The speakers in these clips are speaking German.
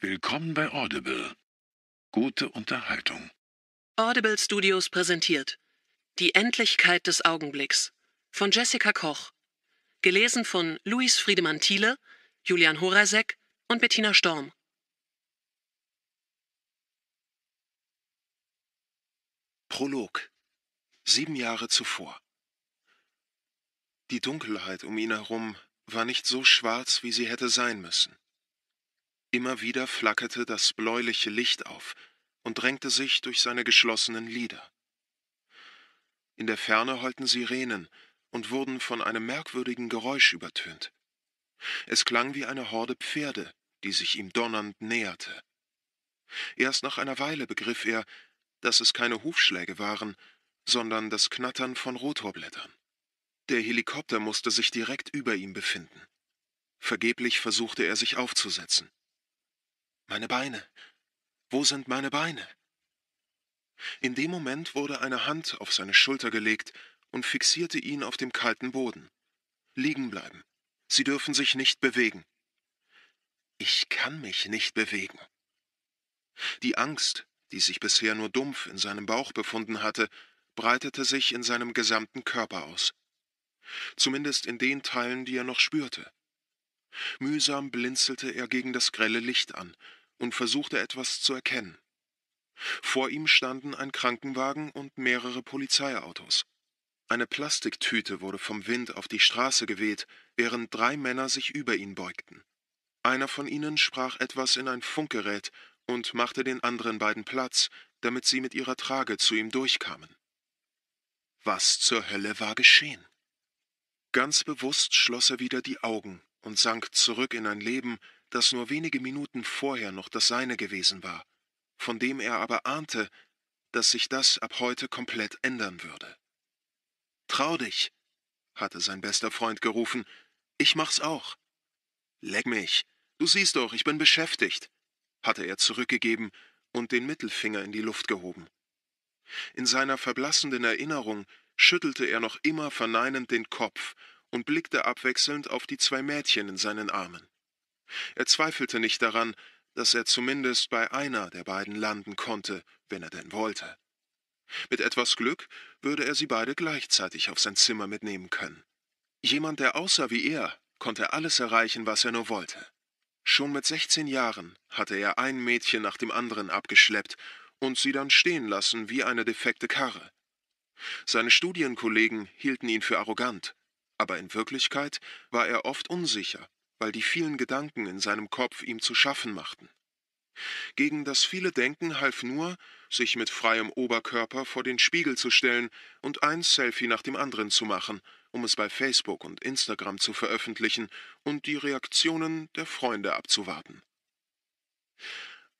Willkommen bei Audible. Gute Unterhaltung. Audible Studios präsentiert Die Endlichkeit des Augenblicks von Jessica Koch. Gelesen von Luis Friedemann Thiele, Julian Horasek und Bettina Storm. Prolog. Sieben Jahre zuvor. Die Dunkelheit um ihn herum war nicht so schwarz, wie sie hätte sein müssen. Immer wieder flackerte das bläuliche Licht auf und drängte sich durch seine geschlossenen Lider. In der Ferne heulten Sirenen und wurden von einem merkwürdigen Geräusch übertönt. Es klang wie eine Horde Pferde, die sich ihm donnernd näherte. Erst nach einer Weile begriff er, dass es keine Hufschläge waren, sondern das Knattern von Rotorblättern. Der Helikopter musste sich direkt über ihm befinden. Vergeblich versuchte er sich aufzusetzen. Meine Beine. Wo sind meine Beine? In dem Moment wurde eine Hand auf seine Schulter gelegt und fixierte ihn auf dem kalten Boden. Liegen bleiben. Sie dürfen sich nicht bewegen. Ich kann mich nicht bewegen. Die Angst, die sich bisher nur dumpf in seinem Bauch befunden hatte, breitete sich in seinem gesamten Körper aus. Zumindest in den Teilen, die er noch spürte. Mühsam blinzelte er gegen das grelle Licht an, und versuchte etwas zu erkennen. Vor ihm standen ein Krankenwagen und mehrere Polizeiautos. Eine Plastiktüte wurde vom Wind auf die Straße geweht, während drei Männer sich über ihn beugten. Einer von ihnen sprach etwas in ein Funkgerät und machte den anderen beiden Platz, damit sie mit ihrer Trage zu ihm durchkamen. Was zur Hölle war geschehen? Ganz bewusst schloss er wieder die Augen und sank zurück in ein Leben, das nur wenige Minuten vorher noch das Seine gewesen war, von dem er aber ahnte, dass sich das ab heute komplett ändern würde. Trau dich, hatte sein bester Freund gerufen, ich mach's auch. Leck mich, du siehst doch, ich bin beschäftigt, hatte er zurückgegeben und den Mittelfinger in die Luft gehoben. In seiner verblassenden Erinnerung schüttelte er noch immer verneinend den Kopf und blickte abwechselnd auf die zwei Mädchen in seinen Armen. Er zweifelte nicht daran, dass er zumindest bei einer der beiden landen konnte, wenn er denn wollte. Mit etwas Glück würde er sie beide gleichzeitig auf sein Zimmer mitnehmen können. Jemand, der aussah wie er, konnte alles erreichen, was er nur wollte. Schon mit 16 Jahren hatte er ein Mädchen nach dem anderen abgeschleppt und sie dann stehen lassen wie eine defekte Karre. Seine Studienkollegen hielten ihn für arrogant, aber in Wirklichkeit war er oft unsicher weil die vielen Gedanken in seinem Kopf ihm zu schaffen machten. Gegen das viele Denken half nur, sich mit freiem Oberkörper vor den Spiegel zu stellen und ein Selfie nach dem anderen zu machen, um es bei Facebook und Instagram zu veröffentlichen und die Reaktionen der Freunde abzuwarten.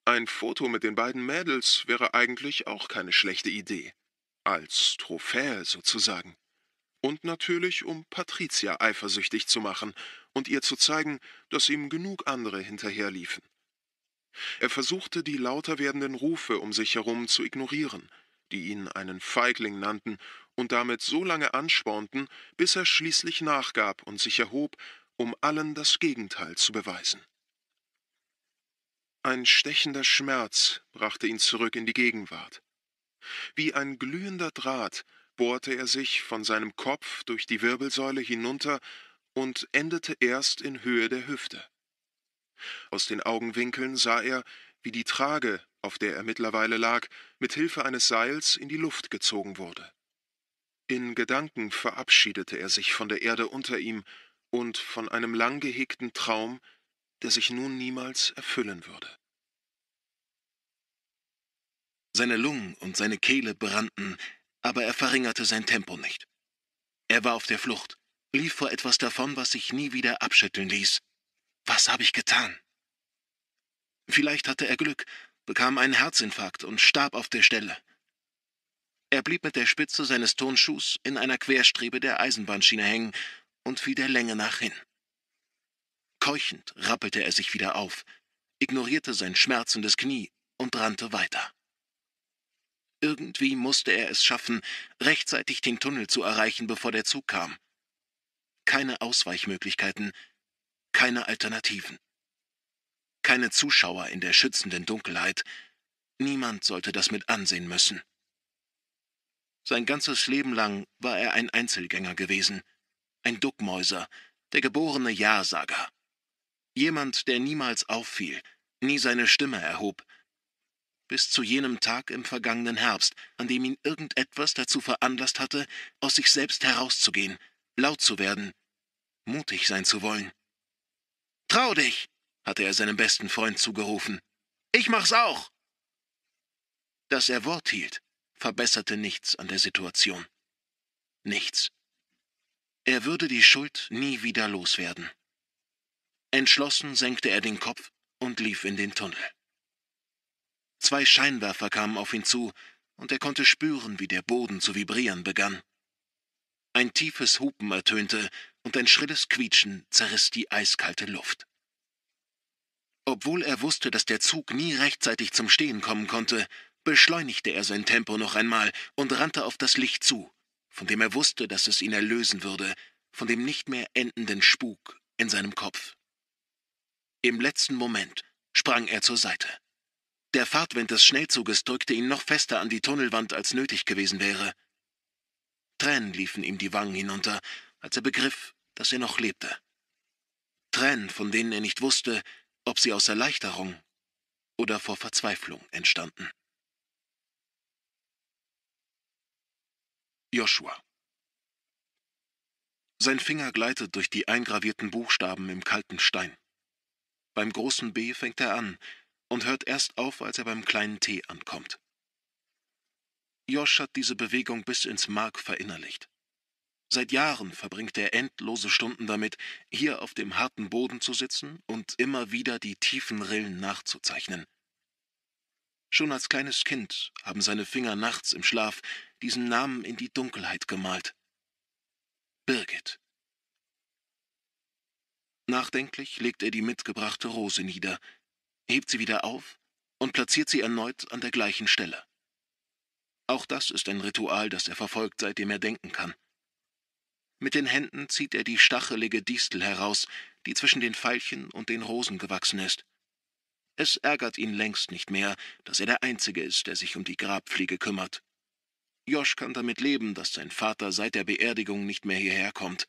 Ein Foto mit den beiden Mädels wäre eigentlich auch keine schlechte Idee, als Trophäe sozusagen. Und natürlich, um Patricia eifersüchtig zu machen und ihr zu zeigen, dass ihm genug andere hinterherliefen. Er versuchte, die lauter werdenden Rufe um sich herum zu ignorieren, die ihn einen Feigling nannten und damit so lange anspornten, bis er schließlich nachgab und sich erhob, um allen das Gegenteil zu beweisen. Ein stechender Schmerz brachte ihn zurück in die Gegenwart. Wie ein glühender Draht bohrte er sich von seinem Kopf durch die Wirbelsäule hinunter und endete erst in Höhe der Hüfte. Aus den Augenwinkeln sah er, wie die Trage, auf der er mittlerweile lag, mit Hilfe eines Seils in die Luft gezogen wurde. In Gedanken verabschiedete er sich von der Erde unter ihm und von einem lang gehegten Traum, der sich nun niemals erfüllen würde. Seine Lungen und seine Kehle brannten, aber er verringerte sein Tempo nicht. Er war auf der Flucht lief vor etwas davon, was sich nie wieder abschütteln ließ. Was habe ich getan? Vielleicht hatte er Glück, bekam einen Herzinfarkt und starb auf der Stelle. Er blieb mit der Spitze seines Turnschuhs in einer Querstrebe der Eisenbahnschiene hängen und fiel der Länge nach hin. Keuchend rappelte er sich wieder auf, ignorierte sein schmerzendes Knie und rannte weiter. Irgendwie musste er es schaffen, rechtzeitig den Tunnel zu erreichen, bevor der Zug kam keine Ausweichmöglichkeiten, keine Alternativen. Keine Zuschauer in der schützenden Dunkelheit, niemand sollte das mit ansehen müssen. Sein ganzes Leben lang war er ein Einzelgänger gewesen, ein Duckmäuser, der geborene Ja-Sager. Jemand, der niemals auffiel, nie seine Stimme erhob, bis zu jenem Tag im vergangenen Herbst, an dem ihn irgendetwas dazu veranlasst hatte, aus sich selbst herauszugehen laut zu werden, mutig sein zu wollen. Trau dich, hatte er seinem besten Freund zugerufen. Ich mach's auch. Dass er Wort hielt, verbesserte nichts an der Situation. Nichts. Er würde die Schuld nie wieder loswerden. Entschlossen senkte er den Kopf und lief in den Tunnel. Zwei Scheinwerfer kamen auf ihn zu, und er konnte spüren, wie der Boden zu vibrieren begann. Ein tiefes Hupen ertönte und ein schrilles Quietschen zerriss die eiskalte Luft. Obwohl er wusste, dass der Zug nie rechtzeitig zum Stehen kommen konnte, beschleunigte er sein Tempo noch einmal und rannte auf das Licht zu, von dem er wusste, dass es ihn erlösen würde, von dem nicht mehr endenden Spuk in seinem Kopf. Im letzten Moment sprang er zur Seite. Der Fahrtwind des Schnellzuges drückte ihn noch fester an die Tunnelwand als nötig gewesen wäre, Tränen liefen ihm die Wangen hinunter, als er begriff, dass er noch lebte. Tränen, von denen er nicht wusste, ob sie aus Erleichterung oder vor Verzweiflung entstanden. Joshua. Sein Finger gleitet durch die eingravierten Buchstaben im kalten Stein. Beim großen B fängt er an und hört erst auf, als er beim kleinen T ankommt. Josh hat diese Bewegung bis ins Mark verinnerlicht. Seit Jahren verbringt er endlose Stunden damit, hier auf dem harten Boden zu sitzen und immer wieder die tiefen Rillen nachzuzeichnen. Schon als kleines Kind haben seine Finger nachts im Schlaf diesen Namen in die Dunkelheit gemalt. Birgit. Nachdenklich legt er die mitgebrachte Rose nieder, hebt sie wieder auf und platziert sie erneut an der gleichen Stelle. Auch das ist ein Ritual, das er verfolgt, seitdem er denken kann. Mit den Händen zieht er die stachelige Distel heraus, die zwischen den Veilchen und den Rosen gewachsen ist. Es ärgert ihn längst nicht mehr, dass er der Einzige ist, der sich um die Grabfliege kümmert. Josch kann damit leben, dass sein Vater seit der Beerdigung nicht mehr hierher kommt.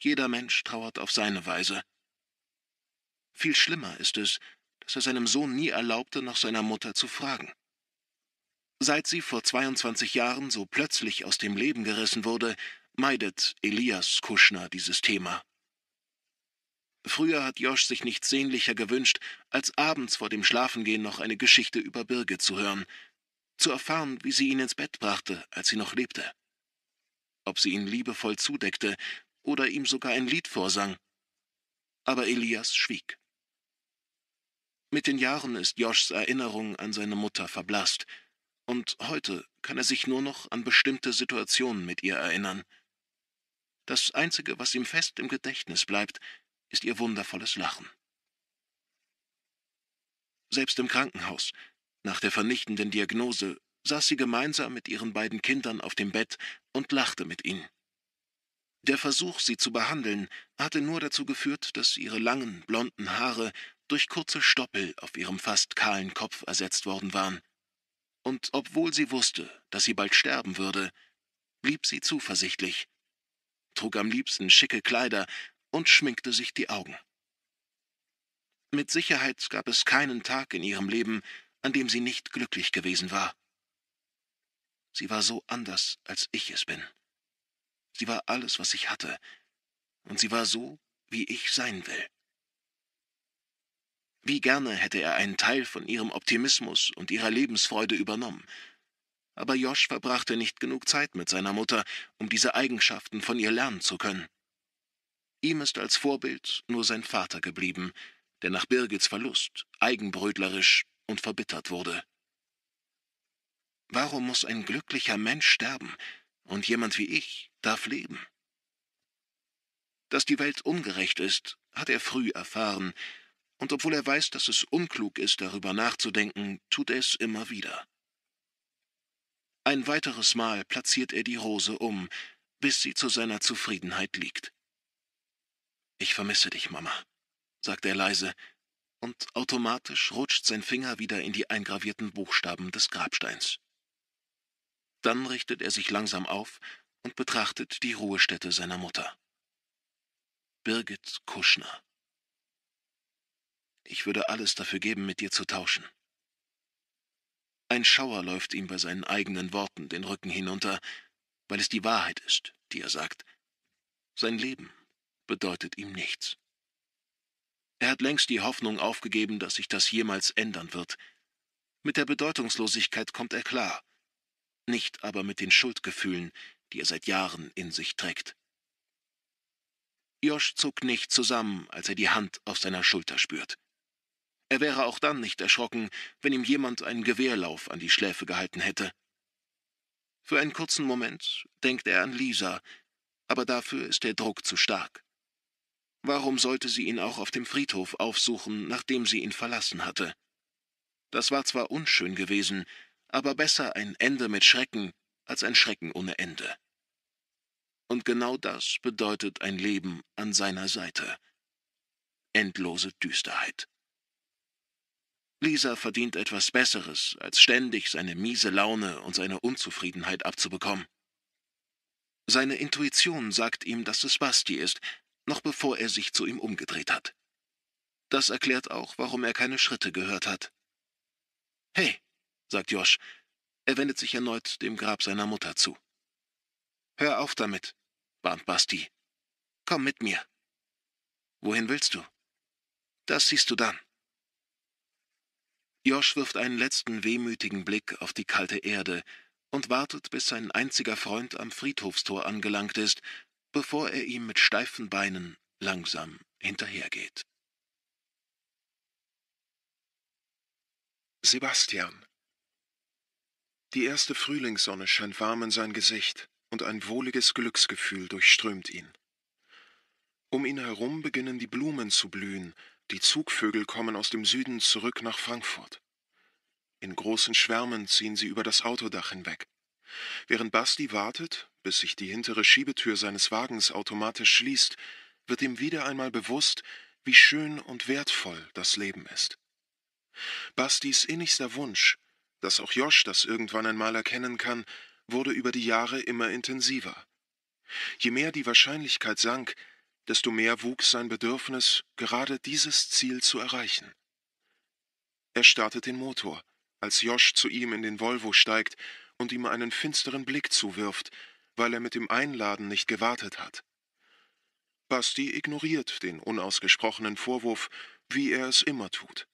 Jeder Mensch trauert auf seine Weise. Viel schlimmer ist es, dass er seinem Sohn nie erlaubte, nach seiner Mutter zu fragen. Seit sie vor 22 Jahren so plötzlich aus dem Leben gerissen wurde, meidet Elias Kuschner dieses Thema. Früher hat Josch sich nichts sehnlicher gewünscht, als abends vor dem Schlafengehen noch eine Geschichte über Birgit zu hören, zu erfahren, wie sie ihn ins Bett brachte, als sie noch lebte. Ob sie ihn liebevoll zudeckte oder ihm sogar ein Lied vorsang. Aber Elias schwieg. Mit den Jahren ist Joschs Erinnerung an seine Mutter verblasst, und heute kann er sich nur noch an bestimmte Situationen mit ihr erinnern. Das Einzige, was ihm fest im Gedächtnis bleibt, ist ihr wundervolles Lachen. Selbst im Krankenhaus, nach der vernichtenden Diagnose, saß sie gemeinsam mit ihren beiden Kindern auf dem Bett und lachte mit ihnen. Der Versuch, sie zu behandeln, hatte nur dazu geführt, dass ihre langen, blonden Haare durch kurze Stoppel auf ihrem fast kahlen Kopf ersetzt worden waren und obwohl sie wusste, dass sie bald sterben würde, blieb sie zuversichtlich, trug am liebsten schicke Kleider und schminkte sich die Augen. Mit Sicherheit gab es keinen Tag in ihrem Leben, an dem sie nicht glücklich gewesen war. Sie war so anders, als ich es bin. Sie war alles, was ich hatte, und sie war so, wie ich sein will. Wie gerne hätte er einen Teil von ihrem Optimismus und ihrer Lebensfreude übernommen. Aber Josh verbrachte nicht genug Zeit mit seiner Mutter, um diese Eigenschaften von ihr lernen zu können. Ihm ist als Vorbild nur sein Vater geblieben, der nach Birgits Verlust eigenbrötlerisch und verbittert wurde. Warum muss ein glücklicher Mensch sterben und jemand wie ich darf leben? Dass die Welt ungerecht ist, hat er früh erfahren, und obwohl er weiß, dass es unklug ist, darüber nachzudenken, tut er es immer wieder. Ein weiteres Mal platziert er die Rose um, bis sie zu seiner Zufriedenheit liegt. Ich vermisse dich, Mama, sagt er leise, und automatisch rutscht sein Finger wieder in die eingravierten Buchstaben des Grabsteins. Dann richtet er sich langsam auf und betrachtet die Ruhestätte seiner Mutter. Birgit Kuschner ich würde alles dafür geben, mit dir zu tauschen. Ein Schauer läuft ihm bei seinen eigenen Worten den Rücken hinunter, weil es die Wahrheit ist, die er sagt. Sein Leben bedeutet ihm nichts. Er hat längst die Hoffnung aufgegeben, dass sich das jemals ändern wird. Mit der Bedeutungslosigkeit kommt er klar, nicht aber mit den Schuldgefühlen, die er seit Jahren in sich trägt. Josh zuckt nicht zusammen, als er die Hand auf seiner Schulter spürt. Er wäre auch dann nicht erschrocken, wenn ihm jemand einen Gewehrlauf an die Schläfe gehalten hätte. Für einen kurzen Moment denkt er an Lisa, aber dafür ist der Druck zu stark. Warum sollte sie ihn auch auf dem Friedhof aufsuchen, nachdem sie ihn verlassen hatte? Das war zwar unschön gewesen, aber besser ein Ende mit Schrecken als ein Schrecken ohne Ende. Und genau das bedeutet ein Leben an seiner Seite. Endlose Düsterheit. Lisa verdient etwas Besseres, als ständig seine miese Laune und seine Unzufriedenheit abzubekommen. Seine Intuition sagt ihm, dass es Basti ist, noch bevor er sich zu ihm umgedreht hat. Das erklärt auch, warum er keine Schritte gehört hat. Hey, sagt Josh. Er wendet sich erneut dem Grab seiner Mutter zu. Hör auf damit, warnt Basti. Komm mit mir. Wohin willst du? Das siehst du dann. Josh wirft einen letzten wehmütigen Blick auf die kalte Erde und wartet, bis sein einziger Freund am Friedhofstor angelangt ist, bevor er ihm mit steifen Beinen langsam hinterhergeht. Sebastian Die erste Frühlingssonne scheint warm in sein Gesicht, und ein wohliges Glücksgefühl durchströmt ihn. Um ihn herum beginnen die Blumen zu blühen, die Zugvögel kommen aus dem Süden zurück nach Frankfurt. In großen Schwärmen ziehen sie über das Autodach hinweg. Während Basti wartet, bis sich die hintere Schiebetür seines Wagens automatisch schließt, wird ihm wieder einmal bewusst, wie schön und wertvoll das Leben ist. Bastis innigster Wunsch, dass auch Josch das irgendwann einmal erkennen kann, wurde über die Jahre immer intensiver. Je mehr die Wahrscheinlichkeit sank, desto mehr wuchs sein Bedürfnis, gerade dieses Ziel zu erreichen. Er startet den Motor, als Josh zu ihm in den Volvo steigt und ihm einen finsteren Blick zuwirft, weil er mit dem Einladen nicht gewartet hat. Basti ignoriert den unausgesprochenen Vorwurf, wie er es immer tut.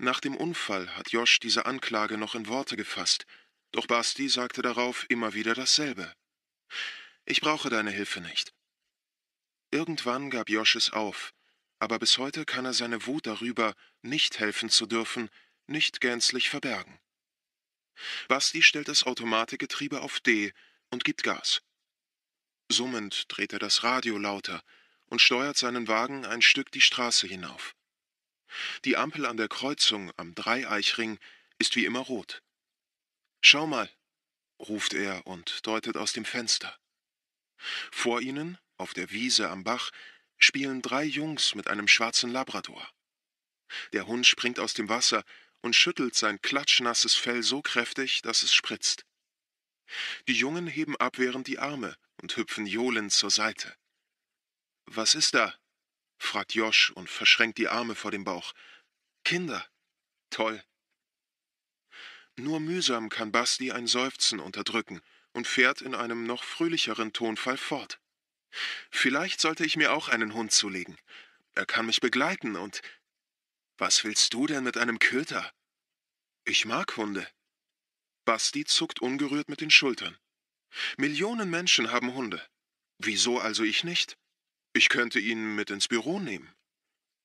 Nach dem Unfall hat Josh diese Anklage noch in Worte gefasst, doch Basti sagte darauf immer wieder dasselbe. Ich brauche deine Hilfe nicht. Irgendwann gab Josch es auf, aber bis heute kann er seine Wut darüber, nicht helfen zu dürfen, nicht gänzlich verbergen. Basti stellt das Automatikgetriebe auf D und gibt Gas. Summend dreht er das Radio lauter und steuert seinen Wagen ein Stück die Straße hinauf. Die Ampel an der Kreuzung am Dreieichring ist wie immer rot. Schau mal, ruft er und deutet aus dem Fenster. Vor ihnen auf der Wiese am Bach spielen drei Jungs mit einem schwarzen Labrador. Der Hund springt aus dem Wasser und schüttelt sein klatschnasses Fell so kräftig, dass es spritzt. Die Jungen heben abwehrend die Arme und hüpfen johlend zur Seite. Was ist da? fragt Josch und verschränkt die Arme vor dem Bauch. Kinder. Toll. Nur mühsam kann Basti ein Seufzen unterdrücken und fährt in einem noch fröhlicheren Tonfall fort. Vielleicht sollte ich mir auch einen Hund zulegen. Er kann mich begleiten und... Was willst du denn mit einem Köter? Ich mag Hunde. Basti zuckt ungerührt mit den Schultern. Millionen Menschen haben Hunde. Wieso also ich nicht? Ich könnte ihn mit ins Büro nehmen.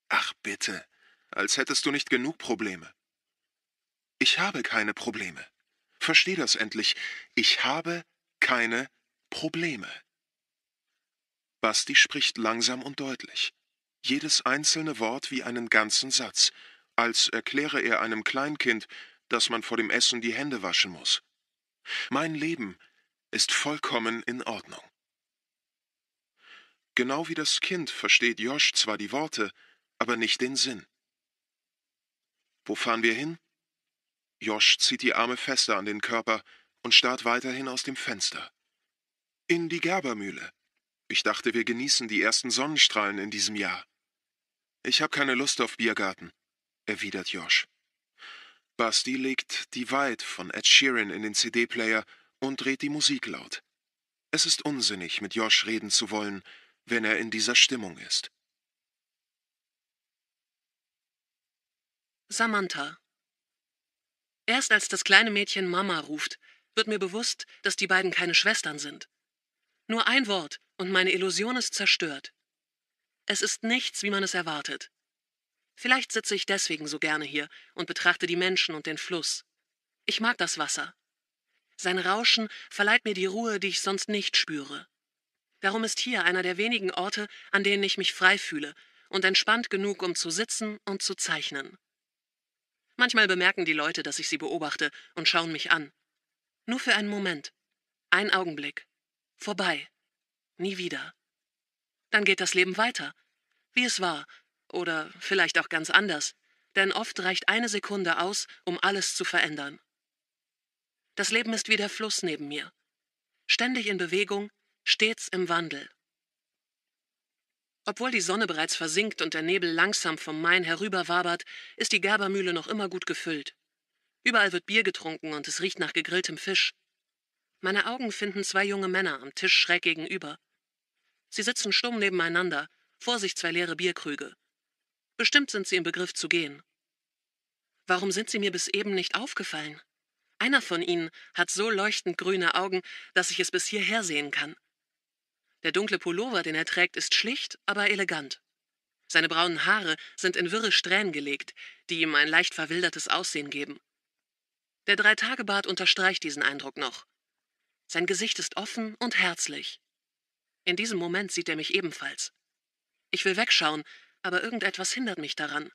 Ach bitte, als hättest du nicht genug Probleme. Ich habe keine Probleme. Versteh das endlich. Ich habe keine Probleme. Basti spricht langsam und deutlich. Jedes einzelne Wort wie einen ganzen Satz, als erkläre er einem Kleinkind, dass man vor dem Essen die Hände waschen muss. Mein Leben ist vollkommen in Ordnung. Genau wie das Kind versteht Josch zwar die Worte, aber nicht den Sinn. Wo fahren wir hin? Josch zieht die Arme fester an den Körper und starrt weiterhin aus dem Fenster. In die Gerbermühle. Ich dachte, wir genießen die ersten Sonnenstrahlen in diesem Jahr. Ich habe keine Lust auf Biergarten, erwidert Josh. Basti legt die Divide von Ed Sheeran in den CD-Player und dreht die Musik laut. Es ist unsinnig, mit Josh reden zu wollen, wenn er in dieser Stimmung ist. Samantha. Erst als das kleine Mädchen Mama ruft, wird mir bewusst, dass die beiden keine Schwestern sind. Nur ein Wort und meine Illusion ist zerstört. Es ist nichts, wie man es erwartet. Vielleicht sitze ich deswegen so gerne hier und betrachte die Menschen und den Fluss. Ich mag das Wasser. Sein Rauschen verleiht mir die Ruhe, die ich sonst nicht spüre. Darum ist hier einer der wenigen Orte, an denen ich mich frei fühle und entspannt genug, um zu sitzen und zu zeichnen. Manchmal bemerken die Leute, dass ich sie beobachte und schauen mich an. Nur für einen Moment. Ein Augenblick. Vorbei. Nie wieder. Dann geht das Leben weiter. Wie es war. Oder vielleicht auch ganz anders. Denn oft reicht eine Sekunde aus, um alles zu verändern. Das Leben ist wie der Fluss neben mir. Ständig in Bewegung, stets im Wandel. Obwohl die Sonne bereits versinkt und der Nebel langsam vom Main herüberwabert, ist die Gerbermühle noch immer gut gefüllt. Überall wird Bier getrunken und es riecht nach gegrilltem Fisch. Meine Augen finden zwei junge Männer am Tisch schräg gegenüber. Sie sitzen stumm nebeneinander, vor sich zwei leere Bierkrüge. Bestimmt sind sie im Begriff zu gehen. Warum sind sie mir bis eben nicht aufgefallen? Einer von ihnen hat so leuchtend grüne Augen, dass ich es bis hierher sehen kann. Der dunkle Pullover, den er trägt, ist schlicht, aber elegant. Seine braunen Haare sind in wirre Strähnen gelegt, die ihm ein leicht verwildertes Aussehen geben. Der Dreitagebart unterstreicht diesen Eindruck noch. Sein Gesicht ist offen und herzlich. In diesem Moment sieht er mich ebenfalls. Ich will wegschauen, aber irgendetwas hindert mich daran.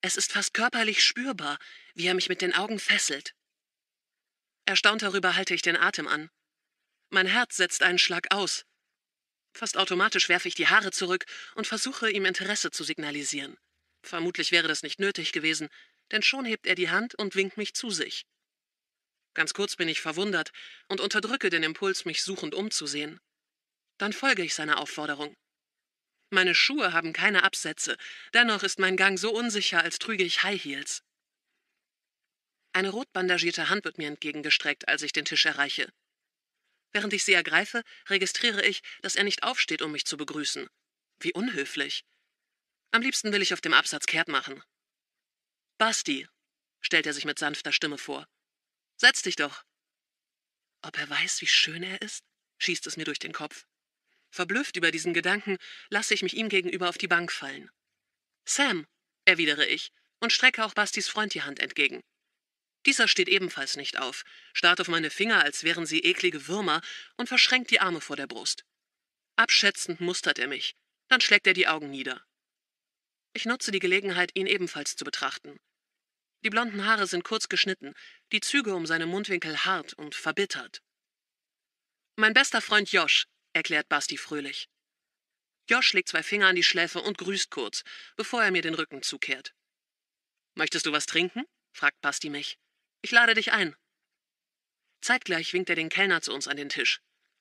Es ist fast körperlich spürbar, wie er mich mit den Augen fesselt. Erstaunt darüber halte ich den Atem an. Mein Herz setzt einen Schlag aus. Fast automatisch werfe ich die Haare zurück und versuche, ihm Interesse zu signalisieren. Vermutlich wäre das nicht nötig gewesen, denn schon hebt er die Hand und winkt mich zu sich. Ganz kurz bin ich verwundert und unterdrücke den Impuls, mich suchend umzusehen. Dann folge ich seiner Aufforderung. Meine Schuhe haben keine Absätze, dennoch ist mein Gang so unsicher, als trüge ich High Heels. Eine rot bandagierte Hand wird mir entgegengestreckt, als ich den Tisch erreiche. Während ich sie ergreife, registriere ich, dass er nicht aufsteht, um mich zu begrüßen. Wie unhöflich. Am liebsten will ich auf dem Absatz kehrt machen. Basti, stellt er sich mit sanfter Stimme vor. Setz dich doch. Ob er weiß, wie schön er ist? schießt es mir durch den Kopf. Verblüfft über diesen Gedanken, lasse ich mich ihm gegenüber auf die Bank fallen. Sam, erwidere ich und strecke auch Bastis Freund die Hand entgegen. Dieser steht ebenfalls nicht auf, starrt auf meine Finger, als wären sie eklige Würmer, und verschränkt die Arme vor der Brust. Abschätzend mustert er mich, dann schlägt er die Augen nieder. Ich nutze die Gelegenheit, ihn ebenfalls zu betrachten. Die blonden Haare sind kurz geschnitten, die Züge um seine Mundwinkel hart und verbittert. Mein bester Freund Josh, erklärt Basti fröhlich. Josh legt zwei Finger an die Schläfe und grüßt kurz, bevor er mir den Rücken zukehrt. Möchtest du was trinken? fragt Basti mich. Ich lade dich ein. Zeitgleich winkt er den Kellner zu uns an den Tisch.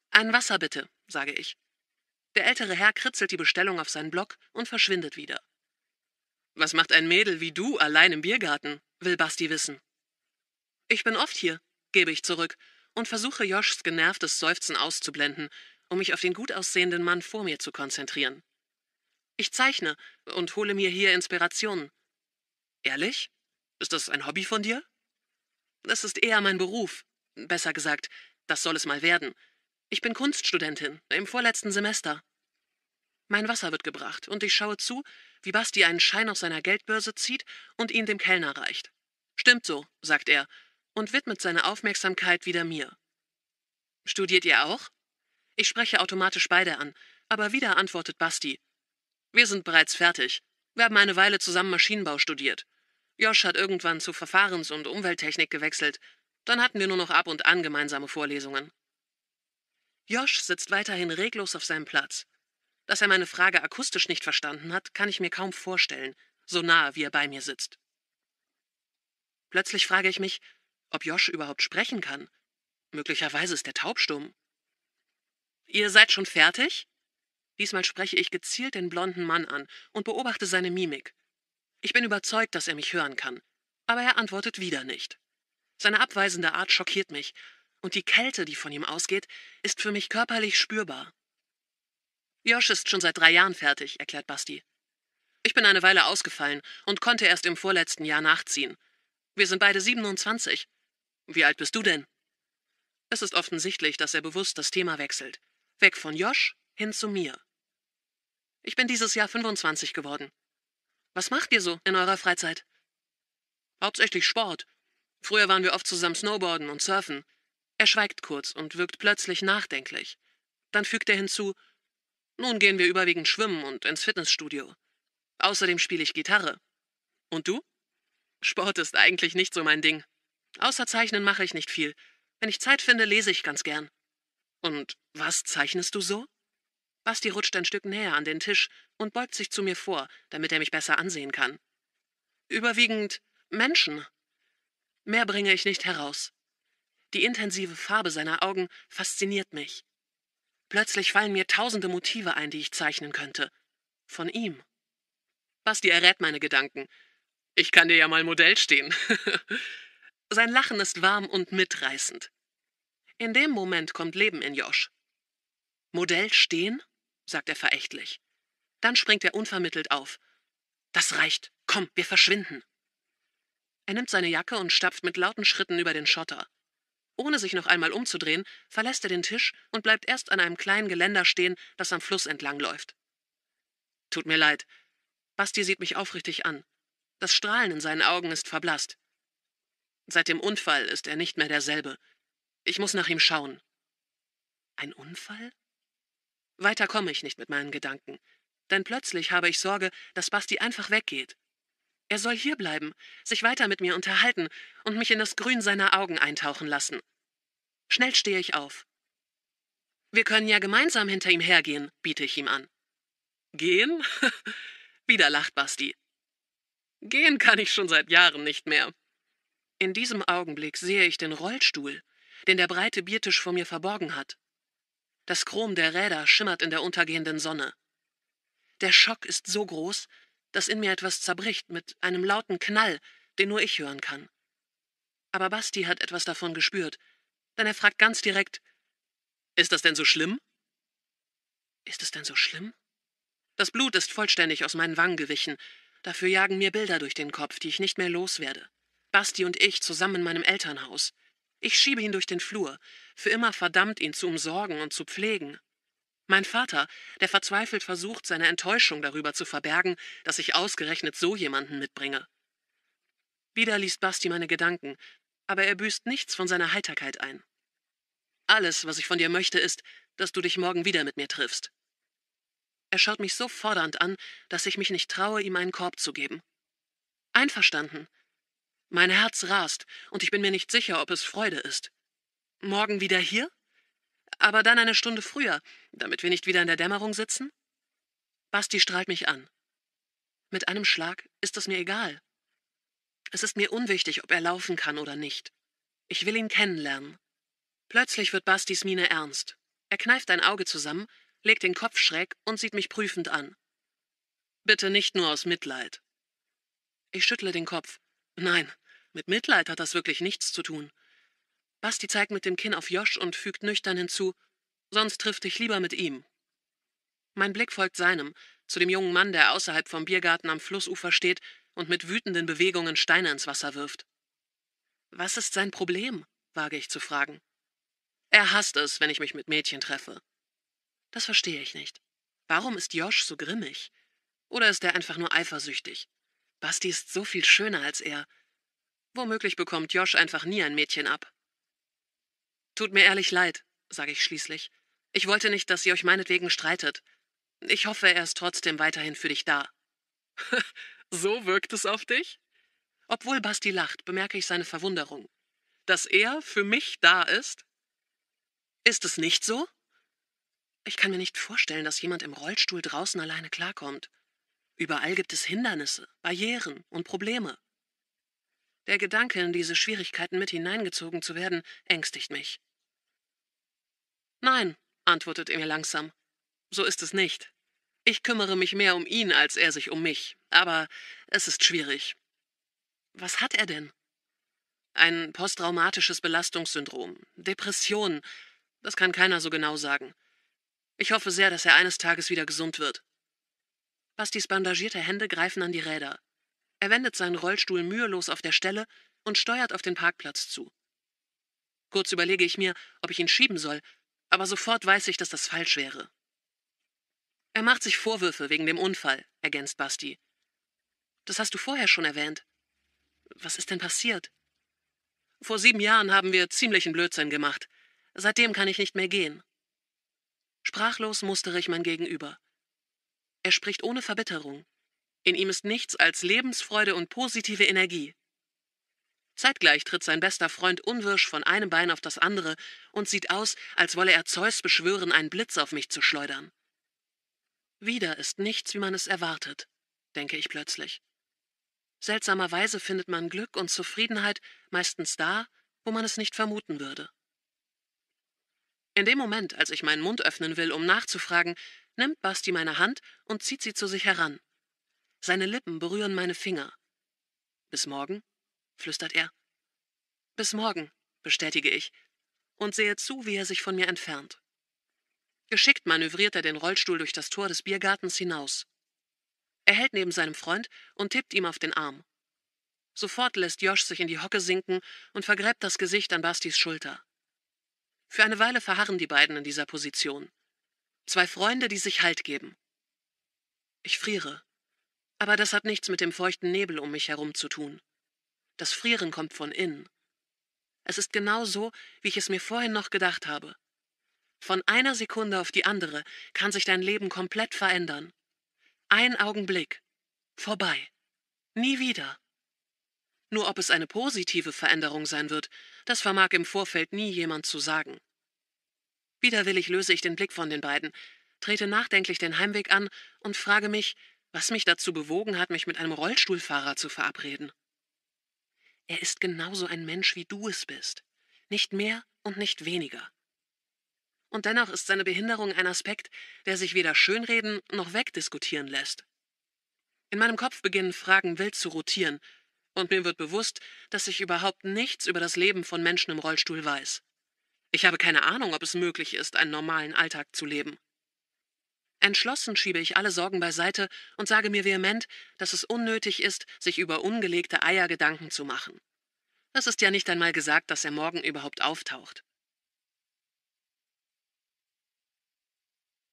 Ein Wasser bitte, sage ich. Der ältere Herr kritzelt die Bestellung auf seinen Block und verschwindet wieder. Was macht ein Mädel wie du allein im Biergarten? will Basti wissen. Ich bin oft hier, gebe ich zurück und versuche Joschs genervtes Seufzen auszublenden, um mich auf den gut aussehenden Mann vor mir zu konzentrieren. Ich zeichne und hole mir hier Inspirationen. Ehrlich? Ist das ein Hobby von dir? Das ist eher mein Beruf. Besser gesagt, das soll es mal werden. Ich bin Kunststudentin im vorletzten Semester. Mein Wasser wird gebracht und ich schaue zu, wie Basti einen Schein aus seiner Geldbörse zieht und ihn dem Kellner reicht. Stimmt so, sagt er und widmet seine Aufmerksamkeit wieder mir. Studiert ihr auch? Ich spreche automatisch beide an, aber wieder antwortet Basti. Wir sind bereits fertig. Wir haben eine Weile zusammen Maschinenbau studiert. Josh hat irgendwann zu Verfahrens- und Umwelttechnik gewechselt. Dann hatten wir nur noch ab und an gemeinsame Vorlesungen. Josh sitzt weiterhin reglos auf seinem Platz. Dass er meine Frage akustisch nicht verstanden hat, kann ich mir kaum vorstellen, so nahe wie er bei mir sitzt. Plötzlich frage ich mich, ob Josh überhaupt sprechen kann. Möglicherweise ist er taubstumm. Ihr seid schon fertig? Diesmal spreche ich gezielt den blonden Mann an und beobachte seine Mimik. Ich bin überzeugt, dass er mich hören kann, aber er antwortet wieder nicht. Seine abweisende Art schockiert mich, und die Kälte, die von ihm ausgeht, ist für mich körperlich spürbar. Josh ist schon seit drei Jahren fertig, erklärt Basti. Ich bin eine Weile ausgefallen und konnte erst im vorletzten Jahr nachziehen. Wir sind beide 27. Wie alt bist du denn? Es ist offensichtlich, dass er bewusst das Thema wechselt. Weg von Josh hin zu mir. Ich bin dieses Jahr 25 geworden. Was macht ihr so in eurer Freizeit? Hauptsächlich Sport. Früher waren wir oft zusammen Snowboarden und Surfen. Er schweigt kurz und wirkt plötzlich nachdenklich. Dann fügt er hinzu, nun gehen wir überwiegend schwimmen und ins Fitnessstudio. Außerdem spiele ich Gitarre. Und du? Sport ist eigentlich nicht so mein Ding. Außer Zeichnen mache ich nicht viel. Wenn ich Zeit finde, lese ich ganz gern. Und was zeichnest du so? Basti rutscht ein Stück näher an den Tisch und beugt sich zu mir vor, damit er mich besser ansehen kann. Überwiegend Menschen. Mehr bringe ich nicht heraus. Die intensive Farbe seiner Augen fasziniert mich. Plötzlich fallen mir tausende Motive ein, die ich zeichnen könnte. Von ihm. Basti errät meine Gedanken. Ich kann dir ja mal Modell stehen. Sein Lachen ist warm und mitreißend. In dem Moment kommt Leben in Josh. Modell stehen? sagt er verächtlich. Dann springt er unvermittelt auf. Das reicht. Komm, wir verschwinden. Er nimmt seine Jacke und stapft mit lauten Schritten über den Schotter. Ohne sich noch einmal umzudrehen, verlässt er den Tisch und bleibt erst an einem kleinen Geländer stehen, das am Fluss entlang läuft. Tut mir leid. Basti sieht mich aufrichtig an. Das Strahlen in seinen Augen ist verblasst. Seit dem Unfall ist er nicht mehr derselbe. Ich muss nach ihm schauen. Ein Unfall? Weiter komme ich nicht mit meinen Gedanken, denn plötzlich habe ich Sorge, dass Basti einfach weggeht. Er soll hierbleiben, sich weiter mit mir unterhalten und mich in das Grün seiner Augen eintauchen lassen. Schnell stehe ich auf. Wir können ja gemeinsam hinter ihm hergehen, biete ich ihm an. Gehen? Wieder lacht Basti. Gehen kann ich schon seit Jahren nicht mehr. In diesem Augenblick sehe ich den Rollstuhl, den der breite Biertisch vor mir verborgen hat. Das Chrom der Räder schimmert in der untergehenden Sonne. Der Schock ist so groß, dass in mir etwas zerbricht mit einem lauten Knall, den nur ich hören kann. Aber Basti hat etwas davon gespürt, denn er fragt ganz direkt, ist das denn so schlimm? Ist es denn so schlimm? Das Blut ist vollständig aus meinen Wangen gewichen, dafür jagen mir Bilder durch den Kopf, die ich nicht mehr loswerde. Basti und ich zusammen in meinem Elternhaus. Ich schiebe ihn durch den Flur, für immer verdammt, ihn zu umsorgen und zu pflegen. Mein Vater, der verzweifelt versucht, seine Enttäuschung darüber zu verbergen, dass ich ausgerechnet so jemanden mitbringe. Wieder liest Basti meine Gedanken, aber er büßt nichts von seiner Heiterkeit ein. Alles, was ich von dir möchte, ist, dass du dich morgen wieder mit mir triffst. Er schaut mich so fordernd an, dass ich mich nicht traue, ihm einen Korb zu geben. Einverstanden. Mein Herz rast, und ich bin mir nicht sicher, ob es Freude ist. Morgen wieder hier? Aber dann eine Stunde früher, damit wir nicht wieder in der Dämmerung sitzen? Basti strahlt mich an. Mit einem Schlag ist es mir egal. Es ist mir unwichtig, ob er laufen kann oder nicht. Ich will ihn kennenlernen. Plötzlich wird Bastis Miene ernst. Er kneift ein Auge zusammen, legt den Kopf schräg und sieht mich prüfend an. Bitte nicht nur aus Mitleid. Ich schüttle den Kopf. Nein, mit Mitleid hat das wirklich nichts zu tun. Basti zeigt mit dem Kinn auf Josh und fügt nüchtern hinzu, sonst trifft dich lieber mit ihm. Mein Blick folgt seinem, zu dem jungen Mann, der außerhalb vom Biergarten am Flussufer steht und mit wütenden Bewegungen Steine ins Wasser wirft. Was ist sein Problem? wage ich zu fragen. Er hasst es, wenn ich mich mit Mädchen treffe. Das verstehe ich nicht. Warum ist Josh so grimmig? Oder ist er einfach nur eifersüchtig? Basti ist so viel schöner als er. Womöglich bekommt Josh einfach nie ein Mädchen ab. Tut mir ehrlich leid, sage ich schließlich. Ich wollte nicht, dass ihr euch meinetwegen streitet. Ich hoffe, er ist trotzdem weiterhin für dich da. so wirkt es auf dich? Obwohl Basti lacht, bemerke ich seine Verwunderung. Dass er für mich da ist? Ist es nicht so? Ich kann mir nicht vorstellen, dass jemand im Rollstuhl draußen alleine klarkommt. Überall gibt es Hindernisse, Barrieren und Probleme. Der Gedanke, in diese Schwierigkeiten mit hineingezogen zu werden, ängstigt mich. Nein, antwortet er mir langsam. So ist es nicht. Ich kümmere mich mehr um ihn, als er sich um mich, aber es ist schwierig. Was hat er denn? Ein posttraumatisches Belastungssyndrom, Depression, das kann keiner so genau sagen. Ich hoffe sehr, dass er eines Tages wieder gesund wird. Bastis bandagierte Hände greifen an die Räder. Er wendet seinen Rollstuhl mühelos auf der Stelle und steuert auf den Parkplatz zu. Kurz überlege ich mir, ob ich ihn schieben soll, aber sofort weiß ich, dass das falsch wäre. Er macht sich Vorwürfe wegen dem Unfall, ergänzt Basti. Das hast du vorher schon erwähnt. Was ist denn passiert? Vor sieben Jahren haben wir ziemlichen Blödsinn gemacht. Seitdem kann ich nicht mehr gehen. Sprachlos mustere ich mein Gegenüber. Er spricht ohne Verbitterung. In ihm ist nichts als Lebensfreude und positive Energie. Zeitgleich tritt sein bester Freund unwirsch von einem Bein auf das andere und sieht aus, als wolle er Zeus beschwören, einen Blitz auf mich zu schleudern. Wieder ist nichts, wie man es erwartet, denke ich plötzlich. Seltsamerweise findet man Glück und Zufriedenheit meistens da, wo man es nicht vermuten würde. In dem Moment, als ich meinen Mund öffnen will, um nachzufragen, nimmt Basti meine Hand und zieht sie zu sich heran. Seine Lippen berühren meine Finger. Bis morgen? flüstert er. Bis morgen, bestätige ich und sehe zu, wie er sich von mir entfernt. Geschickt manövriert er den Rollstuhl durch das Tor des Biergartens hinaus. Er hält neben seinem Freund und tippt ihm auf den Arm. Sofort lässt Josh sich in die Hocke sinken und vergräbt das Gesicht an Bastis Schulter. Für eine Weile verharren die beiden in dieser Position. Zwei Freunde, die sich Halt geben. Ich friere. Aber das hat nichts mit dem feuchten Nebel um mich herum zu tun. Das Frieren kommt von innen. Es ist genau so, wie ich es mir vorhin noch gedacht habe. Von einer Sekunde auf die andere kann sich dein Leben komplett verändern. Ein Augenblick. Vorbei. Nie wieder. Nur ob es eine positive Veränderung sein wird, das vermag im Vorfeld nie jemand zu sagen. Widerwillig löse ich den Blick von den beiden, trete nachdenklich den Heimweg an und frage mich, was mich dazu bewogen hat, mich mit einem Rollstuhlfahrer zu verabreden. Er ist genauso ein Mensch, wie du es bist. Nicht mehr und nicht weniger. Und dennoch ist seine Behinderung ein Aspekt, der sich weder schönreden noch wegdiskutieren lässt. In meinem Kopf beginnen Fragen wild zu rotieren, und mir wird bewusst, dass ich überhaupt nichts über das Leben von Menschen im Rollstuhl weiß. Ich habe keine Ahnung, ob es möglich ist, einen normalen Alltag zu leben. Entschlossen schiebe ich alle Sorgen beiseite und sage mir vehement, dass es unnötig ist, sich über ungelegte Eier Gedanken zu machen. Es ist ja nicht einmal gesagt, dass er morgen überhaupt auftaucht.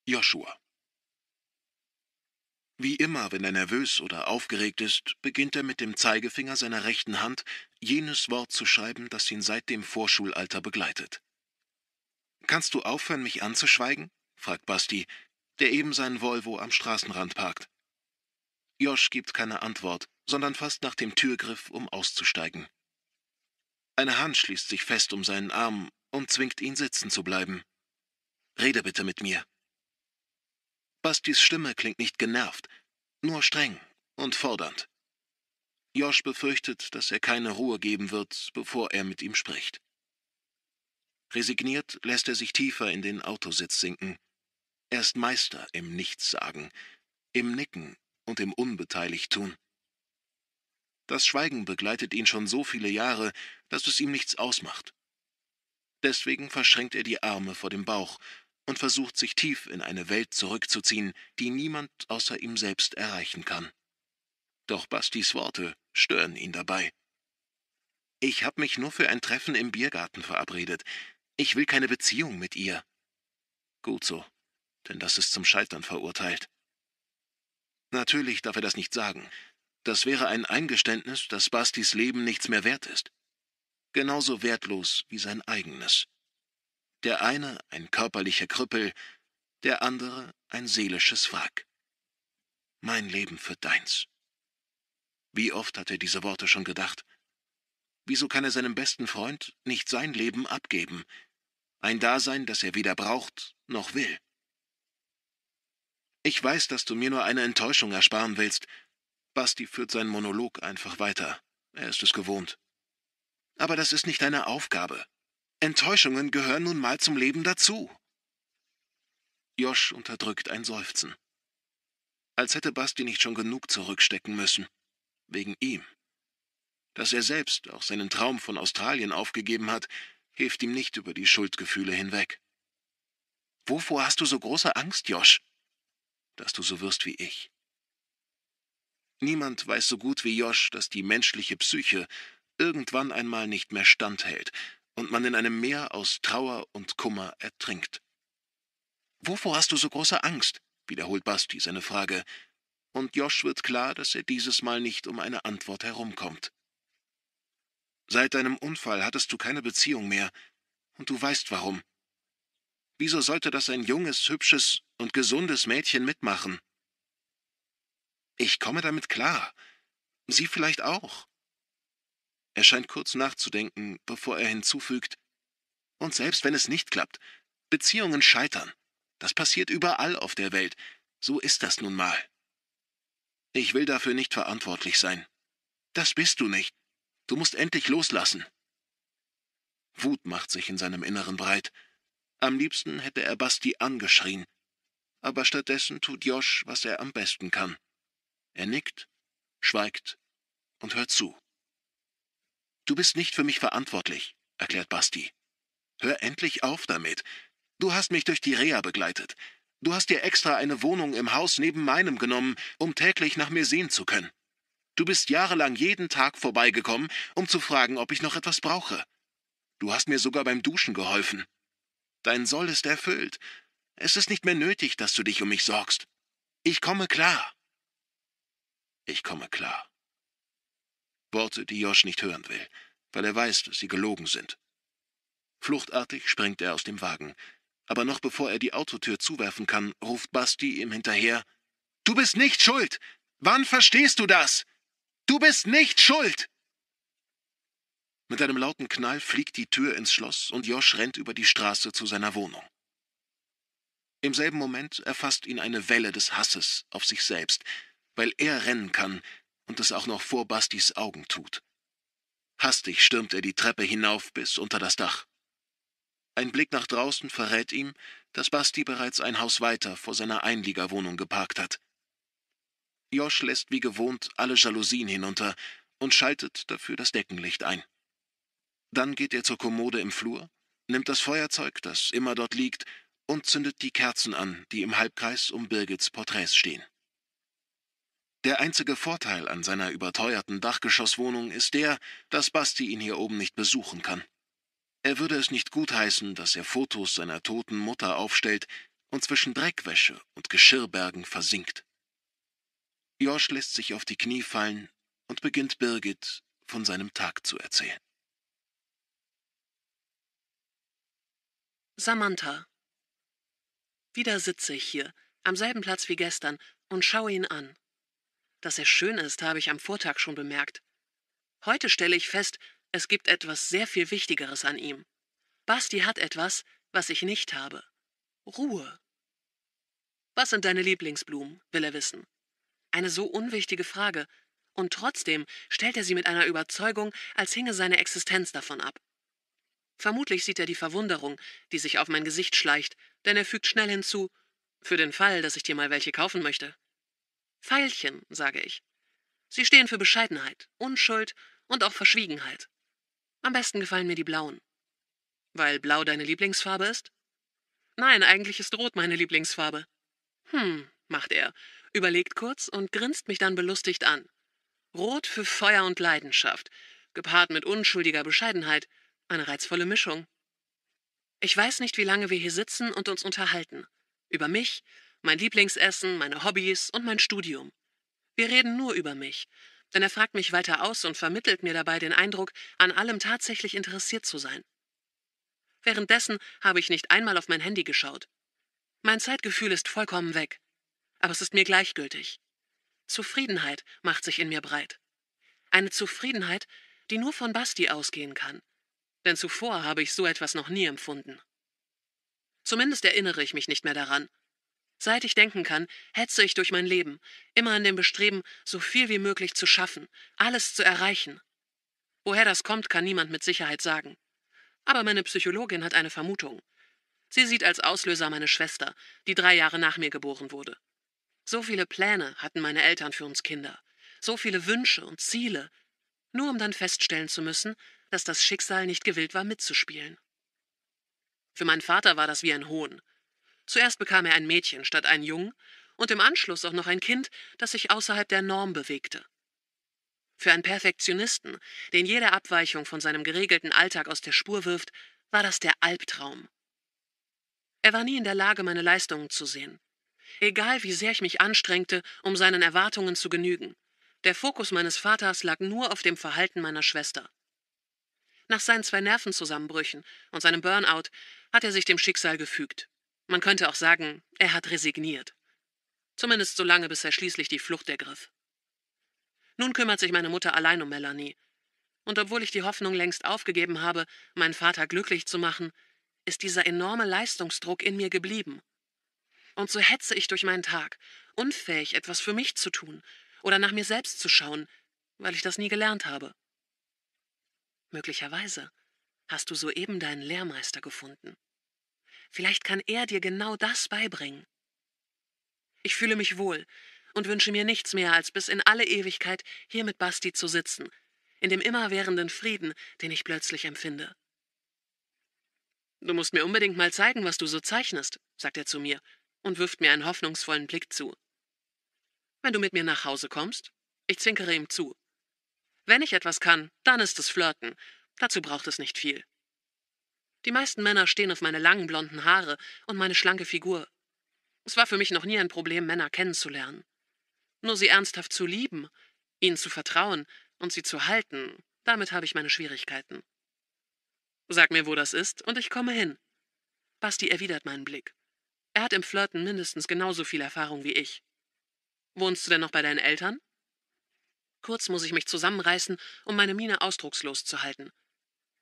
Joshua Wie immer, wenn er nervös oder aufgeregt ist, beginnt er mit dem Zeigefinger seiner rechten Hand jenes Wort zu schreiben, das ihn seit dem Vorschulalter begleitet. Kannst du aufhören, mich anzuschweigen? fragt Basti, der eben seinen Volvo am Straßenrand parkt. Josh gibt keine Antwort, sondern fasst nach dem Türgriff, um auszusteigen. Eine Hand schließt sich fest um seinen Arm und zwingt ihn sitzen zu bleiben. Rede bitte mit mir. Bastis Stimme klingt nicht genervt, nur streng und fordernd. Josh befürchtet, dass er keine Ruhe geben wird, bevor er mit ihm spricht. Resigniert lässt er sich tiefer in den Autositz sinken er ist Meister im Nichtsagen, im Nicken und im Unbeteiligtun. Das Schweigen begleitet ihn schon so viele Jahre, dass es ihm nichts ausmacht. Deswegen verschränkt er die Arme vor dem Bauch und versucht sich tief in eine Welt zurückzuziehen, die niemand außer ihm selbst erreichen kann. Doch Bastis Worte stören ihn dabei. Ich habe mich nur für ein Treffen im Biergarten verabredet. Ich will keine Beziehung mit ihr. Gut so denn das ist zum Scheitern verurteilt. Natürlich darf er das nicht sagen. Das wäre ein Eingeständnis, dass Bastis Leben nichts mehr wert ist. Genauso wertlos wie sein eigenes. Der eine ein körperlicher Krüppel, der andere ein seelisches Wrack. Mein Leben für deins. Wie oft hat er diese Worte schon gedacht? Wieso kann er seinem besten Freund nicht sein Leben abgeben? Ein Dasein, das er weder braucht noch will. Ich weiß, dass du mir nur eine Enttäuschung ersparen willst. Basti führt seinen Monolog einfach weiter. Er ist es gewohnt. Aber das ist nicht deine Aufgabe. Enttäuschungen gehören nun mal zum Leben dazu. Josh unterdrückt ein Seufzen. Als hätte Basti nicht schon genug zurückstecken müssen. Wegen ihm. Dass er selbst auch seinen Traum von Australien aufgegeben hat, hilft ihm nicht über die Schuldgefühle hinweg. Wovor hast du so große Angst, Josh? dass du so wirst wie ich. Niemand weiß so gut wie Josh, dass die menschliche Psyche irgendwann einmal nicht mehr standhält und man in einem Meer aus Trauer und Kummer ertrinkt. Wovor hast du so große Angst? wiederholt Basti seine Frage, und Josh wird klar, dass er dieses Mal nicht um eine Antwort herumkommt. Seit deinem Unfall hattest du keine Beziehung mehr, und du weißt warum. Wieso sollte das ein junges, hübsches und gesundes Mädchen mitmachen? Ich komme damit klar. Sie vielleicht auch. Er scheint kurz nachzudenken, bevor er hinzufügt, und selbst wenn es nicht klappt, Beziehungen scheitern. Das passiert überall auf der Welt. So ist das nun mal. Ich will dafür nicht verantwortlich sein. Das bist du nicht. Du musst endlich loslassen. Wut macht sich in seinem Inneren breit. Am liebsten hätte er Basti angeschrien, aber stattdessen tut Josch, was er am besten kann. Er nickt, schweigt und hört zu. Du bist nicht für mich verantwortlich, erklärt Basti. Hör endlich auf damit. Du hast mich durch die Reha begleitet. Du hast dir extra eine Wohnung im Haus neben meinem genommen, um täglich nach mir sehen zu können. Du bist jahrelang jeden Tag vorbeigekommen, um zu fragen, ob ich noch etwas brauche. Du hast mir sogar beim Duschen geholfen. Dein Soll ist erfüllt. Es ist nicht mehr nötig, dass du dich um mich sorgst. Ich komme klar. Ich komme klar. Worte, die Josh nicht hören will, weil er weiß, dass sie gelogen sind. Fluchtartig springt er aus dem Wagen, aber noch bevor er die Autotür zuwerfen kann, ruft Basti ihm hinterher Du bist nicht schuld. Wann verstehst du das? Du bist nicht schuld. Mit einem lauten Knall fliegt die Tür ins Schloss und Josh rennt über die Straße zu seiner Wohnung. Im selben Moment erfasst ihn eine Welle des Hasses auf sich selbst, weil er rennen kann und es auch noch vor Bastis Augen tut. Hastig stürmt er die Treppe hinauf bis unter das Dach. Ein Blick nach draußen verrät ihm, dass Basti bereits ein Haus weiter vor seiner Einliegerwohnung geparkt hat. Josh lässt wie gewohnt alle Jalousien hinunter und schaltet dafür das Deckenlicht ein. Dann geht er zur Kommode im Flur, nimmt das Feuerzeug, das immer dort liegt, und zündet die Kerzen an, die im Halbkreis um Birgits Porträts stehen. Der einzige Vorteil an seiner überteuerten Dachgeschosswohnung ist der, dass Basti ihn hier oben nicht besuchen kann. Er würde es nicht gutheißen, dass er Fotos seiner toten Mutter aufstellt und zwischen Dreckwäsche und Geschirrbergen versinkt. Josch lässt sich auf die Knie fallen und beginnt Birgit von seinem Tag zu erzählen. Samantha. Wieder sitze ich hier, am selben Platz wie gestern, und schaue ihn an. Dass er schön ist, habe ich am Vortag schon bemerkt. Heute stelle ich fest, es gibt etwas sehr viel Wichtigeres an ihm. Basti hat etwas, was ich nicht habe. Ruhe. Was sind deine Lieblingsblumen? will er wissen. Eine so unwichtige Frage, und trotzdem stellt er sie mit einer Überzeugung, als hinge seine Existenz davon ab. Vermutlich sieht er die Verwunderung, die sich auf mein Gesicht schleicht, denn er fügt schnell hinzu, für den Fall, dass ich dir mal welche kaufen möchte. Pfeilchen, sage ich. Sie stehen für Bescheidenheit, Unschuld und auch Verschwiegenheit. Am besten gefallen mir die blauen. Weil blau deine Lieblingsfarbe ist? Nein, eigentlich ist rot meine Lieblingsfarbe. Hm, macht er, überlegt kurz und grinst mich dann belustigt an. Rot für Feuer und Leidenschaft, gepaart mit unschuldiger Bescheidenheit, eine reizvolle Mischung. Ich weiß nicht, wie lange wir hier sitzen und uns unterhalten. Über mich, mein Lieblingsessen, meine Hobbys und mein Studium. Wir reden nur über mich, denn er fragt mich weiter aus und vermittelt mir dabei den Eindruck, an allem tatsächlich interessiert zu sein. Währenddessen habe ich nicht einmal auf mein Handy geschaut. Mein Zeitgefühl ist vollkommen weg, aber es ist mir gleichgültig. Zufriedenheit macht sich in mir breit. Eine Zufriedenheit, die nur von Basti ausgehen kann denn zuvor habe ich so etwas noch nie empfunden. Zumindest erinnere ich mich nicht mehr daran. Seit ich denken kann, hetze ich durch mein Leben, immer an dem Bestreben, so viel wie möglich zu schaffen, alles zu erreichen. Woher das kommt, kann niemand mit Sicherheit sagen. Aber meine Psychologin hat eine Vermutung. Sie sieht als Auslöser meine Schwester, die drei Jahre nach mir geboren wurde. So viele Pläne hatten meine Eltern für uns Kinder, so viele Wünsche und Ziele, nur um dann feststellen zu müssen, dass das Schicksal nicht gewillt war, mitzuspielen. Für meinen Vater war das wie ein Hohn. Zuerst bekam er ein Mädchen statt einen Jungen und im Anschluss auch noch ein Kind, das sich außerhalb der Norm bewegte. Für einen Perfektionisten, den jede Abweichung von seinem geregelten Alltag aus der Spur wirft, war das der Albtraum. Er war nie in der Lage, meine Leistungen zu sehen. Egal wie sehr ich mich anstrengte, um seinen Erwartungen zu genügen. Der Fokus meines Vaters lag nur auf dem Verhalten meiner Schwester. Nach seinen zwei Nervenzusammenbrüchen und seinem Burnout hat er sich dem Schicksal gefügt. Man könnte auch sagen, er hat resigniert. Zumindest so lange, bis er schließlich die Flucht ergriff. Nun kümmert sich meine Mutter allein um Melanie. Und obwohl ich die Hoffnung längst aufgegeben habe, meinen Vater glücklich zu machen, ist dieser enorme Leistungsdruck in mir geblieben. Und so hetze ich durch meinen Tag, unfähig, etwas für mich zu tun oder nach mir selbst zu schauen, weil ich das nie gelernt habe. Möglicherweise hast du soeben deinen Lehrmeister gefunden. Vielleicht kann er dir genau das beibringen. Ich fühle mich wohl und wünsche mir nichts mehr, als bis in alle Ewigkeit hier mit Basti zu sitzen, in dem immerwährenden Frieden, den ich plötzlich empfinde. Du musst mir unbedingt mal zeigen, was du so zeichnest, sagt er zu mir und wirft mir einen hoffnungsvollen Blick zu. Wenn du mit mir nach Hause kommst, ich zwinkere ihm zu. Wenn ich etwas kann, dann ist es Flirten. Dazu braucht es nicht viel. Die meisten Männer stehen auf meine langen blonden Haare und meine schlanke Figur. Es war für mich noch nie ein Problem, Männer kennenzulernen. Nur sie ernsthaft zu lieben, ihnen zu vertrauen und sie zu halten, damit habe ich meine Schwierigkeiten. Sag mir, wo das ist, und ich komme hin. Basti erwidert meinen Blick. Er hat im Flirten mindestens genauso viel Erfahrung wie ich. Wohnst du denn noch bei deinen Eltern? Kurz muss ich mich zusammenreißen, um meine Miene ausdruckslos zu halten.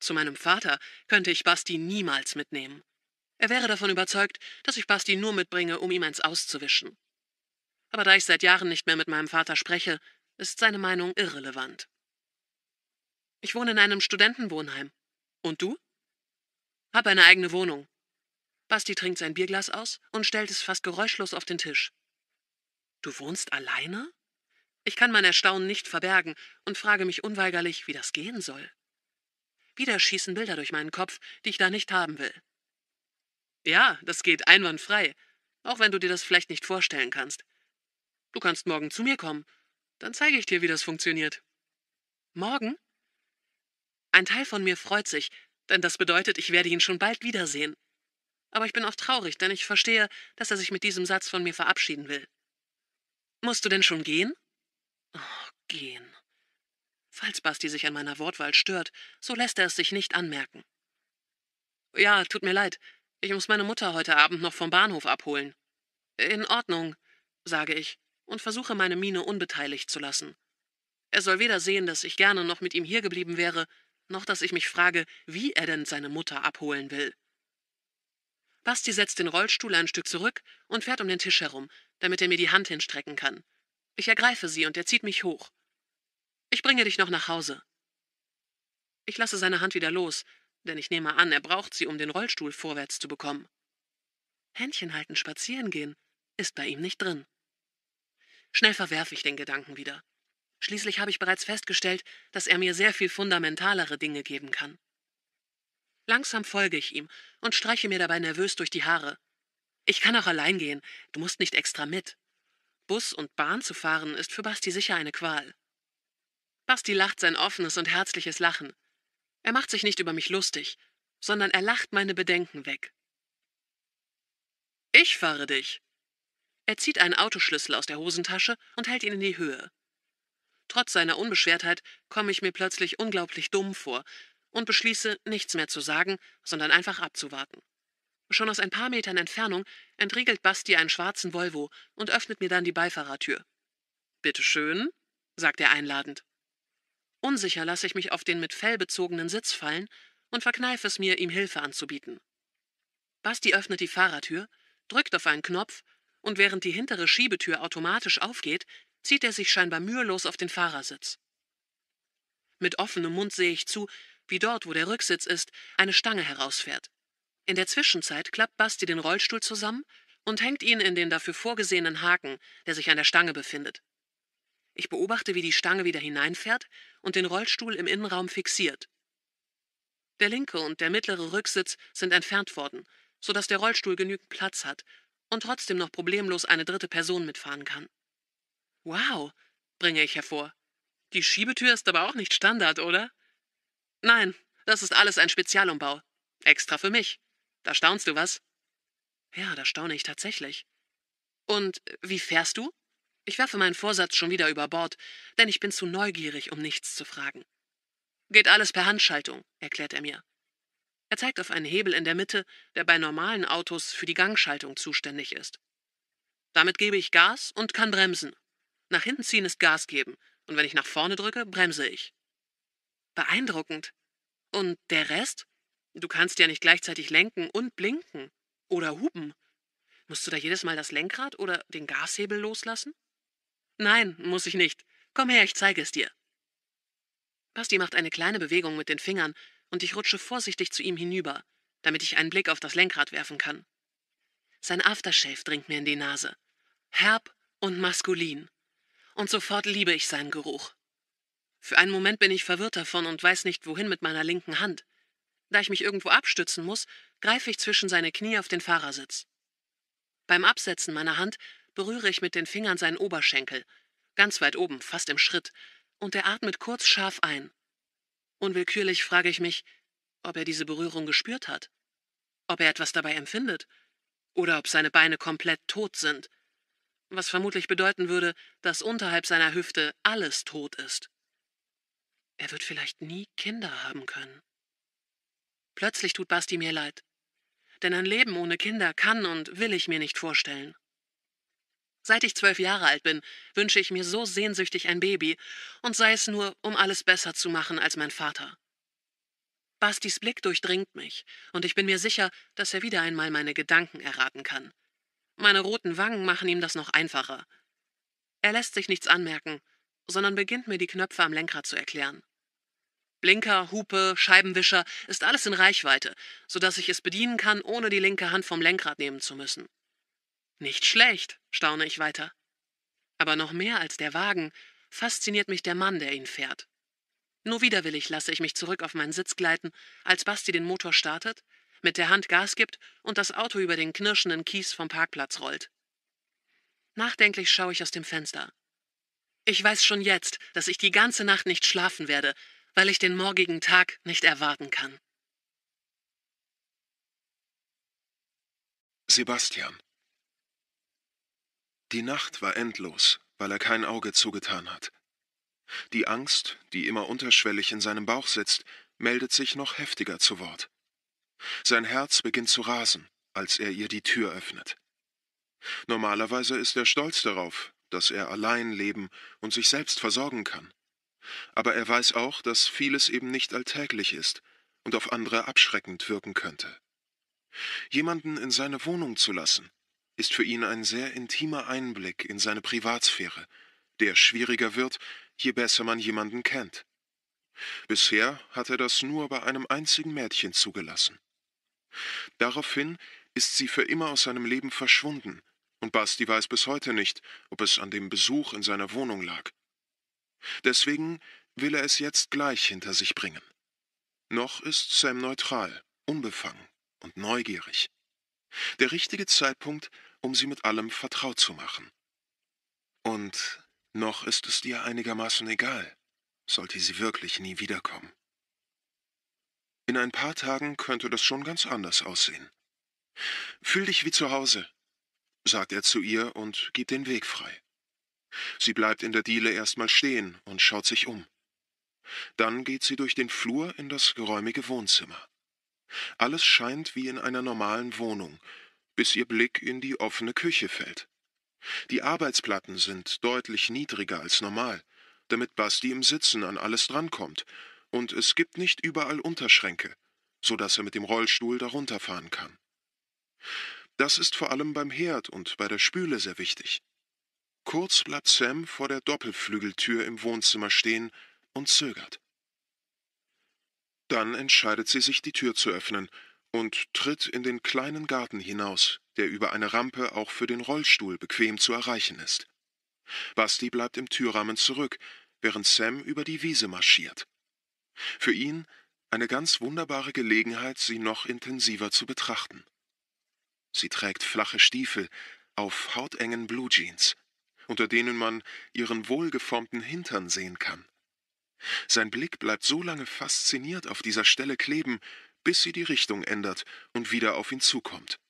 Zu meinem Vater könnte ich Basti niemals mitnehmen. Er wäre davon überzeugt, dass ich Basti nur mitbringe, um ihm eins auszuwischen. Aber da ich seit Jahren nicht mehr mit meinem Vater spreche, ist seine Meinung irrelevant. Ich wohne in einem Studentenwohnheim. Und du? Hab eine eigene Wohnung. Basti trinkt sein Bierglas aus und stellt es fast geräuschlos auf den Tisch. Du wohnst alleine? Ich kann mein Erstaunen nicht verbergen und frage mich unweigerlich, wie das gehen soll. Wieder schießen Bilder durch meinen Kopf, die ich da nicht haben will. Ja, das geht einwandfrei, auch wenn du dir das vielleicht nicht vorstellen kannst. Du kannst morgen zu mir kommen, dann zeige ich dir, wie das funktioniert. Morgen? Ein Teil von mir freut sich, denn das bedeutet, ich werde ihn schon bald wiedersehen. Aber ich bin auch traurig, denn ich verstehe, dass er sich mit diesem Satz von mir verabschieden will. Musst du denn schon gehen? Gehen. Falls Basti sich an meiner Wortwahl stört, so lässt er es sich nicht anmerken. Ja, tut mir leid. Ich muss meine Mutter heute Abend noch vom Bahnhof abholen. In Ordnung, sage ich und versuche meine Miene unbeteiligt zu lassen. Er soll weder sehen, dass ich gerne noch mit ihm hier geblieben wäre, noch dass ich mich frage, wie er denn seine Mutter abholen will. Basti setzt den Rollstuhl ein Stück zurück und fährt um den Tisch herum, damit er mir die Hand hinstrecken kann. Ich ergreife sie und er zieht mich hoch. Ich bringe dich noch nach Hause. Ich lasse seine Hand wieder los, denn ich nehme an, er braucht sie, um den Rollstuhl vorwärts zu bekommen. Händchen halten, spazieren gehen, ist bei ihm nicht drin. Schnell verwerfe ich den Gedanken wieder. Schließlich habe ich bereits festgestellt, dass er mir sehr viel fundamentalere Dinge geben kann. Langsam folge ich ihm und streiche mir dabei nervös durch die Haare. Ich kann auch allein gehen, du musst nicht extra mit. Bus und Bahn zu fahren ist für Basti sicher eine Qual. Basti lacht sein offenes und herzliches Lachen. Er macht sich nicht über mich lustig, sondern er lacht meine Bedenken weg. Ich fahre dich. Er zieht einen Autoschlüssel aus der Hosentasche und hält ihn in die Höhe. Trotz seiner Unbeschwertheit komme ich mir plötzlich unglaublich dumm vor und beschließe, nichts mehr zu sagen, sondern einfach abzuwarten. Schon aus ein paar Metern Entfernung entriegelt Basti einen schwarzen Volvo und öffnet mir dann die Beifahrertür. Bitte schön, sagt er einladend. Unsicher lasse ich mich auf den mit Fell bezogenen Sitz fallen und verkneife es mir, ihm Hilfe anzubieten. Basti öffnet die Fahrertür, drückt auf einen Knopf und während die hintere Schiebetür automatisch aufgeht, zieht er sich scheinbar mühelos auf den Fahrersitz. Mit offenem Mund sehe ich zu, wie dort, wo der Rücksitz ist, eine Stange herausfährt. In der Zwischenzeit klappt Basti den Rollstuhl zusammen und hängt ihn in den dafür vorgesehenen Haken, der sich an der Stange befindet. Ich beobachte, wie die Stange wieder hineinfährt und den Rollstuhl im Innenraum fixiert. Der linke und der mittlere Rücksitz sind entfernt worden, sodass der Rollstuhl genügend Platz hat und trotzdem noch problemlos eine dritte Person mitfahren kann. Wow, bringe ich hervor. Die Schiebetür ist aber auch nicht Standard, oder? Nein, das ist alles ein Spezialumbau. Extra für mich. Da staunst du was? Ja, da staune ich tatsächlich. Und äh, wie fährst du? Ich werfe meinen Vorsatz schon wieder über Bord, denn ich bin zu neugierig, um nichts zu fragen. Geht alles per Handschaltung, erklärt er mir. Er zeigt auf einen Hebel in der Mitte, der bei normalen Autos für die Gangschaltung zuständig ist. Damit gebe ich Gas und kann bremsen. Nach hinten ziehen ist Gas geben, und wenn ich nach vorne drücke, bremse ich. Beeindruckend. Und der Rest? Du kannst ja nicht gleichzeitig lenken und blinken oder hupen. Musst du da jedes Mal das Lenkrad oder den Gashebel loslassen? Nein, muss ich nicht. Komm her, ich zeige es dir. Basti macht eine kleine Bewegung mit den Fingern und ich rutsche vorsichtig zu ihm hinüber, damit ich einen Blick auf das Lenkrad werfen kann. Sein Aftershave dringt mir in die Nase. Herb und maskulin. Und sofort liebe ich seinen Geruch. Für einen Moment bin ich verwirrt davon und weiß nicht, wohin mit meiner linken Hand. Da ich mich irgendwo abstützen muss, greife ich zwischen seine Knie auf den Fahrersitz. Beim Absetzen meiner Hand berühre ich mit den Fingern seinen Oberschenkel, ganz weit oben, fast im Schritt, und er atmet kurz scharf ein. Unwillkürlich frage ich mich, ob er diese Berührung gespürt hat, ob er etwas dabei empfindet, oder ob seine Beine komplett tot sind, was vermutlich bedeuten würde, dass unterhalb seiner Hüfte alles tot ist. Er wird vielleicht nie Kinder haben können. Plötzlich tut Basti mir leid. Denn ein Leben ohne Kinder kann und will ich mir nicht vorstellen. Seit ich zwölf Jahre alt bin, wünsche ich mir so sehnsüchtig ein Baby, und sei es nur, um alles besser zu machen als mein Vater. Bastis Blick durchdringt mich, und ich bin mir sicher, dass er wieder einmal meine Gedanken erraten kann. Meine roten Wangen machen ihm das noch einfacher. Er lässt sich nichts anmerken, sondern beginnt mir die Knöpfe am Lenkrad zu erklären. Blinker, Hupe, Scheibenwischer ist alles in Reichweite, sodass ich es bedienen kann, ohne die linke Hand vom Lenkrad nehmen zu müssen. Nicht schlecht, staune ich weiter. Aber noch mehr als der Wagen fasziniert mich der Mann, der ihn fährt. Nur widerwillig lasse ich mich zurück auf meinen Sitz gleiten, als Basti den Motor startet, mit der Hand Gas gibt und das Auto über den knirschenden Kies vom Parkplatz rollt. Nachdenklich schaue ich aus dem Fenster. Ich weiß schon jetzt, dass ich die ganze Nacht nicht schlafen werde, weil ich den morgigen Tag nicht erwarten kann. Sebastian. Die Nacht war endlos, weil er kein Auge zugetan hat. Die Angst, die immer unterschwellig in seinem Bauch sitzt, meldet sich noch heftiger zu Wort. Sein Herz beginnt zu rasen, als er ihr die Tür öffnet. Normalerweise ist er stolz darauf, dass er allein leben und sich selbst versorgen kann aber er weiß auch, dass vieles eben nicht alltäglich ist und auf andere abschreckend wirken könnte. Jemanden in seine Wohnung zu lassen, ist für ihn ein sehr intimer Einblick in seine Privatsphäre, der schwieriger wird, je besser man jemanden kennt. Bisher hat er das nur bei einem einzigen Mädchen zugelassen. Daraufhin ist sie für immer aus seinem Leben verschwunden, und Basti weiß bis heute nicht, ob es an dem Besuch in seiner Wohnung lag. Deswegen will er es jetzt gleich hinter sich bringen. Noch ist Sam neutral, unbefangen und neugierig. Der richtige Zeitpunkt, um sie mit allem vertraut zu machen. Und noch ist es dir einigermaßen egal, sollte sie wirklich nie wiederkommen. In ein paar Tagen könnte das schon ganz anders aussehen. Fühl dich wie zu Hause, sagt er zu ihr und gibt den Weg frei. Sie bleibt in der Diele erstmal stehen und schaut sich um. Dann geht sie durch den Flur in das geräumige Wohnzimmer. Alles scheint wie in einer normalen Wohnung, bis ihr Blick in die offene Küche fällt. Die Arbeitsplatten sind deutlich niedriger als normal, damit Basti im Sitzen an alles drankommt, und es gibt nicht überall Unterschränke, so dass er mit dem Rollstuhl darunter fahren kann. Das ist vor allem beim Herd und bei der Spüle sehr wichtig. Kurz bleibt Sam vor der Doppelflügeltür im Wohnzimmer stehen und zögert. Dann entscheidet sie sich, die Tür zu öffnen und tritt in den kleinen Garten hinaus, der über eine Rampe auch für den Rollstuhl bequem zu erreichen ist. Basti bleibt im Türrahmen zurück, während Sam über die Wiese marschiert. Für ihn eine ganz wunderbare Gelegenheit, sie noch intensiver zu betrachten. Sie trägt flache Stiefel auf hautengen Blue Jeans unter denen man ihren wohlgeformten Hintern sehen kann. Sein Blick bleibt so lange fasziniert auf dieser Stelle kleben, bis sie die Richtung ändert und wieder auf ihn zukommt.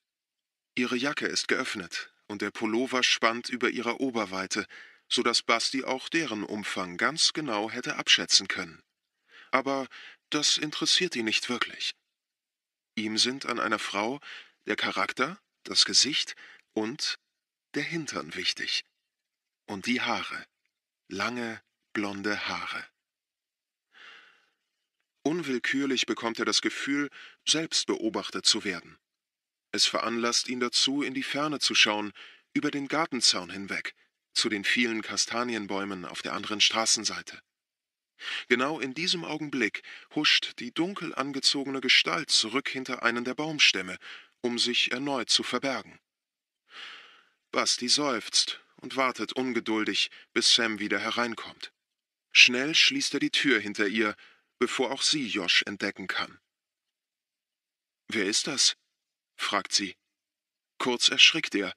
Ihre Jacke ist geöffnet und der Pullover spannt über ihrer Oberweite, so dass Basti auch deren Umfang ganz genau hätte abschätzen können. Aber das interessiert ihn nicht wirklich. Ihm sind an einer Frau der Charakter, das Gesicht und der Hintern wichtig und die Haare, lange, blonde Haare. Unwillkürlich bekommt er das Gefühl, selbst beobachtet zu werden. Es veranlasst ihn dazu, in die Ferne zu schauen, über den Gartenzaun hinweg, zu den vielen Kastanienbäumen auf der anderen Straßenseite. Genau in diesem Augenblick huscht die dunkel angezogene Gestalt zurück hinter einen der Baumstämme, um sich erneut zu verbergen. Basti seufzt und wartet ungeduldig, bis Sam wieder hereinkommt. Schnell schließt er die Tür hinter ihr, bevor auch sie Josh entdecken kann. Wer ist das? fragt sie. Kurz erschrickt er,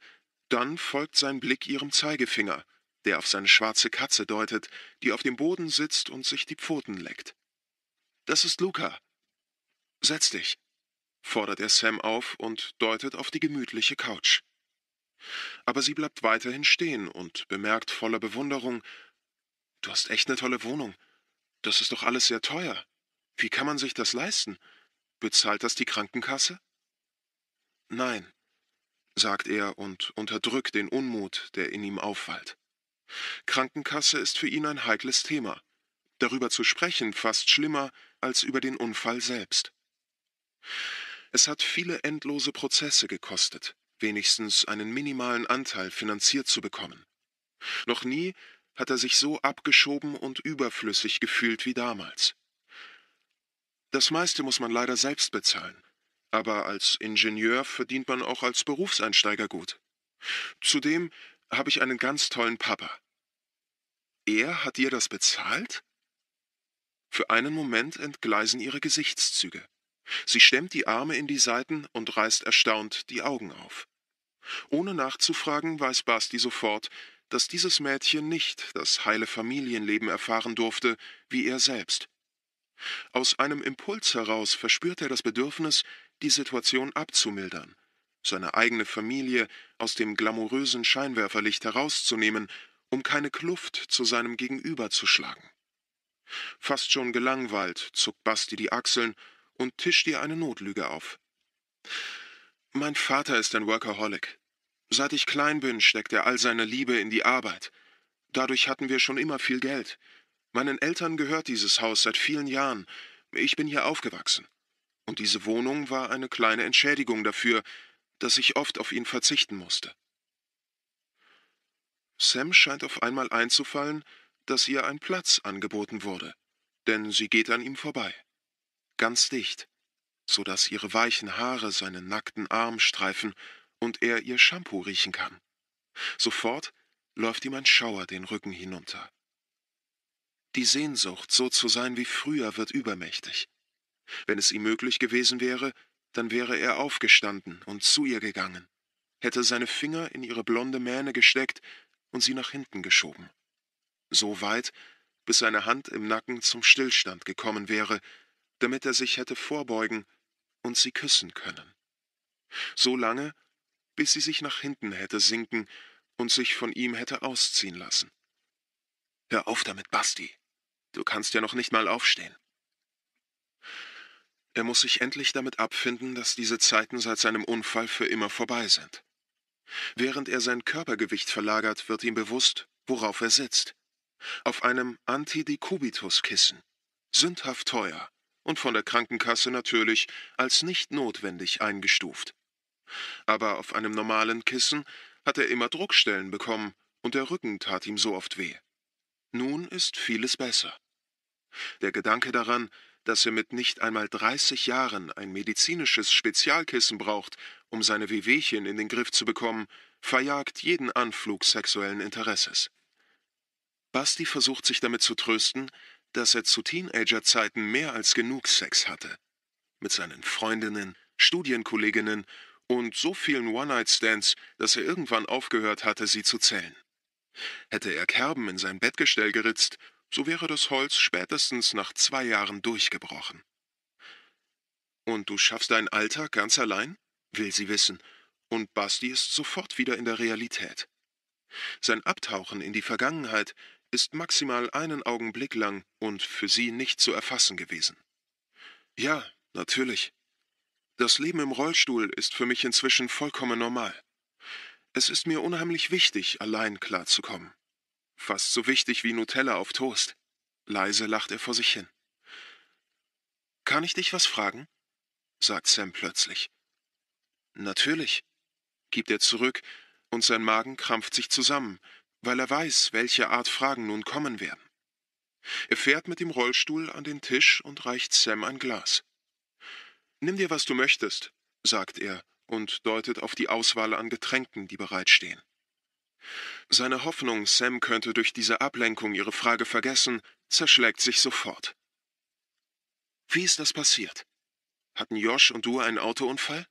dann folgt sein Blick ihrem Zeigefinger, der auf seine schwarze Katze deutet, die auf dem Boden sitzt und sich die Pfoten leckt. Das ist Luca. Setz dich, fordert er Sam auf und deutet auf die gemütliche Couch. Aber sie bleibt weiterhin stehen und bemerkt voller Bewunderung, Du hast echt eine tolle Wohnung. Das ist doch alles sehr teuer. Wie kann man sich das leisten? Bezahlt das die Krankenkasse? Nein, sagt er und unterdrückt den Unmut, der in ihm aufwallt. Krankenkasse ist für ihn ein heikles Thema. Darüber zu sprechen fast schlimmer als über den Unfall selbst. Es hat viele endlose Prozesse gekostet wenigstens einen minimalen Anteil finanziert zu bekommen. Noch nie hat er sich so abgeschoben und überflüssig gefühlt wie damals. Das meiste muss man leider selbst bezahlen, aber als Ingenieur verdient man auch als Berufseinsteiger gut. Zudem habe ich einen ganz tollen Papa. Er hat dir das bezahlt? Für einen Moment entgleisen ihre Gesichtszüge. Sie stemmt die Arme in die Seiten und reißt erstaunt die Augen auf. Ohne nachzufragen weiß Basti sofort, dass dieses Mädchen nicht das heile Familienleben erfahren durfte, wie er selbst. Aus einem Impuls heraus verspürt er das Bedürfnis, die Situation abzumildern, seine eigene Familie aus dem glamourösen Scheinwerferlicht herauszunehmen, um keine Kluft zu seinem Gegenüber zu schlagen. Fast schon gelangweilt zuckt Basti die Achseln und tisch dir eine Notlüge auf. Mein Vater ist ein Workaholic. Seit ich klein bin, steckt er all seine Liebe in die Arbeit. Dadurch hatten wir schon immer viel Geld. Meinen Eltern gehört dieses Haus seit vielen Jahren. Ich bin hier aufgewachsen. Und diese Wohnung war eine kleine Entschädigung dafür, dass ich oft auf ihn verzichten musste. Sam scheint auf einmal einzufallen, dass ihr ein Platz angeboten wurde, denn sie geht an ihm vorbei ganz dicht, so dass ihre weichen Haare seinen nackten Arm streifen und er ihr Shampoo riechen kann. Sofort läuft ihm ein Schauer den Rücken hinunter. Die Sehnsucht, so zu sein wie früher, wird übermächtig. Wenn es ihm möglich gewesen wäre, dann wäre er aufgestanden und zu ihr gegangen, hätte seine Finger in ihre blonde Mähne gesteckt und sie nach hinten geschoben. So weit, bis seine Hand im Nacken zum Stillstand gekommen wäre damit er sich hätte vorbeugen und sie küssen können. So lange, bis sie sich nach hinten hätte sinken und sich von ihm hätte ausziehen lassen. Hör auf damit, Basti. Du kannst ja noch nicht mal aufstehen. Er muss sich endlich damit abfinden, dass diese Zeiten seit seinem Unfall für immer vorbei sind. Während er sein Körpergewicht verlagert, wird ihm bewusst, worauf er sitzt. Auf einem Antidekubitus-Kissen. Sündhaft teuer und von der Krankenkasse natürlich als nicht notwendig eingestuft. Aber auf einem normalen Kissen hat er immer Druckstellen bekommen und der Rücken tat ihm so oft weh. Nun ist vieles besser. Der Gedanke daran, dass er mit nicht einmal 30 Jahren ein medizinisches Spezialkissen braucht, um seine Wehwehchen in den Griff zu bekommen, verjagt jeden Anflug sexuellen Interesses. Basti versucht sich damit zu trösten, dass er zu Teenagerzeiten mehr als genug Sex hatte. Mit seinen Freundinnen, Studienkolleginnen und so vielen One-Night-Stands, dass er irgendwann aufgehört hatte, sie zu zählen. Hätte er Kerben in sein Bettgestell geritzt, so wäre das Holz spätestens nach zwei Jahren durchgebrochen. Und du schaffst deinen Alltag ganz allein? will sie wissen, und Basti ist sofort wieder in der Realität. Sein Abtauchen in die Vergangenheit ist maximal einen Augenblick lang und für sie nicht zu erfassen gewesen. Ja, natürlich. Das Leben im Rollstuhl ist für mich inzwischen vollkommen normal. Es ist mir unheimlich wichtig, allein klarzukommen. Fast so wichtig wie Nutella auf Toast. Leise lacht er vor sich hin. Kann ich dich was fragen? sagt Sam plötzlich. Natürlich, gibt er zurück, und sein Magen krampft sich zusammen, weil er weiß, welche Art Fragen nun kommen werden. Er fährt mit dem Rollstuhl an den Tisch und reicht Sam ein Glas. Nimm dir, was du möchtest, sagt er und deutet auf die Auswahl an Getränken, die bereitstehen. Seine Hoffnung, Sam könnte durch diese Ablenkung ihre Frage vergessen, zerschlägt sich sofort. Wie ist das passiert? Hatten Josh und du einen Autounfall?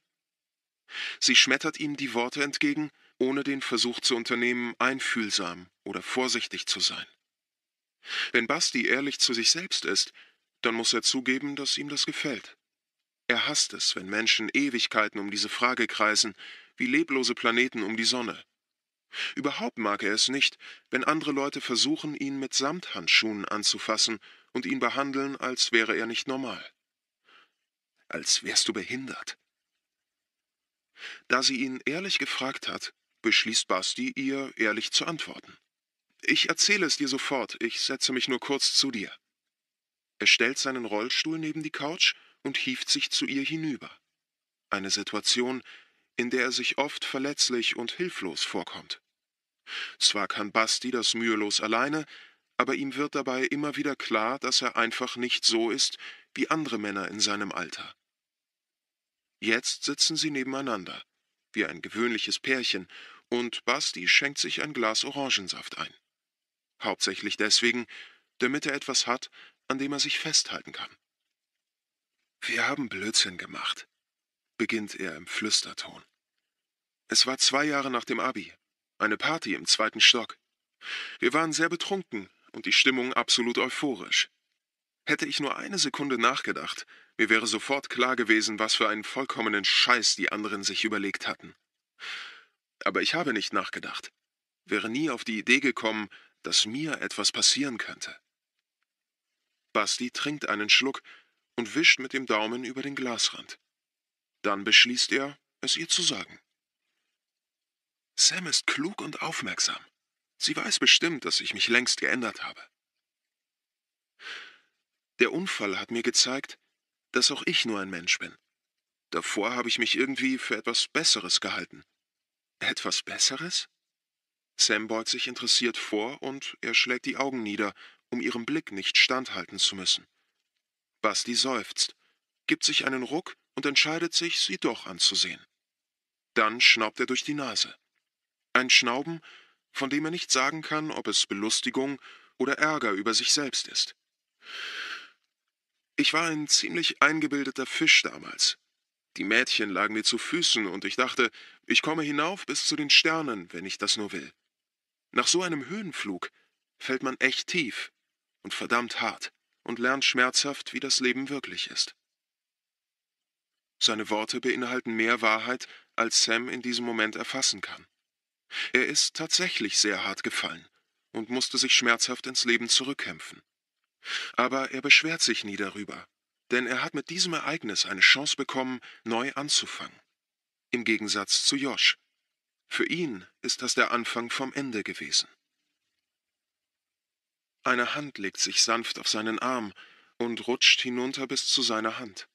Sie schmettert ihm die Worte entgegen, ohne den Versuch zu unternehmen, einfühlsam oder vorsichtig zu sein. Wenn Basti ehrlich zu sich selbst ist, dann muss er zugeben, dass ihm das gefällt. Er hasst es, wenn Menschen Ewigkeiten um diese Frage kreisen, wie leblose Planeten um die Sonne. Überhaupt mag er es nicht, wenn andere Leute versuchen, ihn mit Samthandschuhen anzufassen und ihn behandeln, als wäre er nicht normal. Als wärst du behindert. Da sie ihn ehrlich gefragt hat, beschließt Basti, ihr ehrlich zu antworten. Ich erzähle es dir sofort, ich setze mich nur kurz zu dir. Er stellt seinen Rollstuhl neben die Couch und hieft sich zu ihr hinüber. Eine Situation, in der er sich oft verletzlich und hilflos vorkommt. Zwar kann Basti das mühelos alleine, aber ihm wird dabei immer wieder klar, dass er einfach nicht so ist wie andere Männer in seinem Alter. Jetzt sitzen sie nebeneinander, wie ein gewöhnliches Pärchen, und Basti schenkt sich ein Glas Orangensaft ein. Hauptsächlich deswegen, damit er etwas hat, an dem er sich festhalten kann. Wir haben Blödsinn gemacht, beginnt er im Flüsterton. Es war zwei Jahre nach dem Abi, eine Party im zweiten Stock. Wir waren sehr betrunken und die Stimmung absolut euphorisch. Hätte ich nur eine Sekunde nachgedacht, mir wäre sofort klar gewesen, was für einen vollkommenen Scheiß die anderen sich überlegt hatten aber ich habe nicht nachgedacht, wäre nie auf die Idee gekommen, dass mir etwas passieren könnte. Basti trinkt einen Schluck und wischt mit dem Daumen über den Glasrand. Dann beschließt er, es ihr zu sagen. Sam ist klug und aufmerksam. Sie weiß bestimmt, dass ich mich längst geändert habe. Der Unfall hat mir gezeigt, dass auch ich nur ein Mensch bin. Davor habe ich mich irgendwie für etwas Besseres gehalten. Etwas Besseres? Sam beugt sich interessiert vor und er schlägt die Augen nieder, um ihrem Blick nicht standhalten zu müssen. Basti seufzt, gibt sich einen Ruck und entscheidet sich, sie doch anzusehen. Dann schnaubt er durch die Nase. Ein Schnauben, von dem er nicht sagen kann, ob es Belustigung oder Ärger über sich selbst ist. Ich war ein ziemlich eingebildeter Fisch damals, die Mädchen lagen mir zu Füßen, und ich dachte, ich komme hinauf bis zu den Sternen, wenn ich das nur will. Nach so einem Höhenflug fällt man echt tief und verdammt hart und lernt schmerzhaft, wie das Leben wirklich ist. Seine Worte beinhalten mehr Wahrheit, als Sam in diesem Moment erfassen kann. Er ist tatsächlich sehr hart gefallen und musste sich schmerzhaft ins Leben zurückkämpfen. Aber er beschwert sich nie darüber denn er hat mit diesem Ereignis eine Chance bekommen, neu anzufangen. Im Gegensatz zu Josh. Für ihn ist das der Anfang vom Ende gewesen. Eine Hand legt sich sanft auf seinen Arm und rutscht hinunter bis zu seiner Hand.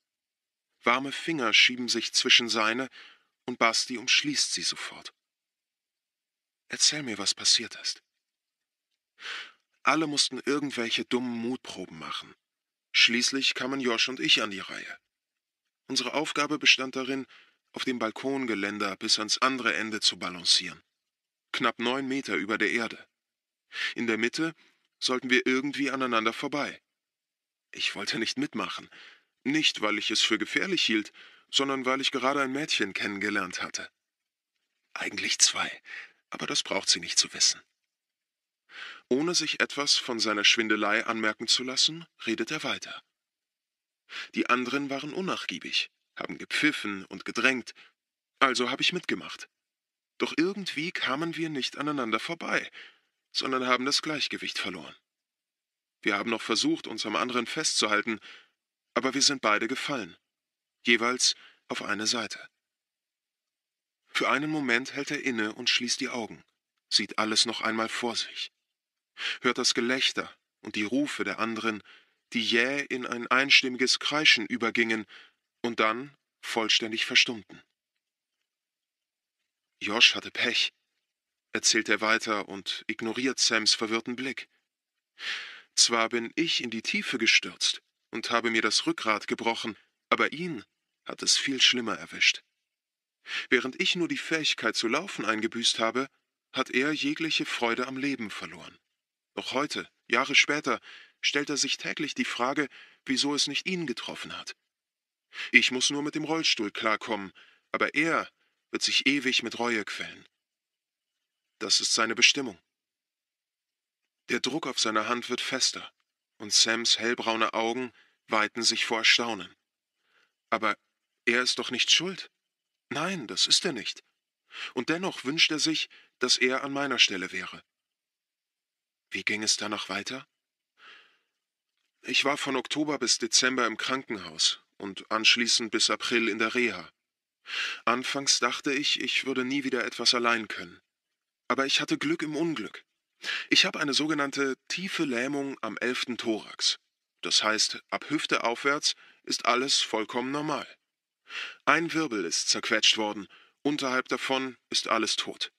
Warme Finger schieben sich zwischen seine und Basti umschließt sie sofort. Erzähl mir, was passiert ist. Alle mussten irgendwelche dummen Mutproben machen, Schließlich kamen Josh und ich an die Reihe. Unsere Aufgabe bestand darin, auf dem Balkongeländer bis ans andere Ende zu balancieren. Knapp neun Meter über der Erde. In der Mitte sollten wir irgendwie aneinander vorbei. Ich wollte nicht mitmachen. Nicht, weil ich es für gefährlich hielt, sondern weil ich gerade ein Mädchen kennengelernt hatte. Eigentlich zwei, aber das braucht sie nicht zu wissen. Ohne sich etwas von seiner Schwindelei anmerken zu lassen, redet er weiter. Die anderen waren unnachgiebig, haben gepfiffen und gedrängt, also habe ich mitgemacht. Doch irgendwie kamen wir nicht aneinander vorbei, sondern haben das Gleichgewicht verloren. Wir haben noch versucht, uns am anderen festzuhalten, aber wir sind beide gefallen, jeweils auf eine Seite. Für einen Moment hält er inne und schließt die Augen, sieht alles noch einmal vor sich hört das Gelächter und die Rufe der anderen, die jäh in ein einstimmiges Kreischen übergingen und dann vollständig verstummten. Josh hatte Pech, erzählt er weiter und ignoriert Sams verwirrten Blick. Zwar bin ich in die Tiefe gestürzt und habe mir das Rückgrat gebrochen, aber ihn hat es viel schlimmer erwischt. Während ich nur die Fähigkeit zu laufen eingebüßt habe, hat er jegliche Freude am Leben verloren. Noch heute, Jahre später, stellt er sich täglich die Frage, wieso es nicht ihn getroffen hat. Ich muss nur mit dem Rollstuhl klarkommen, aber er wird sich ewig mit Reue quälen. Das ist seine Bestimmung. Der Druck auf seiner Hand wird fester, und Sams hellbraune Augen weiten sich vor Erstaunen. Aber er ist doch nicht schuld. Nein, das ist er nicht. Und dennoch wünscht er sich, dass er an meiner Stelle wäre. Wie ging es danach weiter? Ich war von Oktober bis Dezember im Krankenhaus und anschließend bis April in der Reha. Anfangs dachte ich, ich würde nie wieder etwas allein können. Aber ich hatte Glück im Unglück. Ich habe eine sogenannte tiefe Lähmung am elften Thorax. Das heißt, ab Hüfte aufwärts ist alles vollkommen normal. Ein Wirbel ist zerquetscht worden, unterhalb davon ist alles tot.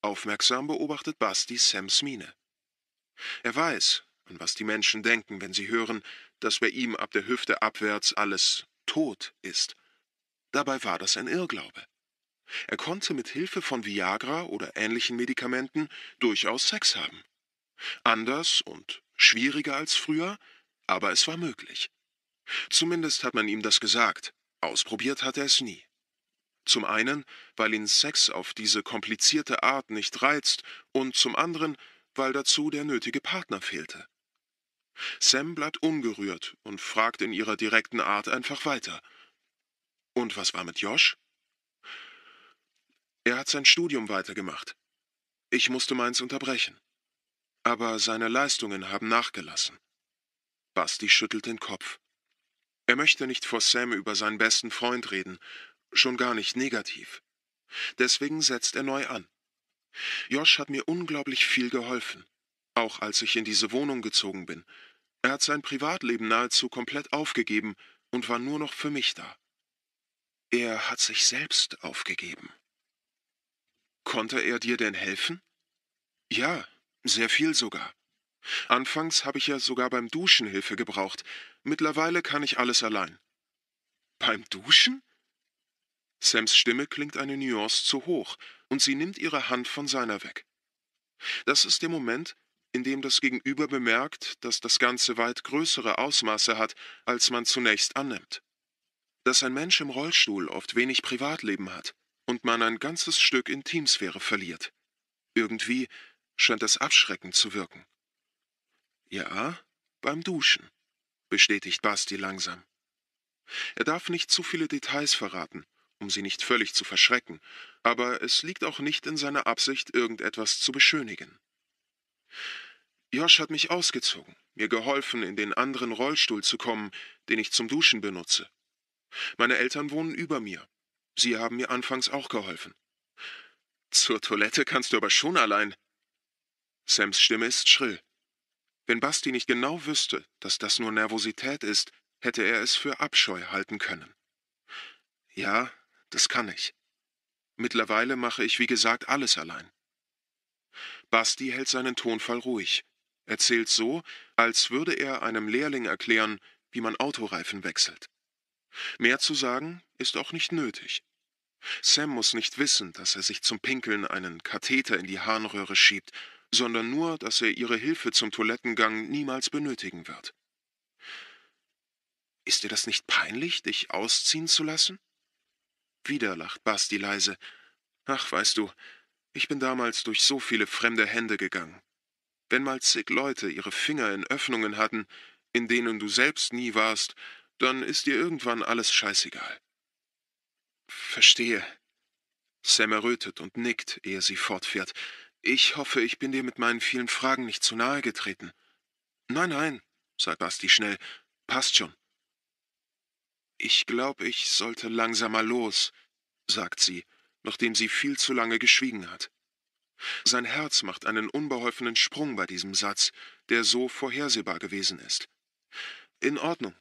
Aufmerksam beobachtet Basti Sams Miene. Er weiß, an was die Menschen denken, wenn sie hören, dass bei ihm ab der Hüfte abwärts alles tot ist. Dabei war das ein Irrglaube. Er konnte mit Hilfe von Viagra oder ähnlichen Medikamenten durchaus Sex haben. Anders und schwieriger als früher, aber es war möglich. Zumindest hat man ihm das gesagt, ausprobiert hat er es nie. Zum einen, weil ihn Sex auf diese komplizierte Art nicht reizt, und zum anderen, weil dazu der nötige Partner fehlte. Sam bleibt ungerührt und fragt in ihrer direkten Art einfach weiter. Und was war mit Josh? Er hat sein Studium weitergemacht. Ich musste meins unterbrechen. Aber seine Leistungen haben nachgelassen. Basti schüttelt den Kopf. Er möchte nicht vor Sam über seinen besten Freund reden, schon gar nicht negativ. Deswegen setzt er neu an. Josh hat mir unglaublich viel geholfen, auch als ich in diese Wohnung gezogen bin. Er hat sein Privatleben nahezu komplett aufgegeben und war nur noch für mich da. Er hat sich selbst aufgegeben. Konnte er dir denn helfen? Ja, sehr viel sogar. Anfangs habe ich ja sogar beim Duschen Hilfe gebraucht. Mittlerweile kann ich alles allein. Beim Duschen? Sams Stimme klingt eine Nuance zu hoch, und sie nimmt ihre Hand von seiner weg. Das ist der Moment, in dem das Gegenüber bemerkt, dass das Ganze weit größere Ausmaße hat, als man zunächst annimmt. Dass ein Mensch im Rollstuhl oft wenig Privatleben hat und man ein ganzes Stück Intimsphäre verliert. Irgendwie scheint das abschreckend zu wirken. Ja, beim Duschen, bestätigt Basti langsam. Er darf nicht zu viele Details verraten, um sie nicht völlig zu verschrecken, aber es liegt auch nicht in seiner Absicht, irgendetwas zu beschönigen. Josh hat mich ausgezogen, mir geholfen, in den anderen Rollstuhl zu kommen, den ich zum Duschen benutze. Meine Eltern wohnen über mir. Sie haben mir anfangs auch geholfen. Zur Toilette kannst du aber schon allein. Sams Stimme ist schrill. Wenn Basti nicht genau wüsste, dass das nur Nervosität ist, hätte er es für Abscheu halten können. Ja, das kann ich. Mittlerweile mache ich, wie gesagt, alles allein. Basti hält seinen Tonfall ruhig, erzählt so, als würde er einem Lehrling erklären, wie man Autoreifen wechselt. Mehr zu sagen ist auch nicht nötig. Sam muss nicht wissen, dass er sich zum Pinkeln einen Katheter in die Harnröhre schiebt, sondern nur, dass er ihre Hilfe zum Toilettengang niemals benötigen wird. Ist dir das nicht peinlich, dich ausziehen zu lassen? Wieder lacht Basti leise. Ach, weißt du, ich bin damals durch so viele fremde Hände gegangen. Wenn mal zig Leute ihre Finger in Öffnungen hatten, in denen du selbst nie warst, dann ist dir irgendwann alles scheißegal. Verstehe. Sam errötet und nickt, ehe sie fortfährt. Ich hoffe, ich bin dir mit meinen vielen Fragen nicht zu nahe getreten. Nein, nein, sagt Basti schnell. Passt schon. Ich glaube, ich sollte langsamer los, sagt sie, nachdem sie viel zu lange geschwiegen hat. Sein Herz macht einen unbeholfenen Sprung bei diesem Satz, der so vorhersehbar gewesen ist. In Ordnung.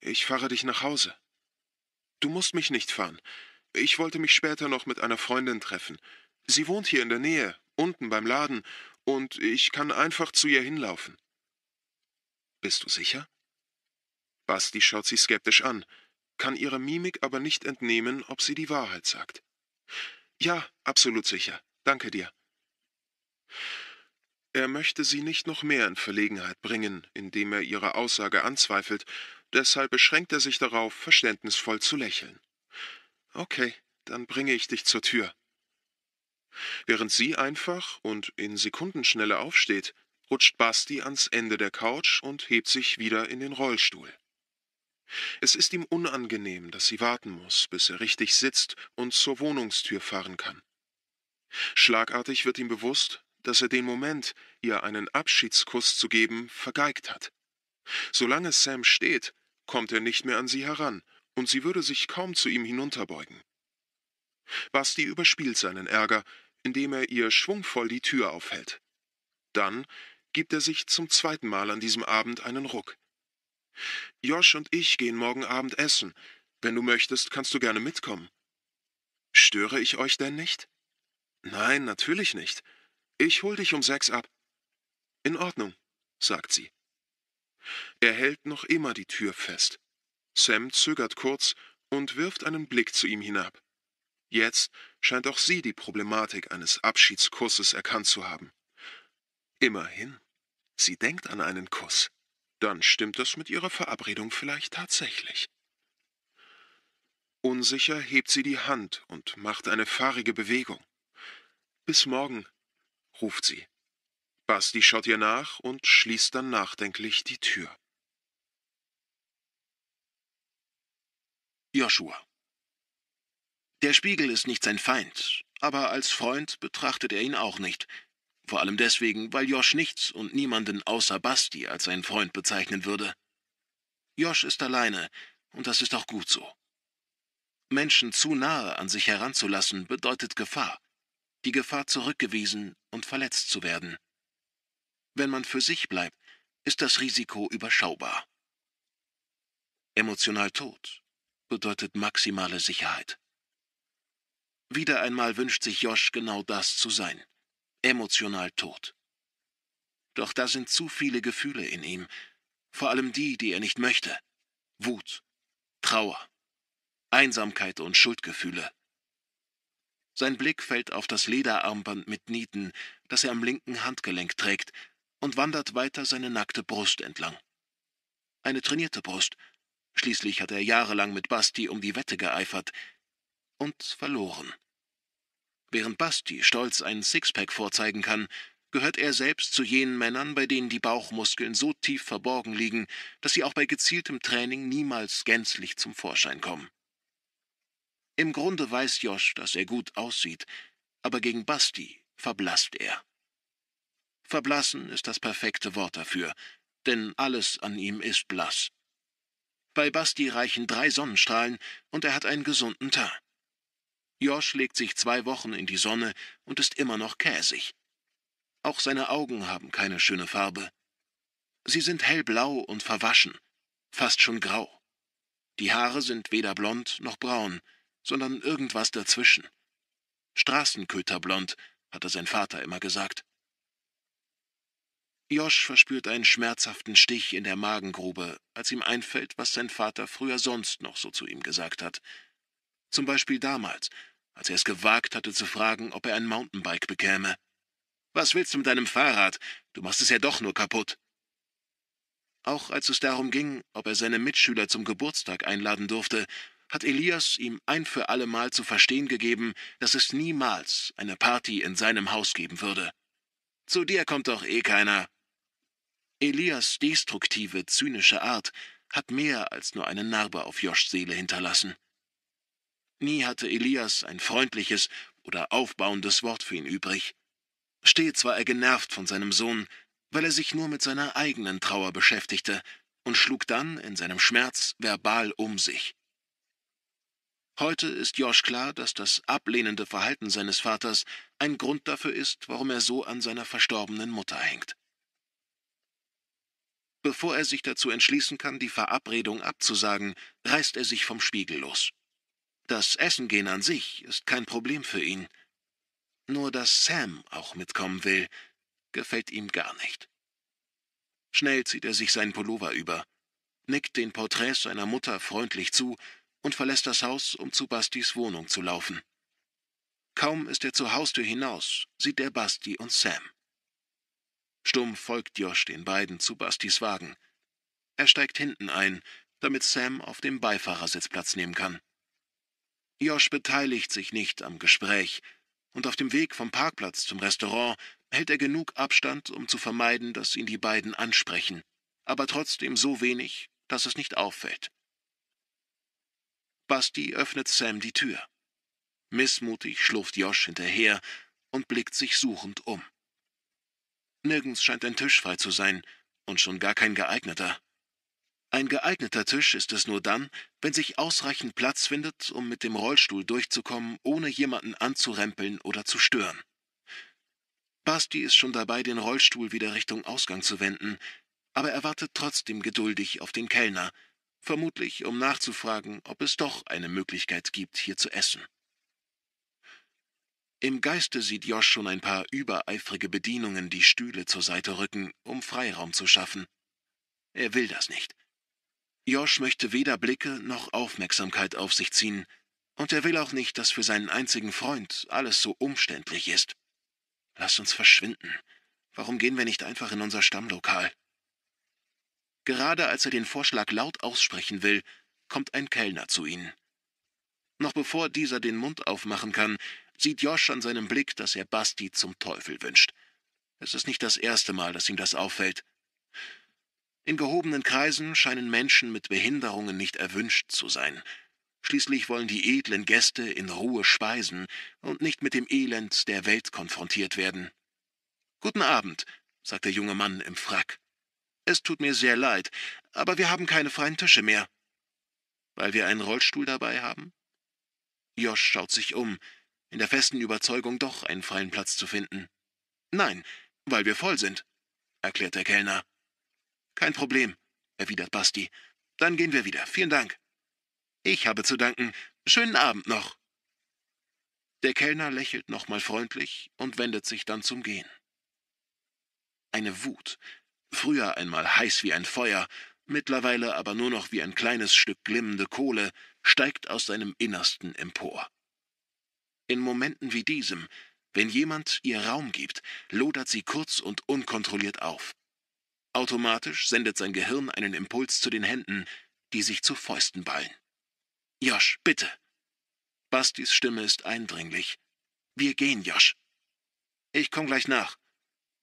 Ich fahre dich nach Hause. Du musst mich nicht fahren. Ich wollte mich später noch mit einer Freundin treffen. Sie wohnt hier in der Nähe, unten beim Laden, und ich kann einfach zu ihr hinlaufen. Bist du sicher? Basti schaut sie skeptisch an kann ihrer Mimik aber nicht entnehmen, ob sie die Wahrheit sagt. Ja, absolut sicher. Danke dir. Er möchte sie nicht noch mehr in Verlegenheit bringen, indem er ihre Aussage anzweifelt, deshalb beschränkt er sich darauf, verständnisvoll zu lächeln. Okay, dann bringe ich dich zur Tür. Während sie einfach und in Sekundenschnelle aufsteht, rutscht Basti ans Ende der Couch und hebt sich wieder in den Rollstuhl. Es ist ihm unangenehm, dass sie warten muss, bis er richtig sitzt und zur Wohnungstür fahren kann. Schlagartig wird ihm bewusst, dass er den Moment, ihr einen Abschiedskuss zu geben, vergeigt hat. Solange Sam steht, kommt er nicht mehr an sie heran, und sie würde sich kaum zu ihm hinunterbeugen. Basti überspielt seinen Ärger, indem er ihr schwungvoll die Tür aufhält. Dann gibt er sich zum zweiten Mal an diesem Abend einen Ruck. Josh und ich gehen morgen Abend essen. Wenn du möchtest, kannst du gerne mitkommen. Störe ich euch denn nicht? Nein, natürlich nicht. Ich hol dich um sechs ab. In Ordnung, sagt sie. Er hält noch immer die Tür fest. Sam zögert kurz und wirft einen Blick zu ihm hinab. Jetzt scheint auch sie die Problematik eines Abschiedskusses erkannt zu haben. Immerhin, sie denkt an einen Kuss. Dann stimmt das mit ihrer Verabredung vielleicht tatsächlich. Unsicher hebt sie die Hand und macht eine fahrige Bewegung. Bis morgen, ruft sie. Basti schaut ihr nach und schließt dann nachdenklich die Tür. Joshua. Der Spiegel ist nicht sein Feind, aber als Freund betrachtet er ihn auch nicht, vor allem deswegen, weil Josh nichts und niemanden außer Basti als seinen Freund bezeichnen würde. Josh ist alleine, und das ist auch gut so. Menschen zu nahe an sich heranzulassen bedeutet Gefahr, die Gefahr zurückgewiesen und verletzt zu werden. Wenn man für sich bleibt, ist das Risiko überschaubar. Emotional tot bedeutet maximale Sicherheit. Wieder einmal wünscht sich Josh genau das zu sein emotional tot. Doch da sind zu viele Gefühle in ihm, vor allem die, die er nicht möchte. Wut, Trauer, Einsamkeit und Schuldgefühle. Sein Blick fällt auf das Lederarmband mit Nieten, das er am linken Handgelenk trägt, und wandert weiter seine nackte Brust entlang. Eine trainierte Brust, schließlich hat er jahrelang mit Basti um die Wette geeifert und verloren. Während Basti stolz ein Sixpack vorzeigen kann, gehört er selbst zu jenen Männern, bei denen die Bauchmuskeln so tief verborgen liegen, dass sie auch bei gezieltem Training niemals gänzlich zum Vorschein kommen. Im Grunde weiß Josh, dass er gut aussieht, aber gegen Basti verblasst er. Verblassen ist das perfekte Wort dafür, denn alles an ihm ist blass. Bei Basti reichen drei Sonnenstrahlen und er hat einen gesunden Tag. Josh legt sich zwei Wochen in die Sonne und ist immer noch käsig. Auch seine Augen haben keine schöne Farbe. Sie sind hellblau und verwaschen, fast schon grau. Die Haare sind weder blond noch braun, sondern irgendwas dazwischen. Straßenköterblond, hatte sein Vater immer gesagt. Josh verspürt einen schmerzhaften Stich in der Magengrube, als ihm einfällt, was sein Vater früher sonst noch so zu ihm gesagt hat. Zum Beispiel damals, als er es gewagt hatte zu fragen, ob er ein Mountainbike bekäme. Was willst du mit deinem Fahrrad? Du machst es ja doch nur kaputt. Auch als es darum ging, ob er seine Mitschüler zum Geburtstag einladen durfte, hat Elias ihm ein für allemal zu verstehen gegeben, dass es niemals eine Party in seinem Haus geben würde. Zu dir kommt doch eh keiner. Elias destruktive, zynische Art hat mehr als nur eine Narbe auf Joschs Seele hinterlassen. Nie hatte Elias ein freundliches oder aufbauendes Wort für ihn übrig. Stets war er genervt von seinem Sohn, weil er sich nur mit seiner eigenen Trauer beschäftigte und schlug dann in seinem Schmerz verbal um sich. Heute ist Josh klar, dass das ablehnende Verhalten seines Vaters ein Grund dafür ist, warum er so an seiner verstorbenen Mutter hängt. Bevor er sich dazu entschließen kann, die Verabredung abzusagen, reißt er sich vom Spiegel los. Das Essen gehen an sich ist kein Problem für ihn. Nur dass Sam auch mitkommen will, gefällt ihm gar nicht. Schnell zieht er sich seinen Pullover über, nickt den Porträts seiner Mutter freundlich zu und verlässt das Haus, um zu Bastis Wohnung zu laufen. Kaum ist er zur Haustür hinaus, sieht er Basti und Sam. Stumm folgt Josh den beiden zu Bastis Wagen. Er steigt hinten ein, damit Sam auf dem Beifahrersitz Platz nehmen kann. Josh beteiligt sich nicht am Gespräch, und auf dem Weg vom Parkplatz zum Restaurant hält er genug Abstand, um zu vermeiden, dass ihn die beiden ansprechen, aber trotzdem so wenig, dass es nicht auffällt. Basti öffnet Sam die Tür. Missmutig schlurft Josh hinterher und blickt sich suchend um. Nirgends scheint ein Tisch frei zu sein und schon gar kein geeigneter. Ein geeigneter Tisch ist es nur dann, wenn sich ausreichend Platz findet, um mit dem Rollstuhl durchzukommen, ohne jemanden anzurempeln oder zu stören. Basti ist schon dabei, den Rollstuhl wieder Richtung Ausgang zu wenden, aber er wartet trotzdem geduldig auf den Kellner, vermutlich um nachzufragen, ob es doch eine Möglichkeit gibt, hier zu essen. Im Geiste sieht Josh schon ein paar übereifrige Bedienungen die Stühle zur Seite rücken, um Freiraum zu schaffen. Er will das nicht. Josh möchte weder Blicke noch Aufmerksamkeit auf sich ziehen, und er will auch nicht, dass für seinen einzigen Freund alles so umständlich ist. Lass uns verschwinden. Warum gehen wir nicht einfach in unser Stammlokal? Gerade als er den Vorschlag laut aussprechen will, kommt ein Kellner zu ihnen. Noch bevor dieser den Mund aufmachen kann, sieht Josh an seinem Blick, dass er Basti zum Teufel wünscht. Es ist nicht das erste Mal, dass ihm das auffällt. In gehobenen Kreisen scheinen Menschen mit Behinderungen nicht erwünscht zu sein. Schließlich wollen die edlen Gäste in Ruhe speisen und nicht mit dem Elend der Welt konfrontiert werden. Guten Abend, sagt der junge Mann im Frack. Es tut mir sehr leid, aber wir haben keine freien Tische mehr. Weil wir einen Rollstuhl dabei haben? Josh schaut sich um, in der festen Überzeugung doch einen freien Platz zu finden. Nein, weil wir voll sind, erklärt der Kellner. Kein Problem, erwidert Basti. Dann gehen wir wieder. Vielen Dank. Ich habe zu danken. Schönen Abend noch. Der Kellner lächelt nochmal freundlich und wendet sich dann zum Gehen. Eine Wut, früher einmal heiß wie ein Feuer, mittlerweile aber nur noch wie ein kleines Stück glimmende Kohle, steigt aus seinem Innersten empor. In Momenten wie diesem, wenn jemand ihr Raum gibt, lodert sie kurz und unkontrolliert auf. Automatisch sendet sein Gehirn einen Impuls zu den Händen, die sich zu Fäusten ballen. Josh, bitte! Bastis Stimme ist eindringlich. Wir gehen, Josh. Ich komm gleich nach.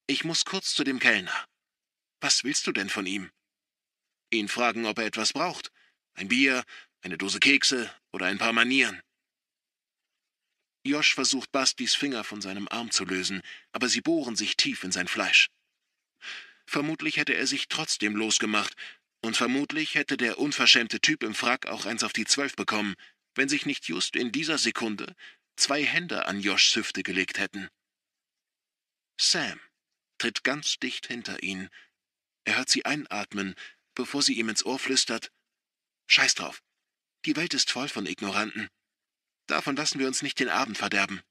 Ich muss kurz zu dem Kellner. Was willst du denn von ihm? Ihn fragen, ob er etwas braucht. Ein Bier, eine Dose Kekse oder ein paar Manieren. Josh versucht Bastis Finger von seinem Arm zu lösen, aber sie bohren sich tief in sein Fleisch. Vermutlich hätte er sich trotzdem losgemacht, und vermutlich hätte der unverschämte Typ im Frack auch eins auf die Zwölf bekommen, wenn sich nicht just in dieser Sekunde zwei Hände an Joshs Hüfte gelegt hätten. Sam tritt ganz dicht hinter ihn. Er hört sie einatmen, bevor sie ihm ins Ohr flüstert Scheiß drauf. Die Welt ist voll von Ignoranten. Davon lassen wir uns nicht den Abend verderben.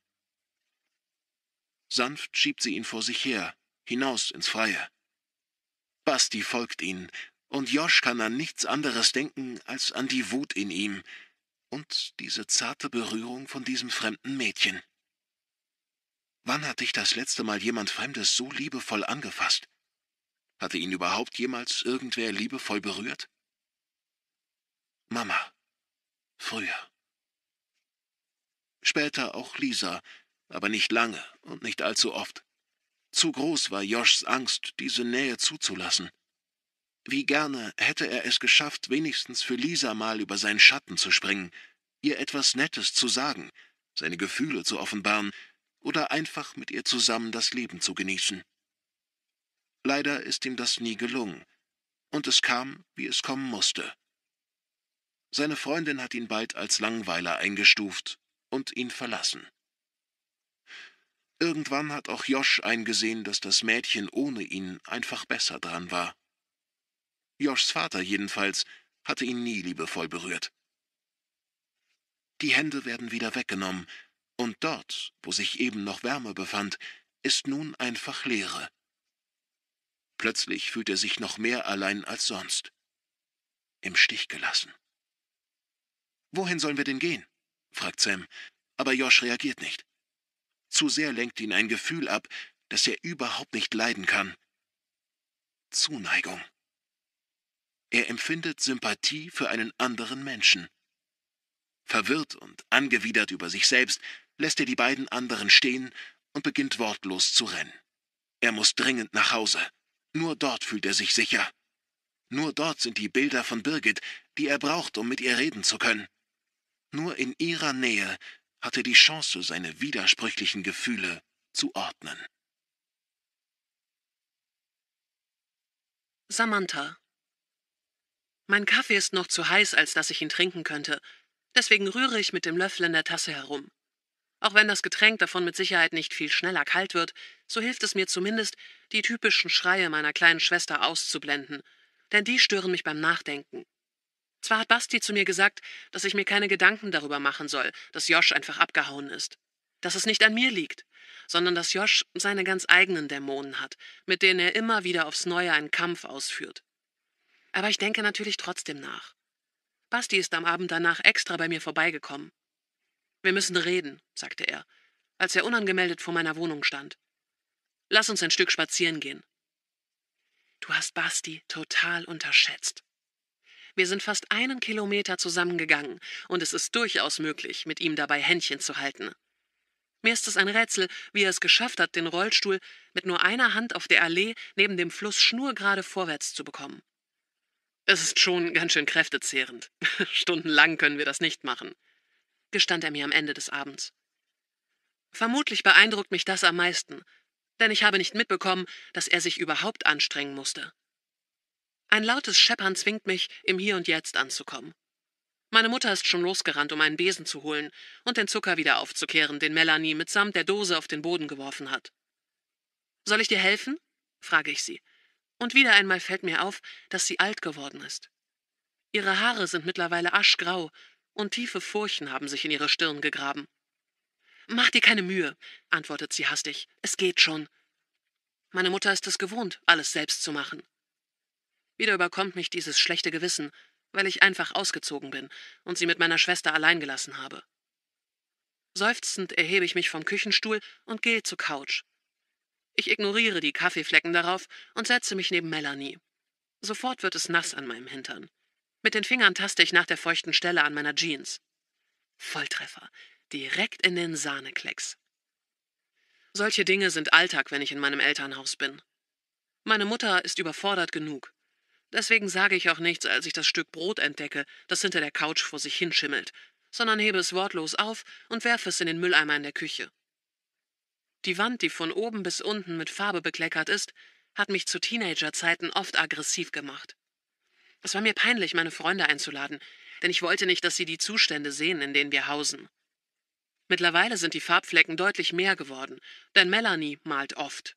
Sanft schiebt sie ihn vor sich her, hinaus ins Freie. Basti folgt ihnen, und Josch kann an nichts anderes denken als an die Wut in ihm und diese zarte Berührung von diesem fremden Mädchen. Wann hat dich das letzte Mal jemand Fremdes so liebevoll angefasst? Hatte ihn überhaupt jemals irgendwer liebevoll berührt? Mama. Früher. Später auch Lisa, aber nicht lange und nicht allzu oft. Zu groß war Joschs Angst, diese Nähe zuzulassen. Wie gerne hätte er es geschafft, wenigstens für Lisa mal über seinen Schatten zu springen, ihr etwas Nettes zu sagen, seine Gefühle zu offenbaren oder einfach mit ihr zusammen das Leben zu genießen. Leider ist ihm das nie gelungen, und es kam, wie es kommen musste. Seine Freundin hat ihn bald als Langweiler eingestuft und ihn verlassen. Irgendwann hat auch Josh eingesehen, dass das Mädchen ohne ihn einfach besser dran war. Joshs Vater jedenfalls hatte ihn nie liebevoll berührt. Die Hände werden wieder weggenommen, und dort, wo sich eben noch Wärme befand, ist nun einfach Leere. Plötzlich fühlt er sich noch mehr allein als sonst. Im Stich gelassen. Wohin sollen wir denn gehen? fragt Sam, aber Josh reagiert nicht. Zu sehr lenkt ihn ein Gefühl ab, das er überhaupt nicht leiden kann. Zuneigung. Er empfindet Sympathie für einen anderen Menschen. Verwirrt und angewidert über sich selbst, lässt er die beiden anderen stehen und beginnt wortlos zu rennen. Er muss dringend nach Hause. Nur dort fühlt er sich sicher. Nur dort sind die Bilder von Birgit, die er braucht, um mit ihr reden zu können. Nur in ihrer Nähe hatte die Chance, seine widersprüchlichen Gefühle zu ordnen. Samantha. Mein Kaffee ist noch zu heiß, als dass ich ihn trinken könnte, deswegen rühre ich mit dem Löffel in der Tasse herum. Auch wenn das Getränk davon mit Sicherheit nicht viel schneller kalt wird, so hilft es mir zumindest, die typischen Schreie meiner kleinen Schwester auszublenden, denn die stören mich beim Nachdenken. Zwar hat Basti zu mir gesagt, dass ich mir keine Gedanken darüber machen soll, dass Josh einfach abgehauen ist. Dass es nicht an mir liegt, sondern dass Josh seine ganz eigenen Dämonen hat, mit denen er immer wieder aufs Neue einen Kampf ausführt. Aber ich denke natürlich trotzdem nach. Basti ist am Abend danach extra bei mir vorbeigekommen. Wir müssen reden, sagte er, als er unangemeldet vor meiner Wohnung stand. Lass uns ein Stück spazieren gehen. Du hast Basti total unterschätzt, wir sind fast einen Kilometer zusammengegangen und es ist durchaus möglich, mit ihm dabei Händchen zu halten. Mir ist es ein Rätsel, wie er es geschafft hat, den Rollstuhl mit nur einer Hand auf der Allee neben dem Fluss schnurgerade vorwärts zu bekommen. Es ist schon ganz schön kräftezehrend. Stundenlang können wir das nicht machen, gestand er mir am Ende des Abends. Vermutlich beeindruckt mich das am meisten, denn ich habe nicht mitbekommen, dass er sich überhaupt anstrengen musste. Ein lautes Scheppern zwingt mich, im Hier und Jetzt anzukommen. Meine Mutter ist schon losgerannt, um einen Besen zu holen und den Zucker wieder aufzukehren, den Melanie mitsamt der Dose auf den Boden geworfen hat. Soll ich dir helfen? frage ich sie. Und wieder einmal fällt mir auf, dass sie alt geworden ist. Ihre Haare sind mittlerweile aschgrau und tiefe Furchen haben sich in ihre Stirn gegraben. Mach dir keine Mühe, antwortet sie hastig. Es geht schon. Meine Mutter ist es gewohnt, alles selbst zu machen. Wieder überkommt mich dieses schlechte Gewissen, weil ich einfach ausgezogen bin und sie mit meiner Schwester allein gelassen habe. Seufzend erhebe ich mich vom Küchenstuhl und gehe zur Couch. Ich ignoriere die Kaffeeflecken darauf und setze mich neben Melanie. Sofort wird es nass an meinem Hintern. Mit den Fingern taste ich nach der feuchten Stelle an meiner Jeans. Volltreffer. Direkt in den Sahneklecks. Solche Dinge sind Alltag, wenn ich in meinem Elternhaus bin. Meine Mutter ist überfordert genug. Deswegen sage ich auch nichts, als ich das Stück Brot entdecke, das hinter der Couch vor sich hinschimmelt, sondern hebe es wortlos auf und werfe es in den Mülleimer in der Küche. Die Wand, die von oben bis unten mit Farbe bekleckert ist, hat mich zu Teenagerzeiten oft aggressiv gemacht. Es war mir peinlich, meine Freunde einzuladen, denn ich wollte nicht, dass sie die Zustände sehen, in denen wir hausen. Mittlerweile sind die Farbflecken deutlich mehr geworden, denn Melanie malt oft.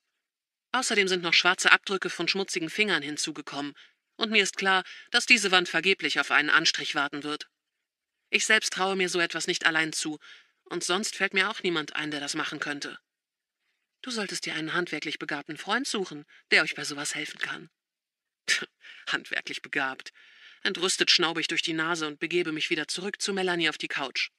Außerdem sind noch schwarze Abdrücke von schmutzigen Fingern hinzugekommen, und mir ist klar, dass diese Wand vergeblich auf einen Anstrich warten wird. Ich selbst traue mir so etwas nicht allein zu, und sonst fällt mir auch niemand ein, der das machen könnte. Du solltest dir einen handwerklich begabten Freund suchen, der euch bei sowas helfen kann. Pff, handwerklich begabt. Entrüstet schnaube ich durch die Nase und begebe mich wieder zurück zu Melanie auf die Couch.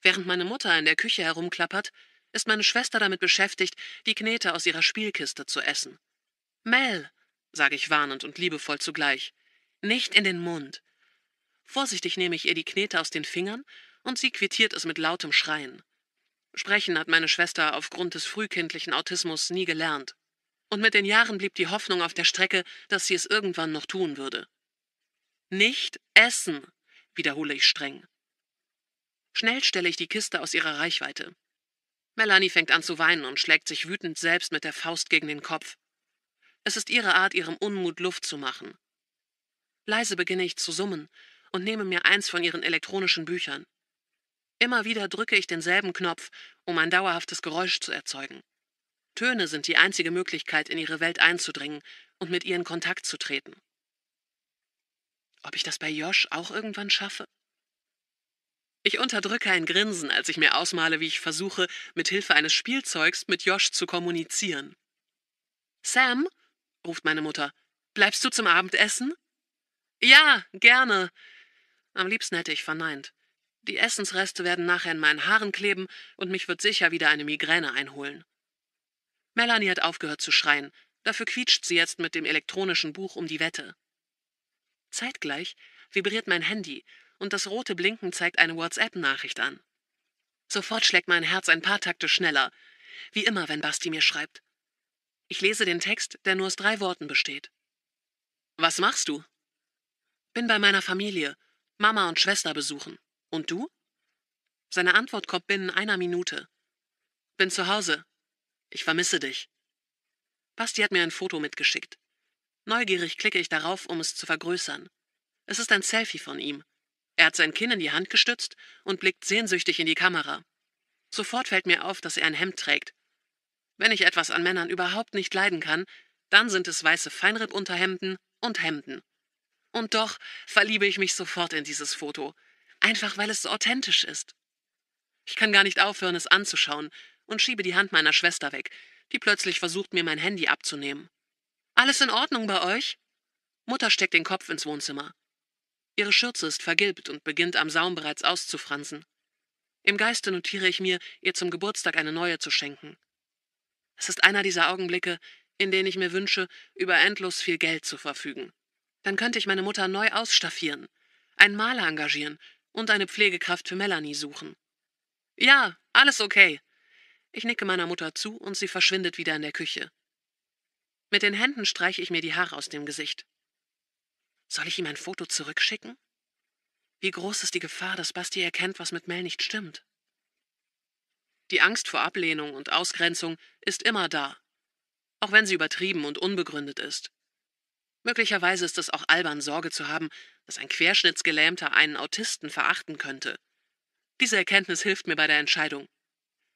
Während meine Mutter in der Küche herumklappert, ist meine Schwester damit beschäftigt, die Knete aus ihrer Spielkiste zu essen. Mel, sage ich warnend und liebevoll zugleich. Nicht in den Mund. Vorsichtig nehme ich ihr die Knete aus den Fingern und sie quittiert es mit lautem Schreien. Sprechen hat meine Schwester aufgrund des frühkindlichen Autismus nie gelernt. Und mit den Jahren blieb die Hoffnung auf der Strecke, dass sie es irgendwann noch tun würde. Nicht essen, wiederhole ich streng. Schnell stelle ich die Kiste aus ihrer Reichweite. Melanie fängt an zu weinen und schlägt sich wütend selbst mit der Faust gegen den Kopf. Es ist ihre Art, ihrem Unmut Luft zu machen. Leise beginne ich zu summen und nehme mir eins von ihren elektronischen Büchern. Immer wieder drücke ich denselben Knopf, um ein dauerhaftes Geräusch zu erzeugen. Töne sind die einzige Möglichkeit, in ihre Welt einzudringen und mit ihr in Kontakt zu treten. Ob ich das bei Josh auch irgendwann schaffe? Ich unterdrücke ein Grinsen, als ich mir ausmale, wie ich versuche, mit Hilfe eines Spielzeugs mit Josh zu kommunizieren. Sam, ruft meine Mutter. Bleibst du zum Abendessen? Ja, gerne. Am liebsten hätte ich verneint. Die Essensreste werden nachher in meinen Haaren kleben und mich wird sicher wieder eine Migräne einholen. Melanie hat aufgehört zu schreien. Dafür quietscht sie jetzt mit dem elektronischen Buch um die Wette. Zeitgleich vibriert mein Handy und das rote Blinken zeigt eine WhatsApp-Nachricht an. Sofort schlägt mein Herz ein paar Takte schneller. Wie immer, wenn Basti mir schreibt. Ich lese den Text, der nur aus drei Worten besteht. Was machst du? Bin bei meiner Familie, Mama und Schwester besuchen. Und du? Seine Antwort kommt binnen einer Minute. Bin zu Hause. Ich vermisse dich. Basti hat mir ein Foto mitgeschickt. Neugierig klicke ich darauf, um es zu vergrößern. Es ist ein Selfie von ihm. Er hat sein Kinn in die Hand gestützt und blickt sehnsüchtig in die Kamera. Sofort fällt mir auf, dass er ein Hemd trägt, wenn ich etwas an Männern überhaupt nicht leiden kann, dann sind es weiße Feinrippunterhemden und Hemden. Und doch verliebe ich mich sofort in dieses Foto, einfach weil es so authentisch ist. Ich kann gar nicht aufhören, es anzuschauen und schiebe die Hand meiner Schwester weg, die plötzlich versucht, mir mein Handy abzunehmen. Alles in Ordnung bei euch? Mutter steckt den Kopf ins Wohnzimmer. Ihre Schürze ist vergilbt und beginnt am Saum bereits auszufransen. Im Geiste notiere ich mir, ihr zum Geburtstag eine neue zu schenken. Es ist einer dieser Augenblicke, in denen ich mir wünsche, über endlos viel Geld zu verfügen. Dann könnte ich meine Mutter neu ausstaffieren, einen Maler engagieren und eine Pflegekraft für Melanie suchen. Ja, alles okay. Ich nicke meiner Mutter zu und sie verschwindet wieder in der Küche. Mit den Händen streiche ich mir die Haare aus dem Gesicht. Soll ich ihm ein Foto zurückschicken? Wie groß ist die Gefahr, dass Basti erkennt, was mit Mel nicht stimmt? Die Angst vor Ablehnung und Ausgrenzung ist immer da, auch wenn sie übertrieben und unbegründet ist. Möglicherweise ist es auch albern, Sorge zu haben, dass ein Querschnittsgelähmter einen Autisten verachten könnte. Diese Erkenntnis hilft mir bei der Entscheidung.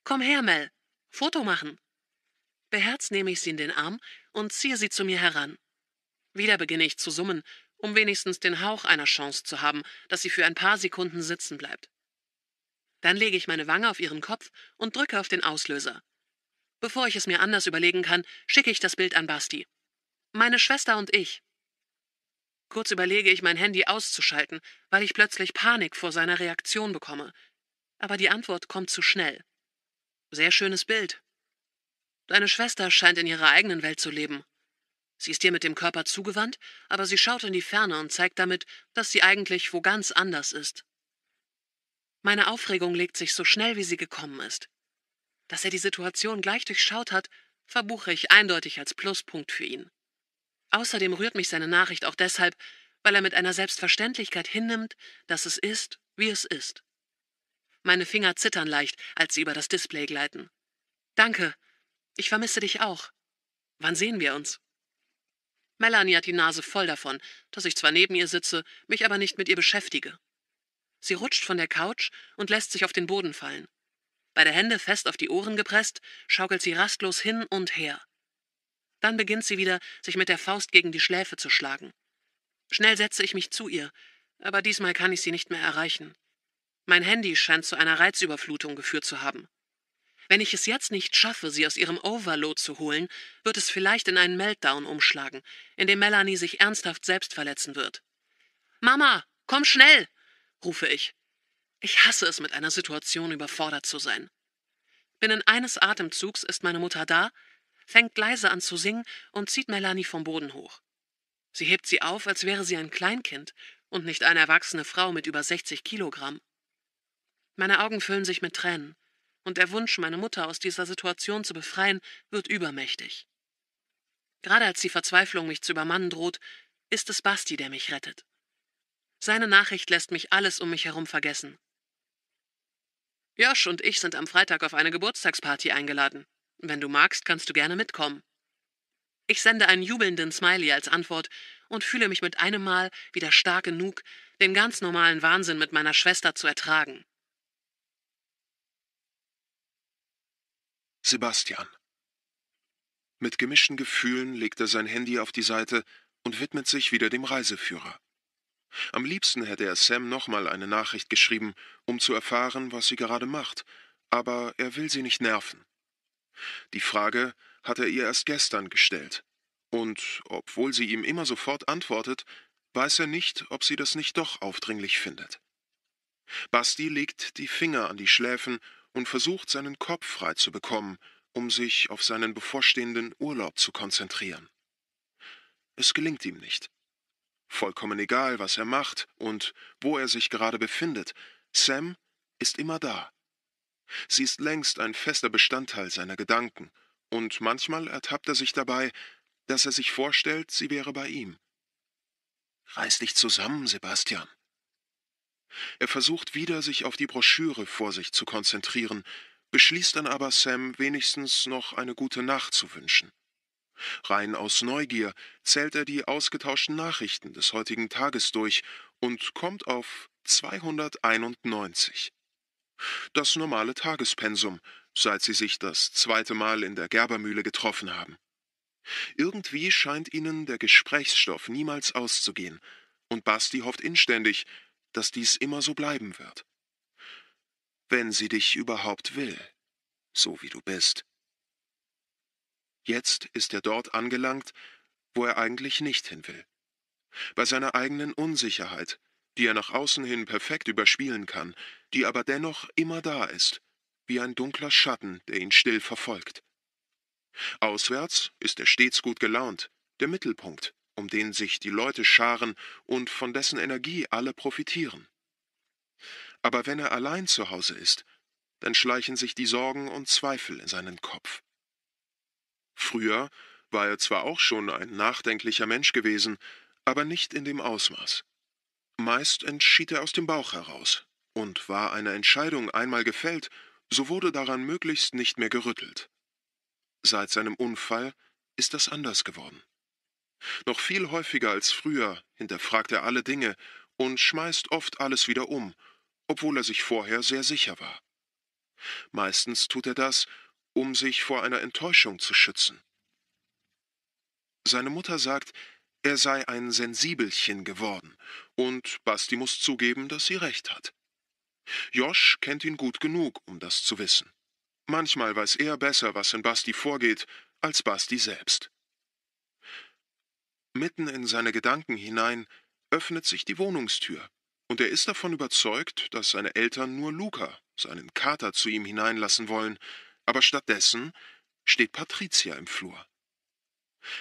Komm her, Mel. Foto machen. Beherzt nehme ich sie in den Arm und ziehe sie zu mir heran. Wieder beginne ich zu summen, um wenigstens den Hauch einer Chance zu haben, dass sie für ein paar Sekunden sitzen bleibt. Dann lege ich meine Wange auf ihren Kopf und drücke auf den Auslöser. Bevor ich es mir anders überlegen kann, schicke ich das Bild an Basti. Meine Schwester und ich. Kurz überlege ich, mein Handy auszuschalten, weil ich plötzlich Panik vor seiner Reaktion bekomme. Aber die Antwort kommt zu schnell. Sehr schönes Bild. Deine Schwester scheint in ihrer eigenen Welt zu leben. Sie ist dir mit dem Körper zugewandt, aber sie schaut in die Ferne und zeigt damit, dass sie eigentlich wo ganz anders ist. Meine Aufregung legt sich so schnell, wie sie gekommen ist. Dass er die Situation gleich durchschaut hat, verbuche ich eindeutig als Pluspunkt für ihn. Außerdem rührt mich seine Nachricht auch deshalb, weil er mit einer Selbstverständlichkeit hinnimmt, dass es ist, wie es ist. Meine Finger zittern leicht, als sie über das Display gleiten. Danke, ich vermisse dich auch. Wann sehen wir uns? Melanie hat die Nase voll davon, dass ich zwar neben ihr sitze, mich aber nicht mit ihr beschäftige. Sie rutscht von der Couch und lässt sich auf den Boden fallen. Beide Hände fest auf die Ohren gepresst, schaukelt sie rastlos hin und her. Dann beginnt sie wieder, sich mit der Faust gegen die Schläfe zu schlagen. Schnell setze ich mich zu ihr, aber diesmal kann ich sie nicht mehr erreichen. Mein Handy scheint zu einer Reizüberflutung geführt zu haben. Wenn ich es jetzt nicht schaffe, sie aus ihrem Overload zu holen, wird es vielleicht in einen Meltdown umschlagen, in dem Melanie sich ernsthaft selbst verletzen wird. Mama, komm schnell! rufe ich. Ich hasse es, mit einer Situation überfordert zu sein. Binnen eines Atemzugs ist meine Mutter da, fängt leise an zu singen und zieht Melanie vom Boden hoch. Sie hebt sie auf, als wäre sie ein Kleinkind und nicht eine erwachsene Frau mit über 60 Kilogramm. Meine Augen füllen sich mit Tränen, und der Wunsch, meine Mutter aus dieser Situation zu befreien, wird übermächtig. Gerade als die Verzweiflung mich zu übermannen droht, ist es Basti, der mich rettet. Seine Nachricht lässt mich alles um mich herum vergessen. Josh und ich sind am Freitag auf eine Geburtstagsparty eingeladen. Wenn du magst, kannst du gerne mitkommen. Ich sende einen jubelnden Smiley als Antwort und fühle mich mit einem Mal wieder stark genug, den ganz normalen Wahnsinn mit meiner Schwester zu ertragen. Sebastian. Mit gemischten Gefühlen legt er sein Handy auf die Seite und widmet sich wieder dem Reiseführer. Am liebsten hätte er Sam nochmal eine Nachricht geschrieben, um zu erfahren, was sie gerade macht, aber er will sie nicht nerven. Die Frage hat er ihr erst gestern gestellt, und obwohl sie ihm immer sofort antwortet, weiß er nicht, ob sie das nicht doch aufdringlich findet. Basti legt die Finger an die Schläfen und versucht, seinen Kopf frei zu bekommen, um sich auf seinen bevorstehenden Urlaub zu konzentrieren. Es gelingt ihm nicht. Vollkommen egal, was er macht und wo er sich gerade befindet, Sam ist immer da. Sie ist längst ein fester Bestandteil seiner Gedanken, und manchmal ertappt er sich dabei, dass er sich vorstellt, sie wäre bei ihm. Reiß dich zusammen, Sebastian. Er versucht wieder, sich auf die Broschüre vor sich zu konzentrieren, beschließt dann aber, Sam wenigstens noch eine gute Nacht zu wünschen. Rein aus Neugier zählt er die ausgetauschten Nachrichten des heutigen Tages durch und kommt auf 291. Das normale Tagespensum, seit sie sich das zweite Mal in der Gerbermühle getroffen haben. Irgendwie scheint ihnen der Gesprächsstoff niemals auszugehen, und Basti hofft inständig, dass dies immer so bleiben wird. Wenn sie dich überhaupt will, so wie du bist. Jetzt ist er dort angelangt, wo er eigentlich nicht hin will. Bei seiner eigenen Unsicherheit, die er nach außen hin perfekt überspielen kann, die aber dennoch immer da ist, wie ein dunkler Schatten, der ihn still verfolgt. Auswärts ist er stets gut gelaunt, der Mittelpunkt, um den sich die Leute scharen und von dessen Energie alle profitieren. Aber wenn er allein zu Hause ist, dann schleichen sich die Sorgen und Zweifel in seinen Kopf. Früher war er zwar auch schon ein nachdenklicher Mensch gewesen, aber nicht in dem Ausmaß. Meist entschied er aus dem Bauch heraus, und war eine Entscheidung einmal gefällt, so wurde daran möglichst nicht mehr gerüttelt. Seit seinem Unfall ist das anders geworden. Noch viel häufiger als früher hinterfragt er alle Dinge und schmeißt oft alles wieder um, obwohl er sich vorher sehr sicher war. Meistens tut er das, um sich vor einer Enttäuschung zu schützen. Seine Mutter sagt, er sei ein Sensibelchen geworden, und Basti muss zugeben, dass sie recht hat. Josh kennt ihn gut genug, um das zu wissen. Manchmal weiß er besser, was in Basti vorgeht, als Basti selbst. Mitten in seine Gedanken hinein öffnet sich die Wohnungstür, und er ist davon überzeugt, dass seine Eltern nur Luca, seinen Kater, zu ihm hineinlassen wollen, aber stattdessen steht Patricia im Flur.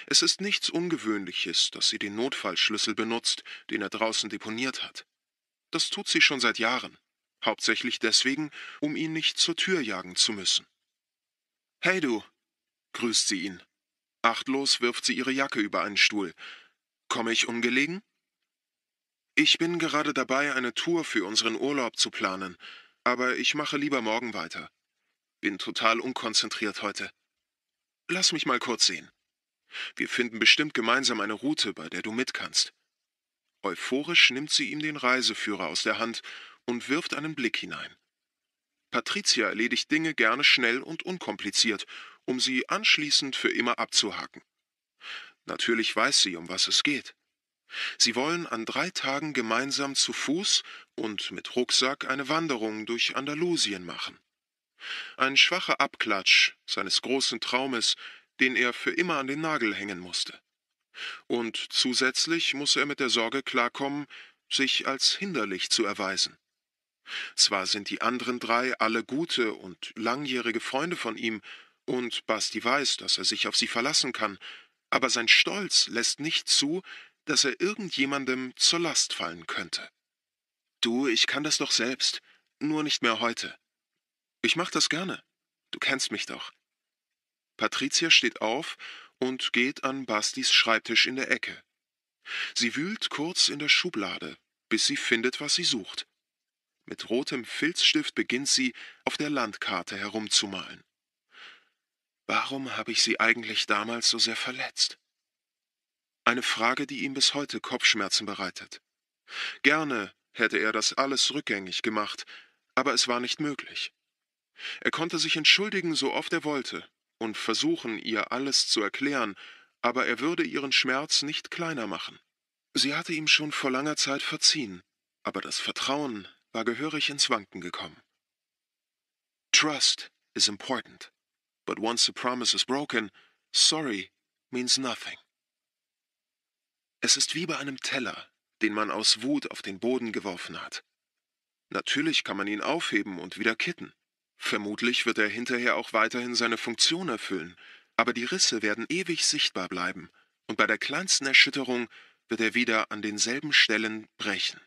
Es ist nichts Ungewöhnliches, dass sie den Notfallschlüssel benutzt, den er draußen deponiert hat. Das tut sie schon seit Jahren, hauptsächlich deswegen, um ihn nicht zur Tür jagen zu müssen. Hey du, grüßt sie ihn. Achtlos wirft sie ihre Jacke über einen Stuhl. Komme ich ungelegen? Ich bin gerade dabei, eine Tour für unseren Urlaub zu planen, aber ich mache lieber morgen weiter bin total unkonzentriert heute. Lass mich mal kurz sehen. Wir finden bestimmt gemeinsam eine Route, bei der du mit kannst. Euphorisch nimmt sie ihm den Reiseführer aus der Hand und wirft einen Blick hinein. Patricia erledigt Dinge gerne schnell und unkompliziert, um sie anschließend für immer abzuhaken. Natürlich weiß sie, um was es geht. Sie wollen an drei Tagen gemeinsam zu Fuß und mit Rucksack eine Wanderung durch Andalusien machen. Ein schwacher Abklatsch seines großen Traumes, den er für immer an den Nagel hängen musste. Und zusätzlich muss er mit der Sorge klarkommen, sich als hinderlich zu erweisen. Zwar sind die anderen drei alle gute und langjährige Freunde von ihm, und Basti weiß, dass er sich auf sie verlassen kann, aber sein Stolz lässt nicht zu, dass er irgendjemandem zur Last fallen könnte. Du, ich kann das doch selbst, nur nicht mehr heute. Ich mach das gerne. Du kennst mich doch. Patricia steht auf und geht an Bastis Schreibtisch in der Ecke. Sie wühlt kurz in der Schublade, bis sie findet, was sie sucht. Mit rotem Filzstift beginnt sie, auf der Landkarte herumzumalen. Warum habe ich sie eigentlich damals so sehr verletzt? Eine Frage, die ihm bis heute Kopfschmerzen bereitet. Gerne hätte er das alles rückgängig gemacht, aber es war nicht möglich. Er konnte sich entschuldigen, so oft er wollte, und versuchen, ihr alles zu erklären, aber er würde ihren Schmerz nicht kleiner machen. Sie hatte ihm schon vor langer Zeit verziehen, aber das Vertrauen war gehörig ins Wanken gekommen. Trust is important, but once a promise is broken, sorry means nothing. Es ist wie bei einem Teller, den man aus Wut auf den Boden geworfen hat. Natürlich kann man ihn aufheben und wieder kitten, Vermutlich wird er hinterher auch weiterhin seine Funktion erfüllen, aber die Risse werden ewig sichtbar bleiben, und bei der kleinsten Erschütterung wird er wieder an denselben Stellen brechen.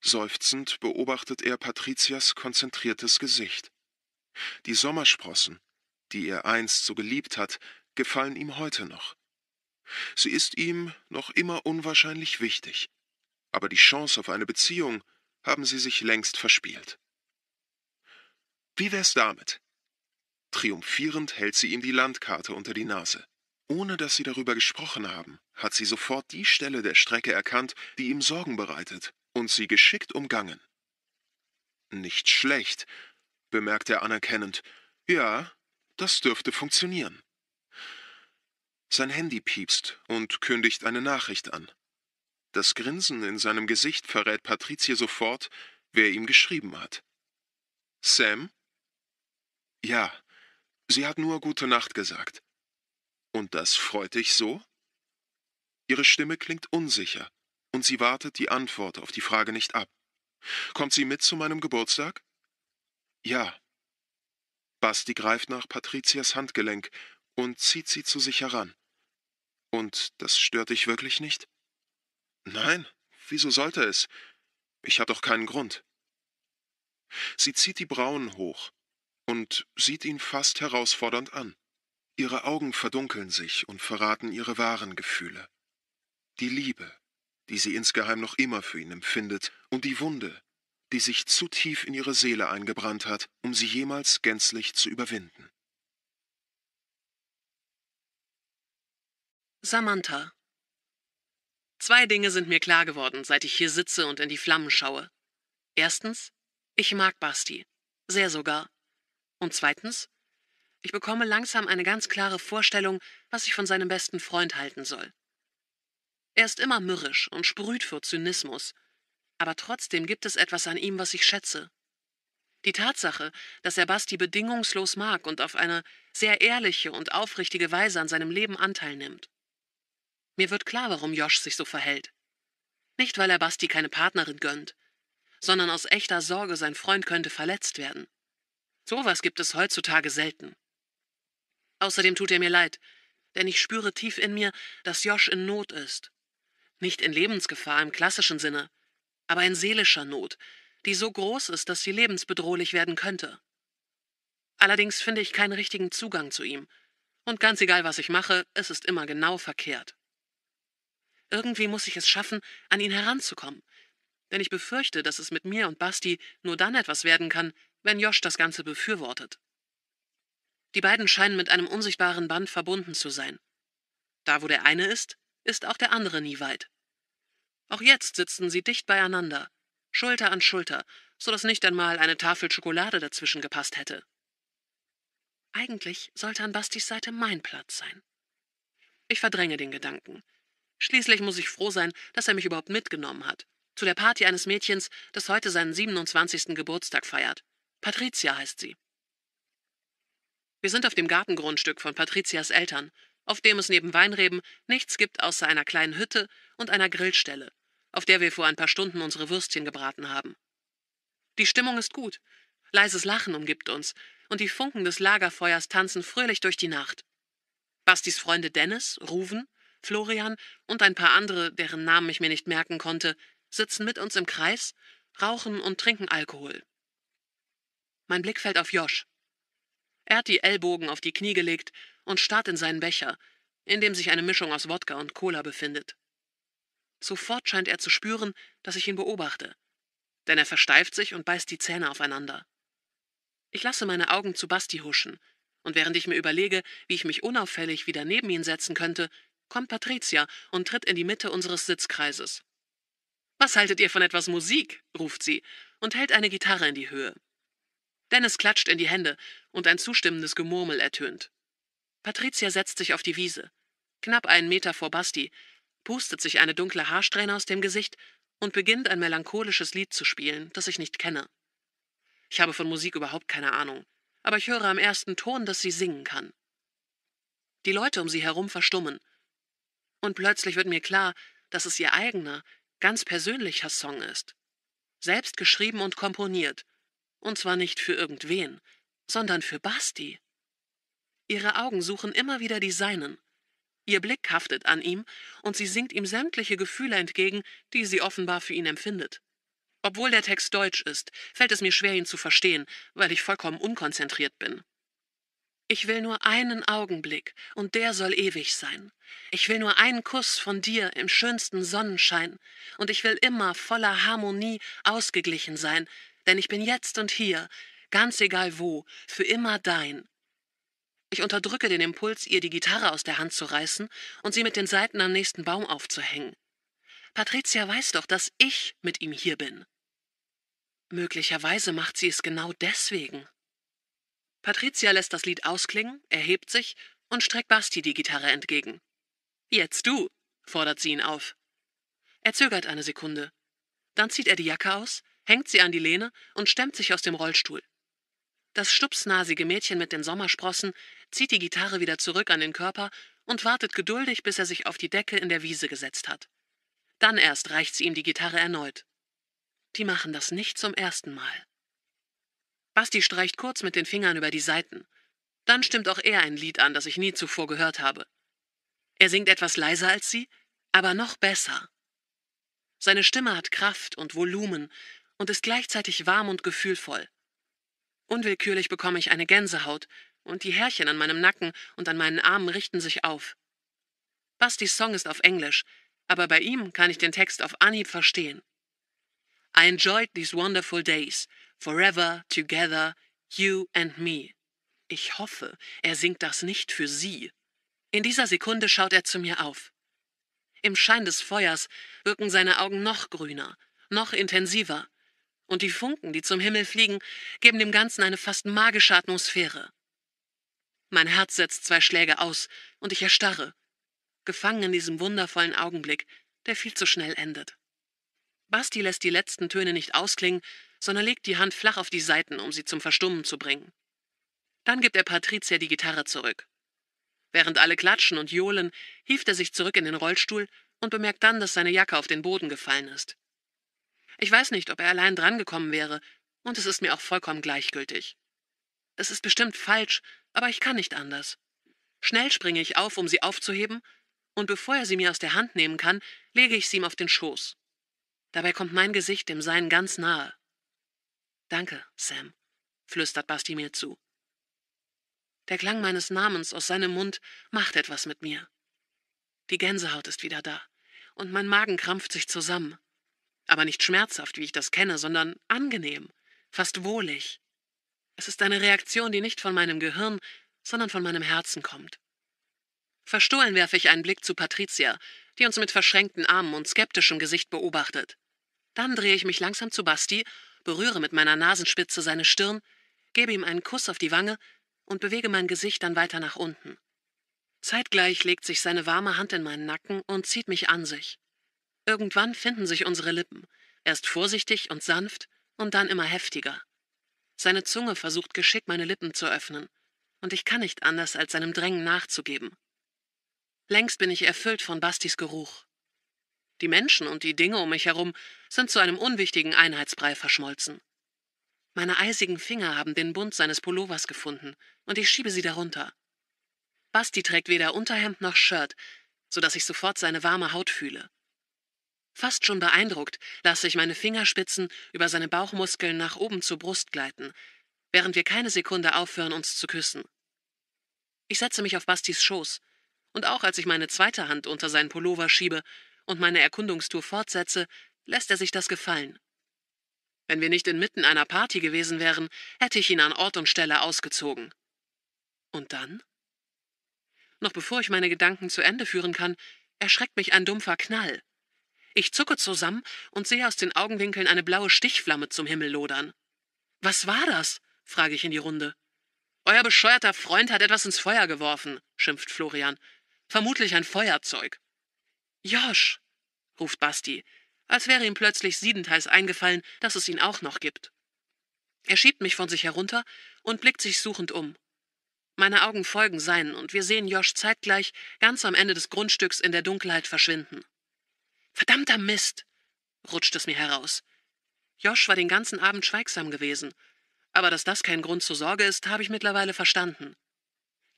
Seufzend beobachtet er Patrizias konzentriertes Gesicht. Die Sommersprossen, die er einst so geliebt hat, gefallen ihm heute noch. Sie ist ihm noch immer unwahrscheinlich wichtig, aber die Chance auf eine Beziehung haben sie sich längst verspielt. Wie wär's damit? Triumphierend hält sie ihm die Landkarte unter die Nase. Ohne dass sie darüber gesprochen haben, hat sie sofort die Stelle der Strecke erkannt, die ihm Sorgen bereitet, und sie geschickt umgangen. Nicht schlecht, bemerkt er anerkennend. Ja, das dürfte funktionieren. Sein Handy piepst und kündigt eine Nachricht an. Das Grinsen in seinem Gesicht verrät Patrizie sofort, wer ihm geschrieben hat. Sam? Ja, sie hat nur gute Nacht gesagt. Und das freut dich so? Ihre Stimme klingt unsicher, und sie wartet die Antwort auf die Frage nicht ab. Kommt sie mit zu meinem Geburtstag? Ja. Basti greift nach Patrizias Handgelenk und zieht sie zu sich heran. Und das stört dich wirklich nicht? Nein, wieso sollte es? Ich habe doch keinen Grund. Sie zieht die Brauen hoch und sieht ihn fast herausfordernd an. Ihre Augen verdunkeln sich und verraten ihre wahren Gefühle. Die Liebe, die sie insgeheim noch immer für ihn empfindet, und die Wunde, die sich zu tief in ihre Seele eingebrannt hat, um sie jemals gänzlich zu überwinden. Samantha Zwei Dinge sind mir klar geworden, seit ich hier sitze und in die Flammen schaue. Erstens, ich mag Basti. Sehr sogar. Und zweitens, ich bekomme langsam eine ganz klare Vorstellung, was ich von seinem besten Freund halten soll. Er ist immer mürrisch und sprüht vor Zynismus, aber trotzdem gibt es etwas an ihm, was ich schätze. Die Tatsache, dass er Basti bedingungslos mag und auf eine sehr ehrliche und aufrichtige Weise an seinem Leben Anteil nimmt. Mir wird klar, warum Josh sich so verhält. Nicht, weil er Basti keine Partnerin gönnt, sondern aus echter Sorge, sein Freund könnte verletzt werden. Sowas gibt es heutzutage selten. Außerdem tut er mir leid, denn ich spüre tief in mir, dass Josh in Not ist. Nicht in Lebensgefahr im klassischen Sinne, aber in seelischer Not, die so groß ist, dass sie lebensbedrohlich werden könnte. Allerdings finde ich keinen richtigen Zugang zu ihm. Und ganz egal, was ich mache, es ist immer genau verkehrt. Irgendwie muss ich es schaffen, an ihn heranzukommen. Denn ich befürchte, dass es mit mir und Basti nur dann etwas werden kann, wenn Josh das Ganze befürwortet. Die beiden scheinen mit einem unsichtbaren Band verbunden zu sein. Da, wo der eine ist, ist auch der andere nie weit. Auch jetzt sitzen sie dicht beieinander, Schulter an Schulter, so dass nicht einmal eine Tafel Schokolade dazwischen gepasst hätte. Eigentlich sollte an Bastis Seite mein Platz sein. Ich verdränge den Gedanken. Schließlich muss ich froh sein, dass er mich überhaupt mitgenommen hat. Zu der Party eines Mädchens, das heute seinen 27. Geburtstag feiert. Patricia heißt sie. Wir sind auf dem Gartengrundstück von Patrizias Eltern, auf dem es neben Weinreben nichts gibt außer einer kleinen Hütte und einer Grillstelle, auf der wir vor ein paar Stunden unsere Würstchen gebraten haben. Die Stimmung ist gut, leises Lachen umgibt uns, und die Funken des Lagerfeuers tanzen fröhlich durch die Nacht. Bastis Freunde Dennis, Ruven, Florian und ein paar andere, deren Namen ich mir nicht merken konnte, sitzen mit uns im Kreis, rauchen und trinken Alkohol. Mein Blick fällt auf Josh. Er hat die Ellbogen auf die Knie gelegt und starrt in seinen Becher, in dem sich eine Mischung aus Wodka und Cola befindet. Sofort scheint er zu spüren, dass ich ihn beobachte, denn er versteift sich und beißt die Zähne aufeinander. Ich lasse meine Augen zu Basti huschen, und während ich mir überlege, wie ich mich unauffällig wieder neben ihn setzen könnte, kommt Patricia und tritt in die Mitte unseres Sitzkreises. Was haltet ihr von etwas Musik? ruft sie und hält eine Gitarre in die Höhe. Dennis klatscht in die Hände und ein zustimmendes Gemurmel ertönt. Patricia setzt sich auf die Wiese, knapp einen Meter vor Basti, pustet sich eine dunkle Haarsträhne aus dem Gesicht und beginnt ein melancholisches Lied zu spielen, das ich nicht kenne. Ich habe von Musik überhaupt keine Ahnung, aber ich höre am ersten Ton, dass sie singen kann. Die Leute um sie herum verstummen. Und plötzlich wird mir klar, dass es ihr eigener, ganz persönlicher Song ist. Selbst geschrieben und komponiert und zwar nicht für irgendwen, sondern für Basti. Ihre Augen suchen immer wieder die seinen. Ihr Blick haftet an ihm und sie singt ihm sämtliche Gefühle entgegen, die sie offenbar für ihn empfindet. Obwohl der Text deutsch ist, fällt es mir schwer, ihn zu verstehen, weil ich vollkommen unkonzentriert bin. Ich will nur einen Augenblick, und der soll ewig sein. Ich will nur einen Kuss von dir im schönsten Sonnenschein, und ich will immer voller Harmonie ausgeglichen sein, denn ich bin jetzt und hier, ganz egal wo, für immer dein. Ich unterdrücke den Impuls, ihr die Gitarre aus der Hand zu reißen und sie mit den Saiten am nächsten Baum aufzuhängen. Patricia weiß doch, dass ich mit ihm hier bin. Möglicherweise macht sie es genau deswegen. Patricia lässt das Lied ausklingen, erhebt sich und streckt Basti die Gitarre entgegen. Jetzt du, fordert sie ihn auf. Er zögert eine Sekunde. Dann zieht er die Jacke aus, hängt sie an die Lehne und stemmt sich aus dem Rollstuhl. Das stupsnasige Mädchen mit den Sommersprossen zieht die Gitarre wieder zurück an den Körper und wartet geduldig, bis er sich auf die Decke in der Wiese gesetzt hat. Dann erst reicht sie ihm die Gitarre erneut. Die machen das nicht zum ersten Mal. Basti streicht kurz mit den Fingern über die Saiten. Dann stimmt auch er ein Lied an, das ich nie zuvor gehört habe. Er singt etwas leiser als sie, aber noch besser. Seine Stimme hat Kraft und Volumen, und ist gleichzeitig warm und gefühlvoll. Unwillkürlich bekomme ich eine Gänsehaut, und die Härchen an meinem Nacken und an meinen Armen richten sich auf. Bastis Song ist auf Englisch, aber bei ihm kann ich den Text auf Anhieb verstehen. I enjoyed these wonderful days, forever, together, you and me. Ich hoffe, er singt das nicht für sie. In dieser Sekunde schaut er zu mir auf. Im Schein des Feuers wirken seine Augen noch grüner, noch intensiver, und die Funken, die zum Himmel fliegen, geben dem Ganzen eine fast magische Atmosphäre. Mein Herz setzt zwei Schläge aus und ich erstarre, gefangen in diesem wundervollen Augenblick, der viel zu schnell endet. Basti lässt die letzten Töne nicht ausklingen, sondern legt die Hand flach auf die Saiten, um sie zum Verstummen zu bringen. Dann gibt er Patrizia die Gitarre zurück. Während alle klatschen und johlen, hieft er sich zurück in den Rollstuhl und bemerkt dann, dass seine Jacke auf den Boden gefallen ist. Ich weiß nicht, ob er allein drangekommen wäre, und es ist mir auch vollkommen gleichgültig. Es ist bestimmt falsch, aber ich kann nicht anders. Schnell springe ich auf, um sie aufzuheben, und bevor er sie mir aus der Hand nehmen kann, lege ich sie ihm auf den Schoß. Dabei kommt mein Gesicht dem Sein ganz nahe. Danke, Sam, flüstert Basti mir zu. Der Klang meines Namens aus seinem Mund macht etwas mit mir. Die Gänsehaut ist wieder da, und mein Magen krampft sich zusammen. Aber nicht schmerzhaft, wie ich das kenne, sondern angenehm, fast wohlig. Es ist eine Reaktion, die nicht von meinem Gehirn, sondern von meinem Herzen kommt. Verstohlen werfe ich einen Blick zu Patricia, die uns mit verschränkten Armen und skeptischem Gesicht beobachtet. Dann drehe ich mich langsam zu Basti, berühre mit meiner Nasenspitze seine Stirn, gebe ihm einen Kuss auf die Wange und bewege mein Gesicht dann weiter nach unten. Zeitgleich legt sich seine warme Hand in meinen Nacken und zieht mich an sich. Irgendwann finden sich unsere Lippen, erst vorsichtig und sanft und dann immer heftiger. Seine Zunge versucht geschickt, meine Lippen zu öffnen, und ich kann nicht anders, als seinem Drängen nachzugeben. Längst bin ich erfüllt von Bastis Geruch. Die Menschen und die Dinge um mich herum sind zu einem unwichtigen Einheitsbrei verschmolzen. Meine eisigen Finger haben den Bund seines Pullovers gefunden, und ich schiebe sie darunter. Basti trägt weder Unterhemd noch Shirt, so dass ich sofort seine warme Haut fühle. Fast schon beeindruckt lasse ich meine Fingerspitzen über seine Bauchmuskeln nach oben zur Brust gleiten, während wir keine Sekunde aufhören, uns zu küssen. Ich setze mich auf Bastis Schoß, und auch als ich meine zweite Hand unter seinen Pullover schiebe und meine Erkundungstour fortsetze, lässt er sich das gefallen. Wenn wir nicht inmitten einer Party gewesen wären, hätte ich ihn an Ort und Stelle ausgezogen. Und dann? Noch bevor ich meine Gedanken zu Ende führen kann, erschreckt mich ein dumpfer Knall, ich zucke zusammen und sehe aus den Augenwinkeln eine blaue Stichflamme zum Himmel lodern. Was war das? frage ich in die Runde. Euer bescheuerter Freund hat etwas ins Feuer geworfen, schimpft Florian. Vermutlich ein Feuerzeug. Josch, ruft Basti, als wäre ihm plötzlich siedenteils eingefallen, dass es ihn auch noch gibt. Er schiebt mich von sich herunter und blickt sich suchend um. Meine Augen folgen seinen und wir sehen Josch zeitgleich ganz am Ende des Grundstücks in der Dunkelheit verschwinden. Verdammter Mist, rutscht es mir heraus. Josh war den ganzen Abend schweigsam gewesen, aber dass das kein Grund zur Sorge ist, habe ich mittlerweile verstanden.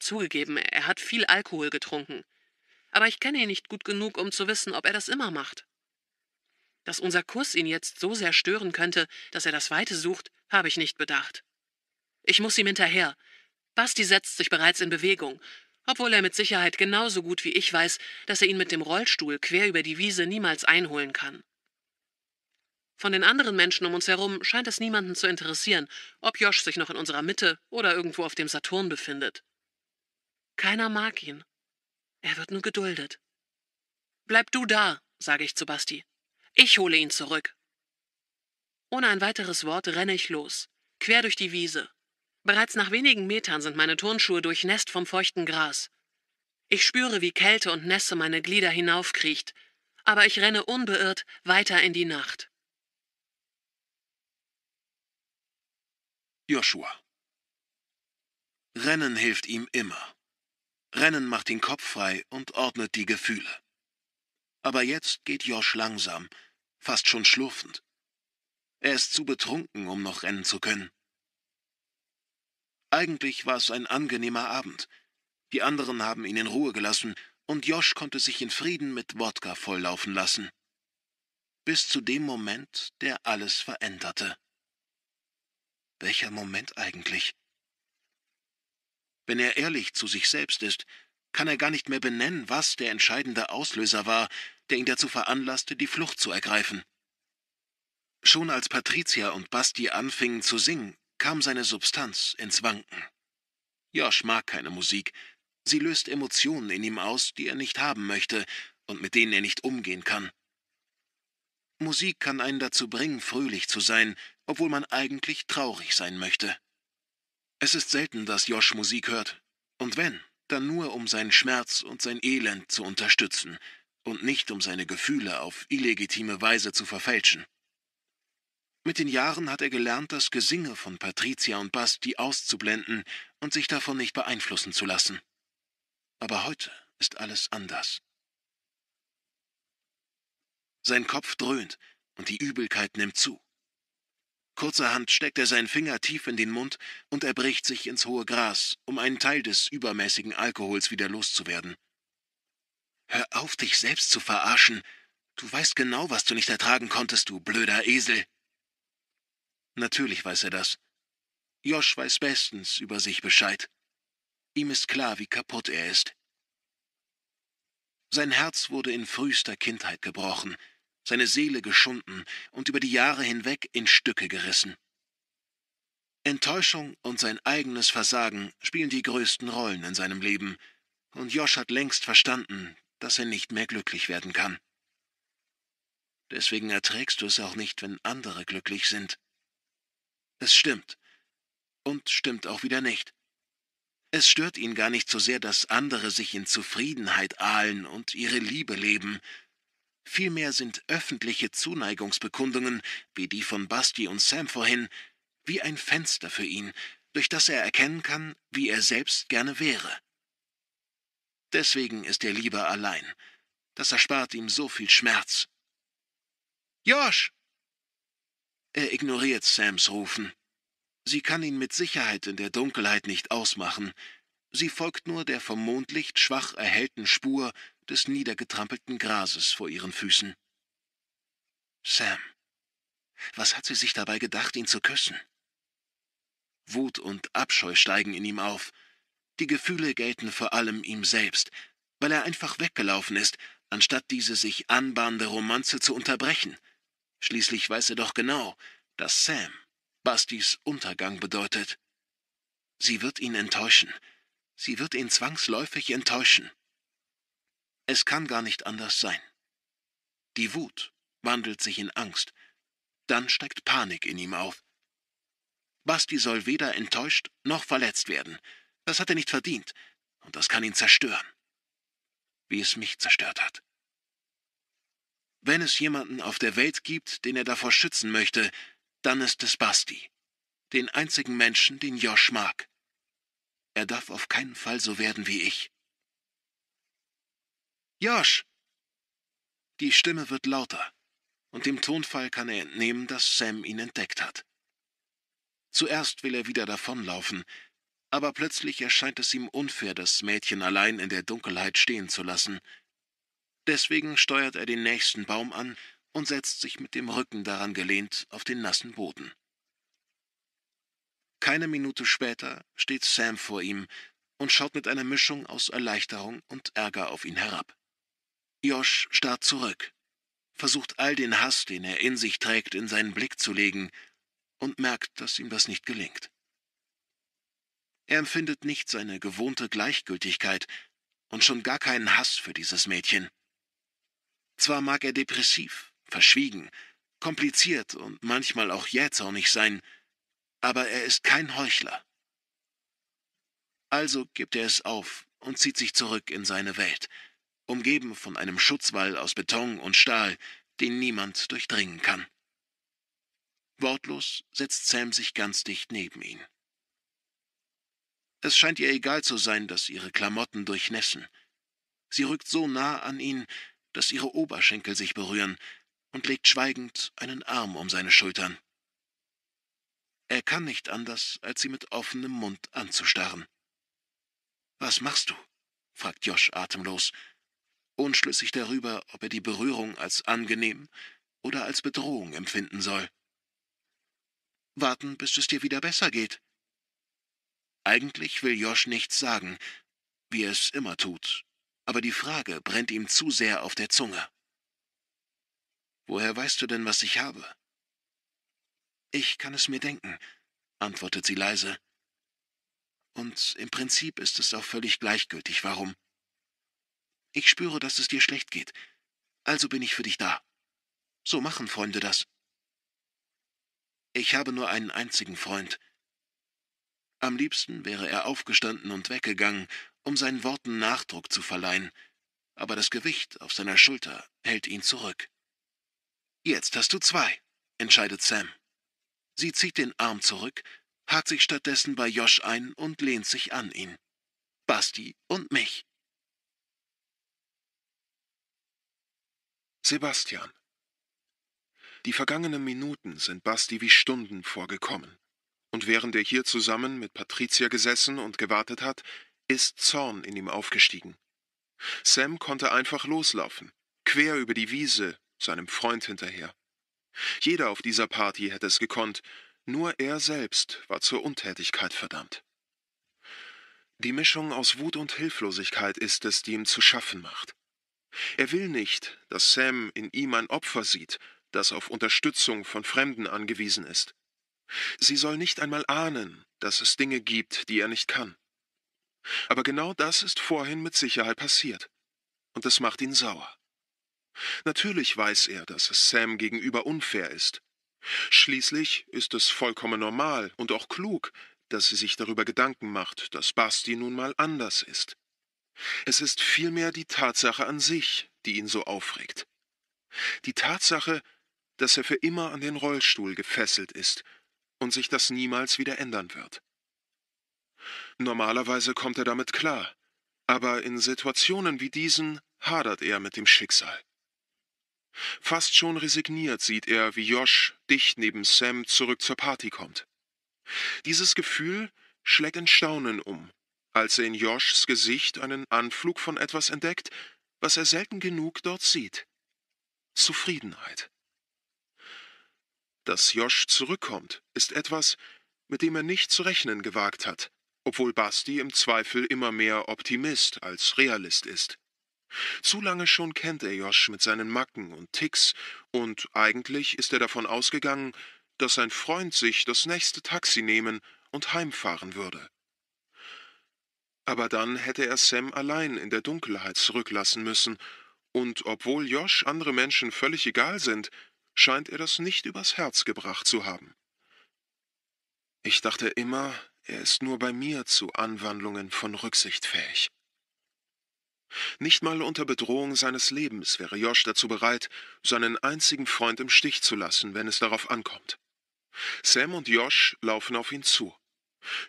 Zugegeben, er hat viel Alkohol getrunken, aber ich kenne ihn nicht gut genug, um zu wissen, ob er das immer macht. Dass unser Kuss ihn jetzt so sehr stören könnte, dass er das Weite sucht, habe ich nicht bedacht. Ich muss ihm hinterher. Basti setzt sich bereits in Bewegung, obwohl er mit Sicherheit genauso gut wie ich weiß, dass er ihn mit dem Rollstuhl quer über die Wiese niemals einholen kann. Von den anderen Menschen um uns herum scheint es niemanden zu interessieren, ob Josh sich noch in unserer Mitte oder irgendwo auf dem Saturn befindet. Keiner mag ihn. Er wird nur geduldet. Bleib du da, sage ich zu Basti. Ich hole ihn zurück. Ohne ein weiteres Wort renne ich los, quer durch die Wiese, Bereits nach wenigen Metern sind meine Turnschuhe durchnässt vom feuchten Gras. Ich spüre, wie Kälte und Nässe meine Glieder hinaufkriecht, aber ich renne unbeirrt weiter in die Nacht. Joshua. Rennen hilft ihm immer. Rennen macht den Kopf frei und ordnet die Gefühle. Aber jetzt geht Josh langsam, fast schon schlurfend. Er ist zu betrunken, um noch rennen zu können. Eigentlich war es ein angenehmer Abend. Die anderen haben ihn in Ruhe gelassen, und Josh konnte sich in Frieden mit Wodka volllaufen lassen. Bis zu dem Moment, der alles veränderte. Welcher Moment eigentlich? Wenn er ehrlich zu sich selbst ist, kann er gar nicht mehr benennen, was der entscheidende Auslöser war, der ihn dazu veranlasste, die Flucht zu ergreifen. Schon als Patricia und Basti anfingen zu singen, kam seine Substanz ins Wanken. Josh mag keine Musik. Sie löst Emotionen in ihm aus, die er nicht haben möchte und mit denen er nicht umgehen kann. Musik kann einen dazu bringen, fröhlich zu sein, obwohl man eigentlich traurig sein möchte. Es ist selten, dass Josh Musik hört. Und wenn, dann nur, um seinen Schmerz und sein Elend zu unterstützen und nicht, um seine Gefühle auf illegitime Weise zu verfälschen. Mit den Jahren hat er gelernt, das Gesinge von Patricia und Basti auszublenden und sich davon nicht beeinflussen zu lassen. Aber heute ist alles anders. Sein Kopf dröhnt und die Übelkeit nimmt zu. Kurzerhand steckt er seinen Finger tief in den Mund und er bricht sich ins hohe Gras, um einen Teil des übermäßigen Alkohols wieder loszuwerden. Hör auf, dich selbst zu verarschen. Du weißt genau, was du nicht ertragen konntest, du blöder Esel. Natürlich weiß er das. Josh weiß bestens über sich Bescheid. Ihm ist klar, wie kaputt er ist. Sein Herz wurde in frühester Kindheit gebrochen, seine Seele geschunden und über die Jahre hinweg in Stücke gerissen. Enttäuschung und sein eigenes Versagen spielen die größten Rollen in seinem Leben, und Josh hat längst verstanden, dass er nicht mehr glücklich werden kann. Deswegen erträgst du es auch nicht, wenn andere glücklich sind. Es stimmt. Und stimmt auch wieder nicht. Es stört ihn gar nicht so sehr, dass andere sich in Zufriedenheit ahlen und ihre Liebe leben. Vielmehr sind öffentliche Zuneigungsbekundungen, wie die von Basti und Sam vorhin, wie ein Fenster für ihn, durch das er erkennen kann, wie er selbst gerne wäre. Deswegen ist er lieber allein. Das erspart ihm so viel Schmerz. Josh! Er ignoriert Sams Rufen. Sie kann ihn mit Sicherheit in der Dunkelheit nicht ausmachen. Sie folgt nur der vom Mondlicht schwach erhellten Spur des niedergetrampelten Grases vor ihren Füßen. Sam. Was hat sie sich dabei gedacht, ihn zu küssen? Wut und Abscheu steigen in ihm auf. Die Gefühle gelten vor allem ihm selbst, weil er einfach weggelaufen ist, anstatt diese sich anbahnende Romanze zu unterbrechen. Schließlich weiß er doch genau, dass Sam Bastis Untergang bedeutet. Sie wird ihn enttäuschen. Sie wird ihn zwangsläufig enttäuschen. Es kann gar nicht anders sein. Die Wut wandelt sich in Angst. Dann steigt Panik in ihm auf. Basti soll weder enttäuscht noch verletzt werden. Das hat er nicht verdient, und das kann ihn zerstören. Wie es mich zerstört hat. Wenn es jemanden auf der Welt gibt, den er davor schützen möchte, dann ist es Basti. Den einzigen Menschen, den Josh mag. Er darf auf keinen Fall so werden wie ich. Josh! Die Stimme wird lauter, und dem Tonfall kann er entnehmen, dass Sam ihn entdeckt hat. Zuerst will er wieder davonlaufen, aber plötzlich erscheint es ihm unfair, das Mädchen allein in der Dunkelheit stehen zu lassen, Deswegen steuert er den nächsten Baum an und setzt sich mit dem Rücken daran gelehnt auf den nassen Boden. Keine Minute später steht Sam vor ihm und schaut mit einer Mischung aus Erleichterung und Ärger auf ihn herab. Josh starrt zurück, versucht all den Hass, den er in sich trägt, in seinen Blick zu legen und merkt, dass ihm das nicht gelingt. Er empfindet nicht seine gewohnte Gleichgültigkeit und schon gar keinen Hass für dieses Mädchen. Zwar mag er depressiv, verschwiegen, kompliziert und manchmal auch jähzornig sein, aber er ist kein Heuchler. Also gibt er es auf und zieht sich zurück in seine Welt, umgeben von einem Schutzwall aus Beton und Stahl, den niemand durchdringen kann. Wortlos setzt Sam sich ganz dicht neben ihn. Es scheint ihr egal zu sein, dass ihre Klamotten durchnässen. Sie rückt so nah an ihn, dass ihre Oberschenkel sich berühren, und legt schweigend einen Arm um seine Schultern. Er kann nicht anders, als sie mit offenem Mund anzustarren. Was machst du? fragt Josh atemlos, unschlüssig darüber, ob er die Berührung als angenehm oder als Bedrohung empfinden soll. Warten, bis es dir wieder besser geht. Eigentlich will Josh nichts sagen, wie er es immer tut, aber die Frage brennt ihm zu sehr auf der Zunge. Woher weißt du denn, was ich habe? Ich kann es mir denken, antwortet sie leise. Und im Prinzip ist es auch völlig gleichgültig, warum. Ich spüre, dass es dir schlecht geht, also bin ich für dich da. So machen Freunde das. Ich habe nur einen einzigen Freund. Am liebsten wäre er aufgestanden und weggegangen um seinen Worten Nachdruck zu verleihen, aber das Gewicht auf seiner Schulter hält ihn zurück. Jetzt hast du zwei, entscheidet Sam. Sie zieht den Arm zurück, hakt sich stattdessen bei Josh ein und lehnt sich an ihn. Basti und mich. Sebastian. Die vergangenen Minuten sind Basti wie Stunden vorgekommen. Und während er hier zusammen mit Patricia gesessen und gewartet hat, ist Zorn in ihm aufgestiegen. Sam konnte einfach loslaufen, quer über die Wiese, seinem Freund hinterher. Jeder auf dieser Party hätte es gekonnt, nur er selbst war zur Untätigkeit verdammt. Die Mischung aus Wut und Hilflosigkeit ist es, die ihm zu schaffen macht. Er will nicht, dass Sam in ihm ein Opfer sieht, das auf Unterstützung von Fremden angewiesen ist. Sie soll nicht einmal ahnen, dass es Dinge gibt, die er nicht kann. Aber genau das ist vorhin mit Sicherheit passiert. Und das macht ihn sauer. Natürlich weiß er, dass es Sam gegenüber unfair ist. Schließlich ist es vollkommen normal und auch klug, dass sie sich darüber Gedanken macht, dass Basti nun mal anders ist. Es ist vielmehr die Tatsache an sich, die ihn so aufregt. Die Tatsache, dass er für immer an den Rollstuhl gefesselt ist und sich das niemals wieder ändern wird. Normalerweise kommt er damit klar, aber in Situationen wie diesen hadert er mit dem Schicksal. Fast schon resigniert sieht er, wie Josh dicht neben Sam zurück zur Party kommt. Dieses Gefühl schlägt in Staunen um, als er in Joshs Gesicht einen Anflug von etwas entdeckt, was er selten genug dort sieht. Zufriedenheit. Dass Josh zurückkommt, ist etwas, mit dem er nicht zu rechnen gewagt hat obwohl Basti im Zweifel immer mehr Optimist als Realist ist. Zu lange schon kennt er Josh mit seinen Macken und Ticks, und eigentlich ist er davon ausgegangen, dass sein Freund sich das nächste Taxi nehmen und heimfahren würde. Aber dann hätte er Sam allein in der Dunkelheit zurücklassen müssen, und obwohl Josh andere Menschen völlig egal sind, scheint er das nicht übers Herz gebracht zu haben. Ich dachte immer, er ist nur bei mir zu Anwandlungen von Rücksicht fähig. Nicht mal unter Bedrohung seines Lebens wäre Josh dazu bereit, seinen einzigen Freund im Stich zu lassen, wenn es darauf ankommt. Sam und Josh laufen auf ihn zu.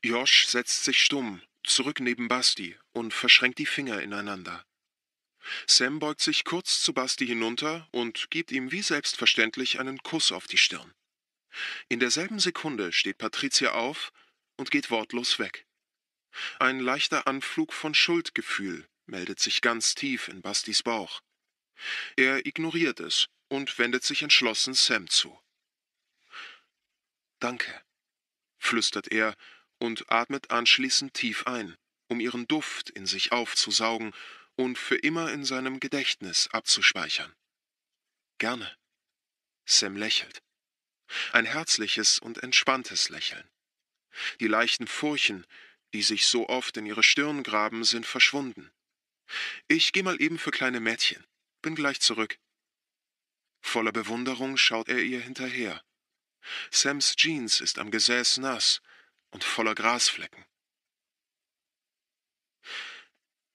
Josh setzt sich stumm, zurück neben Basti und verschränkt die Finger ineinander. Sam beugt sich kurz zu Basti hinunter und gibt ihm wie selbstverständlich einen Kuss auf die Stirn. In derselben Sekunde steht Patricia auf und geht wortlos weg. Ein leichter Anflug von Schuldgefühl meldet sich ganz tief in Bastis Bauch. Er ignoriert es und wendet sich entschlossen Sam zu. Danke, flüstert er und atmet anschließend tief ein, um ihren Duft in sich aufzusaugen und für immer in seinem Gedächtnis abzuspeichern. Gerne. Sam lächelt. Ein herzliches und entspanntes Lächeln. Die leichten Furchen, die sich so oft in ihre Stirn graben, sind verschwunden. Ich gehe mal eben für kleine Mädchen, bin gleich zurück. Voller Bewunderung schaut er ihr hinterher. Sams Jeans ist am Gesäß nass und voller Grasflecken.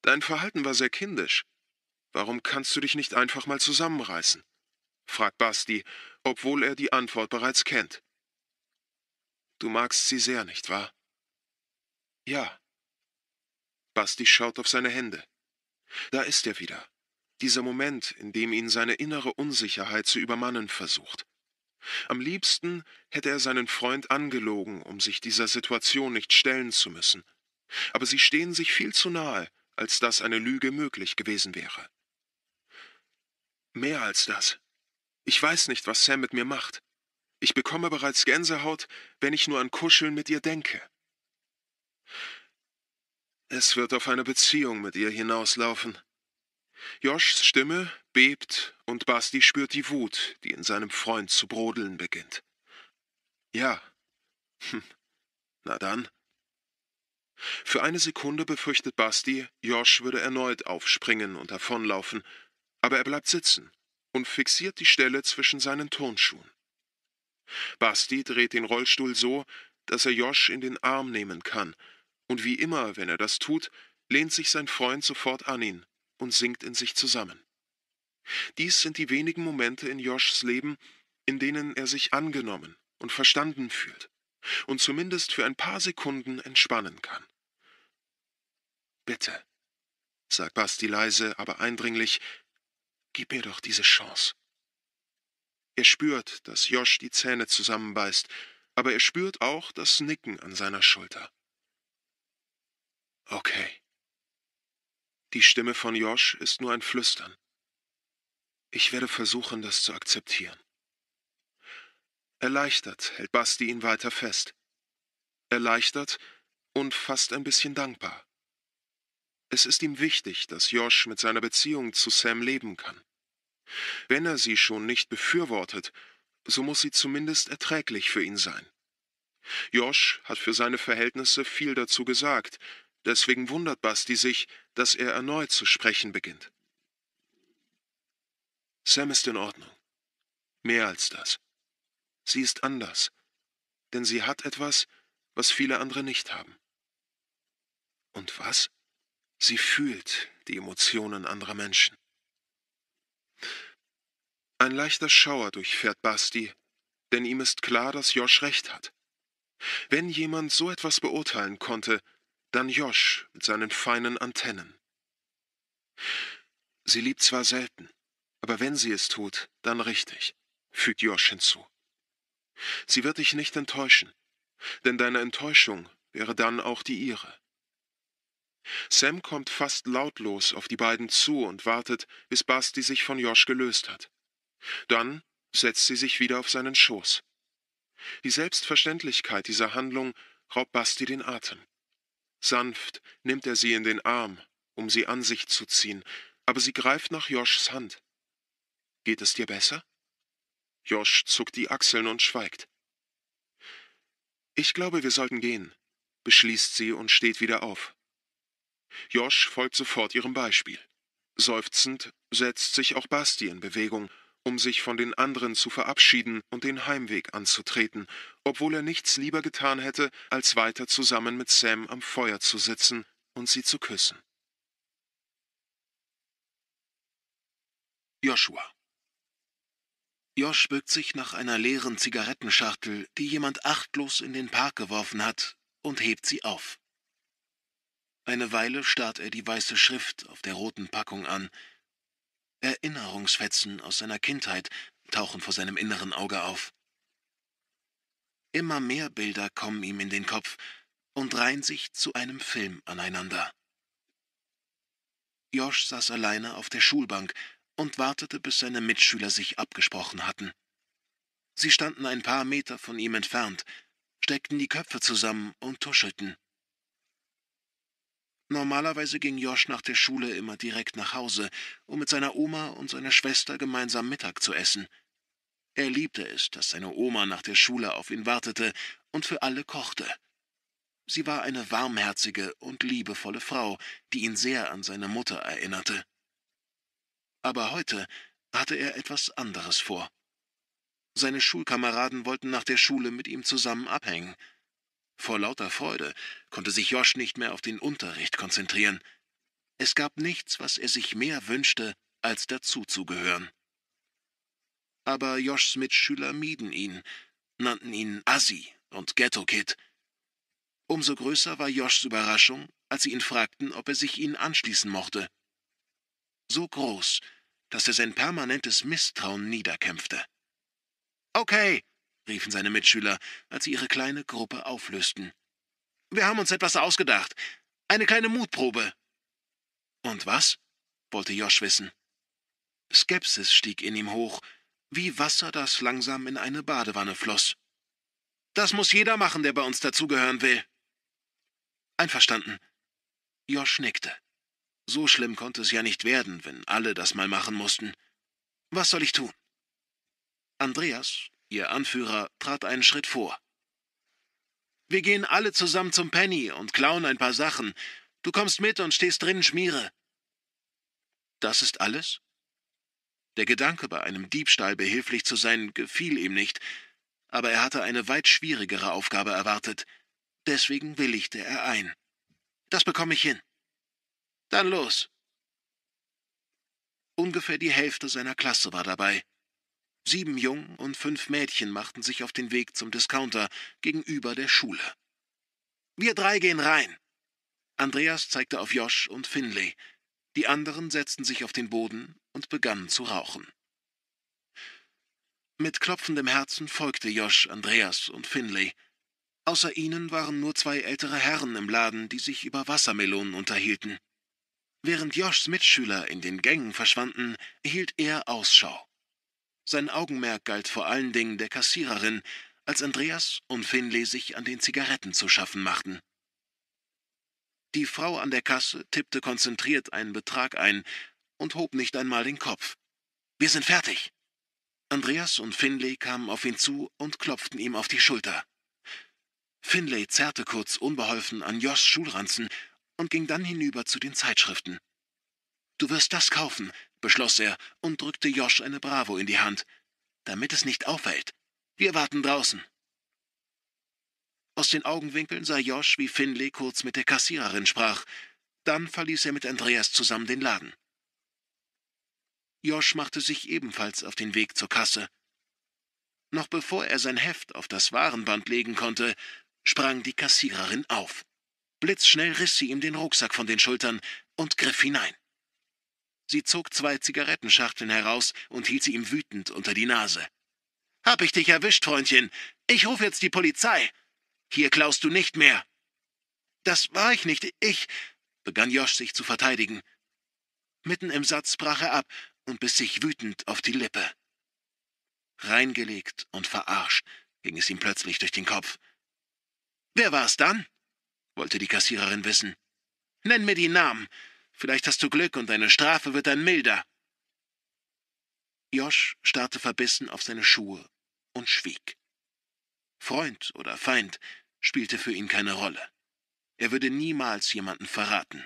Dein Verhalten war sehr kindisch. Warum kannst du dich nicht einfach mal zusammenreißen? fragt Basti, obwohl er die Antwort bereits kennt. Du magst sie sehr, nicht wahr? Ja. Basti schaut auf seine Hände. Da ist er wieder. Dieser Moment, in dem ihn seine innere Unsicherheit zu übermannen versucht. Am liebsten hätte er seinen Freund angelogen, um sich dieser Situation nicht stellen zu müssen. Aber sie stehen sich viel zu nahe, als dass eine Lüge möglich gewesen wäre. Mehr als das. Ich weiß nicht, was Sam mit mir macht. Ich bekomme bereits Gänsehaut, wenn ich nur an Kuscheln mit ihr denke. Es wird auf eine Beziehung mit ihr hinauslaufen. Joshs Stimme bebt und Basti spürt die Wut, die in seinem Freund zu brodeln beginnt. Ja. Hm. Na dann. Für eine Sekunde befürchtet Basti, Josh würde erneut aufspringen und davonlaufen, aber er bleibt sitzen und fixiert die Stelle zwischen seinen Turnschuhen. Basti dreht den Rollstuhl so, dass er Josch in den Arm nehmen kann, und wie immer, wenn er das tut, lehnt sich sein Freund sofort an ihn und sinkt in sich zusammen. Dies sind die wenigen Momente in Joschs Leben, in denen er sich angenommen und verstanden fühlt und zumindest für ein paar Sekunden entspannen kann. Bitte, sagt Basti leise, aber eindringlich, gib mir doch diese Chance. Er spürt, dass Josh die Zähne zusammenbeißt, aber er spürt auch das Nicken an seiner Schulter. Okay. Die Stimme von Josh ist nur ein Flüstern. Ich werde versuchen, das zu akzeptieren. Erleichtert hält Basti ihn weiter fest. Erleichtert und fast ein bisschen dankbar. Es ist ihm wichtig, dass Josh mit seiner Beziehung zu Sam leben kann. Wenn er sie schon nicht befürwortet, so muss sie zumindest erträglich für ihn sein. Josh hat für seine Verhältnisse viel dazu gesagt, deswegen wundert Basti sich, dass er erneut zu sprechen beginnt. Sam ist in Ordnung. Mehr als das. Sie ist anders, denn sie hat etwas, was viele andere nicht haben. Und was? Sie fühlt die Emotionen anderer Menschen. Ein leichter Schauer durchfährt Basti, denn ihm ist klar, dass Josh recht hat. Wenn jemand so etwas beurteilen konnte, dann Josh mit seinen feinen Antennen. Sie liebt zwar selten, aber wenn sie es tut, dann richtig, fügt Josh hinzu. Sie wird dich nicht enttäuschen, denn deine Enttäuschung wäre dann auch die ihre. Sam kommt fast lautlos auf die beiden zu und wartet, bis Basti sich von Josh gelöst hat. Dann setzt sie sich wieder auf seinen Schoß. Die Selbstverständlichkeit dieser Handlung raubt Basti den Atem. Sanft nimmt er sie in den Arm, um sie an sich zu ziehen, aber sie greift nach Joschs Hand. Geht es dir besser? Josch zuckt die Achseln und schweigt. Ich glaube, wir sollten gehen, beschließt sie und steht wieder auf. Josch folgt sofort ihrem Beispiel. Seufzend setzt sich auch Basti in Bewegung um sich von den anderen zu verabschieden und den Heimweg anzutreten, obwohl er nichts lieber getan hätte, als weiter zusammen mit Sam am Feuer zu sitzen und sie zu küssen. Joshua Josh bückt sich nach einer leeren Zigarettenschachtel, die jemand achtlos in den Park geworfen hat, und hebt sie auf. Eine Weile starrt er die weiße Schrift auf der roten Packung an, Erinnerungsfetzen aus seiner Kindheit tauchen vor seinem inneren Auge auf. Immer mehr Bilder kommen ihm in den Kopf und reihen sich zu einem Film aneinander. Josh saß alleine auf der Schulbank und wartete, bis seine Mitschüler sich abgesprochen hatten. Sie standen ein paar Meter von ihm entfernt, steckten die Köpfe zusammen und tuschelten. Normalerweise ging Josch nach der Schule immer direkt nach Hause, um mit seiner Oma und seiner Schwester gemeinsam Mittag zu essen. Er liebte es, dass seine Oma nach der Schule auf ihn wartete und für alle kochte. Sie war eine warmherzige und liebevolle Frau, die ihn sehr an seine Mutter erinnerte. Aber heute hatte er etwas anderes vor. Seine Schulkameraden wollten nach der Schule mit ihm zusammen abhängen. Vor lauter Freude konnte sich Josh nicht mehr auf den Unterricht konzentrieren. Es gab nichts, was er sich mehr wünschte, als dazuzugehören. Aber Joshs Mitschüler mieden ihn, nannten ihn Assi und Ghetto Kid. Umso größer war Joshs Überraschung, als sie ihn fragten, ob er sich ihnen anschließen mochte. So groß, dass er sein permanentes Misstrauen niederkämpfte. Okay, riefen seine Mitschüler, als sie ihre kleine Gruppe auflösten. Wir haben uns etwas ausgedacht. Eine kleine Mutprobe. Und was? wollte Josh wissen. Skepsis stieg in ihm hoch, wie Wasser, das langsam in eine Badewanne floss. Das muss jeder machen, der bei uns dazugehören will. Einverstanden. Josh nickte. So schlimm konnte es ja nicht werden, wenn alle das mal machen mussten. Was soll ich tun? Andreas Ihr Anführer trat einen Schritt vor. Wir gehen alle zusammen zum Penny und klauen ein paar Sachen. Du kommst mit und stehst drinnen Schmiere. Das ist alles? Der Gedanke, bei einem Diebstahl behilflich zu sein, gefiel ihm nicht, aber er hatte eine weit schwierigere Aufgabe erwartet. Deswegen willigte er ein. Das bekomme ich hin. Dann los. Ungefähr die Hälfte seiner Klasse war dabei. Sieben Jungen und fünf Mädchen machten sich auf den Weg zum Discounter gegenüber der Schule. Wir drei gehen rein. Andreas zeigte auf Josh und Finley. Die anderen setzten sich auf den Boden und begannen zu rauchen. Mit klopfendem Herzen folgte Josh, Andreas und Finley. Außer ihnen waren nur zwei ältere Herren im Laden, die sich über Wassermelonen unterhielten. Während Joshs Mitschüler in den Gängen verschwanden, hielt er Ausschau. Sein Augenmerk galt vor allen Dingen der Kassiererin, als Andreas und Finlay sich an den Zigaretten zu schaffen machten. Die Frau an der Kasse tippte konzentriert einen Betrag ein und hob nicht einmal den Kopf. Wir sind fertig. Andreas und Finlay kamen auf ihn zu und klopften ihm auf die Schulter. Finlay zerrte kurz unbeholfen an Joshs Schulranzen und ging dann hinüber zu den Zeitschriften. Du wirst das kaufen, beschloss er und drückte Josh eine Bravo in die Hand. Damit es nicht auffällt. Wir warten draußen. Aus den Augenwinkeln sah Josh, wie Finley kurz mit der Kassiererin sprach. Dann verließ er mit Andreas zusammen den Laden. Josh machte sich ebenfalls auf den Weg zur Kasse. Noch bevor er sein Heft auf das Warenband legen konnte, sprang die Kassiererin auf. Blitzschnell riss sie ihm den Rucksack von den Schultern und griff hinein. Sie zog zwei Zigarettenschachteln heraus und hielt sie ihm wütend unter die Nase. Hab ich dich erwischt, Freundchen. Ich rufe jetzt die Polizei. Hier klaust du nicht mehr. Das war ich nicht. Ich. begann Josch sich zu verteidigen. Mitten im Satz brach er ab und biss sich wütend auf die Lippe. Reingelegt und verarscht ging es ihm plötzlich durch den Kopf. Wer war es dann? wollte die Kassiererin wissen. Nenn mir die Namen. Vielleicht hast du Glück und deine Strafe wird dann milder. Josh starrte verbissen auf seine Schuhe und schwieg. Freund oder Feind spielte für ihn keine Rolle. Er würde niemals jemanden verraten.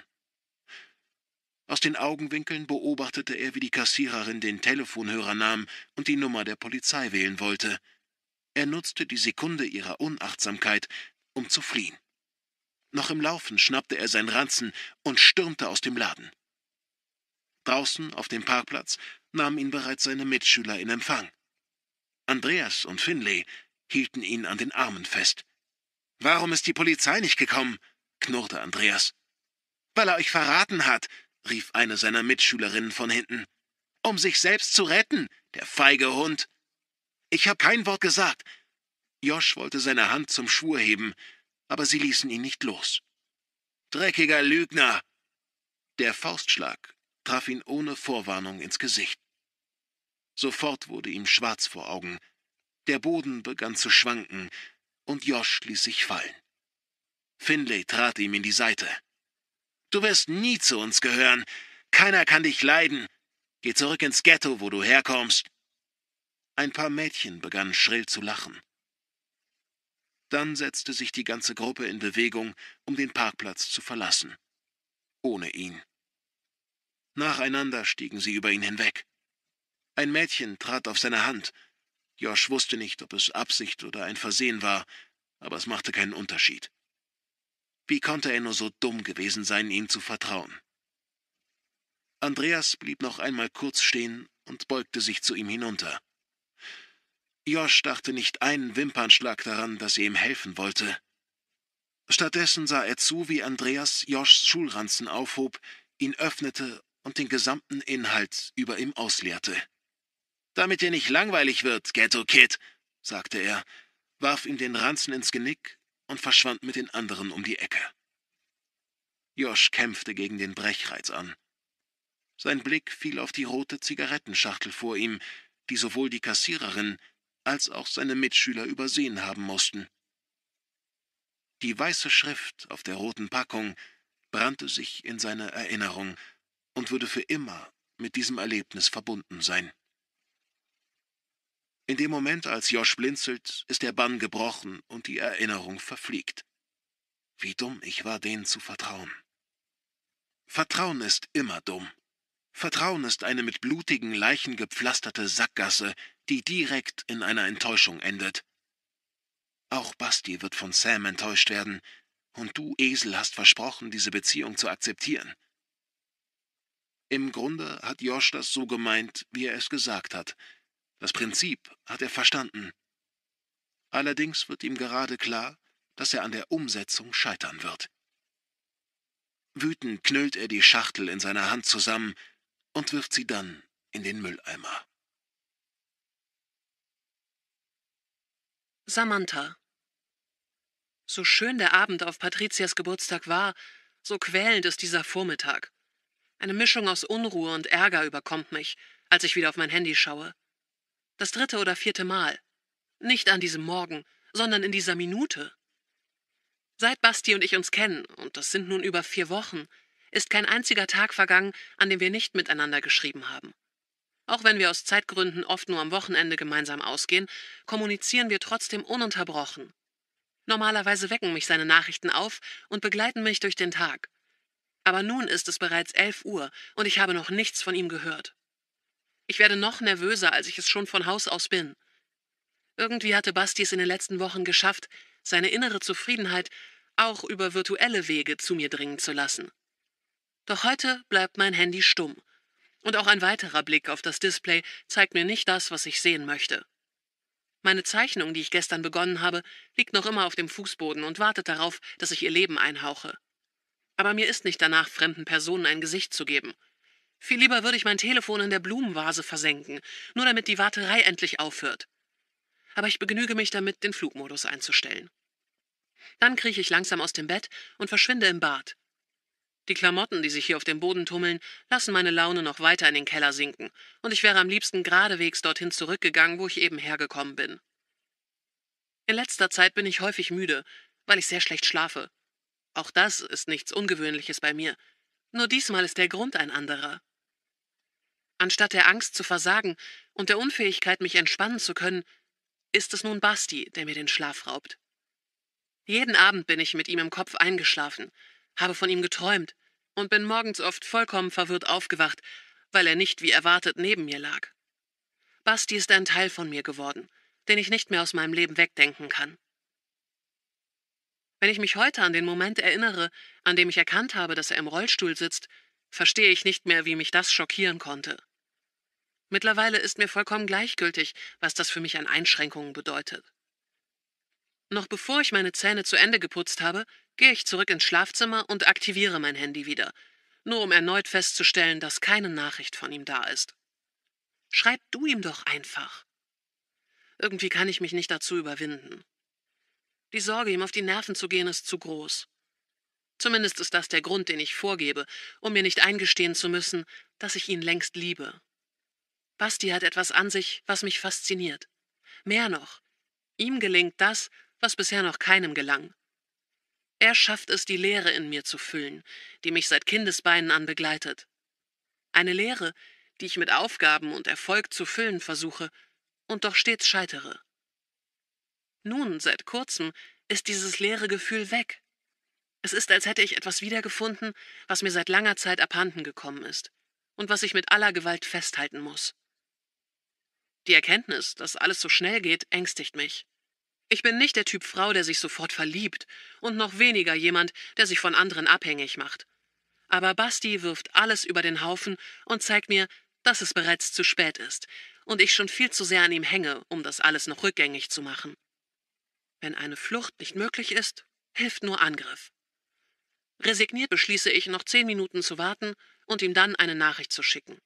Aus den Augenwinkeln beobachtete er, wie die Kassiererin den Telefonhörer nahm und die Nummer der Polizei wählen wollte. Er nutzte die Sekunde ihrer Unachtsamkeit, um zu fliehen. Noch im Laufen schnappte er seinen Ranzen und stürmte aus dem Laden. Draußen auf dem Parkplatz nahmen ihn bereits seine Mitschüler in Empfang. Andreas und Finlay hielten ihn an den Armen fest. Warum ist die Polizei nicht gekommen? knurrte Andreas. Weil er euch verraten hat, rief eine seiner Mitschülerinnen von hinten. Um sich selbst zu retten, der feige Hund. Ich habe kein Wort gesagt. Josh wollte seine Hand zum Schwur heben, aber sie ließen ihn nicht los. Dreckiger Lügner! Der Faustschlag traf ihn ohne Vorwarnung ins Gesicht. Sofort wurde ihm schwarz vor Augen, der Boden begann zu schwanken, und Josh ließ sich fallen. Finlay trat ihm in die Seite. Du wirst nie zu uns gehören. Keiner kann dich leiden. Geh zurück ins Ghetto, wo du herkommst. Ein paar Mädchen begannen schrill zu lachen. Dann setzte sich die ganze Gruppe in Bewegung, um den Parkplatz zu verlassen. Ohne ihn. Nacheinander stiegen sie über ihn hinweg. Ein Mädchen trat auf seine Hand. Josh wusste nicht, ob es Absicht oder ein Versehen war, aber es machte keinen Unterschied. Wie konnte er nur so dumm gewesen sein, ihm zu vertrauen? Andreas blieb noch einmal kurz stehen und beugte sich zu ihm hinunter. Josh dachte nicht einen Wimpernschlag daran, dass sie ihm helfen wollte. Stattdessen sah er zu, wie Andreas Joshs Schulranzen aufhob, ihn öffnete und den gesamten Inhalt über ihm ausleerte. Damit dir nicht langweilig wird, Ghetto Kid, sagte er, warf ihm den Ranzen ins Genick und verschwand mit den anderen um die Ecke. Josh kämpfte gegen den Brechreiz an. Sein Blick fiel auf die rote Zigarettenschachtel vor ihm, die sowohl die Kassiererin als auch seine Mitschüler übersehen haben mussten. Die weiße Schrift auf der roten Packung brannte sich in seine Erinnerung und würde für immer mit diesem Erlebnis verbunden sein. In dem Moment, als Josh blinzelt, ist der Bann gebrochen und die Erinnerung verfliegt. Wie dumm ich war, denen zu vertrauen. Vertrauen ist immer dumm. Vertrauen ist eine mit blutigen Leichen gepflasterte Sackgasse, die direkt in einer Enttäuschung endet. Auch Basti wird von Sam enttäuscht werden, und du, Esel, hast versprochen, diese Beziehung zu akzeptieren. Im Grunde hat Josh das so gemeint, wie er es gesagt hat. Das Prinzip hat er verstanden. Allerdings wird ihm gerade klar, dass er an der Umsetzung scheitern wird. Wütend knüllt er die Schachtel in seiner Hand zusammen und wirft sie dann in den Mülleimer. Samantha. So schön der Abend auf Patrizias Geburtstag war, so quälend ist dieser Vormittag. Eine Mischung aus Unruhe und Ärger überkommt mich, als ich wieder auf mein Handy schaue. Das dritte oder vierte Mal. Nicht an diesem Morgen, sondern in dieser Minute. Seit Basti und ich uns kennen, und das sind nun über vier Wochen, ist kein einziger Tag vergangen, an dem wir nicht miteinander geschrieben haben. Auch wenn wir aus Zeitgründen oft nur am Wochenende gemeinsam ausgehen, kommunizieren wir trotzdem ununterbrochen. Normalerweise wecken mich seine Nachrichten auf und begleiten mich durch den Tag. Aber nun ist es bereits elf Uhr und ich habe noch nichts von ihm gehört. Ich werde noch nervöser, als ich es schon von Haus aus bin. Irgendwie hatte Basti es in den letzten Wochen geschafft, seine innere Zufriedenheit auch über virtuelle Wege zu mir dringen zu lassen. Doch heute bleibt mein Handy stumm. Und auch ein weiterer Blick auf das Display zeigt mir nicht das, was ich sehen möchte. Meine Zeichnung, die ich gestern begonnen habe, liegt noch immer auf dem Fußboden und wartet darauf, dass ich ihr Leben einhauche. Aber mir ist nicht danach, fremden Personen ein Gesicht zu geben. Viel lieber würde ich mein Telefon in der Blumenvase versenken, nur damit die Warterei endlich aufhört. Aber ich begnüge mich damit, den Flugmodus einzustellen. Dann krieche ich langsam aus dem Bett und verschwinde im Bad, die Klamotten, die sich hier auf dem Boden tummeln, lassen meine Laune noch weiter in den Keller sinken, und ich wäre am liebsten geradewegs dorthin zurückgegangen, wo ich eben hergekommen bin. In letzter Zeit bin ich häufig müde, weil ich sehr schlecht schlafe. Auch das ist nichts Ungewöhnliches bei mir. Nur diesmal ist der Grund ein anderer. Anstatt der Angst zu versagen und der Unfähigkeit, mich entspannen zu können, ist es nun Basti, der mir den Schlaf raubt. Jeden Abend bin ich mit ihm im Kopf eingeschlafen, habe von ihm geträumt und bin morgens oft vollkommen verwirrt aufgewacht, weil er nicht wie erwartet neben mir lag. Basti ist ein Teil von mir geworden, den ich nicht mehr aus meinem Leben wegdenken kann. Wenn ich mich heute an den Moment erinnere, an dem ich erkannt habe, dass er im Rollstuhl sitzt, verstehe ich nicht mehr, wie mich das schockieren konnte. Mittlerweile ist mir vollkommen gleichgültig, was das für mich an Einschränkungen bedeutet. Noch bevor ich meine Zähne zu Ende geputzt habe, gehe ich zurück ins Schlafzimmer und aktiviere mein Handy wieder, nur um erneut festzustellen, dass keine Nachricht von ihm da ist. Schreib du ihm doch einfach. Irgendwie kann ich mich nicht dazu überwinden. Die Sorge, ihm auf die Nerven zu gehen, ist zu groß. Zumindest ist das der Grund, den ich vorgebe, um mir nicht eingestehen zu müssen, dass ich ihn längst liebe. Basti hat etwas an sich, was mich fasziniert. Mehr noch, ihm gelingt das, was bisher noch keinem gelang. Er schafft es, die Leere in mir zu füllen, die mich seit Kindesbeinen an begleitet. Eine Leere, die ich mit Aufgaben und Erfolg zu füllen versuche und doch stets scheitere. Nun, seit kurzem, ist dieses leere Gefühl weg. Es ist, als hätte ich etwas wiedergefunden, was mir seit langer Zeit abhanden gekommen ist und was ich mit aller Gewalt festhalten muss. Die Erkenntnis, dass alles so schnell geht, ängstigt mich. Ich bin nicht der Typ Frau, der sich sofort verliebt, und noch weniger jemand, der sich von anderen abhängig macht. Aber Basti wirft alles über den Haufen und zeigt mir, dass es bereits zu spät ist und ich schon viel zu sehr an ihm hänge, um das alles noch rückgängig zu machen. Wenn eine Flucht nicht möglich ist, hilft nur Angriff. Resigniert beschließe ich, noch zehn Minuten zu warten und ihm dann eine Nachricht zu schicken.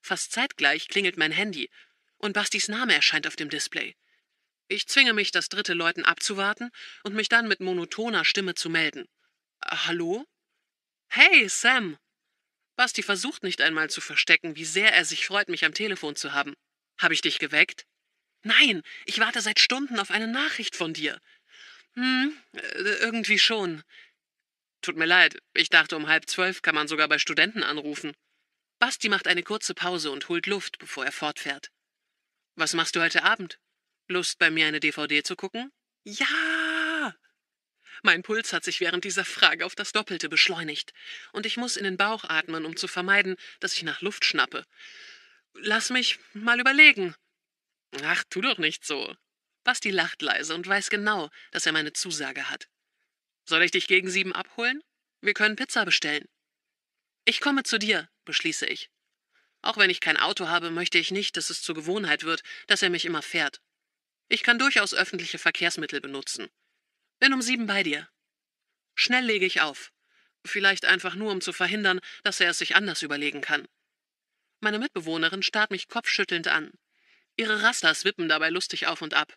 Fast zeitgleich klingelt mein Handy und Bastis Name erscheint auf dem Display. Ich zwinge mich, das dritte Läuten abzuwarten und mich dann mit monotoner Stimme zu melden. Äh, hallo? Hey, Sam! Basti versucht nicht einmal zu verstecken, wie sehr er sich freut, mich am Telefon zu haben. Habe ich dich geweckt? Nein, ich warte seit Stunden auf eine Nachricht von dir. Hm, äh, irgendwie schon. Tut mir leid, ich dachte, um halb zwölf kann man sogar bei Studenten anrufen. Basti macht eine kurze Pause und holt Luft, bevor er fortfährt. Was machst du heute Abend? Lust, bei mir eine DVD zu gucken? Ja! Mein Puls hat sich während dieser Frage auf das Doppelte beschleunigt, und ich muss in den Bauch atmen, um zu vermeiden, dass ich nach Luft schnappe. Lass mich mal überlegen. Ach, tu doch nicht so. Basti lacht leise und weiß genau, dass er meine Zusage hat. Soll ich dich gegen sieben abholen? Wir können Pizza bestellen. Ich komme zu dir, beschließe ich. Auch wenn ich kein Auto habe, möchte ich nicht, dass es zur Gewohnheit wird, dass er mich immer fährt. Ich kann durchaus öffentliche Verkehrsmittel benutzen. Bin um sieben bei dir. Schnell lege ich auf. Vielleicht einfach nur, um zu verhindern, dass er es sich anders überlegen kann. Meine Mitbewohnerin starrt mich kopfschüttelnd an. Ihre Rastas wippen dabei lustig auf und ab.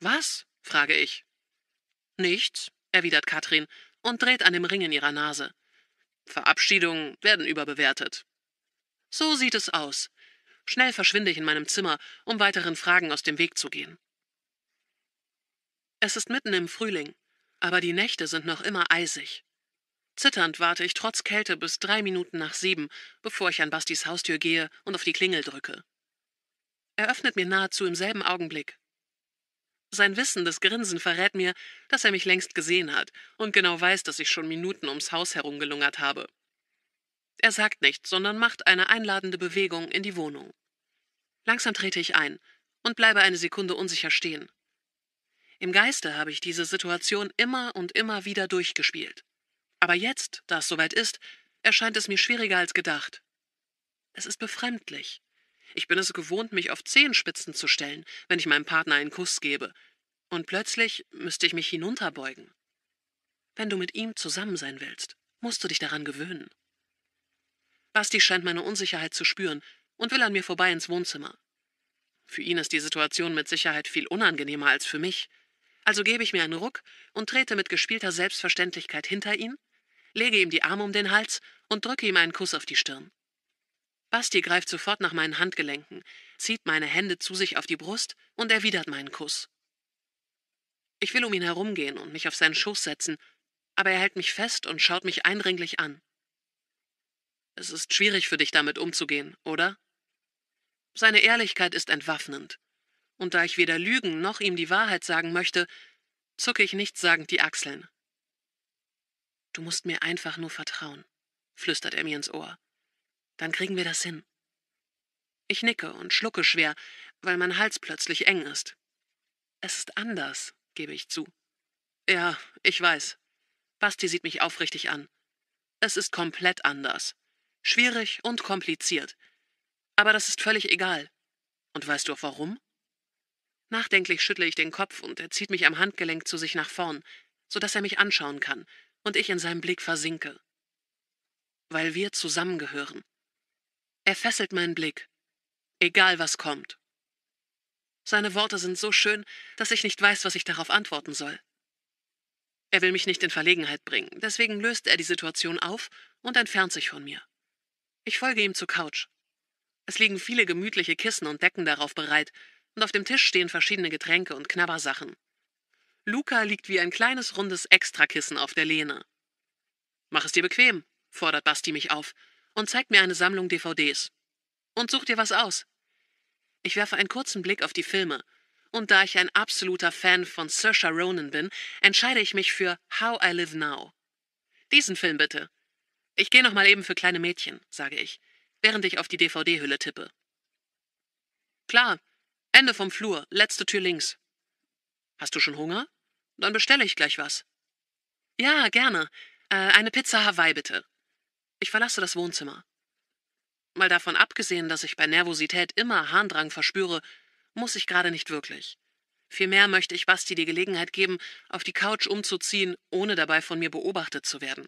Was? frage ich. Nichts, erwidert Katrin und dreht an dem Ring in ihrer Nase. Verabschiedungen werden überbewertet. So sieht es aus. Schnell verschwinde ich in meinem Zimmer, um weiteren Fragen aus dem Weg zu gehen. Es ist mitten im Frühling, aber die Nächte sind noch immer eisig. Zitternd warte ich trotz Kälte bis drei Minuten nach sieben, bevor ich an Bastis Haustür gehe und auf die Klingel drücke. Er öffnet mir nahezu im selben Augenblick. Sein wissendes Grinsen verrät mir, dass er mich längst gesehen hat und genau weiß, dass ich schon Minuten ums Haus herumgelungert habe. Er sagt nichts, sondern macht eine einladende Bewegung in die Wohnung. Langsam trete ich ein und bleibe eine Sekunde unsicher stehen. Im Geiste habe ich diese Situation immer und immer wieder durchgespielt. Aber jetzt, da es soweit ist, erscheint es mir schwieriger als gedacht. Es ist befremdlich. Ich bin es gewohnt, mich auf Zehenspitzen zu stellen, wenn ich meinem Partner einen Kuss gebe. Und plötzlich müsste ich mich hinunterbeugen. Wenn du mit ihm zusammen sein willst, musst du dich daran gewöhnen. Basti scheint meine Unsicherheit zu spüren und will an mir vorbei ins Wohnzimmer. Für ihn ist die Situation mit Sicherheit viel unangenehmer als für mich. Also gebe ich mir einen Ruck und trete mit gespielter Selbstverständlichkeit hinter ihn, lege ihm die Arme um den Hals und drücke ihm einen Kuss auf die Stirn. Basti greift sofort nach meinen Handgelenken, zieht meine Hände zu sich auf die Brust und erwidert meinen Kuss. Ich will um ihn herumgehen und mich auf seinen Schoß setzen, aber er hält mich fest und schaut mich eindringlich an. Es ist schwierig für dich damit umzugehen, oder? Seine Ehrlichkeit ist entwaffnend. Und da ich weder lügen noch ihm die Wahrheit sagen möchte, zucke ich nichtssagend die Achseln. Du musst mir einfach nur vertrauen, flüstert er mir ins Ohr. Dann kriegen wir das hin. Ich nicke und schlucke schwer, weil mein Hals plötzlich eng ist. Es ist anders, gebe ich zu. Ja, ich weiß. Basti sieht mich aufrichtig an. Es ist komplett anders. Schwierig und kompliziert. Aber das ist völlig egal. Und weißt du auch warum? Nachdenklich schüttle ich den Kopf und er zieht mich am Handgelenk zu sich nach vorn, sodass er mich anschauen kann und ich in seinem Blick versinke. Weil wir zusammengehören. Er fesselt meinen Blick, egal was kommt. Seine Worte sind so schön, dass ich nicht weiß, was ich darauf antworten soll. Er will mich nicht in Verlegenheit bringen, deswegen löst er die Situation auf und entfernt sich von mir. Ich folge ihm zur Couch. Es liegen viele gemütliche Kissen und Decken darauf bereit, und auf dem Tisch stehen verschiedene Getränke und Knabbersachen. Luca liegt wie ein kleines rundes Extrakissen auf der Lehne. Mach es dir bequem, fordert Basti mich auf und zeigt mir eine Sammlung DVDs. Und such dir was aus. Ich werfe einen kurzen Blick auf die Filme, und da ich ein absoluter Fan von Saoirse Ronan bin, entscheide ich mich für How I Live Now. Diesen Film bitte. Ich gehe noch mal eben für kleine Mädchen, sage ich, während ich auf die DVD-Hülle tippe. Klar, Ende vom Flur, letzte Tür links. Hast du schon Hunger? Dann bestelle ich gleich was. Ja, gerne. Äh, eine Pizza Hawaii bitte. Ich verlasse das Wohnzimmer. Mal davon abgesehen, dass ich bei Nervosität immer Harndrang verspüre, muss ich gerade nicht wirklich. Vielmehr möchte ich Basti die Gelegenheit geben, auf die Couch umzuziehen, ohne dabei von mir beobachtet zu werden.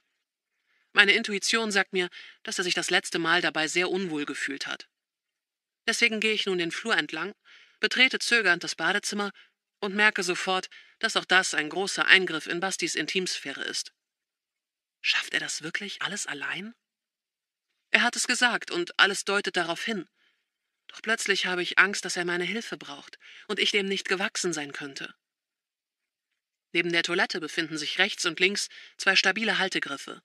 Meine Intuition sagt mir, dass er sich das letzte Mal dabei sehr unwohl gefühlt hat. Deswegen gehe ich nun den Flur entlang, betrete zögernd das Badezimmer und merke sofort, dass auch das ein großer Eingriff in Bastis Intimsphäre ist. Schafft er das wirklich alles allein? Er hat es gesagt und alles deutet darauf hin. Doch plötzlich habe ich Angst, dass er meine Hilfe braucht und ich dem nicht gewachsen sein könnte. Neben der Toilette befinden sich rechts und links zwei stabile Haltegriffe.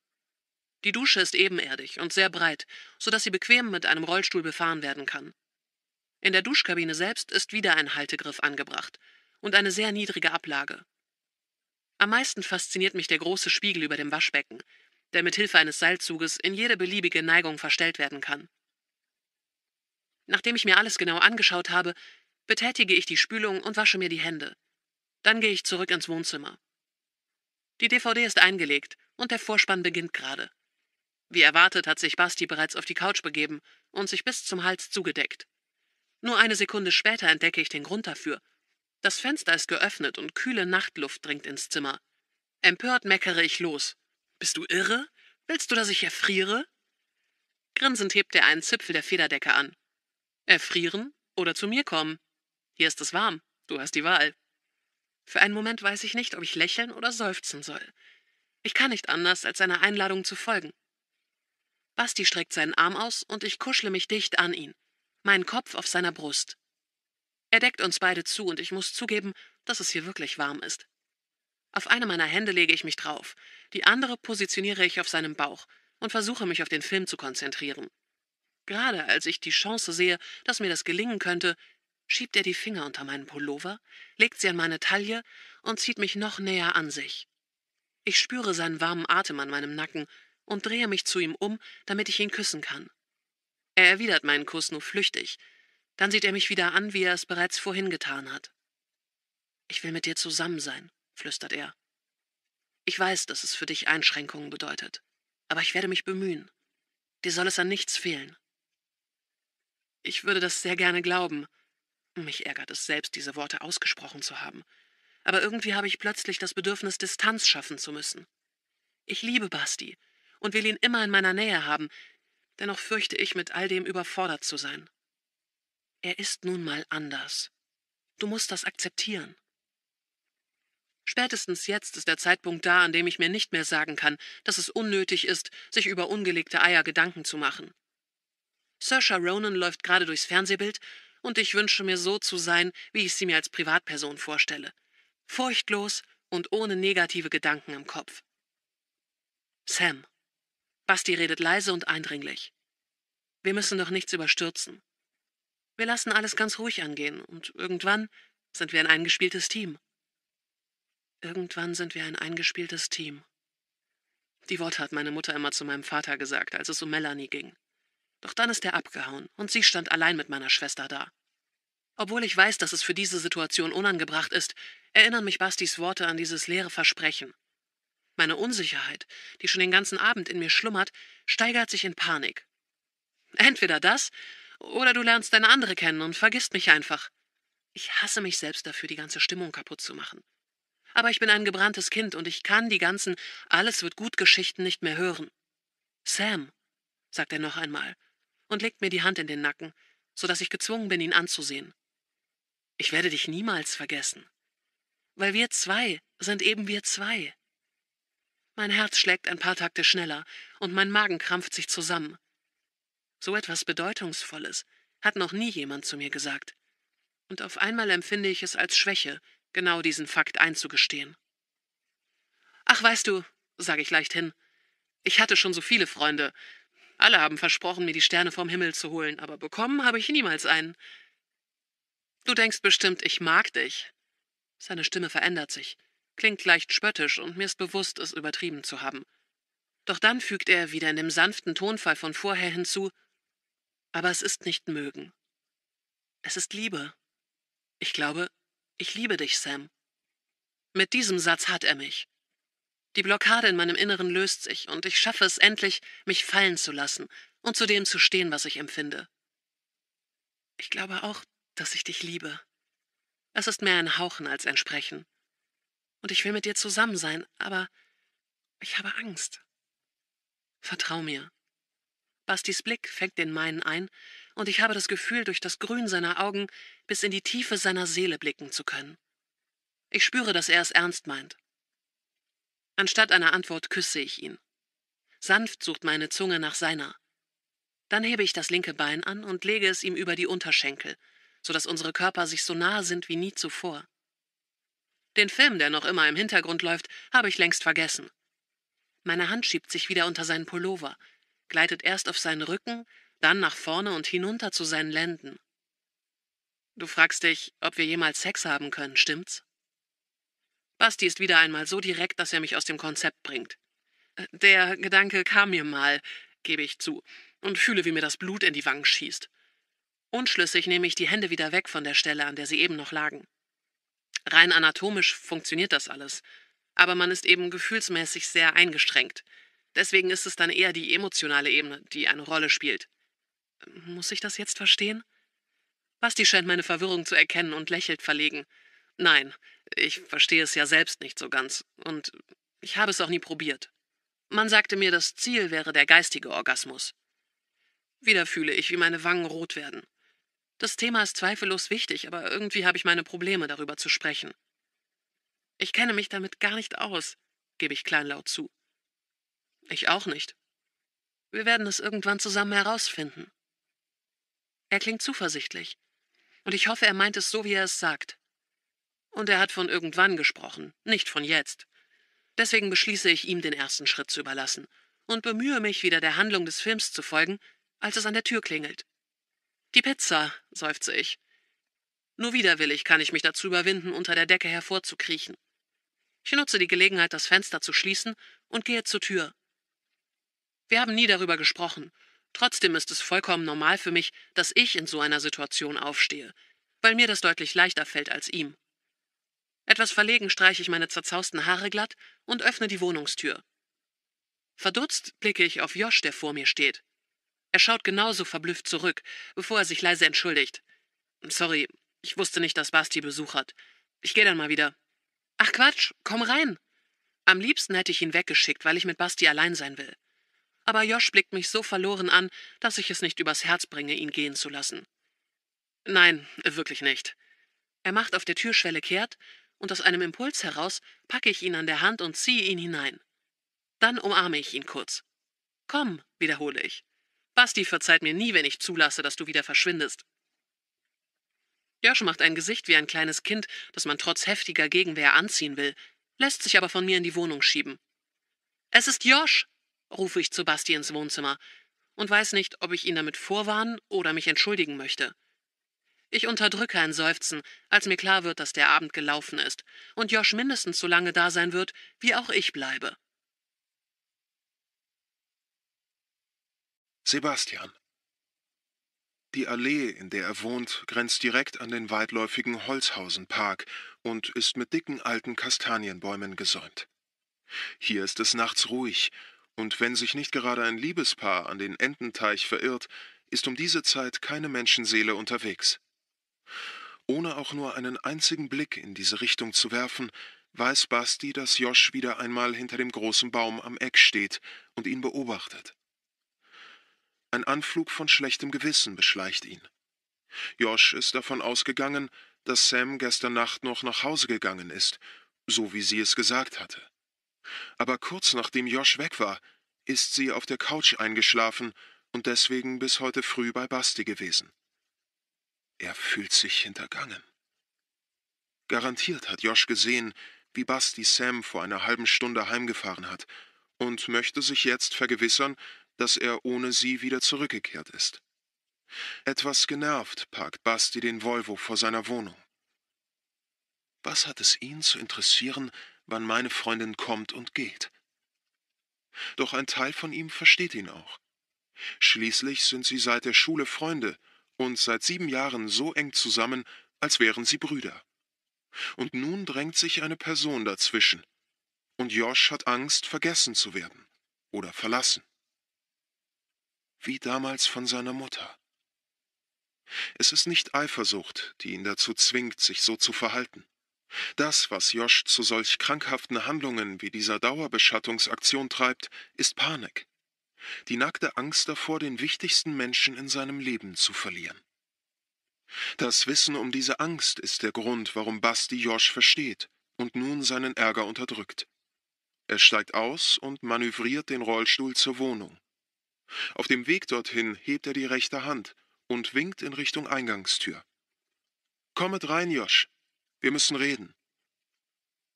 Die Dusche ist ebenerdig und sehr breit, so dass sie bequem mit einem Rollstuhl befahren werden kann. In der Duschkabine selbst ist wieder ein Haltegriff angebracht und eine sehr niedrige Ablage. Am meisten fasziniert mich der große Spiegel über dem Waschbecken, der mit Hilfe eines Seilzuges in jede beliebige Neigung verstellt werden kann. Nachdem ich mir alles genau angeschaut habe, betätige ich die Spülung und wasche mir die Hände. Dann gehe ich zurück ins Wohnzimmer. Die DVD ist eingelegt und der Vorspann beginnt gerade. Wie erwartet hat sich Basti bereits auf die Couch begeben und sich bis zum Hals zugedeckt. Nur eine Sekunde später entdecke ich den Grund dafür. Das Fenster ist geöffnet und kühle Nachtluft dringt ins Zimmer. Empört meckere ich los. Bist du irre? Willst du, dass ich erfriere? Grinsend hebt er einen Zipfel der Federdecke an. Erfrieren oder zu mir kommen? Hier ist es warm. Du hast die Wahl. Für einen Moment weiß ich nicht, ob ich lächeln oder seufzen soll. Ich kann nicht anders, als seiner Einladung zu folgen. Basti streckt seinen Arm aus und ich kuschle mich dicht an ihn, meinen Kopf auf seiner Brust. Er deckt uns beide zu und ich muss zugeben, dass es hier wirklich warm ist. Auf eine meiner Hände lege ich mich drauf, die andere positioniere ich auf seinem Bauch und versuche mich auf den Film zu konzentrieren. Gerade als ich die Chance sehe, dass mir das gelingen könnte, schiebt er die Finger unter meinen Pullover, legt sie an meine Taille und zieht mich noch näher an sich. Ich spüre seinen warmen Atem an meinem Nacken und drehe mich zu ihm um, damit ich ihn küssen kann. Er erwidert meinen Kuss nur flüchtig. Dann sieht er mich wieder an, wie er es bereits vorhin getan hat. Ich will mit dir zusammen sein, flüstert er. Ich weiß, dass es für dich Einschränkungen bedeutet, aber ich werde mich bemühen. Dir soll es an nichts fehlen. Ich würde das sehr gerne glauben. Mich ärgert es selbst, diese Worte ausgesprochen zu haben. Aber irgendwie habe ich plötzlich das Bedürfnis, Distanz schaffen zu müssen. Ich liebe Basti, und will ihn immer in meiner Nähe haben, dennoch fürchte ich, mit all dem überfordert zu sein. Er ist nun mal anders. Du musst das akzeptieren. Spätestens jetzt ist der Zeitpunkt da, an dem ich mir nicht mehr sagen kann, dass es unnötig ist, sich über ungelegte Eier Gedanken zu machen. Saoirse Ronan läuft gerade durchs Fernsehbild und ich wünsche mir so zu sein, wie ich sie mir als Privatperson vorstelle. Furchtlos und ohne negative Gedanken im Kopf. Sam. Basti redet leise und eindringlich. Wir müssen doch nichts überstürzen. Wir lassen alles ganz ruhig angehen und irgendwann sind wir ein eingespieltes Team. Irgendwann sind wir ein eingespieltes Team. Die Worte hat meine Mutter immer zu meinem Vater gesagt, als es um Melanie ging. Doch dann ist er abgehauen und sie stand allein mit meiner Schwester da. Obwohl ich weiß, dass es für diese Situation unangebracht ist, erinnern mich Bastis Worte an dieses leere Versprechen. Meine Unsicherheit, die schon den ganzen Abend in mir schlummert, steigert sich in Panik. Entweder das, oder du lernst eine andere kennen und vergisst mich einfach. Ich hasse mich selbst dafür, die ganze Stimmung kaputt zu machen. Aber ich bin ein gebranntes Kind und ich kann die ganzen Alles wird gut Geschichten nicht mehr hören. Sam, sagt er noch einmal und legt mir die Hand in den Nacken, so dass ich gezwungen bin, ihn anzusehen. Ich werde dich niemals vergessen. Weil wir zwei sind eben wir zwei. Mein Herz schlägt ein paar Takte schneller und mein Magen krampft sich zusammen. So etwas Bedeutungsvolles hat noch nie jemand zu mir gesagt. Und auf einmal empfinde ich es als Schwäche, genau diesen Fakt einzugestehen. Ach, weißt du, sage ich leichthin, ich hatte schon so viele Freunde. Alle haben versprochen, mir die Sterne vom Himmel zu holen, aber bekommen habe ich niemals einen. Du denkst bestimmt, ich mag dich. Seine Stimme verändert sich. Klingt leicht spöttisch und mir ist bewusst, es übertrieben zu haben. Doch dann fügt er wieder in dem sanften Tonfall von vorher hinzu, aber es ist nicht mögen. Es ist Liebe. Ich glaube, ich liebe dich, Sam. Mit diesem Satz hat er mich. Die Blockade in meinem Inneren löst sich und ich schaffe es endlich, mich fallen zu lassen und zu dem zu stehen, was ich empfinde. Ich glaube auch, dass ich dich liebe. Es ist mehr ein Hauchen als ein Sprechen und ich will mit dir zusammen sein, aber ich habe Angst. Vertrau mir. Bastis Blick fängt den meinen ein, und ich habe das Gefühl, durch das Grün seiner Augen bis in die Tiefe seiner Seele blicken zu können. Ich spüre, dass er es ernst meint. Anstatt einer Antwort küsse ich ihn. Sanft sucht meine Zunge nach seiner. Dann hebe ich das linke Bein an und lege es ihm über die Unterschenkel, so dass unsere Körper sich so nahe sind wie nie zuvor. Den Film, der noch immer im Hintergrund läuft, habe ich längst vergessen. Meine Hand schiebt sich wieder unter seinen Pullover, gleitet erst auf seinen Rücken, dann nach vorne und hinunter zu seinen Lenden. Du fragst dich, ob wir jemals Sex haben können, stimmt's? Basti ist wieder einmal so direkt, dass er mich aus dem Konzept bringt. Der Gedanke kam mir mal, gebe ich zu, und fühle, wie mir das Blut in die Wangen schießt. Unschlüssig nehme ich die Hände wieder weg von der Stelle, an der sie eben noch lagen. Rein anatomisch funktioniert das alles. Aber man ist eben gefühlsmäßig sehr eingeschränkt. Deswegen ist es dann eher die emotionale Ebene, die eine Rolle spielt. Muss ich das jetzt verstehen? Basti scheint meine Verwirrung zu erkennen und lächelt verlegen. Nein, ich verstehe es ja selbst nicht so ganz. Und ich habe es auch nie probiert. Man sagte mir, das Ziel wäre der geistige Orgasmus. Wieder fühle ich, wie meine Wangen rot werden. Das Thema ist zweifellos wichtig, aber irgendwie habe ich meine Probleme, darüber zu sprechen. Ich kenne mich damit gar nicht aus, gebe ich kleinlaut zu. Ich auch nicht. Wir werden es irgendwann zusammen herausfinden. Er klingt zuversichtlich, und ich hoffe, er meint es so, wie er es sagt. Und er hat von irgendwann gesprochen, nicht von jetzt. Deswegen beschließe ich ihm den ersten Schritt zu überlassen und bemühe mich, wieder der Handlung des Films zu folgen, als es an der Tür klingelt. Die Pizza, seufze ich. Nur widerwillig kann ich mich dazu überwinden, unter der Decke hervorzukriechen. Ich nutze die Gelegenheit, das Fenster zu schließen und gehe zur Tür. Wir haben nie darüber gesprochen. Trotzdem ist es vollkommen normal für mich, dass ich in so einer Situation aufstehe, weil mir das deutlich leichter fällt als ihm. Etwas verlegen streiche ich meine zerzausten Haare glatt und öffne die Wohnungstür. Verdutzt blicke ich auf Josh, der vor mir steht. Er schaut genauso verblüfft zurück, bevor er sich leise entschuldigt. Sorry, ich wusste nicht, dass Basti Besuch hat. Ich gehe dann mal wieder. Ach Quatsch, komm rein. Am liebsten hätte ich ihn weggeschickt, weil ich mit Basti allein sein will. Aber Josh blickt mich so verloren an, dass ich es nicht übers Herz bringe, ihn gehen zu lassen. Nein, wirklich nicht. Er macht auf der Türschwelle kehrt, und aus einem Impuls heraus packe ich ihn an der Hand und ziehe ihn hinein. Dann umarme ich ihn kurz. Komm, wiederhole ich. Basti verzeiht mir nie, wenn ich zulasse, dass du wieder verschwindest. Josh macht ein Gesicht wie ein kleines Kind, das man trotz heftiger Gegenwehr anziehen will, lässt sich aber von mir in die Wohnung schieben. Es ist Josh, rufe ich zu Basti ins Wohnzimmer und weiß nicht, ob ich ihn damit vorwarnen oder mich entschuldigen möchte. Ich unterdrücke ein Seufzen, als mir klar wird, dass der Abend gelaufen ist und Josh mindestens so lange da sein wird, wie auch ich bleibe. Sebastian. Die Allee, in der er wohnt, grenzt direkt an den weitläufigen Holzhausenpark und ist mit dicken alten Kastanienbäumen gesäumt. Hier ist es nachts ruhig, und wenn sich nicht gerade ein Liebespaar an den Ententeich verirrt, ist um diese Zeit keine Menschenseele unterwegs. Ohne auch nur einen einzigen Blick in diese Richtung zu werfen, weiß Basti, dass Josch wieder einmal hinter dem großen Baum am Eck steht und ihn beobachtet. Ein Anflug von schlechtem Gewissen beschleicht ihn. Josh ist davon ausgegangen, dass Sam gestern Nacht noch nach Hause gegangen ist, so wie sie es gesagt hatte. Aber kurz nachdem Josh weg war, ist sie auf der Couch eingeschlafen und deswegen bis heute früh bei Basti gewesen. Er fühlt sich hintergangen. Garantiert hat Josh gesehen, wie Basti Sam vor einer halben Stunde heimgefahren hat und möchte sich jetzt vergewissern, dass er ohne sie wieder zurückgekehrt ist. Etwas genervt parkt Basti den Volvo vor seiner Wohnung. Was hat es ihn zu interessieren, wann meine Freundin kommt und geht? Doch ein Teil von ihm versteht ihn auch. Schließlich sind sie seit der Schule Freunde und seit sieben Jahren so eng zusammen, als wären sie Brüder. Und nun drängt sich eine Person dazwischen, und Josh hat Angst, vergessen zu werden oder verlassen wie damals von seiner Mutter. Es ist nicht Eifersucht, die ihn dazu zwingt, sich so zu verhalten. Das, was Josh zu solch krankhaften Handlungen wie dieser Dauerbeschattungsaktion treibt, ist Panik. Die nackte Angst davor, den wichtigsten Menschen in seinem Leben zu verlieren. Das Wissen um diese Angst ist der Grund, warum Basti Josh versteht und nun seinen Ärger unterdrückt. Er steigt aus und manövriert den Rollstuhl zur Wohnung. Auf dem Weg dorthin hebt er die rechte Hand und winkt in Richtung Eingangstür. Kommet rein, Josch. Wir müssen reden.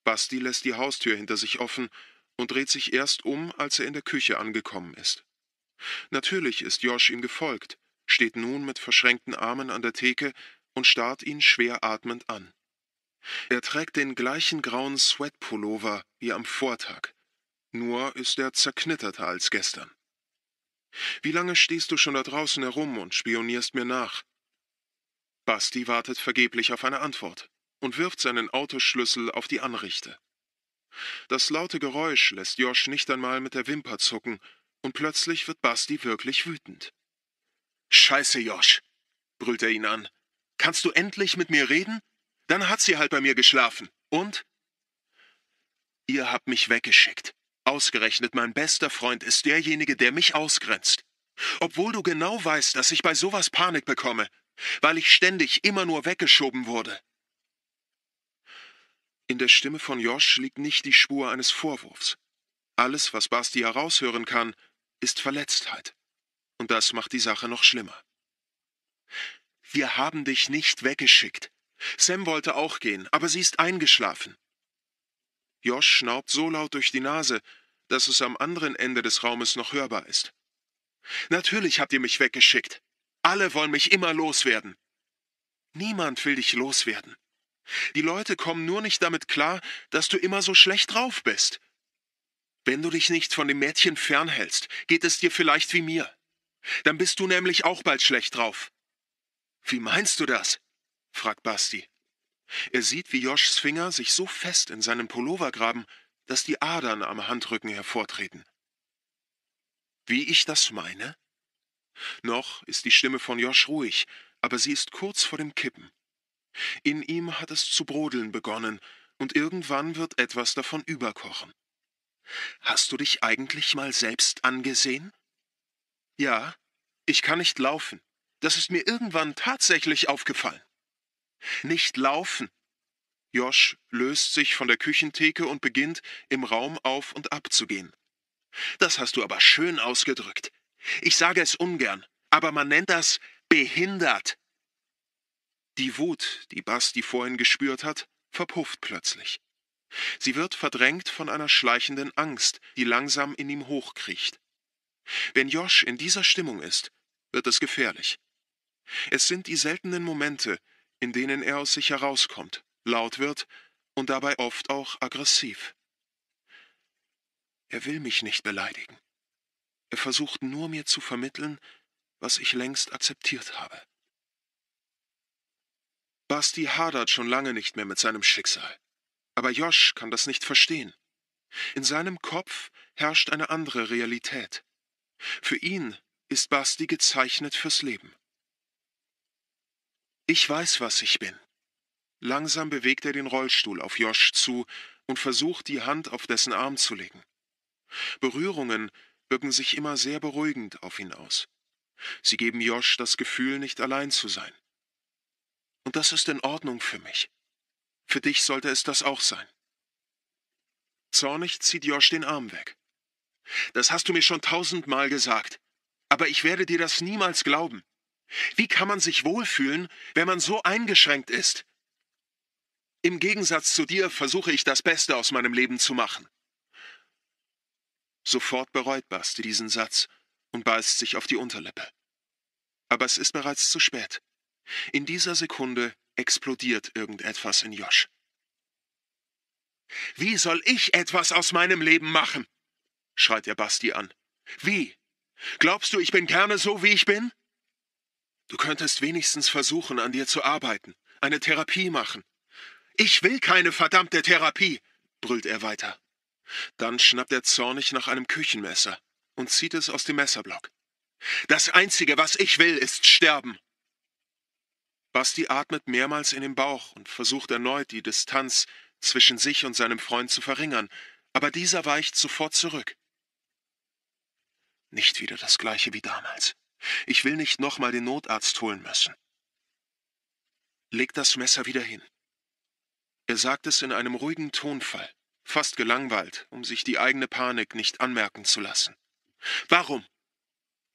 Basti lässt die Haustür hinter sich offen und dreht sich erst um, als er in der Küche angekommen ist. Natürlich ist Josch ihm gefolgt, steht nun mit verschränkten Armen an der Theke und starrt ihn schwer atmend an. Er trägt den gleichen grauen Sweatpullover wie am Vortag, nur ist er zerknitterter als gestern. Wie lange stehst du schon da draußen herum und spionierst mir nach? Basti wartet vergeblich auf eine Antwort und wirft seinen Autoschlüssel auf die Anrichte. Das laute Geräusch lässt Josh nicht einmal mit der Wimper zucken, und plötzlich wird Basti wirklich wütend. Scheiße, Josh, brüllt er ihn an. Kannst du endlich mit mir reden? Dann hat sie halt bei mir geschlafen. Und? Ihr habt mich weggeschickt. Ausgerechnet mein bester Freund ist derjenige, der mich ausgrenzt. Obwohl du genau weißt, dass ich bei sowas Panik bekomme, weil ich ständig immer nur weggeschoben wurde. In der Stimme von Josh liegt nicht die Spur eines Vorwurfs. Alles, was Basti heraushören kann, ist Verletztheit. Und das macht die Sache noch schlimmer. Wir haben dich nicht weggeschickt. Sam wollte auch gehen, aber sie ist eingeschlafen. Josh schnaubt so laut durch die Nase, dass es am anderen Ende des Raumes noch hörbar ist. Natürlich habt ihr mich weggeschickt. Alle wollen mich immer loswerden. Niemand will dich loswerden. Die Leute kommen nur nicht damit klar, dass du immer so schlecht drauf bist. Wenn du dich nicht von dem Mädchen fernhältst, geht es dir vielleicht wie mir. Dann bist du nämlich auch bald schlecht drauf. Wie meinst du das? fragt Basti. Er sieht, wie Joschs Finger sich so fest in seinen Pullover graben, dass die Adern am Handrücken hervortreten. Wie ich das meine? Noch ist die Stimme von Josh ruhig, aber sie ist kurz vor dem Kippen. In ihm hat es zu brodeln begonnen, und irgendwann wird etwas davon überkochen. Hast du dich eigentlich mal selbst angesehen? Ja, ich kann nicht laufen. Das ist mir irgendwann tatsächlich aufgefallen. Nicht laufen Josh löst sich von der Küchentheke und beginnt, im Raum auf und ab zu gehen. Das hast du aber schön ausgedrückt. Ich sage es ungern, aber man nennt das behindert. Die Wut, die Basti vorhin gespürt hat, verpufft plötzlich. Sie wird verdrängt von einer schleichenden Angst, die langsam in ihm hochkriecht. Wenn Josh in dieser Stimmung ist, wird es gefährlich. Es sind die seltenen Momente, in denen er aus sich herauskommt, laut wird und dabei oft auch aggressiv. Er will mich nicht beleidigen. Er versucht nur mir zu vermitteln, was ich längst akzeptiert habe. Basti hadert schon lange nicht mehr mit seinem Schicksal. Aber Josh kann das nicht verstehen. In seinem Kopf herrscht eine andere Realität. Für ihn ist Basti gezeichnet fürs Leben. Ich weiß, was ich bin. Langsam bewegt er den Rollstuhl auf Josh zu und versucht, die Hand auf dessen Arm zu legen. Berührungen wirken sich immer sehr beruhigend auf ihn aus. Sie geben Josh das Gefühl, nicht allein zu sein. Und das ist in Ordnung für mich. Für dich sollte es das auch sein. Zornig zieht Josh den Arm weg. Das hast du mir schon tausendmal gesagt, aber ich werde dir das niemals glauben. Wie kann man sich wohlfühlen, wenn man so eingeschränkt ist? Im Gegensatz zu dir versuche ich das Beste aus meinem Leben zu machen. Sofort bereut Basti diesen Satz und beißt sich auf die Unterlippe. Aber es ist bereits zu spät. In dieser Sekunde explodiert irgendetwas in Josh. Wie soll ich etwas aus meinem Leben machen? schreit er Basti an. Wie? Glaubst du, ich bin gerne so, wie ich bin? Du könntest wenigstens versuchen, an dir zu arbeiten, eine Therapie machen, ich will keine verdammte Therapie, brüllt er weiter. Dann schnappt er zornig nach einem Küchenmesser und zieht es aus dem Messerblock. Das Einzige, was ich will, ist sterben. Basti atmet mehrmals in den Bauch und versucht erneut, die Distanz zwischen sich und seinem Freund zu verringern, aber dieser weicht sofort zurück. Nicht wieder das gleiche wie damals. Ich will nicht nochmal den Notarzt holen müssen. Leg das Messer wieder hin. Er sagt es in einem ruhigen Tonfall, fast gelangweilt, um sich die eigene Panik nicht anmerken zu lassen. Warum?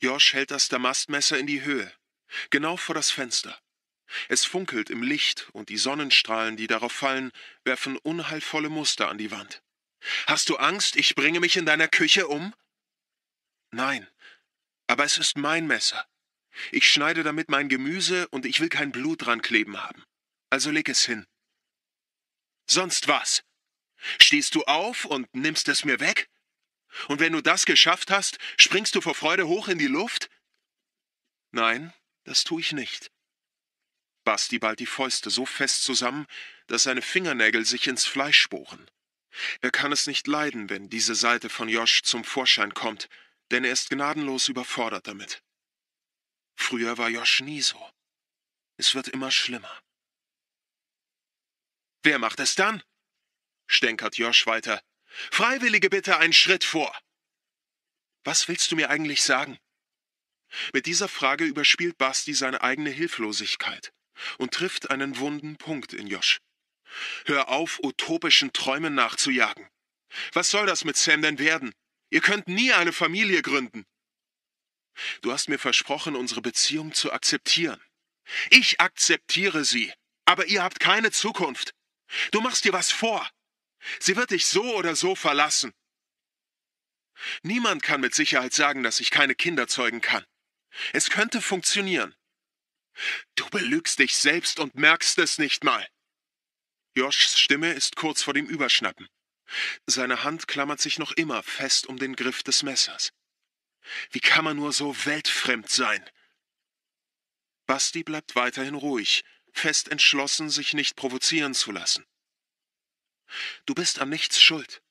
Josh hält das Damastmesser in die Höhe, genau vor das Fenster. Es funkelt im Licht und die Sonnenstrahlen, die darauf fallen, werfen unheilvolle Muster an die Wand. Hast du Angst, ich bringe mich in deiner Küche um? Nein, aber es ist mein Messer. Ich schneide damit mein Gemüse und ich will kein Blut dran kleben haben. Also leg es hin sonst was. Stehst du auf und nimmst es mir weg? Und wenn du das geschafft hast, springst du vor Freude hoch in die Luft? Nein, das tue ich nicht. Basti ballt die Fäuste so fest zusammen, dass seine Fingernägel sich ins Fleisch bohren. Er kann es nicht leiden, wenn diese Seite von Josh zum Vorschein kommt, denn er ist gnadenlos überfordert damit. Früher war Josh nie so. Es wird immer schlimmer. Wer macht es dann? stänkert Josh weiter. Freiwillige bitte einen Schritt vor. Was willst du mir eigentlich sagen? Mit dieser Frage überspielt Basti seine eigene Hilflosigkeit und trifft einen wunden Punkt in Josh. Hör auf, utopischen Träumen nachzujagen. Was soll das mit Sam denn werden? Ihr könnt nie eine Familie gründen. Du hast mir versprochen, unsere Beziehung zu akzeptieren. Ich akzeptiere sie, aber ihr habt keine Zukunft. Du machst dir was vor. Sie wird dich so oder so verlassen. Niemand kann mit Sicherheit sagen, dass ich keine Kinder zeugen kann. Es könnte funktionieren. Du belügst dich selbst und merkst es nicht mal. Joshs Stimme ist kurz vor dem Überschnappen. Seine Hand klammert sich noch immer fest um den Griff des Messers. Wie kann man nur so weltfremd sein? Basti bleibt weiterhin ruhig, fest entschlossen, sich nicht provozieren zu lassen. Du bist an nichts schuld.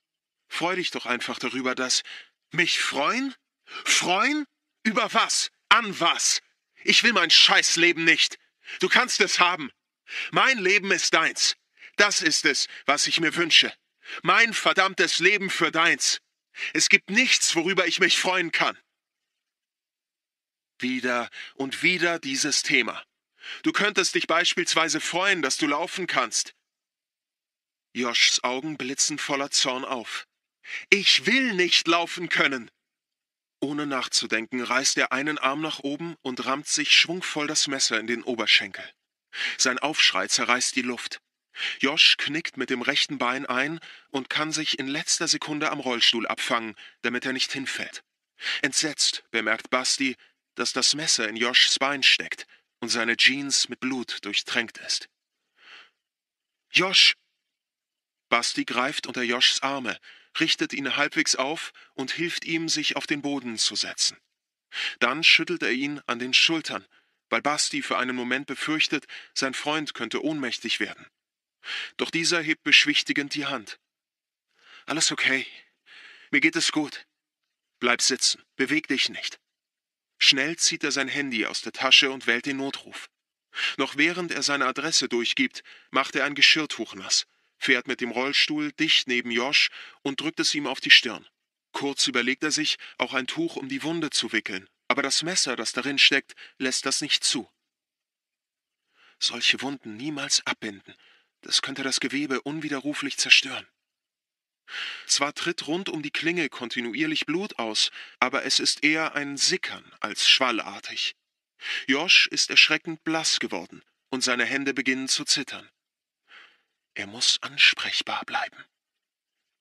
Freu dich doch einfach darüber, dass mich freuen? Freuen? Über was? An was? Ich will mein Scheißleben nicht. Du kannst es haben. Mein Leben ist deins. Das ist es, was ich mir wünsche. Mein verdammtes Leben für deins. Es gibt nichts, worüber ich mich freuen kann. Wieder und wieder dieses Thema. Du könntest dich beispielsweise freuen, dass du laufen kannst. Joshs Augen blitzen voller Zorn auf. Ich will nicht laufen können. Ohne nachzudenken reißt er einen Arm nach oben und rammt sich schwungvoll das Messer in den Oberschenkel. Sein Aufschrei zerreißt die Luft. Josh knickt mit dem rechten Bein ein und kann sich in letzter Sekunde am Rollstuhl abfangen, damit er nicht hinfällt. Entsetzt bemerkt Basti, dass das Messer in Joshs Bein steckt und seine Jeans mit Blut durchtränkt ist. Josh! Basti greift unter Joshs Arme, richtet ihn halbwegs auf und hilft ihm, sich auf den Boden zu setzen. Dann schüttelt er ihn an den Schultern, weil Basti für einen Moment befürchtet, sein Freund könnte ohnmächtig werden. Doch dieser hebt beschwichtigend die Hand. Alles okay. Mir geht es gut. Bleib sitzen, beweg dich nicht. Schnell zieht er sein Handy aus der Tasche und wählt den Notruf. Noch während er seine Adresse durchgibt, macht er ein Geschirrtuch nass, fährt mit dem Rollstuhl dicht neben Josh und drückt es ihm auf die Stirn. Kurz überlegt er sich, auch ein Tuch um die Wunde zu wickeln, aber das Messer, das darin steckt, lässt das nicht zu. Solche Wunden niemals abbinden, das könnte das Gewebe unwiderruflich zerstören. Zwar tritt rund um die Klinge kontinuierlich Blut aus, aber es ist eher ein Sickern als schwallartig. Josh ist erschreckend blass geworden und seine Hände beginnen zu zittern. Er muss ansprechbar bleiben.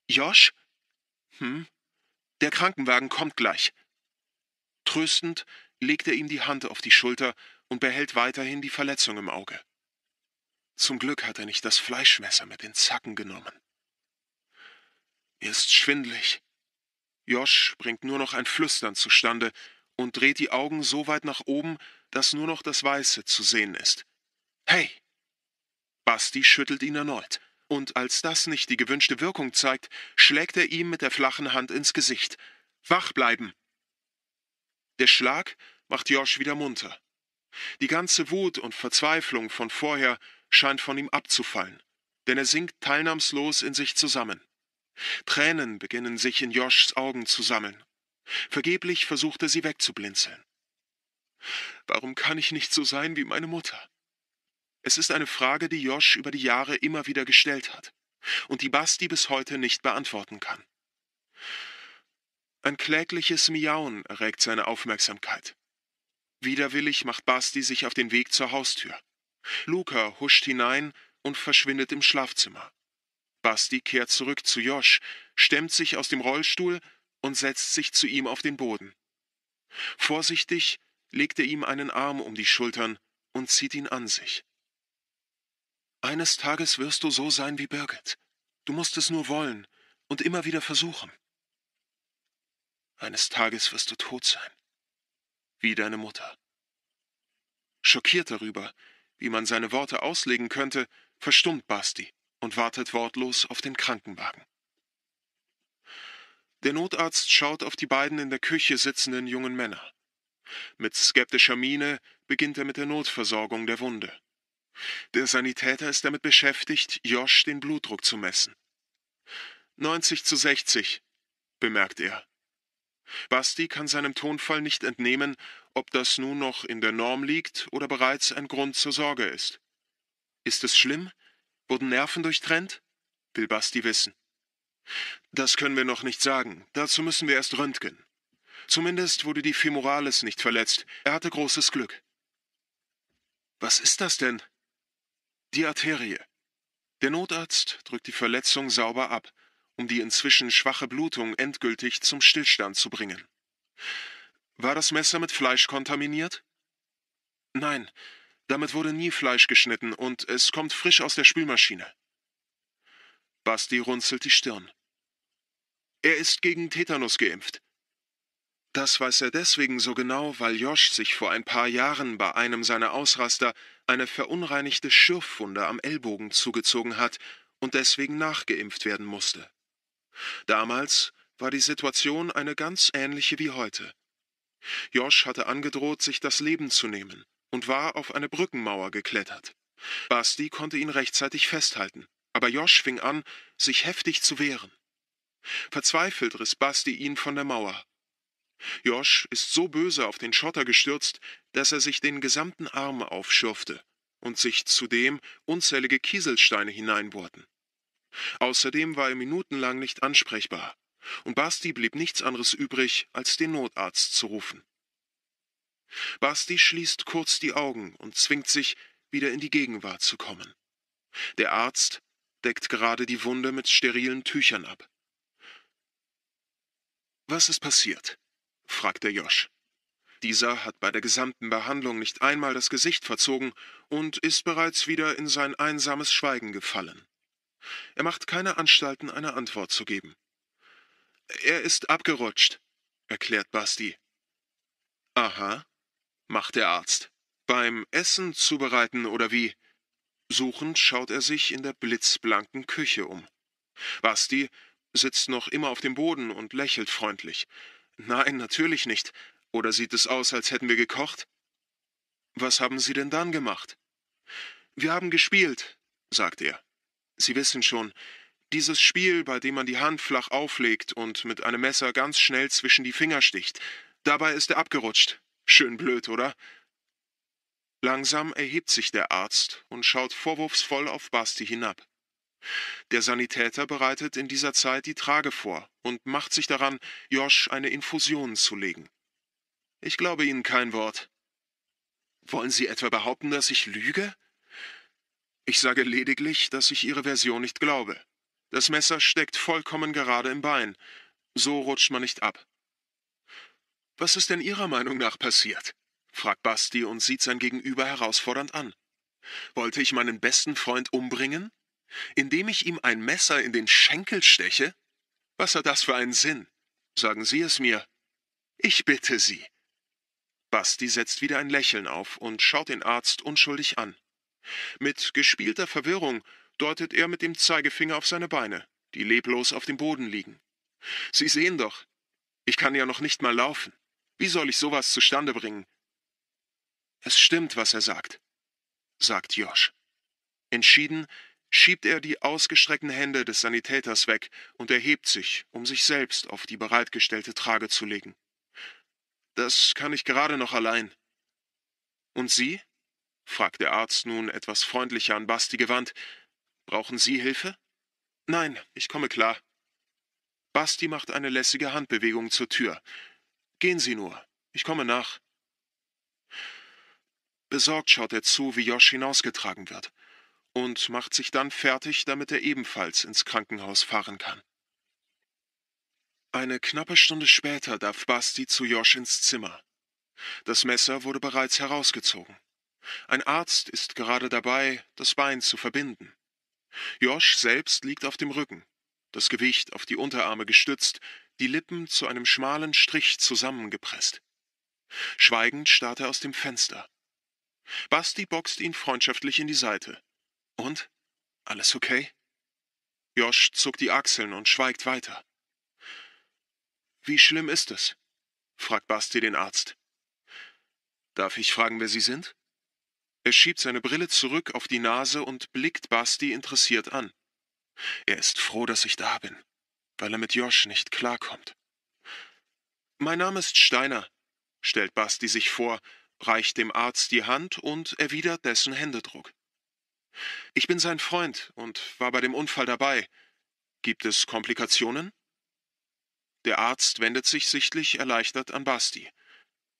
Josh? Hm? Der Krankenwagen kommt gleich. Tröstend legt er ihm die Hand auf die Schulter und behält weiterhin die Verletzung im Auge. Zum Glück hat er nicht das Fleischmesser mit den Zacken genommen. Mir ist schwindlig. Josh bringt nur noch ein Flüstern zustande und dreht die Augen so weit nach oben, dass nur noch das Weiße zu sehen ist. Hey! Basti schüttelt ihn erneut, und als das nicht die gewünschte Wirkung zeigt, schlägt er ihm mit der flachen Hand ins Gesicht. Wach bleiben! Der Schlag macht Josh wieder munter. Die ganze Wut und Verzweiflung von vorher scheint von ihm abzufallen, denn er sinkt teilnahmslos in sich zusammen. Tränen beginnen sich in Joshs Augen zu sammeln. Vergeblich versucht er sie wegzublinzeln. Warum kann ich nicht so sein wie meine Mutter? Es ist eine Frage, die Josh über die Jahre immer wieder gestellt hat und die Basti bis heute nicht beantworten kann. Ein klägliches Miauen erregt seine Aufmerksamkeit. Widerwillig macht Basti sich auf den Weg zur Haustür. Luca huscht hinein und verschwindet im Schlafzimmer. Basti kehrt zurück zu Josh, stemmt sich aus dem Rollstuhl und setzt sich zu ihm auf den Boden. Vorsichtig legt er ihm einen Arm um die Schultern und zieht ihn an sich. Eines Tages wirst du so sein wie Birgit. Du musst es nur wollen und immer wieder versuchen. Eines Tages wirst du tot sein, wie deine Mutter. Schockiert darüber, wie man seine Worte auslegen könnte, verstummt Basti und wartet wortlos auf den Krankenwagen. Der Notarzt schaut auf die beiden in der Küche sitzenden jungen Männer. Mit skeptischer Miene beginnt er mit der Notversorgung der Wunde. Der Sanitäter ist damit beschäftigt, Josh den Blutdruck zu messen. 90 zu 60, bemerkt er. Basti kann seinem Tonfall nicht entnehmen, ob das nun noch in der Norm liegt oder bereits ein Grund zur Sorge ist. Ist es schlimm? Wurden Nerven durchtrennt? Will Basti wissen. Das können wir noch nicht sagen. Dazu müssen wir erst röntgen. Zumindest wurde die Femoralis nicht verletzt. Er hatte großes Glück. Was ist das denn? Die Arterie. Der Notarzt drückt die Verletzung sauber ab, um die inzwischen schwache Blutung endgültig zum Stillstand zu bringen. War das Messer mit Fleisch kontaminiert? Nein, damit wurde nie Fleisch geschnitten und es kommt frisch aus der Spülmaschine. Basti runzelt die Stirn. Er ist gegen Tetanus geimpft. Das weiß er deswegen so genau, weil Josch sich vor ein paar Jahren bei einem seiner Ausraster eine verunreinigte Schürfwunde am Ellbogen zugezogen hat und deswegen nachgeimpft werden musste. Damals war die Situation eine ganz ähnliche wie heute. Josch hatte angedroht, sich das Leben zu nehmen und war auf eine Brückenmauer geklettert. Basti konnte ihn rechtzeitig festhalten, aber Josh fing an, sich heftig zu wehren. Verzweifelt riss Basti ihn von der Mauer. Josh ist so böse auf den Schotter gestürzt, dass er sich den gesamten Arm aufschürfte und sich zudem unzählige Kieselsteine hineinbohrten. Außerdem war er minutenlang nicht ansprechbar, und Basti blieb nichts anderes übrig, als den Notarzt zu rufen. Basti schließt kurz die Augen und zwingt sich, wieder in die Gegenwart zu kommen. Der Arzt deckt gerade die Wunde mit sterilen Tüchern ab. Was ist passiert? fragt der Josh. Dieser hat bei der gesamten Behandlung nicht einmal das Gesicht verzogen und ist bereits wieder in sein einsames Schweigen gefallen. Er macht keine Anstalten, eine Antwort zu geben. Er ist abgerutscht, erklärt Basti. Aha, macht der Arzt. Beim Essen zubereiten oder wie? Suchend schaut er sich in der blitzblanken Küche um. Basti sitzt noch immer auf dem Boden und lächelt freundlich. Nein, natürlich nicht. Oder sieht es aus, als hätten wir gekocht? Was haben Sie denn dann gemacht? Wir haben gespielt, sagt er. Sie wissen schon, dieses Spiel, bei dem man die Hand flach auflegt und mit einem Messer ganz schnell zwischen die Finger sticht. Dabei ist er abgerutscht. Schön blöd, oder? Langsam erhebt sich der Arzt und schaut vorwurfsvoll auf Basti hinab. Der Sanitäter bereitet in dieser Zeit die Trage vor und macht sich daran, Josch eine Infusion zu legen. Ich glaube Ihnen kein Wort. Wollen Sie etwa behaupten, dass ich lüge? Ich sage lediglich, dass ich Ihre Version nicht glaube. Das Messer steckt vollkommen gerade im Bein. So rutscht man nicht ab. Was ist denn Ihrer Meinung nach passiert? fragt Basti und sieht sein Gegenüber herausfordernd an. Wollte ich meinen besten Freund umbringen? Indem ich ihm ein Messer in den Schenkel steche? Was hat das für einen Sinn? Sagen Sie es mir. Ich bitte Sie. Basti setzt wieder ein Lächeln auf und schaut den Arzt unschuldig an. Mit gespielter Verwirrung deutet er mit dem Zeigefinger auf seine Beine, die leblos auf dem Boden liegen. Sie sehen doch, ich kann ja noch nicht mal laufen. Wie soll ich sowas zustande bringen? Es stimmt, was er sagt, sagt Josh. Entschieden schiebt er die ausgestreckten Hände des Sanitäters weg und erhebt sich, um sich selbst auf die bereitgestellte Trage zu legen. Das kann ich gerade noch allein. Und Sie? fragt der Arzt nun etwas freundlicher an Basti gewandt. Brauchen Sie Hilfe? Nein, ich komme klar. Basti macht eine lässige Handbewegung zur Tür. Gehen Sie nur. Ich komme nach. Besorgt schaut er zu, wie Josh hinausgetragen wird und macht sich dann fertig, damit er ebenfalls ins Krankenhaus fahren kann. Eine knappe Stunde später darf Basti zu Josh ins Zimmer. Das Messer wurde bereits herausgezogen. Ein Arzt ist gerade dabei, das Bein zu verbinden. Josh selbst liegt auf dem Rücken, das Gewicht auf die Unterarme gestützt, die Lippen zu einem schmalen Strich zusammengepresst. Schweigend starrt er aus dem Fenster. Basti boxt ihn freundschaftlich in die Seite. Und? Alles okay? Josch zuckt die Achseln und schweigt weiter. Wie schlimm ist es? fragt Basti den Arzt. Darf ich fragen, wer Sie sind? Er schiebt seine Brille zurück auf die Nase und blickt Basti interessiert an. Er ist froh, dass ich da bin weil er mit Josh nicht klarkommt. Mein Name ist Steiner, stellt Basti sich vor, reicht dem Arzt die Hand und erwidert dessen Händedruck. Ich bin sein Freund und war bei dem Unfall dabei. Gibt es Komplikationen? Der Arzt wendet sich sichtlich erleichtert an Basti.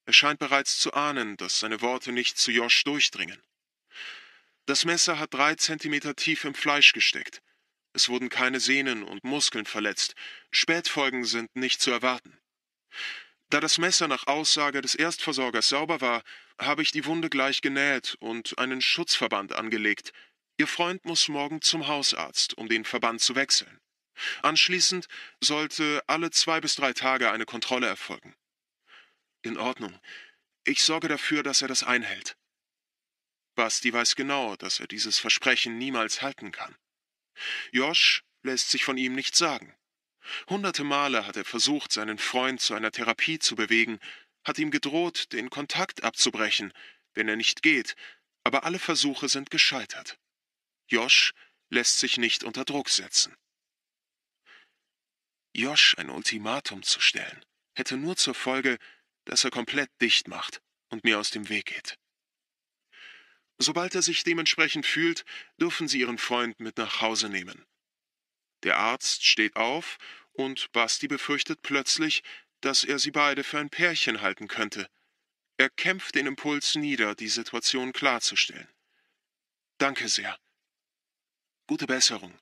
Er scheint bereits zu ahnen, dass seine Worte nicht zu Josh durchdringen. Das Messer hat drei Zentimeter tief im Fleisch gesteckt. Es wurden keine Sehnen und Muskeln verletzt. Spätfolgen sind nicht zu erwarten. Da das Messer nach Aussage des Erstversorgers sauber war, habe ich die Wunde gleich genäht und einen Schutzverband angelegt. Ihr Freund muss morgen zum Hausarzt, um den Verband zu wechseln. Anschließend sollte alle zwei bis drei Tage eine Kontrolle erfolgen. In Ordnung. Ich sorge dafür, dass er das einhält. Basti weiß genau, dass er dieses Versprechen niemals halten kann. Josh lässt sich von ihm nichts sagen. Hunderte Male hat er versucht, seinen Freund zu einer Therapie zu bewegen, hat ihm gedroht, den Kontakt abzubrechen, wenn er nicht geht, aber alle Versuche sind gescheitert. Josh lässt sich nicht unter Druck setzen. Josh ein Ultimatum zu stellen, hätte nur zur Folge, dass er komplett dicht macht und mir aus dem Weg geht. Sobald er sich dementsprechend fühlt, dürfen Sie Ihren Freund mit nach Hause nehmen. Der Arzt steht auf und Basti befürchtet plötzlich, dass er sie beide für ein Pärchen halten könnte. Er kämpft den Impuls nieder, die Situation klarzustellen. Danke sehr. Gute Besserung,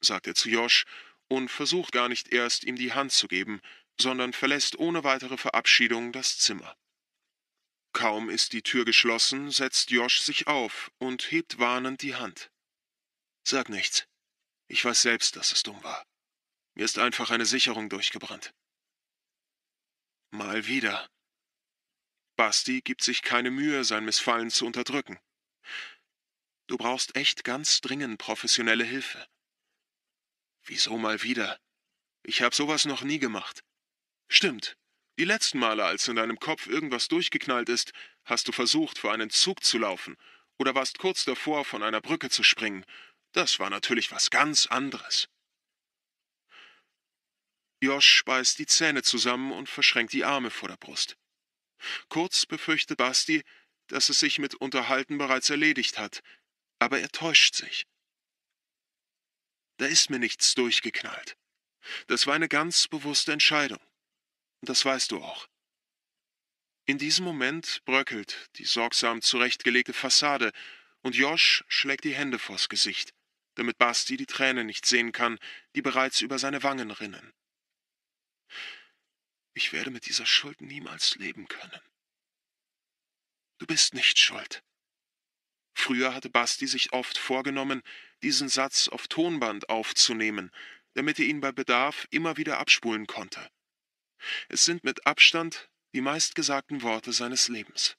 sagt er zu Josh und versucht gar nicht erst, ihm die Hand zu geben, sondern verlässt ohne weitere Verabschiedung das Zimmer. Kaum ist die Tür geschlossen, setzt Josh sich auf und hebt warnend die Hand. Sag nichts. Ich weiß selbst, dass es dumm war. Mir ist einfach eine Sicherung durchgebrannt. Mal wieder. Basti gibt sich keine Mühe, sein Missfallen zu unterdrücken. Du brauchst echt ganz dringend professionelle Hilfe. Wieso mal wieder? Ich hab sowas noch nie gemacht. Stimmt, die letzten Male, als in deinem Kopf irgendwas durchgeknallt ist, hast du versucht, vor einen Zug zu laufen oder warst kurz davor, von einer Brücke zu springen. Das war natürlich was ganz anderes. Josh beißt die Zähne zusammen und verschränkt die Arme vor der Brust. Kurz befürchtet Basti, dass es sich mit Unterhalten bereits erledigt hat, aber er täuscht sich. Da ist mir nichts durchgeknallt. Das war eine ganz bewusste Entscheidung. Das weißt du auch. In diesem Moment bröckelt die sorgsam zurechtgelegte Fassade und Josh schlägt die Hände vors Gesicht, damit Basti die Tränen nicht sehen kann, die bereits über seine Wangen rinnen. Ich werde mit dieser Schuld niemals leben können. Du bist nicht schuld. Früher hatte Basti sich oft vorgenommen, diesen Satz auf Tonband aufzunehmen, damit er ihn bei Bedarf immer wieder abspulen konnte. Es sind mit Abstand die meistgesagten Worte seines Lebens.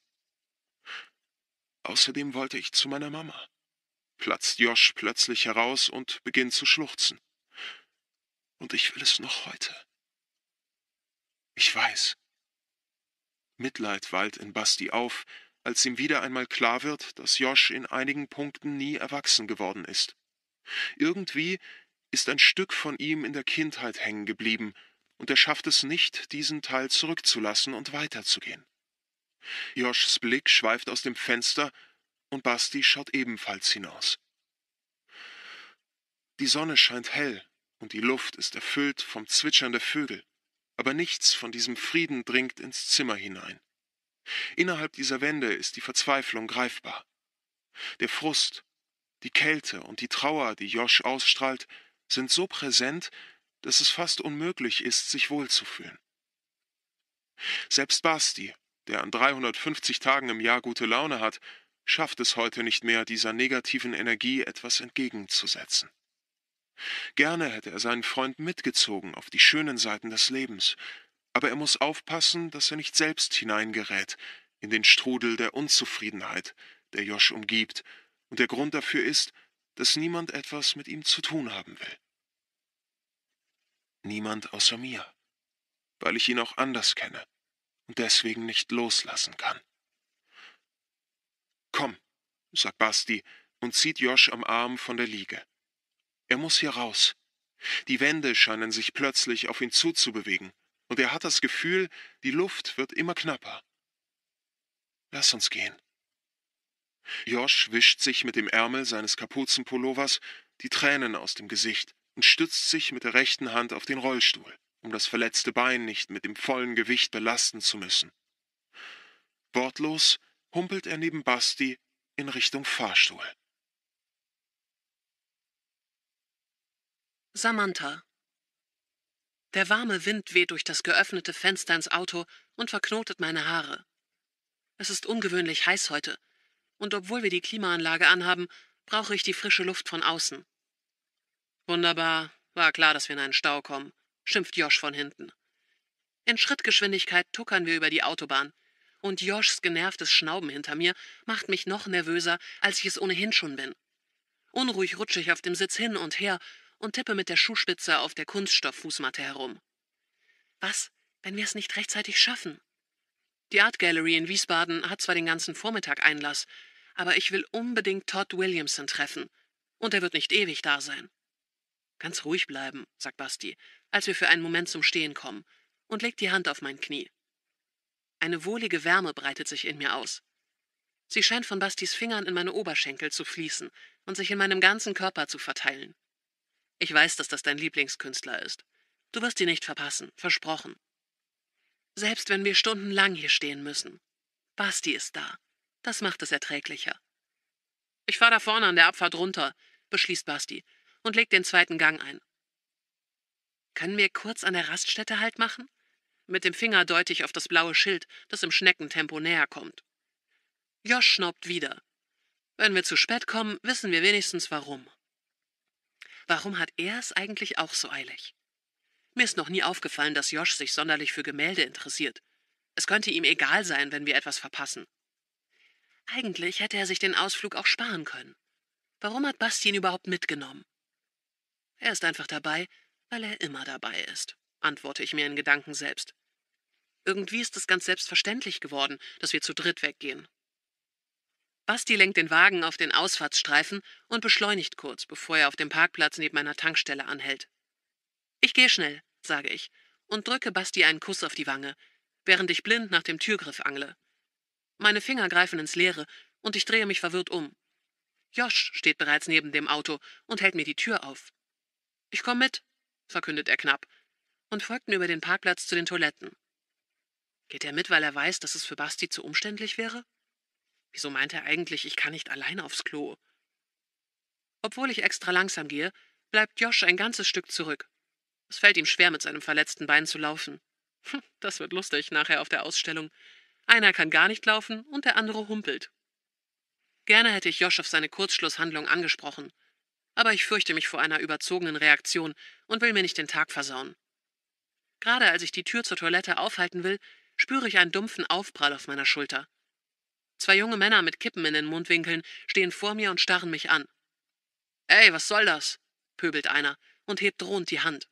Außerdem wollte ich zu meiner Mama. Platzt Josh plötzlich heraus und beginnt zu schluchzen. Und ich will es noch heute. Ich weiß. Mitleid wallt in Basti auf, als ihm wieder einmal klar wird, dass Josh in einigen Punkten nie erwachsen geworden ist. Irgendwie ist ein Stück von ihm in der Kindheit hängen geblieben, und er schafft es nicht, diesen Teil zurückzulassen und weiterzugehen. Joschs Blick schweift aus dem Fenster und Basti schaut ebenfalls hinaus. Die Sonne scheint hell und die Luft ist erfüllt vom Zwitschern der Vögel, aber nichts von diesem Frieden dringt ins Zimmer hinein. Innerhalb dieser Wände ist die Verzweiflung greifbar. Der Frust, die Kälte und die Trauer, die Josch ausstrahlt, sind so präsent, dass es fast unmöglich ist, sich wohlzufühlen. Selbst Basti, der an 350 Tagen im Jahr gute Laune hat, schafft es heute nicht mehr, dieser negativen Energie etwas entgegenzusetzen. Gerne hätte er seinen Freund mitgezogen auf die schönen Seiten des Lebens, aber er muss aufpassen, dass er nicht selbst hineingerät in den Strudel der Unzufriedenheit, der Josch umgibt, und der Grund dafür ist, dass niemand etwas mit ihm zu tun haben will niemand außer mir, weil ich ihn auch anders kenne und deswegen nicht loslassen kann. Komm, sagt Basti und zieht Josh am Arm von der Liege. Er muss hier raus. Die Wände scheinen sich plötzlich auf ihn zuzubewegen, und er hat das Gefühl, die Luft wird immer knapper. Lass uns gehen. Josh wischt sich mit dem Ärmel seines Kapuzenpullovers die Tränen aus dem Gesicht und stützt sich mit der rechten Hand auf den Rollstuhl, um das verletzte Bein nicht mit dem vollen Gewicht belasten zu müssen. Wortlos humpelt er neben Basti in Richtung Fahrstuhl. Samantha. Der warme Wind weht durch das geöffnete Fenster ins Auto und verknotet meine Haare. Es ist ungewöhnlich heiß heute, und obwohl wir die Klimaanlage anhaben, brauche ich die frische Luft von außen. Wunderbar, war klar, dass wir in einen Stau kommen, schimpft Josh von hinten. In Schrittgeschwindigkeit tuckern wir über die Autobahn, und Joshs genervtes Schnauben hinter mir macht mich noch nervöser, als ich es ohnehin schon bin. Unruhig rutsche ich auf dem Sitz hin und her und tippe mit der Schuhspitze auf der Kunststofffußmatte herum. Was, wenn wir es nicht rechtzeitig schaffen? Die Art Gallery in Wiesbaden hat zwar den ganzen Vormittag Einlass, aber ich will unbedingt Todd Williamson treffen, und er wird nicht ewig da sein. Ganz ruhig bleiben, sagt Basti, als wir für einen Moment zum Stehen kommen, und legt die Hand auf mein Knie. Eine wohlige Wärme breitet sich in mir aus. Sie scheint von Bastis Fingern in meine Oberschenkel zu fließen und sich in meinem ganzen Körper zu verteilen. Ich weiß, dass das dein Lieblingskünstler ist. Du wirst ihn nicht verpassen, versprochen. Selbst wenn wir stundenlang hier stehen müssen. Basti ist da. Das macht es erträglicher. Ich fahr da vorne an der Abfahrt runter, beschließt Basti und legt den zweiten Gang ein. Können wir kurz an der Raststätte Halt machen? Mit dem Finger deute ich auf das blaue Schild, das im Schneckentempo näher kommt. Josh schnaubt wieder. Wenn wir zu spät kommen, wissen wir wenigstens warum. Warum hat er es eigentlich auch so eilig? Mir ist noch nie aufgefallen, dass Josh sich sonderlich für Gemälde interessiert. Es könnte ihm egal sein, wenn wir etwas verpassen. Eigentlich hätte er sich den Ausflug auch sparen können. Warum hat Bastian überhaupt mitgenommen? Er ist einfach dabei, weil er immer dabei ist, antworte ich mir in Gedanken selbst. Irgendwie ist es ganz selbstverständlich geworden, dass wir zu dritt weggehen. Basti lenkt den Wagen auf den Ausfahrtsstreifen und beschleunigt kurz, bevor er auf dem Parkplatz neben meiner Tankstelle anhält. Ich gehe schnell, sage ich und drücke Basti einen Kuss auf die Wange, während ich blind nach dem Türgriff angle. Meine Finger greifen ins Leere und ich drehe mich verwirrt um. Josh steht bereits neben dem Auto und hält mir die Tür auf. Ich komme mit, verkündet er knapp, und folgten über den Parkplatz zu den Toiletten. Geht er mit, weil er weiß, dass es für Basti zu umständlich wäre? Wieso meint er eigentlich, ich kann nicht allein aufs Klo? Obwohl ich extra langsam gehe, bleibt Josh ein ganzes Stück zurück. Es fällt ihm schwer, mit seinem verletzten Bein zu laufen. Hm, das wird lustig nachher auf der Ausstellung. Einer kann gar nicht laufen und der andere humpelt. Gerne hätte ich Josh auf seine Kurzschlusshandlung angesprochen, aber ich fürchte mich vor einer überzogenen Reaktion und will mir nicht den Tag versauen. Gerade als ich die Tür zur Toilette aufhalten will, spüre ich einen dumpfen Aufprall auf meiner Schulter. Zwei junge Männer mit Kippen in den Mundwinkeln stehen vor mir und starren mich an. Ey, was soll das? pöbelt einer und hebt drohend die Hand.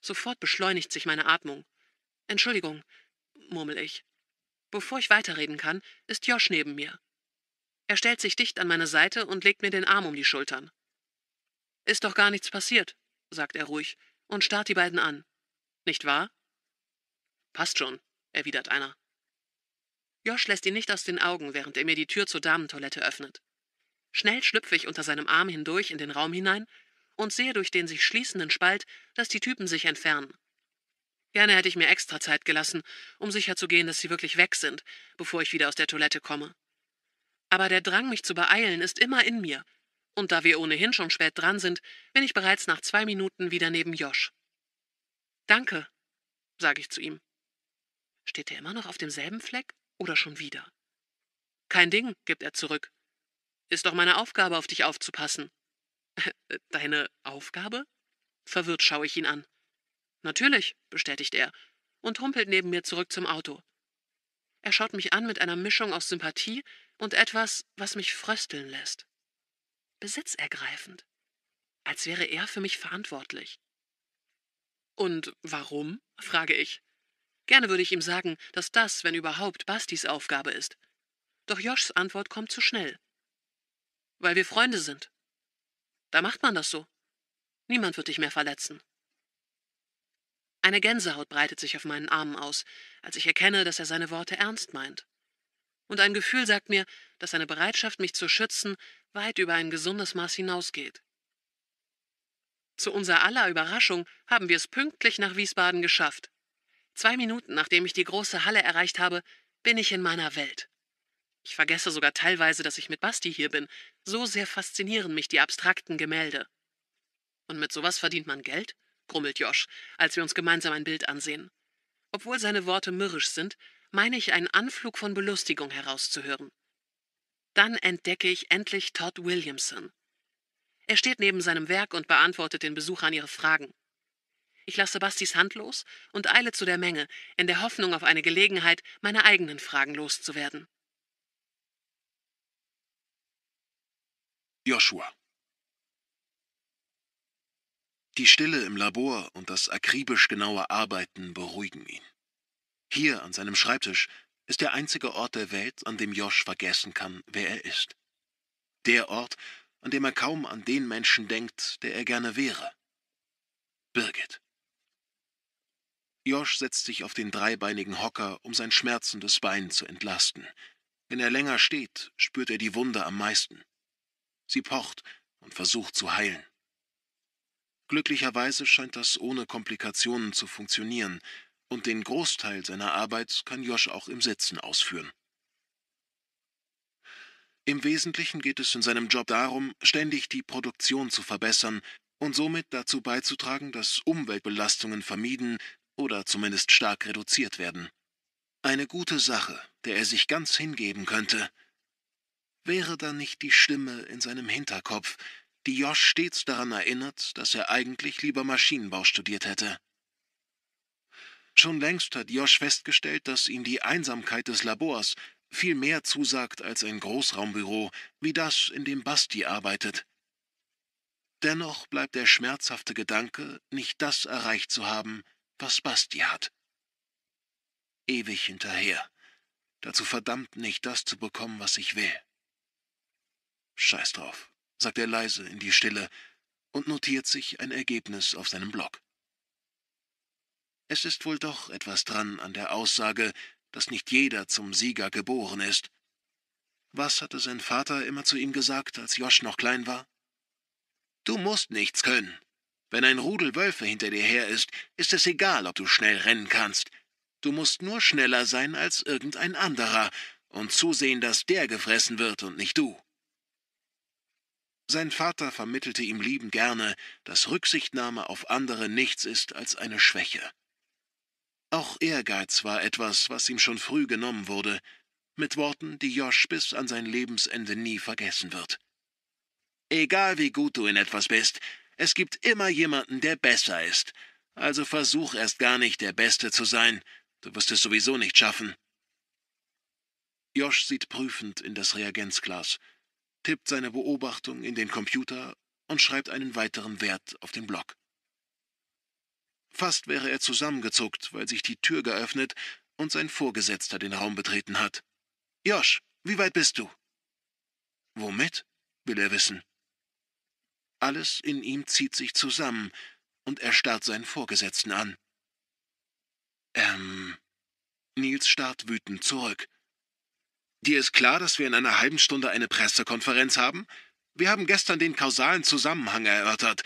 Sofort beschleunigt sich meine Atmung. Entschuldigung, murmel ich. Bevor ich weiterreden kann, ist Josh neben mir. Er stellt sich dicht an meine Seite und legt mir den Arm um die Schultern. Ist doch gar nichts passiert, sagt er ruhig und starrt die beiden an. Nicht wahr? Passt schon, erwidert einer. Josh lässt ihn nicht aus den Augen, während er mir die Tür zur Damentoilette öffnet. Schnell schlüpfe ich unter seinem Arm hindurch in den Raum hinein und sehe durch den sich schließenden Spalt, dass die Typen sich entfernen. Gerne hätte ich mir extra Zeit gelassen, um sicherzugehen, dass sie wirklich weg sind, bevor ich wieder aus der Toilette komme. Aber der Drang, mich zu beeilen, ist immer in mir, und da wir ohnehin schon spät dran sind, bin ich bereits nach zwei Minuten wieder neben Josh. Danke, sage ich zu ihm. Steht er immer noch auf demselben Fleck oder schon wieder? Kein Ding, gibt er zurück. Ist doch meine Aufgabe, auf dich aufzupassen. Deine Aufgabe? Verwirrt schaue ich ihn an. Natürlich, bestätigt er und humpelt neben mir zurück zum Auto. Er schaut mich an mit einer Mischung aus Sympathie und etwas, was mich frösteln lässt besitzergreifend. Als wäre er für mich verantwortlich. Und warum? frage ich. Gerne würde ich ihm sagen, dass das, wenn überhaupt, Bastis Aufgabe ist. Doch Joschs Antwort kommt zu schnell. Weil wir Freunde sind. Da macht man das so. Niemand wird dich mehr verletzen. Eine Gänsehaut breitet sich auf meinen Armen aus, als ich erkenne, dass er seine Worte ernst meint. Und ein Gefühl sagt mir, dass seine Bereitschaft, mich zu schützen, weit über ein gesundes Maß hinausgeht. Zu unser aller Überraschung haben wir es pünktlich nach Wiesbaden geschafft. Zwei Minuten nachdem ich die große Halle erreicht habe, bin ich in meiner Welt. Ich vergesse sogar teilweise, dass ich mit Basti hier bin. So sehr faszinieren mich die abstrakten Gemälde. Und mit sowas verdient man Geld? grummelt Josch, als wir uns gemeinsam ein Bild ansehen. Obwohl seine Worte mürrisch sind, meine ich einen Anflug von Belustigung herauszuhören. Dann entdecke ich endlich Todd Williamson. Er steht neben seinem Werk und beantwortet den Besuchern ihre Fragen. Ich lasse Bastis Hand los und eile zu der Menge, in der Hoffnung auf eine Gelegenheit, meine eigenen Fragen loszuwerden. Joshua Die Stille im Labor und das akribisch genaue Arbeiten beruhigen ihn. Hier an seinem Schreibtisch ist der einzige Ort der Welt, an dem Josh vergessen kann, wer er ist. Der Ort, an dem er kaum an den Menschen denkt, der er gerne wäre. Birgit. Josh setzt sich auf den dreibeinigen Hocker, um sein schmerzendes Bein zu entlasten. Wenn er länger steht, spürt er die Wunde am meisten. Sie pocht und versucht zu heilen. Glücklicherweise scheint das ohne Komplikationen zu funktionieren, und den Großteil seiner Arbeit kann Josh auch im Sitzen ausführen. Im Wesentlichen geht es in seinem Job darum, ständig die Produktion zu verbessern und somit dazu beizutragen, dass Umweltbelastungen vermieden oder zumindest stark reduziert werden. Eine gute Sache, der er sich ganz hingeben könnte. Wäre da nicht die Stimme in seinem Hinterkopf, die Josh stets daran erinnert, dass er eigentlich lieber Maschinenbau studiert hätte? Schon längst hat Josh festgestellt, dass ihm die Einsamkeit des Labors viel mehr zusagt als ein Großraumbüro wie das, in dem Basti arbeitet. Dennoch bleibt der schmerzhafte Gedanke, nicht das erreicht zu haben, was Basti hat. Ewig hinterher, dazu verdammt nicht das zu bekommen, was ich will. Scheiß drauf, sagt er leise in die Stille und notiert sich ein Ergebnis auf seinem Blog. Es ist wohl doch etwas dran an der Aussage, dass nicht jeder zum Sieger geboren ist. Was hatte sein Vater immer zu ihm gesagt, als Josch noch klein war? Du musst nichts können. Wenn ein Rudel Wölfe hinter dir her ist, ist es egal, ob du schnell rennen kannst. Du musst nur schneller sein als irgendein anderer und zusehen, dass der gefressen wird und nicht du. Sein Vater vermittelte ihm lieben gerne, dass Rücksichtnahme auf andere nichts ist als eine Schwäche. Auch Ehrgeiz war etwas, was ihm schon früh genommen wurde, mit Worten, die Josh bis an sein Lebensende nie vergessen wird. Egal wie gut du in etwas bist, es gibt immer jemanden, der besser ist, also versuch erst gar nicht der Beste zu sein, du wirst es sowieso nicht schaffen. Josh sieht prüfend in das Reagenzglas, tippt seine Beobachtung in den Computer und schreibt einen weiteren Wert auf den Block. Fast wäre er zusammengezuckt, weil sich die Tür geöffnet und sein Vorgesetzter den Raum betreten hat. Josh, wie weit bist du? Womit? will er wissen. Alles in ihm zieht sich zusammen und er starrt seinen Vorgesetzten an. Ähm. Nils starrt wütend zurück. Dir ist klar, dass wir in einer halben Stunde eine Pressekonferenz haben? Wir haben gestern den kausalen Zusammenhang erörtert.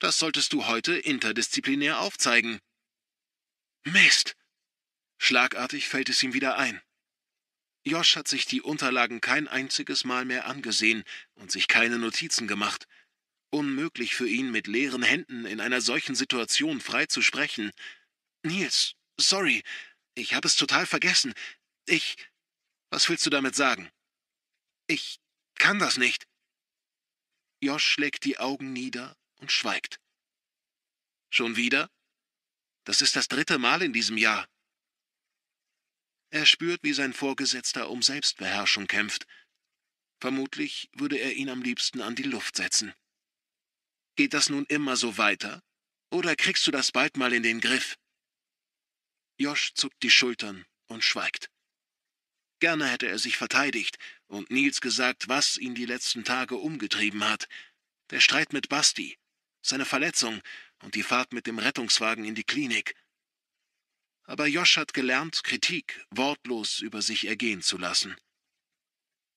Das solltest du heute interdisziplinär aufzeigen. Mist! Schlagartig fällt es ihm wieder ein. Josh hat sich die Unterlagen kein einziges Mal mehr angesehen und sich keine Notizen gemacht. Unmöglich für ihn, mit leeren Händen in einer solchen Situation frei zu sprechen. Nils, sorry, ich habe es total vergessen. Ich. Was willst du damit sagen? Ich kann das nicht. Josh schlägt die Augen nieder und schweigt. Schon wieder? Das ist das dritte Mal in diesem Jahr. Er spürt, wie sein Vorgesetzter um Selbstbeherrschung kämpft. Vermutlich würde er ihn am liebsten an die Luft setzen. Geht das nun immer so weiter? Oder kriegst du das bald mal in den Griff? Josh zuckt die Schultern und schweigt. Gerne hätte er sich verteidigt und Nils gesagt, was ihn die letzten Tage umgetrieben hat. Der Streit mit Basti, seine Verletzung und die Fahrt mit dem Rettungswagen in die Klinik. Aber Josh hat gelernt, Kritik wortlos über sich ergehen zu lassen.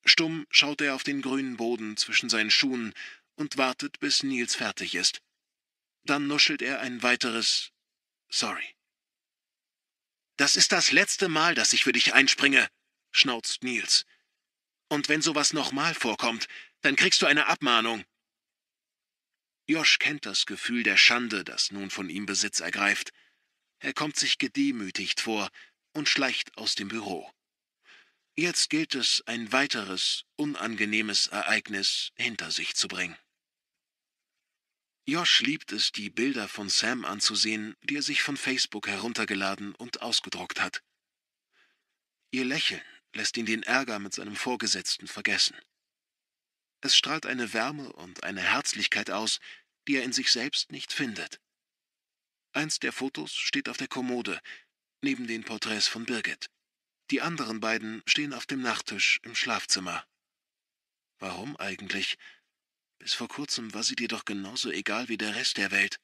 Stumm schaut er auf den grünen Boden zwischen seinen Schuhen und wartet, bis Nils fertig ist. Dann nuschelt er ein weiteres Sorry. Das ist das letzte Mal, dass ich für dich einspringe, schnauzt Nils. Und wenn sowas nochmal vorkommt, dann kriegst du eine Abmahnung. Josh kennt das Gefühl der Schande, das nun von ihm Besitz ergreift. Er kommt sich gedemütigt vor und schleicht aus dem Büro. Jetzt gilt es, ein weiteres, unangenehmes Ereignis hinter sich zu bringen. Josh liebt es, die Bilder von Sam anzusehen, die er sich von Facebook heruntergeladen und ausgedruckt hat. Ihr Lächeln lässt ihn den Ärger mit seinem Vorgesetzten vergessen. Es strahlt eine Wärme und eine Herzlichkeit aus, die er in sich selbst nicht findet. Eins der Fotos steht auf der Kommode, neben den Porträts von Birgit. Die anderen beiden stehen auf dem Nachttisch im Schlafzimmer. Warum eigentlich? Bis vor kurzem war sie dir doch genauso egal wie der Rest der Welt.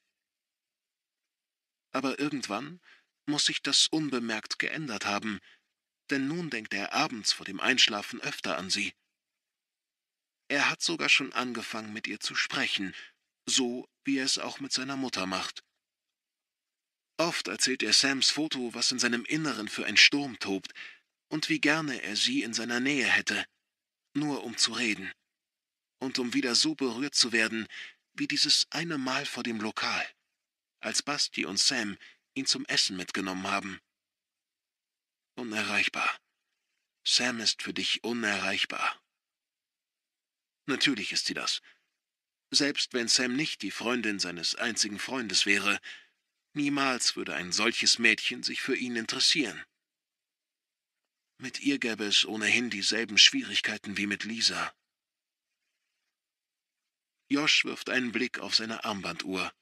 Aber irgendwann muss sich das unbemerkt geändert haben, denn nun denkt er abends vor dem Einschlafen öfter an sie. Er hat sogar schon angefangen, mit ihr zu sprechen, so wie er es auch mit seiner Mutter macht. Oft erzählt er Sams Foto, was in seinem Inneren für ein Sturm tobt und wie gerne er sie in seiner Nähe hätte, nur um zu reden und um wieder so berührt zu werden, wie dieses eine Mal vor dem Lokal, als Basti und Sam ihn zum Essen mitgenommen haben. Unerreichbar. Sam ist für dich unerreichbar. Natürlich ist sie das. Selbst wenn Sam nicht die Freundin seines einzigen Freundes wäre, niemals würde ein solches Mädchen sich für ihn interessieren. Mit ihr gäbe es ohnehin dieselben Schwierigkeiten wie mit Lisa. Josh wirft einen Blick auf seine Armbanduhr.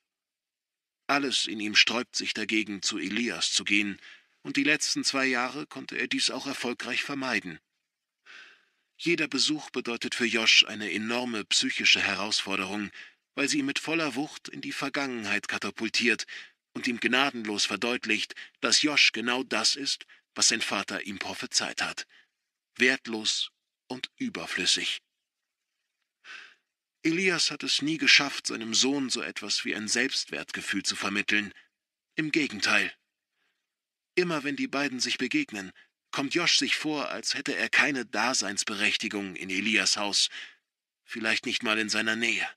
Alles in ihm sträubt sich dagegen, zu Elias zu gehen, und die letzten zwei Jahre konnte er dies auch erfolgreich vermeiden. Jeder Besuch bedeutet für Josh eine enorme psychische Herausforderung, weil sie ihn mit voller Wucht in die Vergangenheit katapultiert und ihm gnadenlos verdeutlicht, dass Josh genau das ist, was sein Vater ihm prophezeit hat. Wertlos und überflüssig. Elias hat es nie geschafft, seinem Sohn so etwas wie ein Selbstwertgefühl zu vermitteln. Im Gegenteil. Immer wenn die beiden sich begegnen, kommt Josch sich vor, als hätte er keine Daseinsberechtigung in Elias Haus, vielleicht nicht mal in seiner Nähe,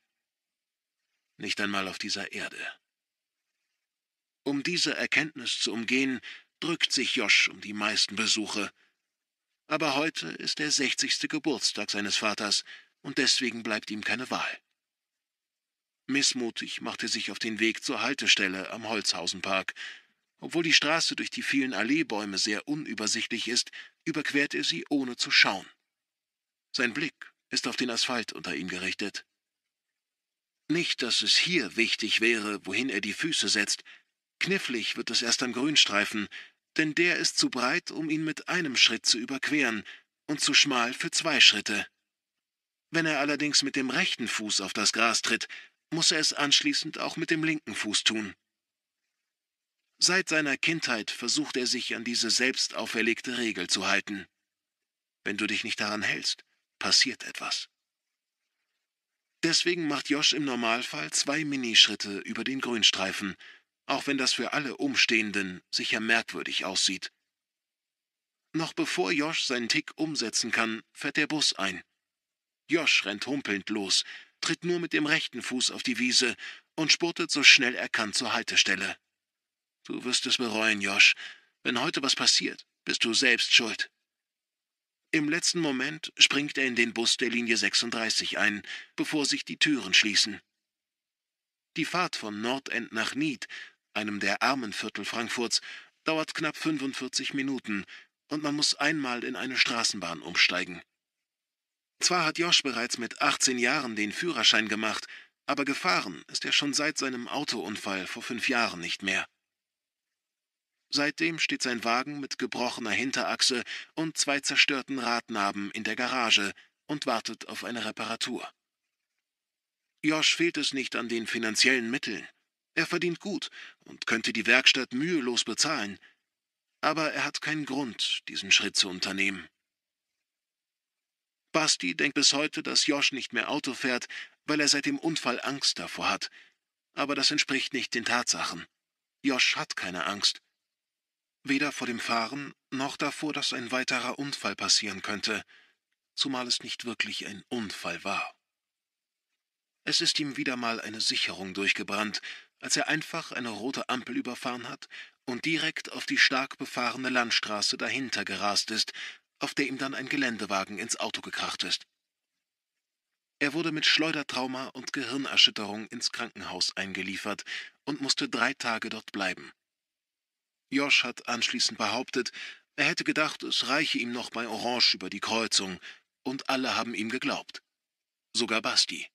nicht einmal auf dieser Erde. Um diese Erkenntnis zu umgehen, drückt sich Josch um die meisten Besuche. Aber heute ist der 60. Geburtstag seines Vaters und deswegen bleibt ihm keine Wahl. Missmutig macht er sich auf den Weg zur Haltestelle am Holzhausenpark, obwohl die Straße durch die vielen Alleebäume sehr unübersichtlich ist, überquert er sie ohne zu schauen. Sein Blick ist auf den Asphalt unter ihm gerichtet. Nicht, dass es hier wichtig wäre, wohin er die Füße setzt. Knifflig wird es erst am Grünstreifen, denn der ist zu breit, um ihn mit einem Schritt zu überqueren, und zu schmal für zwei Schritte. Wenn er allerdings mit dem rechten Fuß auf das Gras tritt, muss er es anschließend auch mit dem linken Fuß tun. Seit seiner Kindheit versucht er sich an diese selbst auferlegte Regel zu halten. Wenn du dich nicht daran hältst, passiert etwas. Deswegen macht Josh im Normalfall zwei Minischritte über den Grünstreifen, auch wenn das für alle Umstehenden sicher merkwürdig aussieht. Noch bevor Josh seinen Tick umsetzen kann, fährt der Bus ein. Josh rennt humpelnd los, tritt nur mit dem rechten Fuß auf die Wiese und spurtet so schnell er kann zur Haltestelle. Du wirst es bereuen, Josh. Wenn heute was passiert, bist du selbst schuld. Im letzten Moment springt er in den Bus der Linie 36 ein, bevor sich die Türen schließen. Die Fahrt von Nordend nach Nied, einem der armen Viertel Frankfurts, dauert knapp 45 Minuten und man muss einmal in eine Straßenbahn umsteigen. Zwar hat Josh bereits mit 18 Jahren den Führerschein gemacht, aber gefahren ist er schon seit seinem Autounfall vor fünf Jahren nicht mehr. Seitdem steht sein Wagen mit gebrochener Hinterachse und zwei zerstörten Radnaben in der Garage und wartet auf eine Reparatur. Josh fehlt es nicht an den finanziellen Mitteln. Er verdient gut und könnte die Werkstatt mühelos bezahlen. Aber er hat keinen Grund, diesen Schritt zu unternehmen. Basti denkt bis heute, dass Josh nicht mehr Auto fährt, weil er seit dem Unfall Angst davor hat. Aber das entspricht nicht den Tatsachen. Josh hat keine Angst weder vor dem Fahren noch davor, dass ein weiterer Unfall passieren könnte, zumal es nicht wirklich ein Unfall war. Es ist ihm wieder mal eine Sicherung durchgebrannt, als er einfach eine rote Ampel überfahren hat und direkt auf die stark befahrene Landstraße dahinter gerast ist, auf der ihm dann ein Geländewagen ins Auto gekracht ist. Er wurde mit Schleudertrauma und Gehirnerschütterung ins Krankenhaus eingeliefert und musste drei Tage dort bleiben. Josh hat anschließend behauptet, er hätte gedacht, es reiche ihm noch bei Orange über die Kreuzung, und alle haben ihm geglaubt. Sogar Basti.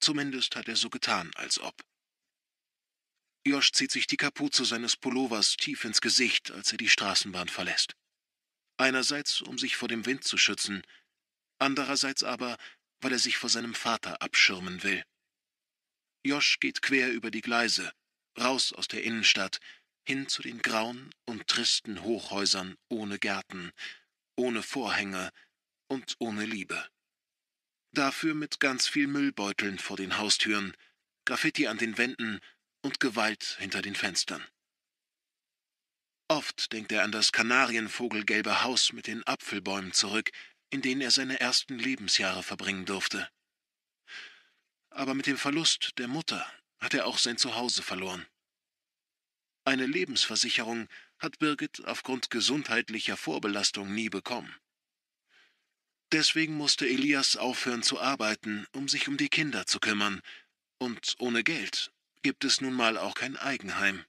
Zumindest hat er so getan, als ob. Josh zieht sich die Kapuze seines Pullovers tief ins Gesicht, als er die Straßenbahn verlässt. Einerseits, um sich vor dem Wind zu schützen, andererseits aber, weil er sich vor seinem Vater abschirmen will. Josh geht quer über die Gleise, raus aus der Innenstadt hin zu den grauen und tristen Hochhäusern ohne Gärten, ohne Vorhänge und ohne Liebe. Dafür mit ganz viel Müllbeuteln vor den Haustüren, Graffiti an den Wänden und Gewalt hinter den Fenstern. Oft denkt er an das kanarienvogelgelbe Haus mit den Apfelbäumen zurück, in denen er seine ersten Lebensjahre verbringen durfte. Aber mit dem Verlust der Mutter hat er auch sein Zuhause verloren. Eine Lebensversicherung hat Birgit aufgrund gesundheitlicher Vorbelastung nie bekommen. Deswegen musste Elias aufhören zu arbeiten, um sich um die Kinder zu kümmern, und ohne Geld gibt es nun mal auch kein Eigenheim.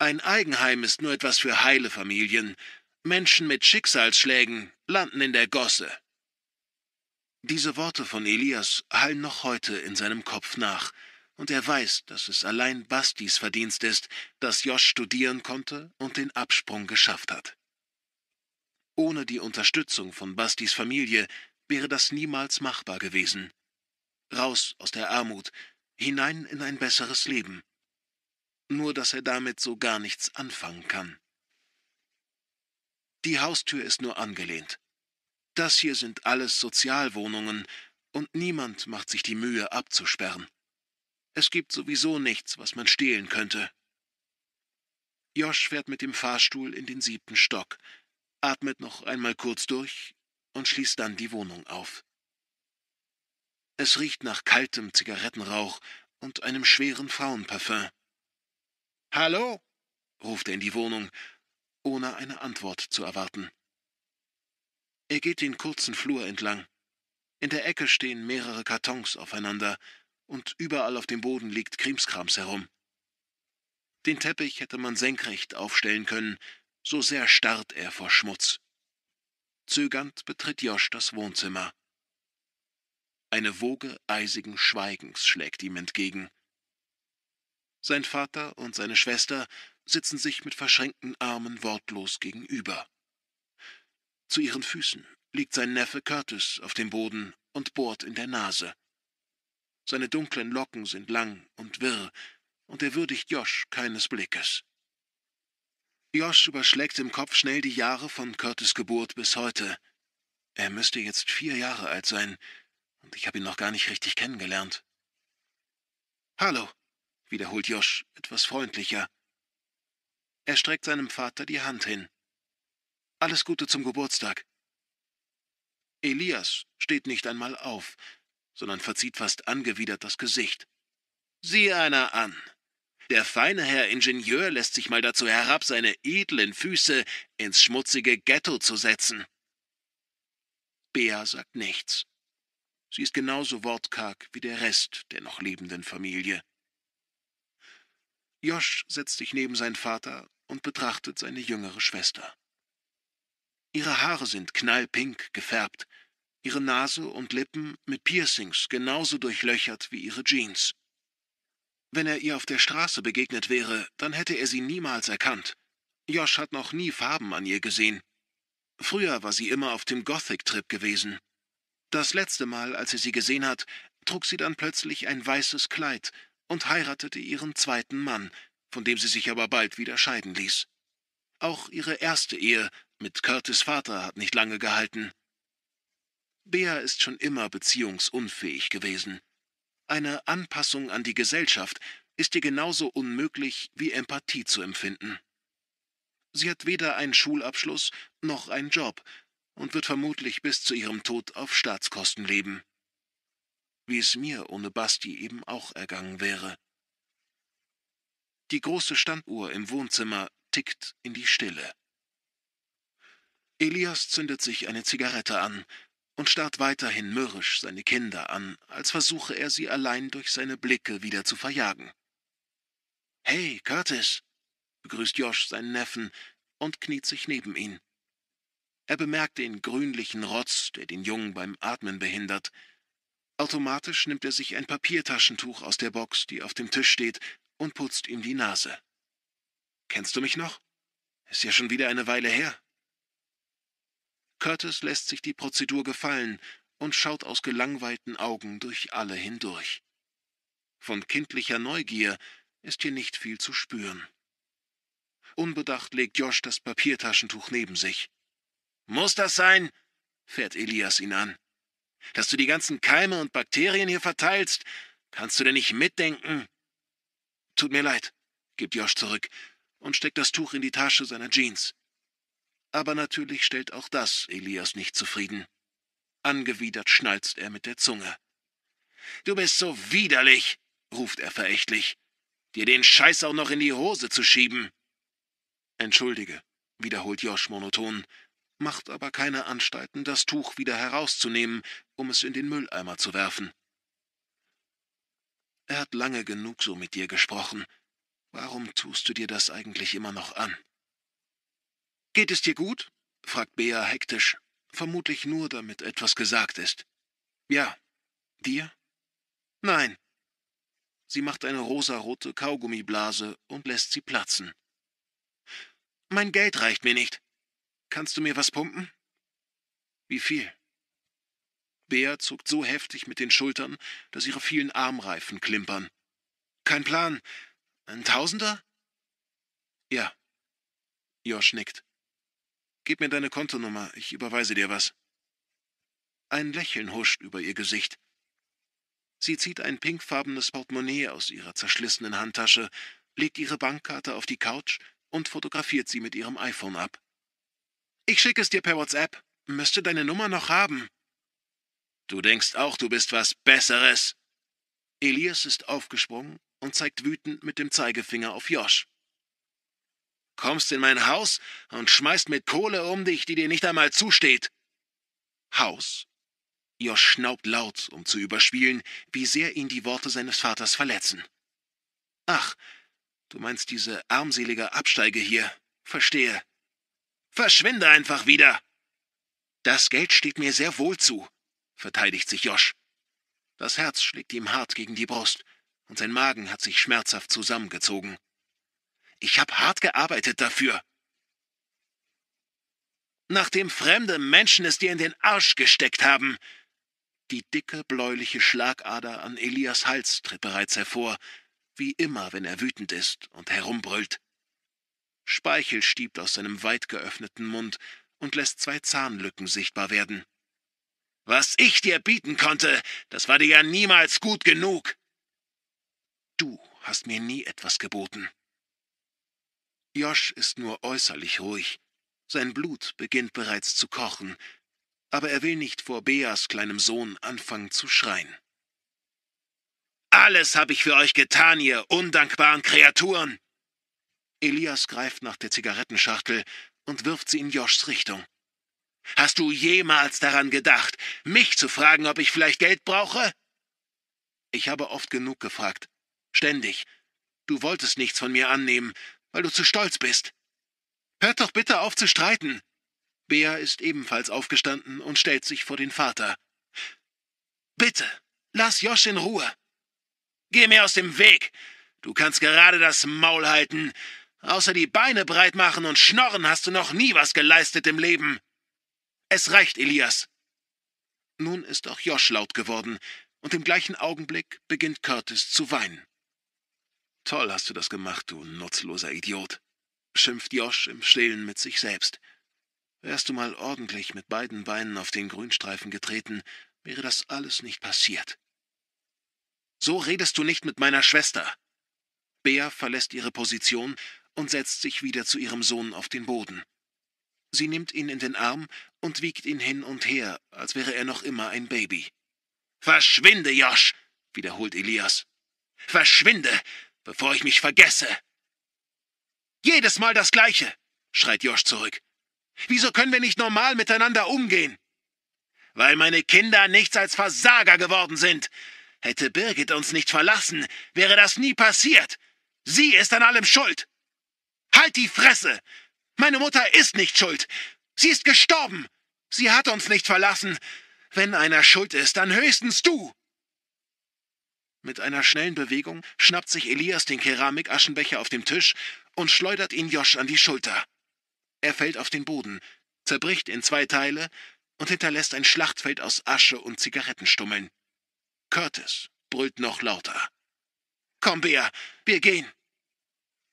Ein Eigenheim ist nur etwas für heile Familien. Menschen mit Schicksalsschlägen landen in der Gosse. Diese Worte von Elias hallen noch heute in seinem Kopf nach, und er weiß, dass es allein Bastis Verdienst ist, dass Josh studieren konnte und den Absprung geschafft hat. Ohne die Unterstützung von Bastis Familie wäre das niemals machbar gewesen. Raus aus der Armut, hinein in ein besseres Leben. Nur dass er damit so gar nichts anfangen kann. Die Haustür ist nur angelehnt. Das hier sind alles Sozialwohnungen, und niemand macht sich die Mühe abzusperren. Es gibt sowieso nichts, was man stehlen könnte. Josh fährt mit dem Fahrstuhl in den siebten Stock, atmet noch einmal kurz durch und schließt dann die Wohnung auf. Es riecht nach kaltem Zigarettenrauch und einem schweren Frauenparfüm. Hallo? ruft er in die Wohnung, ohne eine Antwort zu erwarten. Er geht den kurzen Flur entlang. In der Ecke stehen mehrere Kartons aufeinander und überall auf dem Boden liegt Krimskrams herum. Den Teppich hätte man senkrecht aufstellen können, so sehr starrt er vor Schmutz. Zögernd betritt Josch das Wohnzimmer. Eine Woge eisigen Schweigens schlägt ihm entgegen. Sein Vater und seine Schwester sitzen sich mit verschränkten Armen wortlos gegenüber. Zu ihren Füßen liegt sein Neffe Curtis auf dem Boden und bohrt in der Nase. Seine dunklen Locken sind lang und wirr, und er würdigt Josh keines Blickes. Josh überschlägt im Kopf schnell die Jahre von Curtis Geburt bis heute. Er müsste jetzt vier Jahre alt sein, und ich habe ihn noch gar nicht richtig kennengelernt. Hallo, wiederholt Josh etwas freundlicher. Er streckt seinem Vater die Hand hin. Alles Gute zum Geburtstag. Elias steht nicht einmal auf, sondern verzieht fast angewidert das Gesicht. Sieh einer an! Der feine Herr Ingenieur lässt sich mal dazu herab, seine edlen Füße ins schmutzige Ghetto zu setzen. Bea sagt nichts. Sie ist genauso wortkarg wie der Rest der noch lebenden Familie. Josh setzt sich neben seinen Vater und betrachtet seine jüngere Schwester. Ihre Haare sind knallpink gefärbt, ihre Nase und Lippen mit Piercings genauso durchlöchert wie ihre Jeans. Wenn er ihr auf der Straße begegnet wäre, dann hätte er sie niemals erkannt. Josh hat noch nie Farben an ihr gesehen. Früher war sie immer auf dem Gothic-Trip gewesen. Das letzte Mal, als er sie gesehen hat, trug sie dann plötzlich ein weißes Kleid und heiratete ihren zweiten Mann, von dem sie sich aber bald wieder scheiden ließ. Auch ihre erste Ehe mit Curtis Vater hat nicht lange gehalten. Bea ist schon immer beziehungsunfähig gewesen. Eine Anpassung an die Gesellschaft ist ihr genauso unmöglich wie Empathie zu empfinden. Sie hat weder einen Schulabschluss noch einen Job und wird vermutlich bis zu ihrem Tod auf Staatskosten leben. Wie es mir ohne Basti eben auch ergangen wäre. Die große Standuhr im Wohnzimmer tickt in die Stille. Elias zündet sich eine Zigarette an und starrt weiterhin mürrisch seine Kinder an, als versuche er sie allein durch seine Blicke wieder zu verjagen. Hey, Curtis, begrüßt Josh seinen Neffen und kniet sich neben ihn. Er bemerkt den grünlichen Rotz, der den Jungen beim Atmen behindert. Automatisch nimmt er sich ein Papiertaschentuch aus der Box, die auf dem Tisch steht, und putzt ihm die Nase. Kennst du mich noch? Ist ja schon wieder eine Weile her. Curtis lässt sich die Prozedur gefallen und schaut aus gelangweilten Augen durch alle hindurch. Von kindlicher Neugier ist hier nicht viel zu spüren. Unbedacht legt Josh das Papiertaschentuch neben sich. Muss das sein? fährt Elias ihn an. Dass du die ganzen Keime und Bakterien hier verteilst, kannst du denn nicht mitdenken? Tut mir leid, gibt Josh zurück und steckt das Tuch in die Tasche seiner Jeans aber natürlich stellt auch das Elias nicht zufrieden. Angewidert schnalzt er mit der Zunge. Du bist so widerlich, ruft er verächtlich, dir den Scheiß auch noch in die Hose zu schieben. Entschuldige, wiederholt Josch monoton, macht aber keine Anstalten, das Tuch wieder herauszunehmen, um es in den Mülleimer zu werfen. Er hat lange genug so mit dir gesprochen. Warum tust du dir das eigentlich immer noch an? Geht es dir gut? fragt Bea hektisch, vermutlich nur damit etwas gesagt ist. Ja. Dir? Nein. Sie macht eine rosarote Kaugummiblase und lässt sie platzen. Mein Geld reicht mir nicht. Kannst du mir was pumpen? Wie viel? Bea zuckt so heftig mit den Schultern, dass ihre vielen Armreifen klimpern. Kein Plan. Ein Tausender? Ja. Josh nickt. Gib mir deine Kontonummer, ich überweise dir was. Ein Lächeln huscht über ihr Gesicht. Sie zieht ein pinkfarbenes Portemonnaie aus ihrer zerschlissenen Handtasche, legt ihre Bankkarte auf die Couch und fotografiert sie mit ihrem iPhone ab. Ich schicke es dir per WhatsApp. Müsste deine Nummer noch haben. Du denkst auch, du bist was Besseres. Elias ist aufgesprungen und zeigt wütend mit dem Zeigefinger auf Josh kommst in mein Haus und schmeißt mit Kohle um dich, die dir nicht einmal zusteht. Haus. Josh schnaubt laut, um zu überspielen, wie sehr ihn die Worte seines Vaters verletzen. Ach, du meinst diese armselige Absteige hier. Verstehe. Verschwinde einfach wieder. Das Geld steht mir sehr wohl zu, verteidigt sich Josh. Das Herz schlägt ihm hart gegen die Brust, und sein Magen hat sich schmerzhaft zusammengezogen. Ich habe hart gearbeitet dafür. Nachdem fremde Menschen es dir in den Arsch gesteckt haben. Die dicke, bläuliche Schlagader an Elias Hals tritt bereits hervor, wie immer, wenn er wütend ist und herumbrüllt. Speichel stiebt aus seinem weit geöffneten Mund und lässt zwei Zahnlücken sichtbar werden. Was ich dir bieten konnte, das war dir ja niemals gut genug. Du hast mir nie etwas geboten. Josh ist nur äußerlich ruhig. Sein Blut beginnt bereits zu kochen, aber er will nicht vor Beas kleinem Sohn anfangen zu schreien. Alles habe ich für euch getan, ihr undankbaren Kreaturen! Elias greift nach der Zigarettenschachtel und wirft sie in Joschs Richtung. Hast du jemals daran gedacht, mich zu fragen, ob ich vielleicht Geld brauche? Ich habe oft genug gefragt. Ständig. Du wolltest nichts von mir annehmen, weil du zu stolz bist. Hört doch bitte auf zu streiten. Bea ist ebenfalls aufgestanden und stellt sich vor den Vater. Bitte, lass Josh in Ruhe. Geh mir aus dem Weg. Du kannst gerade das Maul halten. Außer die Beine breit machen und schnorren hast du noch nie was geleistet im Leben. Es reicht, Elias. Nun ist auch Josh laut geworden, und im gleichen Augenblick beginnt Curtis zu weinen. Toll hast du das gemacht, du nutzloser Idiot, schimpft Josh im Stillen mit sich selbst. Wärst du mal ordentlich mit beiden Beinen auf den Grünstreifen getreten, wäre das alles nicht passiert. So redest du nicht mit meiner Schwester. Bea verlässt ihre Position und setzt sich wieder zu ihrem Sohn auf den Boden. Sie nimmt ihn in den Arm und wiegt ihn hin und her, als wäre er noch immer ein Baby. Verschwinde, Josh, wiederholt Elias. Verschwinde, bevor ich mich vergesse. Jedes Mal das Gleiche, schreit Josh zurück. Wieso können wir nicht normal miteinander umgehen? Weil meine Kinder nichts als Versager geworden sind. Hätte Birgit uns nicht verlassen, wäre das nie passiert. Sie ist an allem schuld. Halt die Fresse! Meine Mutter ist nicht schuld. Sie ist gestorben. Sie hat uns nicht verlassen. Wenn einer schuld ist, dann höchstens du. Mit einer schnellen Bewegung schnappt sich Elias den Keramikaschenbecher auf dem Tisch und schleudert ihn Josh an die Schulter. Er fällt auf den Boden, zerbricht in zwei Teile und hinterlässt ein Schlachtfeld aus Asche und Zigarettenstummeln. Curtis brüllt noch lauter. Komm, Bea, wir gehen.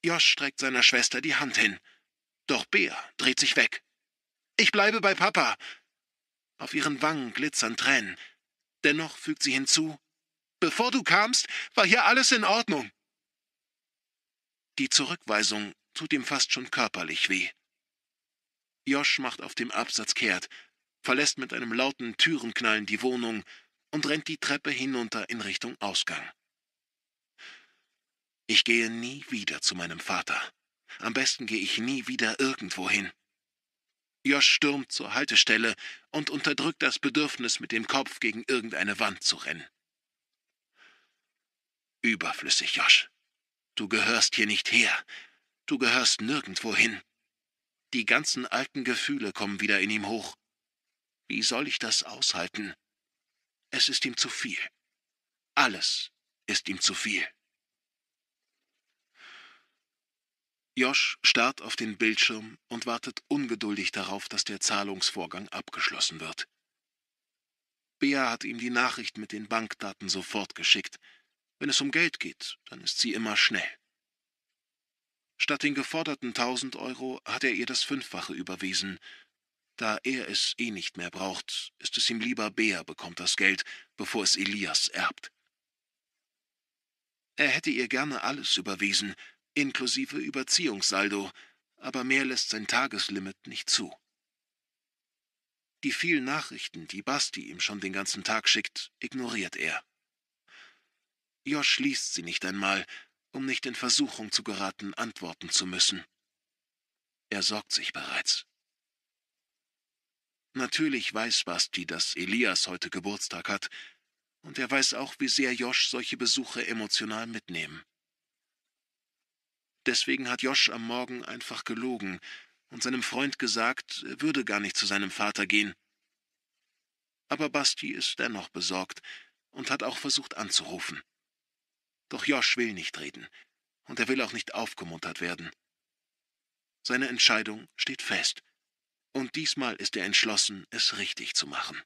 Josh streckt seiner Schwester die Hand hin. Doch Bea dreht sich weg. Ich bleibe bei Papa. Auf ihren Wangen glitzern Tränen. Dennoch fügt sie hinzu, Bevor du kamst, war hier alles in Ordnung. Die Zurückweisung tut ihm fast schon körperlich weh. Josh macht auf dem Absatz kehrt, verlässt mit einem lauten Türenknallen die Wohnung und rennt die Treppe hinunter in Richtung Ausgang. Ich gehe nie wieder zu meinem Vater. Am besten gehe ich nie wieder irgendwo hin. Josh stürmt zur Haltestelle und unterdrückt das Bedürfnis, mit dem Kopf gegen irgendeine Wand zu rennen. Überflüssig, Josh. Du gehörst hier nicht her. Du gehörst nirgendwo hin. Die ganzen alten Gefühle kommen wieder in ihm hoch. Wie soll ich das aushalten? Es ist ihm zu viel. Alles ist ihm zu viel. Josh starrt auf den Bildschirm und wartet ungeduldig darauf, dass der Zahlungsvorgang abgeschlossen wird. Bea hat ihm die Nachricht mit den Bankdaten sofort geschickt, wenn es um Geld geht, dann ist sie immer schnell. Statt den geforderten tausend Euro hat er ihr das Fünffache überwiesen. Da er es eh nicht mehr braucht, ist es ihm lieber, Bea bekommt das Geld, bevor es Elias erbt. Er hätte ihr gerne alles überwiesen, inklusive Überziehungssaldo, aber mehr lässt sein Tageslimit nicht zu. Die vielen Nachrichten, die Basti ihm schon den ganzen Tag schickt, ignoriert er. Josh liest sie nicht einmal, um nicht in Versuchung zu geraten, antworten zu müssen. Er sorgt sich bereits. Natürlich weiß Basti, dass Elias heute Geburtstag hat, und er weiß auch, wie sehr Josh solche Besuche emotional mitnehmen. Deswegen hat Josh am Morgen einfach gelogen und seinem Freund gesagt, er würde gar nicht zu seinem Vater gehen. Aber Basti ist dennoch besorgt und hat auch versucht anzurufen. Doch Josh will nicht reden. Und er will auch nicht aufgemuntert werden. Seine Entscheidung steht fest. Und diesmal ist er entschlossen, es richtig zu machen.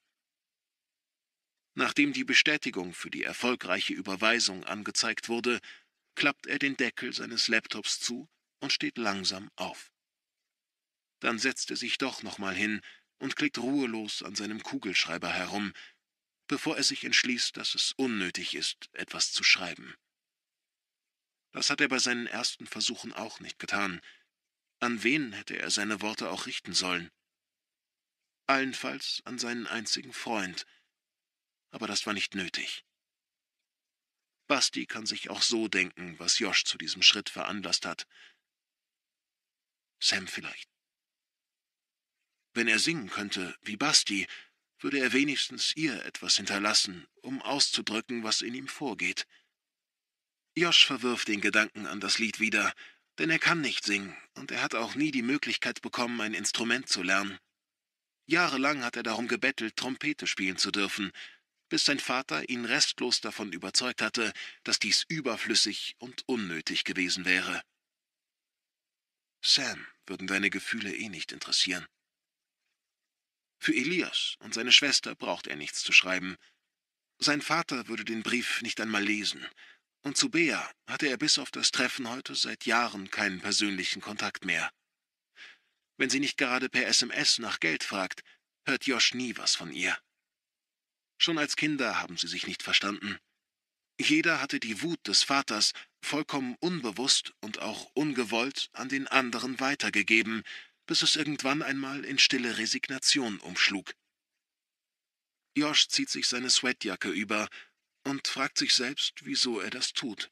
Nachdem die Bestätigung für die erfolgreiche Überweisung angezeigt wurde, klappt er den Deckel seines Laptops zu und steht langsam auf. Dann setzt er sich doch nochmal hin und klickt ruhelos an seinem Kugelschreiber herum, bevor er sich entschließt, dass es unnötig ist, etwas zu schreiben. Das hat er bei seinen ersten Versuchen auch nicht getan. An wen hätte er seine Worte auch richten sollen? Allenfalls an seinen einzigen Freund. Aber das war nicht nötig. Basti kann sich auch so denken, was Josch zu diesem Schritt veranlasst hat. Sam vielleicht. Wenn er singen könnte, wie Basti, würde er wenigstens ihr etwas hinterlassen, um auszudrücken, was in ihm vorgeht. Josh verwirft den Gedanken an das Lied wieder, denn er kann nicht singen und er hat auch nie die Möglichkeit bekommen, ein Instrument zu lernen. Jahrelang hat er darum gebettelt, Trompete spielen zu dürfen, bis sein Vater ihn restlos davon überzeugt hatte, dass dies überflüssig und unnötig gewesen wäre. Sam würden deine Gefühle eh nicht interessieren. Für Elias und seine Schwester braucht er nichts zu schreiben. Sein Vater würde den Brief nicht einmal lesen, und zu Bea hatte er bis auf das Treffen heute seit Jahren keinen persönlichen Kontakt mehr. Wenn sie nicht gerade per SMS nach Geld fragt, hört Josh nie was von ihr. Schon als Kinder haben sie sich nicht verstanden. Jeder hatte die Wut des Vaters vollkommen unbewusst und auch ungewollt an den anderen weitergegeben, bis es irgendwann einmal in stille Resignation umschlug. Josh zieht sich seine Sweatjacke über und fragt sich selbst, wieso er das tut.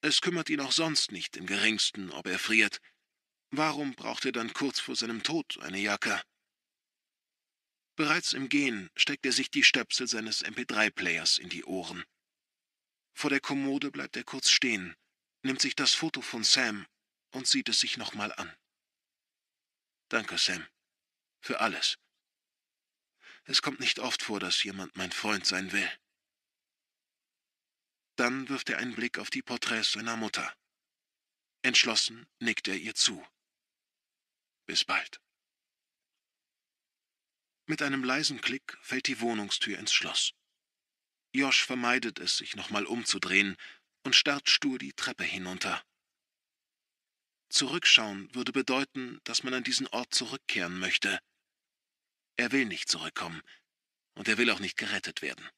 Es kümmert ihn auch sonst nicht im geringsten, ob er friert. Warum braucht er dann kurz vor seinem Tod eine Jacke? Bereits im Gehen steckt er sich die Stöpsel seines MP3-Players in die Ohren. Vor der Kommode bleibt er kurz stehen, nimmt sich das Foto von Sam und sieht es sich nochmal an. Danke, Sam, für alles. Es kommt nicht oft vor, dass jemand mein Freund sein will. Dann wirft er einen Blick auf die Porträts seiner Mutter. Entschlossen nickt er ihr zu. Bis bald. Mit einem leisen Klick fällt die Wohnungstür ins Schloss. Josh vermeidet es, sich nochmal umzudrehen und starrt stur die Treppe hinunter. Zurückschauen würde bedeuten, dass man an diesen Ort zurückkehren möchte. Er will nicht zurückkommen, und er will auch nicht gerettet werden.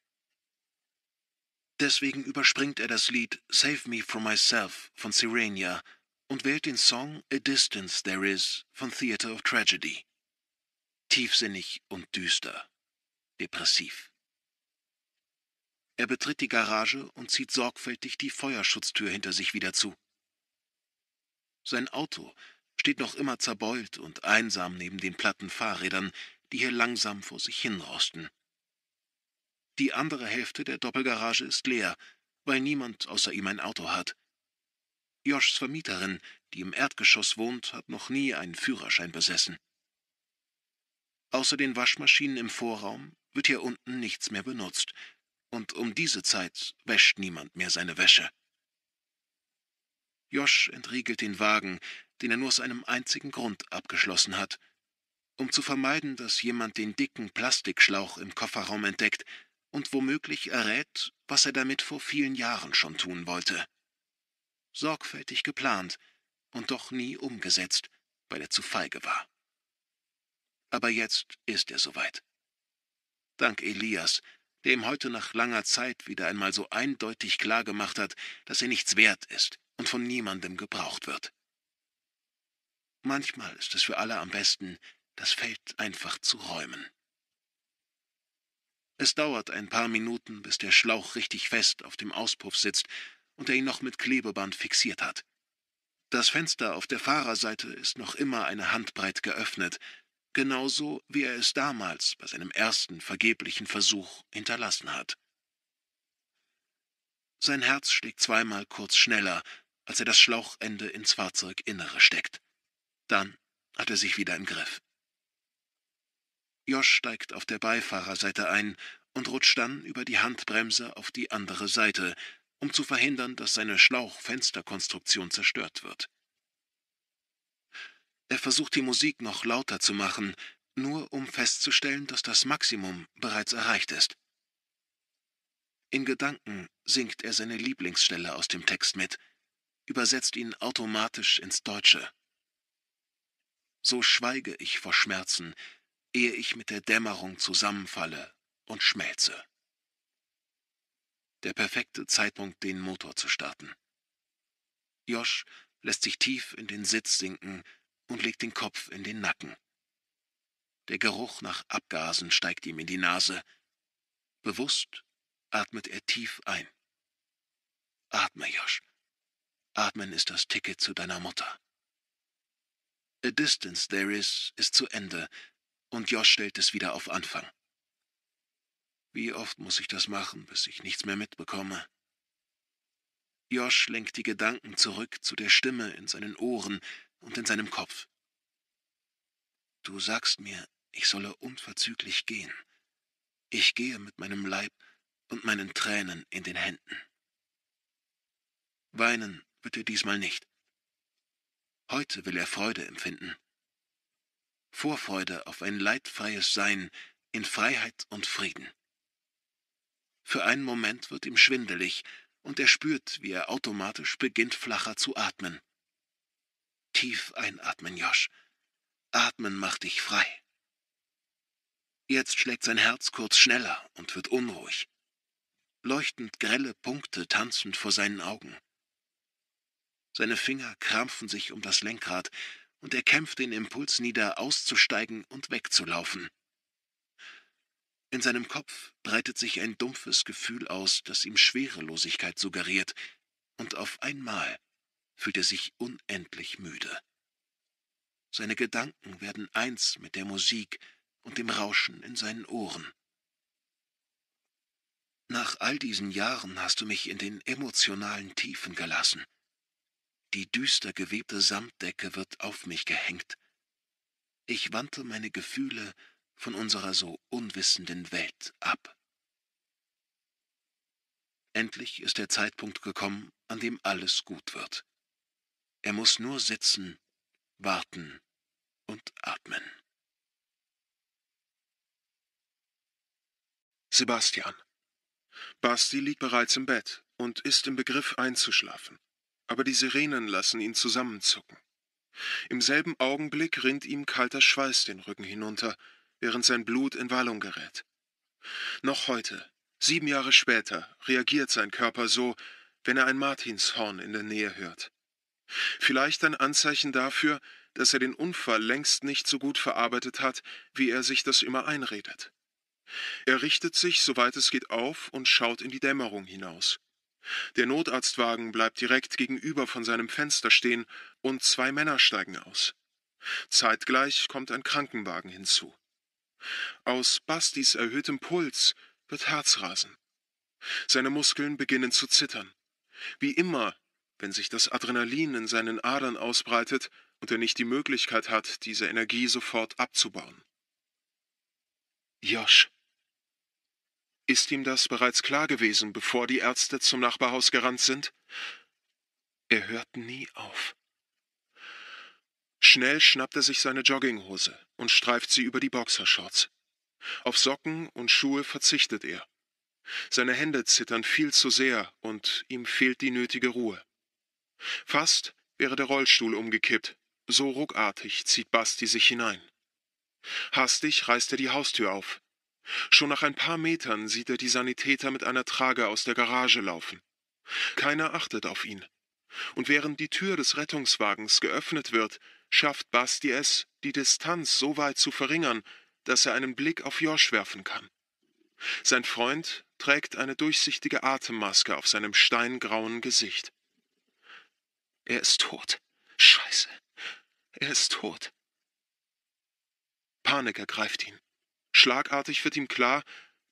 Deswegen überspringt er das Lied Save Me From Myself von Sirenia und wählt den Song A Distance There Is von Theater of Tragedy. Tiefsinnig und düster, depressiv. Er betritt die Garage und zieht sorgfältig die Feuerschutztür hinter sich wieder zu. Sein Auto steht noch immer zerbeult und einsam neben den platten Fahrrädern, die hier langsam vor sich hinrosten. Die andere Hälfte der Doppelgarage ist leer, weil niemand außer ihm ein Auto hat. Joschs Vermieterin, die im Erdgeschoss wohnt, hat noch nie einen Führerschein besessen. Außer den Waschmaschinen im Vorraum wird hier unten nichts mehr benutzt, und um diese Zeit wäscht niemand mehr seine Wäsche. Josch entriegelt den Wagen, den er nur aus einem einzigen Grund abgeschlossen hat, um zu vermeiden, dass jemand den dicken Plastikschlauch im Kofferraum entdeckt, und womöglich errät, was er damit vor vielen Jahren schon tun wollte. Sorgfältig geplant und doch nie umgesetzt, weil er zu feige war. Aber jetzt ist er soweit. Dank Elias, der ihm heute nach langer Zeit wieder einmal so eindeutig klargemacht hat, dass er nichts wert ist und von niemandem gebraucht wird. Manchmal ist es für alle am besten, das Feld einfach zu räumen. Es dauert ein paar Minuten, bis der Schlauch richtig fest auf dem Auspuff sitzt und er ihn noch mit Klebeband fixiert hat. Das Fenster auf der Fahrerseite ist noch immer eine Handbreit geöffnet, genauso wie er es damals bei seinem ersten vergeblichen Versuch hinterlassen hat. Sein Herz schlägt zweimal kurz schneller, als er das Schlauchende ins Fahrzeuginnere steckt. Dann hat er sich wieder im Griff. Josh steigt auf der Beifahrerseite ein und rutscht dann über die Handbremse auf die andere Seite, um zu verhindern, dass seine Schlauchfensterkonstruktion zerstört wird. Er versucht die Musik noch lauter zu machen, nur um festzustellen, dass das Maximum bereits erreicht ist. In Gedanken singt er seine Lieblingsstelle aus dem Text mit, übersetzt ihn automatisch ins Deutsche. So schweige ich vor Schmerzen, ehe ich mit der Dämmerung zusammenfalle und schmelze. Der perfekte Zeitpunkt, den Motor zu starten. Josh lässt sich tief in den Sitz sinken und legt den Kopf in den Nacken. Der Geruch nach Abgasen steigt ihm in die Nase. Bewusst atmet er tief ein. Atme, Josh. Atmen ist das Ticket zu deiner Mutter. A Distance There Is ist zu Ende, und Josh stellt es wieder auf Anfang. Wie oft muss ich das machen, bis ich nichts mehr mitbekomme? Josh lenkt die Gedanken zurück zu der Stimme in seinen Ohren und in seinem Kopf. Du sagst mir, ich solle unverzüglich gehen. Ich gehe mit meinem Leib und meinen Tränen in den Händen. Weinen wird er diesmal nicht. Heute will er Freude empfinden. Vorfreude auf ein leidfreies Sein in Freiheit und Frieden. Für einen Moment wird ihm schwindelig und er spürt, wie er automatisch beginnt, flacher zu atmen. Tief einatmen, Josh. Atmen macht dich frei. Jetzt schlägt sein Herz kurz schneller und wird unruhig. Leuchtend grelle Punkte tanzend vor seinen Augen. Seine Finger krampfen sich um das Lenkrad und er kämpft den Impuls nieder, auszusteigen und wegzulaufen. In seinem Kopf breitet sich ein dumpfes Gefühl aus, das ihm Schwerelosigkeit suggeriert, und auf einmal fühlt er sich unendlich müde. Seine Gedanken werden eins mit der Musik und dem Rauschen in seinen Ohren. Nach all diesen Jahren hast du mich in den emotionalen Tiefen gelassen. Die düster gewebte Samtdecke wird auf mich gehängt. Ich wandte meine Gefühle von unserer so unwissenden Welt ab. Endlich ist der Zeitpunkt gekommen, an dem alles gut wird. Er muss nur sitzen, warten und atmen. Sebastian. Basti liegt bereits im Bett und ist im Begriff einzuschlafen aber die Sirenen lassen ihn zusammenzucken. Im selben Augenblick rinnt ihm kalter Schweiß den Rücken hinunter, während sein Blut in Wallung gerät. Noch heute, sieben Jahre später, reagiert sein Körper so, wenn er ein Martinshorn in der Nähe hört. Vielleicht ein Anzeichen dafür, dass er den Unfall längst nicht so gut verarbeitet hat, wie er sich das immer einredet. Er richtet sich, soweit es geht, auf und schaut in die Dämmerung hinaus. Der Notarztwagen bleibt direkt gegenüber von seinem Fenster stehen und zwei Männer steigen aus. Zeitgleich kommt ein Krankenwagen hinzu. Aus Bastis erhöhtem Puls wird Herzrasen. Seine Muskeln beginnen zu zittern. Wie immer, wenn sich das Adrenalin in seinen Adern ausbreitet und er nicht die Möglichkeit hat, diese Energie sofort abzubauen. Josh. Ist ihm das bereits klar gewesen, bevor die Ärzte zum Nachbarhaus gerannt sind? Er hört nie auf. Schnell schnappt er sich seine Jogginghose und streift sie über die Boxershorts. Auf Socken und Schuhe verzichtet er. Seine Hände zittern viel zu sehr und ihm fehlt die nötige Ruhe. Fast wäre der Rollstuhl umgekippt, so ruckartig zieht Basti sich hinein. Hastig reißt er die Haustür auf, Schon nach ein paar Metern sieht er die Sanitäter mit einer Trage aus der Garage laufen. Keiner achtet auf ihn. Und während die Tür des Rettungswagens geöffnet wird, schafft Basti es, die Distanz so weit zu verringern, dass er einen Blick auf Josh werfen kann. Sein Freund trägt eine durchsichtige Atemmaske auf seinem steingrauen Gesicht. Er ist tot. Scheiße. Er ist tot. Panik ergreift ihn. Schlagartig wird ihm klar,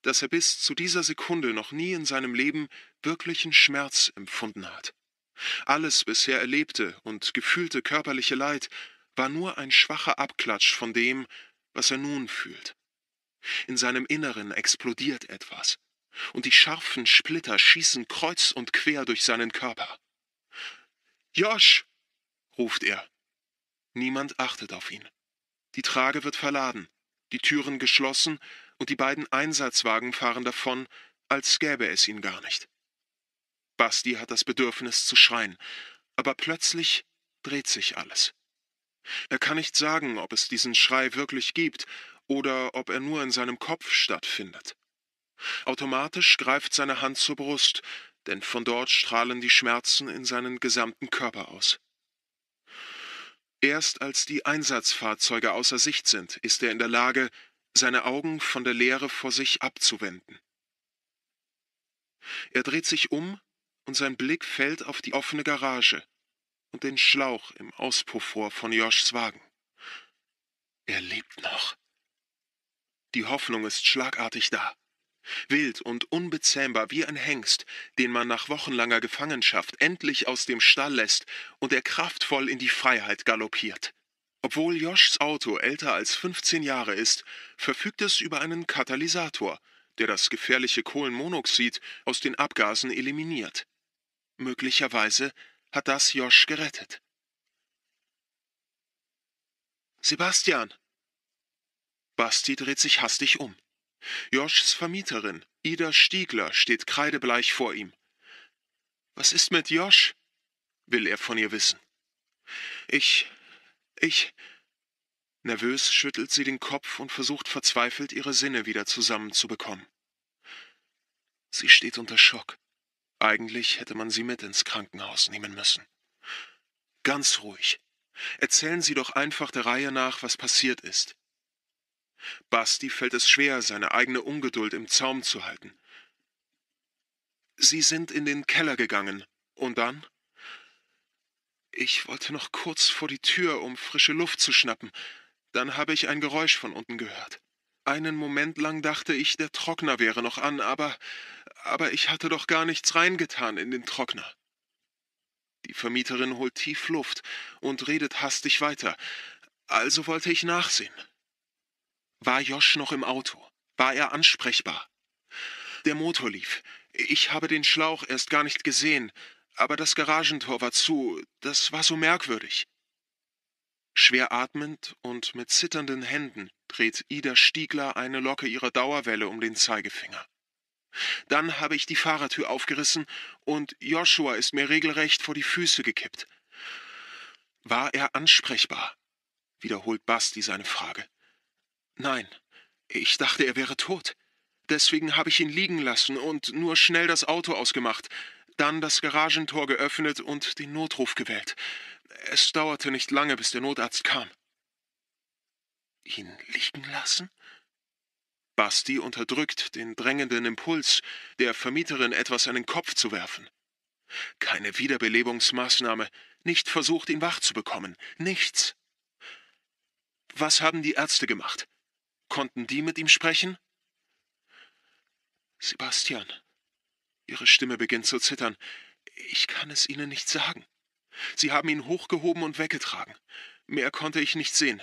dass er bis zu dieser Sekunde noch nie in seinem Leben wirklichen Schmerz empfunden hat. Alles bisher erlebte und gefühlte körperliche Leid war nur ein schwacher Abklatsch von dem, was er nun fühlt. In seinem Inneren explodiert etwas, und die scharfen Splitter schießen kreuz und quer durch seinen Körper. Josh! ruft er. Niemand achtet auf ihn. Die Trage wird verladen die Türen geschlossen und die beiden Einsatzwagen fahren davon, als gäbe es ihn gar nicht. Basti hat das Bedürfnis zu schreien, aber plötzlich dreht sich alles. Er kann nicht sagen, ob es diesen Schrei wirklich gibt oder ob er nur in seinem Kopf stattfindet. Automatisch greift seine Hand zur Brust, denn von dort strahlen die Schmerzen in seinen gesamten Körper aus. Erst als die Einsatzfahrzeuge außer Sicht sind, ist er in der Lage, seine Augen von der Leere vor sich abzuwenden. Er dreht sich um und sein Blick fällt auf die offene Garage und den Schlauch im Auspuffrohr von Joshs Wagen. Er lebt noch. Die Hoffnung ist schlagartig da. Wild und unbezähmbar wie ein Hengst, den man nach wochenlanger Gefangenschaft endlich aus dem Stall lässt und er kraftvoll in die Freiheit galoppiert. Obwohl Joschs Auto älter als 15 Jahre ist, verfügt es über einen Katalysator, der das gefährliche Kohlenmonoxid aus den Abgasen eliminiert. Möglicherweise hat das Josch gerettet. Sebastian! Basti dreht sich hastig um. Joschs Vermieterin, Ida Stiegler, steht kreidebleich vor ihm. Was ist mit Josch? will er von ihr wissen. Ich. ich. Nervös schüttelt sie den Kopf und versucht verzweifelt, ihre Sinne wieder zusammenzubekommen. Sie steht unter Schock. Eigentlich hätte man sie mit ins Krankenhaus nehmen müssen. Ganz ruhig. Erzählen Sie doch einfach der Reihe nach, was passiert ist. Basti fällt es schwer, seine eigene Ungeduld im Zaum zu halten. Sie sind in den Keller gegangen. Und dann? Ich wollte noch kurz vor die Tür, um frische Luft zu schnappen. Dann habe ich ein Geräusch von unten gehört. Einen Moment lang dachte ich, der Trockner wäre noch an, aber. aber ich hatte doch gar nichts reingetan in den Trockner. Die Vermieterin holt tief Luft und redet hastig weiter. Also wollte ich nachsehen. War Josh noch im Auto? War er ansprechbar? Der Motor lief. Ich habe den Schlauch erst gar nicht gesehen, aber das Garagentor war zu. Das war so merkwürdig. Schwer atmend und mit zitternden Händen dreht Ida Stiegler eine Locke ihrer Dauerwelle um den Zeigefinger. Dann habe ich die Fahrertür aufgerissen und Joshua ist mir regelrecht vor die Füße gekippt. War er ansprechbar? wiederholt Basti seine Frage. Nein, ich dachte, er wäre tot. Deswegen habe ich ihn liegen lassen und nur schnell das Auto ausgemacht, dann das Garagentor geöffnet und den Notruf gewählt. Es dauerte nicht lange, bis der Notarzt kam. Ihn liegen lassen? Basti unterdrückt den drängenden Impuls, der Vermieterin etwas an den Kopf zu werfen. Keine Wiederbelebungsmaßnahme, nicht versucht, ihn wach zu bekommen, nichts. Was haben die Ärzte gemacht? Konnten die mit ihm sprechen? Sebastian. Ihre Stimme beginnt zu zittern. Ich kann es Ihnen nicht sagen. Sie haben ihn hochgehoben und weggetragen. Mehr konnte ich nicht sehen.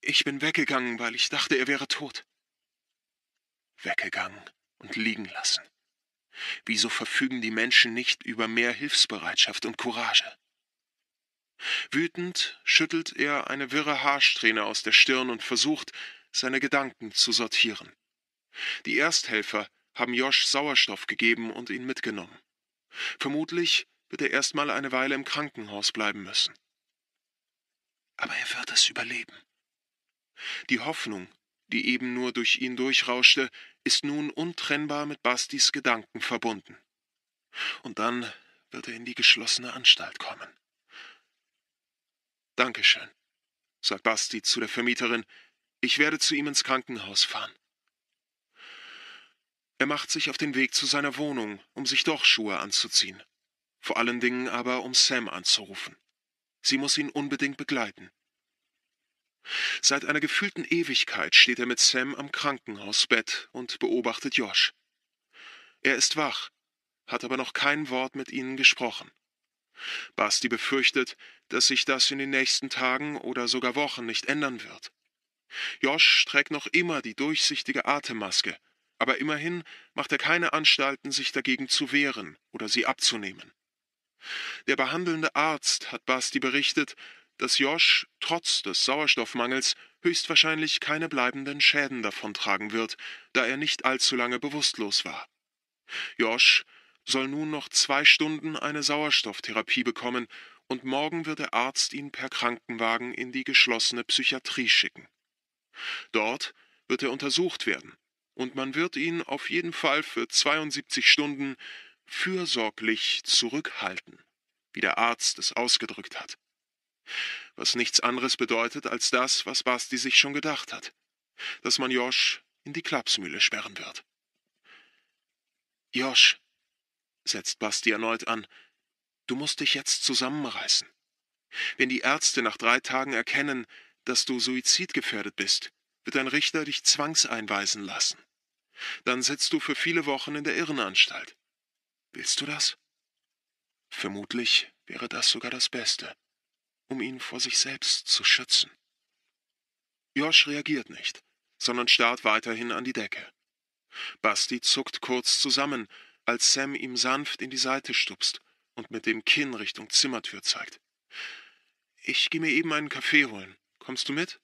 Ich bin weggegangen, weil ich dachte, er wäre tot. Weggegangen und liegen lassen. Wieso verfügen die Menschen nicht über mehr Hilfsbereitschaft und Courage? Wütend schüttelt er eine wirre Haarsträhne aus der Stirn und versucht, seine Gedanken zu sortieren. Die Ersthelfer haben Josh Sauerstoff gegeben und ihn mitgenommen. Vermutlich wird er erstmal eine Weile im Krankenhaus bleiben müssen. Aber er wird es überleben. Die Hoffnung, die eben nur durch ihn durchrauschte, ist nun untrennbar mit Bastis Gedanken verbunden. Und dann wird er in die geschlossene Anstalt kommen. Dankeschön, sagt Basti zu der Vermieterin, ich werde zu ihm ins Krankenhaus fahren. Er macht sich auf den Weg zu seiner Wohnung, um sich doch Schuhe anzuziehen. Vor allen Dingen aber, um Sam anzurufen. Sie muss ihn unbedingt begleiten. Seit einer gefühlten Ewigkeit steht er mit Sam am Krankenhausbett und beobachtet Josh. Er ist wach, hat aber noch kein Wort mit ihnen gesprochen. Basti befürchtet, dass sich das in den nächsten Tagen oder sogar Wochen nicht ändern wird. Josh trägt noch immer die durchsichtige Atemmaske, aber immerhin macht er keine Anstalten, sich dagegen zu wehren oder sie abzunehmen. Der behandelnde Arzt hat Basti berichtet, dass Josh trotz des Sauerstoffmangels höchstwahrscheinlich keine bleibenden Schäden davontragen wird, da er nicht allzu lange bewusstlos war. Josh soll nun noch zwei Stunden eine Sauerstofftherapie bekommen und morgen wird der Arzt ihn per Krankenwagen in die geschlossene Psychiatrie schicken. Dort wird er untersucht werden und man wird ihn auf jeden Fall für 72 Stunden fürsorglich zurückhalten, wie der Arzt es ausgedrückt hat. Was nichts anderes bedeutet als das, was Basti sich schon gedacht hat, dass man Josch in die Klapsmühle sperren wird. Josch, setzt Basti erneut an, du musst dich jetzt zusammenreißen. Wenn die Ärzte nach drei Tagen erkennen, dass du suizidgefährdet bist, wird ein Richter dich zwangseinweisen lassen. Dann sitzt du für viele Wochen in der Irrenanstalt. Willst du das? Vermutlich wäre das sogar das Beste, um ihn vor sich selbst zu schützen. Josh reagiert nicht, sondern starrt weiterhin an die Decke. Basti zuckt kurz zusammen, als Sam ihm sanft in die Seite stupst und mit dem Kinn Richtung Zimmertür zeigt. Ich gehe mir eben einen Kaffee holen. Kommst du mit?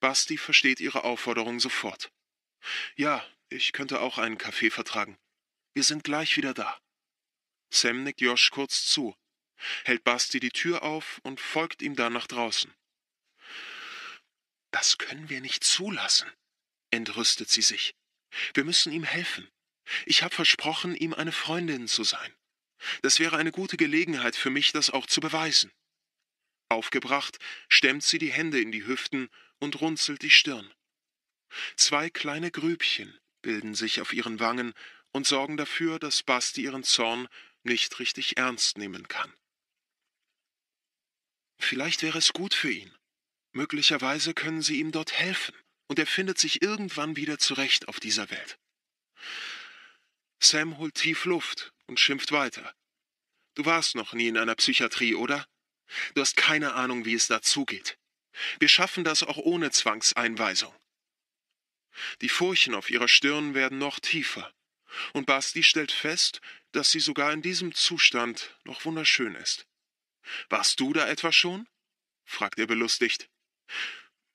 Basti versteht ihre Aufforderung sofort. Ja, ich könnte auch einen Kaffee vertragen. Wir sind gleich wieder da. Sam nickt Josh kurz zu, hält Basti die Tür auf und folgt ihm dann nach draußen. Das können wir nicht zulassen, entrüstet sie sich. Wir müssen ihm helfen. Ich habe versprochen, ihm eine Freundin zu sein. Das wäre eine gute Gelegenheit für mich, das auch zu beweisen. Aufgebracht stemmt sie die Hände in die Hüften und runzelt die Stirn. Zwei kleine Grübchen bilden sich auf ihren Wangen und sorgen dafür, dass Basti ihren Zorn nicht richtig ernst nehmen kann. Vielleicht wäre es gut für ihn. Möglicherweise können sie ihm dort helfen, und er findet sich irgendwann wieder zurecht auf dieser Welt. Sam holt tief Luft und schimpft weiter. Du warst noch nie in einer Psychiatrie, oder? Du hast keine Ahnung, wie es dazugeht. Wir schaffen das auch ohne Zwangseinweisung. Die Furchen auf ihrer Stirn werden noch tiefer, und Basti stellt fest, dass sie sogar in diesem Zustand noch wunderschön ist. Warst du da etwa schon? fragt er belustigt.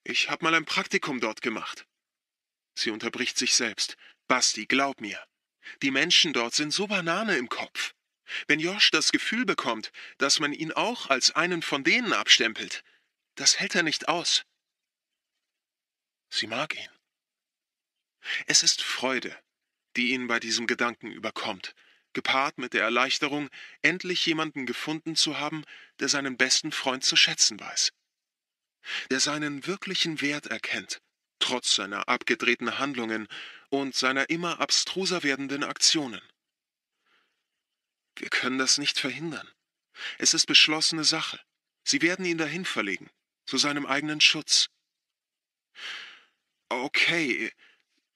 Ich hab mal ein Praktikum dort gemacht. Sie unterbricht sich selbst. Basti, glaub mir. Die Menschen dort sind so Banane im Kopf. Wenn Josh das Gefühl bekommt, dass man ihn auch als einen von denen abstempelt, das hält er nicht aus. Sie mag ihn. Es ist Freude, die ihn bei diesem Gedanken überkommt, gepaart mit der Erleichterung, endlich jemanden gefunden zu haben, der seinen besten Freund zu schätzen weiß, der seinen wirklichen Wert erkennt, trotz seiner abgedrehten Handlungen und seiner immer abstruser werdenden Aktionen. Wir können das nicht verhindern. Es ist beschlossene Sache. Sie werden ihn dahin verlegen, zu seinem eigenen Schutz. Okay,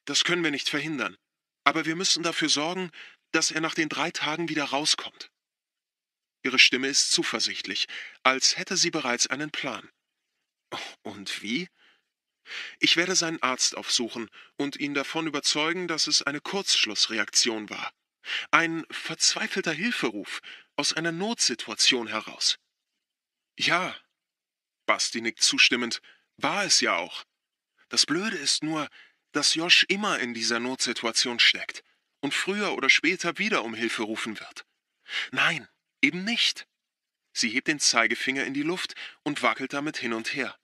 das können wir nicht verhindern. Aber wir müssen dafür sorgen, dass er nach den drei Tagen wieder rauskommt. Ihre Stimme ist zuversichtlich, als hätte sie bereits einen Plan. Und wie? Ich werde seinen Arzt aufsuchen und ihn davon überzeugen, dass es eine Kurzschlussreaktion war. Ein verzweifelter Hilferuf aus einer Notsituation heraus. Ja, Basti nickt zustimmend, war es ja auch. Das Blöde ist nur, dass Josh immer in dieser Notsituation steckt und früher oder später wieder um Hilfe rufen wird. Nein, eben nicht. Sie hebt den Zeigefinger in die Luft und wackelt damit hin und her.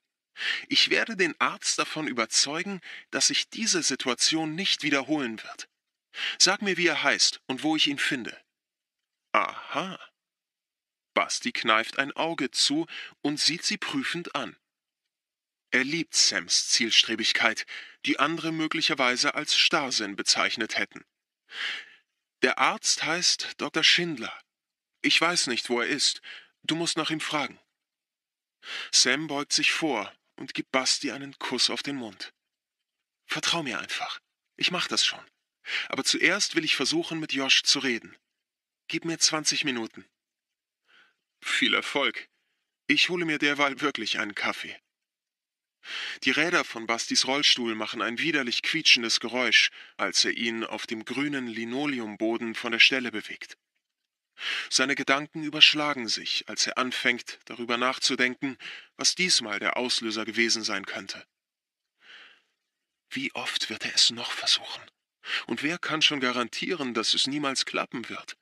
Ich werde den Arzt davon überzeugen, dass sich diese Situation nicht wiederholen wird. Sag mir, wie er heißt und wo ich ihn finde. Aha. Basti kneift ein Auge zu und sieht sie prüfend an. Er liebt Sams Zielstrebigkeit, die andere möglicherweise als Starrsinn bezeichnet hätten. Der Arzt heißt Dr. Schindler. Ich weiß nicht, wo er ist. Du musst nach ihm fragen. Sam beugt sich vor und gibt Basti einen Kuss auf den Mund. Vertrau mir einfach. Ich mach das schon. Aber zuerst will ich versuchen, mit Josh zu reden. Gib mir 20 Minuten. Viel Erfolg. Ich hole mir derweil wirklich einen Kaffee. Die Räder von Bastis Rollstuhl machen ein widerlich quietschendes Geräusch, als er ihn auf dem grünen Linoleumboden von der Stelle bewegt. Seine Gedanken überschlagen sich, als er anfängt, darüber nachzudenken, was diesmal der Auslöser gewesen sein könnte. Wie oft wird er es noch versuchen? Und wer kann schon garantieren, dass es niemals klappen wird?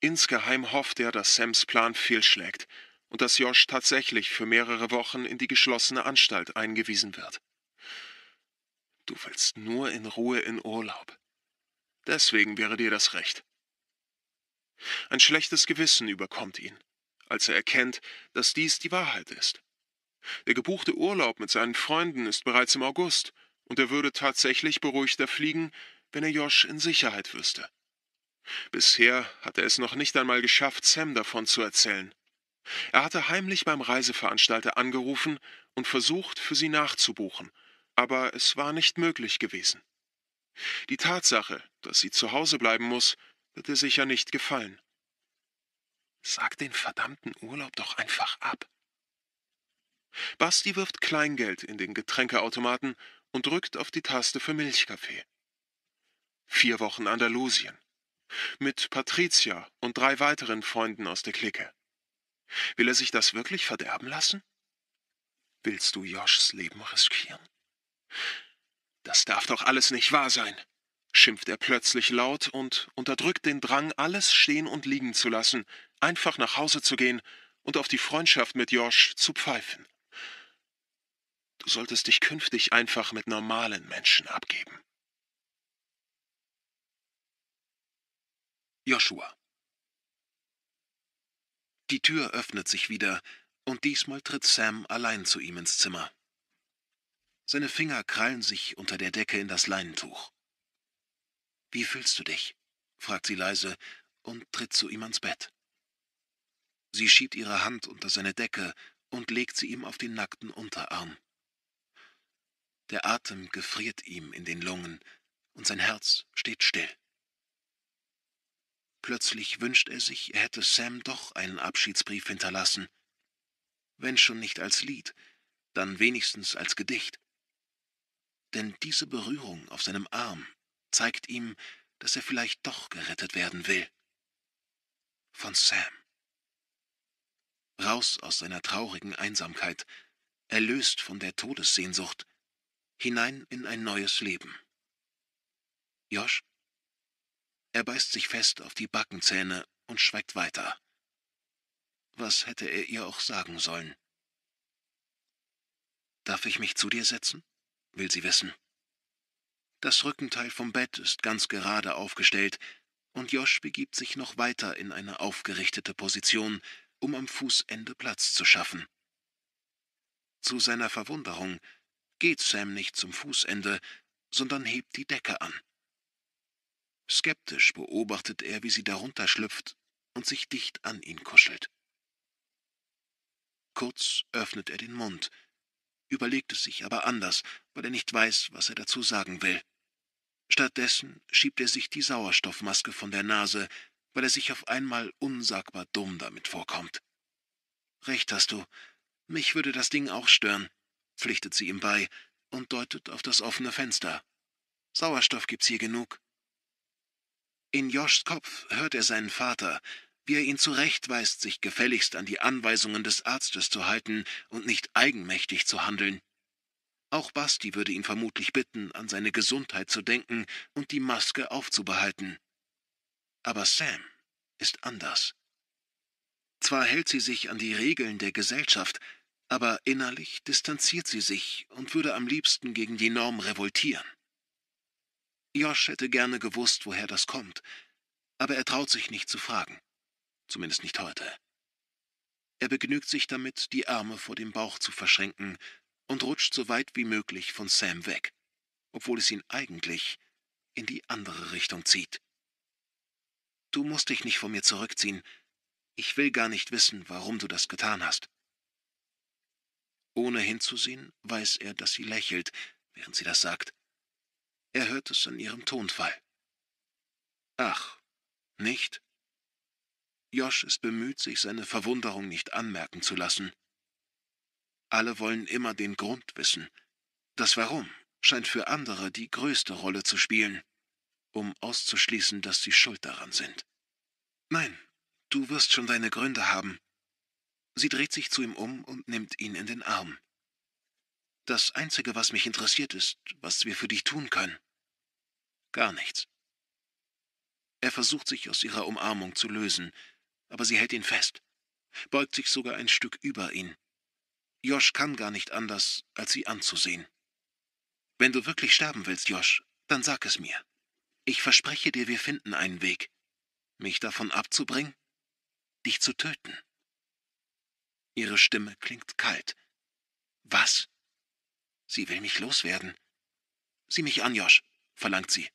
Insgeheim hofft er, dass Sams Plan fehlschlägt und dass Josh tatsächlich für mehrere Wochen in die geschlossene Anstalt eingewiesen wird. Du willst nur in Ruhe in Urlaub. Deswegen wäre dir das recht. Ein schlechtes Gewissen überkommt ihn, als er erkennt, dass dies die Wahrheit ist. Der gebuchte Urlaub mit seinen Freunden ist bereits im August und er würde tatsächlich beruhigter fliegen, wenn er Josh in Sicherheit wüsste. Bisher hat er es noch nicht einmal geschafft, Sam davon zu erzählen. Er hatte heimlich beim Reiseveranstalter angerufen und versucht, für sie nachzubuchen, aber es war nicht möglich gewesen. Die Tatsache, dass sie zu Hause bleiben muss, wird ihr sicher nicht gefallen. Sag den verdammten Urlaub doch einfach ab. Basti wirft Kleingeld in den Getränkeautomaten und drückt auf die Taste für Milchkaffee. Vier Wochen Andalusien. Mit Patricia und drei weiteren Freunden aus der Clique. Will er sich das wirklich verderben lassen? Willst du Joshs Leben riskieren? Das darf doch alles nicht wahr sein, schimpft er plötzlich laut und unterdrückt den Drang, alles stehen und liegen zu lassen, einfach nach Hause zu gehen und auf die Freundschaft mit Josh zu pfeifen. Du solltest dich künftig einfach mit normalen Menschen abgeben. Joshua. Die Tür öffnet sich wieder, und diesmal tritt Sam allein zu ihm ins Zimmer. Seine Finger krallen sich unter der Decke in das Leinentuch. Wie fühlst du dich? fragt sie leise und tritt zu ihm ans Bett. Sie schiebt ihre Hand unter seine Decke und legt sie ihm auf den nackten Unterarm. Der Atem gefriert ihm in den Lungen und sein Herz steht still. Plötzlich wünscht er sich, er hätte Sam doch einen Abschiedsbrief hinterlassen. Wenn schon nicht als Lied, dann wenigstens als Gedicht. Denn diese Berührung auf seinem Arm zeigt ihm, dass er vielleicht doch gerettet werden will. Von Sam. Raus aus seiner traurigen Einsamkeit, erlöst von der Todessehnsucht, hinein in ein neues Leben. Josh? Er beißt sich fest auf die Backenzähne und schweigt weiter. Was hätte er ihr auch sagen sollen? Darf ich mich zu dir setzen? will sie wissen. Das Rückenteil vom Bett ist ganz gerade aufgestellt, und Josh begibt sich noch weiter in eine aufgerichtete Position, um am Fußende Platz zu schaffen. Zu seiner Verwunderung geht Sam nicht zum Fußende, sondern hebt die Decke an. Skeptisch beobachtet er, wie sie darunter schlüpft und sich dicht an ihn kuschelt. Kurz öffnet er den Mund, überlegt es sich aber anders, weil er nicht weiß, was er dazu sagen will. Stattdessen schiebt er sich die Sauerstoffmaske von der Nase, weil er sich auf einmal unsagbar dumm damit vorkommt. Recht hast du, mich würde das Ding auch stören pflichtet sie ihm bei und deutet auf das offene Fenster. Sauerstoff gibt's hier genug. In Joschs Kopf hört er seinen Vater, wie er ihn zurechtweist, sich gefälligst an die Anweisungen des Arztes zu halten und nicht eigenmächtig zu handeln. Auch Basti würde ihn vermutlich bitten, an seine Gesundheit zu denken und die Maske aufzubehalten. Aber Sam ist anders. Zwar hält sie sich an die Regeln der Gesellschaft, aber innerlich distanziert sie sich und würde am liebsten gegen die Norm revoltieren. Josh hätte gerne gewusst, woher das kommt, aber er traut sich nicht zu fragen, zumindest nicht heute. Er begnügt sich damit, die Arme vor dem Bauch zu verschränken und rutscht so weit wie möglich von Sam weg, obwohl es ihn eigentlich in die andere Richtung zieht. Du musst dich nicht von mir zurückziehen. Ich will gar nicht wissen, warum du das getan hast. Ohne hinzusehen, weiß er, dass sie lächelt, während sie das sagt. Er hört es an ihrem Tonfall. Ach, nicht? Josh ist bemüht, sich seine Verwunderung nicht anmerken zu lassen. Alle wollen immer den Grund wissen. Das Warum scheint für andere die größte Rolle zu spielen, um auszuschließen, dass sie schuld daran sind. Nein, du wirst schon deine Gründe haben, Sie dreht sich zu ihm um und nimmt ihn in den Arm. Das Einzige, was mich interessiert, ist, was wir für dich tun können. Gar nichts. Er versucht sich aus ihrer Umarmung zu lösen, aber sie hält ihn fest, beugt sich sogar ein Stück über ihn. Josh kann gar nicht anders, als sie anzusehen. Wenn du wirklich sterben willst, Josh, dann sag es mir. Ich verspreche dir, wir finden einen Weg. Mich davon abzubringen? Dich zu töten? Ihre Stimme klingt kalt. Was? Sie will mich loswerden. Sieh mich an, Josh, verlangt sie,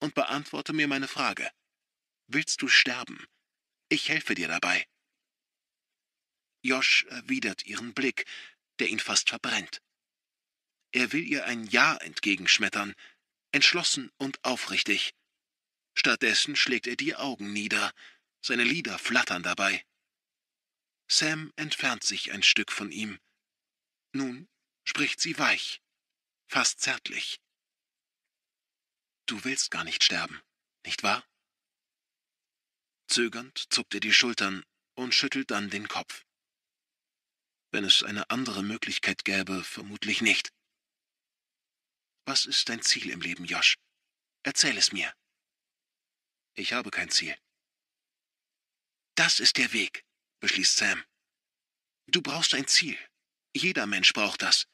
und beantworte mir meine Frage. Willst du sterben? Ich helfe dir dabei. Josh erwidert ihren Blick, der ihn fast verbrennt. Er will ihr ein Ja entgegenschmettern, entschlossen und aufrichtig. Stattdessen schlägt er die Augen nieder, seine Lider flattern dabei. Sam entfernt sich ein Stück von ihm. Nun spricht sie weich, fast zärtlich. Du willst gar nicht sterben, nicht wahr? Zögernd zuckt er die Schultern und schüttelt dann den Kopf. Wenn es eine andere Möglichkeit gäbe, vermutlich nicht. Was ist dein Ziel im Leben, Josh? Erzähl es mir. Ich habe kein Ziel. Das ist der Weg, beschließt Sam. Du brauchst ein Ziel. Jeder Mensch braucht das.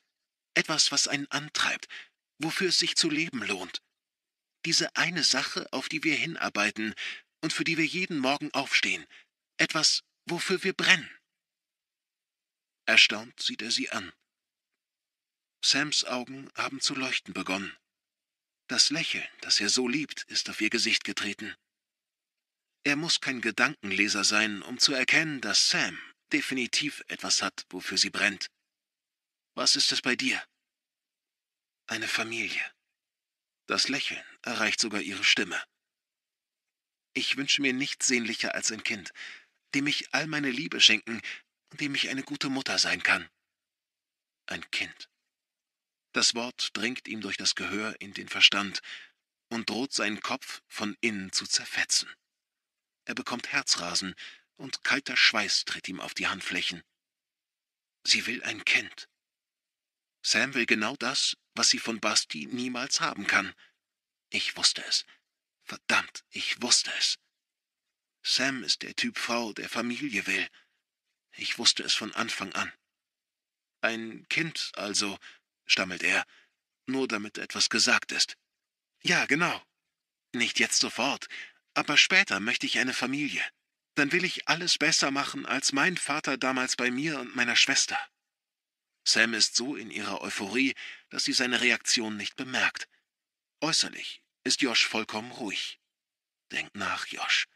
Etwas, was einen antreibt, wofür es sich zu leben lohnt. Diese eine Sache, auf die wir hinarbeiten und für die wir jeden Morgen aufstehen. Etwas, wofür wir brennen. Erstaunt sieht er sie an. Sams Augen haben zu leuchten begonnen. Das Lächeln, das er so liebt, ist auf ihr Gesicht getreten. Er muss kein Gedankenleser sein, um zu erkennen, dass Sam definitiv etwas hat, wofür sie brennt. Was ist es bei dir? Eine Familie. Das Lächeln erreicht sogar ihre Stimme. Ich wünsche mir nichts sehnlicher als ein Kind, dem ich all meine Liebe schenken und dem ich eine gute Mutter sein kann. Ein Kind. Das Wort dringt ihm durch das Gehör in den Verstand und droht seinen Kopf von innen zu zerfetzen er bekommt Herzrasen, und kalter Schweiß tritt ihm auf die Handflächen. Sie will ein Kind. Sam will genau das, was sie von Basti niemals haben kann. Ich wusste es. Verdammt, ich wusste es. Sam ist der Typ Frau, der Familie will. Ich wusste es von Anfang an. Ein Kind also, stammelt er, nur damit etwas gesagt ist. Ja, genau. Nicht jetzt sofort, aber später möchte ich eine Familie. Dann will ich alles besser machen als mein Vater damals bei mir und meiner Schwester. Sam ist so in ihrer Euphorie, dass sie seine Reaktion nicht bemerkt. Äußerlich ist Josh vollkommen ruhig. Denk nach, Josh.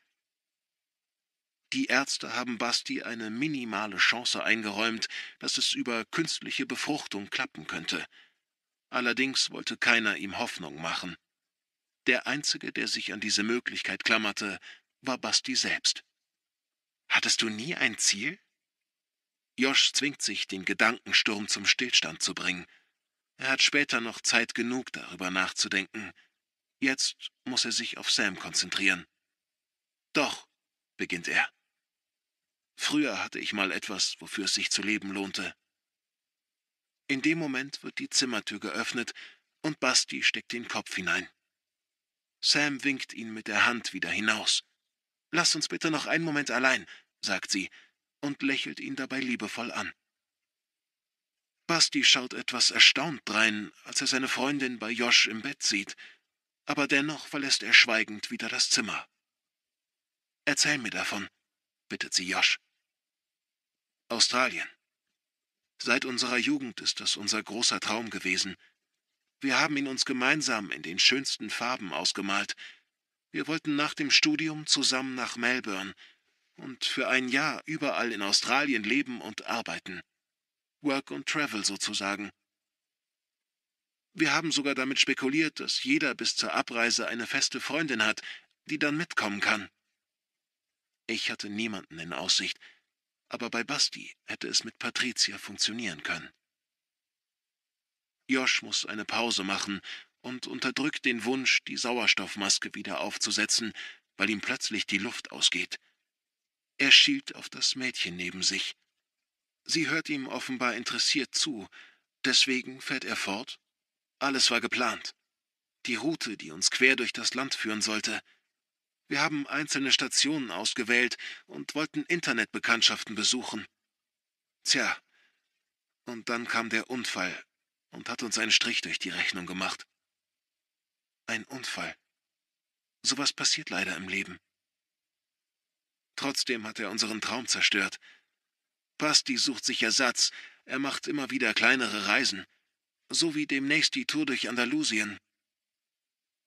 Die Ärzte haben Basti eine minimale Chance eingeräumt, dass es über künstliche Befruchtung klappen könnte. Allerdings wollte keiner ihm Hoffnung machen. Der Einzige, der sich an diese Möglichkeit klammerte, war Basti selbst. Hattest du nie ein Ziel? Josch zwingt sich, den Gedankensturm zum Stillstand zu bringen. Er hat später noch Zeit genug, darüber nachzudenken. Jetzt muss er sich auf Sam konzentrieren. Doch, beginnt er. Früher hatte ich mal etwas, wofür es sich zu leben lohnte. In dem Moment wird die Zimmertür geöffnet und Basti steckt den Kopf hinein. Sam winkt ihn mit der Hand wieder hinaus. Lass uns bitte noch einen Moment allein, sagt sie und lächelt ihn dabei liebevoll an. Basti schaut etwas erstaunt drein, als er seine Freundin bei Josh im Bett sieht, aber dennoch verlässt er schweigend wieder das Zimmer. Erzähl mir davon, bittet sie Josh. Australien. Seit unserer Jugend ist das unser großer Traum gewesen – wir haben ihn uns gemeinsam in den schönsten Farben ausgemalt. Wir wollten nach dem Studium zusammen nach Melbourne und für ein Jahr überall in Australien leben und arbeiten. Work and Travel sozusagen. Wir haben sogar damit spekuliert, dass jeder bis zur Abreise eine feste Freundin hat, die dann mitkommen kann. Ich hatte niemanden in Aussicht, aber bei Basti hätte es mit Patricia funktionieren können. Josh muss eine Pause machen und unterdrückt den Wunsch, die Sauerstoffmaske wieder aufzusetzen, weil ihm plötzlich die Luft ausgeht. Er schielt auf das Mädchen neben sich. Sie hört ihm offenbar interessiert zu, deswegen fährt er fort. Alles war geplant. Die Route, die uns quer durch das Land führen sollte. Wir haben einzelne Stationen ausgewählt und wollten Internetbekanntschaften besuchen. Tja, und dann kam der Unfall und hat uns einen Strich durch die Rechnung gemacht. Ein Unfall. Sowas passiert leider im Leben. Trotzdem hat er unseren Traum zerstört. Basti sucht sich Ersatz, er macht immer wieder kleinere Reisen, so wie demnächst die Tour durch Andalusien.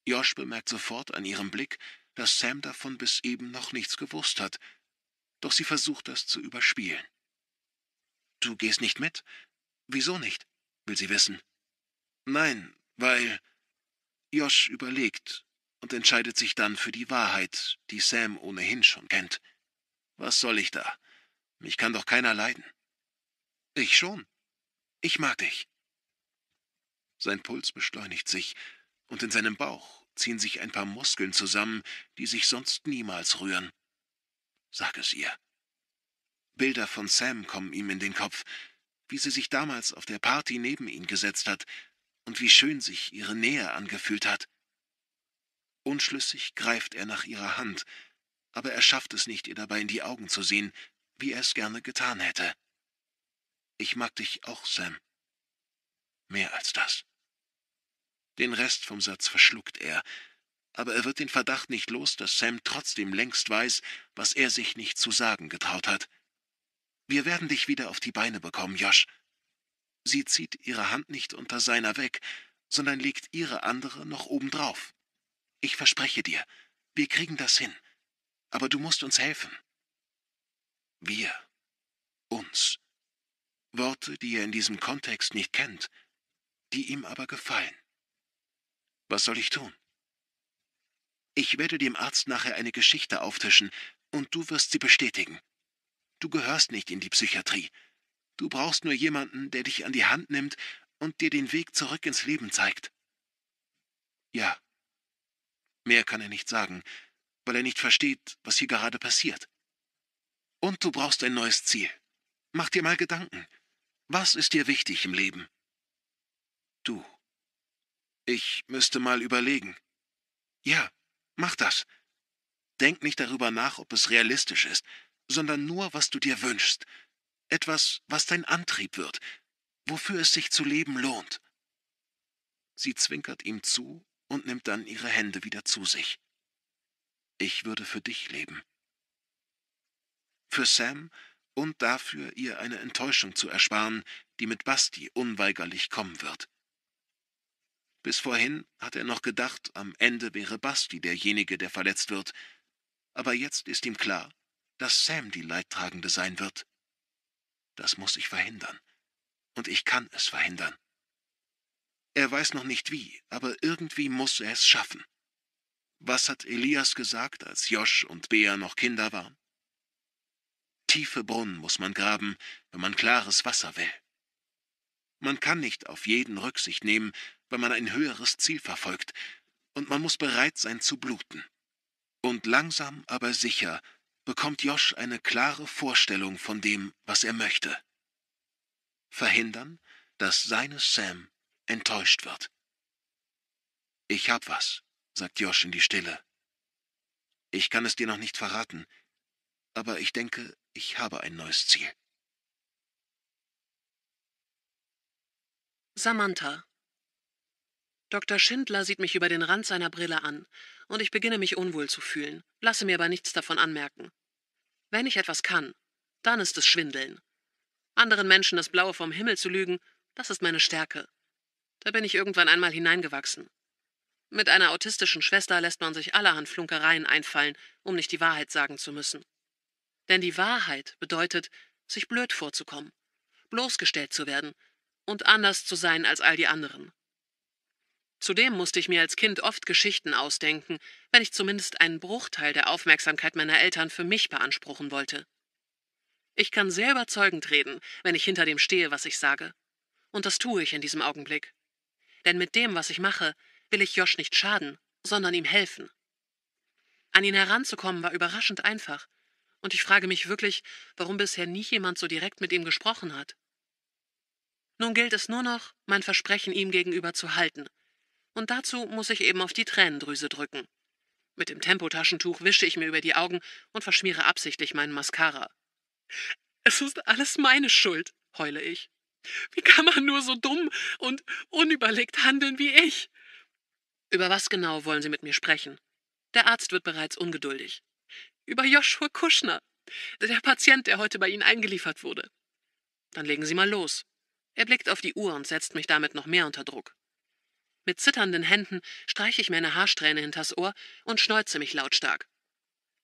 Josh bemerkt sofort an ihrem Blick, dass Sam davon bis eben noch nichts gewusst hat, doch sie versucht das zu überspielen. Du gehst nicht mit? Wieso nicht? will sie wissen. Nein, weil. Josh überlegt und entscheidet sich dann für die Wahrheit, die Sam ohnehin schon kennt. Was soll ich da? Mich kann doch keiner leiden. Ich schon. Ich mag dich. Sein Puls beschleunigt sich, und in seinem Bauch ziehen sich ein paar Muskeln zusammen, die sich sonst niemals rühren. Sag es ihr. Bilder von Sam kommen ihm in den Kopf, wie sie sich damals auf der Party neben ihn gesetzt hat und wie schön sich ihre Nähe angefühlt hat. Unschlüssig greift er nach ihrer Hand, aber er schafft es nicht, ihr dabei in die Augen zu sehen, wie er es gerne getan hätte. Ich mag dich auch, Sam. Mehr als das. Den Rest vom Satz verschluckt er, aber er wird den Verdacht nicht los, dass Sam trotzdem längst weiß, was er sich nicht zu sagen getraut hat. Wir werden dich wieder auf die Beine bekommen, Josh. Sie zieht ihre Hand nicht unter seiner weg, sondern legt ihre andere noch obendrauf. Ich verspreche dir, wir kriegen das hin. Aber du musst uns helfen. Wir. Uns. Worte, die er in diesem Kontext nicht kennt, die ihm aber gefallen. Was soll ich tun? Ich werde dem Arzt nachher eine Geschichte auftischen, und du wirst sie bestätigen. Du gehörst nicht in die Psychiatrie. Du brauchst nur jemanden, der dich an die Hand nimmt und dir den Weg zurück ins Leben zeigt. Ja. Mehr kann er nicht sagen, weil er nicht versteht, was hier gerade passiert. Und du brauchst ein neues Ziel. Mach dir mal Gedanken. Was ist dir wichtig im Leben? Du. Ich müsste mal überlegen. Ja, mach das. Denk nicht darüber nach, ob es realistisch ist, sondern nur, was du dir wünschst. Etwas, was dein Antrieb wird, wofür es sich zu leben lohnt. Sie zwinkert ihm zu und nimmt dann ihre Hände wieder zu sich. Ich würde für dich leben. Für Sam und dafür, ihr eine Enttäuschung zu ersparen, die mit Basti unweigerlich kommen wird. Bis vorhin hat er noch gedacht, am Ende wäre Basti derjenige, der verletzt wird, aber jetzt ist ihm klar, dass Sam die Leidtragende sein wird. Das muss ich verhindern. Und ich kann es verhindern. Er weiß noch nicht wie, aber irgendwie muss er es schaffen. Was hat Elias gesagt, als Josh und Bea noch Kinder waren? Tiefe Brunnen muss man graben, wenn man klares Wasser will. Man kann nicht auf jeden Rücksicht nehmen, wenn man ein höheres Ziel verfolgt, und man muss bereit sein zu bluten. Und langsam aber sicher bekommt Josh eine klare Vorstellung von dem, was er möchte. Verhindern, dass seine Sam enttäuscht wird. Ich hab was, sagt Josh in die Stille. Ich kann es dir noch nicht verraten, aber ich denke, ich habe ein neues Ziel. Samantha Dr. Schindler sieht mich über den Rand seiner Brille an, und ich beginne mich unwohl zu fühlen, lasse mir aber nichts davon anmerken. Wenn ich etwas kann, dann ist es Schwindeln. Anderen Menschen das Blaue vom Himmel zu lügen, das ist meine Stärke. Da bin ich irgendwann einmal hineingewachsen. Mit einer autistischen Schwester lässt man sich allerhand Flunkereien einfallen, um nicht die Wahrheit sagen zu müssen. Denn die Wahrheit bedeutet, sich blöd vorzukommen, bloßgestellt zu werden und anders zu sein als all die anderen. Zudem musste ich mir als Kind oft Geschichten ausdenken, wenn ich zumindest einen Bruchteil der Aufmerksamkeit meiner Eltern für mich beanspruchen wollte. Ich kann sehr überzeugend reden, wenn ich hinter dem stehe, was ich sage. Und das tue ich in diesem Augenblick. Denn mit dem, was ich mache, will ich Josh nicht schaden, sondern ihm helfen. An ihn heranzukommen war überraschend einfach, und ich frage mich wirklich, warum bisher nie jemand so direkt mit ihm gesprochen hat. Nun gilt es nur noch, mein Versprechen ihm gegenüber zu halten, und dazu muss ich eben auf die Tränendrüse drücken. Mit dem Tempotaschentuch wische ich mir über die Augen und verschmiere absichtlich meinen Mascara. Es ist alles meine Schuld, heule ich. Wie kann man nur so dumm und unüberlegt handeln wie ich? Über was genau wollen Sie mit mir sprechen? Der Arzt wird bereits ungeduldig. Über Joshua Kuschner, der Patient, der heute bei Ihnen eingeliefert wurde. Dann legen Sie mal los. Er blickt auf die Uhr und setzt mich damit noch mehr unter Druck. Mit zitternden Händen streiche ich mir eine Haarsträhne hinters Ohr und schneuze mich lautstark.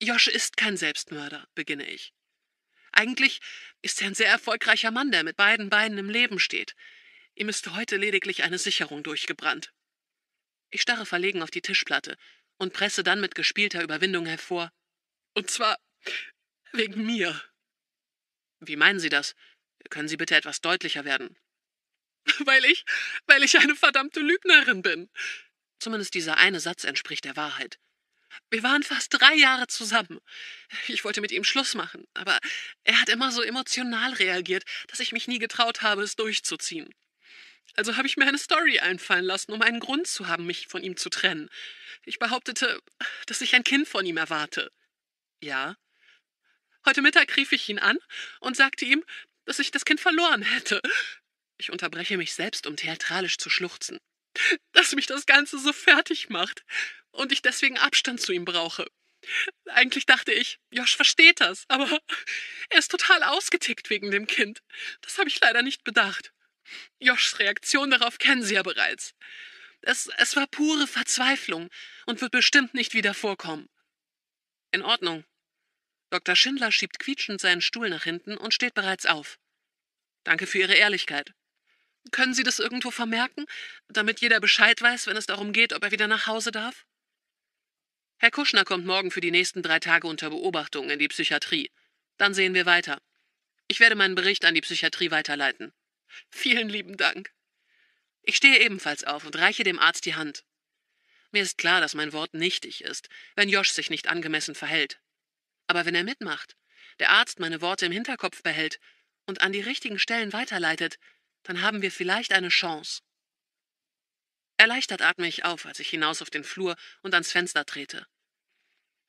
Josh ist kein Selbstmörder, beginne ich. Eigentlich ist er ein sehr erfolgreicher Mann, der mit beiden Beinen im Leben steht. Ihm ist heute lediglich eine Sicherung durchgebrannt. Ich starre verlegen auf die Tischplatte und presse dann mit gespielter Überwindung hervor. Und zwar wegen mir. Wie meinen Sie das? Können Sie bitte etwas deutlicher werden? Weil ich, weil ich eine verdammte Lügnerin bin. Zumindest dieser eine Satz entspricht der Wahrheit. Wir waren fast drei Jahre zusammen. Ich wollte mit ihm Schluss machen, aber er hat immer so emotional reagiert, dass ich mich nie getraut habe, es durchzuziehen. Also habe ich mir eine Story einfallen lassen, um einen Grund zu haben, mich von ihm zu trennen. Ich behauptete, dass ich ein Kind von ihm erwarte. Ja. Heute Mittag rief ich ihn an und sagte ihm, dass ich das Kind verloren hätte. Ich unterbreche mich selbst, um theatralisch zu schluchzen. Dass mich das Ganze so fertig macht und ich deswegen Abstand zu ihm brauche. Eigentlich dachte ich, Josh versteht das, aber er ist total ausgetickt wegen dem Kind. Das habe ich leider nicht bedacht. Joshs Reaktion darauf kennen Sie ja bereits. Es, es war pure Verzweiflung und wird bestimmt nicht wieder vorkommen. In Ordnung. Dr. Schindler schiebt quietschend seinen Stuhl nach hinten und steht bereits auf. Danke für Ihre Ehrlichkeit. Können Sie das irgendwo vermerken, damit jeder Bescheid weiß, wenn es darum geht, ob er wieder nach Hause darf? Herr Kuschner kommt morgen für die nächsten drei Tage unter Beobachtung in die Psychiatrie. Dann sehen wir weiter. Ich werde meinen Bericht an die Psychiatrie weiterleiten. Vielen lieben Dank. Ich stehe ebenfalls auf und reiche dem Arzt die Hand. Mir ist klar, dass mein Wort nichtig ist, wenn Josh sich nicht angemessen verhält. Aber wenn er mitmacht, der Arzt meine Worte im Hinterkopf behält und an die richtigen Stellen weiterleitet, dann haben wir vielleicht eine Chance. Erleichtert atme ich auf, als ich hinaus auf den Flur und ans Fenster trete.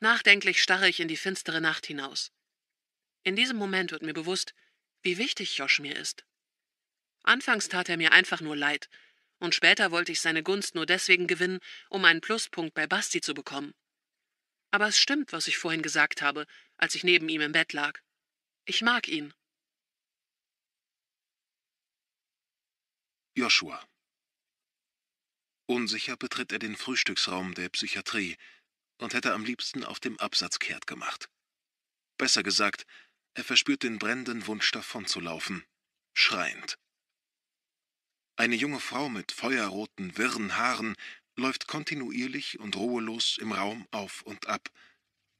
Nachdenklich starre ich in die finstere Nacht hinaus. In diesem Moment wird mir bewusst, wie wichtig Josh mir ist. Anfangs tat er mir einfach nur leid, und später wollte ich seine Gunst nur deswegen gewinnen, um einen Pluspunkt bei Basti zu bekommen. Aber es stimmt, was ich vorhin gesagt habe, als ich neben ihm im Bett lag. Ich mag ihn. Joshua. Unsicher betritt er den Frühstücksraum der Psychiatrie und hätte am liebsten auf dem Absatz kehrt gemacht. Besser gesagt, er verspürt den brennenden Wunsch davonzulaufen, schreiend. Eine junge Frau mit feuerroten, wirren Haaren läuft kontinuierlich und ruhelos im Raum auf und ab.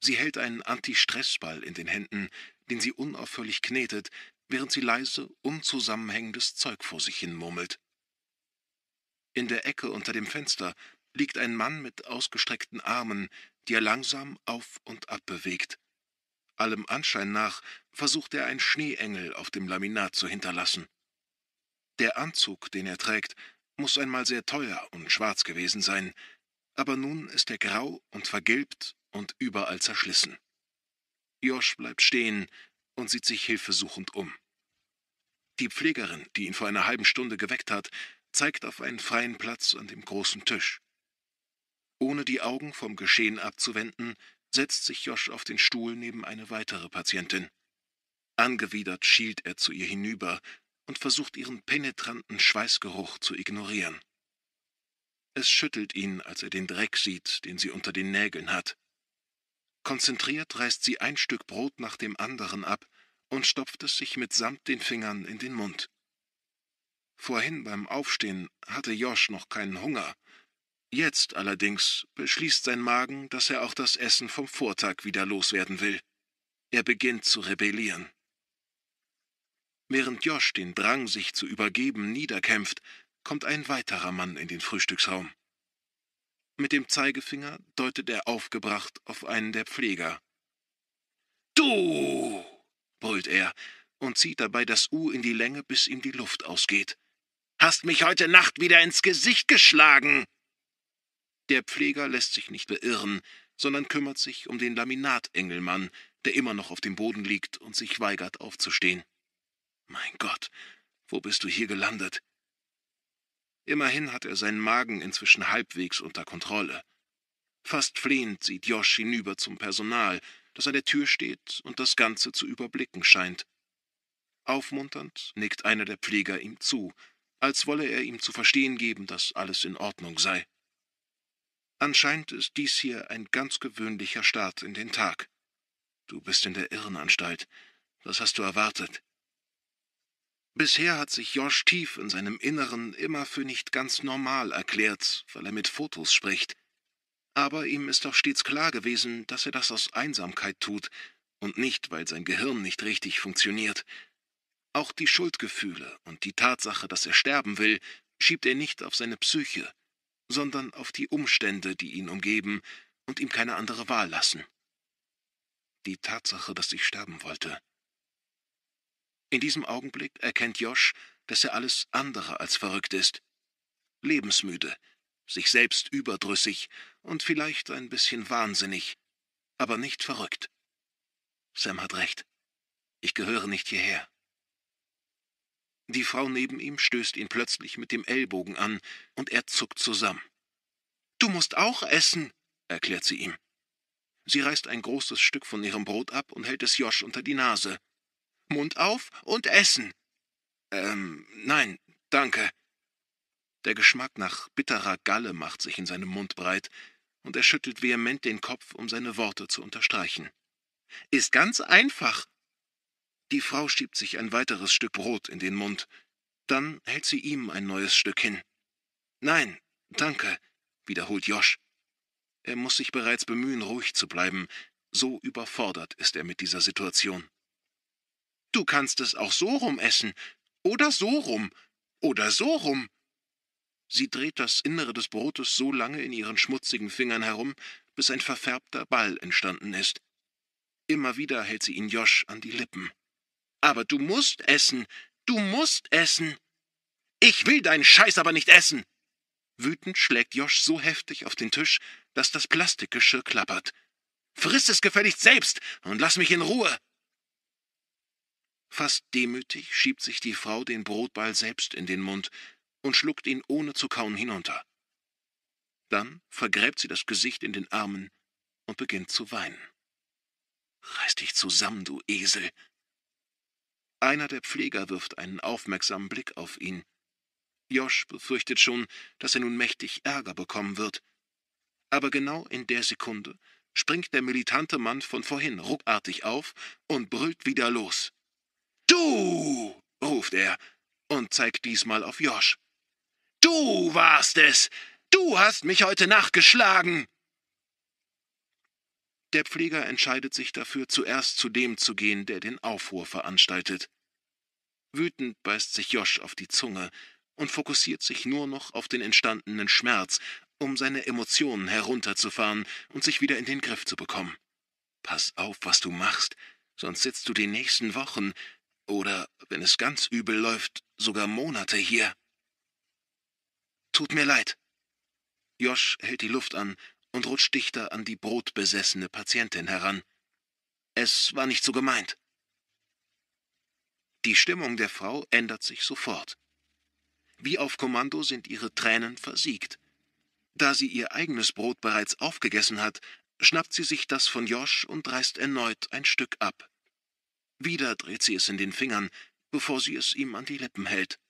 Sie hält einen anti stress in den Händen, den sie unaufhörlich knetet, während sie leise, unzusammenhängendes Zeug vor sich hin murmelt. In der Ecke unter dem Fenster liegt ein Mann mit ausgestreckten Armen, die er langsam auf und ab bewegt. Allem Anschein nach versucht er ein Schneeengel auf dem Laminat zu hinterlassen. Der Anzug, den er trägt, muss einmal sehr teuer und schwarz gewesen sein, aber nun ist er grau und vergilbt und überall zerschlissen. Josh bleibt stehen und sieht sich hilfesuchend um. Die Pflegerin, die ihn vor einer halben Stunde geweckt hat, zeigt auf einen freien Platz an dem großen Tisch. Ohne die Augen vom Geschehen abzuwenden, setzt sich Josh auf den Stuhl neben eine weitere Patientin. Angewidert schielt er zu ihr hinüber und versucht ihren penetranten Schweißgeruch zu ignorieren. Es schüttelt ihn, als er den Dreck sieht, den sie unter den Nägeln hat. Konzentriert reißt sie ein Stück Brot nach dem anderen ab und stopft es sich mitsamt den Fingern in den Mund. Vorhin beim Aufstehen hatte Josh noch keinen Hunger. Jetzt allerdings beschließt sein Magen, dass er auch das Essen vom Vortag wieder loswerden will. Er beginnt zu rebellieren. Während Josh den Drang, sich zu übergeben, niederkämpft, kommt ein weiterer Mann in den Frühstücksraum. Mit dem Zeigefinger deutet er aufgebracht auf einen der Pfleger. Du! brüllt er und zieht dabei das U in die Länge, bis ihm die Luft ausgeht. Hast mich heute Nacht wieder ins Gesicht geschlagen. Der Pfleger lässt sich nicht beirren, sondern kümmert sich um den Laminatengelmann, der immer noch auf dem Boden liegt und sich weigert aufzustehen. Mein Gott, wo bist du hier gelandet? Immerhin hat er seinen Magen inzwischen halbwegs unter Kontrolle. Fast flehend sieht Josh hinüber zum Personal, das an der Tür steht und das Ganze zu überblicken scheint. Aufmunternd nickt einer der Pfleger ihm zu als wolle er ihm zu verstehen geben, dass alles in Ordnung sei. Anscheinend ist dies hier ein ganz gewöhnlicher Start in den Tag. Du bist in der Irrenanstalt. Was hast du erwartet? Bisher hat sich Josh tief in seinem Inneren immer für nicht ganz normal erklärt, weil er mit Fotos spricht. Aber ihm ist auch stets klar gewesen, dass er das aus Einsamkeit tut und nicht, weil sein Gehirn nicht richtig funktioniert. Auch die Schuldgefühle und die Tatsache, dass er sterben will, schiebt er nicht auf seine Psyche, sondern auf die Umstände, die ihn umgeben und ihm keine andere Wahl lassen. Die Tatsache, dass ich sterben wollte. In diesem Augenblick erkennt Josh, dass er alles andere als verrückt ist. Lebensmüde, sich selbst überdrüssig und vielleicht ein bisschen wahnsinnig, aber nicht verrückt. Sam hat recht. Ich gehöre nicht hierher. Die Frau neben ihm stößt ihn plötzlich mit dem Ellbogen an, und er zuckt zusammen. Du musst auch essen, erklärt sie ihm. Sie reißt ein großes Stück von ihrem Brot ab und hält es Josch unter die Nase. Mund auf und essen. Ähm, nein, danke. Der Geschmack nach bitterer Galle macht sich in seinem Mund breit, und er schüttelt vehement den Kopf, um seine Worte zu unterstreichen. Ist ganz einfach, die Frau schiebt sich ein weiteres Stück Brot in den Mund. Dann hält sie ihm ein neues Stück hin. Nein, danke, wiederholt Josh. Er muss sich bereits bemühen, ruhig zu bleiben. So überfordert ist er mit dieser Situation. Du kannst es auch so rum essen. Oder so rum. Oder so rum. Sie dreht das Innere des Brotes so lange in ihren schmutzigen Fingern herum, bis ein verfärbter Ball entstanden ist. Immer wieder hält sie ihn Josh an die Lippen. Aber du musst essen. Du musst essen. Ich will deinen Scheiß aber nicht essen. Wütend schlägt Josh so heftig auf den Tisch, dass das Plastikgeschirr klappert. Friss es gefälligst selbst und lass mich in Ruhe. Fast demütig schiebt sich die Frau den Brotball selbst in den Mund und schluckt ihn ohne zu kauen hinunter. Dann vergräbt sie das Gesicht in den Armen und beginnt zu weinen. Reiß dich zusammen, du Esel, einer der Pfleger wirft einen aufmerksamen Blick auf ihn. Josh befürchtet schon, dass er nun mächtig Ärger bekommen wird. Aber genau in der Sekunde springt der militante Mann von vorhin ruckartig auf und brüllt wieder los. Du! ruft er und zeigt diesmal auf Josh. Du warst es! Du hast mich heute Nacht geschlagen! Der Pfleger entscheidet sich dafür, zuerst zu dem zu gehen, der den Aufruhr veranstaltet. Wütend beißt sich Josch auf die Zunge und fokussiert sich nur noch auf den entstandenen Schmerz, um seine Emotionen herunterzufahren und sich wieder in den Griff zu bekommen. Pass auf, was du machst, sonst sitzt du die nächsten Wochen oder, wenn es ganz übel läuft, sogar Monate hier. Tut mir leid. Josch hält die Luft an und rutscht dichter an die brotbesessene Patientin heran. Es war nicht so gemeint. Die Stimmung der Frau ändert sich sofort. Wie auf Kommando sind ihre Tränen versiegt. Da sie ihr eigenes Brot bereits aufgegessen hat, schnappt sie sich das von Josh und reißt erneut ein Stück ab. Wieder dreht sie es in den Fingern, bevor sie es ihm an die Lippen hält.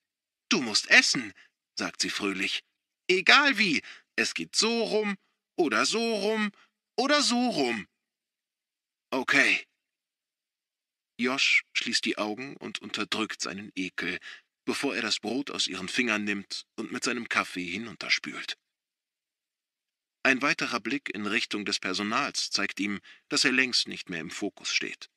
Du musst essen, sagt sie fröhlich. Egal wie, es geht so rum oder so rum. Oder so rum. Okay. Josh schließt die Augen und unterdrückt seinen Ekel, bevor er das Brot aus ihren Fingern nimmt und mit seinem Kaffee hinunterspült. Ein weiterer Blick in Richtung des Personals zeigt ihm, dass er längst nicht mehr im Fokus steht.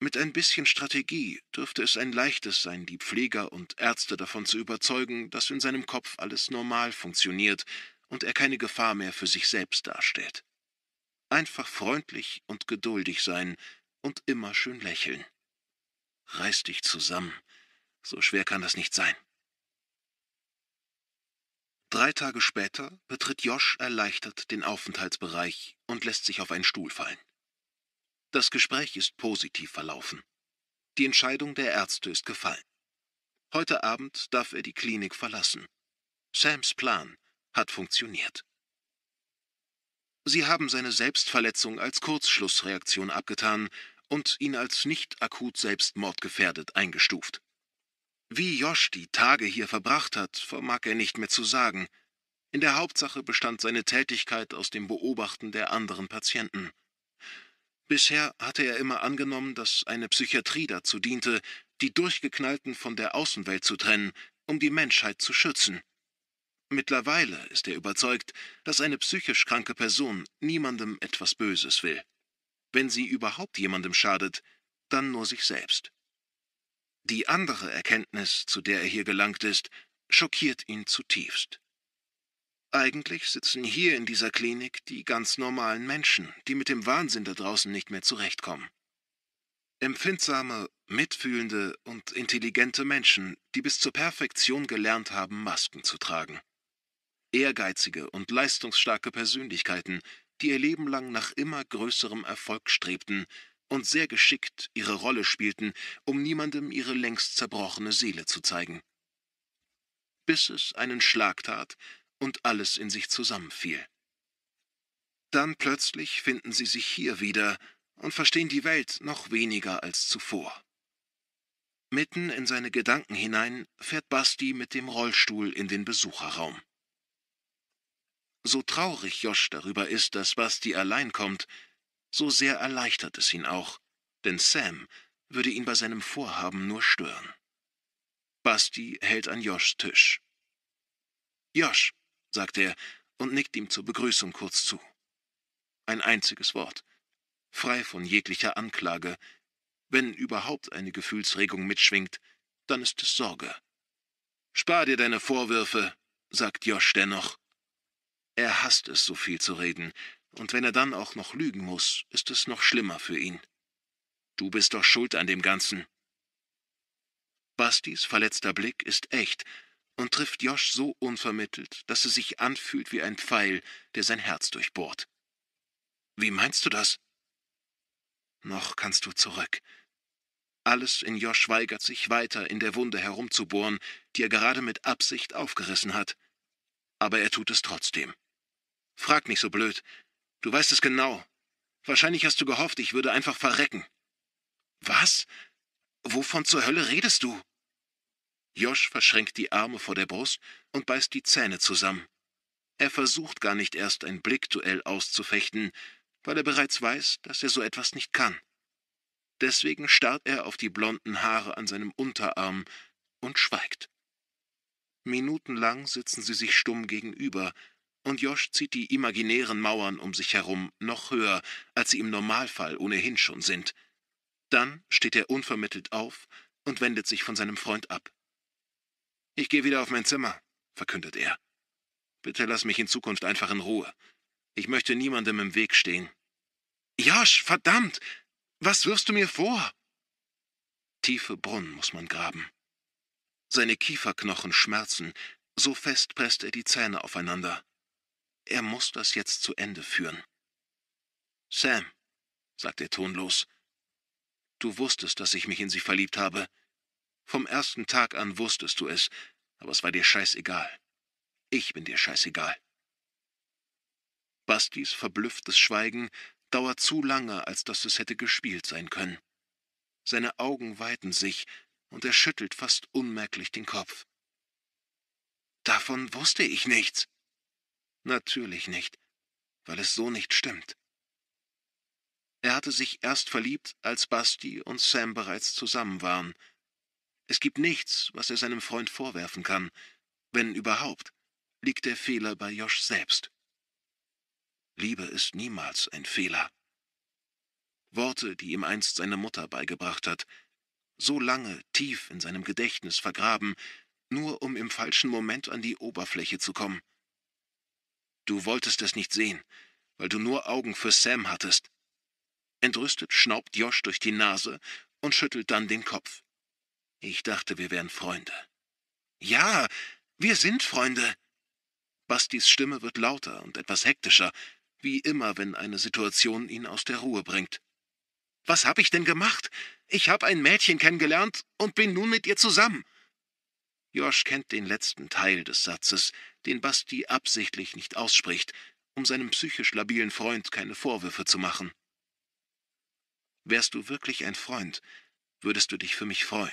Mit ein bisschen Strategie dürfte es ein leichtes sein, die Pfleger und Ärzte davon zu überzeugen, dass in seinem Kopf alles normal funktioniert und er keine Gefahr mehr für sich selbst darstellt. Einfach freundlich und geduldig sein und immer schön lächeln. Reiß dich zusammen, so schwer kann das nicht sein. Drei Tage später betritt Josh erleichtert den Aufenthaltsbereich und lässt sich auf einen Stuhl fallen. Das Gespräch ist positiv verlaufen. Die Entscheidung der Ärzte ist gefallen. Heute Abend darf er die Klinik verlassen. Sams Plan, hat funktioniert. Sie haben seine Selbstverletzung als Kurzschlussreaktion abgetan und ihn als nicht akut selbstmordgefährdet eingestuft. Wie Josh die Tage hier verbracht hat, vermag er nicht mehr zu sagen. In der Hauptsache bestand seine Tätigkeit aus dem Beobachten der anderen Patienten. Bisher hatte er immer angenommen, dass eine Psychiatrie dazu diente, die Durchgeknallten von der Außenwelt zu trennen, um die Menschheit zu schützen. Mittlerweile ist er überzeugt, dass eine psychisch kranke Person niemandem etwas Böses will. Wenn sie überhaupt jemandem schadet, dann nur sich selbst. Die andere Erkenntnis, zu der er hier gelangt ist, schockiert ihn zutiefst. Eigentlich sitzen hier in dieser Klinik die ganz normalen Menschen, die mit dem Wahnsinn da draußen nicht mehr zurechtkommen. Empfindsame, mitfühlende und intelligente Menschen, die bis zur Perfektion gelernt haben, Masken zu tragen ehrgeizige und leistungsstarke Persönlichkeiten, die ihr Leben lang nach immer größerem Erfolg strebten und sehr geschickt ihre Rolle spielten, um niemandem ihre längst zerbrochene Seele zu zeigen. Bis es einen Schlag tat und alles in sich zusammenfiel. Dann plötzlich finden sie sich hier wieder und verstehen die Welt noch weniger als zuvor. Mitten in seine Gedanken hinein fährt Basti mit dem Rollstuhl in den Besucherraum. So traurig Josch darüber ist, dass Basti allein kommt, so sehr erleichtert es ihn auch, denn Sam würde ihn bei seinem Vorhaben nur stören. Basti hält an Joschs Tisch. Josch, sagt er und nickt ihm zur Begrüßung kurz zu. Ein einziges Wort, frei von jeglicher Anklage. Wenn überhaupt eine Gefühlsregung mitschwingt, dann ist es Sorge. Spar dir deine Vorwürfe, sagt Josch dennoch. Er hasst es, so viel zu reden, und wenn er dann auch noch lügen muss, ist es noch schlimmer für ihn. Du bist doch schuld an dem Ganzen. Bastis verletzter Blick ist echt und trifft Josh so unvermittelt, dass es sich anfühlt wie ein Pfeil, der sein Herz durchbohrt. Wie meinst du das? Noch kannst du zurück. Alles in Josh weigert sich weiter, in der Wunde herumzubohren, die er gerade mit Absicht aufgerissen hat. Aber er tut es trotzdem. Frag nicht so blöd. Du weißt es genau. Wahrscheinlich hast du gehofft, ich würde einfach verrecken. Was? Wovon zur Hölle redest du? Josh verschränkt die Arme vor der Brust und beißt die Zähne zusammen. Er versucht gar nicht erst ein Blickduell auszufechten, weil er bereits weiß, dass er so etwas nicht kann. Deswegen starrt er auf die blonden Haare an seinem Unterarm und schweigt. Minutenlang sitzen sie sich stumm gegenüber, und Josh zieht die imaginären Mauern um sich herum noch höher, als sie im Normalfall ohnehin schon sind. Dann steht er unvermittelt auf und wendet sich von seinem Freund ab. Ich gehe wieder auf mein Zimmer, verkündet er. Bitte lass mich in Zukunft einfach in Ruhe. Ich möchte niemandem im Weg stehen. Josh, verdammt! Was wirfst du mir vor? Tiefe Brunnen muss man graben. Seine Kieferknochen schmerzen, so fest presst er die Zähne aufeinander. Er muss das jetzt zu Ende führen. Sam, sagt er tonlos, du wusstest, dass ich mich in sie verliebt habe. Vom ersten Tag an wusstest du es, aber es war dir scheißegal. Ich bin dir scheißegal. Bastis verblüfftes Schweigen dauert zu lange, als dass es hätte gespielt sein können. Seine Augen weiten sich und er schüttelt fast unmerklich den Kopf. Davon wusste ich nichts, Natürlich nicht, weil es so nicht stimmt. Er hatte sich erst verliebt, als Basti und Sam bereits zusammen waren. Es gibt nichts, was er seinem Freund vorwerfen kann. Wenn überhaupt, liegt der Fehler bei Josh selbst. Liebe ist niemals ein Fehler. Worte, die ihm einst seine Mutter beigebracht hat, so lange tief in seinem Gedächtnis vergraben, nur um im falschen Moment an die Oberfläche zu kommen. Du wolltest es nicht sehen, weil du nur Augen für Sam hattest. Entrüstet schnaubt Josh durch die Nase und schüttelt dann den Kopf. Ich dachte, wir wären Freunde. Ja, wir sind Freunde. Bastis Stimme wird lauter und etwas hektischer, wie immer, wenn eine Situation ihn aus der Ruhe bringt. Was hab ich denn gemacht? Ich hab ein Mädchen kennengelernt und bin nun mit ihr zusammen. Josh kennt den letzten Teil des Satzes, den Basti absichtlich nicht ausspricht, um seinem psychisch labilen Freund keine Vorwürfe zu machen. Wärst du wirklich ein Freund, würdest du dich für mich freuen.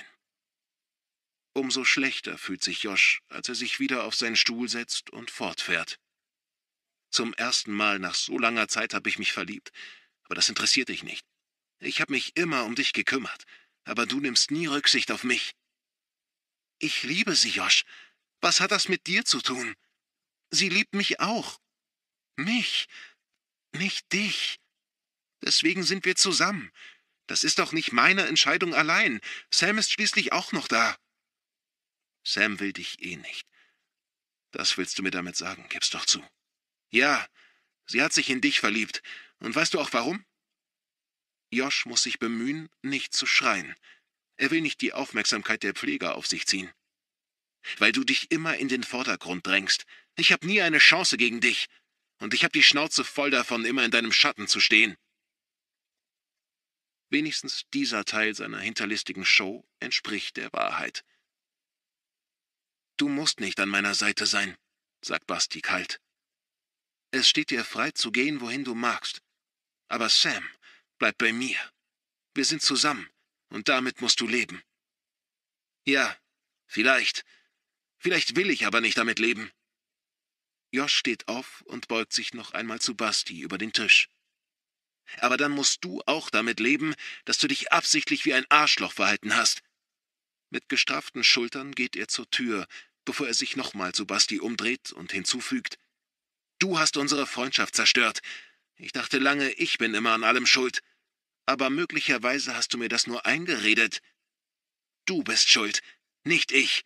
Umso schlechter fühlt sich Josch, als er sich wieder auf seinen Stuhl setzt und fortfährt. Zum ersten Mal nach so langer Zeit habe ich mich verliebt, aber das interessiert dich nicht. Ich habe mich immer um dich gekümmert, aber du nimmst nie Rücksicht auf mich. Ich liebe sie, Josch, was hat das mit dir zu tun? Sie liebt mich auch. Mich, nicht dich. Deswegen sind wir zusammen. Das ist doch nicht meine Entscheidung allein. Sam ist schließlich auch noch da. Sam will dich eh nicht. Das willst du mir damit sagen, gib's doch zu. Ja, sie hat sich in dich verliebt. Und weißt du auch warum? Josh muss sich bemühen, nicht zu schreien. Er will nicht die Aufmerksamkeit der Pfleger auf sich ziehen weil du dich immer in den Vordergrund drängst. Ich habe nie eine Chance gegen dich. Und ich habe die Schnauze voll davon, immer in deinem Schatten zu stehen. Wenigstens dieser Teil seiner hinterlistigen Show entspricht der Wahrheit. Du musst nicht an meiner Seite sein, sagt Basti kalt. Es steht dir frei zu gehen, wohin du magst. Aber Sam, bleib bei mir. Wir sind zusammen, und damit musst du leben. Ja, vielleicht, Vielleicht will ich aber nicht damit leben. Josh steht auf und beugt sich noch einmal zu Basti über den Tisch. Aber dann musst du auch damit leben, dass du dich absichtlich wie ein Arschloch verhalten hast. Mit gestrafften Schultern geht er zur Tür, bevor er sich nochmal zu Basti umdreht und hinzufügt. Du hast unsere Freundschaft zerstört. Ich dachte lange, ich bin immer an allem schuld. Aber möglicherweise hast du mir das nur eingeredet. Du bist schuld, nicht ich.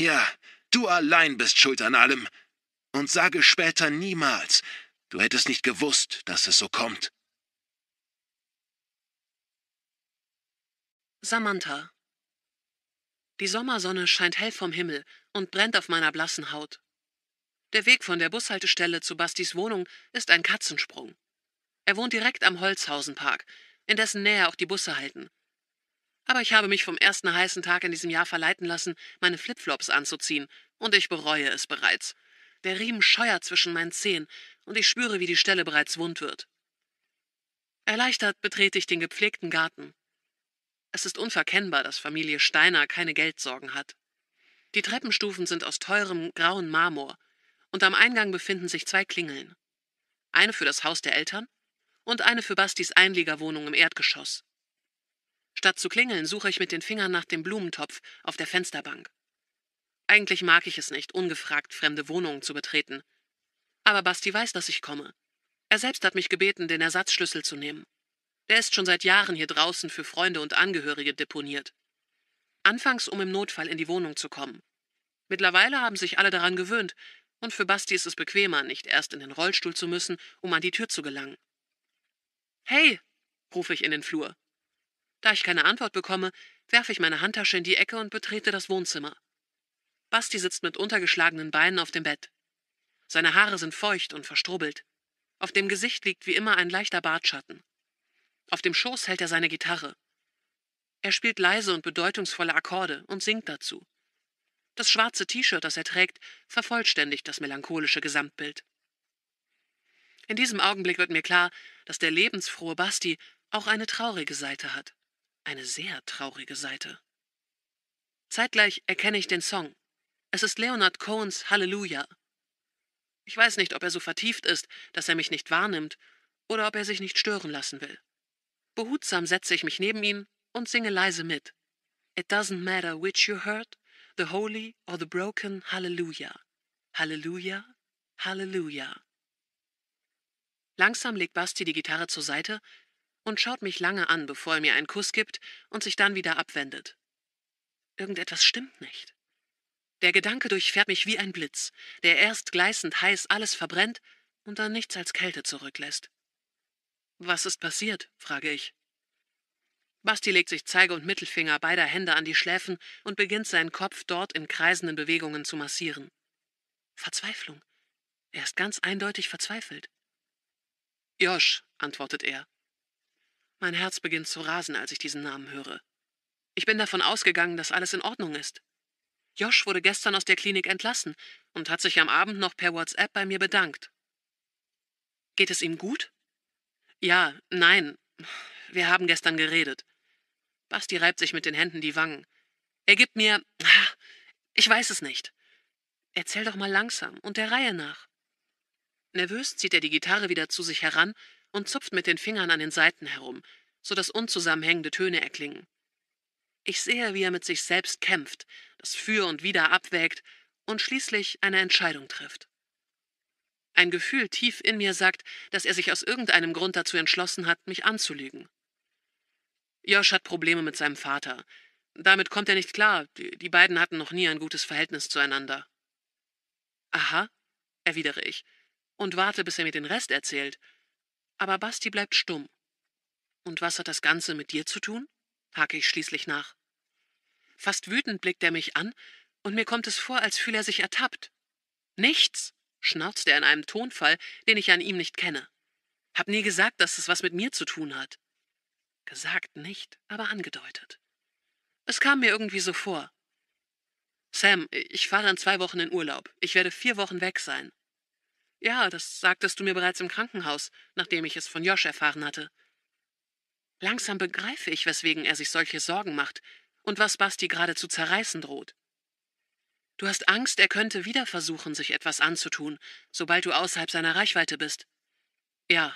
Ja, Du allein bist schuld an allem. Und sage später niemals, du hättest nicht gewusst, dass es so kommt. Samantha. Die Sommersonne scheint hell vom Himmel und brennt auf meiner blassen Haut. Der Weg von der Bushaltestelle zu Bastis Wohnung ist ein Katzensprung. Er wohnt direkt am Holzhausenpark, in dessen Nähe auch die Busse halten. Aber ich habe mich vom ersten heißen Tag in diesem Jahr verleiten lassen, meine Flipflops anzuziehen, und ich bereue es bereits. Der Riemen scheuert zwischen meinen Zehen, und ich spüre, wie die Stelle bereits wund wird. Erleichtert betrete ich den gepflegten Garten. Es ist unverkennbar, dass Familie Steiner keine Geldsorgen hat. Die Treppenstufen sind aus teurem grauen Marmor, und am Eingang befinden sich zwei Klingeln. Eine für das Haus der Eltern und eine für Bastis Einliegerwohnung im Erdgeschoss. Statt zu klingeln, suche ich mit den Fingern nach dem Blumentopf auf der Fensterbank. Eigentlich mag ich es nicht, ungefragt fremde Wohnungen zu betreten. Aber Basti weiß, dass ich komme. Er selbst hat mich gebeten, den Ersatzschlüssel zu nehmen. Der ist schon seit Jahren hier draußen für Freunde und Angehörige deponiert. Anfangs, um im Notfall in die Wohnung zu kommen. Mittlerweile haben sich alle daran gewöhnt, und für Basti ist es bequemer, nicht erst in den Rollstuhl zu müssen, um an die Tür zu gelangen. Hey, rufe ich in den Flur. Da ich keine Antwort bekomme, werfe ich meine Handtasche in die Ecke und betrete das Wohnzimmer. Basti sitzt mit untergeschlagenen Beinen auf dem Bett. Seine Haare sind feucht und verstrubbelt. Auf dem Gesicht liegt wie immer ein leichter Bartschatten. Auf dem Schoß hält er seine Gitarre. Er spielt leise und bedeutungsvolle Akkorde und singt dazu. Das schwarze T-Shirt, das er trägt, vervollständigt das melancholische Gesamtbild. In diesem Augenblick wird mir klar, dass der lebensfrohe Basti auch eine traurige Seite hat eine sehr traurige Seite. Zeitgleich erkenne ich den Song. Es ist Leonard Cohens Halleluja. Ich weiß nicht, ob er so vertieft ist, dass er mich nicht wahrnimmt, oder ob er sich nicht stören lassen will. Behutsam setze ich mich neben ihn und singe leise mit. It doesn't matter which you hurt, the holy or the broken Hallelujah. Hallelujah, Hallelujah. Langsam legt Basti die Gitarre zur Seite, und schaut mich lange an, bevor er mir einen Kuss gibt und sich dann wieder abwendet. Irgendetwas stimmt nicht. Der Gedanke durchfährt mich wie ein Blitz, der erst gleißend heiß alles verbrennt und dann nichts als Kälte zurücklässt. Was ist passiert? frage ich. Basti legt sich Zeige und Mittelfinger beider Hände an die Schläfen und beginnt seinen Kopf dort in kreisenden Bewegungen zu massieren. Verzweiflung. Er ist ganz eindeutig verzweifelt. Josch, antwortet er. Mein Herz beginnt zu rasen, als ich diesen Namen höre. Ich bin davon ausgegangen, dass alles in Ordnung ist. Josh wurde gestern aus der Klinik entlassen und hat sich am Abend noch per WhatsApp bei mir bedankt. Geht es ihm gut? Ja, nein. Wir haben gestern geredet. Basti reibt sich mit den Händen die Wangen. Er gibt mir. Ich weiß es nicht. Erzähl doch mal langsam und der Reihe nach. Nervös zieht er die Gitarre wieder zu sich heran und zupft mit den Fingern an den Seiten herum, so dass unzusammenhängende Töne erklingen. Ich sehe, wie er mit sich selbst kämpft, das Für und Wider abwägt und schließlich eine Entscheidung trifft. Ein Gefühl tief in mir sagt, dass er sich aus irgendeinem Grund dazu entschlossen hat, mich anzulügen. Josh hat Probleme mit seinem Vater. Damit kommt er nicht klar. Die beiden hatten noch nie ein gutes Verhältnis zueinander. Aha, erwidere ich und warte, bis er mir den Rest erzählt. Aber Basti bleibt stumm. Und was hat das Ganze mit dir zu tun? hake ich schließlich nach. Fast wütend blickt er mich an, und mir kommt es vor, als fühle er sich ertappt. Nichts, schnauzt er in einem Tonfall, den ich an ihm nicht kenne. Hab nie gesagt, dass es was mit mir zu tun hat. Gesagt nicht, aber angedeutet. Es kam mir irgendwie so vor. Sam, ich fahre dann zwei Wochen in Urlaub. Ich werde vier Wochen weg sein. Ja, das sagtest du mir bereits im Krankenhaus, nachdem ich es von Josh erfahren hatte. Langsam begreife ich, weswegen er sich solche Sorgen macht und was Basti gerade zu zerreißen droht. Du hast Angst, er könnte wieder versuchen, sich etwas anzutun, sobald du außerhalb seiner Reichweite bist. Ja,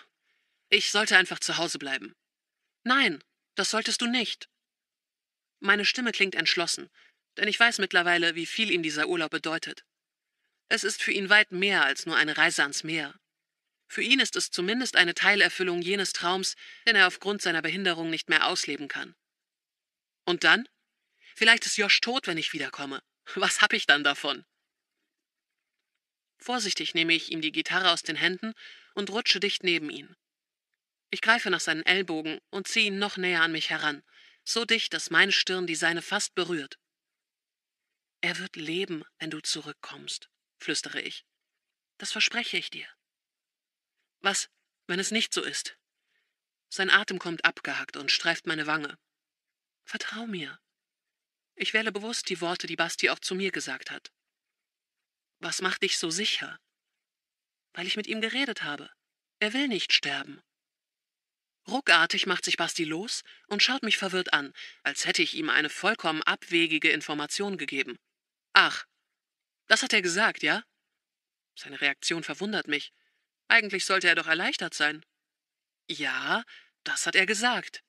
ich sollte einfach zu Hause bleiben. Nein, das solltest du nicht. Meine Stimme klingt entschlossen, denn ich weiß mittlerweile, wie viel ihm dieser Urlaub bedeutet. Es ist für ihn weit mehr als nur eine Reise ans Meer. Für ihn ist es zumindest eine Teilerfüllung jenes Traums, den er aufgrund seiner Behinderung nicht mehr ausleben kann. Und dann? Vielleicht ist Josh tot, wenn ich wiederkomme. Was hab ich dann davon? Vorsichtig nehme ich ihm die Gitarre aus den Händen und rutsche dicht neben ihn. Ich greife nach seinen Ellbogen und ziehe ihn noch näher an mich heran, so dicht, dass meine Stirn die seine fast berührt. Er wird leben, wenn du zurückkommst flüstere ich. Das verspreche ich dir. Was, wenn es nicht so ist? Sein Atem kommt abgehackt und streift meine Wange. Vertrau mir. Ich wähle bewusst die Worte, die Basti auch zu mir gesagt hat. Was macht dich so sicher? Weil ich mit ihm geredet habe. Er will nicht sterben. Ruckartig macht sich Basti los und schaut mich verwirrt an, als hätte ich ihm eine vollkommen abwegige Information gegeben. Ach, das hat er gesagt, ja? Seine Reaktion verwundert mich. Eigentlich sollte er doch erleichtert sein. Ja, das hat er gesagt.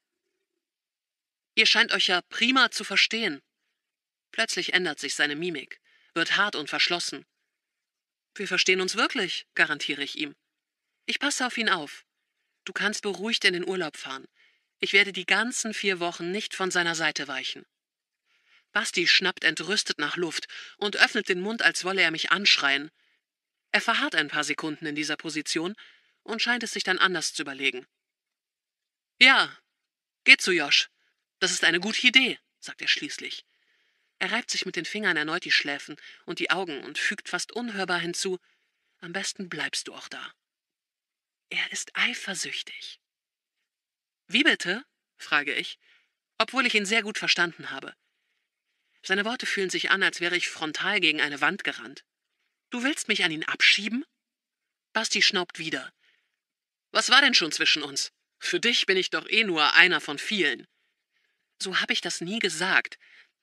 Ihr scheint euch ja prima zu verstehen. Plötzlich ändert sich seine Mimik, wird hart und verschlossen. Wir verstehen uns wirklich, garantiere ich ihm. Ich passe auf ihn auf. Du kannst beruhigt in den Urlaub fahren. Ich werde die ganzen vier Wochen nicht von seiner Seite weichen. Basti schnappt entrüstet nach Luft und öffnet den Mund, als wolle er mich anschreien. Er verharrt ein paar Sekunden in dieser Position und scheint es sich dann anders zu überlegen. Ja, geh zu Josh. Das ist eine gute Idee, sagt er schließlich. Er reibt sich mit den Fingern erneut die Schläfen und die Augen und fügt fast unhörbar hinzu Am besten bleibst du auch da. Er ist eifersüchtig. Wie bitte? frage ich, obwohl ich ihn sehr gut verstanden habe. Seine Worte fühlen sich an, als wäre ich frontal gegen eine Wand gerannt. Du willst mich an ihn abschieben? Basti schnaubt wieder. Was war denn schon zwischen uns? Für dich bin ich doch eh nur einer von vielen. So habe ich das nie gesagt.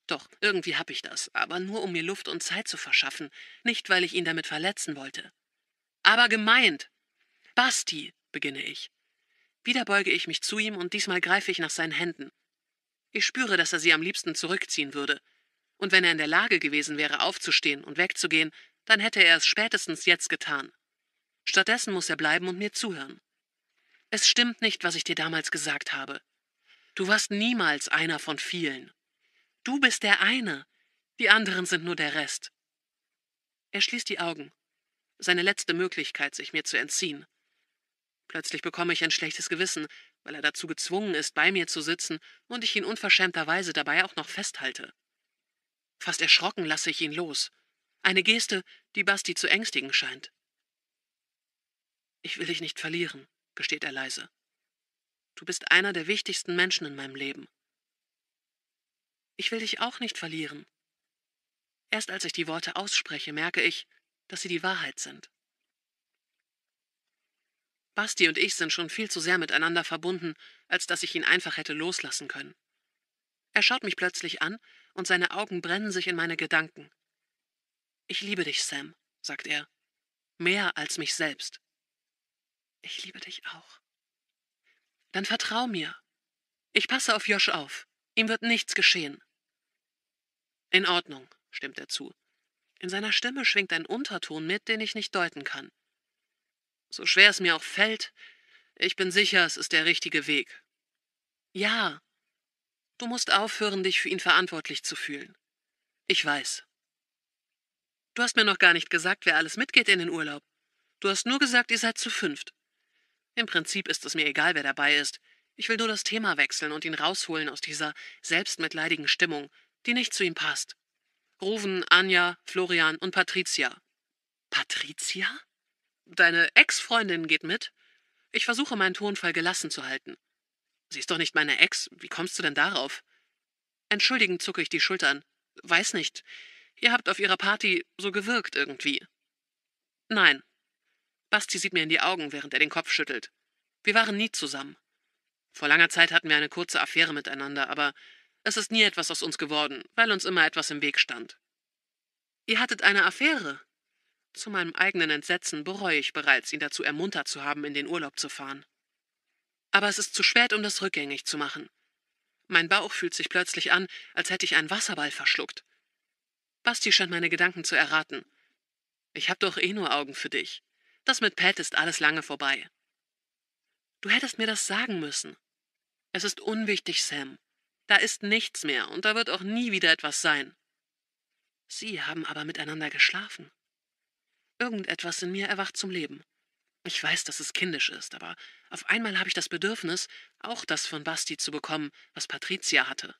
Doch, irgendwie habe ich das, aber nur um mir Luft und Zeit zu verschaffen, nicht weil ich ihn damit verletzen wollte. Aber gemeint. Basti, beginne ich. Wieder beuge ich mich zu ihm und diesmal greife ich nach seinen Händen. Ich spüre, dass er sie am liebsten zurückziehen würde, und wenn er in der Lage gewesen wäre, aufzustehen und wegzugehen, dann hätte er es spätestens jetzt getan. Stattdessen muss er bleiben und mir zuhören. Es stimmt nicht, was ich dir damals gesagt habe. Du warst niemals einer von vielen. Du bist der eine, die anderen sind nur der Rest. Er schließt die Augen. Seine letzte Möglichkeit, sich mir zu entziehen. Plötzlich bekomme ich ein schlechtes Gewissen, weil er dazu gezwungen ist, bei mir zu sitzen und ich ihn unverschämterweise dabei auch noch festhalte. Fast erschrocken lasse ich ihn los. Eine Geste, die Basti zu ängstigen scheint. Ich will dich nicht verlieren, gesteht er leise. Du bist einer der wichtigsten Menschen in meinem Leben. Ich will dich auch nicht verlieren. Erst als ich die Worte ausspreche, merke ich, dass sie die Wahrheit sind. Basti und ich sind schon viel zu sehr miteinander verbunden, als dass ich ihn einfach hätte loslassen können. Er schaut mich plötzlich an, und seine Augen brennen sich in meine Gedanken. Ich liebe dich, Sam, sagt er. Mehr als mich selbst. Ich liebe dich auch. Dann vertrau mir. Ich passe auf Josh auf. Ihm wird nichts geschehen. In Ordnung, stimmt er zu. In seiner Stimme schwingt ein Unterton mit, den ich nicht deuten kann. So schwer es mir auch fällt, ich bin sicher, es ist der richtige Weg. Ja, Du musst aufhören, dich für ihn verantwortlich zu fühlen. Ich weiß. Du hast mir noch gar nicht gesagt, wer alles mitgeht in den Urlaub. Du hast nur gesagt, ihr seid zu fünft. Im Prinzip ist es mir egal, wer dabei ist. Ich will nur das Thema wechseln und ihn rausholen aus dieser selbstmitleidigen Stimmung, die nicht zu ihm passt. Ruven, Anja, Florian und Patricia. Patricia? Deine Ex-Freundin geht mit? Ich versuche meinen Tonfall gelassen zu halten. Sie ist doch nicht meine Ex. Wie kommst du denn darauf? Entschuldigend zucke ich die Schultern. Weiß nicht. Ihr habt auf ihrer Party so gewirkt irgendwie. Nein. Basti sieht mir in die Augen, während er den Kopf schüttelt. Wir waren nie zusammen. Vor langer Zeit hatten wir eine kurze Affäre miteinander, aber es ist nie etwas aus uns geworden, weil uns immer etwas im Weg stand. Ihr hattet eine Affäre? Zu meinem eigenen Entsetzen bereue ich bereits, ihn dazu ermuntert zu haben, in den Urlaub zu fahren. Aber es ist zu spät, um das rückgängig zu machen. Mein Bauch fühlt sich plötzlich an, als hätte ich einen Wasserball verschluckt. Basti scheint meine Gedanken zu erraten. Ich hab doch eh nur Augen für dich. Das mit Pat ist alles lange vorbei. Du hättest mir das sagen müssen. Es ist unwichtig, Sam. Da ist nichts mehr und da wird auch nie wieder etwas sein. Sie haben aber miteinander geschlafen. Irgendetwas in mir erwacht zum Leben. Ich weiß, dass es kindisch ist, aber auf einmal habe ich das Bedürfnis, auch das von Basti zu bekommen, was Patricia hatte.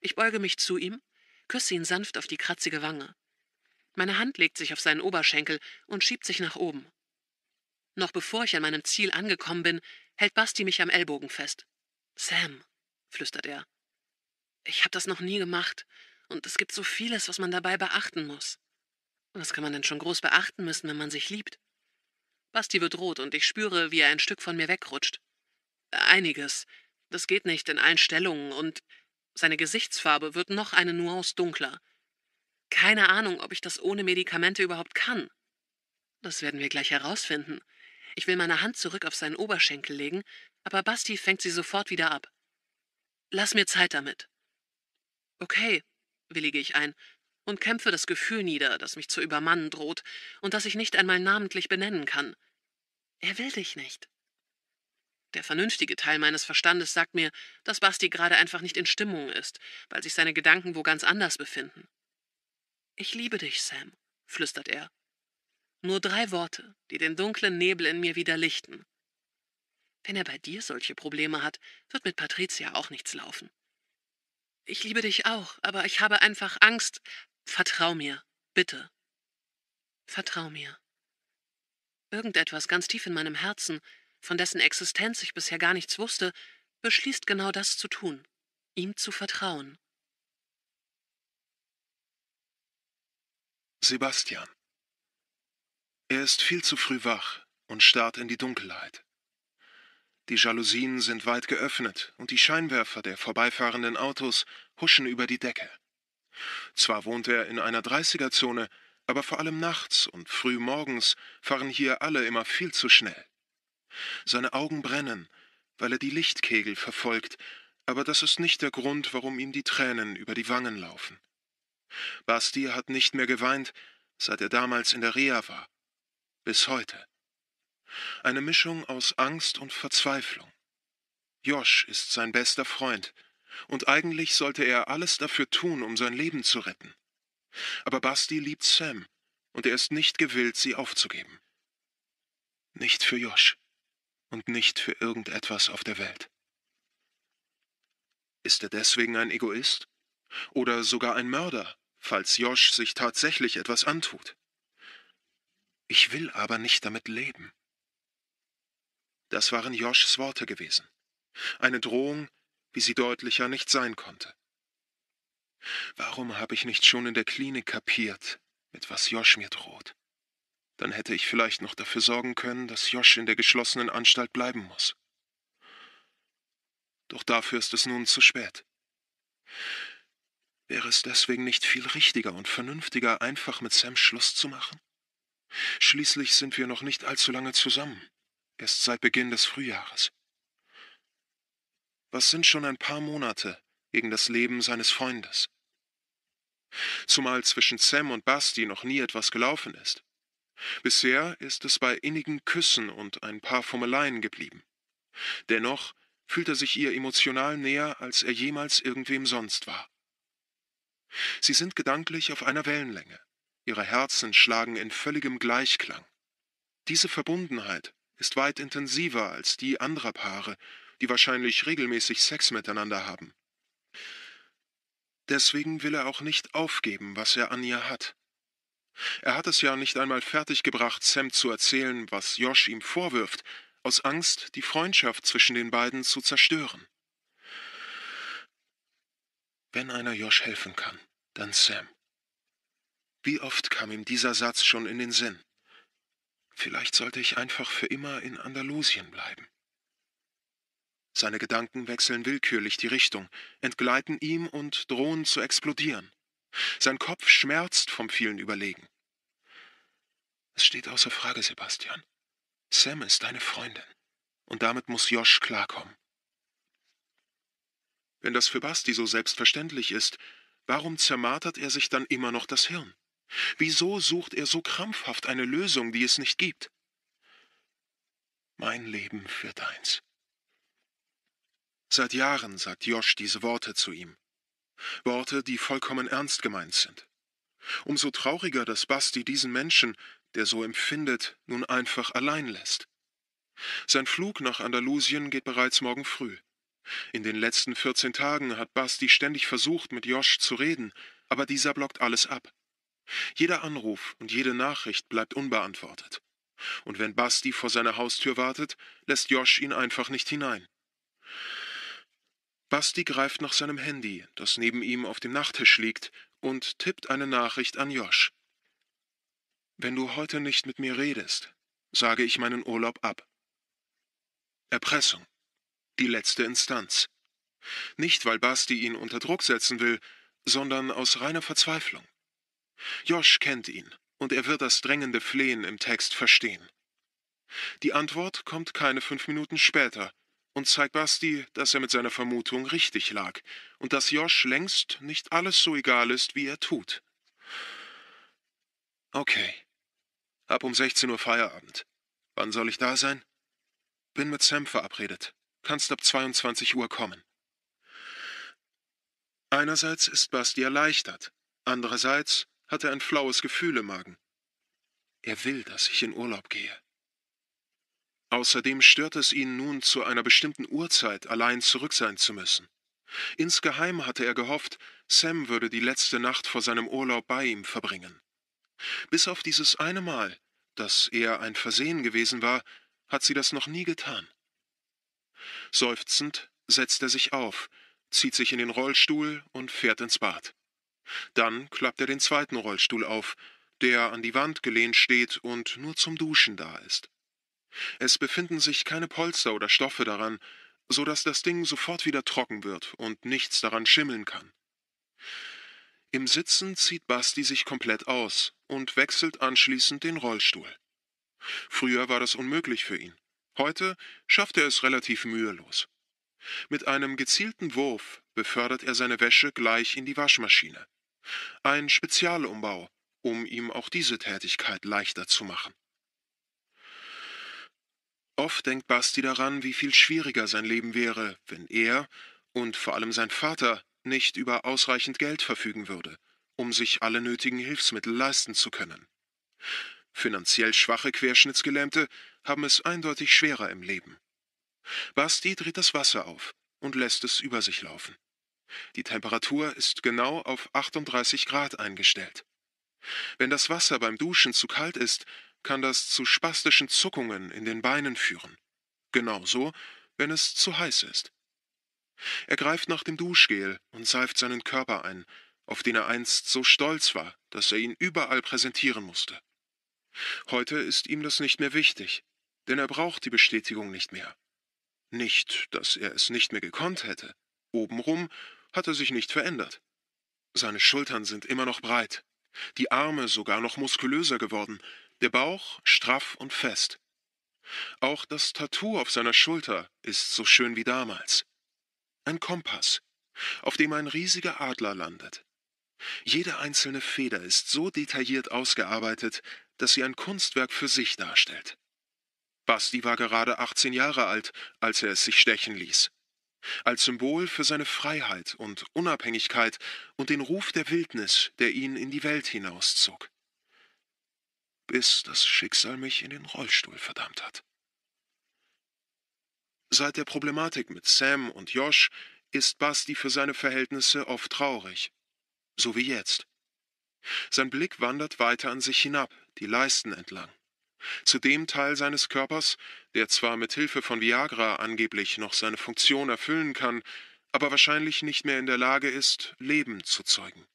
Ich beuge mich zu ihm, küsse ihn sanft auf die kratzige Wange. Meine Hand legt sich auf seinen Oberschenkel und schiebt sich nach oben. Noch bevor ich an meinem Ziel angekommen bin, hält Basti mich am Ellbogen fest. Sam, flüstert er. Ich habe das noch nie gemacht, und es gibt so vieles, was man dabei beachten muss. Was kann man denn schon groß beachten müssen, wenn man sich liebt? Basti wird rot und ich spüre, wie er ein Stück von mir wegrutscht. Einiges. Das geht nicht in allen Stellungen und seine Gesichtsfarbe wird noch eine Nuance dunkler. Keine Ahnung, ob ich das ohne Medikamente überhaupt kann. Das werden wir gleich herausfinden. Ich will meine Hand zurück auf seinen Oberschenkel legen, aber Basti fängt sie sofort wieder ab. Lass mir Zeit damit. Okay, willige ich ein und kämpfe das Gefühl nieder, das mich zu übermannen droht und das ich nicht einmal namentlich benennen kann. Er will dich nicht. Der vernünftige Teil meines Verstandes sagt mir, dass Basti gerade einfach nicht in Stimmung ist, weil sich seine Gedanken wo ganz anders befinden. Ich liebe dich, Sam, flüstert er. Nur drei Worte, die den dunklen Nebel in mir wieder lichten. Wenn er bei dir solche Probleme hat, wird mit Patricia auch nichts laufen. Ich liebe dich auch, aber ich habe einfach Angst, Vertrau mir, bitte. Vertrau mir. Irgendetwas ganz tief in meinem Herzen, von dessen Existenz ich bisher gar nichts wusste, beschließt genau das zu tun, ihm zu vertrauen. Sebastian. Er ist viel zu früh wach und starrt in die Dunkelheit. Die Jalousien sind weit geöffnet und die Scheinwerfer der vorbeifahrenden Autos huschen über die Decke. Zwar wohnt er in einer 30er-Zone, aber vor allem nachts und früh morgens fahren hier alle immer viel zu schnell. Seine Augen brennen, weil er die Lichtkegel verfolgt, aber das ist nicht der Grund, warum ihm die Tränen über die Wangen laufen. Basti hat nicht mehr geweint, seit er damals in der Reha war. Bis heute. Eine Mischung aus Angst und Verzweiflung. Josh ist sein bester Freund, und eigentlich sollte er alles dafür tun, um sein Leben zu retten. Aber Basti liebt Sam, und er ist nicht gewillt, sie aufzugeben. Nicht für Josh und nicht für irgendetwas auf der Welt. Ist er deswegen ein Egoist? Oder sogar ein Mörder, falls Josh sich tatsächlich etwas antut? Ich will aber nicht damit leben. Das waren Joshs Worte gewesen. Eine Drohung, wie sie deutlicher nicht sein konnte. Warum habe ich nicht schon in der Klinik kapiert, mit was Josch mir droht? Dann hätte ich vielleicht noch dafür sorgen können, dass Josch in der geschlossenen Anstalt bleiben muss. Doch dafür ist es nun zu spät. Wäre es deswegen nicht viel richtiger und vernünftiger, einfach mit Sam Schluss zu machen? Schließlich sind wir noch nicht allzu lange zusammen, erst seit Beginn des Frühjahres. Was sind schon ein paar Monate gegen das Leben seines Freundes? Zumal zwischen Sam und Basti noch nie etwas gelaufen ist. Bisher ist es bei innigen Küssen und ein paar Fummeleien geblieben. Dennoch fühlt er sich ihr emotional näher, als er jemals irgendwem sonst war. Sie sind gedanklich auf einer Wellenlänge. Ihre Herzen schlagen in völligem Gleichklang. Diese Verbundenheit ist weit intensiver als die anderer Paare, die wahrscheinlich regelmäßig Sex miteinander haben. Deswegen will er auch nicht aufgeben, was er an ihr hat. Er hat es ja nicht einmal fertiggebracht, Sam zu erzählen, was Josh ihm vorwirft, aus Angst, die Freundschaft zwischen den beiden zu zerstören. Wenn einer Josh helfen kann, dann Sam. Wie oft kam ihm dieser Satz schon in den Sinn? Vielleicht sollte ich einfach für immer in Andalusien bleiben. Seine Gedanken wechseln willkürlich die Richtung, entgleiten ihm und drohen zu explodieren. Sein Kopf schmerzt vom vielen Überlegen. Es steht außer Frage, Sebastian. Sam ist deine Freundin. Und damit muss Josh klarkommen. Wenn das für Basti so selbstverständlich ist, warum zermartert er sich dann immer noch das Hirn? Wieso sucht er so krampfhaft eine Lösung, die es nicht gibt? Mein Leben wird eins. Seit Jahren sagt Josh diese Worte zu ihm. Worte, die vollkommen ernst gemeint sind. Umso trauriger, dass Basti diesen Menschen, der so empfindet, nun einfach allein lässt. Sein Flug nach Andalusien geht bereits morgen früh. In den letzten 14 Tagen hat Basti ständig versucht, mit Josh zu reden, aber dieser blockt alles ab. Jeder Anruf und jede Nachricht bleibt unbeantwortet. Und wenn Basti vor seiner Haustür wartet, lässt Josh ihn einfach nicht hinein. Basti greift nach seinem Handy, das neben ihm auf dem Nachttisch liegt, und tippt eine Nachricht an Josch. Wenn du heute nicht mit mir redest, sage ich meinen Urlaub ab. Erpressung. Die letzte Instanz. Nicht, weil Basti ihn unter Druck setzen will, sondern aus reiner Verzweiflung. Josh kennt ihn, und er wird das drängende Flehen im Text verstehen. Die Antwort kommt keine fünf Minuten später, und zeigt Basti, dass er mit seiner Vermutung richtig lag und dass Josh längst nicht alles so egal ist, wie er tut. Okay. Ab um 16 Uhr Feierabend. Wann soll ich da sein? Bin mit Sam verabredet. Kannst ab 22 Uhr kommen. Einerseits ist Basti erleichtert, andererseits hat er ein flaues Gefühl im Magen. Er will, dass ich in Urlaub gehe. Außerdem störte es ihn nun, zu einer bestimmten Uhrzeit allein zurück sein zu müssen. Insgeheim hatte er gehofft, Sam würde die letzte Nacht vor seinem Urlaub bei ihm verbringen. Bis auf dieses eine Mal, dass er ein Versehen gewesen war, hat sie das noch nie getan. Seufzend setzt er sich auf, zieht sich in den Rollstuhl und fährt ins Bad. Dann klappt er den zweiten Rollstuhl auf, der an die Wand gelehnt steht und nur zum Duschen da ist. Es befinden sich keine Polster oder Stoffe daran, so dass das Ding sofort wieder trocken wird und nichts daran schimmeln kann. Im Sitzen zieht Basti sich komplett aus und wechselt anschließend den Rollstuhl. Früher war das unmöglich für ihn. Heute schafft er es relativ mühelos. Mit einem gezielten Wurf befördert er seine Wäsche gleich in die Waschmaschine. Ein Spezialumbau, um ihm auch diese Tätigkeit leichter zu machen. Oft denkt Basti daran, wie viel schwieriger sein Leben wäre, wenn er und vor allem sein Vater nicht über ausreichend Geld verfügen würde, um sich alle nötigen Hilfsmittel leisten zu können. Finanziell schwache Querschnittsgelähmte haben es eindeutig schwerer im Leben. Basti dreht das Wasser auf und lässt es über sich laufen. Die Temperatur ist genau auf 38 Grad eingestellt. Wenn das Wasser beim Duschen zu kalt ist, kann das zu spastischen Zuckungen in den Beinen führen, genauso, wenn es zu heiß ist. Er greift nach dem Duschgel und seift seinen Körper ein, auf den er einst so stolz war, dass er ihn überall präsentieren musste. Heute ist ihm das nicht mehr wichtig, denn er braucht die Bestätigung nicht mehr. Nicht, dass er es nicht mehr gekonnt hätte. Obenrum hat er sich nicht verändert. Seine Schultern sind immer noch breit, die Arme sogar noch muskulöser geworden, der Bauch straff und fest. Auch das Tattoo auf seiner Schulter ist so schön wie damals. Ein Kompass, auf dem ein riesiger Adler landet. Jede einzelne Feder ist so detailliert ausgearbeitet, dass sie ein Kunstwerk für sich darstellt. Basti war gerade 18 Jahre alt, als er es sich stechen ließ. Als Symbol für seine Freiheit und Unabhängigkeit und den Ruf der Wildnis, der ihn in die Welt hinauszog bis das Schicksal mich in den Rollstuhl verdammt hat. Seit der Problematik mit Sam und Josh ist Basti für seine Verhältnisse oft traurig. So wie jetzt. Sein Blick wandert weiter an sich hinab, die Leisten entlang. Zu dem Teil seines Körpers, der zwar mit Hilfe von Viagra angeblich noch seine Funktion erfüllen kann, aber wahrscheinlich nicht mehr in der Lage ist, Leben zu zeugen.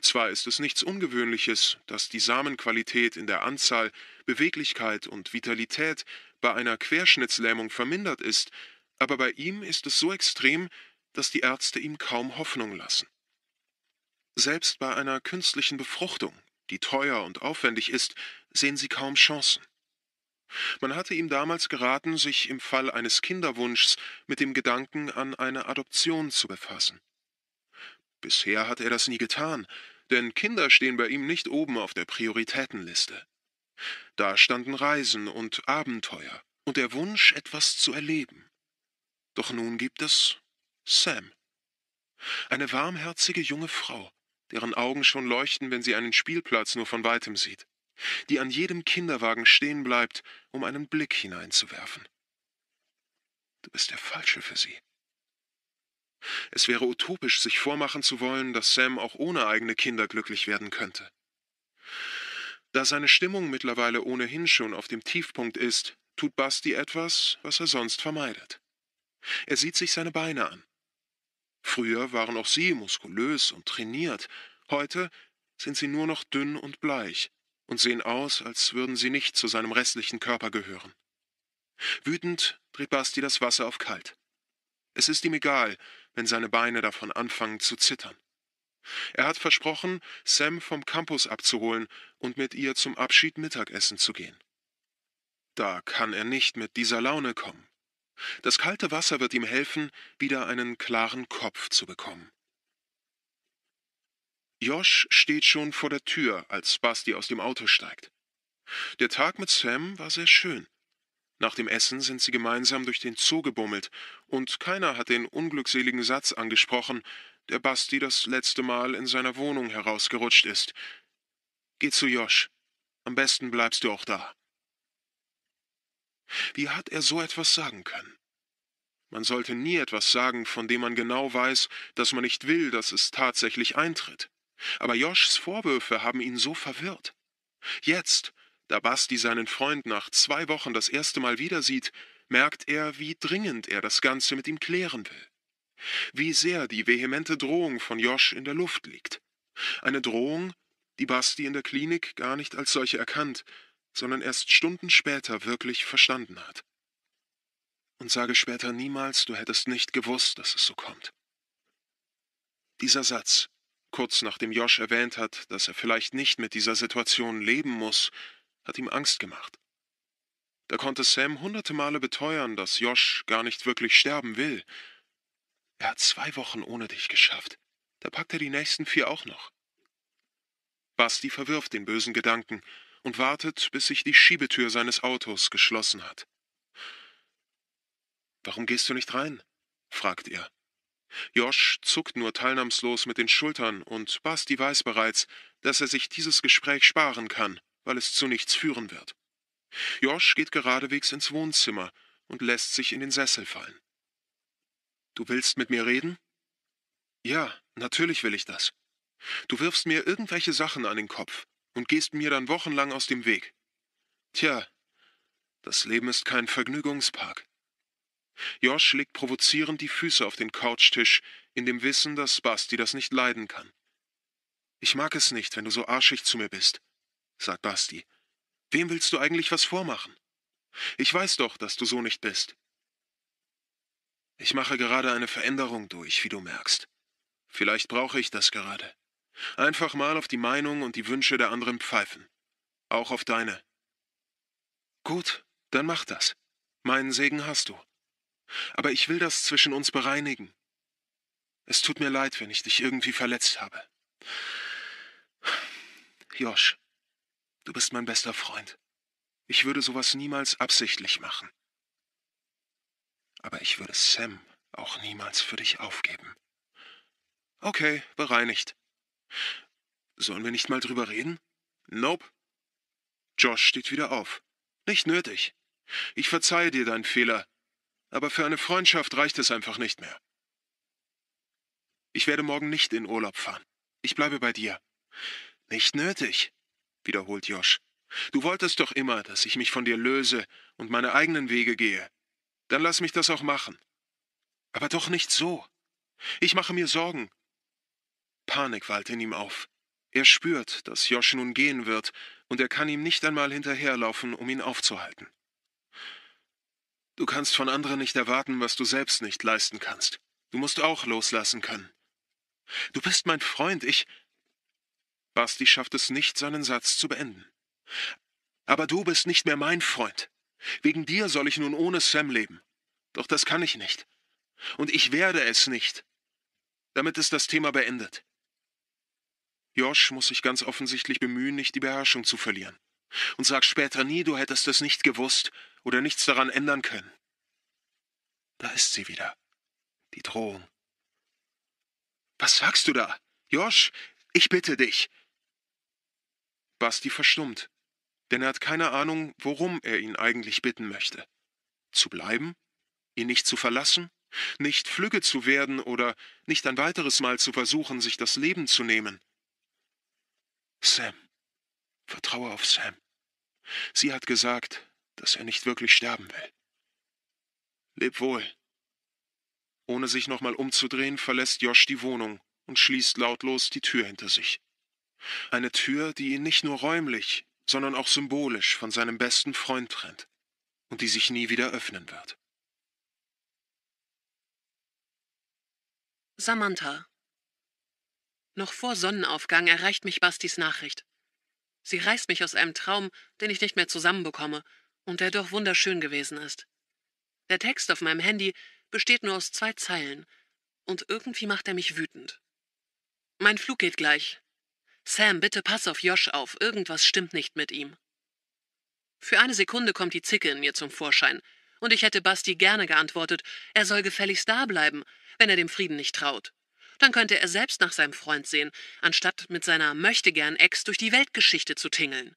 Zwar ist es nichts Ungewöhnliches, dass die Samenqualität in der Anzahl, Beweglichkeit und Vitalität bei einer Querschnittslähmung vermindert ist, aber bei ihm ist es so extrem, dass die Ärzte ihm kaum Hoffnung lassen. Selbst bei einer künstlichen Befruchtung, die teuer und aufwendig ist, sehen sie kaum Chancen. Man hatte ihm damals geraten, sich im Fall eines Kinderwunschs mit dem Gedanken an eine Adoption zu befassen. Bisher hat er das nie getan, denn Kinder stehen bei ihm nicht oben auf der Prioritätenliste. Da standen Reisen und Abenteuer und der Wunsch, etwas zu erleben. Doch nun gibt es Sam. Eine warmherzige junge Frau, deren Augen schon leuchten, wenn sie einen Spielplatz nur von weitem sieht, die an jedem Kinderwagen stehen bleibt, um einen Blick hineinzuwerfen. Du bist der Falsche für sie, es wäre utopisch, sich vormachen zu wollen, dass Sam auch ohne eigene Kinder glücklich werden könnte. Da seine Stimmung mittlerweile ohnehin schon auf dem Tiefpunkt ist, tut Basti etwas, was er sonst vermeidet. Er sieht sich seine Beine an. Früher waren auch sie muskulös und trainiert, heute sind sie nur noch dünn und bleich und sehen aus, als würden sie nicht zu seinem restlichen Körper gehören. Wütend dreht Basti das Wasser auf kalt. Es ist ihm egal, wenn seine Beine davon anfangen zu zittern. Er hat versprochen, Sam vom Campus abzuholen und mit ihr zum Abschied Mittagessen zu gehen. Da kann er nicht mit dieser Laune kommen. Das kalte Wasser wird ihm helfen, wieder einen klaren Kopf zu bekommen. Josh steht schon vor der Tür, als Basti aus dem Auto steigt. Der Tag mit Sam war sehr schön. Nach dem Essen sind sie gemeinsam durch den Zoo gebummelt, und keiner hat den unglückseligen Satz angesprochen, der Basti das letzte Mal in seiner Wohnung herausgerutscht ist. Geh zu Josch. Am besten bleibst du auch da. Wie hat er so etwas sagen können? Man sollte nie etwas sagen, von dem man genau weiß, dass man nicht will, dass es tatsächlich eintritt. Aber Joschs Vorwürfe haben ihn so verwirrt. Jetzt, da Basti seinen Freund nach zwei Wochen das erste Mal wieder sieht, merkt er, wie dringend er das Ganze mit ihm klären will. Wie sehr die vehemente Drohung von Josh in der Luft liegt. Eine Drohung, die Basti in der Klinik gar nicht als solche erkannt, sondern erst Stunden später wirklich verstanden hat. Und sage später niemals, du hättest nicht gewusst, dass es so kommt. Dieser Satz, kurz nachdem Josh erwähnt hat, dass er vielleicht nicht mit dieser Situation leben muss, hat ihm Angst gemacht. Da konnte Sam hunderte Male beteuern, dass Josh gar nicht wirklich sterben will. Er hat zwei Wochen ohne dich geschafft. Da packt er die nächsten vier auch noch. Basti verwirft den bösen Gedanken und wartet, bis sich die Schiebetür seines Autos geschlossen hat. Warum gehst du nicht rein? fragt er. Josh zuckt nur teilnahmslos mit den Schultern und Basti weiß bereits, dass er sich dieses Gespräch sparen kann weil es zu nichts führen wird. Josh geht geradewegs ins Wohnzimmer und lässt sich in den Sessel fallen. Du willst mit mir reden? Ja, natürlich will ich das. Du wirfst mir irgendwelche Sachen an den Kopf und gehst mir dann wochenlang aus dem Weg. Tja, das Leben ist kein Vergnügungspark. Josh legt provozierend die Füße auf den Couchtisch, in dem Wissen, dass Basti das nicht leiden kann. Ich mag es nicht, wenn du so arschig zu mir bist sagt Basti. Wem willst du eigentlich was vormachen? Ich weiß doch, dass du so nicht bist. Ich mache gerade eine Veränderung durch, wie du merkst. Vielleicht brauche ich das gerade. Einfach mal auf die Meinung und die Wünsche der anderen pfeifen. Auch auf deine. Gut, dann mach das. Meinen Segen hast du. Aber ich will das zwischen uns bereinigen. Es tut mir leid, wenn ich dich irgendwie verletzt habe. Josh, Du bist mein bester Freund. Ich würde sowas niemals absichtlich machen. Aber ich würde Sam auch niemals für dich aufgeben. Okay, bereinigt. Sollen wir nicht mal drüber reden? Nope. Josh steht wieder auf. Nicht nötig. Ich verzeihe dir deinen Fehler, aber für eine Freundschaft reicht es einfach nicht mehr. Ich werde morgen nicht in Urlaub fahren. Ich bleibe bei dir. Nicht nötig wiederholt Josh. Du wolltest doch immer, dass ich mich von dir löse und meine eigenen Wege gehe. Dann lass mich das auch machen. Aber doch nicht so. Ich mache mir Sorgen. Panik wallt in ihm auf. Er spürt, dass Josh nun gehen wird, und er kann ihm nicht einmal hinterherlaufen, um ihn aufzuhalten. Du kannst von anderen nicht erwarten, was du selbst nicht leisten kannst. Du musst auch loslassen können. Du bist mein Freund, ich. Basti schafft es nicht, seinen Satz zu beenden. Aber du bist nicht mehr mein Freund. Wegen dir soll ich nun ohne Sam leben. Doch das kann ich nicht. Und ich werde es nicht. Damit ist das Thema beendet. Josh muss sich ganz offensichtlich bemühen, nicht die Beherrschung zu verlieren. Und sag später nie, du hättest es nicht gewusst oder nichts daran ändern können. Da ist sie wieder. Die Drohung. Was sagst du da? Josh, ich bitte dich. Basti verstummt, denn er hat keine Ahnung, worum er ihn eigentlich bitten möchte. Zu bleiben? Ihn nicht zu verlassen? Nicht flügge zu werden oder nicht ein weiteres Mal zu versuchen, sich das Leben zu nehmen? Sam. Vertraue auf Sam. Sie hat gesagt, dass er nicht wirklich sterben will. Leb wohl. Ohne sich nochmal umzudrehen, verlässt Josh die Wohnung und schließt lautlos die Tür hinter sich. Eine Tür, die ihn nicht nur räumlich, sondern auch symbolisch von seinem besten Freund trennt und die sich nie wieder öffnen wird. Samantha. Noch vor Sonnenaufgang erreicht mich Bastis Nachricht. Sie reißt mich aus einem Traum, den ich nicht mehr zusammenbekomme und der doch wunderschön gewesen ist. Der Text auf meinem Handy besteht nur aus zwei Zeilen, und irgendwie macht er mich wütend. Mein Flug geht gleich, Sam, bitte pass auf Josh auf, irgendwas stimmt nicht mit ihm. Für eine Sekunde kommt die Zicke in mir zum Vorschein, und ich hätte Basti gerne geantwortet, er soll gefälligst da bleiben, wenn er dem Frieden nicht traut. Dann könnte er selbst nach seinem Freund sehen, anstatt mit seiner möchtegern Ex durch die Weltgeschichte zu tingeln.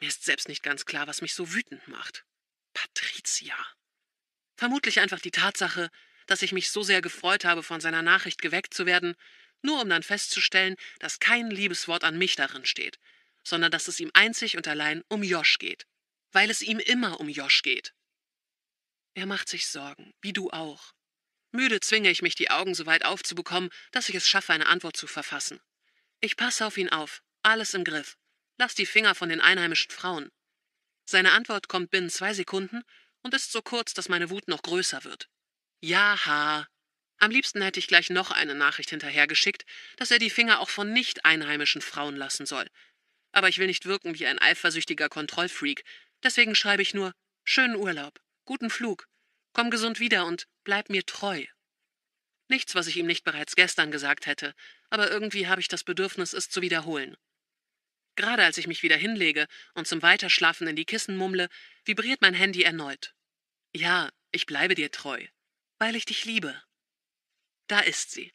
Mir ist selbst nicht ganz klar, was mich so wütend macht. Patricia. Vermutlich einfach die Tatsache, dass ich mich so sehr gefreut habe, von seiner Nachricht geweckt zu werden, nur um dann festzustellen, dass kein Liebeswort an mich darin steht, sondern dass es ihm einzig und allein um Josh geht. Weil es ihm immer um Josh geht. Er macht sich Sorgen, wie du auch. Müde zwinge ich mich, die Augen so weit aufzubekommen, dass ich es schaffe, eine Antwort zu verfassen. Ich passe auf ihn auf, alles im Griff. Lass die Finger von den einheimischen Frauen. Seine Antwort kommt binnen zwei Sekunden und ist so kurz, dass meine Wut noch größer wird. Ja, ha. Am liebsten hätte ich gleich noch eine Nachricht hinterhergeschickt, dass er die Finger auch von nicht einheimischen Frauen lassen soll. Aber ich will nicht wirken wie ein eifersüchtiger Kontrollfreak, deswegen schreibe ich nur Schönen Urlaub, guten Flug, komm gesund wieder und bleib mir treu. Nichts, was ich ihm nicht bereits gestern gesagt hätte, aber irgendwie habe ich das Bedürfnis, es zu wiederholen. Gerade als ich mich wieder hinlege und zum Weiterschlafen in die Kissen mummle, vibriert mein Handy erneut. Ja, ich bleibe dir treu, weil ich dich liebe. Da ist sie.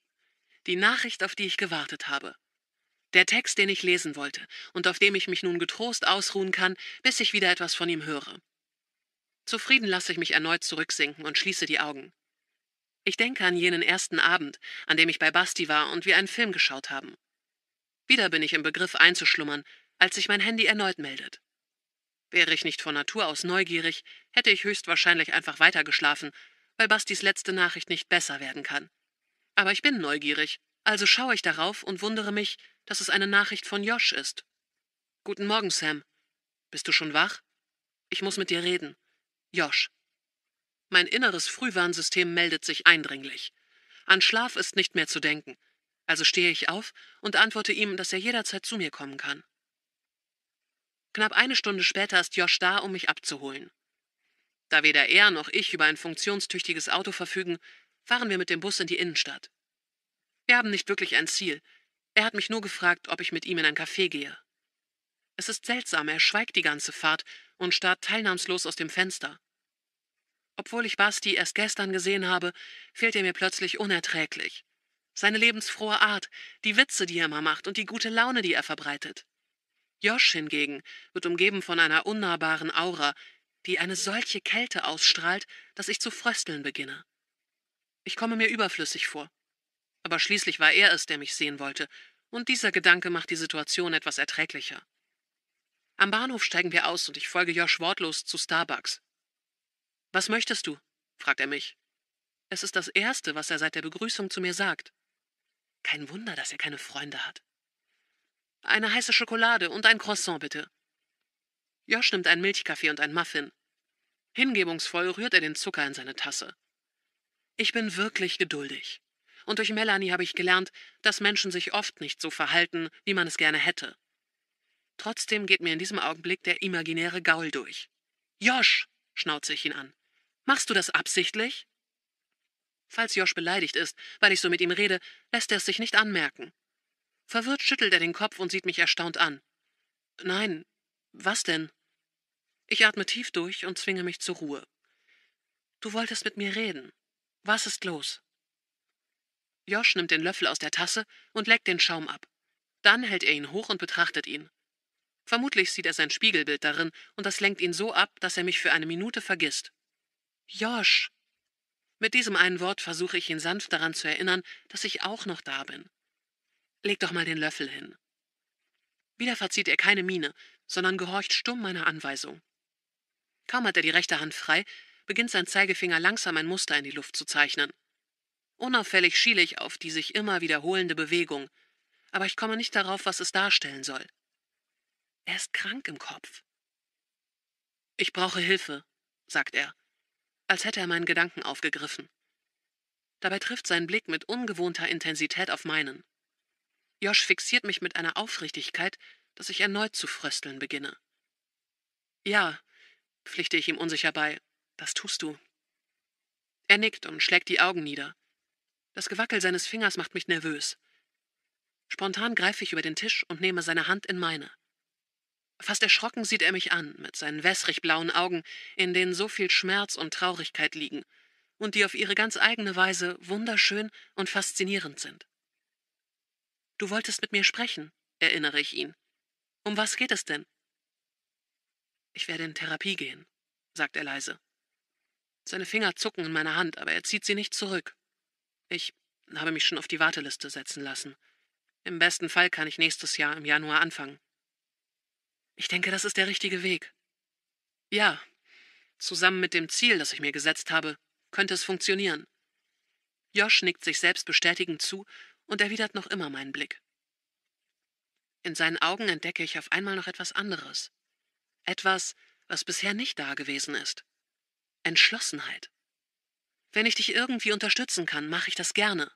Die Nachricht, auf die ich gewartet habe. Der Text, den ich lesen wollte und auf dem ich mich nun getrost ausruhen kann, bis ich wieder etwas von ihm höre. Zufrieden lasse ich mich erneut zurücksinken und schließe die Augen. Ich denke an jenen ersten Abend, an dem ich bei Basti war und wir einen Film geschaut haben. Wieder bin ich im Begriff einzuschlummern, als sich mein Handy erneut meldet. Wäre ich nicht von Natur aus neugierig, hätte ich höchstwahrscheinlich einfach weitergeschlafen, weil Bastis letzte Nachricht nicht besser werden kann. Aber ich bin neugierig, also schaue ich darauf und wundere mich, dass es eine Nachricht von Josh ist. Guten Morgen, Sam. Bist du schon wach? Ich muss mit dir reden. Josh. Mein inneres Frühwarnsystem meldet sich eindringlich. An Schlaf ist nicht mehr zu denken, also stehe ich auf und antworte ihm, dass er jederzeit zu mir kommen kann. Knapp eine Stunde später ist Josh da, um mich abzuholen. Da weder er noch ich über ein funktionstüchtiges Auto verfügen, fahren wir mit dem Bus in die Innenstadt. Wir haben nicht wirklich ein Ziel. Er hat mich nur gefragt, ob ich mit ihm in ein Café gehe. Es ist seltsam, er schweigt die ganze Fahrt und starrt teilnahmslos aus dem Fenster. Obwohl ich Basti erst gestern gesehen habe, fehlt er mir plötzlich unerträglich. Seine lebensfrohe Art, die Witze, die er immer macht und die gute Laune, die er verbreitet. Josh hingegen wird umgeben von einer unnahbaren Aura, die eine solche Kälte ausstrahlt, dass ich zu frösteln beginne. Ich komme mir überflüssig vor. Aber schließlich war er es, der mich sehen wollte, und dieser Gedanke macht die Situation etwas erträglicher. Am Bahnhof steigen wir aus und ich folge Josh wortlos zu Starbucks. Was möchtest du? fragt er mich. Es ist das Erste, was er seit der Begrüßung zu mir sagt. Kein Wunder, dass er keine Freunde hat. Eine heiße Schokolade und ein Croissant, bitte. Josh nimmt einen Milchkaffee und einen Muffin. Hingebungsvoll rührt er den Zucker in seine Tasse. Ich bin wirklich geduldig. Und durch Melanie habe ich gelernt, dass Menschen sich oft nicht so verhalten, wie man es gerne hätte. Trotzdem geht mir in diesem Augenblick der imaginäre Gaul durch. Josh, schnauze ich ihn an. Machst du das absichtlich? Falls Josh beleidigt ist, weil ich so mit ihm rede, lässt er es sich nicht anmerken. Verwirrt schüttelt er den Kopf und sieht mich erstaunt an. Nein, was denn? Ich atme tief durch und zwinge mich zur Ruhe. Du wolltest mit mir reden. Was ist los? Josh nimmt den Löffel aus der Tasse und leckt den Schaum ab. Dann hält er ihn hoch und betrachtet ihn. Vermutlich sieht er sein Spiegelbild darin und das lenkt ihn so ab, dass er mich für eine Minute vergisst. Josh! Mit diesem einen Wort versuche ich ihn sanft daran zu erinnern, dass ich auch noch da bin. Leg doch mal den Löffel hin. Wieder verzieht er keine Miene, sondern gehorcht stumm meiner Anweisung. Kaum hat er die rechte Hand frei, beginnt sein Zeigefinger langsam ein Muster in die Luft zu zeichnen. Unauffällig schiele ich auf die sich immer wiederholende Bewegung, aber ich komme nicht darauf, was es darstellen soll. Er ist krank im Kopf. Ich brauche Hilfe, sagt er, als hätte er meinen Gedanken aufgegriffen. Dabei trifft sein Blick mit ungewohnter Intensität auf meinen. Josh fixiert mich mit einer Aufrichtigkeit, dass ich erneut zu frösteln beginne. Ja, pflichte ich ihm unsicher bei was tust du? Er nickt und schlägt die Augen nieder. Das Gewackel seines Fingers macht mich nervös. Spontan greife ich über den Tisch und nehme seine Hand in meine. Fast erschrocken sieht er mich an, mit seinen wässrig blauen Augen, in denen so viel Schmerz und Traurigkeit liegen, und die auf ihre ganz eigene Weise wunderschön und faszinierend sind. Du wolltest mit mir sprechen, erinnere ich ihn. Um was geht es denn? Ich werde in Therapie gehen, sagt er leise. Seine Finger zucken in meiner Hand, aber er zieht sie nicht zurück. Ich habe mich schon auf die Warteliste setzen lassen. Im besten Fall kann ich nächstes Jahr im Januar anfangen. Ich denke, das ist der richtige Weg. Ja, zusammen mit dem Ziel, das ich mir gesetzt habe, könnte es funktionieren. Josh nickt sich selbst bestätigend zu und erwidert noch immer meinen Blick. In seinen Augen entdecke ich auf einmal noch etwas anderes. Etwas, was bisher nicht da gewesen ist. Entschlossenheit. Wenn ich dich irgendwie unterstützen kann, mache ich das gerne.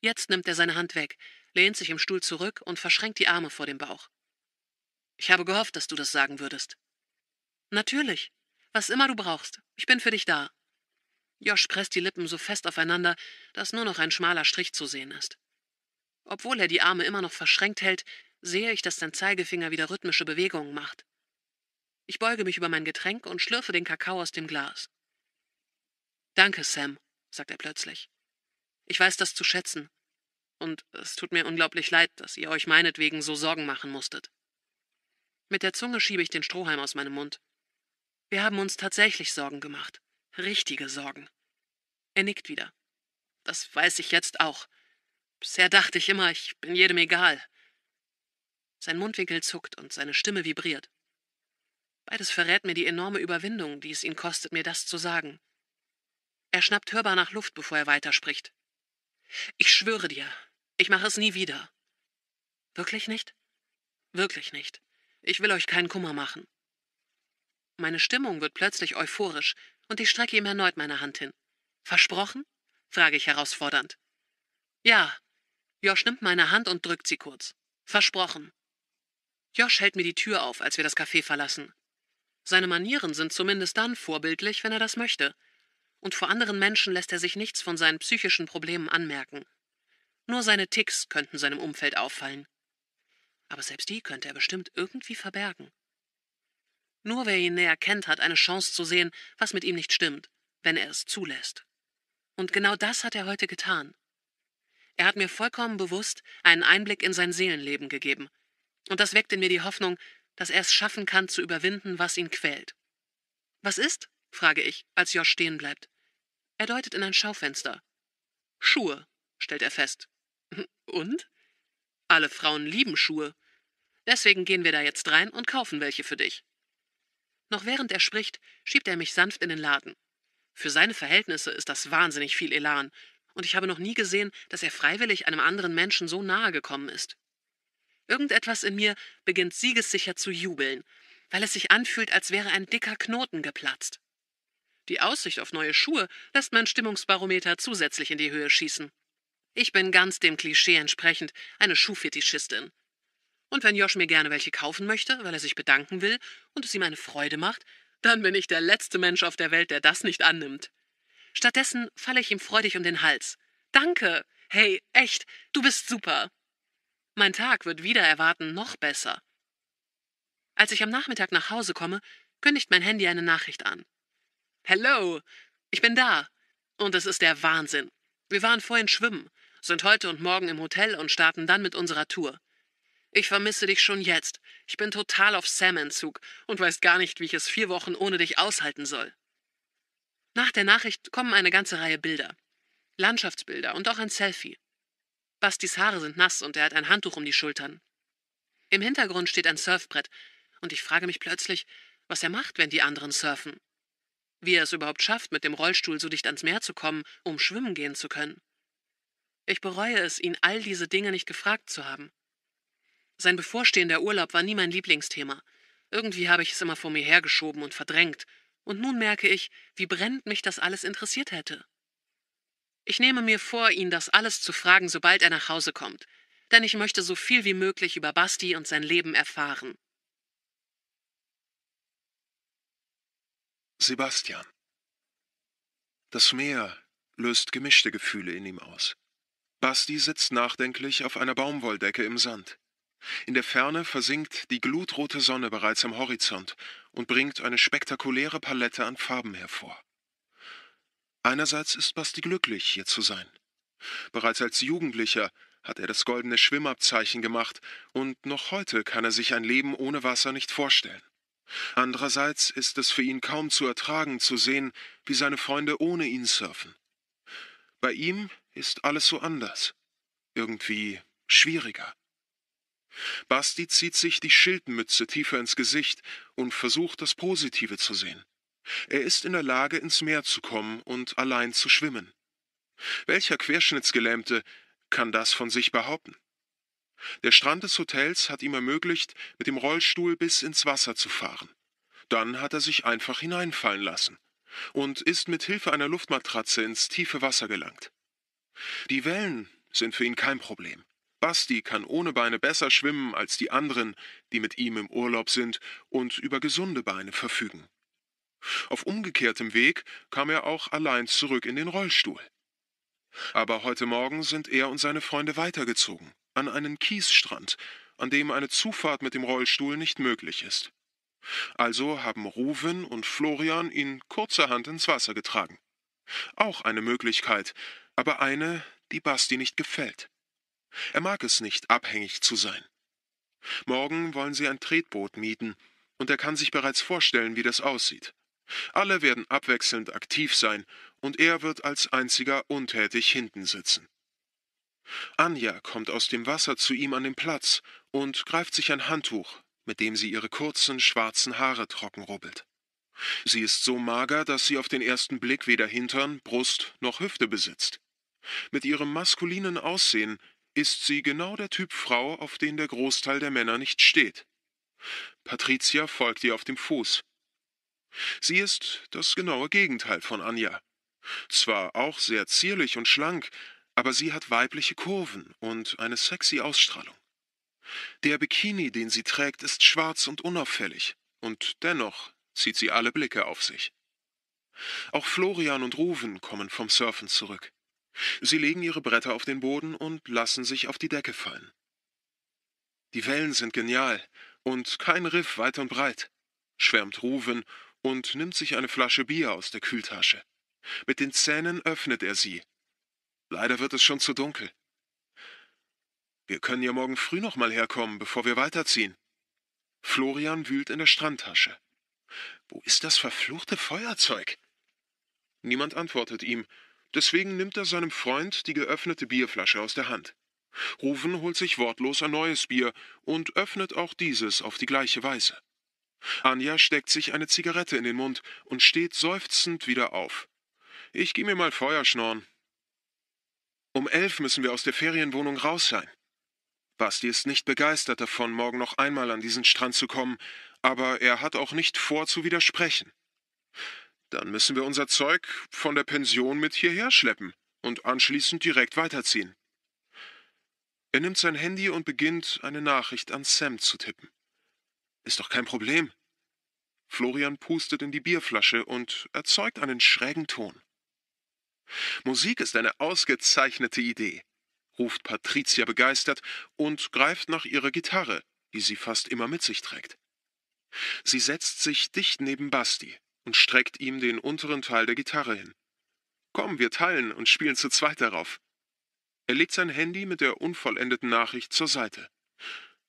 Jetzt nimmt er seine Hand weg, lehnt sich im Stuhl zurück und verschränkt die Arme vor dem Bauch. Ich habe gehofft, dass du das sagen würdest. Natürlich. Was immer du brauchst. Ich bin für dich da. Josh presst die Lippen so fest aufeinander, dass nur noch ein schmaler Strich zu sehen ist. Obwohl er die Arme immer noch verschränkt hält, sehe ich, dass sein Zeigefinger wieder rhythmische Bewegungen macht. Ich beuge mich über mein Getränk und schlürfe den Kakao aus dem Glas. Danke, Sam, sagt er plötzlich. Ich weiß das zu schätzen. Und es tut mir unglaublich leid, dass ihr euch meinetwegen so Sorgen machen musstet. Mit der Zunge schiebe ich den Strohhalm aus meinem Mund. Wir haben uns tatsächlich Sorgen gemacht. Richtige Sorgen. Er nickt wieder. Das weiß ich jetzt auch. Bisher dachte ich immer, ich bin jedem egal. Sein Mundwinkel zuckt und seine Stimme vibriert. Beides verrät mir die enorme Überwindung, die es ihn kostet, mir das zu sagen. Er schnappt hörbar nach Luft, bevor er weiterspricht. Ich schwöre dir, ich mache es nie wieder. Wirklich nicht? Wirklich nicht. Ich will euch keinen Kummer machen. Meine Stimmung wird plötzlich euphorisch und ich strecke ihm erneut meine Hand hin. Versprochen? frage ich herausfordernd. Ja. Josh nimmt meine Hand und drückt sie kurz. Versprochen. Josh hält mir die Tür auf, als wir das Café verlassen. Seine Manieren sind zumindest dann vorbildlich, wenn er das möchte. Und vor anderen Menschen lässt er sich nichts von seinen psychischen Problemen anmerken. Nur seine Ticks könnten seinem Umfeld auffallen. Aber selbst die könnte er bestimmt irgendwie verbergen. Nur wer ihn näher kennt, hat eine Chance zu sehen, was mit ihm nicht stimmt, wenn er es zulässt. Und genau das hat er heute getan. Er hat mir vollkommen bewusst einen Einblick in sein Seelenleben gegeben. Und das weckt in mir die Hoffnung, dass er es schaffen kann, zu überwinden, was ihn quält. Was ist? frage ich, als Josh stehen bleibt. Er deutet in ein Schaufenster. Schuhe, stellt er fest. Und? Alle Frauen lieben Schuhe. Deswegen gehen wir da jetzt rein und kaufen welche für dich. Noch während er spricht, schiebt er mich sanft in den Laden. Für seine Verhältnisse ist das wahnsinnig viel Elan, und ich habe noch nie gesehen, dass er freiwillig einem anderen Menschen so nahe gekommen ist. Irgendetwas in mir beginnt siegessicher zu jubeln, weil es sich anfühlt, als wäre ein dicker Knoten geplatzt. Die Aussicht auf neue Schuhe lässt mein Stimmungsbarometer zusätzlich in die Höhe schießen. Ich bin ganz dem Klischee entsprechend eine Schuhfetischistin. Und wenn Josh mir gerne welche kaufen möchte, weil er sich bedanken will und es ihm eine Freude macht, dann bin ich der letzte Mensch auf der Welt, der das nicht annimmt. Stattdessen falle ich ihm freudig um den Hals. Danke! Hey, echt, du bist super! Mein Tag wird wieder erwarten noch besser. Als ich am Nachmittag nach Hause komme, kündigt mein Handy eine Nachricht an. Hallo, ich bin da. Und es ist der Wahnsinn. Wir waren vorhin schwimmen, sind heute und morgen im Hotel und starten dann mit unserer Tour. Ich vermisse dich schon jetzt. Ich bin total auf Sam-Entzug und weiß gar nicht, wie ich es vier Wochen ohne dich aushalten soll. Nach der Nachricht kommen eine ganze Reihe Bilder. Landschaftsbilder und auch ein Selfie. Bastis Haare sind nass und er hat ein Handtuch um die Schultern. Im Hintergrund steht ein Surfbrett und ich frage mich plötzlich, was er macht, wenn die anderen surfen. Wie er es überhaupt schafft, mit dem Rollstuhl so dicht ans Meer zu kommen, um schwimmen gehen zu können. Ich bereue es, ihn all diese Dinge nicht gefragt zu haben. Sein bevorstehender Urlaub war nie mein Lieblingsthema. Irgendwie habe ich es immer vor mir hergeschoben und verdrängt, und nun merke ich, wie brennend mich das alles interessiert hätte. Ich nehme mir vor, ihn das alles zu fragen, sobald er nach Hause kommt, denn ich möchte so viel wie möglich über Basti und sein Leben erfahren. Sebastian. Das Meer löst gemischte Gefühle in ihm aus. Basti sitzt nachdenklich auf einer Baumwolldecke im Sand. In der Ferne versinkt die glutrote Sonne bereits am Horizont und bringt eine spektakuläre Palette an Farben hervor. Einerseits ist Basti glücklich, hier zu sein. Bereits als Jugendlicher hat er das goldene Schwimmabzeichen gemacht und noch heute kann er sich ein Leben ohne Wasser nicht vorstellen. Andererseits ist es für ihn kaum zu ertragen zu sehen, wie seine Freunde ohne ihn surfen. Bei ihm ist alles so anders, irgendwie schwieriger. Basti zieht sich die Schildmütze tiefer ins Gesicht und versucht das Positive zu sehen. Er ist in der Lage, ins Meer zu kommen und allein zu schwimmen. Welcher Querschnittsgelähmte kann das von sich behaupten? Der Strand des Hotels hat ihm ermöglicht, mit dem Rollstuhl bis ins Wasser zu fahren. Dann hat er sich einfach hineinfallen lassen und ist mit Hilfe einer Luftmatratze ins tiefe Wasser gelangt. Die Wellen sind für ihn kein Problem. Basti kann ohne Beine besser schwimmen als die anderen, die mit ihm im Urlaub sind und über gesunde Beine verfügen. Auf umgekehrtem Weg kam er auch allein zurück in den Rollstuhl. Aber heute Morgen sind er und seine Freunde weitergezogen, an einen Kiesstrand, an dem eine Zufahrt mit dem Rollstuhl nicht möglich ist. Also haben Ruven und Florian ihn kurzerhand ins Wasser getragen. Auch eine Möglichkeit, aber eine, die Basti nicht gefällt. Er mag es nicht, abhängig zu sein. Morgen wollen sie ein Tretboot mieten, und er kann sich bereits vorstellen, wie das aussieht. Alle werden abwechselnd aktiv sein und er wird als einziger untätig hinten sitzen. Anja kommt aus dem Wasser zu ihm an den Platz und greift sich ein Handtuch, mit dem sie ihre kurzen, schwarzen Haare trocken rubbelt. Sie ist so mager, dass sie auf den ersten Blick weder Hintern, Brust noch Hüfte besitzt. Mit ihrem maskulinen Aussehen ist sie genau der Typ Frau, auf den der Großteil der Männer nicht steht. Patricia folgt ihr auf dem Fuß, Sie ist das genaue Gegenteil von Anja. Zwar auch sehr zierlich und schlank, aber sie hat weibliche Kurven und eine sexy Ausstrahlung. Der Bikini, den sie trägt, ist schwarz und unauffällig, und dennoch zieht sie alle Blicke auf sich. Auch Florian und Ruven kommen vom Surfen zurück. Sie legen ihre Bretter auf den Boden und lassen sich auf die Decke fallen. Die Wellen sind genial und kein Riff weit und breit, schwärmt Ruven und nimmt sich eine Flasche Bier aus der Kühltasche. Mit den Zähnen öffnet er sie. Leider wird es schon zu dunkel. Wir können ja morgen früh nochmal herkommen, bevor wir weiterziehen. Florian wühlt in der Strandtasche. Wo ist das verfluchte Feuerzeug? Niemand antwortet ihm, deswegen nimmt er seinem Freund die geöffnete Bierflasche aus der Hand. Rufen holt sich wortlos ein neues Bier und öffnet auch dieses auf die gleiche Weise. Anja steckt sich eine Zigarette in den Mund und steht seufzend wieder auf. Ich geh mir mal Feuer schnorren. Um elf müssen wir aus der Ferienwohnung raus sein. Basti ist nicht begeistert davon, morgen noch einmal an diesen Strand zu kommen, aber er hat auch nicht vor zu widersprechen. Dann müssen wir unser Zeug von der Pension mit hierher schleppen und anschließend direkt weiterziehen. Er nimmt sein Handy und beginnt, eine Nachricht an Sam zu tippen. Ist doch kein Problem. Florian pustet in die Bierflasche und erzeugt einen schrägen Ton. Musik ist eine ausgezeichnete Idee, ruft Patricia begeistert und greift nach ihrer Gitarre, die sie fast immer mit sich trägt. Sie setzt sich dicht neben Basti und streckt ihm den unteren Teil der Gitarre hin. Komm, wir teilen und spielen zu zweit darauf. Er legt sein Handy mit der unvollendeten Nachricht zur Seite.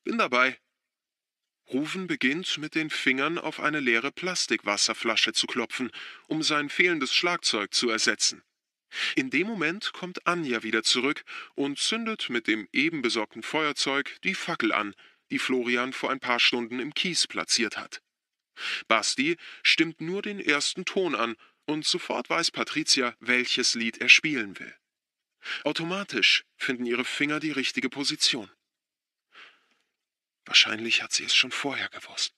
Bin dabei, Rufen beginnt mit den Fingern auf eine leere Plastikwasserflasche zu klopfen, um sein fehlendes Schlagzeug zu ersetzen. In dem Moment kommt Anja wieder zurück und zündet mit dem eben besorgten Feuerzeug die Fackel an, die Florian vor ein paar Stunden im Kies platziert hat. Basti stimmt nur den ersten Ton an und sofort weiß Patricia, welches Lied er spielen will. Automatisch finden ihre Finger die richtige Position. Wahrscheinlich hat sie es schon vorher gewusst.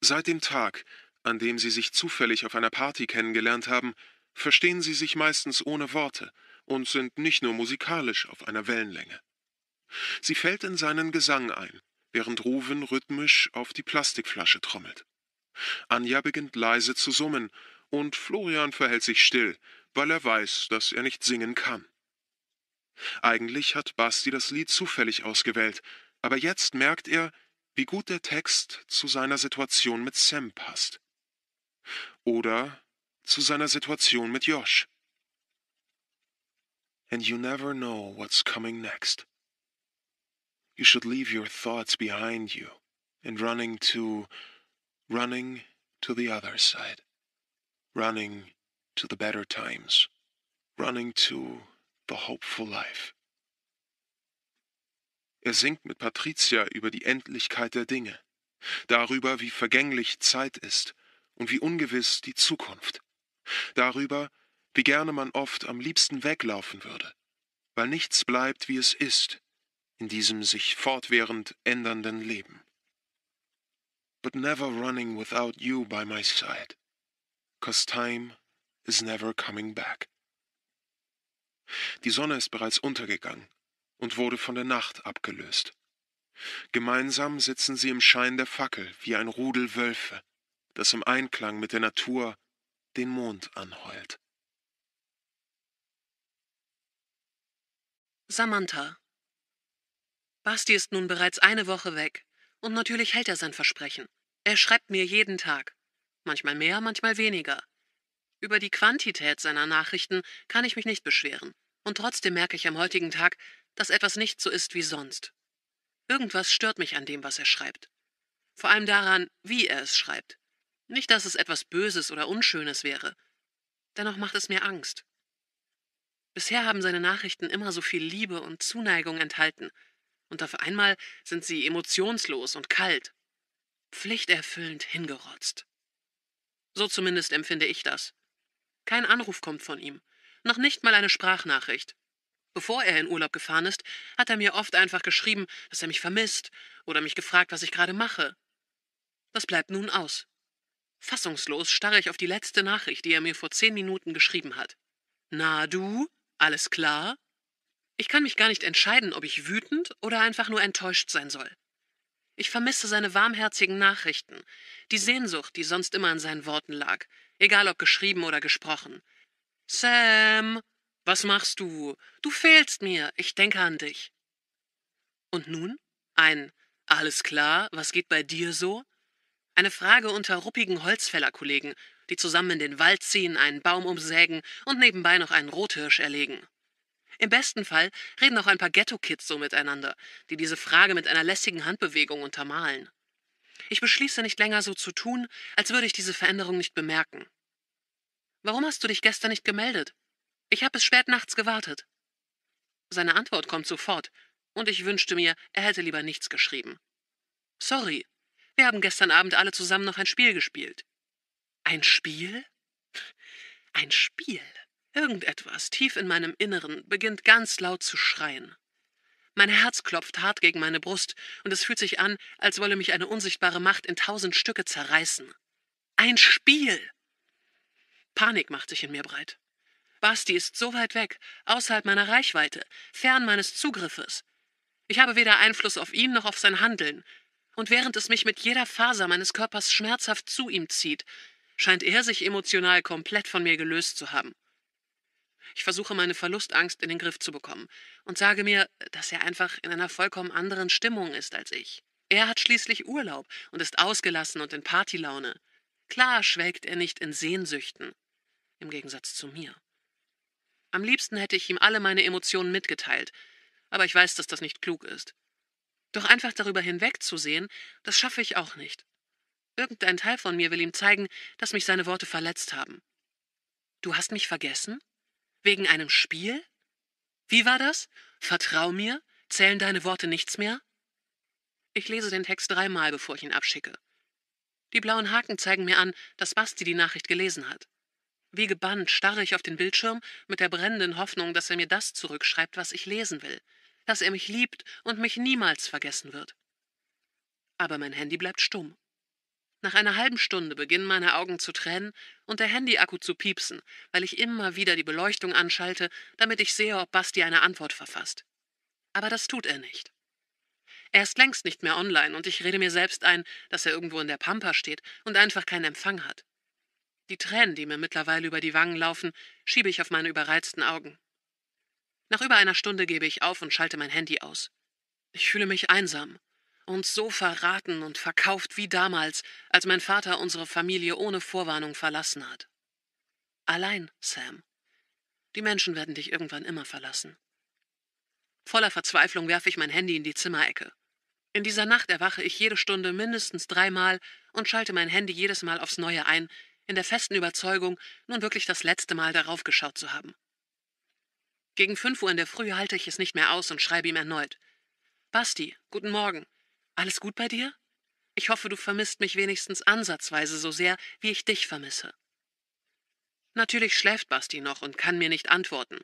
Seit dem Tag, an dem sie sich zufällig auf einer Party kennengelernt haben, verstehen sie sich meistens ohne Worte und sind nicht nur musikalisch auf einer Wellenlänge. Sie fällt in seinen Gesang ein, während Ruven rhythmisch auf die Plastikflasche trommelt. Anja beginnt leise zu summen, und Florian verhält sich still, weil er weiß, dass er nicht singen kann. Eigentlich hat Basti das Lied zufällig ausgewählt, aber jetzt merkt er, wie gut der Text zu seiner Situation mit Sam passt. Oder zu seiner Situation mit Josh. And you never know what's coming next. You should leave your thoughts behind you and running to. running to the other side. Running to the better times. Running to The Hopeful Life. Er singt mit Patricia über die Endlichkeit der Dinge, darüber, wie vergänglich Zeit ist und wie ungewiss die Zukunft, darüber, wie gerne man oft am liebsten weglaufen würde, weil nichts bleibt, wie es ist, in diesem sich fortwährend ändernden Leben. But never running without you by my side, cause time is never coming back. Die Sonne ist bereits untergegangen und wurde von der Nacht abgelöst. Gemeinsam sitzen sie im Schein der Fackel wie ein Rudel Wölfe, das im Einklang mit der Natur den Mond anheult. Samantha Basti ist nun bereits eine Woche weg und natürlich hält er sein Versprechen. Er schreibt mir jeden Tag. Manchmal mehr, manchmal weniger. Über die Quantität seiner Nachrichten kann ich mich nicht beschweren, und trotzdem merke ich am heutigen Tag, dass etwas nicht so ist wie sonst. Irgendwas stört mich an dem, was er schreibt. Vor allem daran, wie er es schreibt. Nicht, dass es etwas Böses oder Unschönes wäre. Dennoch macht es mir Angst. Bisher haben seine Nachrichten immer so viel Liebe und Zuneigung enthalten, und auf einmal sind sie emotionslos und kalt, pflichterfüllend hingerotzt. So zumindest empfinde ich das. Kein Anruf kommt von ihm. Noch nicht mal eine Sprachnachricht. Bevor er in Urlaub gefahren ist, hat er mir oft einfach geschrieben, dass er mich vermisst oder mich gefragt, was ich gerade mache. Das bleibt nun aus. Fassungslos starre ich auf die letzte Nachricht, die er mir vor zehn Minuten geschrieben hat. Na du? Alles klar? Ich kann mich gar nicht entscheiden, ob ich wütend oder einfach nur enttäuscht sein soll. Ich vermisse seine warmherzigen Nachrichten, die Sehnsucht, die sonst immer an seinen Worten lag, egal ob geschrieben oder gesprochen. Sam, was machst du? Du fehlst mir, ich denke an dich. Und nun? Ein Alles klar, was geht bei dir so? Eine Frage unter ruppigen Holzfällerkollegen, die zusammen in den Wald ziehen, einen Baum umsägen und nebenbei noch einen Rothirsch erlegen. Im besten Fall reden auch ein paar Ghetto-Kids so miteinander, die diese Frage mit einer lässigen Handbewegung untermalen. Ich beschließe nicht länger so zu tun, als würde ich diese Veränderung nicht bemerken. Warum hast du dich gestern nicht gemeldet? Ich habe bis spät nachts gewartet. Seine Antwort kommt sofort, und ich wünschte mir, er hätte lieber nichts geschrieben. Sorry, wir haben gestern Abend alle zusammen noch ein Spiel gespielt. Ein Spiel? Ein Spiel. Irgendetwas tief in meinem Inneren beginnt ganz laut zu schreien. Mein Herz klopft hart gegen meine Brust, und es fühlt sich an, als wolle mich eine unsichtbare Macht in tausend Stücke zerreißen. Ein Spiel! Panik macht sich in mir breit. Basti ist so weit weg, außerhalb meiner Reichweite, fern meines Zugriffes. Ich habe weder Einfluss auf ihn noch auf sein Handeln. Und während es mich mit jeder Faser meines Körpers schmerzhaft zu ihm zieht, scheint er sich emotional komplett von mir gelöst zu haben. Ich versuche meine Verlustangst in den Griff zu bekommen und sage mir, dass er einfach in einer vollkommen anderen Stimmung ist als ich. Er hat schließlich Urlaub und ist ausgelassen und in Partylaune. Klar schwelgt er nicht in Sehnsüchten, im Gegensatz zu mir. Am liebsten hätte ich ihm alle meine Emotionen mitgeteilt, aber ich weiß, dass das nicht klug ist. Doch einfach darüber hinwegzusehen, das schaffe ich auch nicht. Irgendein Teil von mir will ihm zeigen, dass mich seine Worte verletzt haben. Du hast mich vergessen? Wegen einem Spiel? Wie war das? Vertrau mir? Zählen deine Worte nichts mehr? Ich lese den Text dreimal, bevor ich ihn abschicke. Die blauen Haken zeigen mir an, dass Basti die Nachricht gelesen hat. Wie gebannt starre ich auf den Bildschirm mit der brennenden Hoffnung, dass er mir das zurückschreibt, was ich lesen will, dass er mich liebt und mich niemals vergessen wird. Aber mein Handy bleibt stumm. Nach einer halben Stunde beginnen meine Augen zu tränen und der Handyakku zu piepsen, weil ich immer wieder die Beleuchtung anschalte, damit ich sehe, ob Basti eine Antwort verfasst. Aber das tut er nicht. Er ist längst nicht mehr online und ich rede mir selbst ein, dass er irgendwo in der Pampa steht und einfach keinen Empfang hat. Die Tränen, die mir mittlerweile über die Wangen laufen, schiebe ich auf meine überreizten Augen. Nach über einer Stunde gebe ich auf und schalte mein Handy aus. Ich fühle mich einsam. Uns so verraten und verkauft wie damals, als mein Vater unsere Familie ohne Vorwarnung verlassen hat. Allein, Sam. Die Menschen werden dich irgendwann immer verlassen. Voller Verzweiflung werfe ich mein Handy in die Zimmerecke. In dieser Nacht erwache ich jede Stunde mindestens dreimal und schalte mein Handy jedes Mal aufs Neue ein, in der festen Überzeugung, nun wirklich das letzte Mal darauf geschaut zu haben. Gegen fünf Uhr in der Früh halte ich es nicht mehr aus und schreibe ihm erneut. Basti, guten Morgen. Alles gut bei dir? Ich hoffe, du vermisst mich wenigstens ansatzweise so sehr, wie ich dich vermisse. Natürlich schläft Basti noch und kann mir nicht antworten.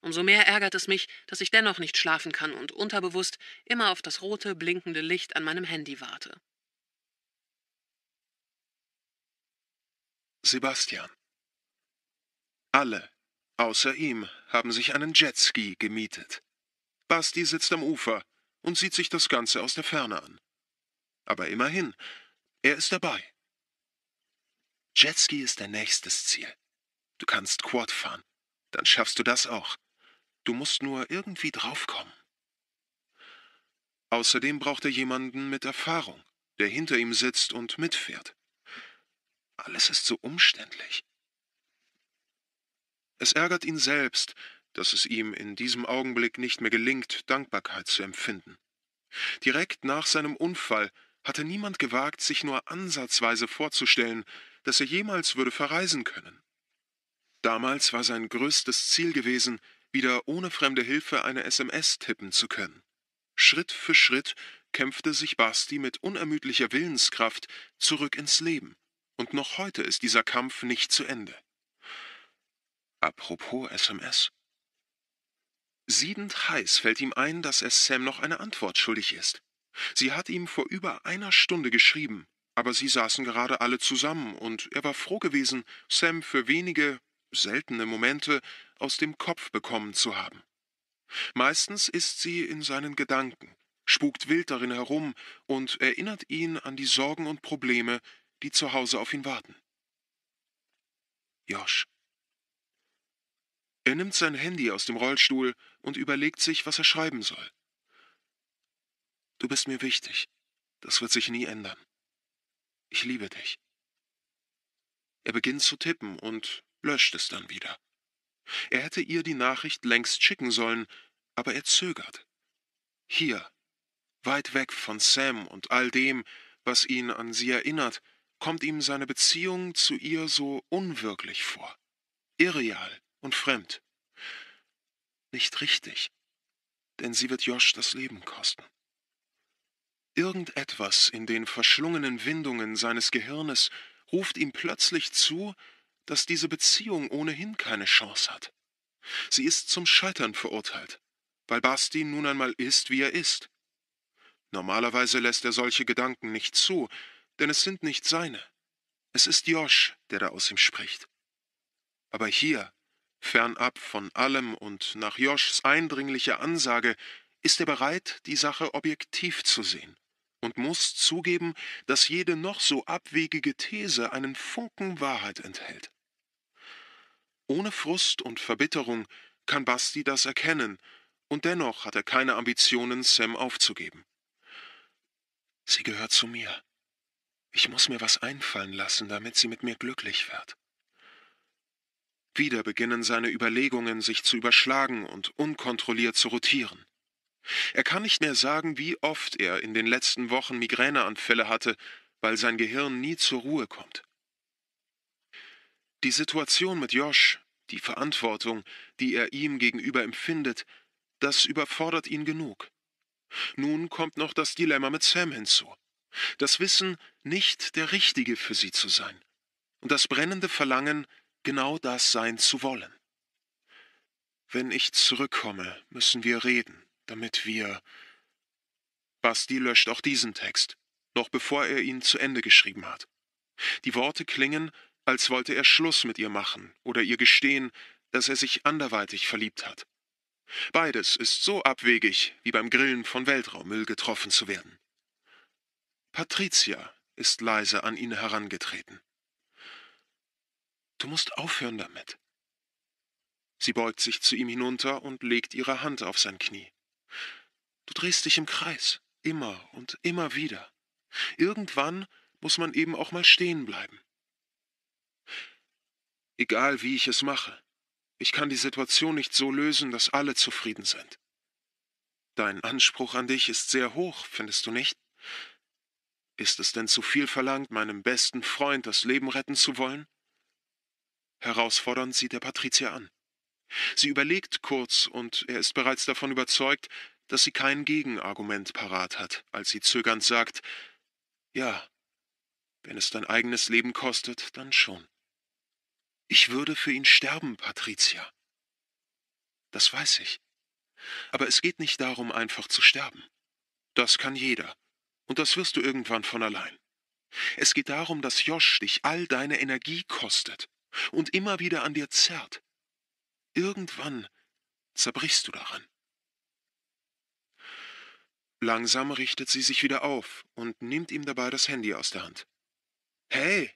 Umso mehr ärgert es mich, dass ich dennoch nicht schlafen kann und unterbewusst immer auf das rote, blinkende Licht an meinem Handy warte. Sebastian. Alle, außer ihm, haben sich einen Jetski gemietet. Basti sitzt am Ufer, und sieht sich das Ganze aus der Ferne an. Aber immerhin, er ist dabei. Jetski ist dein nächstes Ziel. Du kannst Quad fahren. Dann schaffst du das auch. Du musst nur irgendwie draufkommen. Außerdem braucht er jemanden mit Erfahrung, der hinter ihm sitzt und mitfährt. Alles ist so umständlich. Es ärgert ihn selbst, dass es ihm in diesem Augenblick nicht mehr gelingt, Dankbarkeit zu empfinden. Direkt nach seinem Unfall hatte niemand gewagt, sich nur ansatzweise vorzustellen, dass er jemals würde verreisen können. Damals war sein größtes Ziel gewesen, wieder ohne fremde Hilfe eine SMS tippen zu können. Schritt für Schritt kämpfte sich Basti mit unermüdlicher Willenskraft zurück ins Leben, und noch heute ist dieser Kampf nicht zu Ende. Apropos SMS. Siedend heiß fällt ihm ein, dass es Sam noch eine Antwort schuldig ist. Sie hat ihm vor über einer Stunde geschrieben, aber sie saßen gerade alle zusammen und er war froh gewesen, Sam für wenige, seltene Momente aus dem Kopf bekommen zu haben. Meistens ist sie in seinen Gedanken, spukt wild darin herum und erinnert ihn an die Sorgen und Probleme, die zu Hause auf ihn warten. Josh. Er nimmt sein Handy aus dem Rollstuhl und überlegt sich, was er schreiben soll. Du bist mir wichtig. Das wird sich nie ändern. Ich liebe dich. Er beginnt zu tippen und löscht es dann wieder. Er hätte ihr die Nachricht längst schicken sollen, aber er zögert. Hier, weit weg von Sam und all dem, was ihn an sie erinnert, kommt ihm seine Beziehung zu ihr so unwirklich vor, irreal und fremd nicht richtig, denn sie wird Josh das Leben kosten. Irgendetwas in den verschlungenen Windungen seines Gehirnes ruft ihm plötzlich zu, dass diese Beziehung ohnehin keine Chance hat. Sie ist zum Scheitern verurteilt, weil Basti nun einmal ist, wie er ist. Normalerweise lässt er solche Gedanken nicht zu, denn es sind nicht seine. Es ist Josh, der da aus ihm spricht. Aber hier Fernab von allem und nach Joschs eindringlicher Ansage ist er bereit, die Sache objektiv zu sehen und muss zugeben, dass jede noch so abwegige These einen Funken Wahrheit enthält. Ohne Frust und Verbitterung kann Basti das erkennen, und dennoch hat er keine Ambitionen, Sam aufzugeben. Sie gehört zu mir. Ich muss mir was einfallen lassen, damit sie mit mir glücklich wird. Wieder beginnen seine Überlegungen sich zu überschlagen und unkontrolliert zu rotieren. Er kann nicht mehr sagen, wie oft er in den letzten Wochen Migräneanfälle hatte, weil sein Gehirn nie zur Ruhe kommt. Die Situation mit Josh, die Verantwortung, die er ihm gegenüber empfindet, das überfordert ihn genug. Nun kommt noch das Dilemma mit Sam hinzu. Das Wissen, nicht der Richtige für sie zu sein. Und das brennende Verlangen, genau das sein zu wollen. Wenn ich zurückkomme, müssen wir reden, damit wir. Basti löscht auch diesen Text, noch bevor er ihn zu Ende geschrieben hat. Die Worte klingen, als wollte er Schluss mit ihr machen oder ihr gestehen, dass er sich anderweitig verliebt hat. Beides ist so abwegig, wie beim Grillen von Weltraummüll getroffen zu werden. Patricia ist leise an ihn herangetreten. Du musst aufhören damit. Sie beugt sich zu ihm hinunter und legt ihre Hand auf sein Knie. Du drehst dich im Kreis, immer und immer wieder. Irgendwann muss man eben auch mal stehen bleiben. Egal wie ich es mache, ich kann die Situation nicht so lösen, dass alle zufrieden sind. Dein Anspruch an dich ist sehr hoch, findest du nicht? Ist es denn zu viel verlangt, meinem besten Freund das Leben retten zu wollen? Herausfordernd sieht er Patricia an. Sie überlegt kurz, und er ist bereits davon überzeugt, dass sie kein Gegenargument parat hat, als sie zögernd sagt Ja, wenn es dein eigenes Leben kostet, dann schon. Ich würde für ihn sterben, Patricia. Das weiß ich. Aber es geht nicht darum, einfach zu sterben. Das kann jeder, und das wirst du irgendwann von allein. Es geht darum, dass Josh dich all deine Energie kostet, und immer wieder an dir zerrt, irgendwann zerbrichst du daran. Langsam richtet sie sich wieder auf und nimmt ihm dabei das Handy aus der Hand. Hey,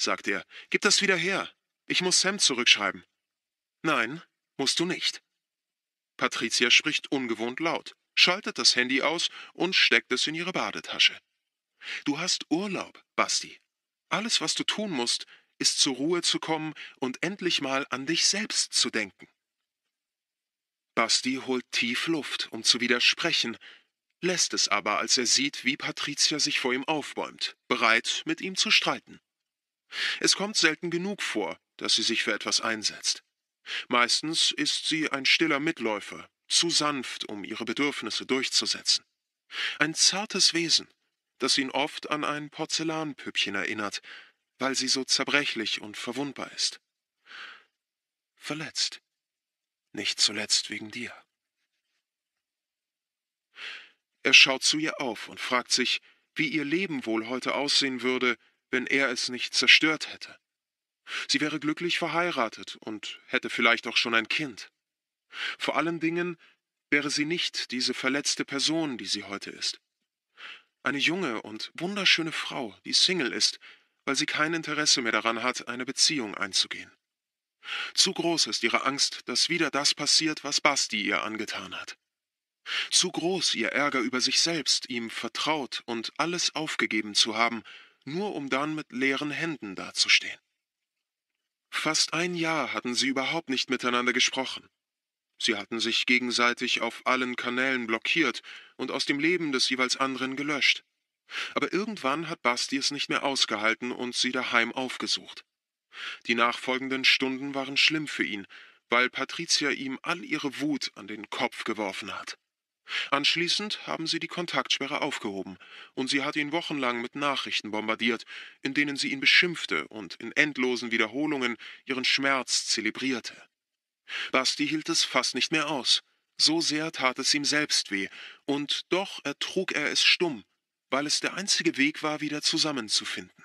sagt er, gib das wieder her. Ich muss Sam zurückschreiben. Nein, musst du nicht. Patricia spricht ungewohnt laut, schaltet das Handy aus und steckt es in ihre Badetasche. Du hast Urlaub, Basti. Alles, was du tun musst, ist zur Ruhe zu kommen und endlich mal an dich selbst zu denken. Basti holt tief Luft, um zu widersprechen, lässt es aber, als er sieht, wie Patricia sich vor ihm aufbäumt, bereit, mit ihm zu streiten. Es kommt selten genug vor, dass sie sich für etwas einsetzt. Meistens ist sie ein stiller Mitläufer, zu sanft, um ihre Bedürfnisse durchzusetzen. Ein zartes Wesen, das ihn oft an ein Porzellanpüppchen erinnert, weil sie so zerbrechlich und verwundbar ist. Verletzt. Nicht zuletzt wegen dir. Er schaut zu ihr auf und fragt sich, wie ihr Leben wohl heute aussehen würde, wenn er es nicht zerstört hätte. Sie wäre glücklich verheiratet und hätte vielleicht auch schon ein Kind. Vor allen Dingen wäre sie nicht diese verletzte Person, die sie heute ist. Eine junge und wunderschöne Frau, die Single ist weil sie kein Interesse mehr daran hat, eine Beziehung einzugehen. Zu groß ist ihre Angst, dass wieder das passiert, was Basti ihr angetan hat. Zu groß ihr Ärger über sich selbst, ihm vertraut und alles aufgegeben zu haben, nur um dann mit leeren Händen dazustehen. Fast ein Jahr hatten sie überhaupt nicht miteinander gesprochen. Sie hatten sich gegenseitig auf allen Kanälen blockiert und aus dem Leben des jeweils anderen gelöscht. Aber irgendwann hat Basti es nicht mehr ausgehalten und sie daheim aufgesucht. Die nachfolgenden Stunden waren schlimm für ihn, weil Patricia ihm all ihre Wut an den Kopf geworfen hat. Anschließend haben sie die Kontaktsperre aufgehoben, und sie hat ihn wochenlang mit Nachrichten bombardiert, in denen sie ihn beschimpfte und in endlosen Wiederholungen ihren Schmerz zelebrierte. Basti hielt es fast nicht mehr aus, so sehr tat es ihm selbst weh, und doch ertrug er es stumm, weil es der einzige Weg war, wieder zusammenzufinden.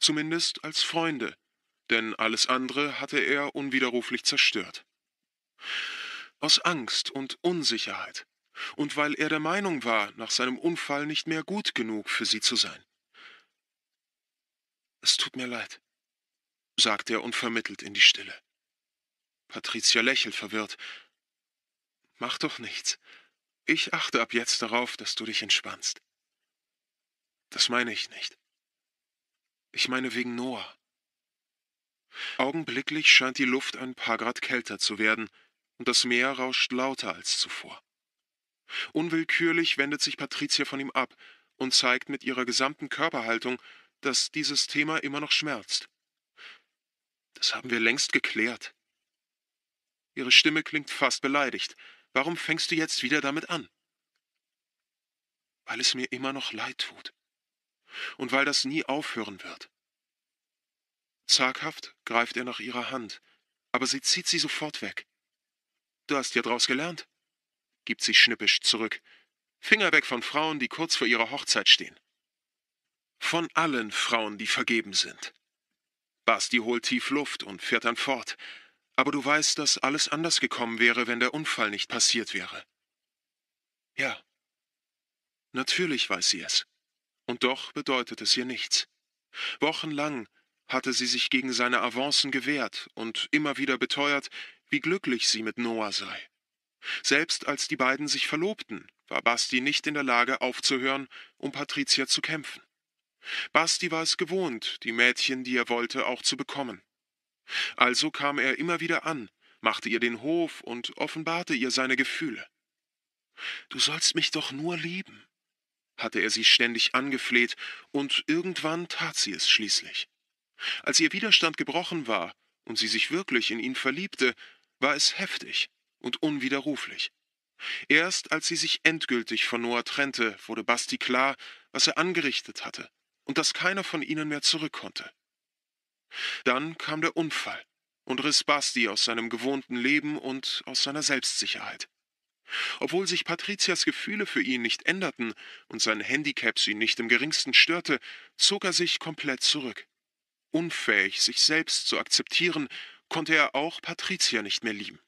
Zumindest als Freunde, denn alles andere hatte er unwiderruflich zerstört. Aus Angst und Unsicherheit und weil er der Meinung war, nach seinem Unfall nicht mehr gut genug für sie zu sein. Es tut mir leid, sagt er unvermittelt in die Stille. Patricia lächelt verwirrt. Mach doch nichts. Ich achte ab jetzt darauf, dass du dich entspannst. Das meine ich nicht. Ich meine wegen Noah. Augenblicklich scheint die Luft ein paar Grad kälter zu werden, und das Meer rauscht lauter als zuvor. Unwillkürlich wendet sich Patricia von ihm ab und zeigt mit ihrer gesamten Körperhaltung, dass dieses Thema immer noch schmerzt. Das haben wir längst geklärt. Ihre Stimme klingt fast beleidigt. Warum fängst du jetzt wieder damit an? Weil es mir immer noch leid tut und weil das nie aufhören wird. Zaghaft greift er nach ihrer Hand, aber sie zieht sie sofort weg. Du hast ja draus gelernt, gibt sie schnippisch zurück. Finger weg von Frauen, die kurz vor ihrer Hochzeit stehen. Von allen Frauen, die vergeben sind. Basti holt tief Luft und fährt dann fort. Aber du weißt, dass alles anders gekommen wäre, wenn der Unfall nicht passiert wäre. Ja. Natürlich weiß sie es und doch bedeutete es ihr nichts. Wochenlang hatte sie sich gegen seine Avancen gewehrt und immer wieder beteuert, wie glücklich sie mit Noah sei. Selbst als die beiden sich verlobten, war Basti nicht in der Lage aufzuhören, um Patricia zu kämpfen. Basti war es gewohnt, die Mädchen, die er wollte, auch zu bekommen. Also kam er immer wieder an, machte ihr den Hof und offenbarte ihr seine Gefühle. Du sollst mich doch nur lieben, hatte er sie ständig angefleht, und irgendwann tat sie es schließlich. Als ihr Widerstand gebrochen war und sie sich wirklich in ihn verliebte, war es heftig und unwiderruflich. Erst als sie sich endgültig von Noah trennte, wurde Basti klar, was er angerichtet hatte, und dass keiner von ihnen mehr zurück konnte. Dann kam der Unfall und riss Basti aus seinem gewohnten Leben und aus seiner Selbstsicherheit. Obwohl sich Patrizias Gefühle für ihn nicht änderten und sein Handicap sie nicht im geringsten störte, zog er sich komplett zurück. Unfähig, sich selbst zu akzeptieren, konnte er auch Patrizia nicht mehr lieben.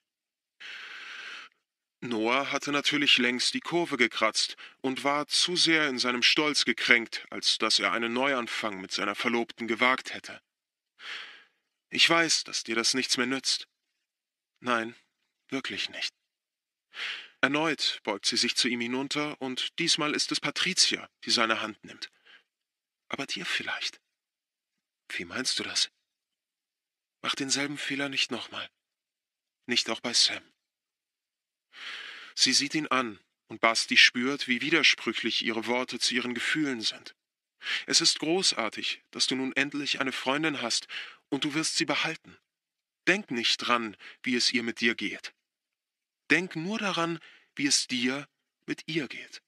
Noah hatte natürlich längst die Kurve gekratzt und war zu sehr in seinem Stolz gekränkt, als dass er einen Neuanfang mit seiner Verlobten gewagt hätte. Ich weiß, dass dir das nichts mehr nützt. Nein, wirklich nicht. Erneut beugt sie sich zu ihm hinunter, und diesmal ist es Patricia, die seine Hand nimmt. Aber dir vielleicht. Wie meinst du das? Mach denselben Fehler nicht nochmal. Nicht auch bei Sam. Sie sieht ihn an, und Basti spürt, wie widersprüchlich ihre Worte zu ihren Gefühlen sind. Es ist großartig, dass du nun endlich eine Freundin hast, und du wirst sie behalten. Denk nicht dran, wie es ihr mit dir geht. Denk nur daran, wie es dir mit ihr geht.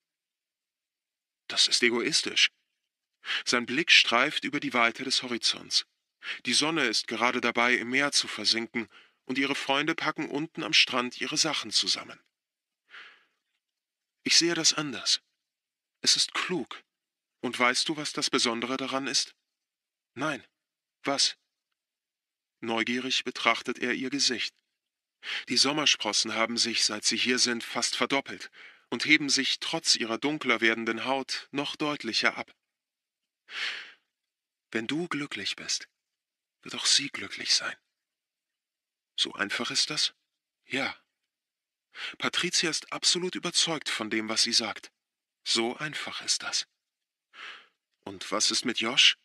Das ist egoistisch. Sein Blick streift über die Weite des Horizonts. Die Sonne ist gerade dabei, im Meer zu versinken, und ihre Freunde packen unten am Strand ihre Sachen zusammen. Ich sehe das anders. Es ist klug. Und weißt du, was das Besondere daran ist? Nein. Was? Neugierig betrachtet er ihr Gesicht. Die Sommersprossen haben sich, seit sie hier sind, fast verdoppelt und heben sich trotz ihrer dunkler werdenden Haut noch deutlicher ab. Wenn du glücklich bist, wird auch sie glücklich sein. So einfach ist das? Ja. Patricia ist absolut überzeugt von dem, was sie sagt. So einfach ist das. Und was ist mit Josh?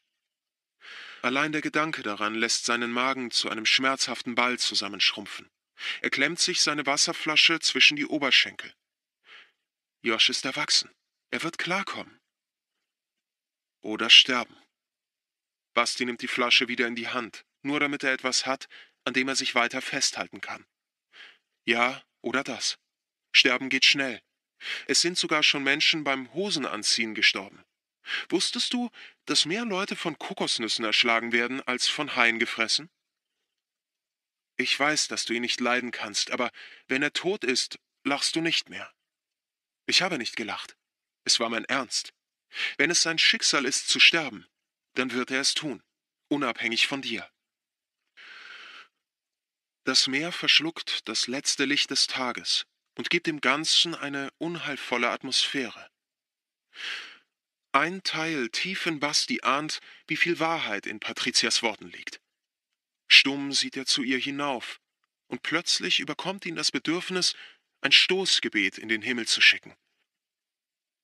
Allein der Gedanke daran lässt seinen Magen zu einem schmerzhaften Ball zusammenschrumpfen. Er klemmt sich seine Wasserflasche zwischen die Oberschenkel. Josh ist erwachsen. Er wird klarkommen. Oder sterben. Basti nimmt die Flasche wieder in die Hand, nur damit er etwas hat, an dem er sich weiter festhalten kann. Ja, oder das. Sterben geht schnell. Es sind sogar schon Menschen beim Hosenanziehen gestorben. Wusstest du, dass mehr Leute von Kokosnüssen erschlagen werden als von Haien gefressen? Ich weiß, dass du ihn nicht leiden kannst, aber wenn er tot ist, lachst du nicht mehr. Ich habe nicht gelacht. Es war mein Ernst. Wenn es sein Schicksal ist, zu sterben, dann wird er es tun, unabhängig von dir. Das Meer verschluckt das letzte Licht des Tages und gibt dem Ganzen eine unheilvolle Atmosphäre. Ein Teil tiefen Basti ahnt, wie viel Wahrheit in Patrizias Worten liegt. Stumm sieht er zu ihr hinauf, und plötzlich überkommt ihn das Bedürfnis, ein Stoßgebet in den Himmel zu schicken.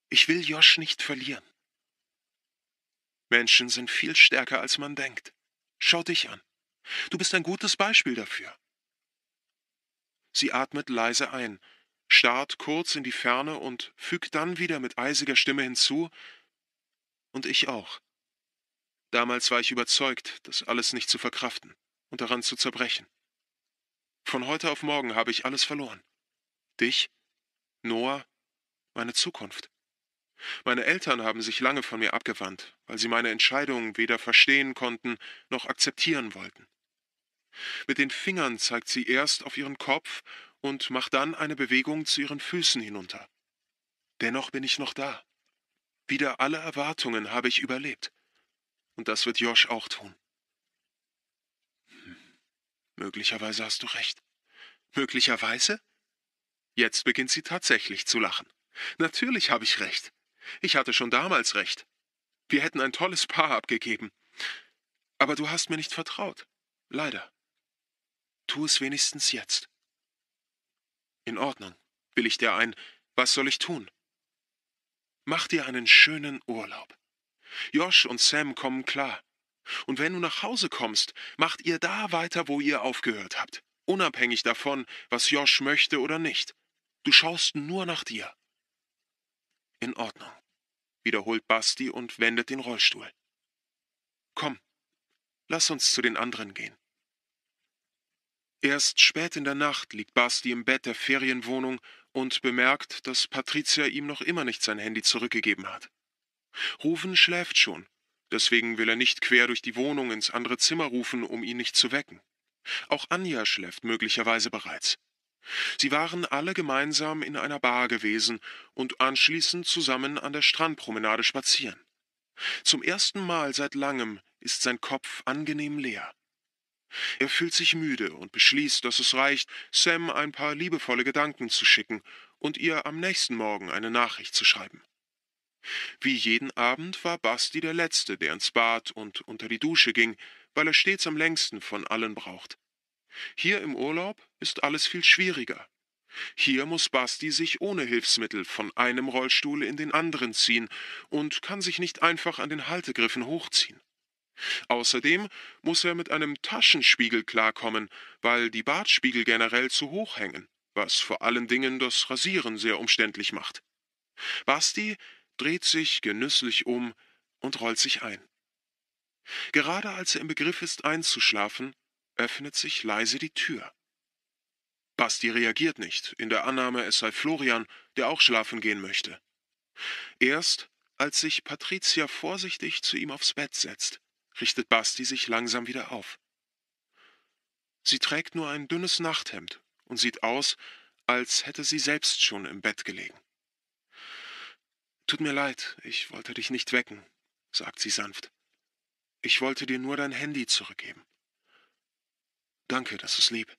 Ich will Josch nicht verlieren. Menschen sind viel stärker, als man denkt. Schau dich an. Du bist ein gutes Beispiel dafür. Sie atmet leise ein, starrt kurz in die Ferne und fügt dann wieder mit eisiger Stimme hinzu, und ich auch. Damals war ich überzeugt, das alles nicht zu verkraften und daran zu zerbrechen. Von heute auf morgen habe ich alles verloren. Dich, Noah, meine Zukunft. Meine Eltern haben sich lange von mir abgewandt, weil sie meine Entscheidungen weder verstehen konnten noch akzeptieren wollten. Mit den Fingern zeigt sie erst auf ihren Kopf und macht dann eine Bewegung zu ihren Füßen hinunter. Dennoch bin ich noch da. Wieder alle Erwartungen habe ich überlebt. Und das wird Josh auch tun. Möglicherweise hast du recht. Möglicherweise? Jetzt beginnt sie tatsächlich zu lachen. Natürlich habe ich recht. Ich hatte schon damals recht. Wir hätten ein tolles Paar abgegeben. Aber du hast mir nicht vertraut. Leider. Tu es wenigstens jetzt. In Ordnung, will ich dir ein. Was soll ich tun? Mach dir einen schönen Urlaub. Josh und Sam kommen klar. Und wenn du nach Hause kommst, macht ihr da weiter, wo ihr aufgehört habt, unabhängig davon, was Josh möchte oder nicht. Du schaust nur nach dir. In Ordnung, wiederholt Basti und wendet den Rollstuhl. Komm, lass uns zu den anderen gehen. Erst spät in der Nacht liegt Basti im Bett der Ferienwohnung und bemerkt, dass Patricia ihm noch immer nicht sein Handy zurückgegeben hat. Rufen schläft schon Deswegen will er nicht quer durch die Wohnung ins andere Zimmer rufen, um ihn nicht zu wecken. Auch Anja schläft möglicherweise bereits. Sie waren alle gemeinsam in einer Bar gewesen und anschließend zusammen an der Strandpromenade spazieren. Zum ersten Mal seit langem ist sein Kopf angenehm leer. Er fühlt sich müde und beschließt, dass es reicht, Sam ein paar liebevolle Gedanken zu schicken und ihr am nächsten Morgen eine Nachricht zu schreiben. Wie jeden Abend war Basti der Letzte, der ins Bad und unter die Dusche ging, weil er stets am längsten von allen braucht. Hier im Urlaub ist alles viel schwieriger. Hier muss Basti sich ohne Hilfsmittel von einem Rollstuhl in den anderen ziehen und kann sich nicht einfach an den Haltegriffen hochziehen. Außerdem muss er mit einem Taschenspiegel klarkommen, weil die Bartspiegel generell zu hoch hängen, was vor allen Dingen das Rasieren sehr umständlich macht. Basti dreht sich genüsslich um und rollt sich ein. Gerade als er im Begriff ist einzuschlafen, öffnet sich leise die Tür. Basti reagiert nicht, in der Annahme, es sei Florian, der auch schlafen gehen möchte. Erst als sich Patricia vorsichtig zu ihm aufs Bett setzt, richtet Basti sich langsam wieder auf. Sie trägt nur ein dünnes Nachthemd und sieht aus, als hätte sie selbst schon im Bett gelegen. Tut mir leid, ich wollte dich nicht wecken, sagt sie sanft. Ich wollte dir nur dein Handy zurückgeben. Danke, das ist lieb.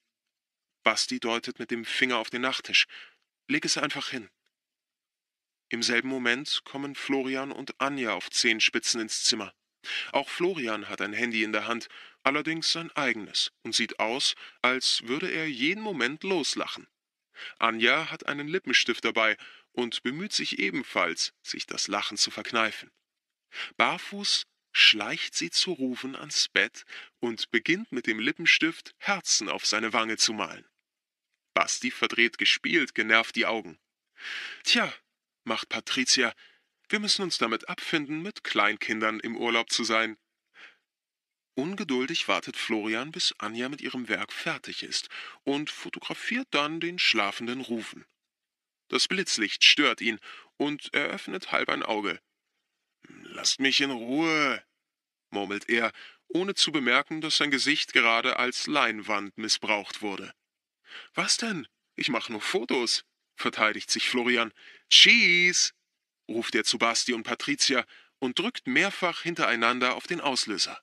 Basti deutet mit dem Finger auf den Nachttisch. Leg es einfach hin. Im selben Moment kommen Florian und Anja auf Zehenspitzen ins Zimmer. Auch Florian hat ein Handy in der Hand, allerdings sein eigenes, und sieht aus, als würde er jeden Moment loslachen. Anja hat einen Lippenstift dabei und bemüht sich ebenfalls, sich das Lachen zu verkneifen. Barfuß schleicht sie zu Rufen ans Bett und beginnt mit dem Lippenstift Herzen auf seine Wange zu malen. Basti verdreht gespielt genervt die Augen. Tja, macht Patricia, wir müssen uns damit abfinden, mit Kleinkindern im Urlaub zu sein. Ungeduldig wartet Florian, bis Anja mit ihrem Werk fertig ist und fotografiert dann den schlafenden Rufen. Das Blitzlicht stört ihn und er öffnet halb ein Auge. Lasst mich in Ruhe, murmelt er, ohne zu bemerken, dass sein Gesicht gerade als Leinwand missbraucht wurde. Was denn? Ich mache nur Fotos, verteidigt sich Florian. Cheese! ruft er zu Basti und Patricia und drückt mehrfach hintereinander auf den Auslöser.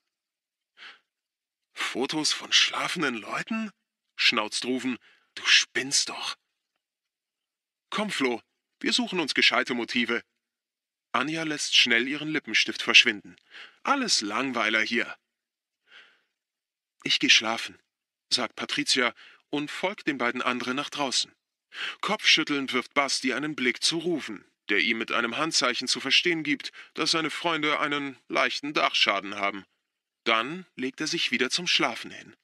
Fotos von schlafenden Leuten? schnauzt Rufen. Du spinnst doch. Komm, Flo, wir suchen uns gescheite Motive. Anja lässt schnell ihren Lippenstift verschwinden. Alles Langweiler hier. Ich gehe schlafen, sagt Patricia und folgt den beiden anderen nach draußen. Kopfschüttelnd wirft Basti einen Blick zu Rufen, der ihm mit einem Handzeichen zu verstehen gibt, dass seine Freunde einen leichten Dachschaden haben. Dann legt er sich wieder zum Schlafen hin.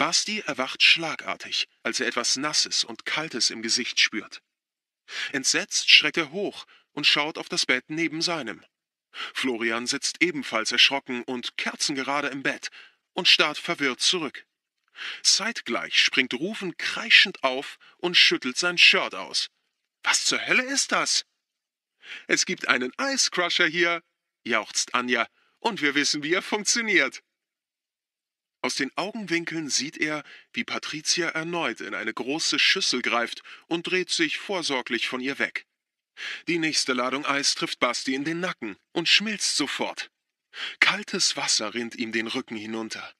Basti erwacht schlagartig, als er etwas Nasses und Kaltes im Gesicht spürt. Entsetzt schreckt er hoch und schaut auf das Bett neben seinem. Florian sitzt ebenfalls erschrocken und kerzengerade im Bett und starrt verwirrt zurück. Zeitgleich springt Rufen kreischend auf und schüttelt sein Shirt aus. Was zur Hölle ist das? Es gibt einen Ice Crusher hier, jauchzt Anja, und wir wissen, wie er funktioniert. Aus den Augenwinkeln sieht er, wie Patricia erneut in eine große Schüssel greift und dreht sich vorsorglich von ihr weg. Die nächste Ladung Eis trifft Basti in den Nacken und schmilzt sofort. Kaltes Wasser rinnt ihm den Rücken hinunter.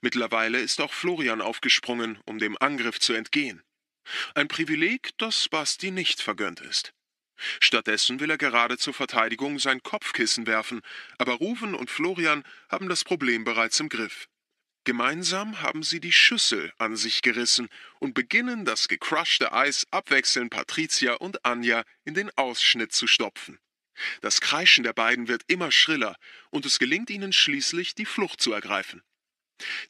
Mittlerweile ist auch Florian aufgesprungen, um dem Angriff zu entgehen. Ein Privileg, das Basti nicht vergönnt ist. Stattdessen will er gerade zur Verteidigung sein Kopfkissen werfen, aber Ruven und Florian haben das Problem bereits im Griff. Gemeinsam haben sie die Schüssel an sich gerissen und beginnen, das gecrushte Eis abwechselnd Patricia und Anja in den Ausschnitt zu stopfen. Das Kreischen der beiden wird immer schriller und es gelingt ihnen schließlich, die Flucht zu ergreifen.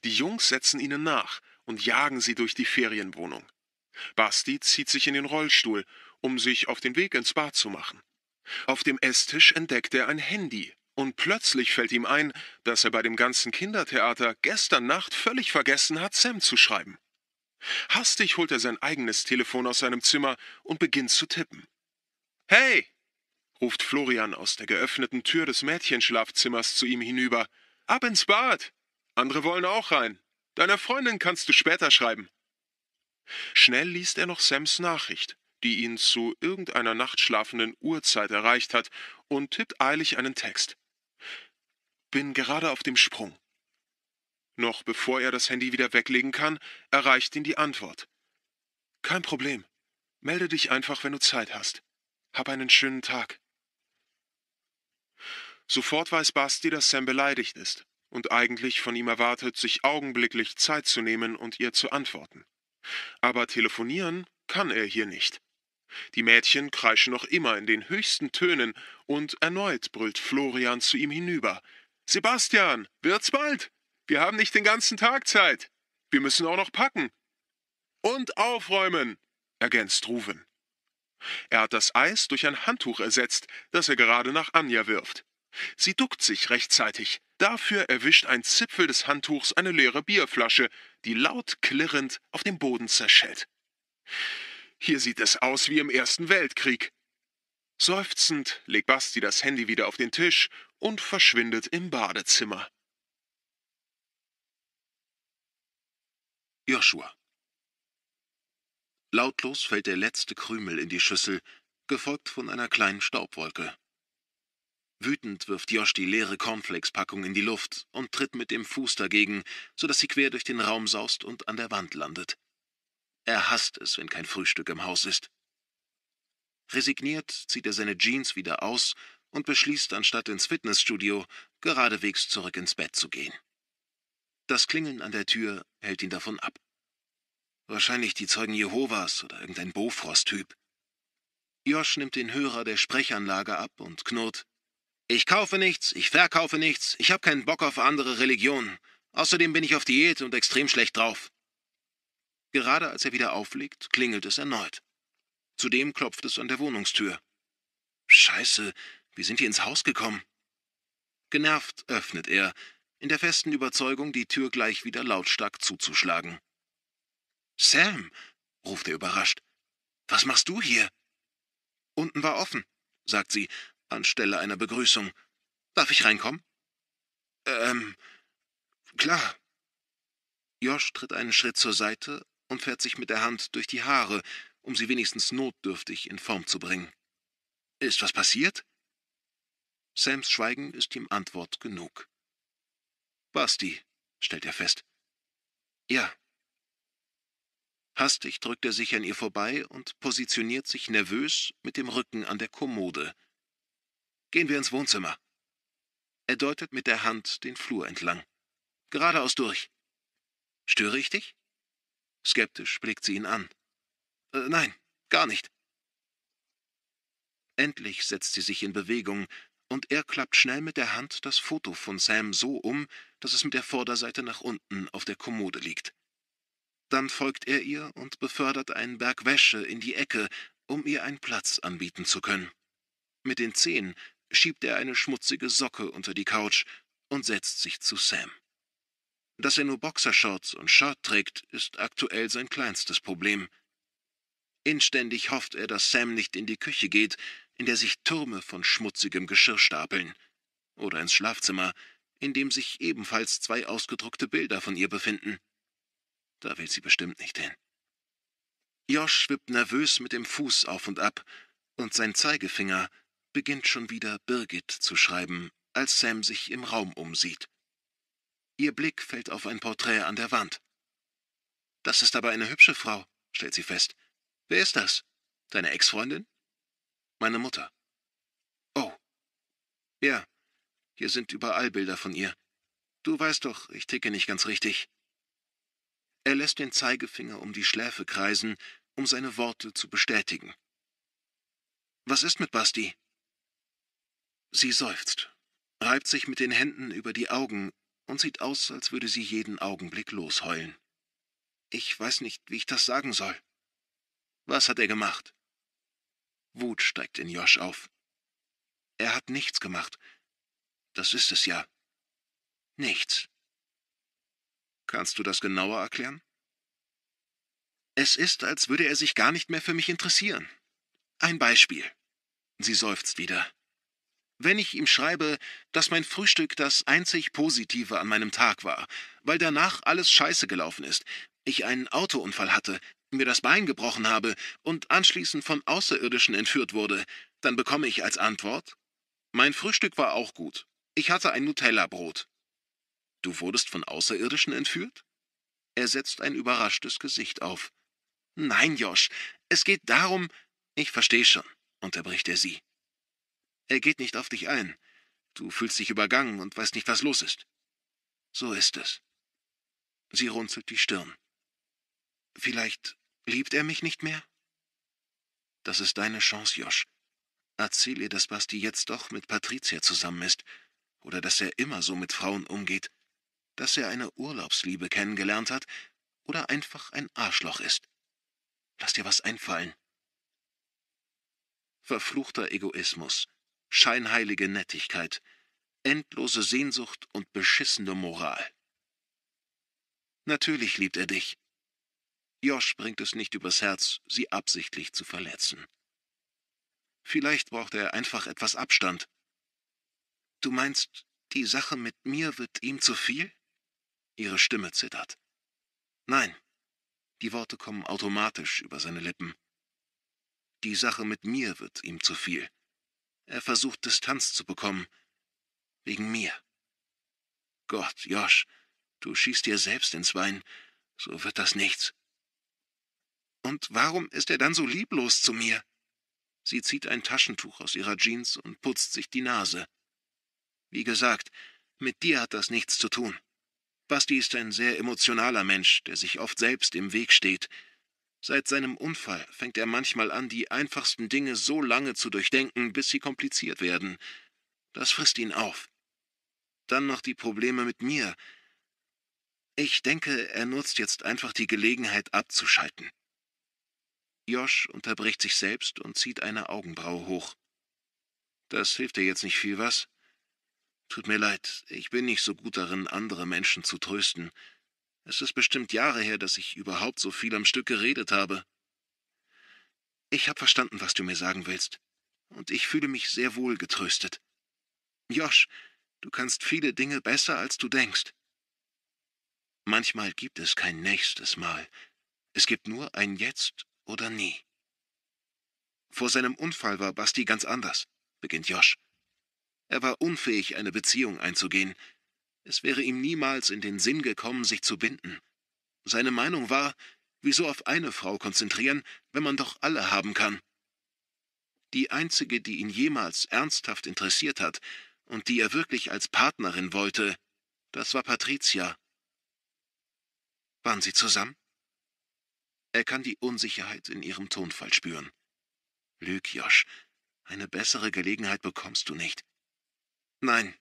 Die Jungs setzen ihnen nach und jagen sie durch die Ferienwohnung. Basti zieht sich in den Rollstuhl, um sich auf den Weg ins Bad zu machen. Auf dem Esstisch entdeckt er ein Handy, und plötzlich fällt ihm ein, dass er bei dem ganzen Kindertheater gestern Nacht völlig vergessen hat, Sam zu schreiben. Hastig holt er sein eigenes Telefon aus seinem Zimmer und beginnt zu tippen. Hey! ruft Florian aus der geöffneten Tür des Mädchenschlafzimmers zu ihm hinüber. Ab ins Bad! Andere wollen auch rein. Deiner Freundin kannst du später schreiben. Schnell liest er noch Sams Nachricht, die ihn zu irgendeiner nachtschlafenden Uhrzeit erreicht hat, und tippt eilig einen Text. Bin gerade auf dem Sprung. Noch bevor er das Handy wieder weglegen kann, erreicht ihn die Antwort. Kein Problem. Melde dich einfach, wenn du Zeit hast. Hab einen schönen Tag. Sofort weiß Basti, dass Sam beleidigt ist und eigentlich von ihm erwartet, sich augenblicklich Zeit zu nehmen und ihr zu antworten. Aber telefonieren kann er hier nicht. Die Mädchen kreischen noch immer in den höchsten Tönen und erneut brüllt Florian zu ihm hinüber, Sebastian, wird's bald? Wir haben nicht den ganzen Tag Zeit. Wir müssen auch noch packen. Und aufräumen, ergänzt Ruven. Er hat das Eis durch ein Handtuch ersetzt, das er gerade nach Anja wirft. Sie duckt sich rechtzeitig. Dafür erwischt ein Zipfel des Handtuchs eine leere Bierflasche, die laut klirrend auf dem Boden zerschellt. Hier sieht es aus wie im Ersten Weltkrieg. Seufzend legt Basti das Handy wieder auf den Tisch und verschwindet im Badezimmer. Joshua. Lautlos fällt der letzte Krümel in die Schüssel, gefolgt von einer kleinen Staubwolke. Wütend wirft Josh die leere Cornflakes-Packung in die Luft und tritt mit dem Fuß dagegen, sodass sie quer durch den Raum saust und an der Wand landet. Er hasst es, wenn kein Frühstück im Haus ist. Resigniert zieht er seine Jeans wieder aus und beschließt, anstatt ins Fitnessstudio, geradewegs zurück ins Bett zu gehen. Das Klingeln an der Tür hält ihn davon ab. Wahrscheinlich die Zeugen Jehovas oder irgendein Bofrost-Typ. Josh nimmt den Hörer der Sprechanlage ab und knurrt. Ich kaufe nichts, ich verkaufe nichts, ich habe keinen Bock auf andere Religionen. Außerdem bin ich auf Diät und extrem schlecht drauf. Gerade als er wieder auflegt, klingelt es erneut. Zudem klopft es an der Wohnungstür. Scheiße, wie sind wir ins Haus gekommen? Genervt öffnet er, in der festen Überzeugung, die Tür gleich wieder lautstark zuzuschlagen. Sam, ruft er überrascht, was machst du hier? Unten war offen, sagt sie, anstelle einer Begrüßung. Darf ich reinkommen? Ähm, klar. Josh tritt einen Schritt zur Seite und fährt sich mit der Hand durch die Haare, um sie wenigstens notdürftig in Form zu bringen. Ist was passiert? Sams Schweigen ist ihm Antwort genug. Basti, stellt er fest. Ja. Hastig drückt er sich an ihr vorbei und positioniert sich nervös mit dem Rücken an der Kommode. Gehen wir ins Wohnzimmer. Er deutet mit der Hand den Flur entlang. Geradeaus durch. Störe ich dich? Skeptisch blickt sie ihn an. Äh, nein, gar nicht. Endlich setzt sie sich in Bewegung, und er klappt schnell mit der Hand das Foto von Sam so um, dass es mit der Vorderseite nach unten auf der Kommode liegt. Dann folgt er ihr und befördert einen Berg Wäsche in die Ecke, um ihr einen Platz anbieten zu können. Mit den Zehen schiebt er eine schmutzige Socke unter die Couch und setzt sich zu Sam. Dass er nur Boxershorts und Shirt trägt, ist aktuell sein kleinstes Problem. Inständig hofft er, dass Sam nicht in die Küche geht, in der sich Türme von schmutzigem Geschirr stapeln, oder ins Schlafzimmer, in dem sich ebenfalls zwei ausgedruckte Bilder von ihr befinden. Da will sie bestimmt nicht hin. Josh wippt nervös mit dem Fuß auf und ab, und sein Zeigefinger beginnt schon wieder Birgit zu schreiben, als Sam sich im Raum umsieht. Ihr Blick fällt auf ein Porträt an der Wand. Das ist aber eine hübsche Frau, stellt sie fest. Wer ist das? Deine Ex-Freundin? Meine Mutter. Oh. Ja. Hier sind überall Bilder von ihr. Du weißt doch, ich ticke nicht ganz richtig. Er lässt den Zeigefinger um die Schläfe kreisen, um seine Worte zu bestätigen. Was ist mit Basti? Sie seufzt, reibt sich mit den Händen über die Augen und sieht aus, als würde sie jeden Augenblick losheulen. Ich weiß nicht, wie ich das sagen soll. Was hat er gemacht? Wut steigt in Josh auf. Er hat nichts gemacht. Das ist es ja. Nichts. Kannst du das genauer erklären? Es ist, als würde er sich gar nicht mehr für mich interessieren. Ein Beispiel. Sie seufzt wieder. Wenn ich ihm schreibe, dass mein Frühstück das einzig Positive an meinem Tag war, weil danach alles scheiße gelaufen ist, ich einen Autounfall hatte, mir das Bein gebrochen habe und anschließend von Außerirdischen entführt wurde, dann bekomme ich als Antwort Mein Frühstück war auch gut. Ich hatte ein Nutella-Brot. Du wurdest von Außerirdischen entführt? Er setzt ein überraschtes Gesicht auf. Nein, Josh, es geht darum. Ich verstehe schon, unterbricht er sie. Er geht nicht auf dich ein. Du fühlst dich übergangen und weißt nicht, was los ist. So ist es. Sie runzelt die Stirn. Vielleicht Liebt er mich nicht mehr? Das ist deine Chance, Josh. Erzähl ihr, dass Basti jetzt doch mit Patricia zusammen ist oder dass er immer so mit Frauen umgeht, dass er eine Urlaubsliebe kennengelernt hat oder einfach ein Arschloch ist. Lass dir was einfallen. Verfluchter Egoismus, scheinheilige Nettigkeit, endlose Sehnsucht und beschissene Moral. Natürlich liebt er dich, Josh bringt es nicht übers Herz, sie absichtlich zu verletzen. Vielleicht braucht er einfach etwas Abstand. Du meinst, die Sache mit mir wird ihm zu viel? Ihre Stimme zittert. Nein. Die Worte kommen automatisch über seine Lippen. Die Sache mit mir wird ihm zu viel. Er versucht Distanz zu bekommen. Wegen mir. Gott, Josh, du schießt dir selbst ins Wein. So wird das nichts. Und warum ist er dann so lieblos zu mir? Sie zieht ein Taschentuch aus ihrer Jeans und putzt sich die Nase. Wie gesagt, mit dir hat das nichts zu tun. Basti ist ein sehr emotionaler Mensch, der sich oft selbst im Weg steht. Seit seinem Unfall fängt er manchmal an, die einfachsten Dinge so lange zu durchdenken, bis sie kompliziert werden. Das frisst ihn auf. Dann noch die Probleme mit mir. Ich denke, er nutzt jetzt einfach die Gelegenheit abzuschalten. Josh unterbricht sich selbst und zieht eine Augenbraue hoch. Das hilft dir jetzt nicht viel, was? Tut mir leid, ich bin nicht so gut darin, andere Menschen zu trösten. Es ist bestimmt Jahre her, dass ich überhaupt so viel am Stück geredet habe. Ich habe verstanden, was du mir sagen willst, und ich fühle mich sehr wohl getröstet. Josh, du kannst viele Dinge besser, als du denkst. Manchmal gibt es kein nächstes Mal. Es gibt nur ein Jetzt oder nie. Vor seinem Unfall war Basti ganz anders, beginnt Josh. Er war unfähig, eine Beziehung einzugehen. Es wäre ihm niemals in den Sinn gekommen, sich zu binden. Seine Meinung war, wieso auf eine Frau konzentrieren, wenn man doch alle haben kann. Die einzige, die ihn jemals ernsthaft interessiert hat und die er wirklich als Partnerin wollte, das war Patricia. Waren sie zusammen? Er kann die Unsicherheit in ihrem Tonfall spüren. Lüg, Josh. Eine bessere Gelegenheit bekommst du nicht. Nein,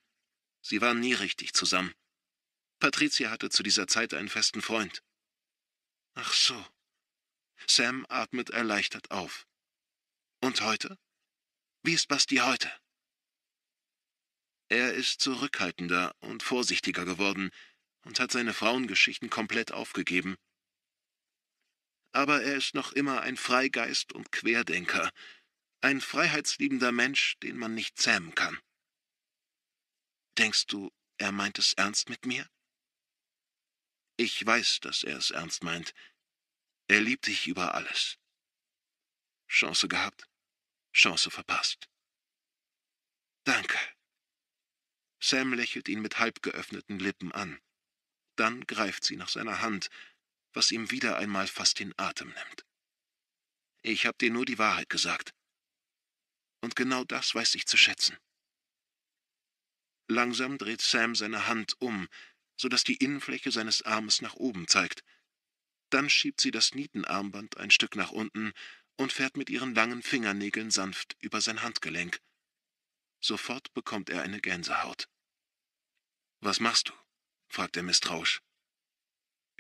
sie waren nie richtig zusammen. Patricia hatte zu dieser Zeit einen festen Freund. Ach so. Sam atmet erleichtert auf. Und heute? Wie ist Basti heute? Er ist zurückhaltender und vorsichtiger geworden und hat seine Frauengeschichten komplett aufgegeben aber er ist noch immer ein Freigeist und Querdenker, ein freiheitsliebender Mensch, den man nicht zähmen kann. Denkst du, er meint es ernst mit mir? Ich weiß, dass er es ernst meint. Er liebt dich über alles. Chance gehabt, Chance verpasst. Danke. Sam lächelt ihn mit halb geöffneten Lippen an. Dann greift sie nach seiner Hand, was ihm wieder einmal fast den Atem nimmt. Ich hab dir nur die Wahrheit gesagt. Und genau das weiß ich zu schätzen. Langsam dreht Sam seine Hand um, so dass die Innenfläche seines Armes nach oben zeigt. Dann schiebt sie das Nietenarmband ein Stück nach unten und fährt mit ihren langen Fingernägeln sanft über sein Handgelenk. Sofort bekommt er eine Gänsehaut. Was machst du? fragt er misstrauisch.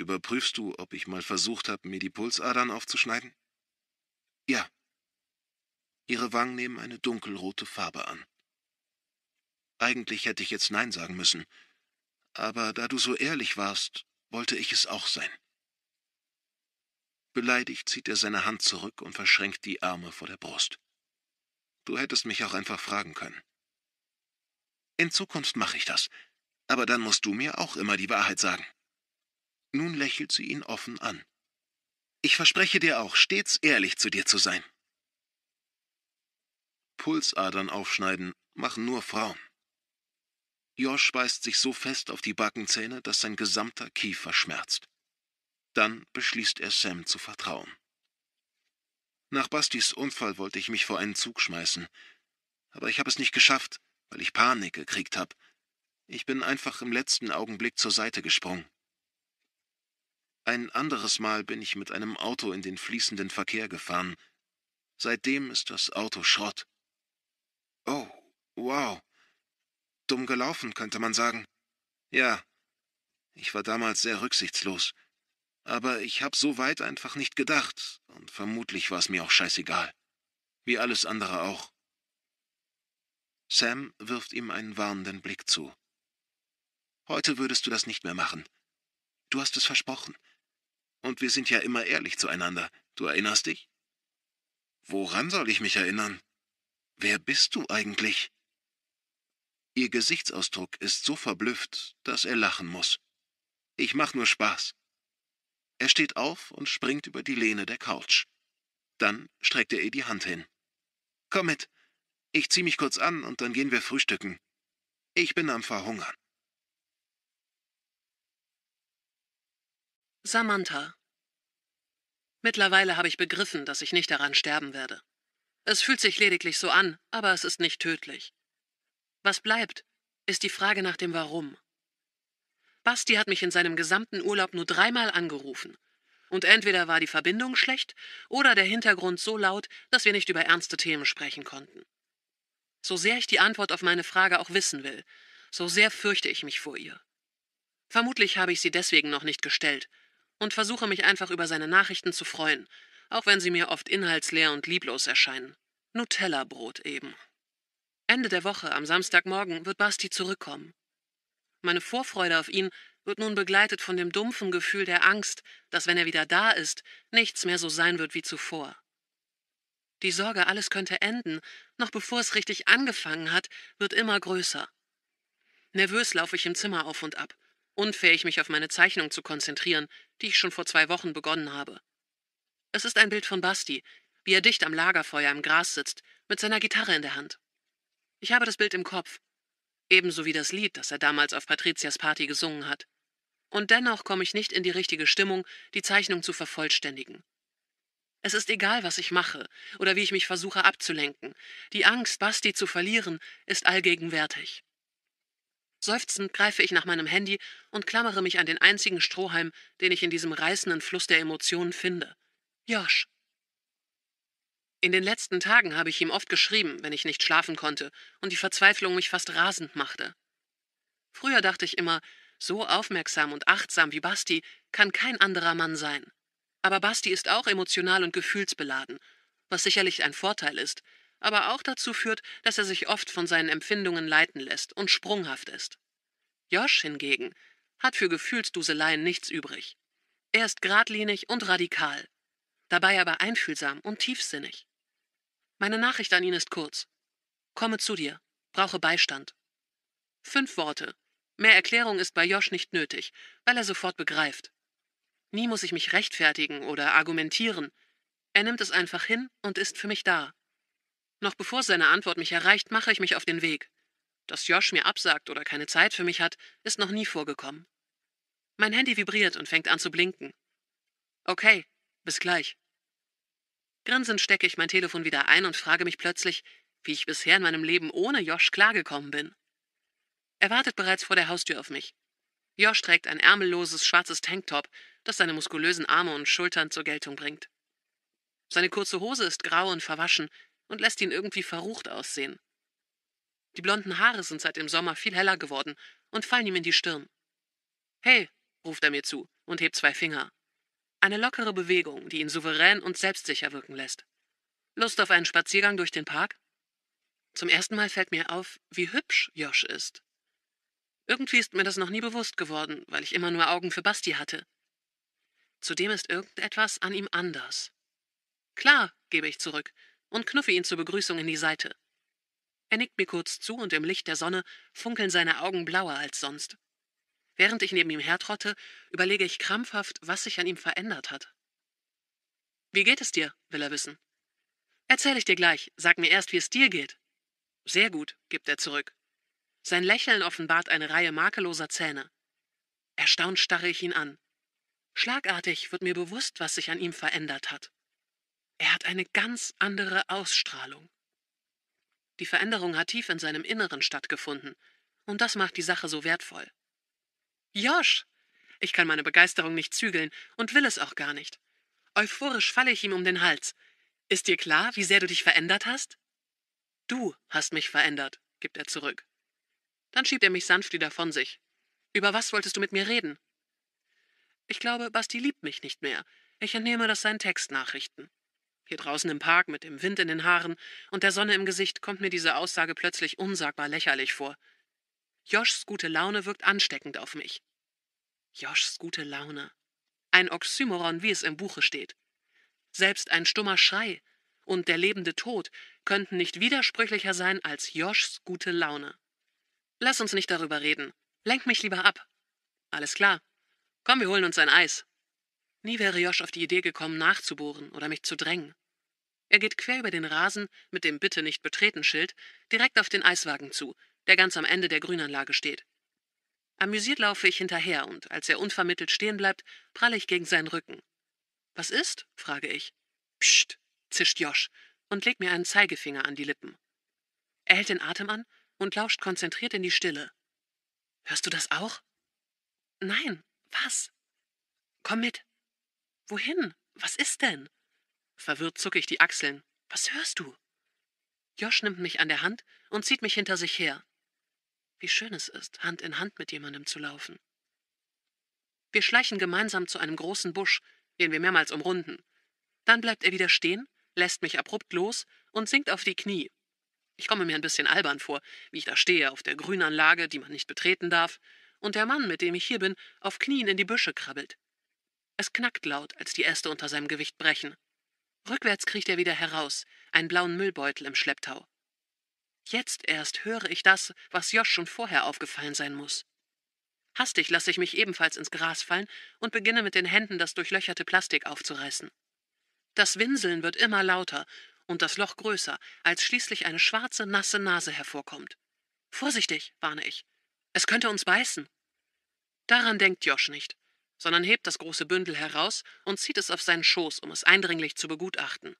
Überprüfst du, ob ich mal versucht habe, mir die Pulsadern aufzuschneiden? Ja. Ihre Wangen nehmen eine dunkelrote Farbe an. Eigentlich hätte ich jetzt Nein sagen müssen, aber da du so ehrlich warst, wollte ich es auch sein. Beleidigt zieht er seine Hand zurück und verschränkt die Arme vor der Brust. Du hättest mich auch einfach fragen können. In Zukunft mache ich das, aber dann musst du mir auch immer die Wahrheit sagen. Nun lächelt sie ihn offen an. Ich verspreche dir auch, stets ehrlich zu dir zu sein. Pulsadern aufschneiden machen nur Frauen. Josh beißt sich so fest auf die Backenzähne, dass sein gesamter Kiefer schmerzt. Dann beschließt er, Sam zu vertrauen. Nach Bastis Unfall wollte ich mich vor einen Zug schmeißen, aber ich habe es nicht geschafft, weil ich Panik gekriegt habe. Ich bin einfach im letzten Augenblick zur Seite gesprungen. Ein anderes Mal bin ich mit einem Auto in den fließenden Verkehr gefahren. Seitdem ist das Auto Schrott. Oh, wow. Dumm gelaufen, könnte man sagen. Ja. Ich war damals sehr rücksichtslos. Aber ich hab so weit einfach nicht gedacht, und vermutlich war es mir auch scheißegal. Wie alles andere auch. Sam wirft ihm einen warnenden Blick zu. Heute würdest du das nicht mehr machen. Du hast es versprochen. Und wir sind ja immer ehrlich zueinander. Du erinnerst dich? Woran soll ich mich erinnern? Wer bist du eigentlich? Ihr Gesichtsausdruck ist so verblüfft, dass er lachen muss. Ich mach nur Spaß. Er steht auf und springt über die Lehne der Couch. Dann streckt er ihr die Hand hin. Komm mit. Ich zieh mich kurz an und dann gehen wir frühstücken. Ich bin am Verhungern. Samantha. Mittlerweile habe ich begriffen, dass ich nicht daran sterben werde. Es fühlt sich lediglich so an, aber es ist nicht tödlich. Was bleibt, ist die Frage nach dem Warum. Basti hat mich in seinem gesamten Urlaub nur dreimal angerufen. Und entweder war die Verbindung schlecht oder der Hintergrund so laut, dass wir nicht über ernste Themen sprechen konnten. So sehr ich die Antwort auf meine Frage auch wissen will, so sehr fürchte ich mich vor ihr. Vermutlich habe ich sie deswegen noch nicht gestellt, und versuche mich einfach über seine Nachrichten zu freuen, auch wenn sie mir oft inhaltsleer und lieblos erscheinen. Nutella-Brot eben. Ende der Woche, am Samstagmorgen, wird Basti zurückkommen. Meine Vorfreude auf ihn wird nun begleitet von dem dumpfen Gefühl der Angst, dass wenn er wieder da ist, nichts mehr so sein wird wie zuvor. Die Sorge, alles könnte enden, noch bevor es richtig angefangen hat, wird immer größer. Nervös laufe ich im Zimmer auf und ab, unfähig, mich auf meine Zeichnung zu konzentrieren, die ich schon vor zwei Wochen begonnen habe. Es ist ein Bild von Basti, wie er dicht am Lagerfeuer im Gras sitzt, mit seiner Gitarre in der Hand. Ich habe das Bild im Kopf, ebenso wie das Lied, das er damals auf Patrizias Party gesungen hat. Und dennoch komme ich nicht in die richtige Stimmung, die Zeichnung zu vervollständigen. Es ist egal, was ich mache oder wie ich mich versuche abzulenken. Die Angst, Basti zu verlieren, ist allgegenwärtig. Seufzend greife ich nach meinem Handy und klammere mich an den einzigen Strohhalm, den ich in diesem reißenden Fluss der Emotionen finde. Josh. In den letzten Tagen habe ich ihm oft geschrieben, wenn ich nicht schlafen konnte und die Verzweiflung mich fast rasend machte. Früher dachte ich immer, so aufmerksam und achtsam wie Basti kann kein anderer Mann sein. Aber Basti ist auch emotional und gefühlsbeladen, was sicherlich ein Vorteil ist, aber auch dazu führt, dass er sich oft von seinen Empfindungen leiten lässt und sprunghaft ist. Josh hingegen hat für Gefühlsduseleien nichts übrig. Er ist geradlinig und radikal, dabei aber einfühlsam und tiefsinnig. Meine Nachricht an ihn ist kurz. Komme zu dir, brauche Beistand. Fünf Worte. Mehr Erklärung ist bei Josh nicht nötig, weil er sofort begreift. Nie muss ich mich rechtfertigen oder argumentieren. Er nimmt es einfach hin und ist für mich da. Noch bevor seine Antwort mich erreicht, mache ich mich auf den Weg. Dass Josh mir absagt oder keine Zeit für mich hat, ist noch nie vorgekommen. Mein Handy vibriert und fängt an zu blinken. Okay, bis gleich. Grinsend stecke ich mein Telefon wieder ein und frage mich plötzlich, wie ich bisher in meinem Leben ohne Josh klargekommen bin. Er wartet bereits vor der Haustür auf mich. Josh trägt ein ärmelloses schwarzes Tanktop, das seine muskulösen Arme und Schultern zur Geltung bringt. Seine kurze Hose ist grau und verwaschen, und lässt ihn irgendwie verrucht aussehen. Die blonden Haare sind seit dem Sommer viel heller geworden und fallen ihm in die Stirn. Hey, ruft er mir zu und hebt zwei Finger. Eine lockere Bewegung, die ihn souverän und selbstsicher wirken lässt. Lust auf einen Spaziergang durch den Park? Zum ersten Mal fällt mir auf, wie hübsch Josh ist. Irgendwie ist mir das noch nie bewusst geworden, weil ich immer nur Augen für Basti hatte. Zudem ist irgendetwas an ihm anders. Klar, gebe ich zurück und knuffe ihn zur Begrüßung in die Seite. Er nickt mir kurz zu und im Licht der Sonne funkeln seine Augen blauer als sonst. Während ich neben ihm hertrotte, überlege ich krampfhaft, was sich an ihm verändert hat. Wie geht es dir? will er wissen. Erzähl ich dir gleich, sag mir erst, wie es dir geht. Sehr gut, gibt er zurück. Sein Lächeln offenbart eine Reihe makelloser Zähne. Erstaunt starre ich ihn an. Schlagartig wird mir bewusst, was sich an ihm verändert hat. Er hat eine ganz andere Ausstrahlung. Die Veränderung hat tief in seinem Inneren stattgefunden, und das macht die Sache so wertvoll. Josh! Ich kann meine Begeisterung nicht zügeln und will es auch gar nicht. Euphorisch falle ich ihm um den Hals. Ist dir klar, wie sehr du dich verändert hast? Du hast mich verändert, gibt er zurück. Dann schiebt er mich sanft wieder von sich. Über was wolltest du mit mir reden? Ich glaube, Basti liebt mich nicht mehr. Ich entnehme das seinen Textnachrichten. Hier draußen im Park mit dem Wind in den Haaren und der Sonne im Gesicht kommt mir diese Aussage plötzlich unsagbar lächerlich vor. Joshs gute Laune wirkt ansteckend auf mich. Joshs gute Laune. Ein Oxymoron, wie es im Buche steht. Selbst ein stummer Schrei und der lebende Tod könnten nicht widersprüchlicher sein als Joshs gute Laune. Lass uns nicht darüber reden. Lenk mich lieber ab. Alles klar. Komm, wir holen uns ein Eis. Nie wäre Josch auf die Idee gekommen, nachzubohren oder mich zu drängen. Er geht quer über den Rasen mit dem Bitte nicht betreten Schild direkt auf den Eiswagen zu, der ganz am Ende der Grünanlage steht. Amüsiert laufe ich hinterher und als er unvermittelt stehen bleibt, pralle ich gegen seinen Rücken. Was ist? frage ich. Psst, zischt Josch und legt mir einen Zeigefinger an die Lippen. Er hält den Atem an und lauscht konzentriert in die Stille. Hörst du das auch? Nein, was? Komm mit, Wohin? Was ist denn? Verwirrt zucke ich die Achseln. Was hörst du? Josh nimmt mich an der Hand und zieht mich hinter sich her. Wie schön es ist, Hand in Hand mit jemandem zu laufen. Wir schleichen gemeinsam zu einem großen Busch, den wir mehrmals umrunden. Dann bleibt er wieder stehen, lässt mich abrupt los und sinkt auf die Knie. Ich komme mir ein bisschen albern vor, wie ich da stehe auf der Grünanlage, die man nicht betreten darf, und der Mann, mit dem ich hier bin, auf Knien in die Büsche krabbelt. Es knackt laut, als die Äste unter seinem Gewicht brechen. Rückwärts kriecht er wieder heraus, einen blauen Müllbeutel im Schlepptau. Jetzt erst höre ich das, was Josh schon vorher aufgefallen sein muss. Hastig lasse ich mich ebenfalls ins Gras fallen und beginne mit den Händen das durchlöcherte Plastik aufzureißen. Das Winseln wird immer lauter und das Loch größer, als schließlich eine schwarze, nasse Nase hervorkommt. Vorsichtig, warne ich. Es könnte uns beißen. Daran denkt Josh nicht sondern hebt das große Bündel heraus und zieht es auf seinen Schoß, um es eindringlich zu begutachten.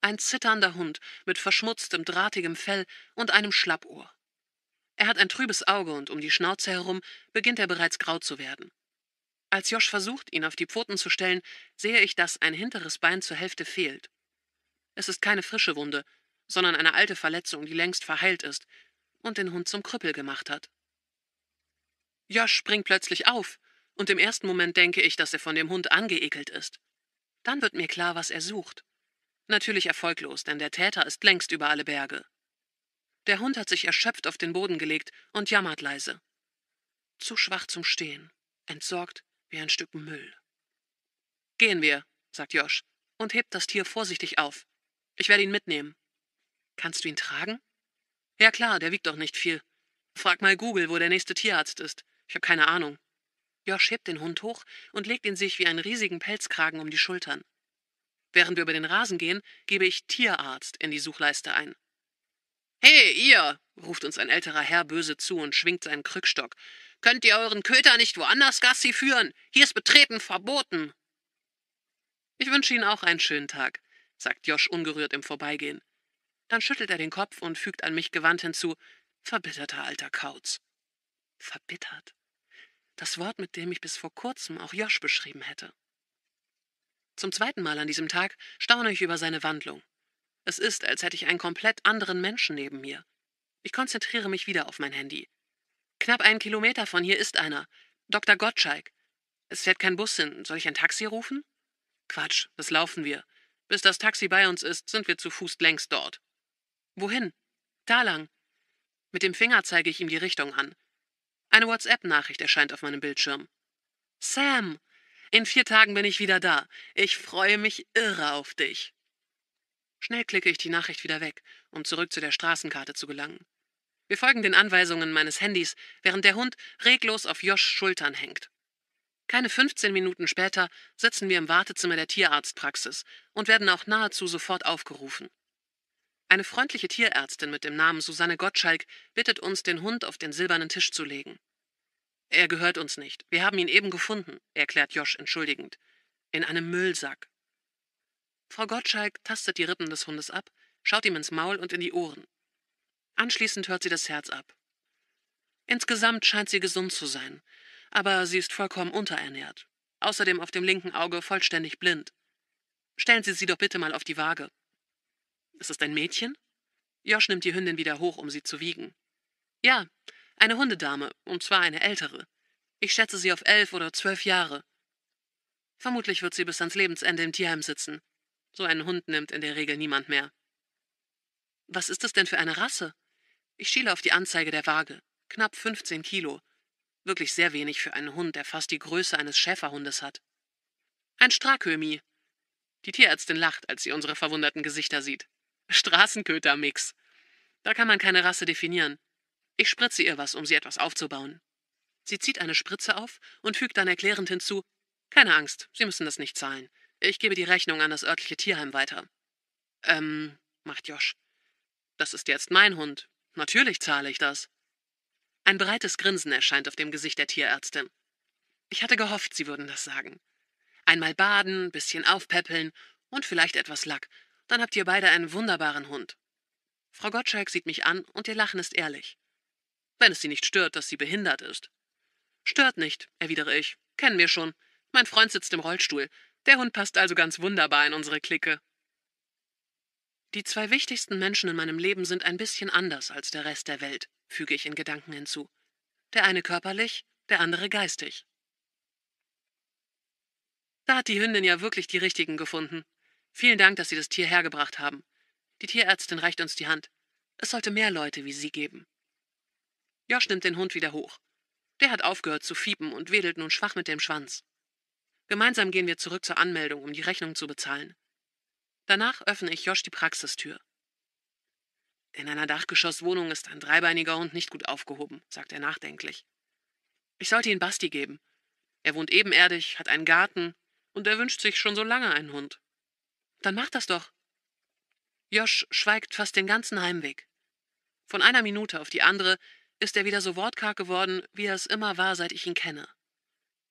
Ein zitternder Hund mit verschmutztem, drahtigem Fell und einem Schlappohr. Er hat ein trübes Auge und um die Schnauze herum beginnt er bereits grau zu werden. Als Josh versucht, ihn auf die Pfoten zu stellen, sehe ich, dass ein hinteres Bein zur Hälfte fehlt. Es ist keine frische Wunde, sondern eine alte Verletzung, die längst verheilt ist und den Hund zum Krüppel gemacht hat. Josh springt plötzlich auf und im ersten Moment denke ich, dass er von dem Hund angeekelt ist. Dann wird mir klar, was er sucht. Natürlich erfolglos, denn der Täter ist längst über alle Berge. Der Hund hat sich erschöpft auf den Boden gelegt und jammert leise. Zu schwach zum Stehen, entsorgt wie ein Stück Müll. Gehen wir, sagt Josh und hebt das Tier vorsichtig auf. Ich werde ihn mitnehmen. Kannst du ihn tragen? Ja klar, der wiegt doch nicht viel. Frag mal Google, wo der nächste Tierarzt ist. Ich habe keine Ahnung. Josh hebt den Hund hoch und legt ihn sich wie einen riesigen Pelzkragen um die Schultern. Während wir über den Rasen gehen, gebe ich Tierarzt in die Suchleiste ein. Hey, ihr! ruft uns ein älterer Herr böse zu und schwingt seinen Krückstock. Könnt ihr euren Köter nicht woanders Gassi führen? Hier ist Betreten verboten! Ich wünsche Ihnen auch einen schönen Tag, sagt Josh ungerührt im Vorbeigehen. Dann schüttelt er den Kopf und fügt an mich gewandt hinzu: Verbitterter alter Kauz. Verbittert. Das Wort, mit dem ich bis vor kurzem auch Josh beschrieben hätte. Zum zweiten Mal an diesem Tag staune ich über seine Wandlung. Es ist, als hätte ich einen komplett anderen Menschen neben mir. Ich konzentriere mich wieder auf mein Handy. Knapp einen Kilometer von hier ist einer. Dr. Gottschalk. Es fährt kein Bus hin. Soll ich ein Taxi rufen? Quatsch, das laufen wir. Bis das Taxi bei uns ist, sind wir zu Fuß längst dort. Wohin? Da lang. Mit dem Finger zeige ich ihm die Richtung an. Eine WhatsApp-Nachricht erscheint auf meinem Bildschirm. Sam, in vier Tagen bin ich wieder da. Ich freue mich irre auf dich. Schnell klicke ich die Nachricht wieder weg, um zurück zu der Straßenkarte zu gelangen. Wir folgen den Anweisungen meines Handys, während der Hund reglos auf Joshs Schultern hängt. Keine 15 Minuten später sitzen wir im Wartezimmer der Tierarztpraxis und werden auch nahezu sofort aufgerufen. Eine freundliche Tierärztin mit dem Namen Susanne Gottschalk bittet uns, den Hund auf den silbernen Tisch zu legen. Er gehört uns nicht. Wir haben ihn eben gefunden, erklärt Josch entschuldigend. In einem Müllsack. Frau Gottschalk tastet die Rippen des Hundes ab, schaut ihm ins Maul und in die Ohren. Anschließend hört sie das Herz ab. Insgesamt scheint sie gesund zu sein, aber sie ist vollkommen unterernährt. Außerdem auf dem linken Auge vollständig blind. Stellen Sie sie doch bitte mal auf die Waage. Ist es ein Mädchen? Josh nimmt die Hündin wieder hoch, um sie zu wiegen. Ja, eine Hundedame, und zwar eine ältere. Ich schätze sie auf elf oder zwölf Jahre. Vermutlich wird sie bis ans Lebensende im Tierheim sitzen. So einen Hund nimmt in der Regel niemand mehr. Was ist es denn für eine Rasse? Ich schiele auf die Anzeige der Waage. Knapp 15 Kilo. Wirklich sehr wenig für einen Hund, der fast die Größe eines Schäferhundes hat. Ein Strakömi. Die Tierärztin lacht, als sie unsere verwunderten Gesichter sieht. Straßenköter-Mix. Da kann man keine Rasse definieren. Ich spritze ihr was, um sie etwas aufzubauen. Sie zieht eine Spritze auf und fügt dann erklärend hinzu: Keine Angst, Sie müssen das nicht zahlen. Ich gebe die Rechnung an das örtliche Tierheim weiter. Ähm, macht Josh. Das ist jetzt mein Hund. Natürlich zahle ich das. Ein breites Grinsen erscheint auf dem Gesicht der Tierärztin. Ich hatte gehofft, Sie würden das sagen. Einmal baden, bisschen aufpäppeln und vielleicht etwas Lack, dann habt ihr beide einen wunderbaren Hund. Frau Gottschalk sieht mich an und ihr Lachen ist ehrlich. Wenn es sie nicht stört, dass sie behindert ist. Stört nicht, erwidere ich. Kennen wir schon. Mein Freund sitzt im Rollstuhl. Der Hund passt also ganz wunderbar in unsere Clique. Die zwei wichtigsten Menschen in meinem Leben sind ein bisschen anders als der Rest der Welt, füge ich in Gedanken hinzu. Der eine körperlich, der andere geistig. Da hat die Hündin ja wirklich die richtigen gefunden, Vielen Dank, dass Sie das Tier hergebracht haben. Die Tierärztin reicht uns die Hand. Es sollte mehr Leute wie Sie geben. Josh nimmt den Hund wieder hoch. Der hat aufgehört zu fiepen und wedelt nun schwach mit dem Schwanz. Gemeinsam gehen wir zurück zur Anmeldung, um die Rechnung zu bezahlen. Danach öffne ich Josh die Praxistür. In einer Dachgeschosswohnung ist ein dreibeiniger Hund nicht gut aufgehoben, sagt er nachdenklich. Ich sollte ihn Basti geben. Er wohnt ebenerdig, hat einen Garten und er wünscht sich schon so lange einen Hund. Dann mach das doch. Josh schweigt fast den ganzen Heimweg. Von einer Minute auf die andere ist er wieder so wortkarg geworden, wie er es immer war, seit ich ihn kenne.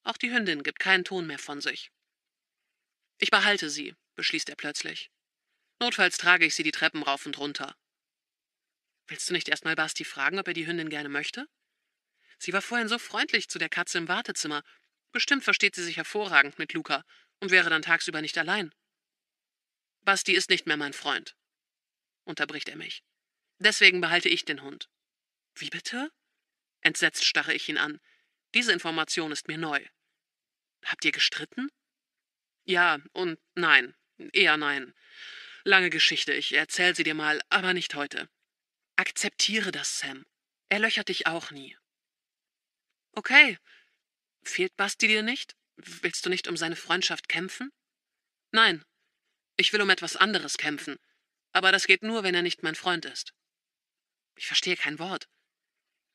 Auch die Hündin gibt keinen Ton mehr von sich. Ich behalte sie, beschließt er plötzlich. Notfalls trage ich sie die Treppen rauf und runter. Willst du nicht erstmal Basti fragen, ob er die Hündin gerne möchte? Sie war vorhin so freundlich zu der Katze im Wartezimmer. Bestimmt versteht sie sich hervorragend mit Luca und wäre dann tagsüber nicht allein. Basti ist nicht mehr mein Freund, unterbricht er mich. Deswegen behalte ich den Hund. Wie bitte? Entsetzt starre ich ihn an. Diese Information ist mir neu. Habt ihr gestritten? Ja und nein, eher nein. Lange Geschichte, ich erzähl sie dir mal, aber nicht heute. Akzeptiere das, Sam. Er löchert dich auch nie. Okay. Fehlt Basti dir nicht? Willst du nicht um seine Freundschaft kämpfen? Nein, ich will um etwas anderes kämpfen. Aber das geht nur, wenn er nicht mein Freund ist. Ich verstehe kein Wort.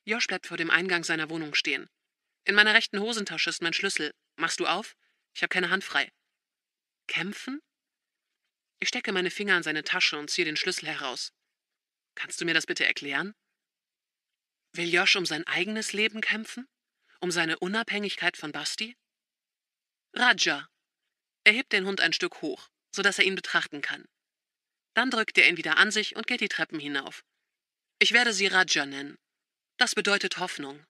Josh bleibt vor dem Eingang seiner Wohnung stehen. In meiner rechten Hosentasche ist mein Schlüssel. Machst du auf? Ich habe keine Hand frei. Kämpfen? Ich stecke meine Finger in seine Tasche und ziehe den Schlüssel heraus. Kannst du mir das bitte erklären? Will Josh um sein eigenes Leben kämpfen? Um seine Unabhängigkeit von Basti? Raja. Er hebt den Hund ein Stück hoch sodass er ihn betrachten kann. Dann drückt er ihn wieder an sich und geht die Treppen hinauf. Ich werde sie Raja nennen. Das bedeutet Hoffnung.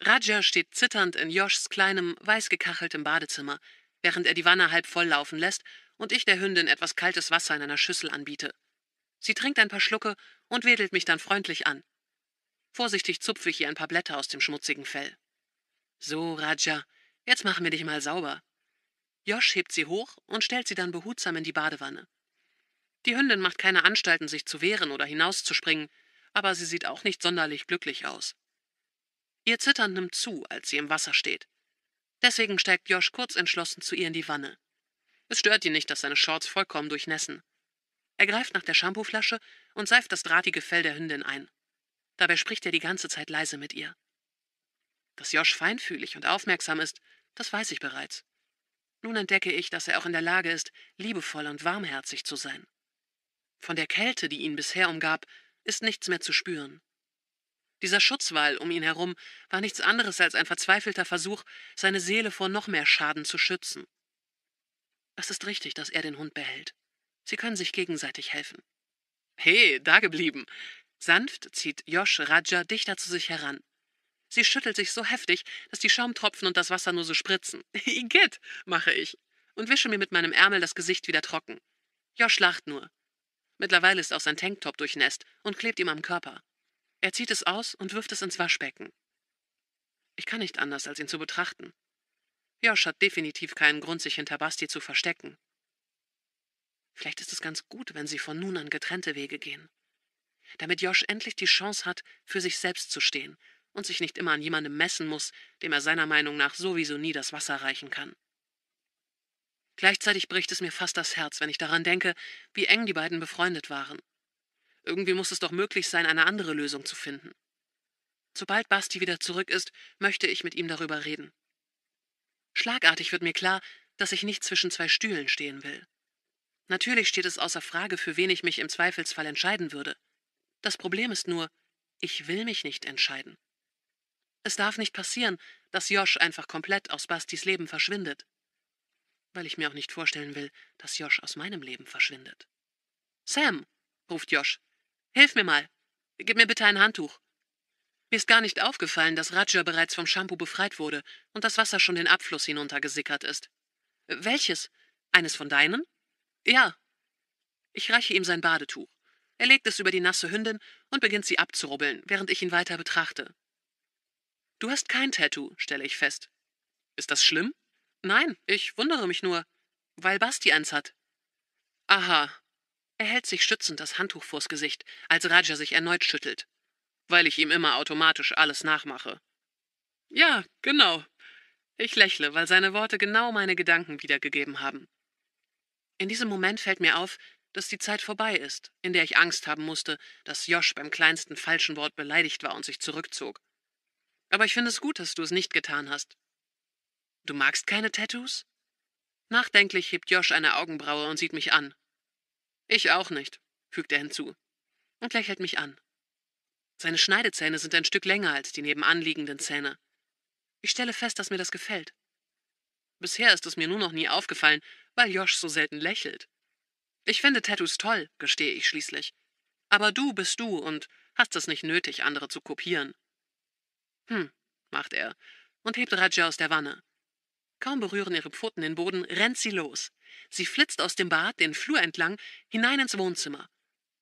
Raja steht zitternd in Joshs kleinem, weißgekacheltem Badezimmer, während er die Wanne halb voll laufen lässt und ich der Hündin etwas kaltes Wasser in einer Schüssel anbiete. Sie trinkt ein paar Schlucke und wedelt mich dann freundlich an. Vorsichtig zupfe ich ihr ein paar Blätter aus dem schmutzigen Fell. So, Raja, jetzt machen wir dich mal sauber. Josh hebt sie hoch und stellt sie dann behutsam in die Badewanne. Die Hündin macht keine Anstalten, sich zu wehren oder hinauszuspringen, aber sie sieht auch nicht sonderlich glücklich aus. Ihr Zittern nimmt zu, als sie im Wasser steht. Deswegen steigt Josh kurz entschlossen zu ihr in die Wanne. Es stört ihn nicht, dass seine Shorts vollkommen durchnässen. Er greift nach der Shampooflasche und seift das drahtige Fell der Hündin ein. Dabei spricht er die ganze Zeit leise mit ihr. Dass Josh feinfühlig und aufmerksam ist, das weiß ich bereits. Nun entdecke ich, dass er auch in der Lage ist, liebevoll und warmherzig zu sein. Von der Kälte, die ihn bisher umgab, ist nichts mehr zu spüren. Dieser Schutzwall um ihn herum war nichts anderes als ein verzweifelter Versuch, seine Seele vor noch mehr Schaden zu schützen. Es ist richtig, dass er den Hund behält. Sie können sich gegenseitig helfen. He, dageblieben! Sanft zieht Josh Raja dichter zu sich heran. Sie schüttelt sich so heftig, dass die Schaumtropfen und das Wasser nur so spritzen. Igitt, mache ich und wische mir mit meinem Ärmel das Gesicht wieder trocken. Josh lacht nur. Mittlerweile ist auch sein Tanktop durchnässt und klebt ihm am Körper. Er zieht es aus und wirft es ins Waschbecken. Ich kann nicht anders, als ihn zu betrachten. Josh hat definitiv keinen Grund, sich hinter Basti zu verstecken. Vielleicht ist es ganz gut, wenn sie von nun an getrennte Wege gehen. Damit Josh endlich die Chance hat, für sich selbst zu stehen und sich nicht immer an jemandem messen muss, dem er seiner Meinung nach sowieso nie das Wasser reichen kann. Gleichzeitig bricht es mir fast das Herz, wenn ich daran denke, wie eng die beiden befreundet waren. Irgendwie muss es doch möglich sein, eine andere Lösung zu finden. Sobald Basti wieder zurück ist, möchte ich mit ihm darüber reden. Schlagartig wird mir klar, dass ich nicht zwischen zwei Stühlen stehen will. Natürlich steht es außer Frage, für wen ich mich im Zweifelsfall entscheiden würde. Das Problem ist nur, ich will mich nicht entscheiden. Es darf nicht passieren, dass Josh einfach komplett aus Bastis Leben verschwindet. Weil ich mir auch nicht vorstellen will, dass Josh aus meinem Leben verschwindet. Sam, ruft Josh, hilf mir mal. Gib mir bitte ein Handtuch. Mir ist gar nicht aufgefallen, dass Raja bereits vom Shampoo befreit wurde und das Wasser schon den Abfluss hinuntergesickert ist. Welches? Eines von deinen? Ja. Ich reiche ihm sein Badetuch. Er legt es über die nasse Hündin und beginnt sie abzurubbeln, während ich ihn weiter betrachte. Du hast kein Tattoo, stelle ich fest. Ist das schlimm? Nein, ich wundere mich nur, weil Basti eins hat. Aha. Er hält sich schützend das Handtuch vors Gesicht, als Raja sich erneut schüttelt. Weil ich ihm immer automatisch alles nachmache. Ja, genau. Ich lächle, weil seine Worte genau meine Gedanken wiedergegeben haben. In diesem Moment fällt mir auf, dass die Zeit vorbei ist, in der ich Angst haben musste, dass Josh beim kleinsten falschen Wort beleidigt war und sich zurückzog. Aber ich finde es gut, dass du es nicht getan hast. Du magst keine Tattoos? Nachdenklich hebt Josh eine Augenbraue und sieht mich an. Ich auch nicht, fügt er hinzu und lächelt mich an. Seine Schneidezähne sind ein Stück länger als die nebenanliegenden Zähne. Ich stelle fest, dass mir das gefällt. Bisher ist es mir nur noch nie aufgefallen, weil Josh so selten lächelt. Ich finde Tattoos toll, gestehe ich schließlich. Aber du bist du und hast es nicht nötig, andere zu kopieren. Hm, macht er und hebt Raja aus der Wanne. Kaum berühren ihre Pfoten den Boden, rennt sie los. Sie flitzt aus dem Bad den Flur entlang, hinein ins Wohnzimmer.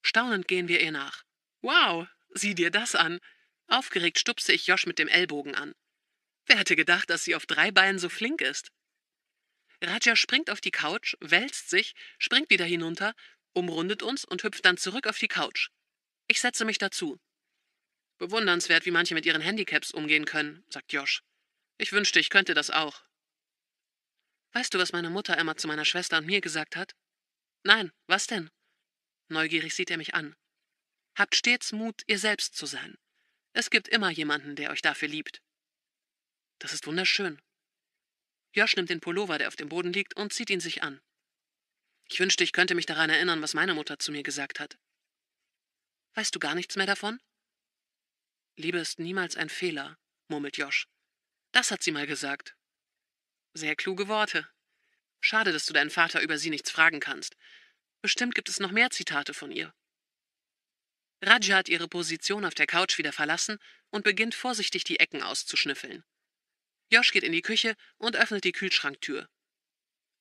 Staunend gehen wir ihr nach. Wow, sieh dir das an! Aufgeregt stupse ich Josh mit dem Ellbogen an. Wer hätte gedacht, dass sie auf drei Beinen so flink ist? Raja springt auf die Couch, wälzt sich, springt wieder hinunter, umrundet uns und hüpft dann zurück auf die Couch. Ich setze mich dazu. Bewundernswert, wie manche mit ihren Handicaps umgehen können, sagt Josh. Ich wünschte, ich könnte das auch. Weißt du, was meine Mutter immer zu meiner Schwester und mir gesagt hat? Nein, was denn? Neugierig sieht er mich an. Habt stets Mut, ihr selbst zu sein. Es gibt immer jemanden, der euch dafür liebt. Das ist wunderschön. Josh nimmt den Pullover, der auf dem Boden liegt, und zieht ihn sich an. Ich wünschte, ich könnte mich daran erinnern, was meine Mutter zu mir gesagt hat. Weißt du gar nichts mehr davon? Liebe ist niemals ein Fehler, murmelt Josh. Das hat sie mal gesagt. Sehr kluge Worte. Schade, dass du deinen Vater über sie nichts fragen kannst. Bestimmt gibt es noch mehr Zitate von ihr. Raja hat ihre Position auf der Couch wieder verlassen und beginnt vorsichtig die Ecken auszuschnüffeln. Josh geht in die Küche und öffnet die Kühlschranktür.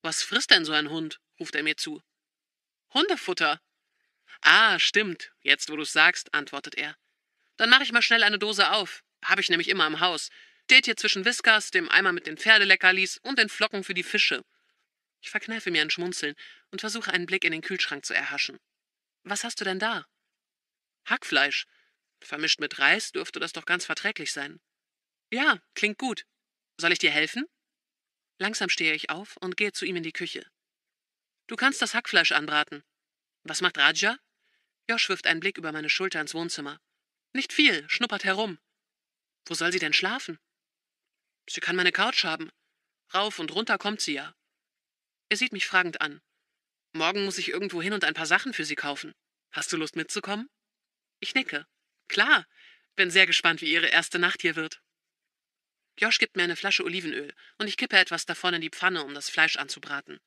Was frisst denn so ein Hund? ruft er mir zu. Hundefutter. Ah, stimmt. Jetzt, wo du's sagst, antwortet er. Dann mache ich mal schnell eine Dose auf. Habe ich nämlich immer im Haus. Steht hier zwischen Whiskers, dem Eimer mit den Pferdeleckerlis und den Flocken für die Fische. Ich verkneife mir ein Schmunzeln und versuche einen Blick in den Kühlschrank zu erhaschen. Was hast du denn da? Hackfleisch. Vermischt mit Reis dürfte das doch ganz verträglich sein. Ja, klingt gut. Soll ich dir helfen? Langsam stehe ich auf und gehe zu ihm in die Küche. Du kannst das Hackfleisch anbraten. Was macht Raja? Josh wirft einen Blick über meine Schulter ins Wohnzimmer. Nicht viel, schnuppert herum. Wo soll sie denn schlafen? Sie kann meine Couch haben. Rauf und runter kommt sie ja. Er sieht mich fragend an. Morgen muss ich irgendwo hin und ein paar Sachen für sie kaufen. Hast du Lust mitzukommen? Ich nicke. Klar, bin sehr gespannt, wie ihre erste Nacht hier wird. Josh gibt mir eine Flasche Olivenöl und ich kippe etwas davon in die Pfanne, um das Fleisch anzubraten.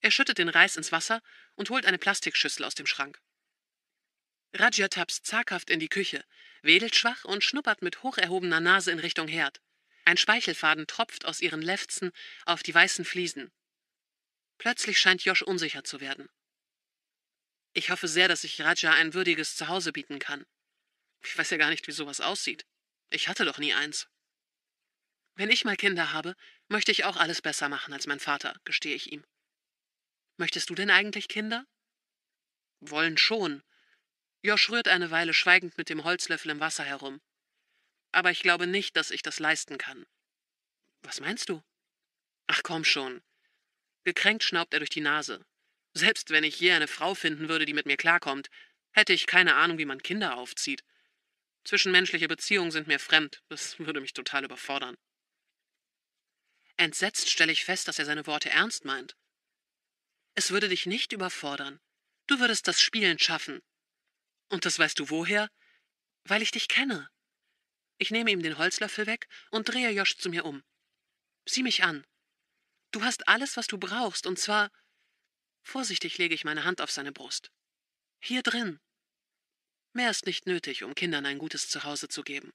Er schüttet den Reis ins Wasser und holt eine Plastikschüssel aus dem Schrank. Raja taps zaghaft in die Küche, wedelt schwach und schnuppert mit hocherhobener Nase in Richtung Herd. Ein Speichelfaden tropft aus ihren Lefzen auf die weißen Fliesen. Plötzlich scheint Josh unsicher zu werden. Ich hoffe sehr, dass ich Raja ein würdiges Zuhause bieten kann. Ich weiß ja gar nicht, wie sowas aussieht. Ich hatte doch nie eins. Wenn ich mal Kinder habe, möchte ich auch alles besser machen als mein Vater, gestehe ich ihm. Möchtest du denn eigentlich Kinder? Wollen schon, Josh rührt eine Weile schweigend mit dem Holzlöffel im Wasser herum. Aber ich glaube nicht, dass ich das leisten kann. Was meinst du? Ach komm schon. Gekränkt schnaubt er durch die Nase. Selbst wenn ich je eine Frau finden würde, die mit mir klarkommt, hätte ich keine Ahnung, wie man Kinder aufzieht. Zwischenmenschliche Beziehungen sind mir fremd, das würde mich total überfordern. Entsetzt stelle ich fest, dass er seine Worte ernst meint. Es würde dich nicht überfordern. Du würdest das Spielen schaffen, und das weißt du woher? Weil ich dich kenne. Ich nehme ihm den Holzlöffel weg und drehe Josch zu mir um. Sieh mich an. Du hast alles, was du brauchst, und zwar. Vorsichtig lege ich meine Hand auf seine Brust. Hier drin. Mehr ist nicht nötig, um Kindern ein gutes Zuhause zu geben.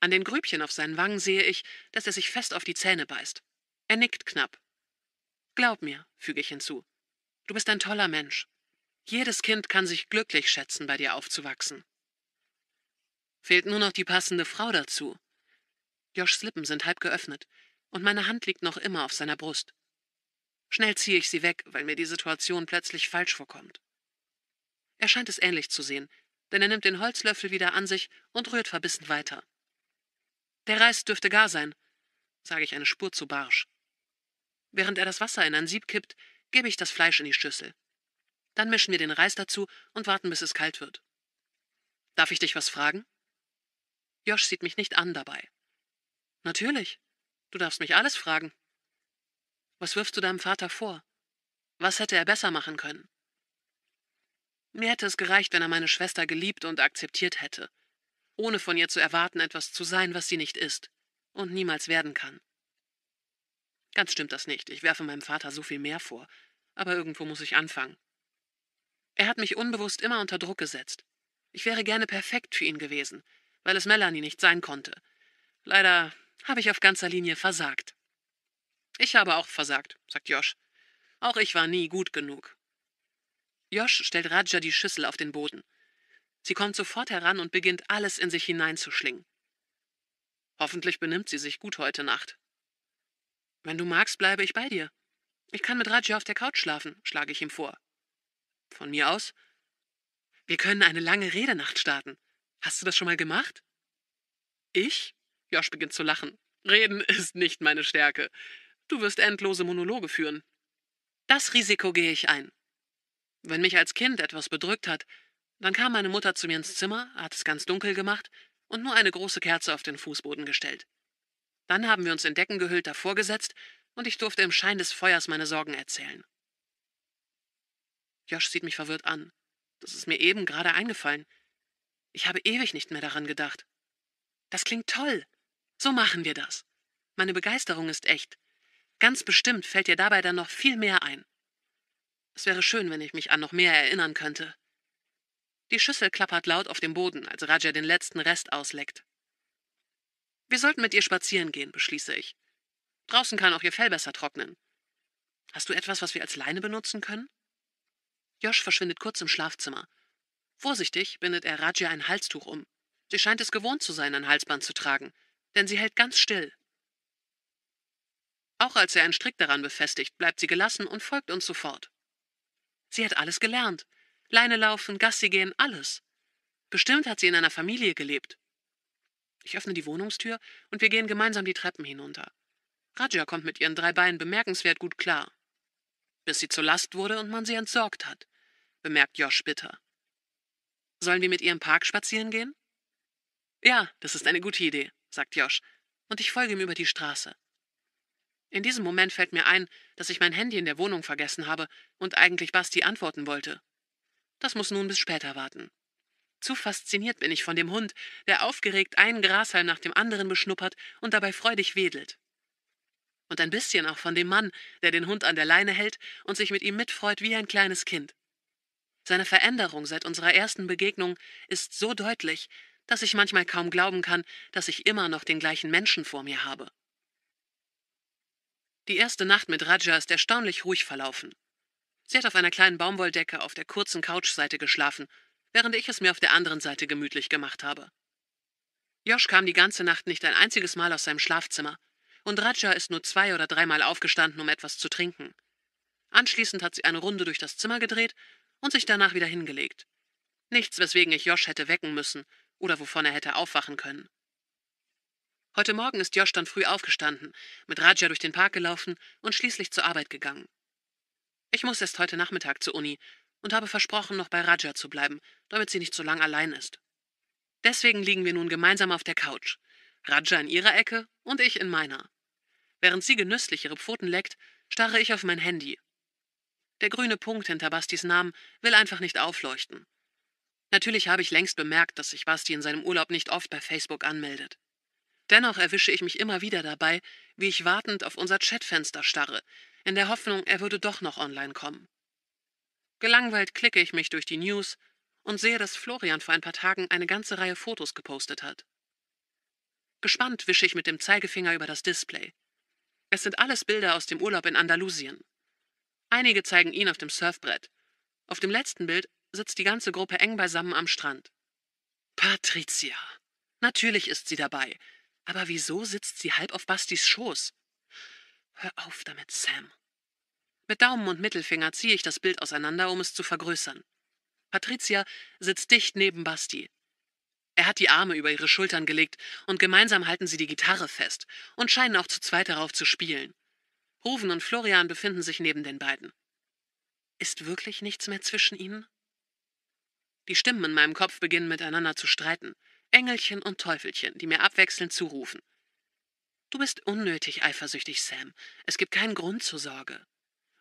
An den Grübchen auf seinen Wangen sehe ich, dass er sich fest auf die Zähne beißt. Er nickt knapp. Glaub mir, füge ich hinzu, du bist ein toller Mensch. Jedes Kind kann sich glücklich schätzen, bei dir aufzuwachsen. Fehlt nur noch die passende Frau dazu. Joshs Lippen sind halb geöffnet und meine Hand liegt noch immer auf seiner Brust. Schnell ziehe ich sie weg, weil mir die Situation plötzlich falsch vorkommt. Er scheint es ähnlich zu sehen, denn er nimmt den Holzlöffel wieder an sich und rührt verbissen weiter. Der Reis dürfte gar sein, sage ich eine Spur zu barsch. Während er das Wasser in ein Sieb kippt, gebe ich das Fleisch in die Schüssel. Dann mischen wir den Reis dazu und warten, bis es kalt wird. Darf ich dich was fragen? Josh sieht mich nicht an dabei. Natürlich. Du darfst mich alles fragen. Was wirfst du deinem Vater vor? Was hätte er besser machen können? Mir hätte es gereicht, wenn er meine Schwester geliebt und akzeptiert hätte, ohne von ihr zu erwarten, etwas zu sein, was sie nicht ist und niemals werden kann. Ganz stimmt das nicht, ich werfe meinem Vater so viel mehr vor, aber irgendwo muss ich anfangen. Er hat mich unbewusst immer unter Druck gesetzt. Ich wäre gerne perfekt für ihn gewesen, weil es Melanie nicht sein konnte. Leider habe ich auf ganzer Linie versagt. Ich habe auch versagt, sagt Josh. Auch ich war nie gut genug. Josh stellt Raja die Schüssel auf den Boden. Sie kommt sofort heran und beginnt alles in sich hineinzuschlingen. Hoffentlich benimmt sie sich gut heute Nacht. Wenn du magst, bleibe ich bei dir. Ich kann mit Raja auf der Couch schlafen, schlage ich ihm vor. Von mir aus? Wir können eine lange Redenacht starten. Hast du das schon mal gemacht? Ich? Josh beginnt zu lachen. Reden ist nicht meine Stärke. Du wirst endlose Monologe führen. Das Risiko gehe ich ein. Wenn mich als Kind etwas bedrückt hat, dann kam meine Mutter zu mir ins Zimmer, hat es ganz dunkel gemacht und nur eine große Kerze auf den Fußboden gestellt. Dann haben wir uns in Decken gehüllt davor gesetzt und ich durfte im Schein des Feuers meine Sorgen erzählen. Josh sieht mich verwirrt an. Das ist mir eben gerade eingefallen. Ich habe ewig nicht mehr daran gedacht. Das klingt toll. So machen wir das. Meine Begeisterung ist echt. Ganz bestimmt fällt dir dabei dann noch viel mehr ein. Es wäre schön, wenn ich mich an noch mehr erinnern könnte. Die Schüssel klappert laut auf dem Boden, als Raja den letzten Rest ausleckt. Wir sollten mit ihr spazieren gehen, beschließe ich. Draußen kann auch ihr Fell besser trocknen. Hast du etwas, was wir als Leine benutzen können? Josh verschwindet kurz im Schlafzimmer. Vorsichtig bindet er Raja ein Halstuch um. Sie scheint es gewohnt zu sein, ein Halsband zu tragen, denn sie hält ganz still. Auch als er einen Strick daran befestigt, bleibt sie gelassen und folgt uns sofort. Sie hat alles gelernt. Leine laufen, Gassi gehen, alles. Bestimmt hat sie in einer Familie gelebt. Ich öffne die Wohnungstür und wir gehen gemeinsam die Treppen hinunter. Raja kommt mit ihren drei Beinen bemerkenswert gut klar. Bis sie zur Last wurde und man sie entsorgt hat bemerkt Josh bitter. Sollen wir mit ihr im Park spazieren gehen? Ja, das ist eine gute Idee, sagt Josh, und ich folge ihm über die Straße. In diesem Moment fällt mir ein, dass ich mein Handy in der Wohnung vergessen habe und eigentlich Basti antworten wollte. Das muss nun bis später warten. Zu fasziniert bin ich von dem Hund, der aufgeregt einen Grashalm nach dem anderen beschnuppert und dabei freudig wedelt. Und ein bisschen auch von dem Mann, der den Hund an der Leine hält und sich mit ihm mitfreut wie ein kleines Kind. Seine Veränderung seit unserer ersten Begegnung ist so deutlich, dass ich manchmal kaum glauben kann, dass ich immer noch den gleichen Menschen vor mir habe. Die erste Nacht mit Raja ist erstaunlich ruhig verlaufen. Sie hat auf einer kleinen Baumwolldecke auf der kurzen Couchseite geschlafen, während ich es mir auf der anderen Seite gemütlich gemacht habe. Josh kam die ganze Nacht nicht ein einziges Mal aus seinem Schlafzimmer, und Raja ist nur zwei oder dreimal aufgestanden, um etwas zu trinken. Anschließend hat sie eine Runde durch das Zimmer gedreht und sich danach wieder hingelegt. Nichts, weswegen ich Josh hätte wecken müssen oder wovon er hätte aufwachen können. Heute Morgen ist Josh dann früh aufgestanden, mit Raja durch den Park gelaufen und schließlich zur Arbeit gegangen. Ich muss erst heute Nachmittag zur Uni und habe versprochen, noch bei Raja zu bleiben, damit sie nicht so lang allein ist. Deswegen liegen wir nun gemeinsam auf der Couch. Raja in ihrer Ecke und ich in meiner. Während sie genüsslich ihre Pfoten leckt, starre ich auf mein Handy der grüne Punkt hinter Bastis Namen will einfach nicht aufleuchten. Natürlich habe ich längst bemerkt, dass sich Basti in seinem Urlaub nicht oft bei Facebook anmeldet. Dennoch erwische ich mich immer wieder dabei, wie ich wartend auf unser Chatfenster starre, in der Hoffnung, er würde doch noch online kommen. Gelangweilt klicke ich mich durch die News und sehe, dass Florian vor ein paar Tagen eine ganze Reihe Fotos gepostet hat. Gespannt wische ich mit dem Zeigefinger über das Display. Es sind alles Bilder aus dem Urlaub in Andalusien. Einige zeigen ihn auf dem Surfbrett. Auf dem letzten Bild sitzt die ganze Gruppe eng beisammen am Strand. Patricia. Natürlich ist sie dabei. Aber wieso sitzt sie halb auf Bastis Schoß? Hör auf damit, Sam. Mit Daumen und Mittelfinger ziehe ich das Bild auseinander, um es zu vergrößern. Patricia sitzt dicht neben Basti. Er hat die Arme über ihre Schultern gelegt und gemeinsam halten sie die Gitarre fest und scheinen auch zu zweit darauf zu spielen. Ruven und Florian befinden sich neben den beiden. Ist wirklich nichts mehr zwischen ihnen? Die Stimmen in meinem Kopf beginnen miteinander zu streiten. Engelchen und Teufelchen, die mir abwechselnd zurufen. Du bist unnötig eifersüchtig, Sam. Es gibt keinen Grund zur Sorge.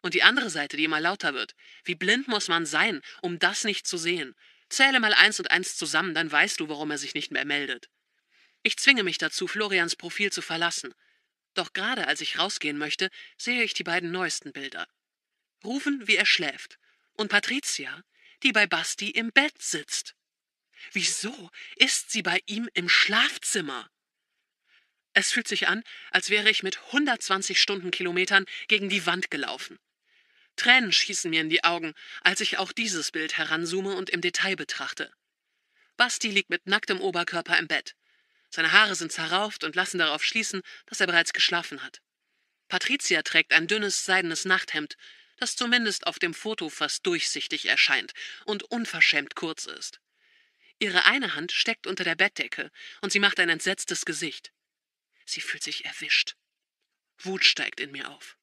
Und die andere Seite, die immer lauter wird. Wie blind muss man sein, um das nicht zu sehen? Zähle mal eins und eins zusammen, dann weißt du, warum er sich nicht mehr meldet. Ich zwinge mich dazu, Florians Profil zu verlassen. Doch gerade als ich rausgehen möchte, sehe ich die beiden neuesten Bilder. Rufen, wie er schläft, und Patricia, die bei Basti im Bett sitzt. Wieso ist sie bei ihm im Schlafzimmer? Es fühlt sich an, als wäre ich mit 120 Stundenkilometern gegen die Wand gelaufen. Tränen schießen mir in die Augen, als ich auch dieses Bild heranzoome und im Detail betrachte. Basti liegt mit nacktem Oberkörper im Bett. Seine Haare sind zerrauft und lassen darauf schließen, dass er bereits geschlafen hat. Patricia trägt ein dünnes seidenes Nachthemd, das zumindest auf dem Foto fast durchsichtig erscheint und unverschämt kurz ist. Ihre eine Hand steckt unter der Bettdecke und sie macht ein entsetztes Gesicht. Sie fühlt sich erwischt. Wut steigt in mir auf.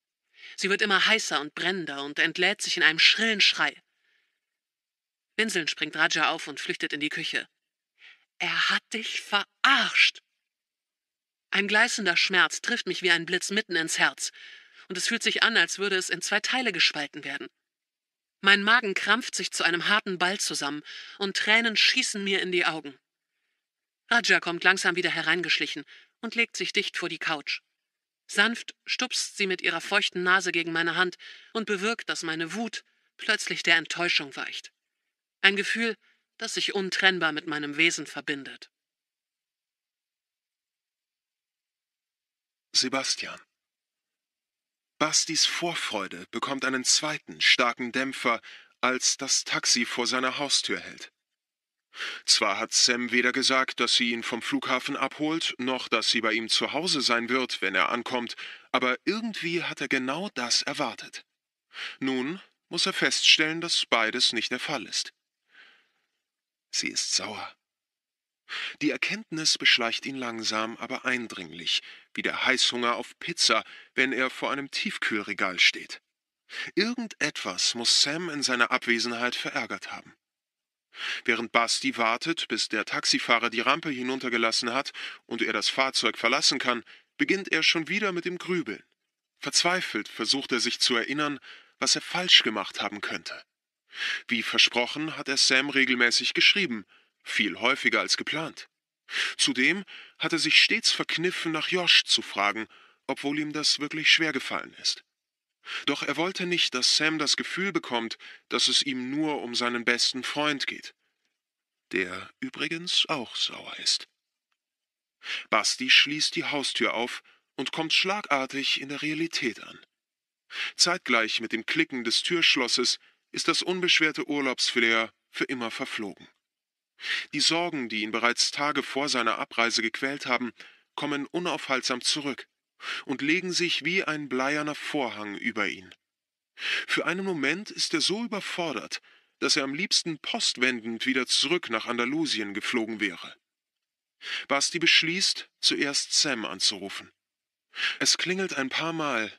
Sie wird immer heißer und brennender und entlädt sich in einem schrillen Schrei. Winselnd springt Raja auf und flüchtet in die Küche. Er hat dich verarscht. Ein gleißender Schmerz trifft mich wie ein Blitz mitten ins Herz, und es fühlt sich an, als würde es in zwei Teile gespalten werden. Mein Magen krampft sich zu einem harten Ball zusammen, und Tränen schießen mir in die Augen. Raja kommt langsam wieder hereingeschlichen und legt sich dicht vor die Couch. Sanft stupst sie mit ihrer feuchten Nase gegen meine Hand und bewirkt, dass meine Wut plötzlich der Enttäuschung weicht. Ein Gefühl, das sich untrennbar mit meinem Wesen verbindet. Sebastian. Bastis Vorfreude bekommt einen zweiten starken Dämpfer, als das Taxi vor seiner Haustür hält. Zwar hat Sam weder gesagt, dass sie ihn vom Flughafen abholt, noch dass sie bei ihm zu Hause sein wird, wenn er ankommt, aber irgendwie hat er genau das erwartet. Nun muss er feststellen, dass beides nicht der Fall ist. Sie ist sauer. Die Erkenntnis beschleicht ihn langsam, aber eindringlich, wie der Heißhunger auf Pizza, wenn er vor einem Tiefkühlregal steht. Irgendetwas muss Sam in seiner Abwesenheit verärgert haben. Während Basti wartet, bis der Taxifahrer die Rampe hinuntergelassen hat und er das Fahrzeug verlassen kann, beginnt er schon wieder mit dem Grübeln. Verzweifelt versucht er sich zu erinnern, was er falsch gemacht haben könnte. Wie versprochen hat er Sam regelmäßig geschrieben, viel häufiger als geplant. Zudem hat er sich stets verkniffen, nach Josh zu fragen, obwohl ihm das wirklich schwer gefallen ist. Doch er wollte nicht, dass Sam das Gefühl bekommt, dass es ihm nur um seinen besten Freund geht, der übrigens auch sauer ist. Basti schließt die Haustür auf und kommt schlagartig in der Realität an. Zeitgleich mit dem Klicken des Türschlosses ist das unbeschwerte Urlaubsflair für immer verflogen. Die Sorgen, die ihn bereits Tage vor seiner Abreise gequält haben, kommen unaufhaltsam zurück und legen sich wie ein bleierner Vorhang über ihn. Für einen Moment ist er so überfordert, dass er am liebsten postwendend wieder zurück nach Andalusien geflogen wäre. Basti beschließt, zuerst Sam anzurufen. Es klingelt ein paar Mal,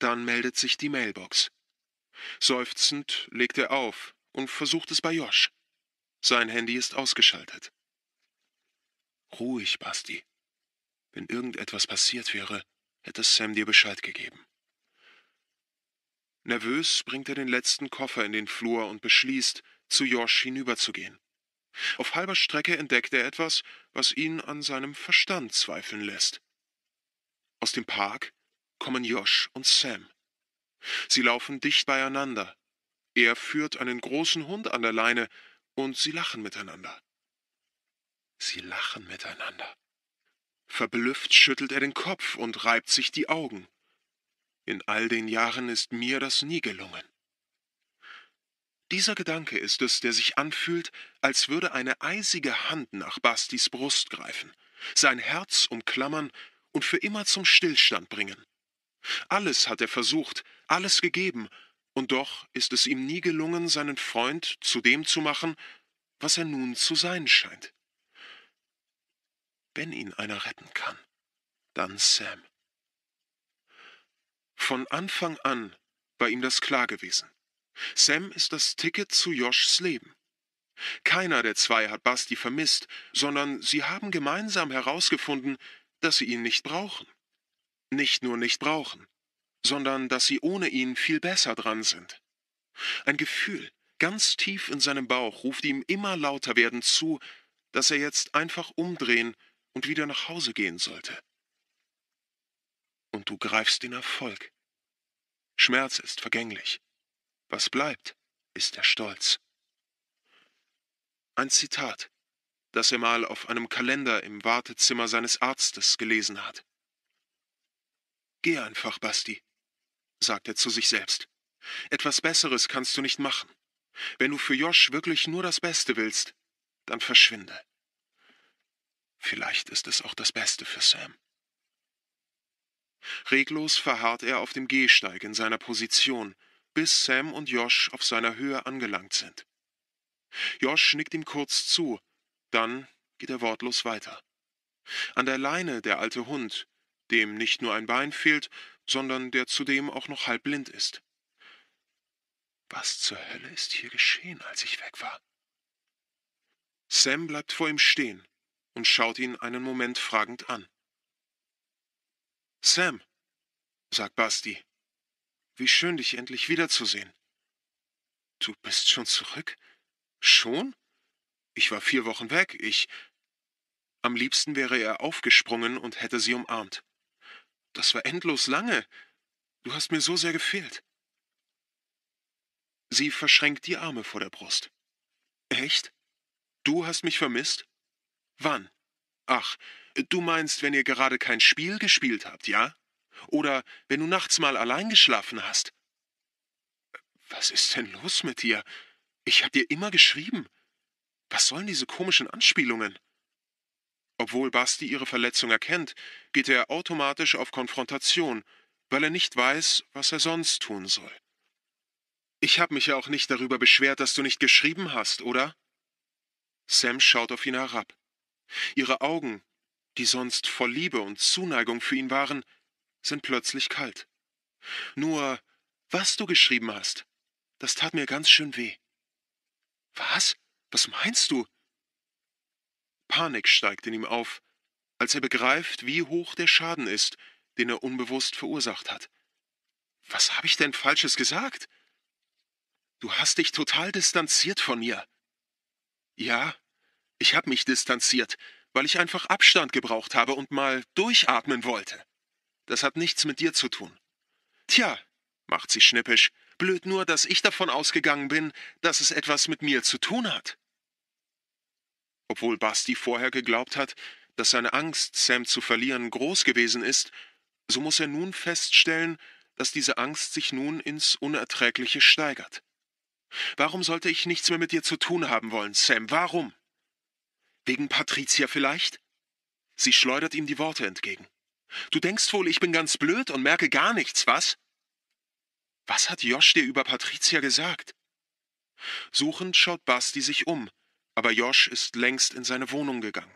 dann meldet sich die Mailbox. Seufzend legt er auf und versucht es bei Josh. Sein Handy ist ausgeschaltet. Ruhig, Basti. Wenn irgendetwas passiert wäre, hätte Sam dir Bescheid gegeben. Nervös bringt er den letzten Koffer in den Flur und beschließt, zu Josh hinüberzugehen. Auf halber Strecke entdeckt er etwas, was ihn an seinem Verstand zweifeln lässt. Aus dem Park kommen Josh und Sam. Sie laufen dicht beieinander. Er führt einen großen Hund an der Leine, und sie lachen miteinander. Sie lachen miteinander. Verblüfft schüttelt er den Kopf und reibt sich die Augen. In all den Jahren ist mir das nie gelungen. Dieser Gedanke ist es, der sich anfühlt, als würde eine eisige Hand nach Bastis Brust greifen, sein Herz umklammern und für immer zum Stillstand bringen. Alles hat er versucht, alles gegeben, und doch ist es ihm nie gelungen, seinen Freund zu dem zu machen, was er nun zu sein scheint. Wenn ihn einer retten kann, dann Sam. Von Anfang an war ihm das klar gewesen. Sam ist das Ticket zu Joshs Leben. Keiner der zwei hat Basti vermisst, sondern sie haben gemeinsam herausgefunden, dass sie ihn nicht brauchen nicht nur nicht brauchen, sondern dass sie ohne ihn viel besser dran sind. Ein Gefühl, ganz tief in seinem Bauch, ruft ihm immer lauter werdend zu, dass er jetzt einfach umdrehen und wieder nach Hause gehen sollte. Und du greifst den Erfolg. Schmerz ist vergänglich. Was bleibt, ist der Stolz. Ein Zitat, das er mal auf einem Kalender im Wartezimmer seines Arztes gelesen hat. Geh einfach, Basti, sagt er zu sich selbst. Etwas Besseres kannst du nicht machen. Wenn du für Josh wirklich nur das Beste willst, dann verschwinde. Vielleicht ist es auch das Beste für Sam. Reglos verharrt er auf dem Gehsteig in seiner Position, bis Sam und Josh auf seiner Höhe angelangt sind. Josh nickt ihm kurz zu, dann geht er wortlos weiter. An der Leine der alte Hund, dem nicht nur ein Bein fehlt, sondern der zudem auch noch halb blind ist. Was zur Hölle ist hier geschehen, als ich weg war? Sam bleibt vor ihm stehen und schaut ihn einen Moment fragend an. Sam, sagt Basti, wie schön dich endlich wiederzusehen. Du bist schon zurück? Schon? Ich war vier Wochen weg, ich. Am liebsten wäre er aufgesprungen und hätte sie umarmt. Das war endlos lange. Du hast mir so sehr gefehlt. Sie verschränkt die Arme vor der Brust. Echt? Du hast mich vermisst? Wann? Ach, du meinst, wenn ihr gerade kein Spiel gespielt habt, ja? Oder wenn du nachts mal allein geschlafen hast? Was ist denn los mit dir? Ich hab dir immer geschrieben. Was sollen diese komischen Anspielungen? Obwohl Basti ihre Verletzung erkennt, geht er automatisch auf Konfrontation, weil er nicht weiß, was er sonst tun soll. Ich habe mich ja auch nicht darüber beschwert, dass du nicht geschrieben hast, oder? Sam schaut auf ihn herab. Ihre Augen, die sonst voll Liebe und Zuneigung für ihn waren, sind plötzlich kalt. Nur, was du geschrieben hast, das tat mir ganz schön weh. Was? Was meinst du? Panik steigt in ihm auf, als er begreift, wie hoch der Schaden ist, den er unbewusst verursacht hat. Was habe ich denn Falsches gesagt? Du hast dich total distanziert von mir. Ja, ich habe mich distanziert, weil ich einfach Abstand gebraucht habe und mal durchatmen wollte. Das hat nichts mit dir zu tun. Tja, macht sie schnippisch, blöd nur, dass ich davon ausgegangen bin, dass es etwas mit mir zu tun hat. Obwohl Basti vorher geglaubt hat, dass seine Angst, Sam zu verlieren, groß gewesen ist, so muss er nun feststellen, dass diese Angst sich nun ins Unerträgliche steigert. Warum sollte ich nichts mehr mit dir zu tun haben wollen, Sam? Warum? Wegen Patricia vielleicht? Sie schleudert ihm die Worte entgegen. Du denkst wohl, ich bin ganz blöd und merke gar nichts, was? Was hat Josh dir über Patricia gesagt? Suchend schaut Basti sich um, aber Josh ist längst in seine Wohnung gegangen.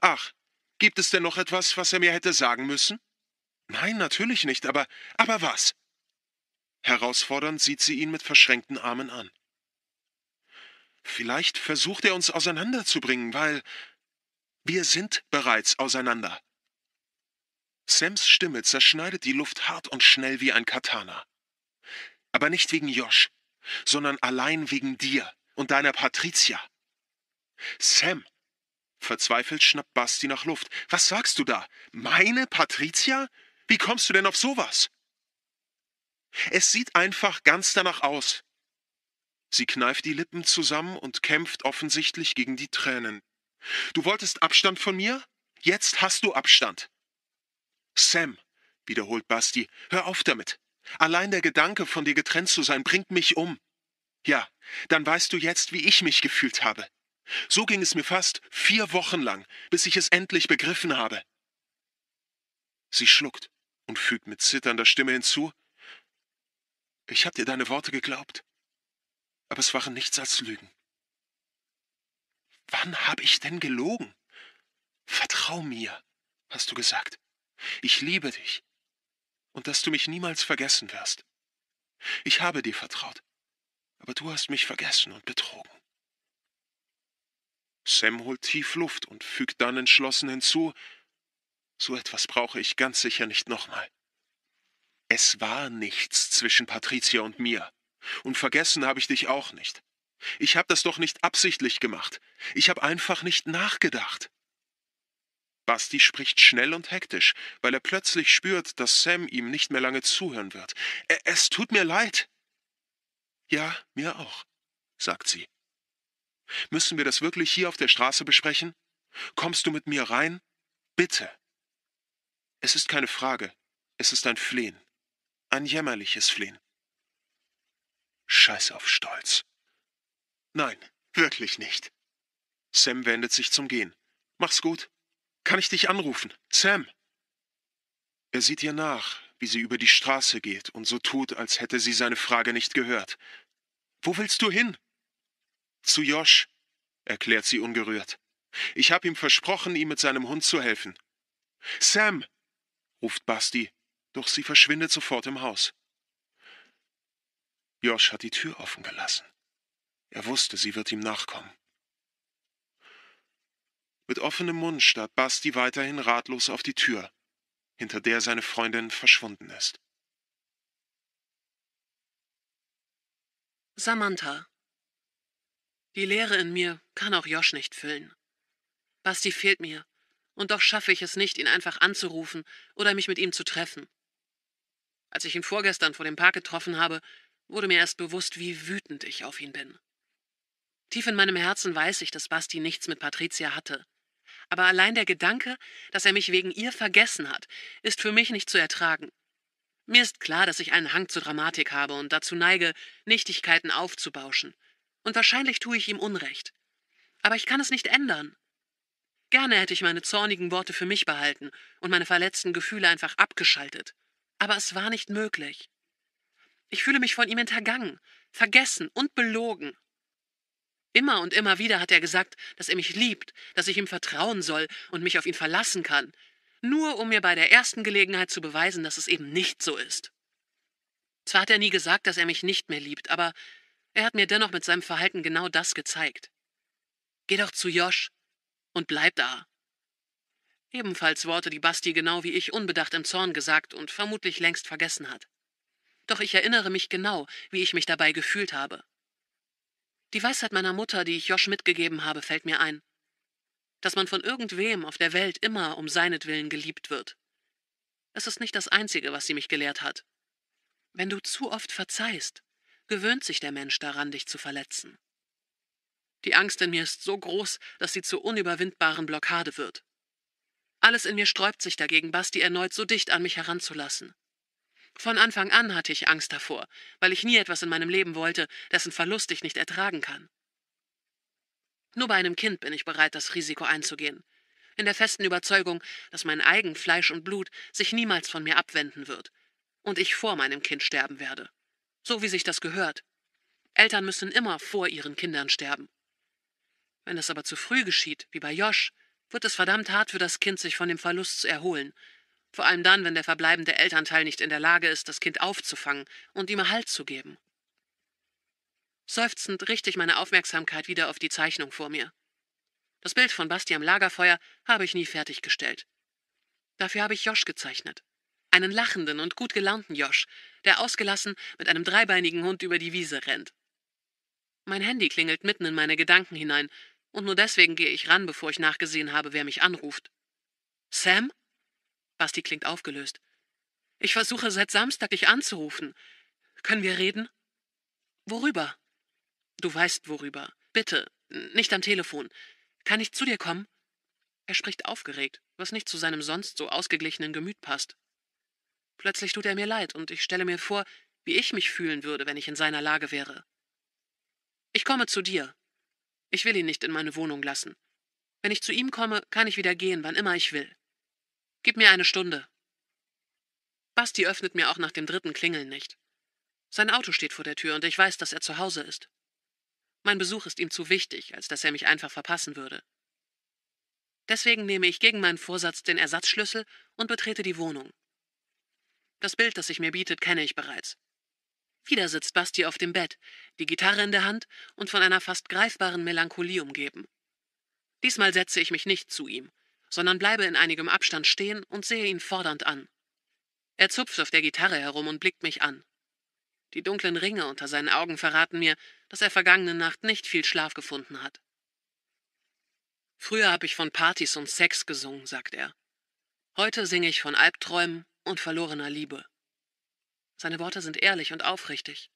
Ach, gibt es denn noch etwas, was er mir hätte sagen müssen? Nein, natürlich nicht, aber aber was? Herausfordernd sieht sie ihn mit verschränkten Armen an. Vielleicht versucht er uns auseinanderzubringen, weil wir sind bereits auseinander. Sams Stimme zerschneidet die Luft hart und schnell wie ein Katana. Aber nicht wegen Josh, sondern allein wegen dir und deiner Patricia. Sam! Verzweifelt schnappt Basti nach Luft. Was sagst du da? Meine Patricia? Wie kommst du denn auf sowas? Es sieht einfach ganz danach aus. Sie kneift die Lippen zusammen und kämpft offensichtlich gegen die Tränen. Du wolltest Abstand von mir? Jetzt hast du Abstand. Sam, wiederholt Basti, hör auf damit. Allein der Gedanke, von dir getrennt zu sein, bringt mich um. Ja, dann weißt du jetzt, wie ich mich gefühlt habe. So ging es mir fast vier Wochen lang, bis ich es endlich begriffen habe. Sie schluckt und fügt mit zitternder Stimme hinzu, ich habe dir deine Worte geglaubt, aber es waren nichts als Lügen. Wann habe ich denn gelogen? Vertrau mir, hast du gesagt. Ich liebe dich und dass du mich niemals vergessen wirst. Ich habe dir vertraut, aber du hast mich vergessen und betrogen. Sam holt tief Luft und fügt dann entschlossen hinzu, so etwas brauche ich ganz sicher nicht nochmal. Es war nichts zwischen Patricia und mir. Und vergessen habe ich dich auch nicht. Ich habe das doch nicht absichtlich gemacht. Ich habe einfach nicht nachgedacht. Basti spricht schnell und hektisch, weil er plötzlich spürt, dass Sam ihm nicht mehr lange zuhören wird. Es tut mir leid. Ja, mir auch, sagt sie. Müssen wir das wirklich hier auf der Straße besprechen? Kommst du mit mir rein? Bitte. Es ist keine Frage, es ist ein Flehen. Ein jämmerliches Flehen. Scheiß auf Stolz. Nein, wirklich nicht. Sam wendet sich zum Gehen. Mach's gut. Kann ich dich anrufen? Sam! Er sieht ihr nach, wie sie über die Straße geht und so tut, als hätte sie seine Frage nicht gehört. Wo willst du hin? Zu Josh, erklärt sie ungerührt. Ich habe ihm versprochen, ihm mit seinem Hund zu helfen. Sam, ruft Basti, doch sie verschwindet sofort im Haus. Josh hat die Tür offen gelassen. Er wusste, sie wird ihm nachkommen. Mit offenem Mund starrt Basti weiterhin ratlos auf die Tür, hinter der seine Freundin verschwunden ist. Samantha die Leere in mir kann auch Josh nicht füllen. Basti fehlt mir, und doch schaffe ich es nicht, ihn einfach anzurufen oder mich mit ihm zu treffen. Als ich ihn vorgestern vor dem Park getroffen habe, wurde mir erst bewusst, wie wütend ich auf ihn bin. Tief in meinem Herzen weiß ich, dass Basti nichts mit Patricia hatte. Aber allein der Gedanke, dass er mich wegen ihr vergessen hat, ist für mich nicht zu ertragen. Mir ist klar, dass ich einen Hang zur Dramatik habe und dazu neige, Nichtigkeiten aufzubauschen und wahrscheinlich tue ich ihm Unrecht. Aber ich kann es nicht ändern. Gerne hätte ich meine zornigen Worte für mich behalten und meine verletzten Gefühle einfach abgeschaltet. Aber es war nicht möglich. Ich fühle mich von ihm hintergangen, vergessen und belogen. Immer und immer wieder hat er gesagt, dass er mich liebt, dass ich ihm vertrauen soll und mich auf ihn verlassen kann, nur um mir bei der ersten Gelegenheit zu beweisen, dass es eben nicht so ist. Zwar hat er nie gesagt, dass er mich nicht mehr liebt, aber er hat mir dennoch mit seinem Verhalten genau das gezeigt. Geh doch zu Josch und bleib da. Ebenfalls Worte, die Basti genau wie ich unbedacht im Zorn gesagt und vermutlich längst vergessen hat. Doch ich erinnere mich genau, wie ich mich dabei gefühlt habe. Die Weisheit meiner Mutter, die ich Josch mitgegeben habe, fällt mir ein. Dass man von irgendwem auf der Welt immer um seinetwillen geliebt wird. Es ist nicht das Einzige, was sie mich gelehrt hat. Wenn du zu oft verzeihst, gewöhnt sich der Mensch daran, dich zu verletzen. Die Angst in mir ist so groß, dass sie zur unüberwindbaren Blockade wird. Alles in mir sträubt sich dagegen, Basti erneut so dicht an mich heranzulassen. Von Anfang an hatte ich Angst davor, weil ich nie etwas in meinem Leben wollte, dessen Verlust ich nicht ertragen kann. Nur bei einem Kind bin ich bereit, das Risiko einzugehen, in der festen Überzeugung, dass mein eigen Fleisch und Blut sich niemals von mir abwenden wird und ich vor meinem Kind sterben werde so wie sich das gehört. Eltern müssen immer vor ihren Kindern sterben. Wenn das aber zu früh geschieht, wie bei Josh, wird es verdammt hart für das Kind, sich von dem Verlust zu erholen. Vor allem dann, wenn der verbleibende Elternteil nicht in der Lage ist, das Kind aufzufangen und ihm Halt zu geben. Seufzend richte ich meine Aufmerksamkeit wieder auf die Zeichnung vor mir. Das Bild von Basti am Lagerfeuer habe ich nie fertiggestellt. Dafür habe ich Josh gezeichnet einen lachenden und gut gelaunten Josh, der ausgelassen mit einem dreibeinigen Hund über die Wiese rennt. Mein Handy klingelt mitten in meine Gedanken hinein, und nur deswegen gehe ich ran, bevor ich nachgesehen habe, wer mich anruft. Sam? Basti klingt aufgelöst. Ich versuche seit Samstag dich anzurufen. Können wir reden? Worüber? Du weißt worüber. Bitte, nicht am Telefon. Kann ich zu dir kommen? Er spricht aufgeregt, was nicht zu seinem sonst so ausgeglichenen Gemüt passt. Plötzlich tut er mir leid und ich stelle mir vor, wie ich mich fühlen würde, wenn ich in seiner Lage wäre. Ich komme zu dir. Ich will ihn nicht in meine Wohnung lassen. Wenn ich zu ihm komme, kann ich wieder gehen, wann immer ich will. Gib mir eine Stunde. Basti öffnet mir auch nach dem dritten Klingeln nicht. Sein Auto steht vor der Tür und ich weiß, dass er zu Hause ist. Mein Besuch ist ihm zu wichtig, als dass er mich einfach verpassen würde. Deswegen nehme ich gegen meinen Vorsatz den Ersatzschlüssel und betrete die Wohnung. Das Bild, das sich mir bietet, kenne ich bereits. Wieder sitzt Basti auf dem Bett, die Gitarre in der Hand und von einer fast greifbaren Melancholie umgeben. Diesmal setze ich mich nicht zu ihm, sondern bleibe in einigem Abstand stehen und sehe ihn fordernd an. Er zupft auf der Gitarre herum und blickt mich an. Die dunklen Ringe unter seinen Augen verraten mir, dass er vergangene Nacht nicht viel Schlaf gefunden hat. Früher habe ich von Partys und Sex gesungen, sagt er. Heute singe ich von Albträumen, und verlorener Liebe. Seine Worte sind ehrlich und aufrichtig.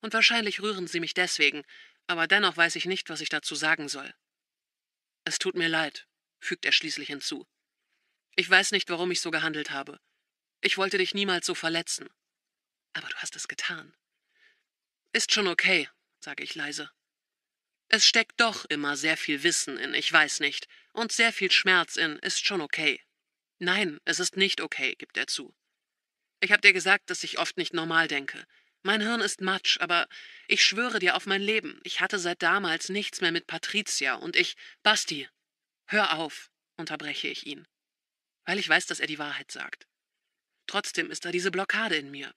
Und wahrscheinlich rühren sie mich deswegen, aber dennoch weiß ich nicht, was ich dazu sagen soll. Es tut mir leid, fügt er schließlich hinzu. Ich weiß nicht, warum ich so gehandelt habe. Ich wollte dich niemals so verletzen. Aber du hast es getan. Ist schon okay, sage ich leise. Es steckt doch immer sehr viel Wissen in, ich weiß nicht, und sehr viel Schmerz in, ist schon okay. Nein, es ist nicht okay, gibt er zu. Ich habe dir gesagt, dass ich oft nicht normal denke. Mein Hirn ist matsch, aber ich schwöre dir auf mein Leben, ich hatte seit damals nichts mehr mit Patricia und ich. Basti, hör auf, unterbreche ich ihn. Weil ich weiß, dass er die Wahrheit sagt. Trotzdem ist da diese Blockade in mir.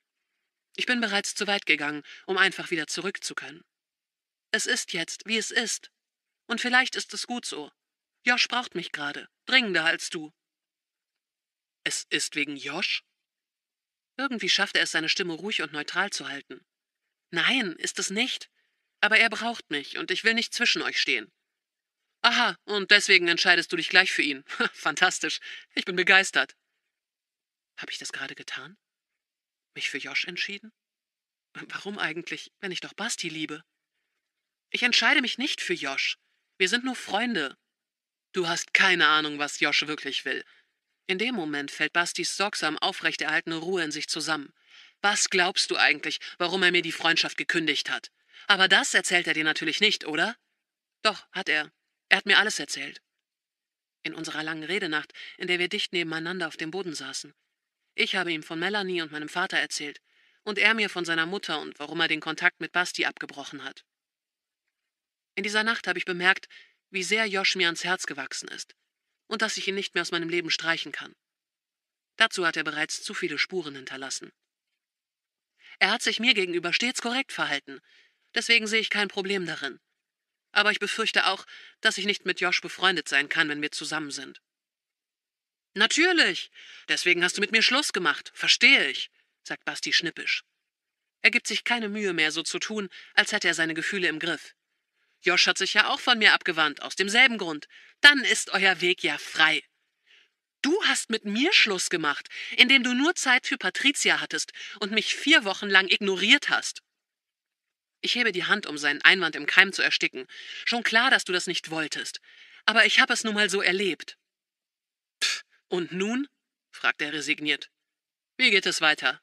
Ich bin bereits zu weit gegangen, um einfach wieder zurück zu können. Es ist jetzt, wie es ist. Und vielleicht ist es gut so. Josh braucht mich gerade, dringender als du. Es ist wegen Josh? Irgendwie schafft er es, seine Stimme ruhig und neutral zu halten. Nein, ist es nicht. Aber er braucht mich und ich will nicht zwischen euch stehen. Aha, und deswegen entscheidest du dich gleich für ihn. Fantastisch. Ich bin begeistert. Hab ich das gerade getan? Mich für Josh entschieden? Warum eigentlich, wenn ich doch Basti liebe? Ich entscheide mich nicht für Josh. Wir sind nur Freunde. Du hast keine Ahnung, was Josh wirklich will. In dem Moment fällt Bastis sorgsam aufrechterhaltene Ruhe in sich zusammen. Was glaubst du eigentlich, warum er mir die Freundschaft gekündigt hat? Aber das erzählt er dir natürlich nicht, oder? Doch, hat er. Er hat mir alles erzählt. In unserer langen Redenacht, in der wir dicht nebeneinander auf dem Boden saßen. Ich habe ihm von Melanie und meinem Vater erzählt, und er mir von seiner Mutter und warum er den Kontakt mit Basti abgebrochen hat. In dieser Nacht habe ich bemerkt, wie sehr Josh mir ans Herz gewachsen ist und dass ich ihn nicht mehr aus meinem Leben streichen kann. Dazu hat er bereits zu viele Spuren hinterlassen. Er hat sich mir gegenüber stets korrekt verhalten, deswegen sehe ich kein Problem darin. Aber ich befürchte auch, dass ich nicht mit Josh befreundet sein kann, wenn wir zusammen sind. Natürlich. Deswegen hast du mit mir Schluss gemacht. Verstehe ich, sagt Basti schnippisch. Er gibt sich keine Mühe mehr, so zu tun, als hätte er seine Gefühle im Griff. Josh hat sich ja auch von mir abgewandt, aus demselben Grund, dann ist euer Weg ja frei. Du hast mit mir Schluss gemacht, indem du nur Zeit für Patricia hattest und mich vier Wochen lang ignoriert hast. Ich hebe die Hand, um seinen Einwand im Keim zu ersticken. Schon klar, dass du das nicht wolltest. Aber ich habe es nun mal so erlebt. Pff, und nun? fragt er resigniert. Wie geht es weiter?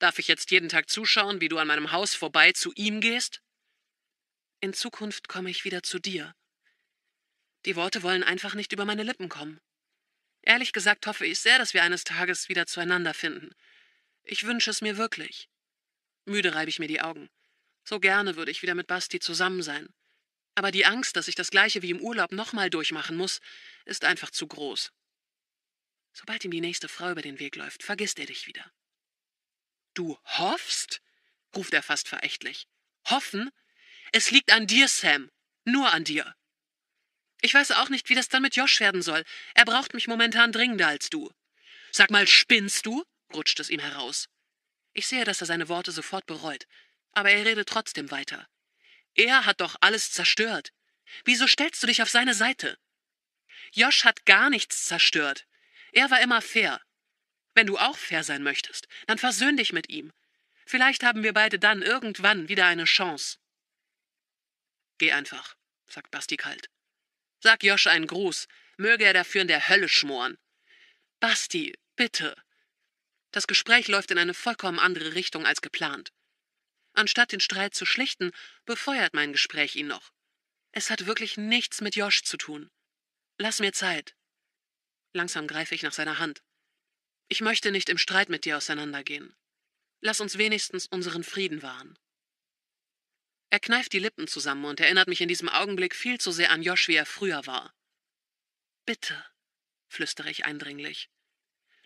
Darf ich jetzt jeden Tag zuschauen, wie du an meinem Haus vorbei zu ihm gehst? In Zukunft komme ich wieder zu dir, die Worte wollen einfach nicht über meine Lippen kommen. Ehrlich gesagt hoffe ich sehr, dass wir eines Tages wieder zueinander finden. Ich wünsche es mir wirklich. Müde reibe ich mir die Augen. So gerne würde ich wieder mit Basti zusammen sein. Aber die Angst, dass ich das gleiche wie im Urlaub nochmal durchmachen muss, ist einfach zu groß. Sobald ihm die nächste Frau über den Weg läuft, vergisst er dich wieder. Du hoffst? ruft er fast verächtlich. Hoffen? Es liegt an dir, Sam. Nur an dir. Ich weiß auch nicht, wie das dann mit Josh werden soll. Er braucht mich momentan dringender als du. Sag mal, spinnst du? rutscht es ihm heraus. Ich sehe, dass er seine Worte sofort bereut, aber er redet trotzdem weiter. Er hat doch alles zerstört. Wieso stellst du dich auf seine Seite? Josh hat gar nichts zerstört. Er war immer fair. Wenn du auch fair sein möchtest, dann versöhn dich mit ihm. Vielleicht haben wir beide dann irgendwann wieder eine Chance. Geh einfach, sagt Basti kalt. Sag Josch einen Gruß, möge er dafür in der Hölle schmoren. Basti, bitte. Das Gespräch läuft in eine vollkommen andere Richtung als geplant. Anstatt den Streit zu schlichten, befeuert mein Gespräch ihn noch. Es hat wirklich nichts mit Josch zu tun. Lass mir Zeit. Langsam greife ich nach seiner Hand. Ich möchte nicht im Streit mit dir auseinandergehen. Lass uns wenigstens unseren Frieden wahren. Er kneift die Lippen zusammen und erinnert mich in diesem Augenblick viel zu sehr an Josh, wie er früher war. Bitte, flüstere ich eindringlich.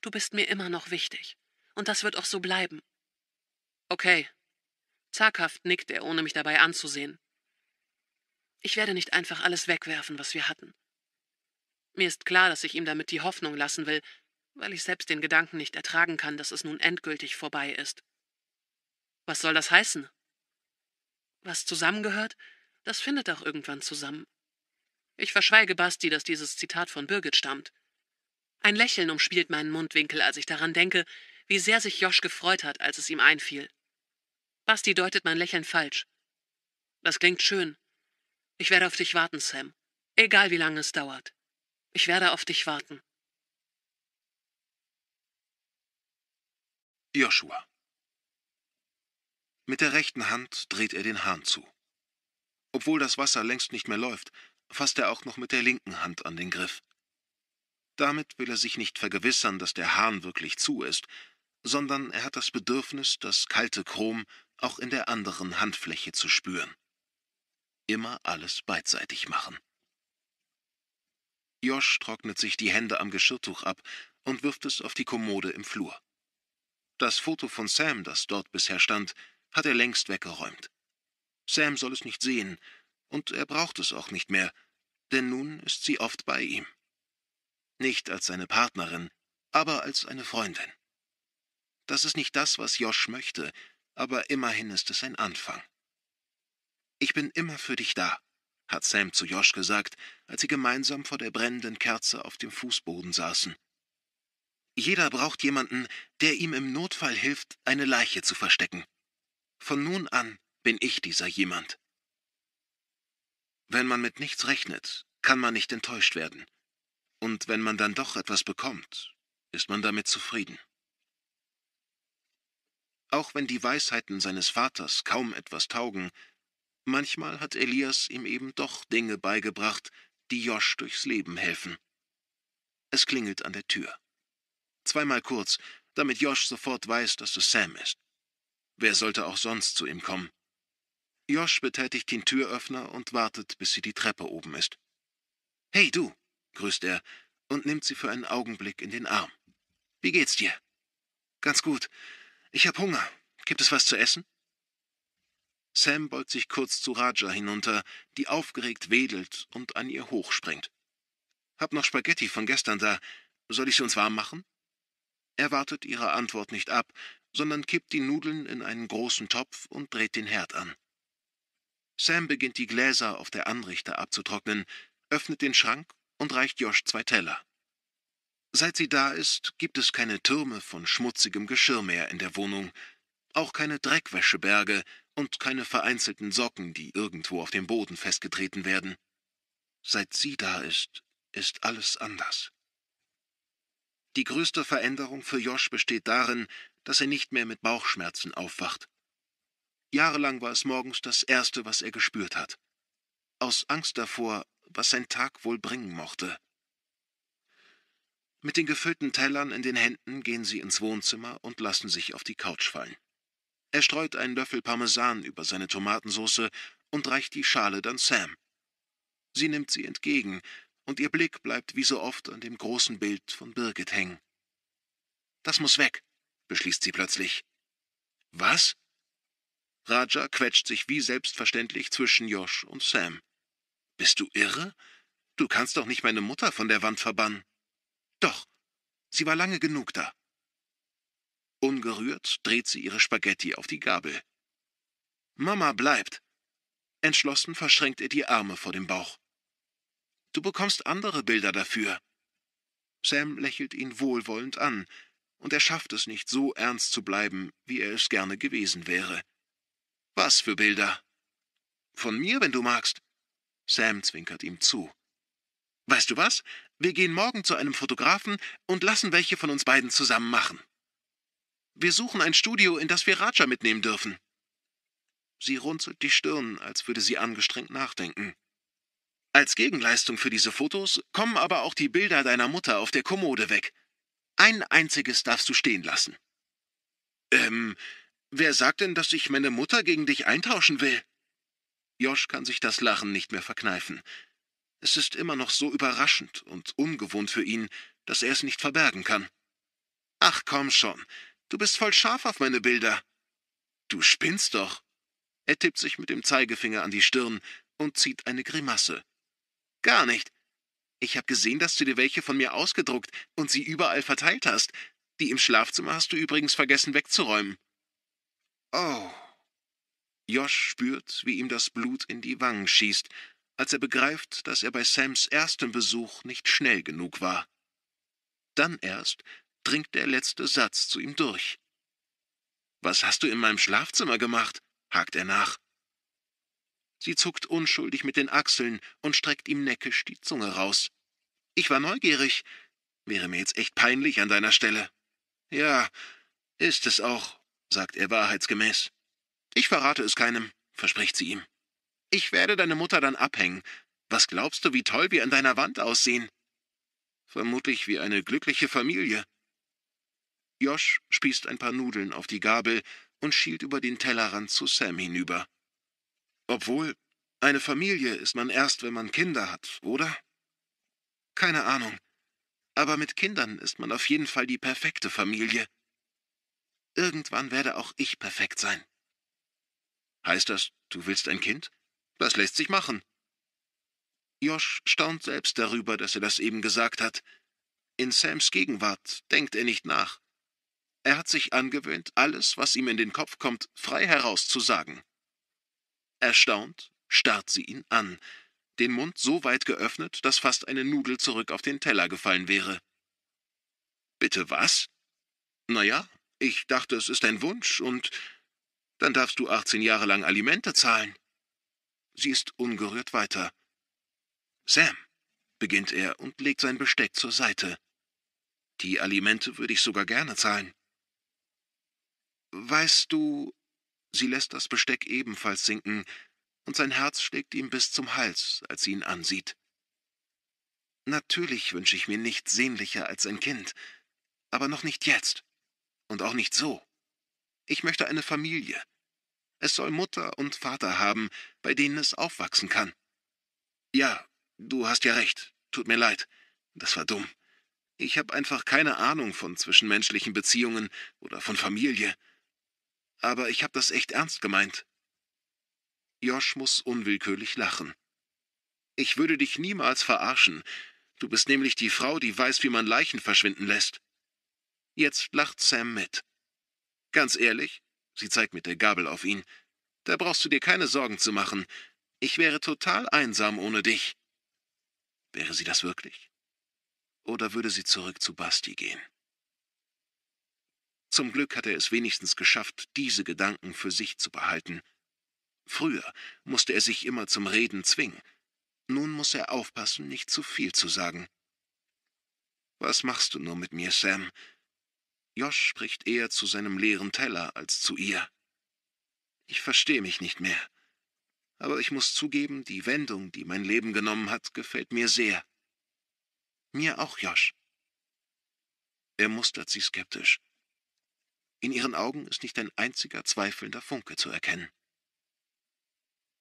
Du bist mir immer noch wichtig. Und das wird auch so bleiben. Okay. Zaghaft nickt er, ohne mich dabei anzusehen. Ich werde nicht einfach alles wegwerfen, was wir hatten. Mir ist klar, dass ich ihm damit die Hoffnung lassen will, weil ich selbst den Gedanken nicht ertragen kann, dass es nun endgültig vorbei ist. Was soll das heißen? Was zusammengehört, das findet auch irgendwann zusammen. Ich verschweige Basti, dass dieses Zitat von Birgit stammt. Ein Lächeln umspielt meinen Mundwinkel, als ich daran denke, wie sehr sich Josch gefreut hat, als es ihm einfiel. Basti deutet mein Lächeln falsch. Das klingt schön. Ich werde auf dich warten, Sam. Egal wie lange es dauert. Ich werde auf dich warten. Joshua mit der rechten Hand dreht er den Hahn zu. Obwohl das Wasser längst nicht mehr läuft, fasst er auch noch mit der linken Hand an den Griff. Damit will er sich nicht vergewissern, dass der Hahn wirklich zu ist, sondern er hat das Bedürfnis, das kalte Chrom auch in der anderen Handfläche zu spüren. Immer alles beidseitig machen. Josh trocknet sich die Hände am Geschirrtuch ab und wirft es auf die Kommode im Flur. Das Foto von Sam, das dort bisher stand, hat er längst weggeräumt. Sam soll es nicht sehen, und er braucht es auch nicht mehr, denn nun ist sie oft bei ihm. Nicht als seine Partnerin, aber als eine Freundin. Das ist nicht das, was Josh möchte, aber immerhin ist es ein Anfang. Ich bin immer für dich da, hat Sam zu Josh gesagt, als sie gemeinsam vor der brennenden Kerze auf dem Fußboden saßen. Jeder braucht jemanden, der ihm im Notfall hilft, eine Leiche zu verstecken. Von nun an bin ich dieser jemand. Wenn man mit nichts rechnet, kann man nicht enttäuscht werden. Und wenn man dann doch etwas bekommt, ist man damit zufrieden. Auch wenn die Weisheiten seines Vaters kaum etwas taugen, manchmal hat Elias ihm eben doch Dinge beigebracht, die Josch durchs Leben helfen. Es klingelt an der Tür. Zweimal kurz, damit Josh sofort weiß, dass es Sam ist. Wer sollte auch sonst zu ihm kommen? Josh betätigt den Türöffner und wartet, bis sie die Treppe oben ist. Hey du, grüßt er und nimmt sie für einen Augenblick in den Arm. Wie geht's dir? Ganz gut. Ich hab Hunger. Gibt es was zu essen? Sam beugt sich kurz zu Raja hinunter, die aufgeregt wedelt und an ihr hochspringt. Hab noch Spaghetti von gestern da. Soll ich sie uns warm machen? Er wartet ihre Antwort nicht ab sondern kippt die Nudeln in einen großen Topf und dreht den Herd an. Sam beginnt die Gläser auf der Anrichter abzutrocknen, öffnet den Schrank und reicht Josh zwei Teller. Seit sie da ist, gibt es keine Türme von schmutzigem Geschirr mehr in der Wohnung, auch keine Dreckwäscheberge und keine vereinzelten Socken, die irgendwo auf dem Boden festgetreten werden. Seit sie da ist, ist alles anders. Die größte Veränderung für Josh besteht darin, dass er nicht mehr mit Bauchschmerzen aufwacht. Jahrelang war es morgens das Erste, was er gespürt hat. Aus Angst davor, was sein Tag wohl bringen mochte. Mit den gefüllten Tellern in den Händen gehen sie ins Wohnzimmer und lassen sich auf die Couch fallen. Er streut einen Löffel Parmesan über seine Tomatensauce und reicht die Schale dann Sam. Sie nimmt sie entgegen, und ihr Blick bleibt wie so oft an dem großen Bild von Birgit hängen. Das muss weg, beschließt sie plötzlich. Was? Raja quetscht sich wie selbstverständlich zwischen Josh und Sam. Bist du irre? Du kannst doch nicht meine Mutter von der Wand verbannen. Doch, sie war lange genug da. Ungerührt dreht sie ihre Spaghetti auf die Gabel. Mama bleibt. Entschlossen verschränkt er die Arme vor dem Bauch. Du bekommst andere Bilder dafür. Sam lächelt ihn wohlwollend an, und er schafft es nicht, so ernst zu bleiben, wie er es gerne gewesen wäre. Was für Bilder? Von mir, wenn du magst. Sam zwinkert ihm zu. Weißt du was? Wir gehen morgen zu einem Fotografen und lassen welche von uns beiden zusammen machen. Wir suchen ein Studio, in das wir Raja mitnehmen dürfen. Sie runzelt die Stirn, als würde sie angestrengt nachdenken. Als Gegenleistung für diese Fotos kommen aber auch die Bilder deiner Mutter auf der Kommode weg. Ein einziges darfst du stehen lassen. Ähm, wer sagt denn, dass ich meine Mutter gegen dich eintauschen will? Josh kann sich das Lachen nicht mehr verkneifen. Es ist immer noch so überraschend und ungewohnt für ihn, dass er es nicht verbergen kann. Ach komm schon, du bist voll scharf auf meine Bilder. Du spinnst doch. Er tippt sich mit dem Zeigefinger an die Stirn und zieht eine Grimasse. Gar nicht. Ich habe gesehen, dass du dir welche von mir ausgedruckt und sie überall verteilt hast. Die im Schlafzimmer hast du übrigens vergessen wegzuräumen. Oh. Josh spürt, wie ihm das Blut in die Wangen schießt, als er begreift, dass er bei Sams erstem Besuch nicht schnell genug war. Dann erst dringt der letzte Satz zu ihm durch. Was hast du in meinem Schlafzimmer gemacht? hakt er nach. Sie zuckt unschuldig mit den Achseln und streckt ihm neckisch die Zunge raus. Ich war neugierig. Wäre mir jetzt echt peinlich an deiner Stelle. Ja, ist es auch, sagt er wahrheitsgemäß. Ich verrate es keinem, verspricht sie ihm. Ich werde deine Mutter dann abhängen. Was glaubst du, wie toll wir an deiner Wand aussehen? Vermutlich wie eine glückliche Familie. Josh spießt ein paar Nudeln auf die Gabel und schielt über den Tellerrand zu Sam hinüber. Obwohl, eine Familie ist man erst, wenn man Kinder hat, oder? Keine Ahnung. Aber mit Kindern ist man auf jeden Fall die perfekte Familie. Irgendwann werde auch ich perfekt sein. Heißt das, du willst ein Kind? Das lässt sich machen. Josh staunt selbst darüber, dass er das eben gesagt hat. In Sams Gegenwart denkt er nicht nach. Er hat sich angewöhnt, alles, was ihm in den Kopf kommt, frei heraus zu sagen. Erstaunt starrt sie ihn an, den Mund so weit geöffnet, dass fast eine Nudel zurück auf den Teller gefallen wäre. Bitte was? Na ja, ich dachte, es ist ein Wunsch und dann darfst du 18 Jahre lang Alimente zahlen. Sie ist ungerührt weiter. Sam, beginnt er und legt sein Besteck zur Seite. Die Alimente würde ich sogar gerne zahlen. Weißt du, Sie lässt das Besteck ebenfalls sinken, und sein Herz schlägt ihm bis zum Hals, als sie ihn ansieht. Natürlich wünsche ich mir nichts sehnlicher als ein Kind, aber noch nicht jetzt und auch nicht so. Ich möchte eine Familie. Es soll Mutter und Vater haben, bei denen es aufwachsen kann. Ja, du hast ja recht. Tut mir leid. Das war dumm. Ich habe einfach keine Ahnung von zwischenmenschlichen Beziehungen oder von Familie aber ich habe das echt ernst gemeint. Josh muss unwillkürlich lachen. Ich würde dich niemals verarschen. Du bist nämlich die Frau, die weiß, wie man Leichen verschwinden lässt. Jetzt lacht Sam mit. Ganz ehrlich, sie zeigt mit der Gabel auf ihn, da brauchst du dir keine Sorgen zu machen. Ich wäre total einsam ohne dich. Wäre sie das wirklich? Oder würde sie zurück zu Basti gehen? Zum Glück hat er es wenigstens geschafft, diese Gedanken für sich zu behalten. Früher musste er sich immer zum Reden zwingen. Nun muss er aufpassen, nicht zu viel zu sagen. Was machst du nur mit mir, Sam? Josh spricht eher zu seinem leeren Teller als zu ihr. Ich verstehe mich nicht mehr. Aber ich muss zugeben, die Wendung, die mein Leben genommen hat, gefällt mir sehr. Mir auch, Josh. Er mustert sie skeptisch. In ihren Augen ist nicht ein einziger zweifelnder Funke zu erkennen.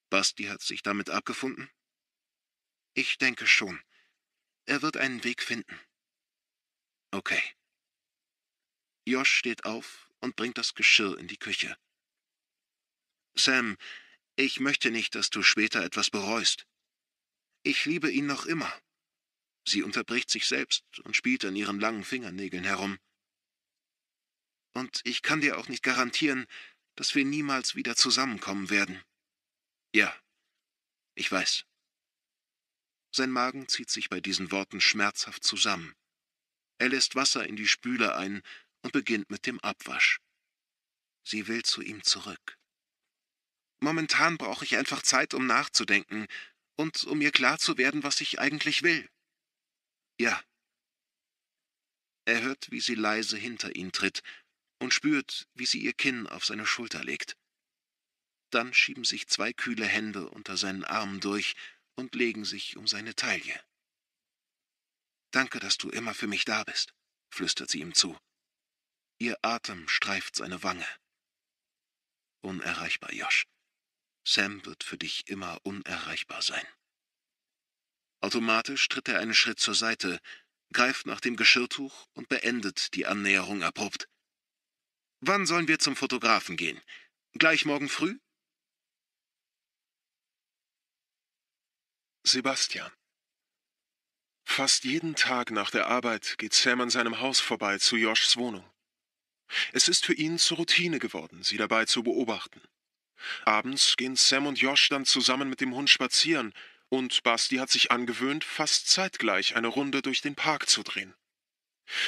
Basti hat sich damit abgefunden? Ich denke schon. Er wird einen Weg finden. Okay. Josh steht auf und bringt das Geschirr in die Küche. Sam, ich möchte nicht, dass du später etwas bereust. Ich liebe ihn noch immer. Sie unterbricht sich selbst und spielt an ihren langen Fingernägeln herum. Und ich kann dir auch nicht garantieren, dass wir niemals wieder zusammenkommen werden. Ja, ich weiß. Sein Magen zieht sich bei diesen Worten schmerzhaft zusammen. Er lässt Wasser in die Spüle ein und beginnt mit dem Abwasch. Sie will zu ihm zurück. Momentan brauche ich einfach Zeit, um nachzudenken und um mir klar zu werden, was ich eigentlich will. Ja. Er hört, wie sie leise hinter ihn tritt und spürt, wie sie ihr Kinn auf seine Schulter legt. Dann schieben sich zwei kühle Hände unter seinen Armen durch und legen sich um seine Taille. Danke, dass du immer für mich da bist, flüstert sie ihm zu. Ihr Atem streift seine Wange. Unerreichbar, Josh. Sam wird für dich immer unerreichbar sein. Automatisch tritt er einen Schritt zur Seite, greift nach dem Geschirrtuch und beendet die Annäherung abrupt. Wann sollen wir zum Fotografen gehen? Gleich morgen früh? Sebastian. Fast jeden Tag nach der Arbeit geht Sam an seinem Haus vorbei zu Joshs Wohnung. Es ist für ihn zur Routine geworden, sie dabei zu beobachten. Abends gehen Sam und Josh dann zusammen mit dem Hund spazieren, und Basti hat sich angewöhnt, fast zeitgleich eine Runde durch den Park zu drehen.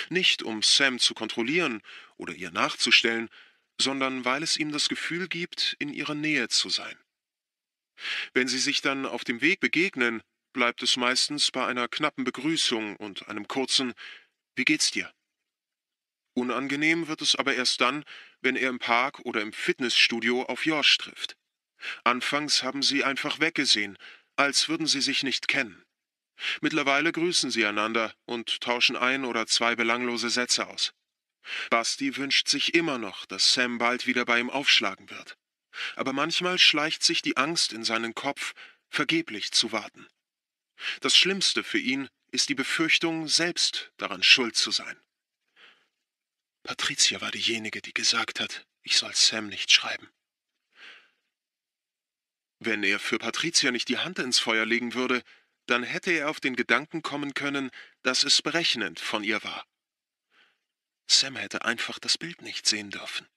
Nicht um Sam zu kontrollieren oder ihr nachzustellen, sondern weil es ihm das Gefühl gibt, in ihrer Nähe zu sein. Wenn sie sich dann auf dem Weg begegnen, bleibt es meistens bei einer knappen Begrüßung und einem kurzen Wie geht's dir? Unangenehm wird es aber erst dann, wenn er im Park oder im Fitnessstudio auf Josh trifft. Anfangs haben sie einfach weggesehen, als würden sie sich nicht kennen. Mittlerweile grüßen sie einander und tauschen ein oder zwei belanglose Sätze aus. Basti wünscht sich immer noch, dass Sam bald wieder bei ihm aufschlagen wird. Aber manchmal schleicht sich die Angst in seinen Kopf, vergeblich zu warten. Das Schlimmste für ihn ist die Befürchtung, selbst daran schuld zu sein. Patricia war diejenige, die gesagt hat, ich soll Sam nicht schreiben. Wenn er für Patricia nicht die Hand ins Feuer legen würde, dann hätte er auf den Gedanken kommen können, dass es berechnend von ihr war. Sam hätte einfach das Bild nicht sehen dürfen.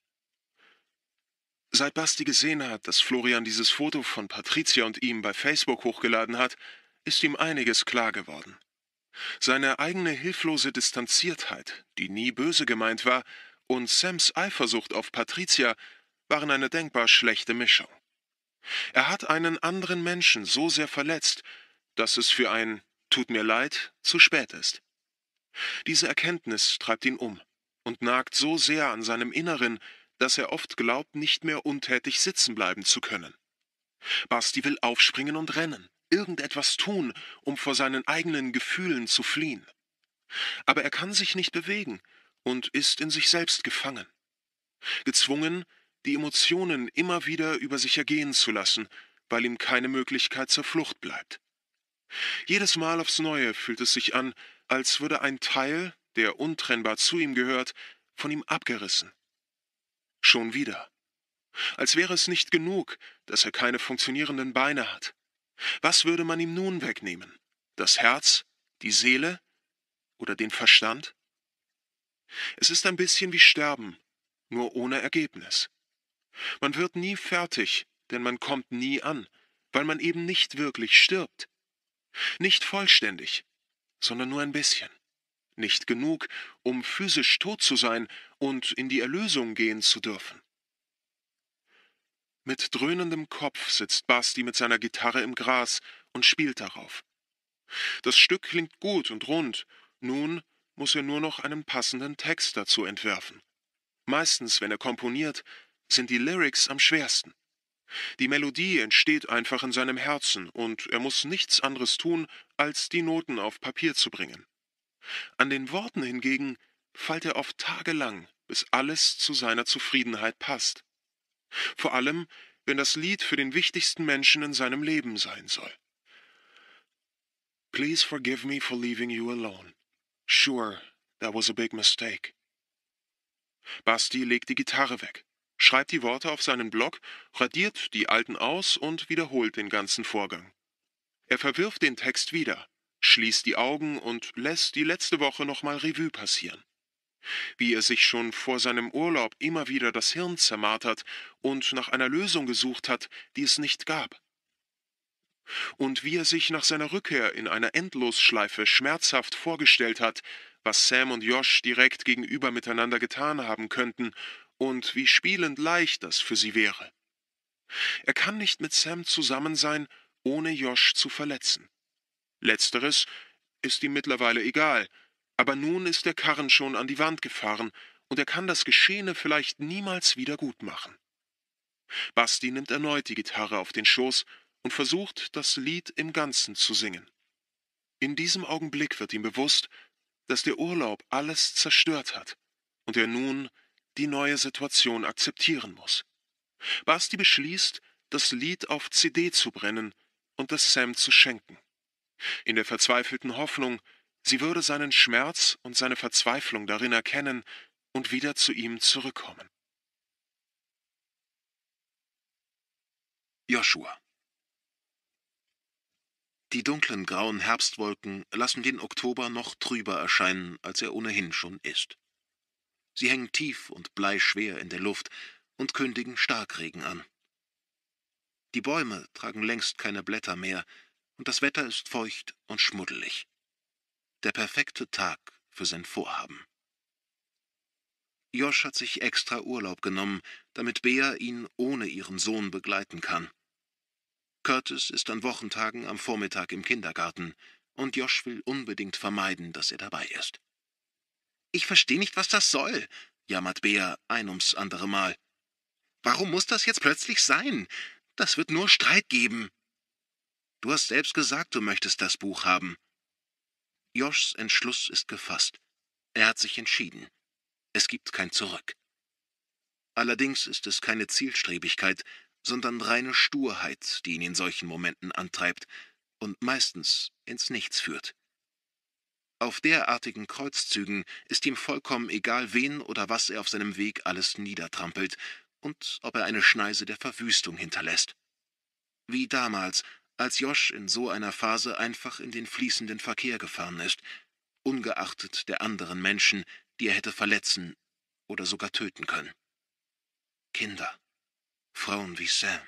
Seit Basti gesehen hat, dass Florian dieses Foto von Patricia und ihm bei Facebook hochgeladen hat, ist ihm einiges klar geworden. Seine eigene hilflose Distanziertheit, die nie böse gemeint war, und Sams Eifersucht auf Patricia waren eine denkbar schlechte Mischung. Er hat einen anderen Menschen so sehr verletzt, dass es für ein Tut mir leid zu spät ist. Diese Erkenntnis treibt ihn um und nagt so sehr an seinem Inneren, dass er oft glaubt, nicht mehr untätig sitzen bleiben zu können. Basti will aufspringen und rennen, irgendetwas tun, um vor seinen eigenen Gefühlen zu fliehen. Aber er kann sich nicht bewegen und ist in sich selbst gefangen. Gezwungen, die Emotionen immer wieder über sich ergehen zu lassen, weil ihm keine Möglichkeit zur Flucht bleibt. Jedes Mal aufs Neue fühlt es sich an, als würde ein Teil der untrennbar zu ihm gehört, von ihm abgerissen. Schon wieder. Als wäre es nicht genug, dass er keine funktionierenden Beine hat. Was würde man ihm nun wegnehmen? Das Herz, die Seele oder den Verstand? Es ist ein bisschen wie Sterben, nur ohne Ergebnis. Man wird nie fertig, denn man kommt nie an, weil man eben nicht wirklich stirbt. Nicht vollständig, sondern nur ein bisschen nicht genug, um physisch tot zu sein und in die Erlösung gehen zu dürfen. Mit dröhnendem Kopf sitzt Basti mit seiner Gitarre im Gras und spielt darauf. Das Stück klingt gut und rund, nun muss er nur noch einen passenden Text dazu entwerfen. Meistens, wenn er komponiert, sind die Lyrics am schwersten. Die Melodie entsteht einfach in seinem Herzen, und er muss nichts anderes tun, als die Noten auf Papier zu bringen. An den Worten hingegen fällt er oft tagelang, bis alles zu seiner Zufriedenheit passt. Vor allem, wenn das Lied für den wichtigsten Menschen in seinem Leben sein soll. Please forgive me for leaving you alone. Sure, that was a big mistake. Basti legt die Gitarre weg, schreibt die Worte auf seinen Blog, radiert die alten aus und wiederholt den ganzen Vorgang. Er verwirft den Text wieder, Schließt die Augen und lässt die letzte Woche nochmal Revue passieren. Wie er sich schon vor seinem Urlaub immer wieder das Hirn zermartert und nach einer Lösung gesucht hat, die es nicht gab. Und wie er sich nach seiner Rückkehr in einer Endlosschleife schmerzhaft vorgestellt hat, was Sam und Josh direkt gegenüber miteinander getan haben könnten und wie spielend leicht das für sie wäre. Er kann nicht mit Sam zusammen sein, ohne Josh zu verletzen. Letzteres ist ihm mittlerweile egal, aber nun ist der Karren schon an die Wand gefahren, und er kann das Geschehene vielleicht niemals wieder gut machen. Basti nimmt erneut die Gitarre auf den Schoß und versucht, das Lied im Ganzen zu singen. In diesem Augenblick wird ihm bewusst, dass der Urlaub alles zerstört hat und er nun die neue Situation akzeptieren muss. Basti beschließt, das Lied auf CD zu brennen und das Sam zu schenken in der verzweifelten Hoffnung, sie würde seinen Schmerz und seine Verzweiflung darin erkennen und wieder zu ihm zurückkommen. Joshua Die dunklen grauen Herbstwolken lassen den Oktober noch trüber erscheinen, als er ohnehin schon ist. Sie hängen tief und bleischwer in der Luft und kündigen Starkregen an. Die Bäume tragen längst keine Blätter mehr, und das Wetter ist feucht und schmuddelig. Der perfekte Tag für sein Vorhaben. Josch hat sich extra Urlaub genommen, damit Bea ihn ohne ihren Sohn begleiten kann. Curtis ist an Wochentagen am Vormittag im Kindergarten und Josch will unbedingt vermeiden, dass er dabei ist. Ich verstehe nicht, was das soll, jammert Bea ein ums andere Mal. Warum muss das jetzt plötzlich sein? Das wird nur Streit geben. Du hast selbst gesagt, du möchtest das Buch haben. Joshs Entschluss ist gefasst. Er hat sich entschieden. Es gibt kein Zurück. Allerdings ist es keine Zielstrebigkeit, sondern reine Sturheit, die ihn in solchen Momenten antreibt und meistens ins Nichts führt. Auf derartigen Kreuzzügen ist ihm vollkommen egal, wen oder was er auf seinem Weg alles niedertrampelt und ob er eine Schneise der Verwüstung hinterlässt. Wie damals, als Josh in so einer Phase einfach in den fließenden Verkehr gefahren ist, ungeachtet der anderen Menschen, die er hätte verletzen oder sogar töten können. Kinder, Frauen wie Sam.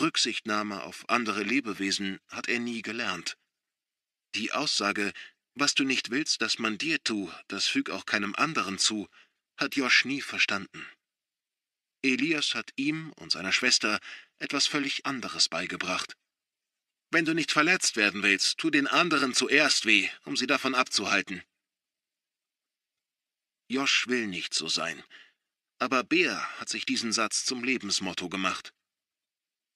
Rücksichtnahme auf andere Lebewesen hat er nie gelernt. Die Aussage, was du nicht willst, dass man dir tu, das füg auch keinem anderen zu, hat Josh nie verstanden. Elias hat ihm und seiner Schwester etwas völlig anderes beigebracht. Wenn du nicht verletzt werden willst, tu den anderen zuerst weh, um sie davon abzuhalten. Josh will nicht so sein, aber Bea hat sich diesen Satz zum Lebensmotto gemacht.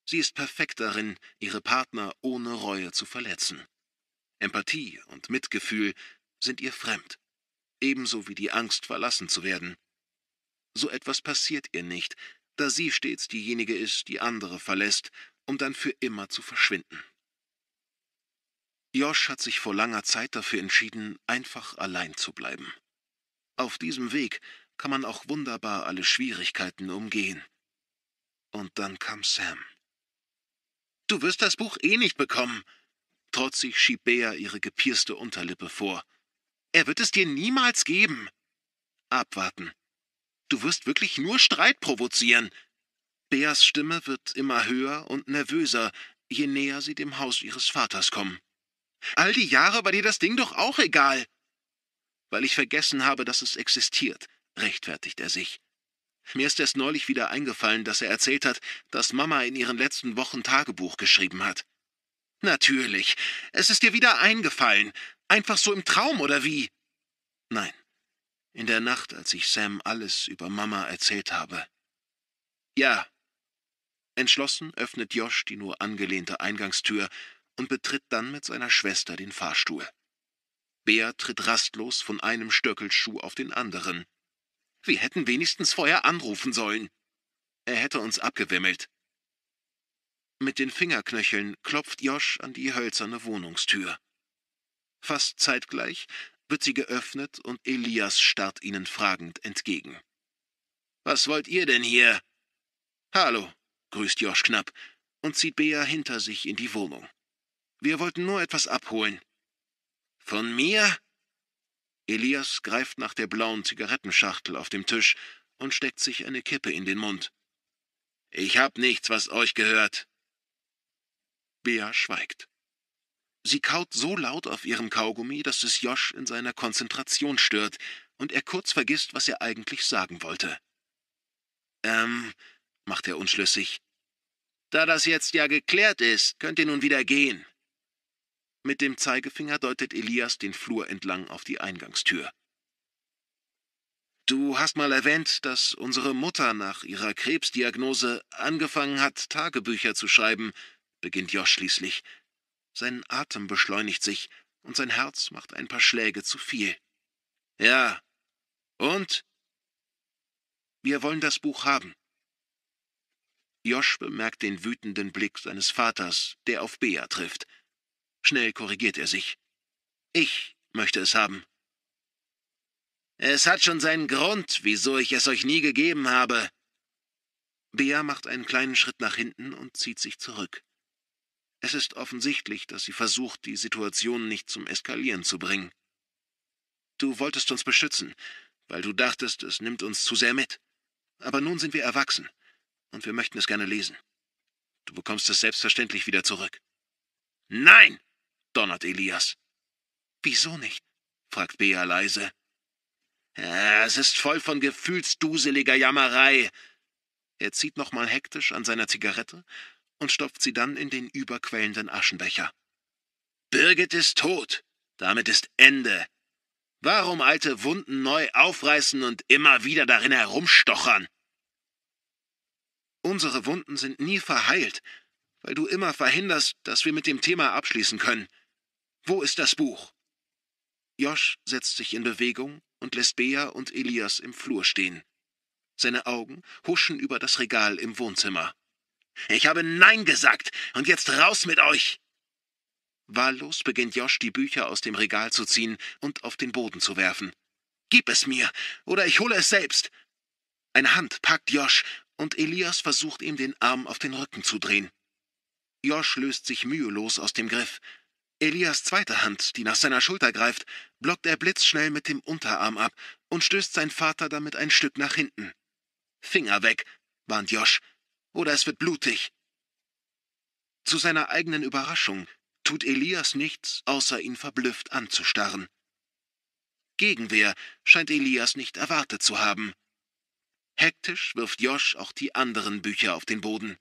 Sie ist perfekt darin, ihre Partner ohne Reue zu verletzen. Empathie und Mitgefühl sind ihr fremd, ebenso wie die Angst verlassen zu werden. So etwas passiert ihr nicht, da sie stets diejenige ist, die andere verlässt, um dann für immer zu verschwinden. Josh hat sich vor langer Zeit dafür entschieden, einfach allein zu bleiben. Auf diesem Weg kann man auch wunderbar alle Schwierigkeiten umgehen. Und dann kam Sam. Du wirst das Buch eh nicht bekommen. Trotzig schieb Bea ihre gepierste Unterlippe vor. Er wird es dir niemals geben. Abwarten. Du wirst wirklich nur Streit provozieren. Beas Stimme wird immer höher und nervöser, je näher sie dem Haus ihres Vaters kommen. All die Jahre war dir das Ding doch auch egal. Weil ich vergessen habe, dass es existiert, rechtfertigt er sich. Mir ist erst neulich wieder eingefallen, dass er erzählt hat, dass Mama in ihren letzten Wochen Tagebuch geschrieben hat. Natürlich. Es ist dir wieder eingefallen. Einfach so im Traum, oder wie? Nein. In der Nacht, als ich Sam alles über Mama erzählt habe. Ja. Entschlossen öffnet Josh die nur angelehnte Eingangstür und betritt dann mit seiner Schwester den Fahrstuhl. Bea tritt rastlos von einem Stöckelschuh auf den anderen. Wir hätten wenigstens vorher anrufen sollen. Er hätte uns abgewimmelt. Mit den Fingerknöcheln klopft Josh an die hölzerne Wohnungstür. Fast zeitgleich wird sie geöffnet und Elias starrt ihnen fragend entgegen. Was wollt ihr denn hier? Hallo, grüßt Josch knapp und zieht Bea hinter sich in die Wohnung. Wir wollten nur etwas abholen. Von mir? Elias greift nach der blauen Zigarettenschachtel auf dem Tisch und steckt sich eine Kippe in den Mund. Ich hab nichts, was euch gehört. Bea schweigt. Sie kaut so laut auf ihrem Kaugummi, dass es Josh in seiner Konzentration stört und er kurz vergisst, was er eigentlich sagen wollte. Ähm, macht er unschlüssig. Da das jetzt ja geklärt ist, könnt ihr nun wieder gehen. Mit dem Zeigefinger deutet Elias den Flur entlang auf die Eingangstür. Du hast mal erwähnt, dass unsere Mutter nach ihrer Krebsdiagnose angefangen hat, Tagebücher zu schreiben, beginnt Josh schließlich. Sein Atem beschleunigt sich und sein Herz macht ein paar Schläge zu viel. Ja. Und? Wir wollen das Buch haben. Josh bemerkt den wütenden Blick seines Vaters, der auf Bea trifft. Schnell korrigiert er sich. Ich möchte es haben. Es hat schon seinen Grund, wieso ich es euch nie gegeben habe. Bea macht einen kleinen Schritt nach hinten und zieht sich zurück. Es ist offensichtlich, dass sie versucht, die Situation nicht zum Eskalieren zu bringen. Du wolltest uns beschützen, weil du dachtest, es nimmt uns zu sehr mit. Aber nun sind wir erwachsen, und wir möchten es gerne lesen. Du bekommst es selbstverständlich wieder zurück. Nein! donnert Elias. Wieso nicht? fragt Bea leise. Ja, es ist voll von gefühlsduseliger Jammerei. Er zieht nochmal hektisch an seiner Zigarette und stopft sie dann in den überquellenden Aschenbecher. Birgit ist tot. Damit ist Ende. Warum alte Wunden neu aufreißen und immer wieder darin herumstochern? Unsere Wunden sind nie verheilt, weil du immer verhinderst, dass wir mit dem Thema abschließen können. Wo ist das Buch? Josch setzt sich in Bewegung und lässt Bea und Elias im Flur stehen. Seine Augen huschen über das Regal im Wohnzimmer. Ich habe Nein gesagt und jetzt raus mit euch! Wahllos beginnt Josh, die Bücher aus dem Regal zu ziehen und auf den Boden zu werfen. Gib es mir, oder ich hole es selbst! Eine Hand packt Josh und Elias versucht ihm den Arm auf den Rücken zu drehen. Josh löst sich mühelos aus dem Griff. Elias zweite Hand, die nach seiner Schulter greift, blockt er blitzschnell mit dem Unterarm ab und stößt sein Vater damit ein Stück nach hinten. Finger weg, warnt Josh, oder es wird blutig. Zu seiner eigenen Überraschung tut Elias nichts, außer ihn verblüfft anzustarren. Gegenwehr scheint Elias nicht erwartet zu haben. Hektisch wirft Josh auch die anderen Bücher auf den Boden.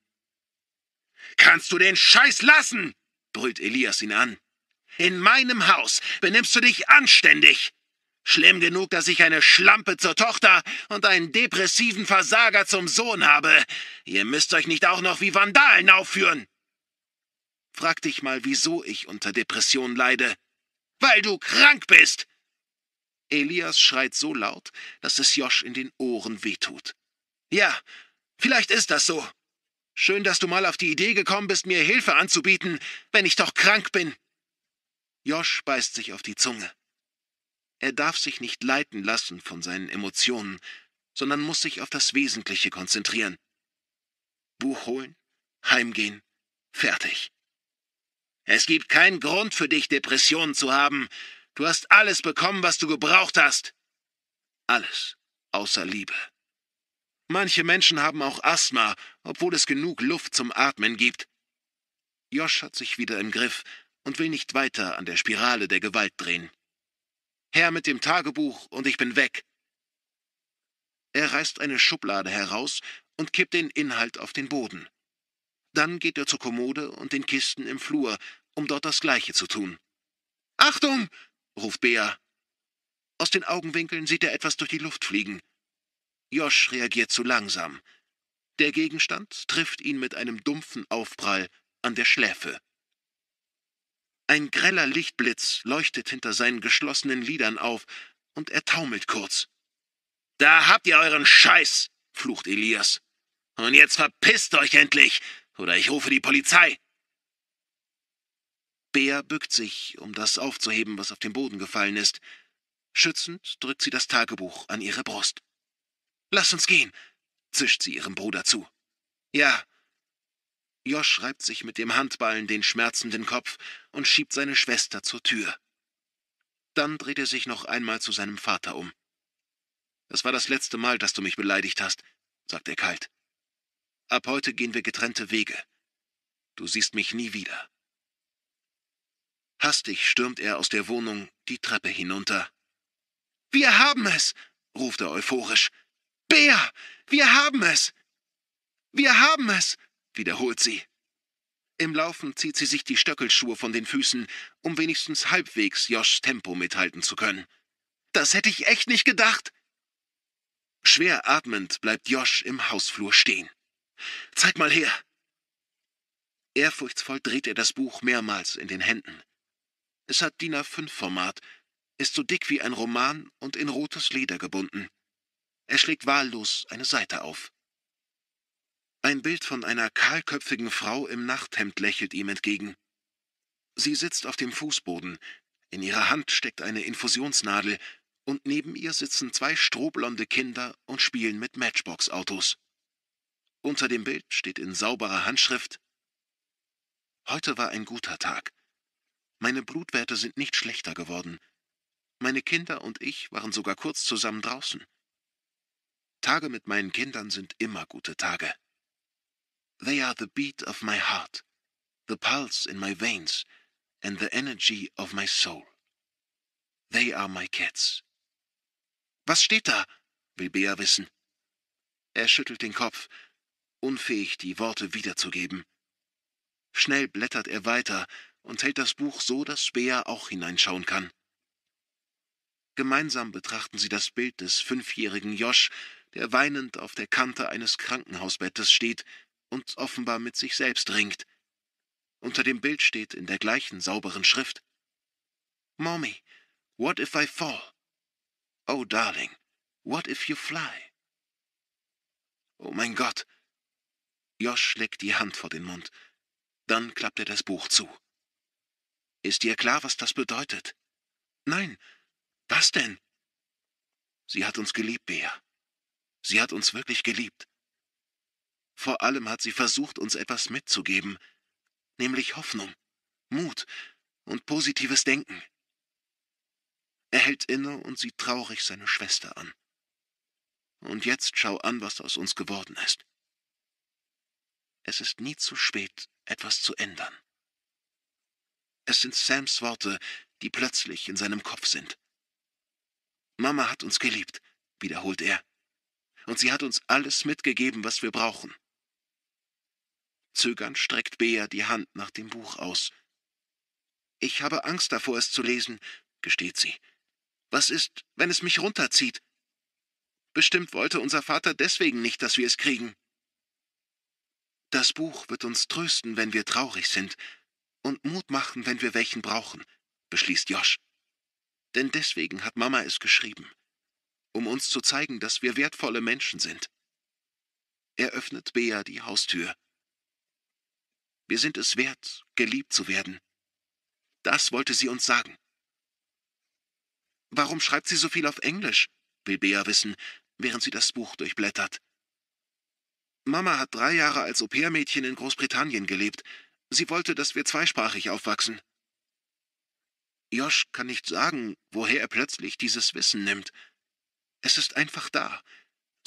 Kannst du den Scheiß lassen? brüllt Elias ihn an. In meinem Haus benimmst du dich anständig. Schlimm genug, dass ich eine Schlampe zur Tochter und einen depressiven Versager zum Sohn habe. Ihr müsst euch nicht auch noch wie Vandalen aufführen. Frag dich mal, wieso ich unter Depression leide. Weil du krank bist! Elias schreit so laut, dass es Josch in den Ohren wehtut. Ja, vielleicht ist das so. Schön, dass du mal auf die Idee gekommen bist, mir Hilfe anzubieten, wenn ich doch krank bin. Josch beißt sich auf die Zunge. Er darf sich nicht leiten lassen von seinen Emotionen, sondern muss sich auf das Wesentliche konzentrieren. Buch holen, heimgehen, fertig. Es gibt keinen Grund für dich, Depressionen zu haben. Du hast alles bekommen, was du gebraucht hast. Alles außer Liebe. Manche Menschen haben auch Asthma, obwohl es genug Luft zum Atmen gibt. Josh hat sich wieder im Griff und will nicht weiter an der Spirale der Gewalt drehen. Herr mit dem Tagebuch und ich bin weg. Er reißt eine Schublade heraus und kippt den Inhalt auf den Boden. Dann geht er zur Kommode und den Kisten im Flur, um dort das Gleiche zu tun. Achtung! ruft Bea. Aus den Augenwinkeln sieht er etwas durch die Luft fliegen. Josh reagiert zu langsam. Der Gegenstand trifft ihn mit einem dumpfen Aufprall an der Schläfe. Ein greller Lichtblitz leuchtet hinter seinen geschlossenen Lidern auf, und er taumelt kurz. Da habt ihr euren Scheiß, flucht Elias. Und jetzt verpisst euch endlich, oder ich rufe die Polizei. Bea bückt sich, um das aufzuheben, was auf den Boden gefallen ist. Schützend drückt sie das Tagebuch an ihre Brust. Lass uns gehen, zischt sie ihrem Bruder zu. Ja, Josh reibt sich mit dem Handballen den schmerzenden Kopf und schiebt seine Schwester zur Tür. Dann dreht er sich noch einmal zu seinem Vater um. Das war das letzte Mal, dass du mich beleidigt hast, sagt er kalt. Ab heute gehen wir getrennte Wege. Du siehst mich nie wieder. Hastig stürmt er aus der Wohnung die Treppe hinunter. Wir haben es! ruft er euphorisch. Bea! Wir haben es! Wir haben es! wiederholt sie. Im Laufen zieht sie sich die Stöckelschuhe von den Füßen, um wenigstens halbwegs Joshs Tempo mithalten zu können. Das hätte ich echt nicht gedacht! Schwer atmend bleibt Josh im Hausflur stehen. Zeig mal her! Ehrfurchtsvoll dreht er das Buch mehrmals in den Händen. Es hat DIN A5-Format, ist so dick wie ein Roman und in rotes Leder gebunden. Er schlägt wahllos eine Seite auf. Ein Bild von einer kahlköpfigen Frau im Nachthemd lächelt ihm entgegen. Sie sitzt auf dem Fußboden, in ihrer Hand steckt eine Infusionsnadel, und neben ihr sitzen zwei strohblonde Kinder und spielen mit Matchbox-Autos. Unter dem Bild steht in sauberer Handschrift Heute war ein guter Tag. Meine Blutwerte sind nicht schlechter geworden. Meine Kinder und ich waren sogar kurz zusammen draußen. Tage mit meinen Kindern sind immer gute Tage. They are the beat of my heart, the pulse in my veins, and the energy of my soul. They are my cats. Was steht da? will Bea wissen. Er schüttelt den Kopf, unfähig, die Worte wiederzugeben. Schnell blättert er weiter und hält das Buch so, dass Bea auch hineinschauen kann. Gemeinsam betrachten sie das Bild des fünfjährigen Josch, der weinend auf der Kante eines Krankenhausbettes steht und offenbar mit sich selbst ringt. Unter dem Bild steht in der gleichen sauberen Schrift Mommy, what if I fall? Oh, darling, what if you fly? Oh mein Gott! Josh legt die Hand vor den Mund. Dann klappt er das Buch zu. Ist dir klar, was das bedeutet? Nein. Was denn? Sie hat uns geliebt, Bea. Sie hat uns wirklich geliebt. Vor allem hat sie versucht, uns etwas mitzugeben, nämlich Hoffnung, Mut und positives Denken. Er hält inne und sieht traurig seine Schwester an. Und jetzt schau an, was aus uns geworden ist. Es ist nie zu spät, etwas zu ändern. Es sind Sams Worte, die plötzlich in seinem Kopf sind. Mama hat uns geliebt, wiederholt er. Und sie hat uns alles mitgegeben, was wir brauchen. Zögernd streckt Bea die Hand nach dem Buch aus. Ich habe Angst davor, es zu lesen, gesteht sie. Was ist, wenn es mich runterzieht? Bestimmt wollte unser Vater deswegen nicht, dass wir es kriegen. Das Buch wird uns trösten, wenn wir traurig sind, und Mut machen, wenn wir welchen brauchen, beschließt Josh. Denn deswegen hat Mama es geschrieben, um uns zu zeigen, dass wir wertvolle Menschen sind. Er öffnet Bea die Haustür. Wir sind es wert, geliebt zu werden. Das wollte sie uns sagen. Warum schreibt sie so viel auf Englisch? will Bea wissen, während sie das Buch durchblättert. Mama hat drei Jahre als Au-pair-Mädchen in Großbritannien gelebt. Sie wollte, dass wir zweisprachig aufwachsen. Josh kann nicht sagen, woher er plötzlich dieses Wissen nimmt. Es ist einfach da,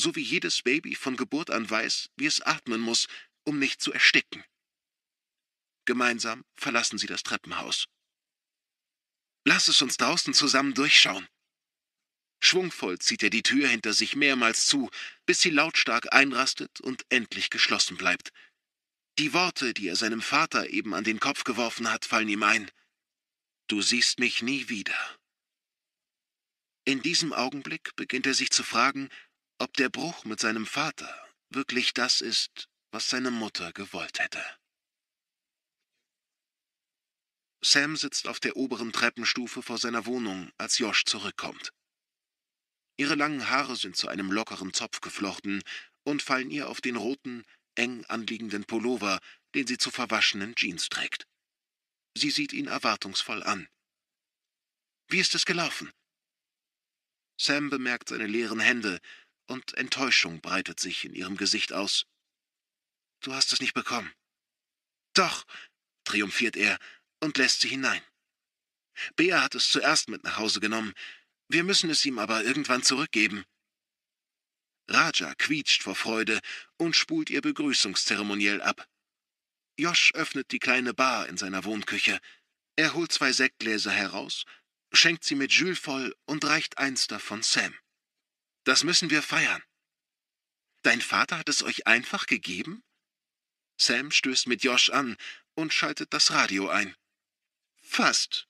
so wie jedes Baby von Geburt an weiß, wie es atmen muss, um nicht zu ersticken. Gemeinsam verlassen sie das Treppenhaus. Lass es uns draußen zusammen durchschauen. Schwungvoll zieht er die Tür hinter sich mehrmals zu, bis sie lautstark einrastet und endlich geschlossen bleibt. Die Worte, die er seinem Vater eben an den Kopf geworfen hat, fallen ihm ein. Du siehst mich nie wieder. In diesem Augenblick beginnt er sich zu fragen, ob der Bruch mit seinem Vater wirklich das ist, was seine Mutter gewollt hätte. Sam sitzt auf der oberen Treppenstufe vor seiner Wohnung, als Josh zurückkommt. Ihre langen Haare sind zu einem lockeren Zopf geflochten und fallen ihr auf den roten, eng anliegenden Pullover, den sie zu verwaschenen Jeans trägt. Sie sieht ihn erwartungsvoll an. Wie ist es gelaufen? Sam bemerkt seine leeren Hände, und Enttäuschung breitet sich in ihrem Gesicht aus. Du hast es nicht bekommen. Doch, triumphiert er, und lässt sie hinein. Bea hat es zuerst mit nach Hause genommen, wir müssen es ihm aber irgendwann zurückgeben. Raja quietscht vor Freude und spult ihr begrüßungszeremoniell ab. Josh öffnet die kleine Bar in seiner Wohnküche. Er holt zwei Sektgläser heraus, schenkt sie mit Jules voll und reicht eins davon Sam. Das müssen wir feiern. Dein Vater hat es euch einfach gegeben? Sam stößt mit Josh an und schaltet das Radio ein. Fast.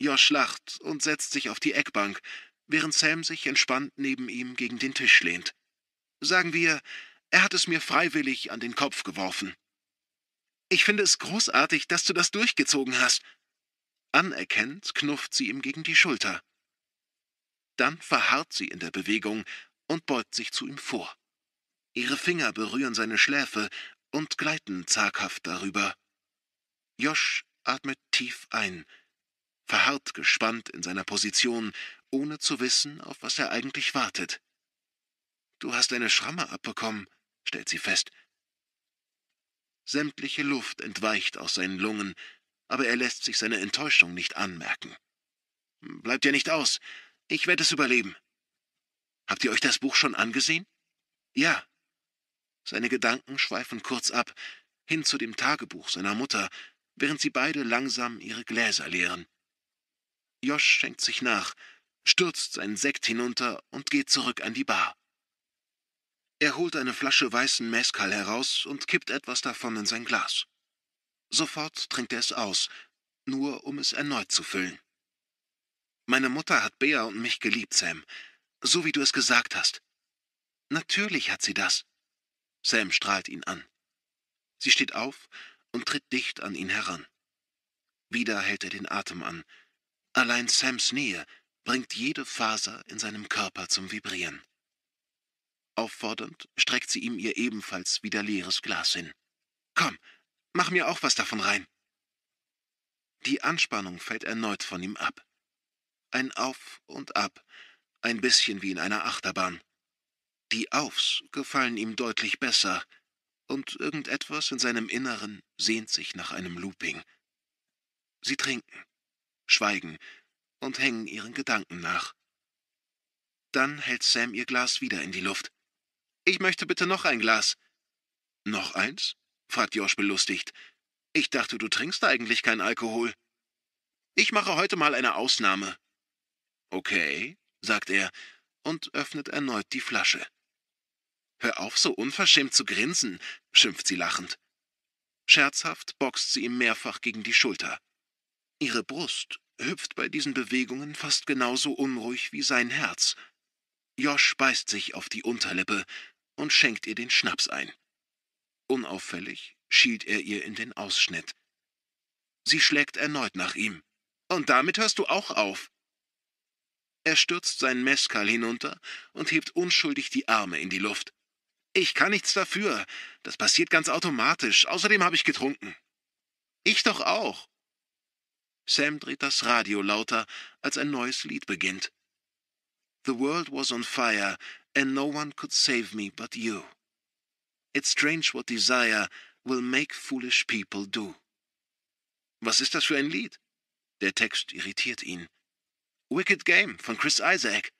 Josh lacht und setzt sich auf die Eckbank, während Sam sich entspannt neben ihm gegen den Tisch lehnt. Sagen wir, er hat es mir freiwillig an den Kopf geworfen. Ich finde es großartig, dass du das durchgezogen hast. Anerkennend knufft sie ihm gegen die Schulter. Dann verharrt sie in der Bewegung und beugt sich zu ihm vor. Ihre Finger berühren seine Schläfe und gleiten zaghaft darüber. Josh atmet tief ein, verharrt gespannt in seiner Position, ohne zu wissen, auf was er eigentlich wartet. Du hast eine Schramme abbekommen, stellt sie fest. Sämtliche Luft entweicht aus seinen Lungen, aber er lässt sich seine Enttäuschung nicht anmerken. Bleibt ja nicht aus. Ich werde es überleben. Habt ihr euch das Buch schon angesehen? Ja. Seine Gedanken schweifen kurz ab, hin zu dem Tagebuch seiner Mutter, während sie beide langsam ihre Gläser leeren. Josh schenkt sich nach, stürzt seinen Sekt hinunter und geht zurück an die Bar. Er holt eine Flasche weißen Mezcal heraus und kippt etwas davon in sein Glas. Sofort trinkt er es aus, nur um es erneut zu füllen. Meine Mutter hat Bea und mich geliebt, Sam, so wie du es gesagt hast. Natürlich hat sie das. Sam strahlt ihn an. Sie steht auf und tritt dicht an ihn heran. Wieder hält er den Atem an. Allein Sams Nähe bringt jede Faser in seinem Körper zum Vibrieren. Auffordernd streckt sie ihm ihr ebenfalls wieder leeres Glas hin. Komm, mach mir auch was davon rein. Die Anspannung fällt erneut von ihm ab. Ein Auf und Ab, ein bisschen wie in einer Achterbahn. Die Aufs gefallen ihm deutlich besser, und irgendetwas in seinem Inneren sehnt sich nach einem Looping. Sie trinken, schweigen und hängen ihren Gedanken nach. Dann hält Sam ihr Glas wieder in die Luft. Ich möchte bitte noch ein Glas. Noch eins? fragt Josh belustigt. Ich dachte, du trinkst eigentlich keinen Alkohol. Ich mache heute mal eine Ausnahme. Okay, sagt er und öffnet erneut die Flasche. Hör auf, so unverschämt zu grinsen, schimpft sie lachend. Scherzhaft boxt sie ihm mehrfach gegen die Schulter. Ihre Brust hüpft bei diesen Bewegungen fast genauso unruhig wie sein Herz. Josh beißt sich auf die Unterlippe und schenkt ihr den Schnaps ein. Unauffällig schielt er ihr in den Ausschnitt. Sie schlägt erneut nach ihm. Und damit hörst du auch auf. Er stürzt seinen Meskal hinunter und hebt unschuldig die Arme in die Luft. Ich kann nichts dafür. Das passiert ganz automatisch. Außerdem habe ich getrunken. Ich doch auch. Sam dreht das Radio lauter, als ein neues Lied beginnt. The world was on fire, and no one could save me but you. It's strange what desire will make foolish people do. Was ist das für ein Lied? Der Text irritiert ihn. Wicked Game von Chris Isaac.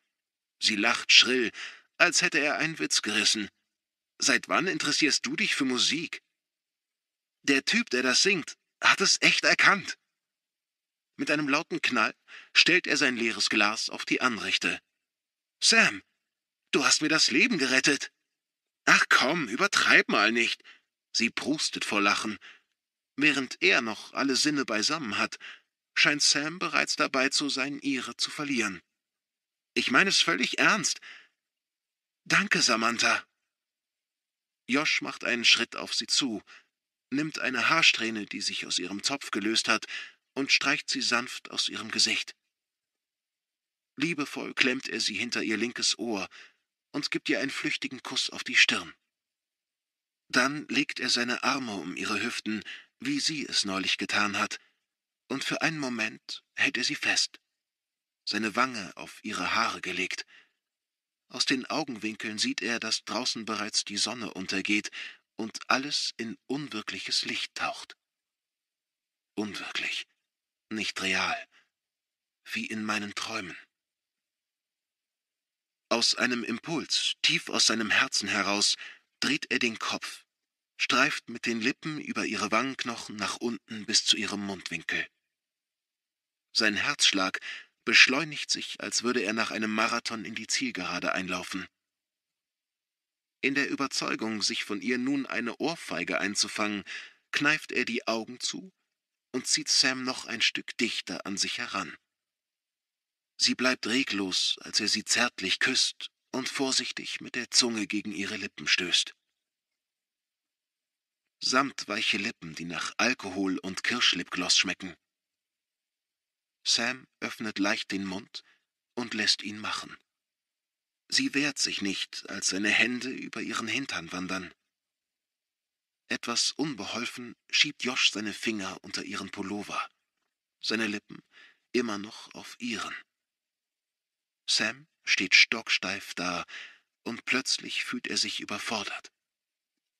Sie lacht schrill, als hätte er einen Witz gerissen. Seit wann interessierst du dich für Musik? Der Typ, der das singt, hat es echt erkannt. Mit einem lauten Knall stellt er sein leeres Glas auf die Anrichte. Sam, du hast mir das Leben gerettet. Ach komm, übertreib mal nicht. Sie prustet vor Lachen. Während er noch alle Sinne beisammen hat, scheint Sam bereits dabei zu sein, ihre zu verlieren. Ich meine es völlig ernst. Danke, Samantha. Josh macht einen Schritt auf sie zu, nimmt eine Haarsträhne, die sich aus ihrem Zopf gelöst hat, und streicht sie sanft aus ihrem Gesicht. Liebevoll klemmt er sie hinter ihr linkes Ohr und gibt ihr einen flüchtigen Kuss auf die Stirn. Dann legt er seine Arme um ihre Hüften, wie sie es neulich getan hat, und für einen Moment hält er sie fest, seine Wange auf ihre Haare gelegt, aus den Augenwinkeln sieht er, dass draußen bereits die Sonne untergeht und alles in unwirkliches Licht taucht. Unwirklich, nicht real, wie in meinen Träumen. Aus einem Impuls, tief aus seinem Herzen heraus, dreht er den Kopf, streift mit den Lippen über ihre Wangenknochen nach unten bis zu ihrem Mundwinkel. Sein Herzschlag beschleunigt sich, als würde er nach einem Marathon in die Zielgerade einlaufen. In der Überzeugung, sich von ihr nun eine Ohrfeige einzufangen, kneift er die Augen zu und zieht Sam noch ein Stück dichter an sich heran. Sie bleibt reglos, als er sie zärtlich küsst und vorsichtig mit der Zunge gegen ihre Lippen stößt. Samt weiche Lippen, die nach Alkohol und Kirschlipgloss schmecken. Sam öffnet leicht den Mund und lässt ihn machen. Sie wehrt sich nicht, als seine Hände über ihren Hintern wandern. Etwas unbeholfen schiebt Josh seine Finger unter ihren Pullover, seine Lippen immer noch auf ihren. Sam steht stocksteif da, und plötzlich fühlt er sich überfordert.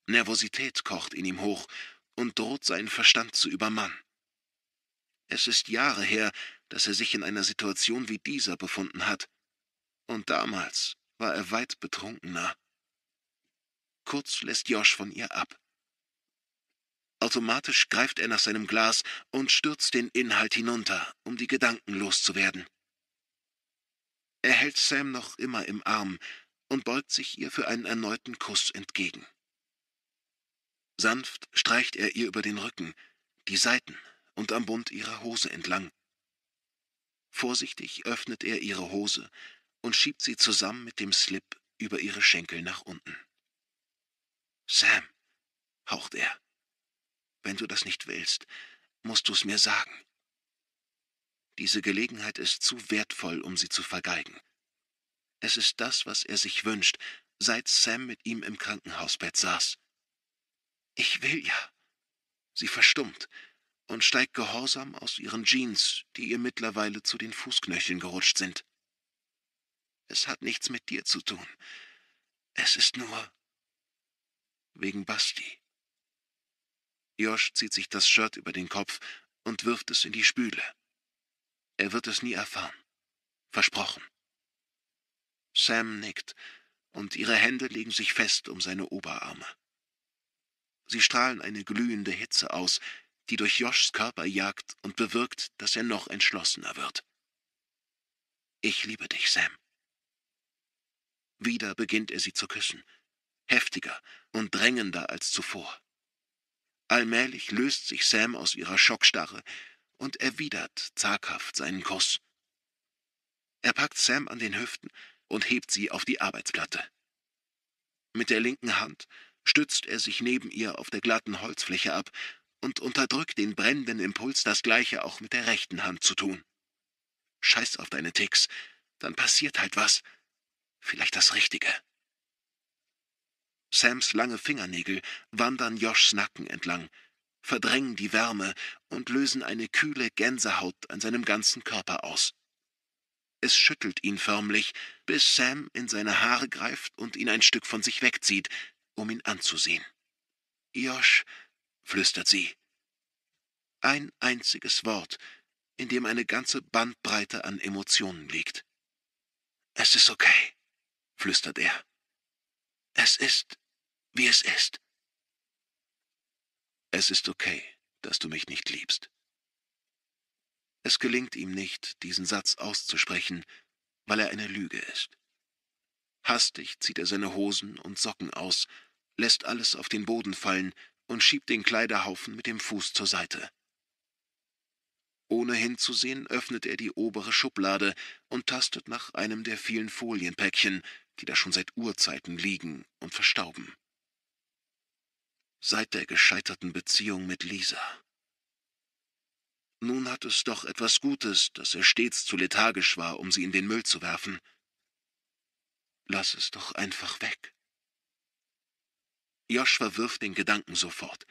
Nervosität kocht in ihm hoch und droht seinen Verstand zu übermannen. Es ist Jahre her, dass er sich in einer Situation wie dieser befunden hat. Und damals war er weit betrunkener. Kurz lässt Josh von ihr ab. Automatisch greift er nach seinem Glas und stürzt den Inhalt hinunter, um die Gedanken loszuwerden. Er hält Sam noch immer im Arm und beugt sich ihr für einen erneuten Kuss entgegen. Sanft streicht er ihr über den Rücken, die Seiten und am Bund ihrer Hose entlang, Vorsichtig öffnet er ihre Hose und schiebt sie zusammen mit dem Slip über ihre Schenkel nach unten. Sam, haucht er, wenn du das nicht willst, musst du es mir sagen. Diese Gelegenheit ist zu wertvoll, um sie zu vergeigen. Es ist das, was er sich wünscht, seit Sam mit ihm im Krankenhausbett saß. Ich will ja. Sie verstummt, und steigt gehorsam aus ihren Jeans, die ihr mittlerweile zu den Fußknöcheln gerutscht sind. Es hat nichts mit dir zu tun. Es ist nur wegen Basti. Josh zieht sich das Shirt über den Kopf und wirft es in die Spüle. Er wird es nie erfahren. Versprochen. Sam nickt, und ihre Hände legen sich fest um seine Oberarme. Sie strahlen eine glühende Hitze aus, die durch Joshs Körper jagt und bewirkt, dass er noch entschlossener wird. Ich liebe dich, Sam. Wieder beginnt er sie zu küssen, heftiger und drängender als zuvor. Allmählich löst sich Sam aus ihrer Schockstarre und erwidert zaghaft seinen Kuss. Er packt Sam an den Hüften und hebt sie auf die Arbeitsplatte. Mit der linken Hand stützt er sich neben ihr auf der glatten Holzfläche ab und unterdrück den brennenden Impuls, das Gleiche auch mit der rechten Hand zu tun. Scheiß auf deine Ticks, dann passiert halt was. Vielleicht das Richtige. Sams lange Fingernägel wandern Joshs Nacken entlang, verdrängen die Wärme und lösen eine kühle Gänsehaut an seinem ganzen Körper aus. Es schüttelt ihn förmlich, bis Sam in seine Haare greift und ihn ein Stück von sich wegzieht, um ihn anzusehen. Josh flüstert sie. Ein einziges Wort, in dem eine ganze Bandbreite an Emotionen liegt. Es ist okay, flüstert er. Es ist, wie es ist. Es ist okay, dass du mich nicht liebst. Es gelingt ihm nicht, diesen Satz auszusprechen, weil er eine Lüge ist. Hastig zieht er seine Hosen und Socken aus, lässt alles auf den Boden fallen und schiebt den Kleiderhaufen mit dem Fuß zur Seite. Ohne hinzusehen öffnet er die obere Schublade und tastet nach einem der vielen Folienpäckchen, die da schon seit Urzeiten liegen und verstauben. Seit der gescheiterten Beziehung mit Lisa. Nun hat es doch etwas Gutes, dass er stets zu lethargisch war, um sie in den Müll zu werfen. Lass es doch einfach weg. Josh verwirft den Gedanken sofort.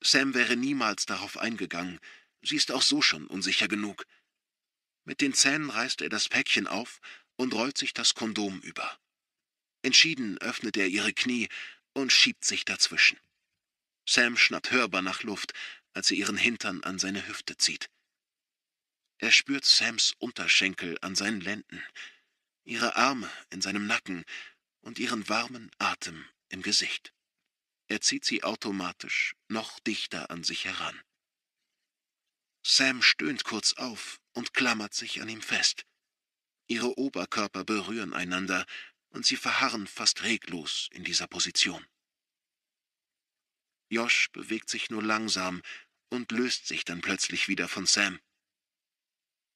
Sam wäre niemals darauf eingegangen. Sie ist auch so schon unsicher genug. Mit den Zähnen reißt er das Päckchen auf und rollt sich das Kondom über. Entschieden öffnet er ihre Knie und schiebt sich dazwischen. Sam schnappt hörbar nach Luft, als er ihren Hintern an seine Hüfte zieht. Er spürt Sams Unterschenkel an seinen Lenden, ihre Arme in seinem Nacken und ihren warmen Atem im Gesicht. Er zieht sie automatisch noch dichter an sich heran. Sam stöhnt kurz auf und klammert sich an ihm fest. Ihre Oberkörper berühren einander und sie verharren fast reglos in dieser Position. Josh bewegt sich nur langsam und löst sich dann plötzlich wieder von Sam.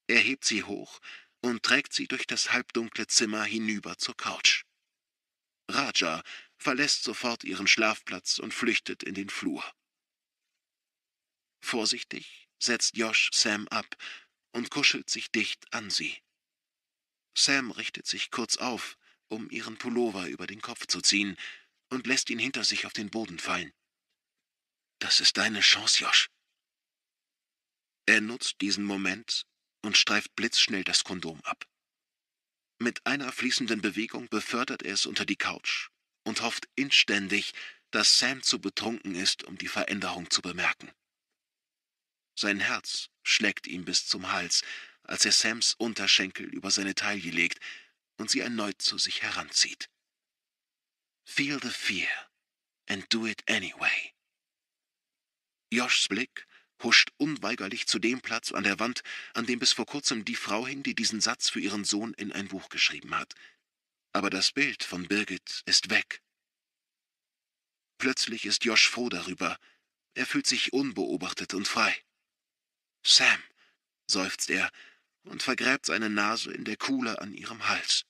Er hebt sie hoch und trägt sie durch das halbdunkle Zimmer hinüber zur Couch. Raja verlässt sofort ihren Schlafplatz und flüchtet in den Flur. Vorsichtig setzt Josh Sam ab und kuschelt sich dicht an sie. Sam richtet sich kurz auf, um ihren Pullover über den Kopf zu ziehen, und lässt ihn hinter sich auf den Boden fallen. Das ist deine Chance, Josh. Er nutzt diesen Moment und streift blitzschnell das Kondom ab. Mit einer fließenden Bewegung befördert er es unter die Couch und hofft inständig, dass Sam zu betrunken ist, um die Veränderung zu bemerken. Sein Herz schlägt ihm bis zum Hals, als er Sams Unterschenkel über seine Taille legt und sie erneut zu sich heranzieht. Feel the fear and do it anyway. Joshs Blick huscht unweigerlich zu dem Platz an der Wand, an dem bis vor kurzem die Frau hing, die diesen Satz für ihren Sohn in ein Buch geschrieben hat. Aber das Bild von Birgit ist weg. Plötzlich ist Josh froh darüber. Er fühlt sich unbeobachtet und frei. Sam, seufzt er und vergräbt seine Nase in der Kuhle an ihrem Hals.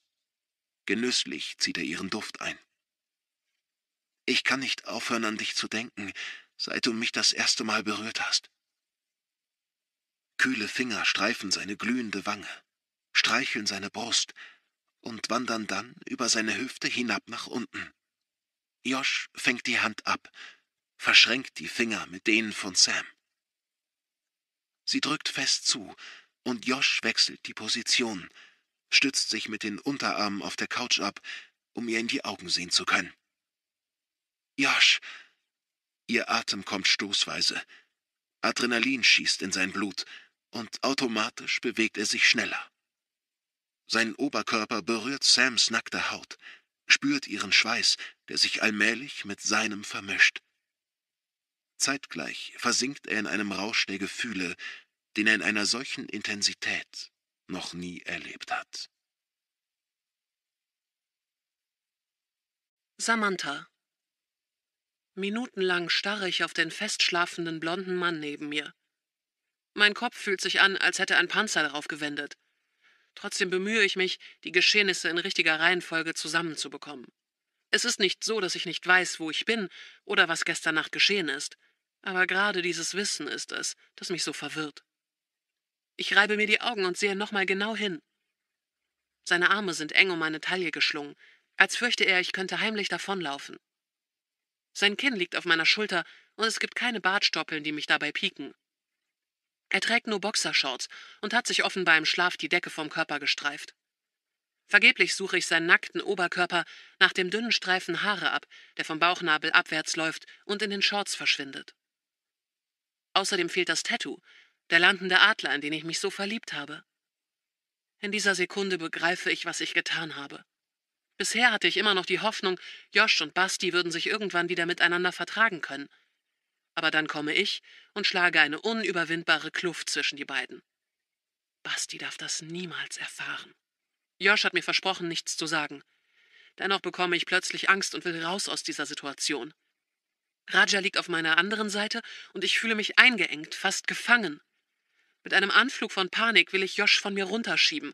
Genüsslich zieht er ihren Duft ein. Ich kann nicht aufhören, an dich zu denken, seit du mich das erste Mal berührt hast. Kühle Finger streifen seine glühende Wange, streicheln seine Brust und wandern dann über seine Hüfte hinab nach unten. Josh fängt die Hand ab, verschränkt die Finger mit denen von Sam. Sie drückt fest zu, und Josh wechselt die Position, stützt sich mit den Unterarmen auf der Couch ab, um ihr in die Augen sehen zu können. Josh! Ihr Atem kommt stoßweise. Adrenalin schießt in sein Blut, und automatisch bewegt er sich schneller. Sein Oberkörper berührt Sams nackte Haut, spürt ihren Schweiß, der sich allmählich mit seinem vermischt. Zeitgleich versinkt er in einem Rausch der Gefühle, den er in einer solchen Intensität noch nie erlebt hat. Samantha. Minutenlang starre ich auf den festschlafenden blonden Mann neben mir. Mein Kopf fühlt sich an, als hätte ein Panzer darauf gewendet. Trotzdem bemühe ich mich, die Geschehnisse in richtiger Reihenfolge zusammenzubekommen. Es ist nicht so, dass ich nicht weiß, wo ich bin oder was gestern Nacht geschehen ist, aber gerade dieses Wissen ist es, das mich so verwirrt. Ich reibe mir die Augen und sehe nochmal genau hin. Seine Arme sind eng um meine Taille geschlungen, als fürchte er, ich könnte heimlich davonlaufen. Sein Kinn liegt auf meiner Schulter und es gibt keine Bartstoppeln, die mich dabei pieken. Er trägt nur Boxershorts und hat sich offenbar im Schlaf die Decke vom Körper gestreift. Vergeblich suche ich seinen nackten Oberkörper nach dem dünnen Streifen Haare ab, der vom Bauchnabel abwärts läuft und in den Shorts verschwindet. Außerdem fehlt das Tattoo, der landende Adler, in den ich mich so verliebt habe. In dieser Sekunde begreife ich, was ich getan habe. Bisher hatte ich immer noch die Hoffnung, Josh und Basti würden sich irgendwann wieder miteinander vertragen können – aber dann komme ich und schlage eine unüberwindbare Kluft zwischen die beiden. Basti darf das niemals erfahren. Josh hat mir versprochen, nichts zu sagen. Dennoch bekomme ich plötzlich Angst und will raus aus dieser Situation. Raja liegt auf meiner anderen Seite und ich fühle mich eingeengt, fast gefangen. Mit einem Anflug von Panik will ich Josh von mir runterschieben.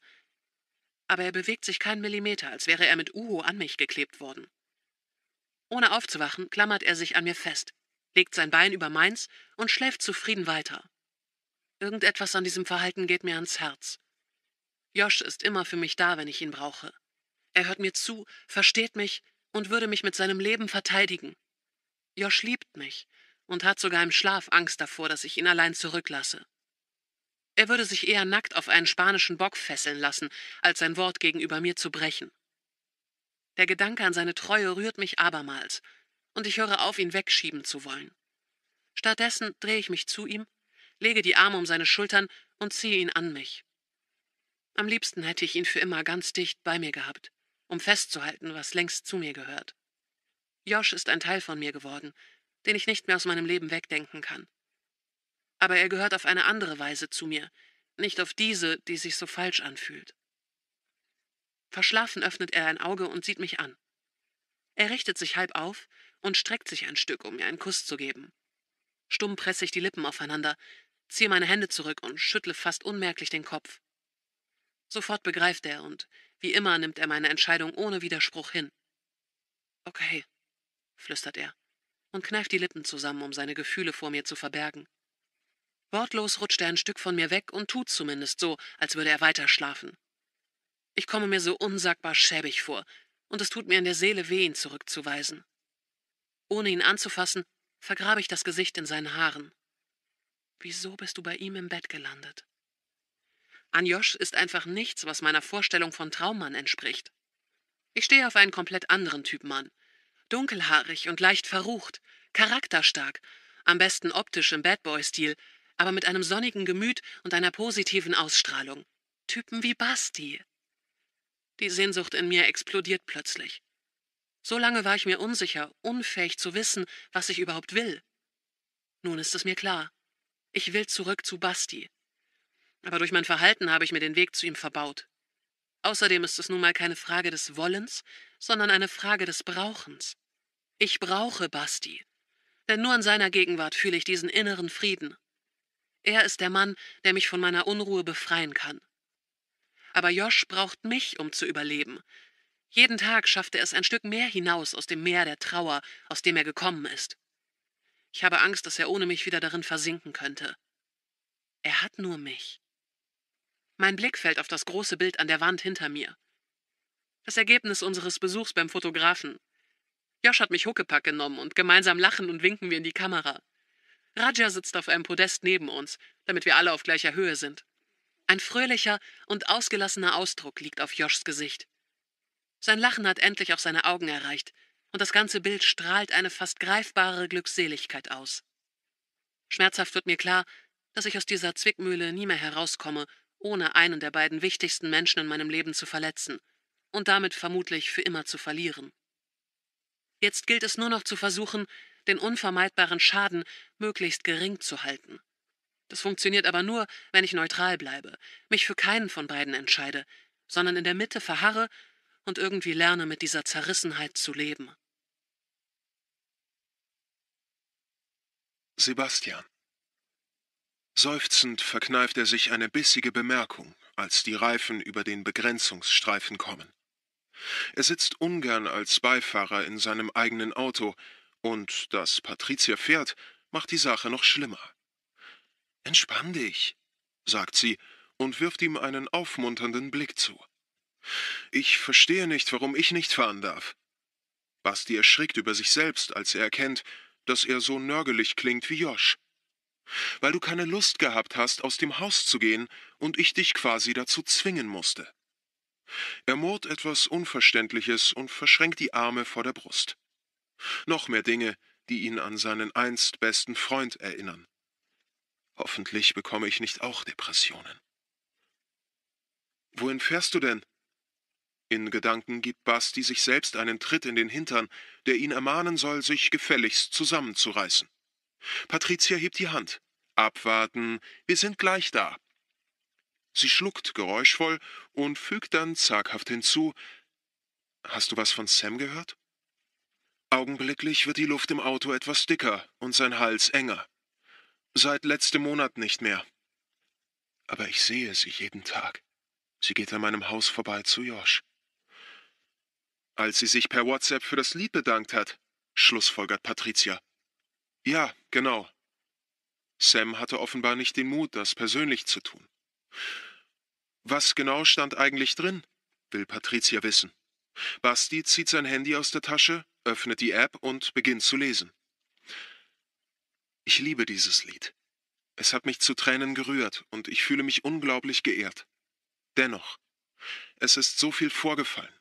Aber er bewegt sich keinen Millimeter, als wäre er mit Uho an mich geklebt worden. Ohne aufzuwachen, klammert er sich an mir fest legt sein Bein über meins und schläft zufrieden weiter. Irgendetwas an diesem Verhalten geht mir ans Herz. Josh ist immer für mich da, wenn ich ihn brauche. Er hört mir zu, versteht mich und würde mich mit seinem Leben verteidigen. Josh liebt mich und hat sogar im Schlaf Angst davor, dass ich ihn allein zurücklasse. Er würde sich eher nackt auf einen spanischen Bock fesseln lassen, als sein Wort gegenüber mir zu brechen. Der Gedanke an seine Treue rührt mich abermals und ich höre auf, ihn wegschieben zu wollen. Stattdessen drehe ich mich zu ihm, lege die Arme um seine Schultern und ziehe ihn an mich. Am liebsten hätte ich ihn für immer ganz dicht bei mir gehabt, um festzuhalten, was längst zu mir gehört. Josh ist ein Teil von mir geworden, den ich nicht mehr aus meinem Leben wegdenken kann. Aber er gehört auf eine andere Weise zu mir, nicht auf diese, die sich so falsch anfühlt. Verschlafen öffnet er ein Auge und sieht mich an. Er richtet sich halb auf und streckt sich ein Stück, um mir einen Kuss zu geben. Stumm presse ich die Lippen aufeinander, ziehe meine Hände zurück und schüttle fast unmerklich den Kopf. Sofort begreift er und wie immer nimmt er meine Entscheidung ohne Widerspruch hin. Okay, flüstert er und kneift die Lippen zusammen, um seine Gefühle vor mir zu verbergen. Wortlos rutscht er ein Stück von mir weg und tut zumindest so, als würde er weiter schlafen. Ich komme mir so unsagbar schäbig vor, und es tut mir in der Seele weh, ihn zurückzuweisen. Ohne ihn anzufassen, vergrabe ich das Gesicht in seinen Haaren. Wieso bist du bei ihm im Bett gelandet? Anjosch ist einfach nichts, was meiner Vorstellung von Traummann entspricht. Ich stehe auf einen komplett anderen Typ Mann. Dunkelhaarig und leicht verrucht, charakterstark, am besten optisch im Bad Boy-Stil, aber mit einem sonnigen Gemüt und einer positiven Ausstrahlung. Typen wie Basti. Die Sehnsucht in mir explodiert plötzlich. So lange war ich mir unsicher, unfähig zu wissen, was ich überhaupt will. Nun ist es mir klar. Ich will zurück zu Basti. Aber durch mein Verhalten habe ich mir den Weg zu ihm verbaut. Außerdem ist es nun mal keine Frage des Wollens, sondern eine Frage des Brauchens. Ich brauche Basti. Denn nur in seiner Gegenwart fühle ich diesen inneren Frieden. Er ist der Mann, der mich von meiner Unruhe befreien kann. Aber Josh braucht mich, um zu überleben, jeden Tag schafft er es ein Stück mehr hinaus aus dem Meer der Trauer, aus dem er gekommen ist. Ich habe Angst, dass er ohne mich wieder darin versinken könnte. Er hat nur mich. Mein Blick fällt auf das große Bild an der Wand hinter mir. Das Ergebnis unseres Besuchs beim Fotografen. Josh hat mich Huckepack genommen und gemeinsam lachen und winken wir in die Kamera. Raja sitzt auf einem Podest neben uns, damit wir alle auf gleicher Höhe sind. Ein fröhlicher und ausgelassener Ausdruck liegt auf Joshs Gesicht. Sein Lachen hat endlich auch seine Augen erreicht, und das ganze Bild strahlt eine fast greifbare Glückseligkeit aus. Schmerzhaft wird mir klar, dass ich aus dieser Zwickmühle nie mehr herauskomme, ohne einen der beiden wichtigsten Menschen in meinem Leben zu verletzen und damit vermutlich für immer zu verlieren. Jetzt gilt es nur noch zu versuchen, den unvermeidbaren Schaden möglichst gering zu halten. Das funktioniert aber nur, wenn ich neutral bleibe, mich für keinen von beiden entscheide, sondern in der Mitte verharre und irgendwie lerne mit dieser Zerrissenheit zu leben. Sebastian. Seufzend verkneift er sich eine bissige Bemerkung, als die Reifen über den Begrenzungsstreifen kommen. Er sitzt ungern als Beifahrer in seinem eigenen Auto, und das Patricia fährt, macht die Sache noch schlimmer. Entspann dich, sagt sie und wirft ihm einen aufmunternden Blick zu. Ich verstehe nicht, warum ich nicht fahren darf. Basti erschrickt über sich selbst, als er erkennt, dass er so nörgelig klingt wie Josh. Weil du keine Lust gehabt hast, aus dem Haus zu gehen und ich dich quasi dazu zwingen musste. Er murrt etwas Unverständliches und verschränkt die Arme vor der Brust. Noch mehr Dinge, die ihn an seinen einst besten Freund erinnern. Hoffentlich bekomme ich nicht auch Depressionen. Wohin fährst du denn? In Gedanken gibt Basti sich selbst einen Tritt in den Hintern, der ihn ermahnen soll, sich gefälligst zusammenzureißen. Patricia hebt die Hand. Abwarten, wir sind gleich da. Sie schluckt geräuschvoll und fügt dann zaghaft hinzu Hast du was von Sam gehört? Augenblicklich wird die Luft im Auto etwas dicker und sein Hals enger. Seit letztem Monat nicht mehr. Aber ich sehe sie jeden Tag. Sie geht an meinem Haus vorbei zu Josh als sie sich per WhatsApp für das Lied bedankt hat, schlussfolgert Patricia. Ja, genau. Sam hatte offenbar nicht den Mut, das persönlich zu tun. Was genau stand eigentlich drin? will Patricia wissen. Basti zieht sein Handy aus der Tasche, öffnet die App und beginnt zu lesen. Ich liebe dieses Lied. Es hat mich zu Tränen gerührt und ich fühle mich unglaublich geehrt. Dennoch, es ist so viel vorgefallen.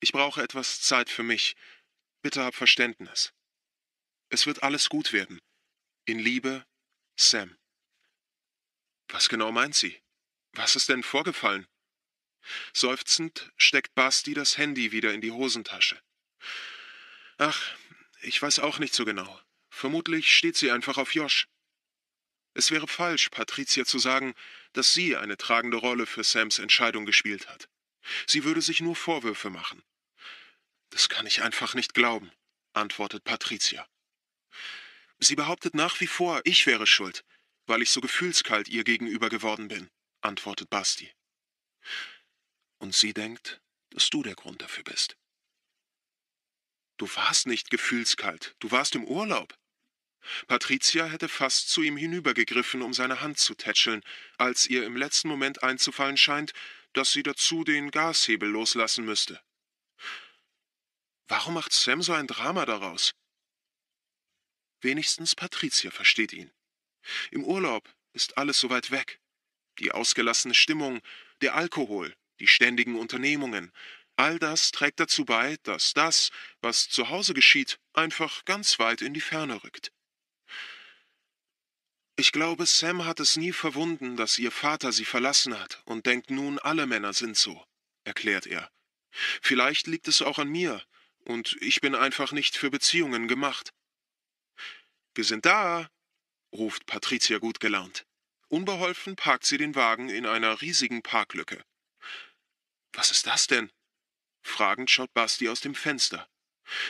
Ich brauche etwas Zeit für mich. Bitte hab Verständnis. Es wird alles gut werden. In Liebe, Sam. Was genau meint sie? Was ist denn vorgefallen? Seufzend steckt Basti das Handy wieder in die Hosentasche. Ach, ich weiß auch nicht so genau. Vermutlich steht sie einfach auf Josh. Es wäre falsch, Patricia zu sagen, dass sie eine tragende Rolle für Sams Entscheidung gespielt hat. Sie würde sich nur Vorwürfe machen. Das kann ich einfach nicht glauben, antwortet Patricia. Sie behauptet nach wie vor, ich wäre schuld, weil ich so gefühlskalt ihr gegenüber geworden bin, antwortet Basti. Und sie denkt, dass du der Grund dafür bist. Du warst nicht gefühlskalt, du warst im Urlaub. Patricia hätte fast zu ihm hinübergegriffen, um seine Hand zu tätscheln, als ihr im letzten Moment einzufallen scheint, dass sie dazu den Gashebel loslassen müsste. Warum macht Sam so ein Drama daraus? Wenigstens Patricia versteht ihn. Im Urlaub ist alles so weit weg. Die ausgelassene Stimmung, der Alkohol, die ständigen Unternehmungen, all das trägt dazu bei, dass das, was zu Hause geschieht, einfach ganz weit in die Ferne rückt. Ich glaube, Sam hat es nie verwunden, dass ihr Vater sie verlassen hat und denkt nun, alle Männer sind so, erklärt er. Vielleicht liegt es auch an mir, und ich bin einfach nicht für Beziehungen gemacht. Wir sind da, ruft Patricia gut gelaunt. Unbeholfen parkt sie den Wagen in einer riesigen Parklücke. Was ist das denn? Fragend schaut Basti aus dem Fenster.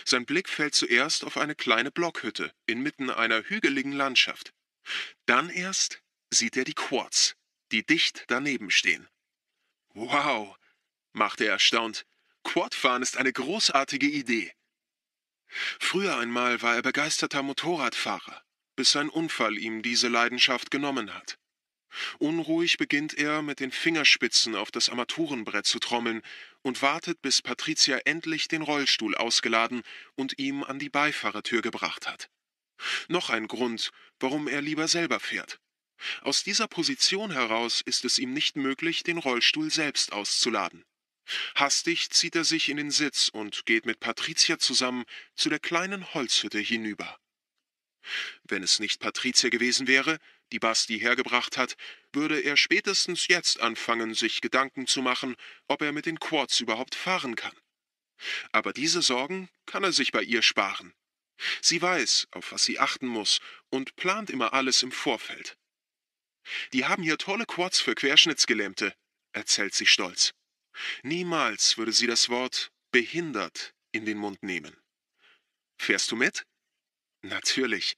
Sein Blick fällt zuerst auf eine kleine Blockhütte inmitten einer hügeligen Landschaft. Dann erst sieht er die Quads, die dicht daneben stehen. Wow, macht er erstaunt. Quadfahren ist eine großartige Idee. Früher einmal war er begeisterter Motorradfahrer, bis sein Unfall ihm diese Leidenschaft genommen hat. Unruhig beginnt er, mit den Fingerspitzen auf das Armaturenbrett zu trommeln und wartet, bis Patricia endlich den Rollstuhl ausgeladen und ihm an die Beifahrertür gebracht hat. Noch ein Grund, warum er lieber selber fährt. Aus dieser Position heraus ist es ihm nicht möglich, den Rollstuhl selbst auszuladen. Hastig zieht er sich in den Sitz und geht mit Patricia zusammen zu der kleinen Holzhütte hinüber. Wenn es nicht Patricia gewesen wäre, die Basti hergebracht hat, würde er spätestens jetzt anfangen, sich Gedanken zu machen, ob er mit den Quads überhaupt fahren kann. Aber diese Sorgen kann er sich bei ihr sparen. Sie weiß, auf was sie achten muss und plant immer alles im Vorfeld. Die haben hier tolle Quads für Querschnittsgelähmte, erzählt sie stolz. Niemals würde sie das Wort behindert in den Mund nehmen. Fährst du mit? Natürlich.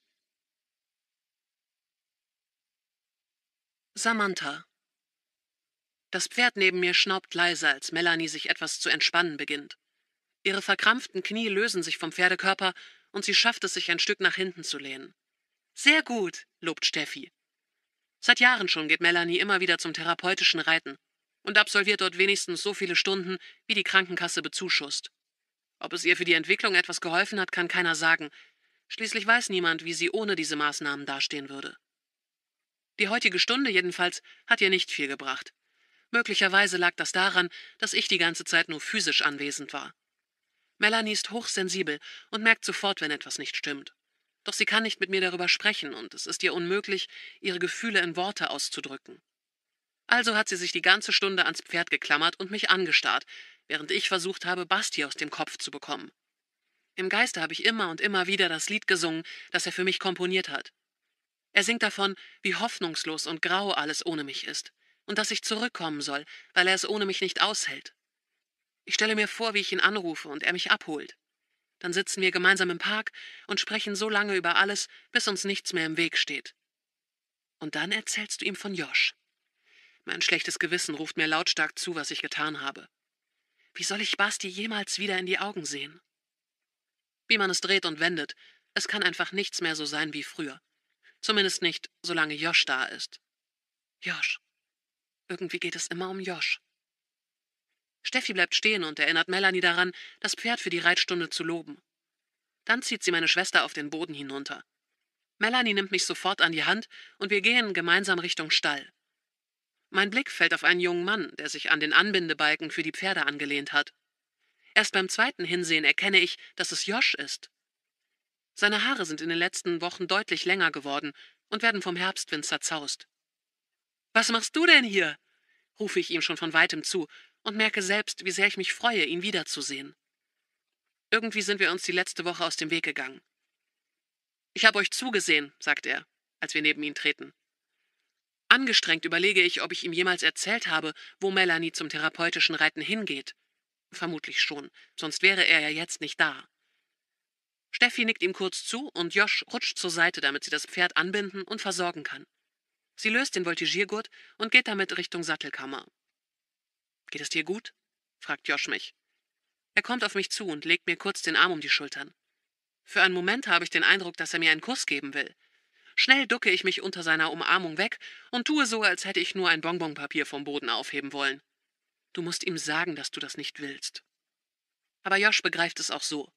Samantha. Das Pferd neben mir schnaubt leise, als Melanie sich etwas zu entspannen beginnt. Ihre verkrampften Knie lösen sich vom Pferdekörper und sie schafft es, sich ein Stück nach hinten zu lehnen. Sehr gut, lobt Steffi. Seit Jahren schon geht Melanie immer wieder zum therapeutischen Reiten und absolviert dort wenigstens so viele Stunden, wie die Krankenkasse bezuschusst. Ob es ihr für die Entwicklung etwas geholfen hat, kann keiner sagen. Schließlich weiß niemand, wie sie ohne diese Maßnahmen dastehen würde. Die heutige Stunde jedenfalls hat ihr nicht viel gebracht. Möglicherweise lag das daran, dass ich die ganze Zeit nur physisch anwesend war. Melanie ist hochsensibel und merkt sofort, wenn etwas nicht stimmt. Doch sie kann nicht mit mir darüber sprechen, und es ist ihr unmöglich, ihre Gefühle in Worte auszudrücken. Also hat sie sich die ganze Stunde ans Pferd geklammert und mich angestarrt, während ich versucht habe, Basti aus dem Kopf zu bekommen. Im Geiste habe ich immer und immer wieder das Lied gesungen, das er für mich komponiert hat. Er singt davon, wie hoffnungslos und grau alles ohne mich ist und dass ich zurückkommen soll, weil er es ohne mich nicht aushält. Ich stelle mir vor, wie ich ihn anrufe und er mich abholt. Dann sitzen wir gemeinsam im Park und sprechen so lange über alles, bis uns nichts mehr im Weg steht. Und dann erzählst du ihm von Josh. Mein schlechtes Gewissen ruft mir lautstark zu, was ich getan habe. Wie soll ich Basti jemals wieder in die Augen sehen? Wie man es dreht und wendet, es kann einfach nichts mehr so sein wie früher. Zumindest nicht, solange Josh da ist. Josh. Irgendwie geht es immer um Josh. Steffi bleibt stehen und erinnert Melanie daran, das Pferd für die Reitstunde zu loben. Dann zieht sie meine Schwester auf den Boden hinunter. Melanie nimmt mich sofort an die Hand und wir gehen gemeinsam Richtung Stall. Mein Blick fällt auf einen jungen Mann, der sich an den Anbindebalken für die Pferde angelehnt hat. Erst beim zweiten Hinsehen erkenne ich, dass es Josh ist. Seine Haare sind in den letzten Wochen deutlich länger geworden und werden vom Herbstwind zerzaust. Was machst du denn hier? rufe ich ihm schon von weitem zu und merke selbst, wie sehr ich mich freue, ihn wiederzusehen. Irgendwie sind wir uns die letzte Woche aus dem Weg gegangen. Ich habe euch zugesehen, sagt er, als wir neben ihn treten. Angestrengt überlege ich, ob ich ihm jemals erzählt habe, wo Melanie zum therapeutischen Reiten hingeht. Vermutlich schon, sonst wäre er ja jetzt nicht da. Steffi nickt ihm kurz zu und Josh rutscht zur Seite, damit sie das Pferd anbinden und versorgen kann. Sie löst den Voltigiergurt und geht damit Richtung Sattelkammer. Geht es dir gut? fragt Josh mich. Er kommt auf mich zu und legt mir kurz den Arm um die Schultern. Für einen Moment habe ich den Eindruck, dass er mir einen Kuss geben will, Schnell ducke ich mich unter seiner Umarmung weg und tue so, als hätte ich nur ein Bonbonpapier vom Boden aufheben wollen. Du musst ihm sagen, dass du das nicht willst. Aber Josh begreift es auch so.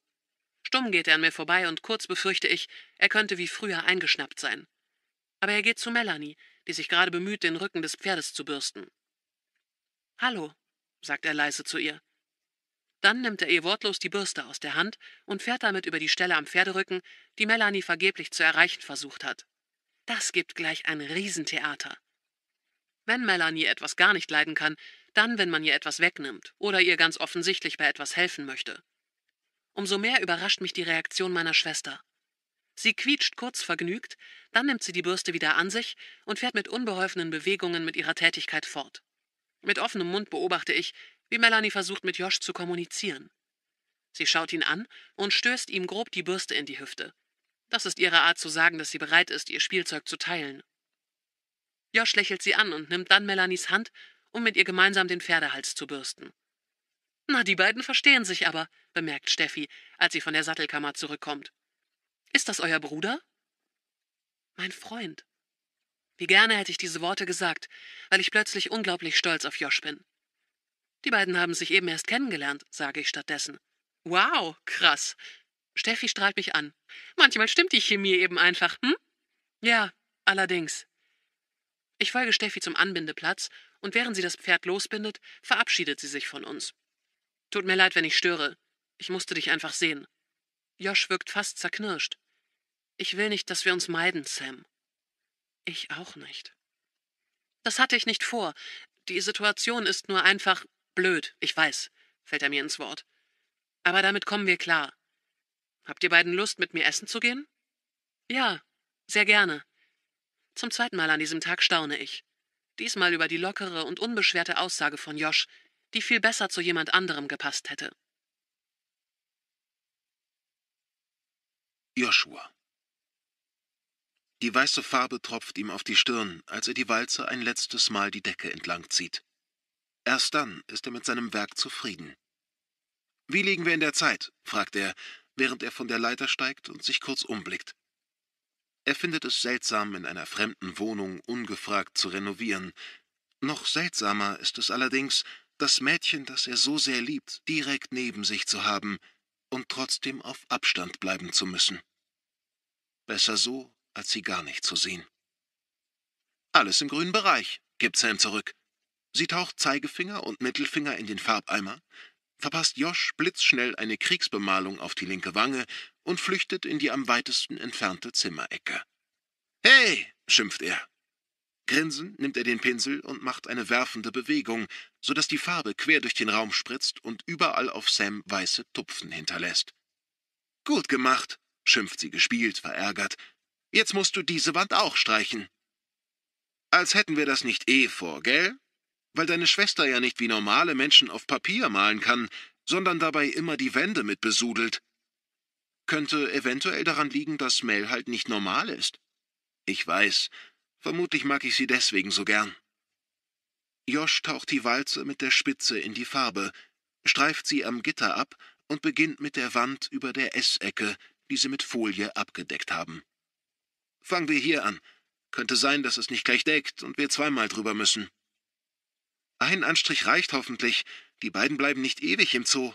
Stumm geht er an mir vorbei und kurz befürchte ich, er könnte wie früher eingeschnappt sein. Aber er geht zu Melanie, die sich gerade bemüht, den Rücken des Pferdes zu bürsten. Hallo, sagt er leise zu ihr. Dann nimmt er ihr wortlos die Bürste aus der Hand und fährt damit über die Stelle am Pferderücken, die Melanie vergeblich zu erreichen versucht hat. Das gibt gleich ein Riesentheater. Wenn Melanie etwas gar nicht leiden kann, dann, wenn man ihr etwas wegnimmt oder ihr ganz offensichtlich bei etwas helfen möchte. Umso mehr überrascht mich die Reaktion meiner Schwester. Sie quietscht kurz vergnügt, dann nimmt sie die Bürste wieder an sich und fährt mit unbeholfenen Bewegungen mit ihrer Tätigkeit fort. Mit offenem Mund beobachte ich, wie Melanie versucht, mit Josh zu kommunizieren. Sie schaut ihn an und stößt ihm grob die Bürste in die Hüfte. Das ist ihre Art zu sagen, dass sie bereit ist, ihr Spielzeug zu teilen. Josh lächelt sie an und nimmt dann Melanies Hand, um mit ihr gemeinsam den Pferdehals zu bürsten. Na, die beiden verstehen sich aber, bemerkt Steffi, als sie von der Sattelkammer zurückkommt. Ist das euer Bruder? Mein Freund. Wie gerne hätte ich diese Worte gesagt, weil ich plötzlich unglaublich stolz auf Josh bin. Die beiden haben sich eben erst kennengelernt, sage ich stattdessen. Wow, krass, Steffi strahlt mich an. Manchmal stimmt die Chemie eben einfach, hm? Ja, allerdings. Ich folge Steffi zum Anbindeplatz und während sie das Pferd losbindet, verabschiedet sie sich von uns. Tut mir leid, wenn ich störe. Ich musste dich einfach sehen. Josh wirkt fast zerknirscht. Ich will nicht, dass wir uns meiden, Sam. Ich auch nicht. Das hatte ich nicht vor. Die Situation ist nur einfach blöd, ich weiß, fällt er mir ins Wort. Aber damit kommen wir klar. Habt ihr beiden Lust, mit mir essen zu gehen? Ja, sehr gerne. Zum zweiten Mal an diesem Tag staune ich. Diesmal über die lockere und unbeschwerte Aussage von Josh, die viel besser zu jemand anderem gepasst hätte. Joshua. Die weiße Farbe tropft ihm auf die Stirn, als er die Walze ein letztes Mal die Decke entlang zieht. Erst dann ist er mit seinem Werk zufrieden. Wie liegen wir in der Zeit? fragt er, während er von der Leiter steigt und sich kurz umblickt. Er findet es seltsam, in einer fremden Wohnung ungefragt zu renovieren. Noch seltsamer ist es allerdings, das Mädchen, das er so sehr liebt, direkt neben sich zu haben und trotzdem auf Abstand bleiben zu müssen. Besser so, als sie gar nicht zu sehen. Alles im grünen Bereich, gibt Sam zurück. Sie taucht Zeigefinger und Mittelfinger in den Farbeimer, verpasst Josh blitzschnell eine Kriegsbemalung auf die linke Wange und flüchtet in die am weitesten entfernte Zimmerecke. Hey, schimpft er. Grinsend nimmt er den Pinsel und macht eine werfende Bewegung, so dass die Farbe quer durch den Raum spritzt und überall auf Sam weiße Tupfen hinterlässt. Gut gemacht, schimpft sie gespielt, verärgert. Jetzt musst du diese Wand auch streichen. Als hätten wir das nicht eh vor, gell? Weil deine Schwester ja nicht wie normale Menschen auf Papier malen kann, sondern dabei immer die Wände mit besudelt. Könnte eventuell daran liegen, dass Mel halt nicht normal ist. Ich weiß, vermutlich mag ich sie deswegen so gern. Josh taucht die Walze mit der Spitze in die Farbe, streift sie am Gitter ab und beginnt mit der Wand über der Essecke, die sie mit Folie abgedeckt haben. Fangen wir hier an. Könnte sein, dass es nicht gleich deckt und wir zweimal drüber müssen. Ein Anstrich reicht hoffentlich. Die beiden bleiben nicht ewig im Zoo.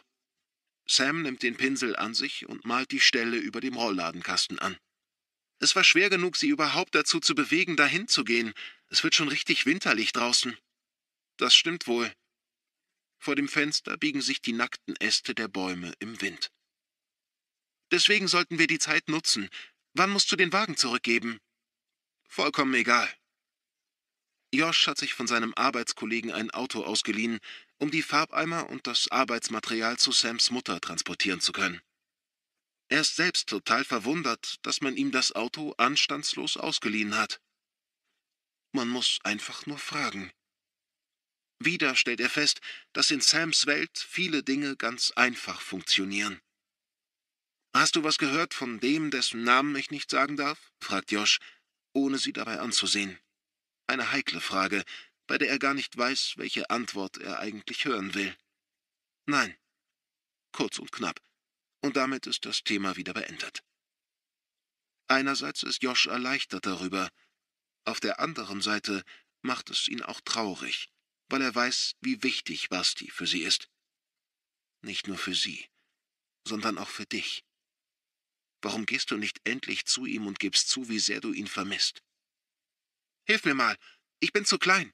Sam nimmt den Pinsel an sich und malt die Stelle über dem Rollladenkasten an. Es war schwer genug, sie überhaupt dazu zu bewegen, dahin zu gehen. Es wird schon richtig winterlich draußen. Das stimmt wohl. Vor dem Fenster biegen sich die nackten Äste der Bäume im Wind. Deswegen sollten wir die Zeit nutzen. Wann musst du den Wagen zurückgeben? Vollkommen egal. Josh hat sich von seinem Arbeitskollegen ein Auto ausgeliehen, um die Farbeimer und das Arbeitsmaterial zu Sams Mutter transportieren zu können. Er ist selbst total verwundert, dass man ihm das Auto anstandslos ausgeliehen hat. Man muss einfach nur fragen. Wieder stellt er fest, dass in Sams Welt viele Dinge ganz einfach funktionieren. Hast du was gehört von dem, dessen Namen ich nicht sagen darf? fragt Josh, ohne sie dabei anzusehen. Eine heikle Frage, bei der er gar nicht weiß, welche Antwort er eigentlich hören will. Nein. Kurz und knapp. Und damit ist das Thema wieder beendet. Einerseits ist Josh erleichtert darüber, auf der anderen Seite macht es ihn auch traurig, weil er weiß, wie wichtig Basti für sie ist. Nicht nur für sie, sondern auch für dich. Warum gehst du nicht endlich zu ihm und gibst zu, wie sehr du ihn vermisst? Hilf mir mal, ich bin zu klein.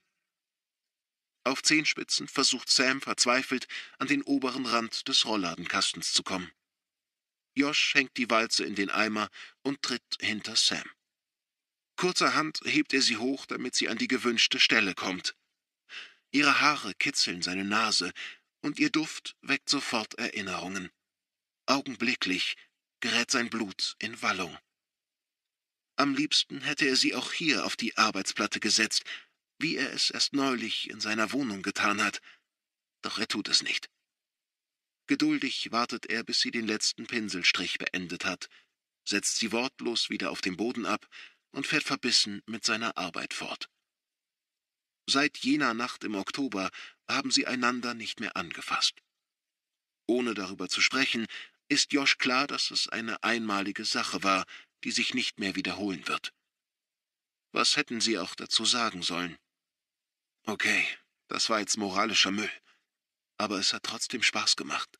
Auf Zehenspitzen versucht Sam verzweifelt, an den oberen Rand des Rollladenkastens zu kommen. Josh hängt die Walze in den Eimer und tritt hinter Sam. Kurzerhand hebt er sie hoch, damit sie an die gewünschte Stelle kommt. Ihre Haare kitzeln seine Nase, und ihr Duft weckt sofort Erinnerungen. Augenblicklich gerät sein Blut in Wallung. Am liebsten hätte er sie auch hier auf die Arbeitsplatte gesetzt, wie er es erst neulich in seiner Wohnung getan hat. Doch er tut es nicht. Geduldig wartet er, bis sie den letzten Pinselstrich beendet hat, setzt sie wortlos wieder auf den Boden ab und fährt verbissen mit seiner Arbeit fort. Seit jener Nacht im Oktober haben sie einander nicht mehr angefasst. Ohne darüber zu sprechen, ist Josch klar, dass es eine einmalige Sache war, die sich nicht mehr wiederholen wird. Was hätten Sie auch dazu sagen sollen? Okay, das war jetzt moralischer Müll, aber es hat trotzdem Spaß gemacht.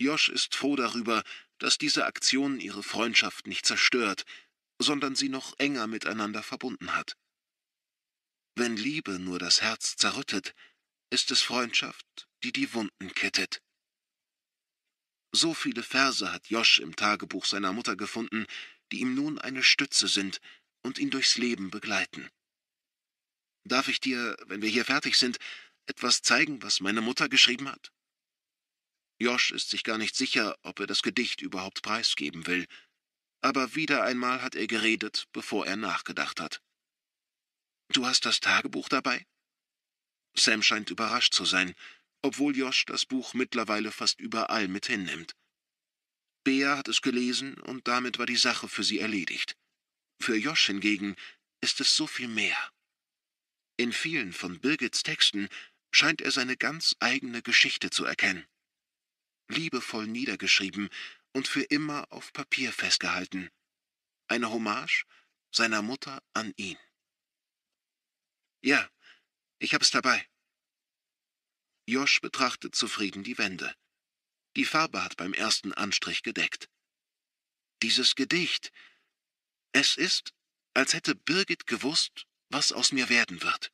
Josh ist froh darüber, dass diese Aktion ihre Freundschaft nicht zerstört, sondern sie noch enger miteinander verbunden hat. Wenn Liebe nur das Herz zerrüttet, ist es Freundschaft, die die Wunden kittet. So viele Verse hat Josch im Tagebuch seiner Mutter gefunden, die ihm nun eine Stütze sind und ihn durchs Leben begleiten. Darf ich dir, wenn wir hier fertig sind, etwas zeigen, was meine Mutter geschrieben hat? Josch ist sich gar nicht sicher, ob er das Gedicht überhaupt preisgeben will, aber wieder einmal hat er geredet, bevor er nachgedacht hat. Du hast das Tagebuch dabei? Sam scheint überrascht zu sein, obwohl Josch das Buch mittlerweile fast überall mit hinnimmt. Bea hat es gelesen und damit war die Sache für sie erledigt. Für Josch hingegen ist es so viel mehr. In vielen von Birgits Texten scheint er seine ganz eigene Geschichte zu erkennen. Liebevoll niedergeschrieben und für immer auf Papier festgehalten. Eine Hommage seiner Mutter an ihn. Ja, ich hab's dabei. Josh betrachtet zufrieden die Wände. Die Farbe hat beim ersten Anstrich gedeckt. Dieses Gedicht. Es ist, als hätte Birgit gewusst, was aus mir werden wird.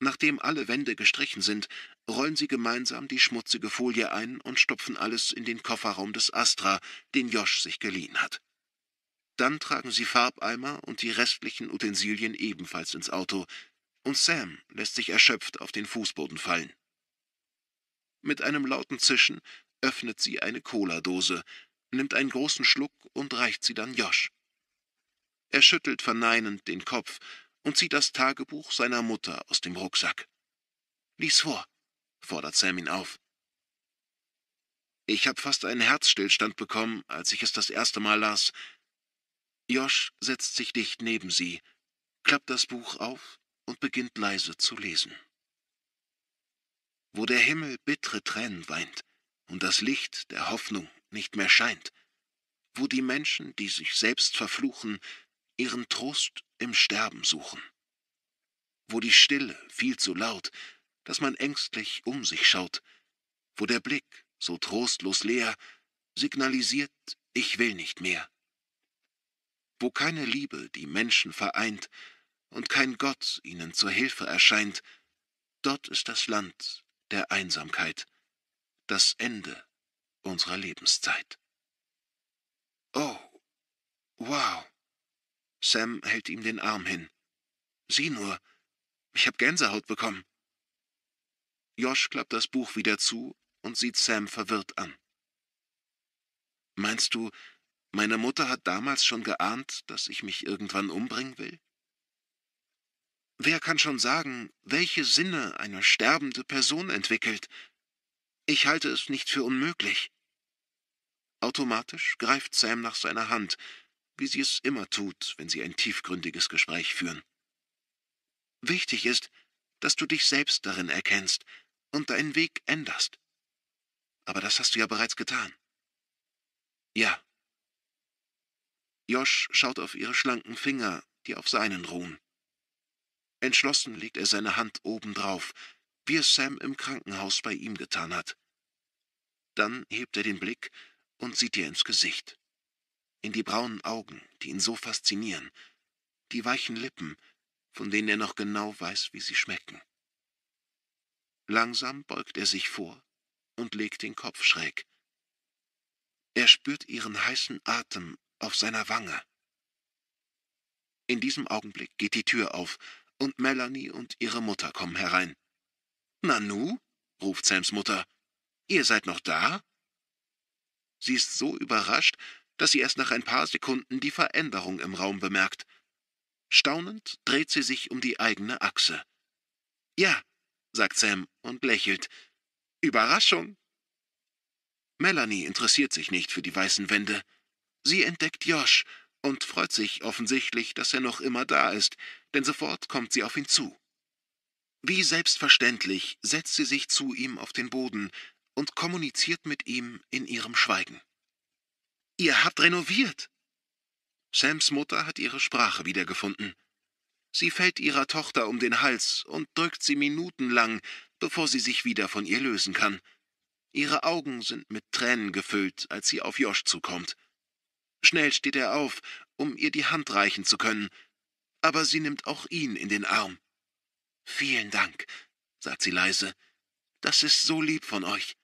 Nachdem alle Wände gestrichen sind, rollen sie gemeinsam die schmutzige Folie ein und stopfen alles in den Kofferraum des Astra, den Josh sich geliehen hat. Dann tragen sie Farbeimer und die restlichen Utensilien ebenfalls ins Auto, und Sam lässt sich erschöpft auf den Fußboden fallen. Mit einem lauten Zischen öffnet sie eine Cola-Dose, nimmt einen großen Schluck und reicht sie dann Josh. Er schüttelt verneinend den Kopf und zieht das Tagebuch seiner Mutter aus dem Rucksack. Lies vor, fordert Sam ihn auf. Ich habe fast einen Herzstillstand bekommen, als ich es das erste Mal las. Josh setzt sich dicht neben sie, klappt das Buch auf und beginnt leise zu lesen. Wo der Himmel bittere Tränen weint und das Licht der Hoffnung nicht mehr scheint, wo die Menschen, die sich selbst verfluchen, ihren Trost im Sterben suchen, wo die Stille viel zu laut, dass man ängstlich um sich schaut, wo der Blick so trostlos leer signalisiert, ich will nicht mehr, wo keine Liebe die Menschen vereint, und kein Gott ihnen zur Hilfe erscheint, dort ist das Land der Einsamkeit, das Ende unserer Lebenszeit. Oh, wow. Sam hält ihm den Arm hin. Sieh nur, ich hab Gänsehaut bekommen. Josh klappt das Buch wieder zu und sieht Sam verwirrt an. Meinst du, meine Mutter hat damals schon geahnt, dass ich mich irgendwann umbringen will? Wer kann schon sagen, welche Sinne eine sterbende Person entwickelt? Ich halte es nicht für unmöglich. Automatisch greift Sam nach seiner Hand, wie sie es immer tut, wenn sie ein tiefgründiges Gespräch führen. Wichtig ist, dass du dich selbst darin erkennst und deinen Weg änderst. Aber das hast du ja bereits getan. Ja. Josh schaut auf ihre schlanken Finger, die auf seinen ruhen. Entschlossen legt er seine Hand obendrauf, wie es Sam im Krankenhaus bei ihm getan hat. Dann hebt er den Blick und sieht ihr ins Gesicht. In die braunen Augen, die ihn so faszinieren, die weichen Lippen, von denen er noch genau weiß, wie sie schmecken. Langsam beugt er sich vor und legt den Kopf schräg. Er spürt ihren heißen Atem auf seiner Wange. In diesem Augenblick geht die Tür auf und Melanie und ihre Mutter kommen herein. Nanu? ruft Sams Mutter. Ihr seid noch da? Sie ist so überrascht, dass sie erst nach ein paar Sekunden die Veränderung im Raum bemerkt. Staunend dreht sie sich um die eigene Achse. Ja, sagt Sam und lächelt. Überraschung. Melanie interessiert sich nicht für die weißen Wände. Sie entdeckt Josh und freut sich offensichtlich, dass er noch immer da ist, denn sofort kommt sie auf ihn zu. Wie selbstverständlich setzt sie sich zu ihm auf den Boden und kommuniziert mit ihm in ihrem Schweigen. Ihr habt renoviert! Sams Mutter hat ihre Sprache wiedergefunden. Sie fällt ihrer Tochter um den Hals und drückt sie minutenlang, bevor sie sich wieder von ihr lösen kann. Ihre Augen sind mit Tränen gefüllt, als sie auf Josh zukommt. Schnell steht er auf, um ihr die Hand reichen zu können, aber sie nimmt auch ihn in den Arm. Vielen Dank, sagt sie leise, das ist so lieb von euch.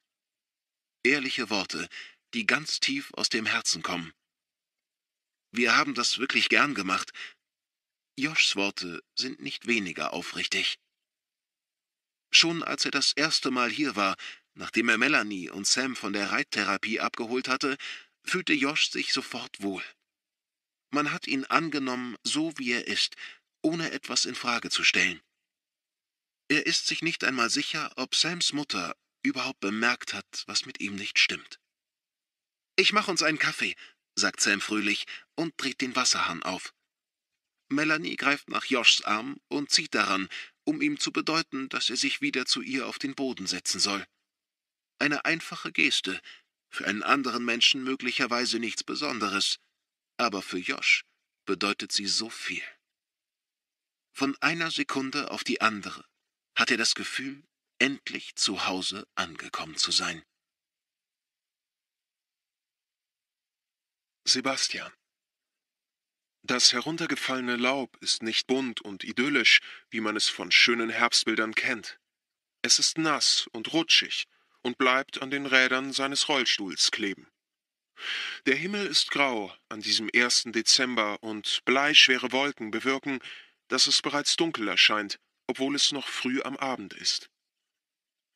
Ehrliche Worte, die ganz tief aus dem Herzen kommen. Wir haben das wirklich gern gemacht. Joshs Worte sind nicht weniger aufrichtig. Schon als er das erste Mal hier war, nachdem er Melanie und Sam von der Reittherapie abgeholt hatte, fühlte Josch sich sofort wohl. Man hat ihn angenommen, so wie er ist, ohne etwas in Frage zu stellen. Er ist sich nicht einmal sicher, ob Sams Mutter überhaupt bemerkt hat, was mit ihm nicht stimmt. Ich mach uns einen Kaffee, sagt Sam fröhlich und dreht den Wasserhahn auf. Melanie greift nach Joshs Arm und zieht daran, um ihm zu bedeuten, dass er sich wieder zu ihr auf den Boden setzen soll. Eine einfache Geste, für einen anderen Menschen möglicherweise nichts Besonderes, aber für Josh bedeutet sie so viel. Von einer Sekunde auf die andere hat er das Gefühl, endlich zu Hause angekommen zu sein. Sebastian Das heruntergefallene Laub ist nicht bunt und idyllisch, wie man es von schönen Herbstbildern kennt. Es ist nass und rutschig, und bleibt an den Rädern seines Rollstuhls kleben. Der Himmel ist grau an diesem 1. Dezember und bleischwere Wolken bewirken, dass es bereits dunkel erscheint, obwohl es noch früh am Abend ist.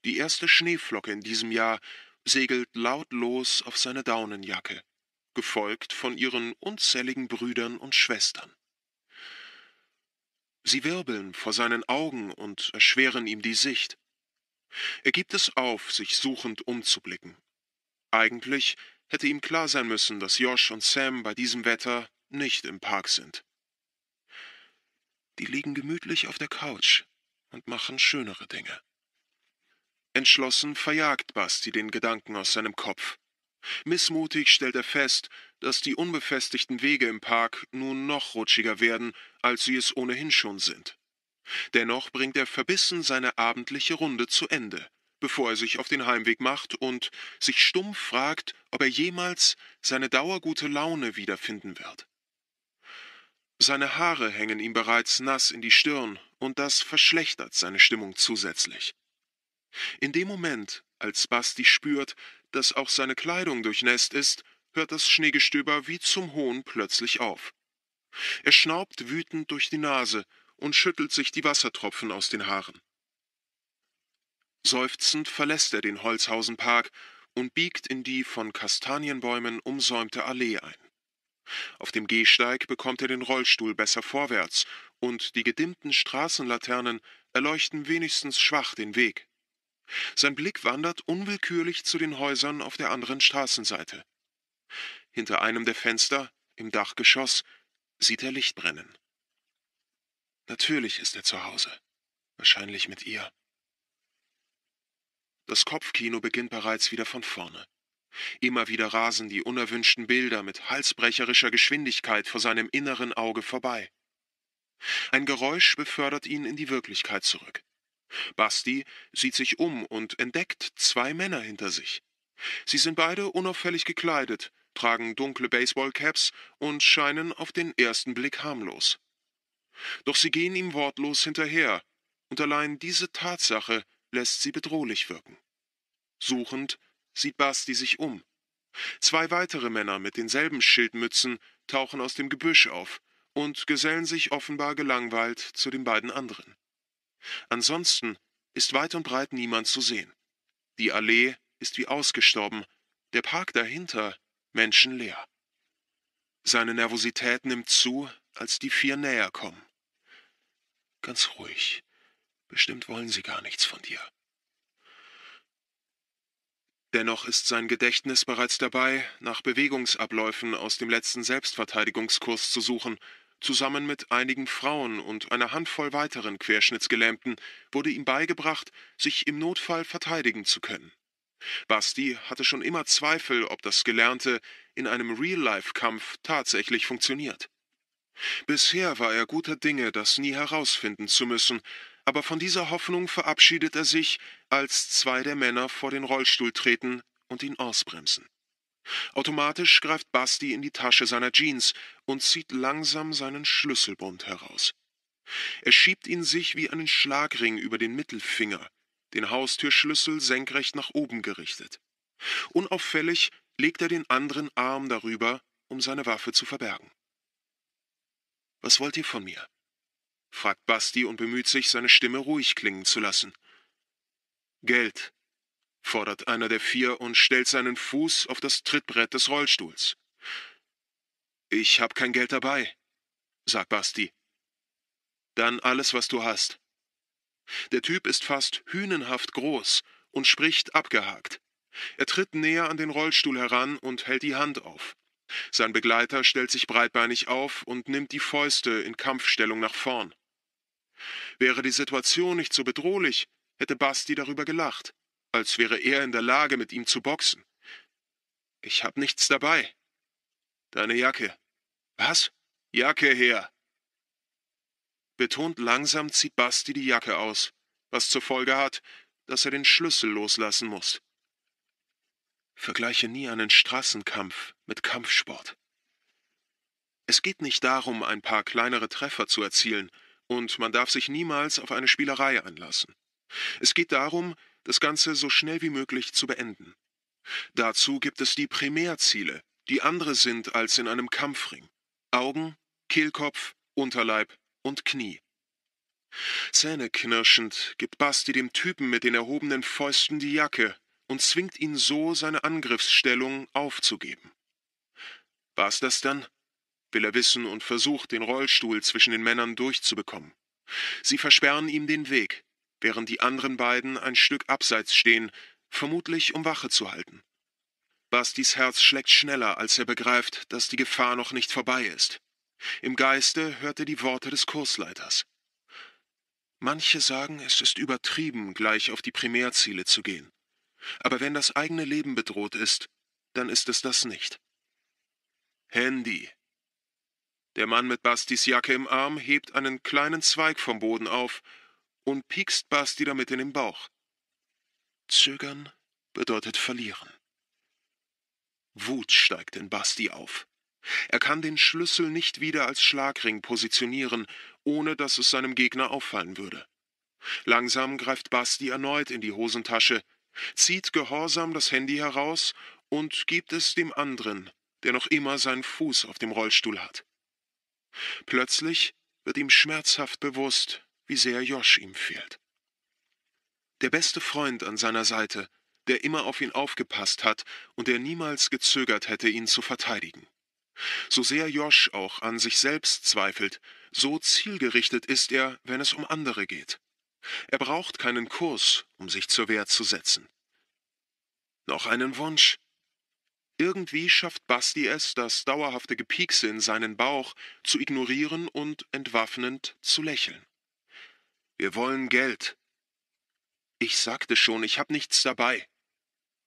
Die erste Schneeflocke in diesem Jahr segelt lautlos auf seine Daunenjacke, gefolgt von ihren unzähligen Brüdern und Schwestern. Sie wirbeln vor seinen Augen und erschweren ihm die Sicht. Er gibt es auf, sich suchend umzublicken. Eigentlich hätte ihm klar sein müssen, dass Josh und Sam bei diesem Wetter nicht im Park sind. Die liegen gemütlich auf der Couch und machen schönere Dinge. Entschlossen verjagt Basti den Gedanken aus seinem Kopf. Missmutig stellt er fest, dass die unbefestigten Wege im Park nun noch rutschiger werden, als sie es ohnehin schon sind. Dennoch bringt er verbissen seine abendliche Runde zu Ende, bevor er sich auf den Heimweg macht und sich stumm fragt, ob er jemals seine dauergute Laune wiederfinden wird. Seine Haare hängen ihm bereits nass in die Stirn, und das verschlechtert seine Stimmung zusätzlich. In dem Moment, als Basti spürt, dass auch seine Kleidung durchnässt ist, hört das Schneegestöber wie zum Hohn plötzlich auf. Er schnaubt wütend durch die Nase und schüttelt sich die Wassertropfen aus den Haaren. Seufzend verlässt er den Holzhausenpark und biegt in die von Kastanienbäumen umsäumte Allee ein. Auf dem Gehsteig bekommt er den Rollstuhl besser vorwärts, und die gedimmten Straßenlaternen erleuchten wenigstens schwach den Weg. Sein Blick wandert unwillkürlich zu den Häusern auf der anderen Straßenseite. Hinter einem der Fenster, im Dachgeschoss, sieht er Licht brennen. Natürlich ist er zu Hause. Wahrscheinlich mit ihr. Das Kopfkino beginnt bereits wieder von vorne. Immer wieder rasen die unerwünschten Bilder mit halsbrecherischer Geschwindigkeit vor seinem inneren Auge vorbei. Ein Geräusch befördert ihn in die Wirklichkeit zurück. Basti sieht sich um und entdeckt zwei Männer hinter sich. Sie sind beide unauffällig gekleidet, tragen dunkle Baseballcaps und scheinen auf den ersten Blick harmlos. Doch sie gehen ihm wortlos hinterher, und allein diese Tatsache lässt sie bedrohlich wirken. Suchend sieht Basti sich um. Zwei weitere Männer mit denselben Schildmützen tauchen aus dem Gebüsch auf und gesellen sich offenbar gelangweilt zu den beiden anderen. Ansonsten ist weit und breit niemand zu sehen. Die Allee ist wie ausgestorben, der Park dahinter menschenleer. Seine Nervosität nimmt zu, als die vier näher kommen ganz ruhig. Bestimmt wollen sie gar nichts von dir. Dennoch ist sein Gedächtnis bereits dabei, nach Bewegungsabläufen aus dem letzten Selbstverteidigungskurs zu suchen. Zusammen mit einigen Frauen und einer Handvoll weiteren Querschnittsgelähmten wurde ihm beigebracht, sich im Notfall verteidigen zu können. Basti hatte schon immer Zweifel, ob das Gelernte in einem Real-Life-Kampf tatsächlich funktioniert. Bisher war er guter Dinge, das nie herausfinden zu müssen, aber von dieser Hoffnung verabschiedet er sich, als zwei der Männer vor den Rollstuhl treten und ihn ausbremsen. Automatisch greift Basti in die Tasche seiner Jeans und zieht langsam seinen Schlüsselbund heraus. Er schiebt ihn sich wie einen Schlagring über den Mittelfinger, den Haustürschlüssel senkrecht nach oben gerichtet. Unauffällig legt er den anderen Arm darüber, um seine Waffe zu verbergen. Was wollt ihr von mir? fragt Basti und bemüht sich, seine Stimme ruhig klingen zu lassen. Geld, fordert einer der vier und stellt seinen Fuß auf das Trittbrett des Rollstuhls. Ich hab kein Geld dabei, sagt Basti. Dann alles, was du hast. Der Typ ist fast hühnenhaft groß und spricht abgehakt. Er tritt näher an den Rollstuhl heran und hält die Hand auf. Sein Begleiter stellt sich breitbeinig auf und nimmt die Fäuste in Kampfstellung nach vorn. Wäre die Situation nicht so bedrohlich, hätte Basti darüber gelacht, als wäre er in der Lage, mit ihm zu boxen. Ich hab nichts dabei. Deine Jacke. Was? Jacke her! Betont langsam zieht Basti die Jacke aus, was zur Folge hat, dass er den Schlüssel loslassen muss. Vergleiche nie einen Straßenkampf mit Kampfsport. Es geht nicht darum, ein paar kleinere Treffer zu erzielen, und man darf sich niemals auf eine Spielerei anlassen. Es geht darum, das Ganze so schnell wie möglich zu beenden. Dazu gibt es die Primärziele, die andere sind als in einem Kampfring. Augen, Kehlkopf, Unterleib und Knie. Zähneknirschend gibt Basti dem Typen mit den erhobenen Fäusten die Jacke und zwingt ihn so, seine Angriffsstellung aufzugeben. War's das dann? Will er wissen und versucht, den Rollstuhl zwischen den Männern durchzubekommen. Sie versperren ihm den Weg, während die anderen beiden ein Stück abseits stehen, vermutlich um Wache zu halten. Bastis Herz schlägt schneller, als er begreift, dass die Gefahr noch nicht vorbei ist. Im Geiste hört er die Worte des Kursleiters. Manche sagen, es ist übertrieben, gleich auf die Primärziele zu gehen. Aber wenn das eigene Leben bedroht ist, dann ist es das nicht. Handy. Der Mann mit Bastis Jacke im Arm hebt einen kleinen Zweig vom Boden auf und piekst Basti damit in den Bauch. Zögern bedeutet verlieren. Wut steigt in Basti auf. Er kann den Schlüssel nicht wieder als Schlagring positionieren, ohne dass es seinem Gegner auffallen würde. Langsam greift Basti erneut in die Hosentasche, zieht gehorsam das Handy heraus und gibt es dem anderen der noch immer seinen Fuß auf dem Rollstuhl hat. Plötzlich wird ihm schmerzhaft bewusst, wie sehr Josh ihm fehlt. Der beste Freund an seiner Seite, der immer auf ihn aufgepasst hat und der niemals gezögert hätte, ihn zu verteidigen. So sehr Josh auch an sich selbst zweifelt, so zielgerichtet ist er, wenn es um andere geht. Er braucht keinen Kurs, um sich zur Wehr zu setzen. Noch einen Wunsch? Irgendwie schafft Basti es, das dauerhafte Gepiekse in seinen Bauch zu ignorieren und entwaffnend zu lächeln. Wir wollen Geld. Ich sagte schon, ich hab nichts dabei.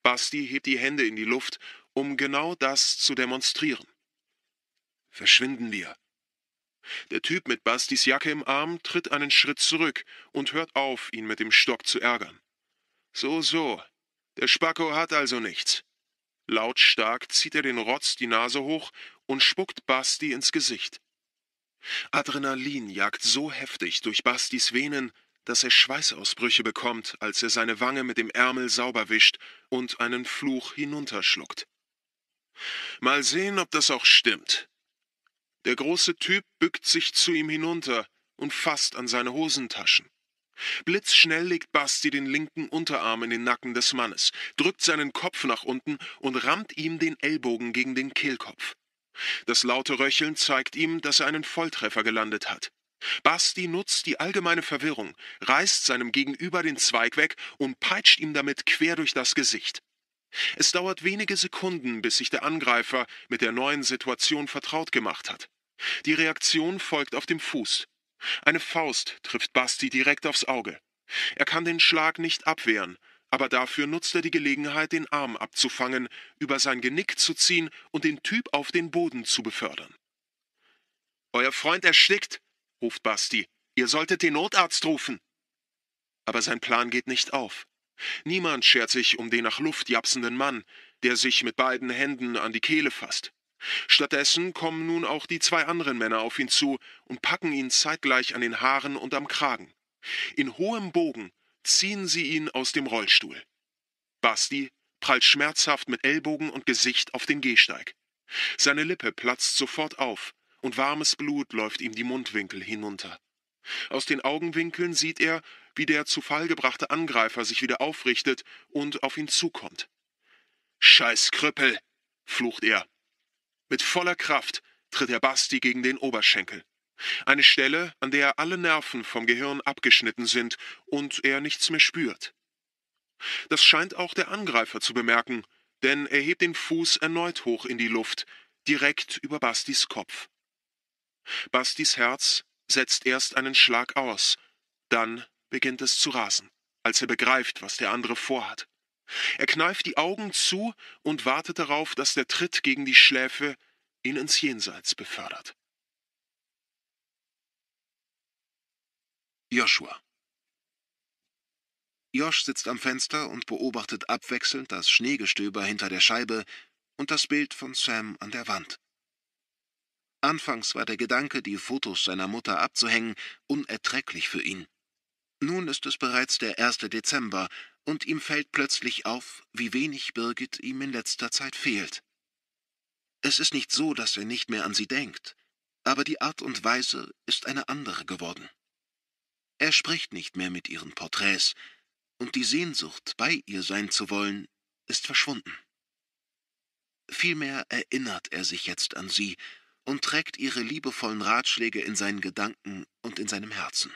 Basti hebt die Hände in die Luft, um genau das zu demonstrieren. Verschwinden wir. Der Typ mit Bastis Jacke im Arm tritt einen Schritt zurück und hört auf, ihn mit dem Stock zu ärgern. So, so. Der Spacko hat also nichts. Lautstark zieht er den Rotz die Nase hoch und spuckt Basti ins Gesicht. Adrenalin jagt so heftig durch Bastis Venen, dass er Schweißausbrüche bekommt, als er seine Wange mit dem Ärmel sauber wischt und einen Fluch hinunterschluckt. Mal sehen, ob das auch stimmt. Der große Typ bückt sich zu ihm hinunter und fasst an seine Hosentaschen. Blitzschnell legt Basti den linken Unterarm in den Nacken des Mannes, drückt seinen Kopf nach unten und rammt ihm den Ellbogen gegen den Kehlkopf. Das laute Röcheln zeigt ihm, dass er einen Volltreffer gelandet hat. Basti nutzt die allgemeine Verwirrung, reißt seinem Gegenüber den Zweig weg und peitscht ihm damit quer durch das Gesicht. Es dauert wenige Sekunden, bis sich der Angreifer mit der neuen Situation vertraut gemacht hat. Die Reaktion folgt auf dem Fuß. Eine Faust trifft Basti direkt aufs Auge. Er kann den Schlag nicht abwehren, aber dafür nutzt er die Gelegenheit, den Arm abzufangen, über sein Genick zu ziehen und den Typ auf den Boden zu befördern. Euer Freund erstickt, ruft Basti. Ihr solltet den Notarzt rufen. Aber sein Plan geht nicht auf. Niemand schert sich um den nach Luft japsenden Mann, der sich mit beiden Händen an die Kehle fasst. Stattdessen kommen nun auch die zwei anderen Männer auf ihn zu und packen ihn zeitgleich an den Haaren und am Kragen. In hohem Bogen ziehen sie ihn aus dem Rollstuhl. Basti prallt schmerzhaft mit Ellbogen und Gesicht auf den Gehsteig. Seine Lippe platzt sofort auf und warmes Blut läuft ihm die Mundwinkel hinunter. Aus den Augenwinkeln sieht er, wie der zu Fall gebrachte Angreifer sich wieder aufrichtet und auf ihn zukommt. Scheiß Krüppel, flucht er mit voller Kraft tritt er Basti gegen den Oberschenkel. Eine Stelle, an der alle Nerven vom Gehirn abgeschnitten sind und er nichts mehr spürt. Das scheint auch der Angreifer zu bemerken, denn er hebt den Fuß erneut hoch in die Luft, direkt über Bastis Kopf. Bastis Herz setzt erst einen Schlag aus, dann beginnt es zu rasen, als er begreift, was der andere vorhat. Er kneift die Augen zu und wartet darauf, dass der Tritt gegen die Schläfe ihn ins Jenseits befördert. Joshua Josh sitzt am Fenster und beobachtet abwechselnd das Schneegestöber hinter der Scheibe und das Bild von Sam an der Wand. Anfangs war der Gedanke, die Fotos seiner Mutter abzuhängen, unerträglich für ihn. Nun ist es bereits der 1. Dezember und ihm fällt plötzlich auf, wie wenig Birgit ihm in letzter Zeit fehlt. Es ist nicht so, dass er nicht mehr an sie denkt, aber die Art und Weise ist eine andere geworden. Er spricht nicht mehr mit ihren Porträts, und die Sehnsucht, bei ihr sein zu wollen, ist verschwunden. Vielmehr erinnert er sich jetzt an sie und trägt ihre liebevollen Ratschläge in seinen Gedanken und in seinem Herzen.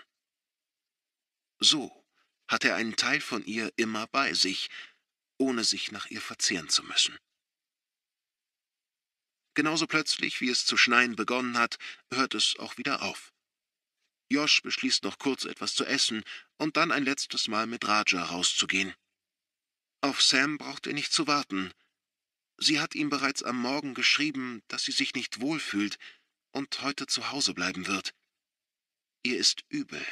So hat er einen Teil von ihr immer bei sich, ohne sich nach ihr verzehren zu müssen. Genauso plötzlich, wie es zu schneien begonnen hat, hört es auch wieder auf. Josh beschließt noch kurz etwas zu essen und dann ein letztes Mal mit Raja rauszugehen. Auf Sam braucht er nicht zu warten. Sie hat ihm bereits am Morgen geschrieben, dass sie sich nicht wohlfühlt und heute zu Hause bleiben wird. Ihr ist übel.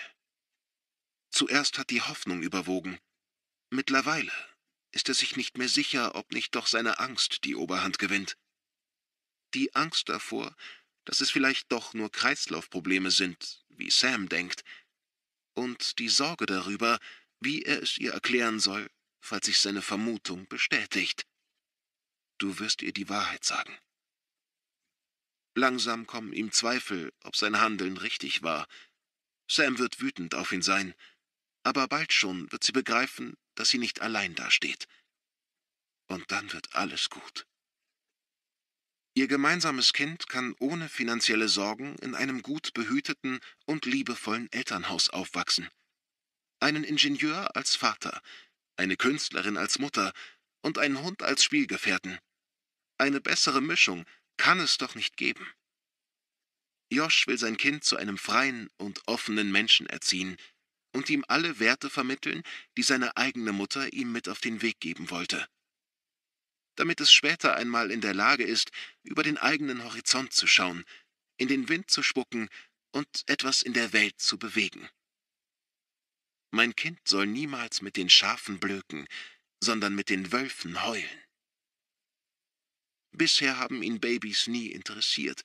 Zuerst hat die Hoffnung überwogen. Mittlerweile ist er sich nicht mehr sicher, ob nicht doch seine Angst die Oberhand gewinnt. Die Angst davor, dass es vielleicht doch nur Kreislaufprobleme sind, wie Sam denkt, und die Sorge darüber, wie er es ihr erklären soll, falls sich seine Vermutung bestätigt. Du wirst ihr die Wahrheit sagen. Langsam kommen ihm Zweifel, ob sein Handeln richtig war. Sam wird wütend auf ihn sein, aber bald schon wird sie begreifen, dass sie nicht allein dasteht. Und dann wird alles gut. Ihr gemeinsames Kind kann ohne finanzielle Sorgen in einem gut behüteten und liebevollen Elternhaus aufwachsen. Einen Ingenieur als Vater, eine Künstlerin als Mutter und einen Hund als Spielgefährten. Eine bessere Mischung kann es doch nicht geben. Josh will sein Kind zu einem freien und offenen Menschen erziehen, und ihm alle Werte vermitteln, die seine eigene Mutter ihm mit auf den Weg geben wollte. Damit es später einmal in der Lage ist, über den eigenen Horizont zu schauen, in den Wind zu spucken und etwas in der Welt zu bewegen. Mein Kind soll niemals mit den Schafen blöken, sondern mit den Wölfen heulen. Bisher haben ihn Babys nie interessiert,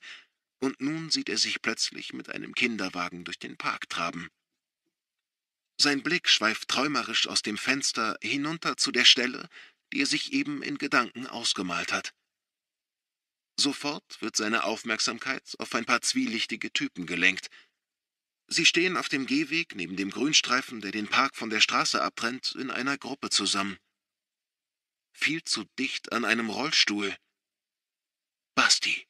und nun sieht er sich plötzlich mit einem Kinderwagen durch den Park traben. Sein Blick schweift träumerisch aus dem Fenster hinunter zu der Stelle, die er sich eben in Gedanken ausgemalt hat. Sofort wird seine Aufmerksamkeit auf ein paar zwielichtige Typen gelenkt. Sie stehen auf dem Gehweg neben dem Grünstreifen, der den Park von der Straße abtrennt, in einer Gruppe zusammen. Viel zu dicht an einem Rollstuhl. Basti.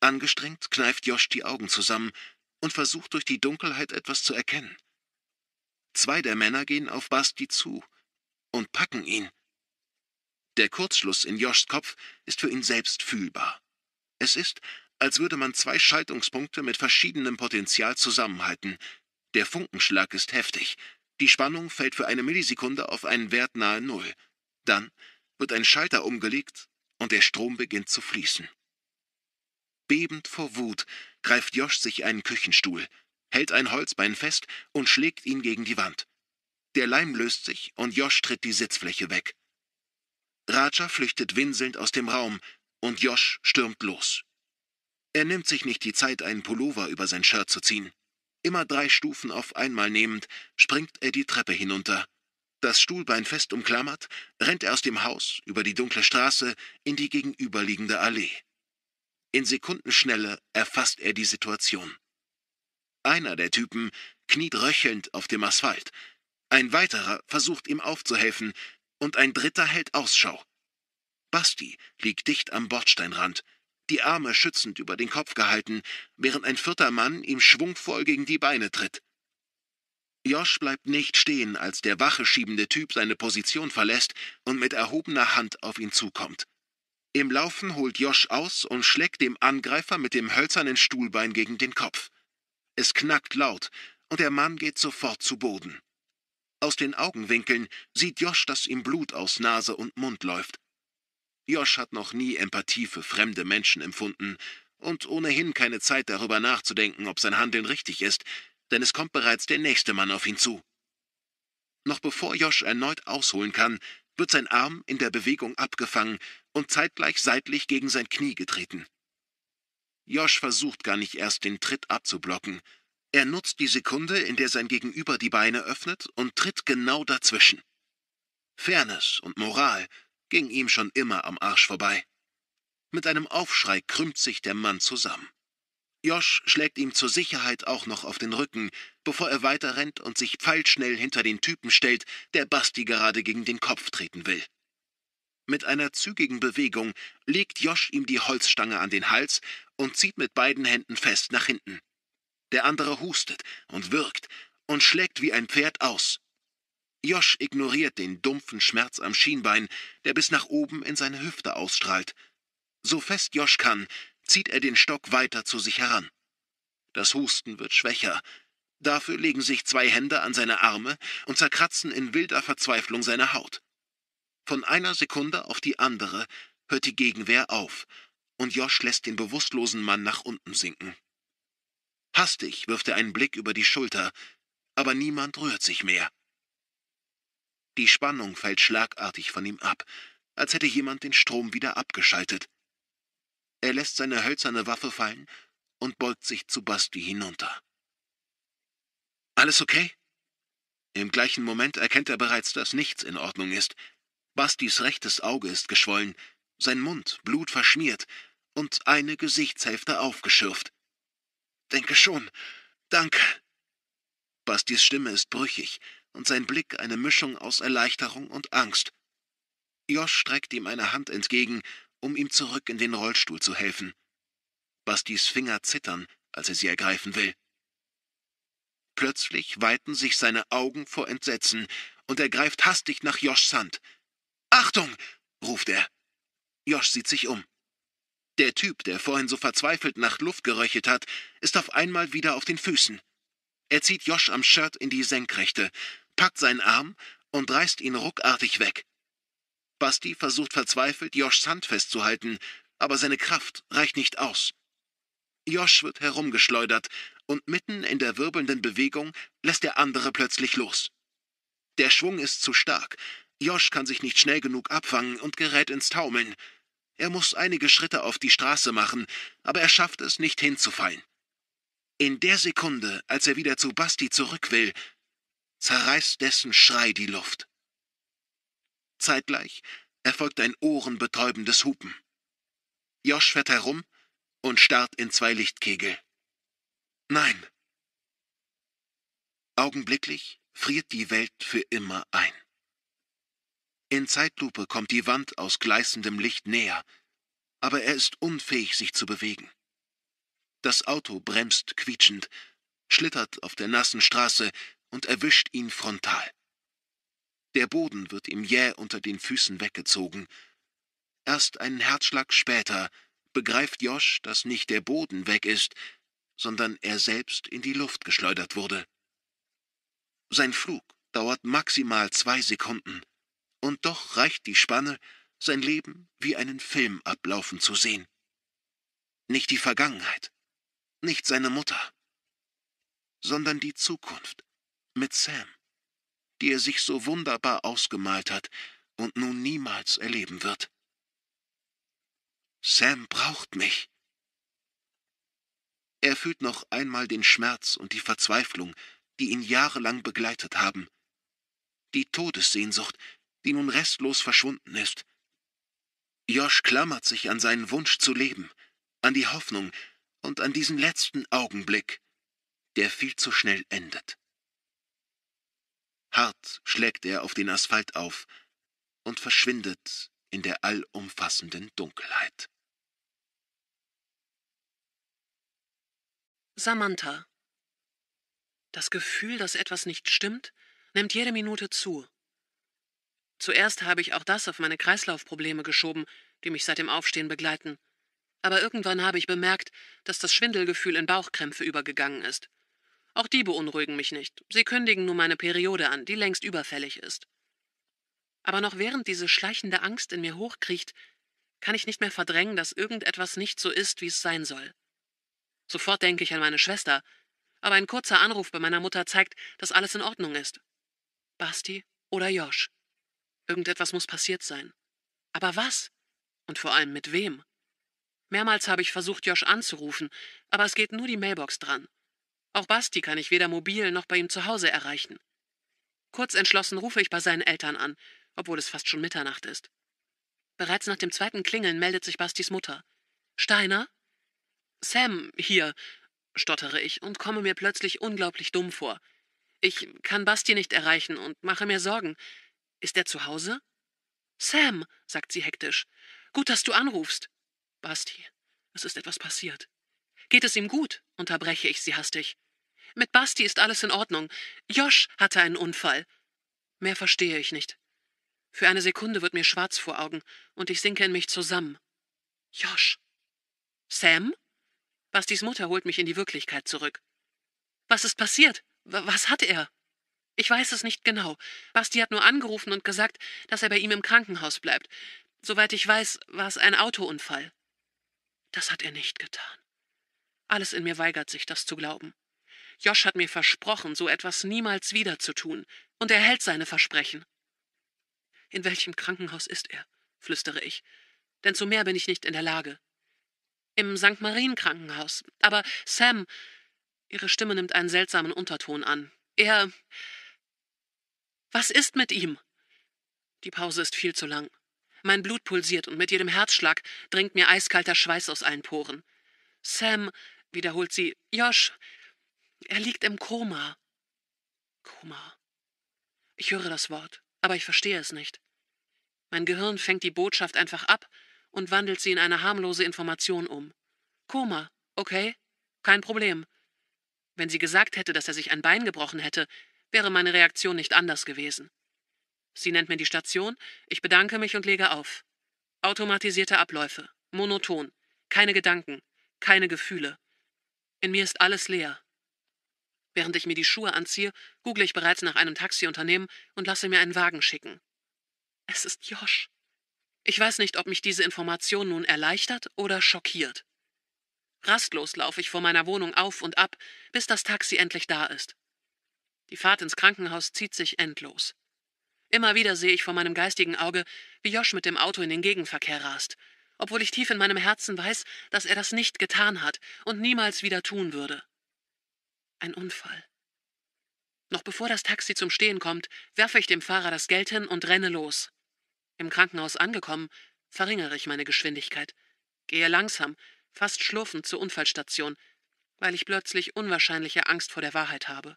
Angestrengt kneift Josch die Augen zusammen und versucht durch die Dunkelheit etwas zu erkennen. Zwei der Männer gehen auf Basti zu und packen ihn. Der Kurzschluss in Joschs Kopf ist für ihn selbst fühlbar. Es ist, als würde man zwei Schaltungspunkte mit verschiedenem Potenzial zusammenhalten. Der Funkenschlag ist heftig. Die Spannung fällt für eine Millisekunde auf einen Wert nahe Null. Dann wird ein Schalter umgelegt und der Strom beginnt zu fließen. Bebend vor Wut greift Josch sich einen Küchenstuhl hält ein Holzbein fest und schlägt ihn gegen die Wand. Der Leim löst sich und Josh tritt die Sitzfläche weg. Raja flüchtet winselnd aus dem Raum und Josh stürmt los. Er nimmt sich nicht die Zeit, einen Pullover über sein Shirt zu ziehen. Immer drei Stufen auf einmal nehmend, springt er die Treppe hinunter. Das Stuhlbein fest umklammert, rennt er aus dem Haus, über die dunkle Straße, in die gegenüberliegende Allee. In Sekundenschnelle erfasst er die Situation. Einer der Typen kniet röchelnd auf dem Asphalt. Ein weiterer versucht ihm aufzuhelfen und ein dritter hält Ausschau. Basti liegt dicht am Bordsteinrand, die Arme schützend über den Kopf gehalten, während ein vierter Mann ihm schwungvoll gegen die Beine tritt. Josh bleibt nicht stehen, als der wache schiebende Typ seine Position verlässt und mit erhobener Hand auf ihn zukommt. Im Laufen holt Josh aus und schlägt dem Angreifer mit dem hölzernen Stuhlbein gegen den Kopf. Es knackt laut, und der Mann geht sofort zu Boden. Aus den Augenwinkeln sieht Josh, dass ihm Blut aus Nase und Mund läuft. Josh hat noch nie Empathie für fremde Menschen empfunden und ohnehin keine Zeit darüber nachzudenken, ob sein Handeln richtig ist, denn es kommt bereits der nächste Mann auf ihn zu. Noch bevor Josh erneut ausholen kann, wird sein Arm in der Bewegung abgefangen und zeitgleich seitlich gegen sein Knie getreten. Josh versucht gar nicht erst den Tritt abzublocken. Er nutzt die Sekunde, in der sein Gegenüber die Beine öffnet und tritt genau dazwischen. Fairness und Moral ging ihm schon immer am Arsch vorbei. Mit einem Aufschrei krümmt sich der Mann zusammen. Josh schlägt ihm zur Sicherheit auch noch auf den Rücken, bevor er weiterrennt und sich pfeilschnell hinter den Typen stellt, der Basti gerade gegen den Kopf treten will. Mit einer zügigen Bewegung legt Josh ihm die Holzstange an den Hals und zieht mit beiden Händen fest nach hinten. Der andere hustet und wirkt und schlägt wie ein Pferd aus. Josh ignoriert den dumpfen Schmerz am Schienbein, der bis nach oben in seine Hüfte ausstrahlt. So fest Josh kann, zieht er den Stock weiter zu sich heran. Das Husten wird schwächer. Dafür legen sich zwei Hände an seine Arme und zerkratzen in wilder Verzweiflung seine Haut. Von einer Sekunde auf die andere hört die Gegenwehr auf und Josh lässt den bewusstlosen Mann nach unten sinken. Hastig wirft er einen Blick über die Schulter, aber niemand rührt sich mehr. Die Spannung fällt schlagartig von ihm ab, als hätte jemand den Strom wieder abgeschaltet. Er lässt seine hölzerne Waffe fallen und beugt sich zu Basti hinunter. Alles okay? Im gleichen Moment erkennt er bereits, dass nichts in Ordnung ist. Bastis rechtes Auge ist geschwollen, sein Mund blutverschmiert und eine Gesichtshälfte aufgeschürft. Denke schon. Danke. Bastis Stimme ist brüchig und sein Blick eine Mischung aus Erleichterung und Angst. Josh streckt ihm eine Hand entgegen, um ihm zurück in den Rollstuhl zu helfen. Bastis Finger zittern, als er sie ergreifen will. Plötzlich weiten sich seine Augen vor Entsetzen und er greift hastig nach Joshs Hand. Achtung! ruft er. Josh sieht sich um. Der Typ, der vorhin so verzweifelt nach Luft geröchelt hat, ist auf einmal wieder auf den Füßen. Er zieht Josh am Shirt in die Senkrechte, packt seinen Arm und reißt ihn ruckartig weg. Basti versucht verzweifelt, Joshs Hand festzuhalten, aber seine Kraft reicht nicht aus. Josh wird herumgeschleudert und mitten in der wirbelnden Bewegung lässt der andere plötzlich los. Der Schwung ist zu stark. Josh kann sich nicht schnell genug abfangen und gerät ins Taumeln. Er muss einige Schritte auf die Straße machen, aber er schafft es nicht hinzufallen. In der Sekunde, als er wieder zu Basti zurück will, zerreißt dessen Schrei die Luft. Zeitgleich erfolgt ein ohrenbetäubendes Hupen. Josh fährt herum und starrt in zwei Lichtkegel. Nein. Augenblicklich friert die Welt für immer ein. In Zeitlupe kommt die Wand aus gleißendem Licht näher, aber er ist unfähig, sich zu bewegen. Das Auto bremst quietschend, schlittert auf der nassen Straße und erwischt ihn frontal. Der Boden wird ihm jäh unter den Füßen weggezogen. Erst einen Herzschlag später begreift Josh, dass nicht der Boden weg ist, sondern er selbst in die Luft geschleudert wurde. Sein Flug dauert maximal zwei Sekunden und doch reicht die Spanne, sein Leben wie einen Film ablaufen zu sehen. Nicht die Vergangenheit, nicht seine Mutter, sondern die Zukunft mit Sam, die er sich so wunderbar ausgemalt hat und nun niemals erleben wird. Sam braucht mich. Er fühlt noch einmal den Schmerz und die Verzweiflung, die ihn jahrelang begleitet haben, die Todessehnsucht, die nun restlos verschwunden ist. Josh klammert sich an seinen Wunsch zu leben, an die Hoffnung und an diesen letzten Augenblick, der viel zu schnell endet. Hart schlägt er auf den Asphalt auf und verschwindet in der allumfassenden Dunkelheit. Samantha. Das Gefühl, dass etwas nicht stimmt, nimmt jede Minute zu. Zuerst habe ich auch das auf meine Kreislaufprobleme geschoben, die mich seit dem Aufstehen begleiten. Aber irgendwann habe ich bemerkt, dass das Schwindelgefühl in Bauchkrämpfe übergegangen ist. Auch die beunruhigen mich nicht. Sie kündigen nur meine Periode an, die längst überfällig ist. Aber noch während diese schleichende Angst in mir hochkriecht, kann ich nicht mehr verdrängen, dass irgendetwas nicht so ist, wie es sein soll. Sofort denke ich an meine Schwester, aber ein kurzer Anruf bei meiner Mutter zeigt, dass alles in Ordnung ist. Basti oder Josh. Irgendetwas muss passiert sein. Aber was? Und vor allem mit wem? Mehrmals habe ich versucht, Josh anzurufen, aber es geht nur die Mailbox dran. Auch Basti kann ich weder mobil noch bei ihm zu Hause erreichen. Kurz entschlossen rufe ich bei seinen Eltern an, obwohl es fast schon Mitternacht ist. Bereits nach dem zweiten Klingeln meldet sich Bastis Mutter. Steiner? Sam, hier, stottere ich und komme mir plötzlich unglaublich dumm vor. Ich kann Basti nicht erreichen und mache mir Sorgen, ist er zu Hause? Sam, sagt sie hektisch. Gut, dass du anrufst. Basti, es ist etwas passiert. Geht es ihm gut? unterbreche ich sie hastig. Mit Basti ist alles in Ordnung. Josh hatte einen Unfall. Mehr verstehe ich nicht. Für eine Sekunde wird mir schwarz vor Augen und ich sinke in mich zusammen. Josh. Sam? Bastis Mutter holt mich in die Wirklichkeit zurück. Was ist passiert? W was hat er? Ich weiß es nicht genau. Basti hat nur angerufen und gesagt, dass er bei ihm im Krankenhaus bleibt. Soweit ich weiß, war es ein Autounfall. Das hat er nicht getan. Alles in mir weigert sich, das zu glauben. Josh hat mir versprochen, so etwas niemals wieder zu tun, und er hält seine Versprechen. In welchem Krankenhaus ist er? flüstere ich, denn zu mehr bin ich nicht in der Lage. Im St. Marien Krankenhaus. Aber Sam. Ihre Stimme nimmt einen seltsamen Unterton an. Er. Was ist mit ihm? Die Pause ist viel zu lang. Mein Blut pulsiert und mit jedem Herzschlag dringt mir eiskalter Schweiß aus allen Poren. Sam, wiederholt sie, Josh, er liegt im Koma. Koma. Ich höre das Wort, aber ich verstehe es nicht. Mein Gehirn fängt die Botschaft einfach ab und wandelt sie in eine harmlose Information um. Koma, okay, kein Problem. Wenn sie gesagt hätte, dass er sich ein Bein gebrochen hätte, wäre meine Reaktion nicht anders gewesen. Sie nennt mir die Station, ich bedanke mich und lege auf. Automatisierte Abläufe, monoton, keine Gedanken, keine Gefühle. In mir ist alles leer. Während ich mir die Schuhe anziehe, google ich bereits nach einem Taxiunternehmen und lasse mir einen Wagen schicken. Es ist Josh. Ich weiß nicht, ob mich diese Information nun erleichtert oder schockiert. Rastlos laufe ich vor meiner Wohnung auf und ab, bis das Taxi endlich da ist. Die Fahrt ins Krankenhaus zieht sich endlos. Immer wieder sehe ich vor meinem geistigen Auge, wie Josh mit dem Auto in den Gegenverkehr rast, obwohl ich tief in meinem Herzen weiß, dass er das nicht getan hat und niemals wieder tun würde. Ein Unfall. Noch bevor das Taxi zum Stehen kommt, werfe ich dem Fahrer das Geld hin und renne los. Im Krankenhaus angekommen, verringere ich meine Geschwindigkeit, gehe langsam, fast schlurfend zur Unfallstation, weil ich plötzlich unwahrscheinliche Angst vor der Wahrheit habe.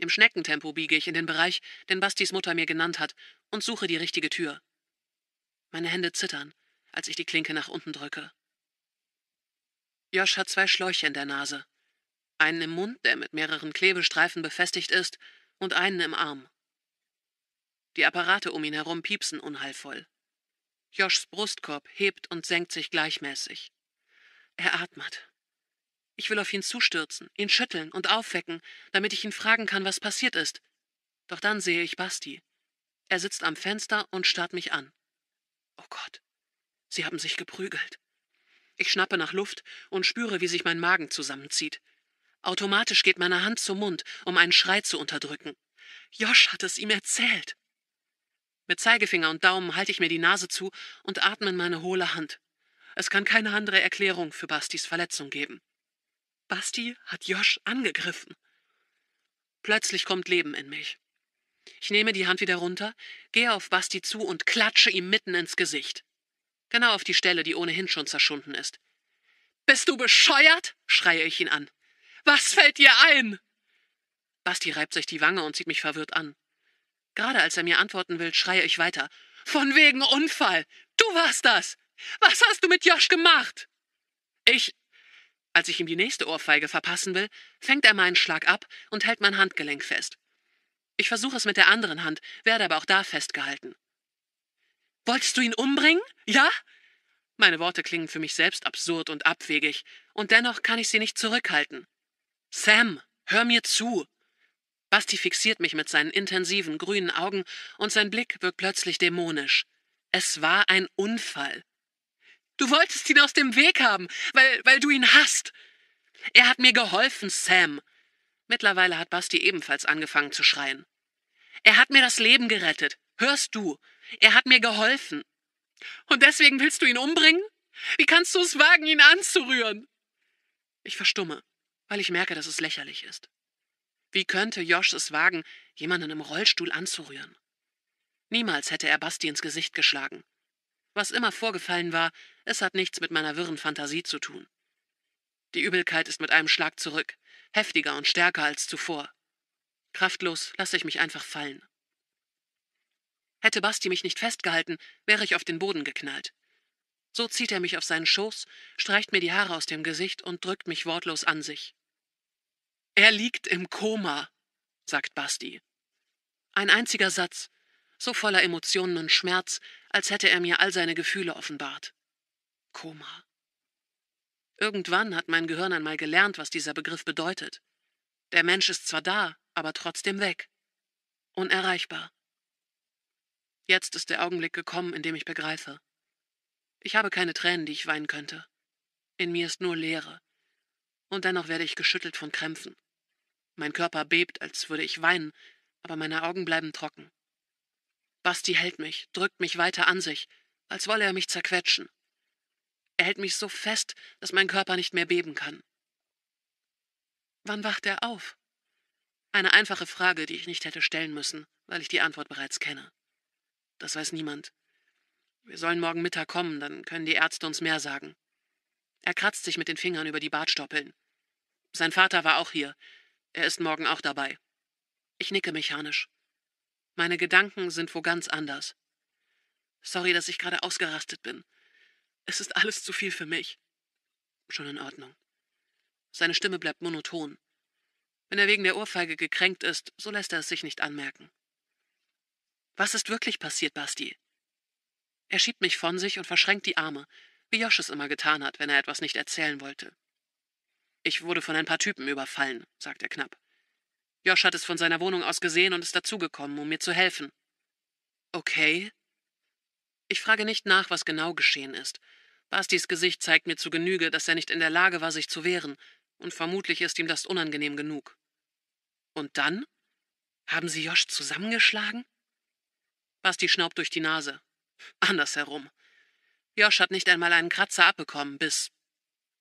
Im Schneckentempo biege ich in den Bereich, den Bastis Mutter mir genannt hat, und suche die richtige Tür. Meine Hände zittern, als ich die Klinke nach unten drücke. Josh hat zwei Schläuche in der Nase. Einen im Mund, der mit mehreren Klebestreifen befestigt ist, und einen im Arm. Die Apparate um ihn herum piepsen unheilvoll. Joshs Brustkorb hebt und senkt sich gleichmäßig. Er atmet, ich will auf ihn zustürzen, ihn schütteln und aufwecken, damit ich ihn fragen kann, was passiert ist. Doch dann sehe ich Basti. Er sitzt am Fenster und starrt mich an. Oh Gott, sie haben sich geprügelt. Ich schnappe nach Luft und spüre, wie sich mein Magen zusammenzieht. Automatisch geht meine Hand zum Mund, um einen Schrei zu unterdrücken. Josh hat es ihm erzählt. Mit Zeigefinger und Daumen halte ich mir die Nase zu und atme in meine hohle Hand. Es kann keine andere Erklärung für Bastis Verletzung geben. Basti hat Josch angegriffen. Plötzlich kommt Leben in mich. Ich nehme die Hand wieder runter, gehe auf Basti zu und klatsche ihm mitten ins Gesicht. Genau auf die Stelle, die ohnehin schon zerschunden ist. Bist du bescheuert? schreie ich ihn an. Was fällt dir ein? Basti reibt sich die Wange und sieht mich verwirrt an. Gerade als er mir antworten will, schreie ich weiter. Von wegen Unfall! Du warst das! Was hast du mit Josch gemacht? Ich. Als ich ihm die nächste Ohrfeige verpassen will, fängt er meinen Schlag ab und hält mein Handgelenk fest. Ich versuche es mit der anderen Hand, werde aber auch da festgehalten. Wolltest du ihn umbringen? Ja? Meine Worte klingen für mich selbst absurd und abwegig, und dennoch kann ich sie nicht zurückhalten. Sam, hör mir zu! Basti fixiert mich mit seinen intensiven grünen Augen, und sein Blick wirkt plötzlich dämonisch. Es war ein Unfall. Du wolltest ihn aus dem Weg haben, weil, weil du ihn hast. Er hat mir geholfen, Sam. Mittlerweile hat Basti ebenfalls angefangen zu schreien. Er hat mir das Leben gerettet. Hörst du? Er hat mir geholfen. Und deswegen willst du ihn umbringen? Wie kannst du es wagen, ihn anzurühren? Ich verstumme, weil ich merke, dass es lächerlich ist. Wie könnte Josh es wagen, jemanden im Rollstuhl anzurühren? Niemals hätte er Basti ins Gesicht geschlagen. Was immer vorgefallen war, es hat nichts mit meiner wirren Fantasie zu tun. Die Übelkeit ist mit einem Schlag zurück, heftiger und stärker als zuvor. Kraftlos lasse ich mich einfach fallen. Hätte Basti mich nicht festgehalten, wäre ich auf den Boden geknallt. So zieht er mich auf seinen Schoß, streicht mir die Haare aus dem Gesicht und drückt mich wortlos an sich. Er liegt im Koma, sagt Basti. Ein einziger Satz, so voller Emotionen und Schmerz, als hätte er mir all seine Gefühle offenbart. Koma. Irgendwann hat mein Gehirn einmal gelernt, was dieser Begriff bedeutet. Der Mensch ist zwar da, aber trotzdem weg. Unerreichbar. Jetzt ist der Augenblick gekommen, in dem ich begreife. Ich habe keine Tränen, die ich weinen könnte. In mir ist nur Leere. Und dennoch werde ich geschüttelt von Krämpfen. Mein Körper bebt, als würde ich weinen, aber meine Augen bleiben trocken. Basti hält mich, drückt mich weiter an sich, als wolle er mich zerquetschen. Er hält mich so fest, dass mein Körper nicht mehr beben kann. Wann wacht er auf? Eine einfache Frage, die ich nicht hätte stellen müssen, weil ich die Antwort bereits kenne. Das weiß niemand. Wir sollen morgen Mittag kommen, dann können die Ärzte uns mehr sagen. Er kratzt sich mit den Fingern über die Bartstoppeln. Sein Vater war auch hier. Er ist morgen auch dabei. Ich nicke mechanisch. Meine Gedanken sind wo ganz anders. Sorry, dass ich gerade ausgerastet bin. Es ist alles zu viel für mich. Schon in Ordnung. Seine Stimme bleibt monoton. Wenn er wegen der Ohrfeige gekränkt ist, so lässt er es sich nicht anmerken. Was ist wirklich passiert, Basti? Er schiebt mich von sich und verschränkt die Arme, wie Josh es immer getan hat, wenn er etwas nicht erzählen wollte. Ich wurde von ein paar Typen überfallen, sagt er knapp. Josh hat es von seiner Wohnung aus gesehen und ist dazugekommen, um mir zu helfen. Okay. Ich frage nicht nach, was genau geschehen ist. Bastis Gesicht zeigt mir zu Genüge, dass er nicht in der Lage war, sich zu wehren, und vermutlich ist ihm das unangenehm genug. Und dann? Haben Sie Josh zusammengeschlagen? Basti schnaubt durch die Nase. Andersherum. Josh hat nicht einmal einen Kratzer abbekommen, bis.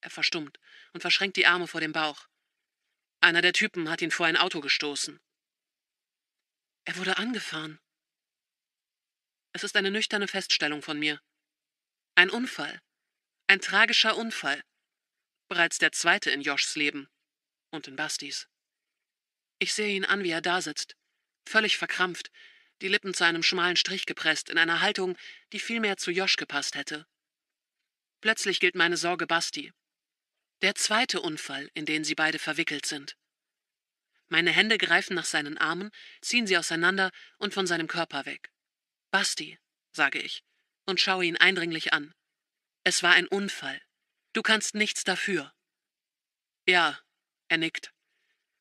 Er verstummt und verschränkt die Arme vor dem Bauch. Einer der Typen hat ihn vor ein Auto gestoßen. Er wurde angefahren. Es ist eine nüchterne Feststellung von mir. Ein Unfall. Ein tragischer Unfall. Bereits der zweite in Joshs Leben. Und in Bastis. Ich sehe ihn an, wie er dasitzt. Völlig verkrampft, die Lippen zu einem schmalen Strich gepresst, in einer Haltung, die viel mehr zu Josh gepasst hätte. Plötzlich gilt meine Sorge Basti. Der zweite Unfall, in den sie beide verwickelt sind. Meine Hände greifen nach seinen Armen, ziehen sie auseinander und von seinem Körper weg. Basti, sage ich und schaue ihn eindringlich an. Es war ein Unfall. Du kannst nichts dafür. Ja, er nickt.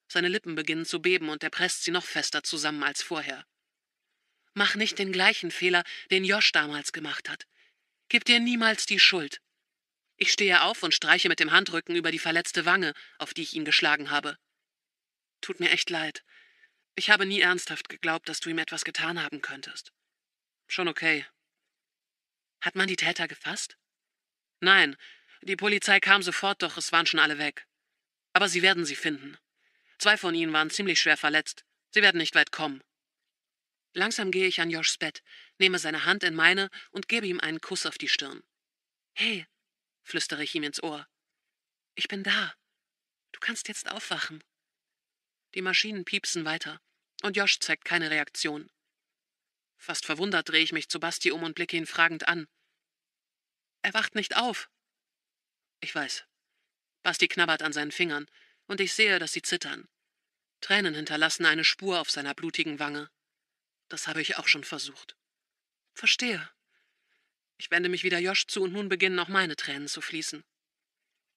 Seine Lippen beginnen zu beben und er presst sie noch fester zusammen als vorher. Mach nicht den gleichen Fehler, den Josh damals gemacht hat. Gib dir niemals die Schuld. Ich stehe auf und streiche mit dem Handrücken über die verletzte Wange, auf die ich ihn geschlagen habe. Tut mir echt leid. Ich habe nie ernsthaft geglaubt, dass du ihm etwas getan haben könntest. Schon okay. Hat man die Täter gefasst? Nein, die Polizei kam sofort, doch es waren schon alle weg. Aber sie werden sie finden. Zwei von ihnen waren ziemlich schwer verletzt. Sie werden nicht weit kommen. Langsam gehe ich an Joshs Bett, nehme seine Hand in meine und gebe ihm einen Kuss auf die Stirn. Hey, flüstere ich ihm ins Ohr. Ich bin da. Du kannst jetzt aufwachen. Die Maschinen piepsen weiter, und Josh zeigt keine Reaktion. Fast verwundert drehe ich mich zu Basti um und blicke ihn fragend an. Er wacht nicht auf. Ich weiß. Basti knabbert an seinen Fingern, und ich sehe, dass sie zittern. Tränen hinterlassen eine Spur auf seiner blutigen Wange. Das habe ich auch schon versucht. Verstehe. Ich wende mich wieder Josch zu und nun beginnen auch meine Tränen zu fließen.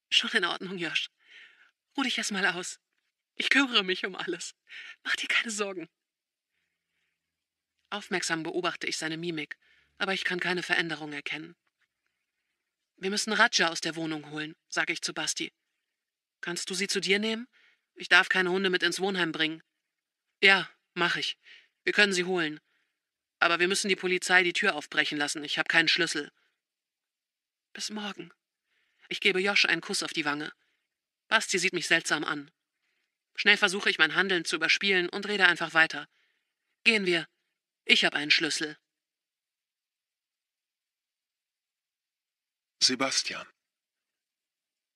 Schon in Ordnung, Josch. Ruh dich erst mal aus. Ich kümmere mich um alles. Mach dir keine Sorgen. Aufmerksam beobachte ich seine Mimik, aber ich kann keine Veränderung erkennen. Wir müssen Raja aus der Wohnung holen, sage ich zu Basti. Kannst du sie zu dir nehmen? Ich darf keine Hunde mit ins Wohnheim bringen. Ja, mach ich. Wir können sie holen. Aber wir müssen die Polizei die Tür aufbrechen lassen. Ich habe keinen Schlüssel. Bis morgen. Ich gebe Josh einen Kuss auf die Wange. Basti sieht mich seltsam an. Schnell versuche ich mein Handeln zu überspielen und rede einfach weiter. Gehen wir. Ich habe einen Schlüssel. Sebastian.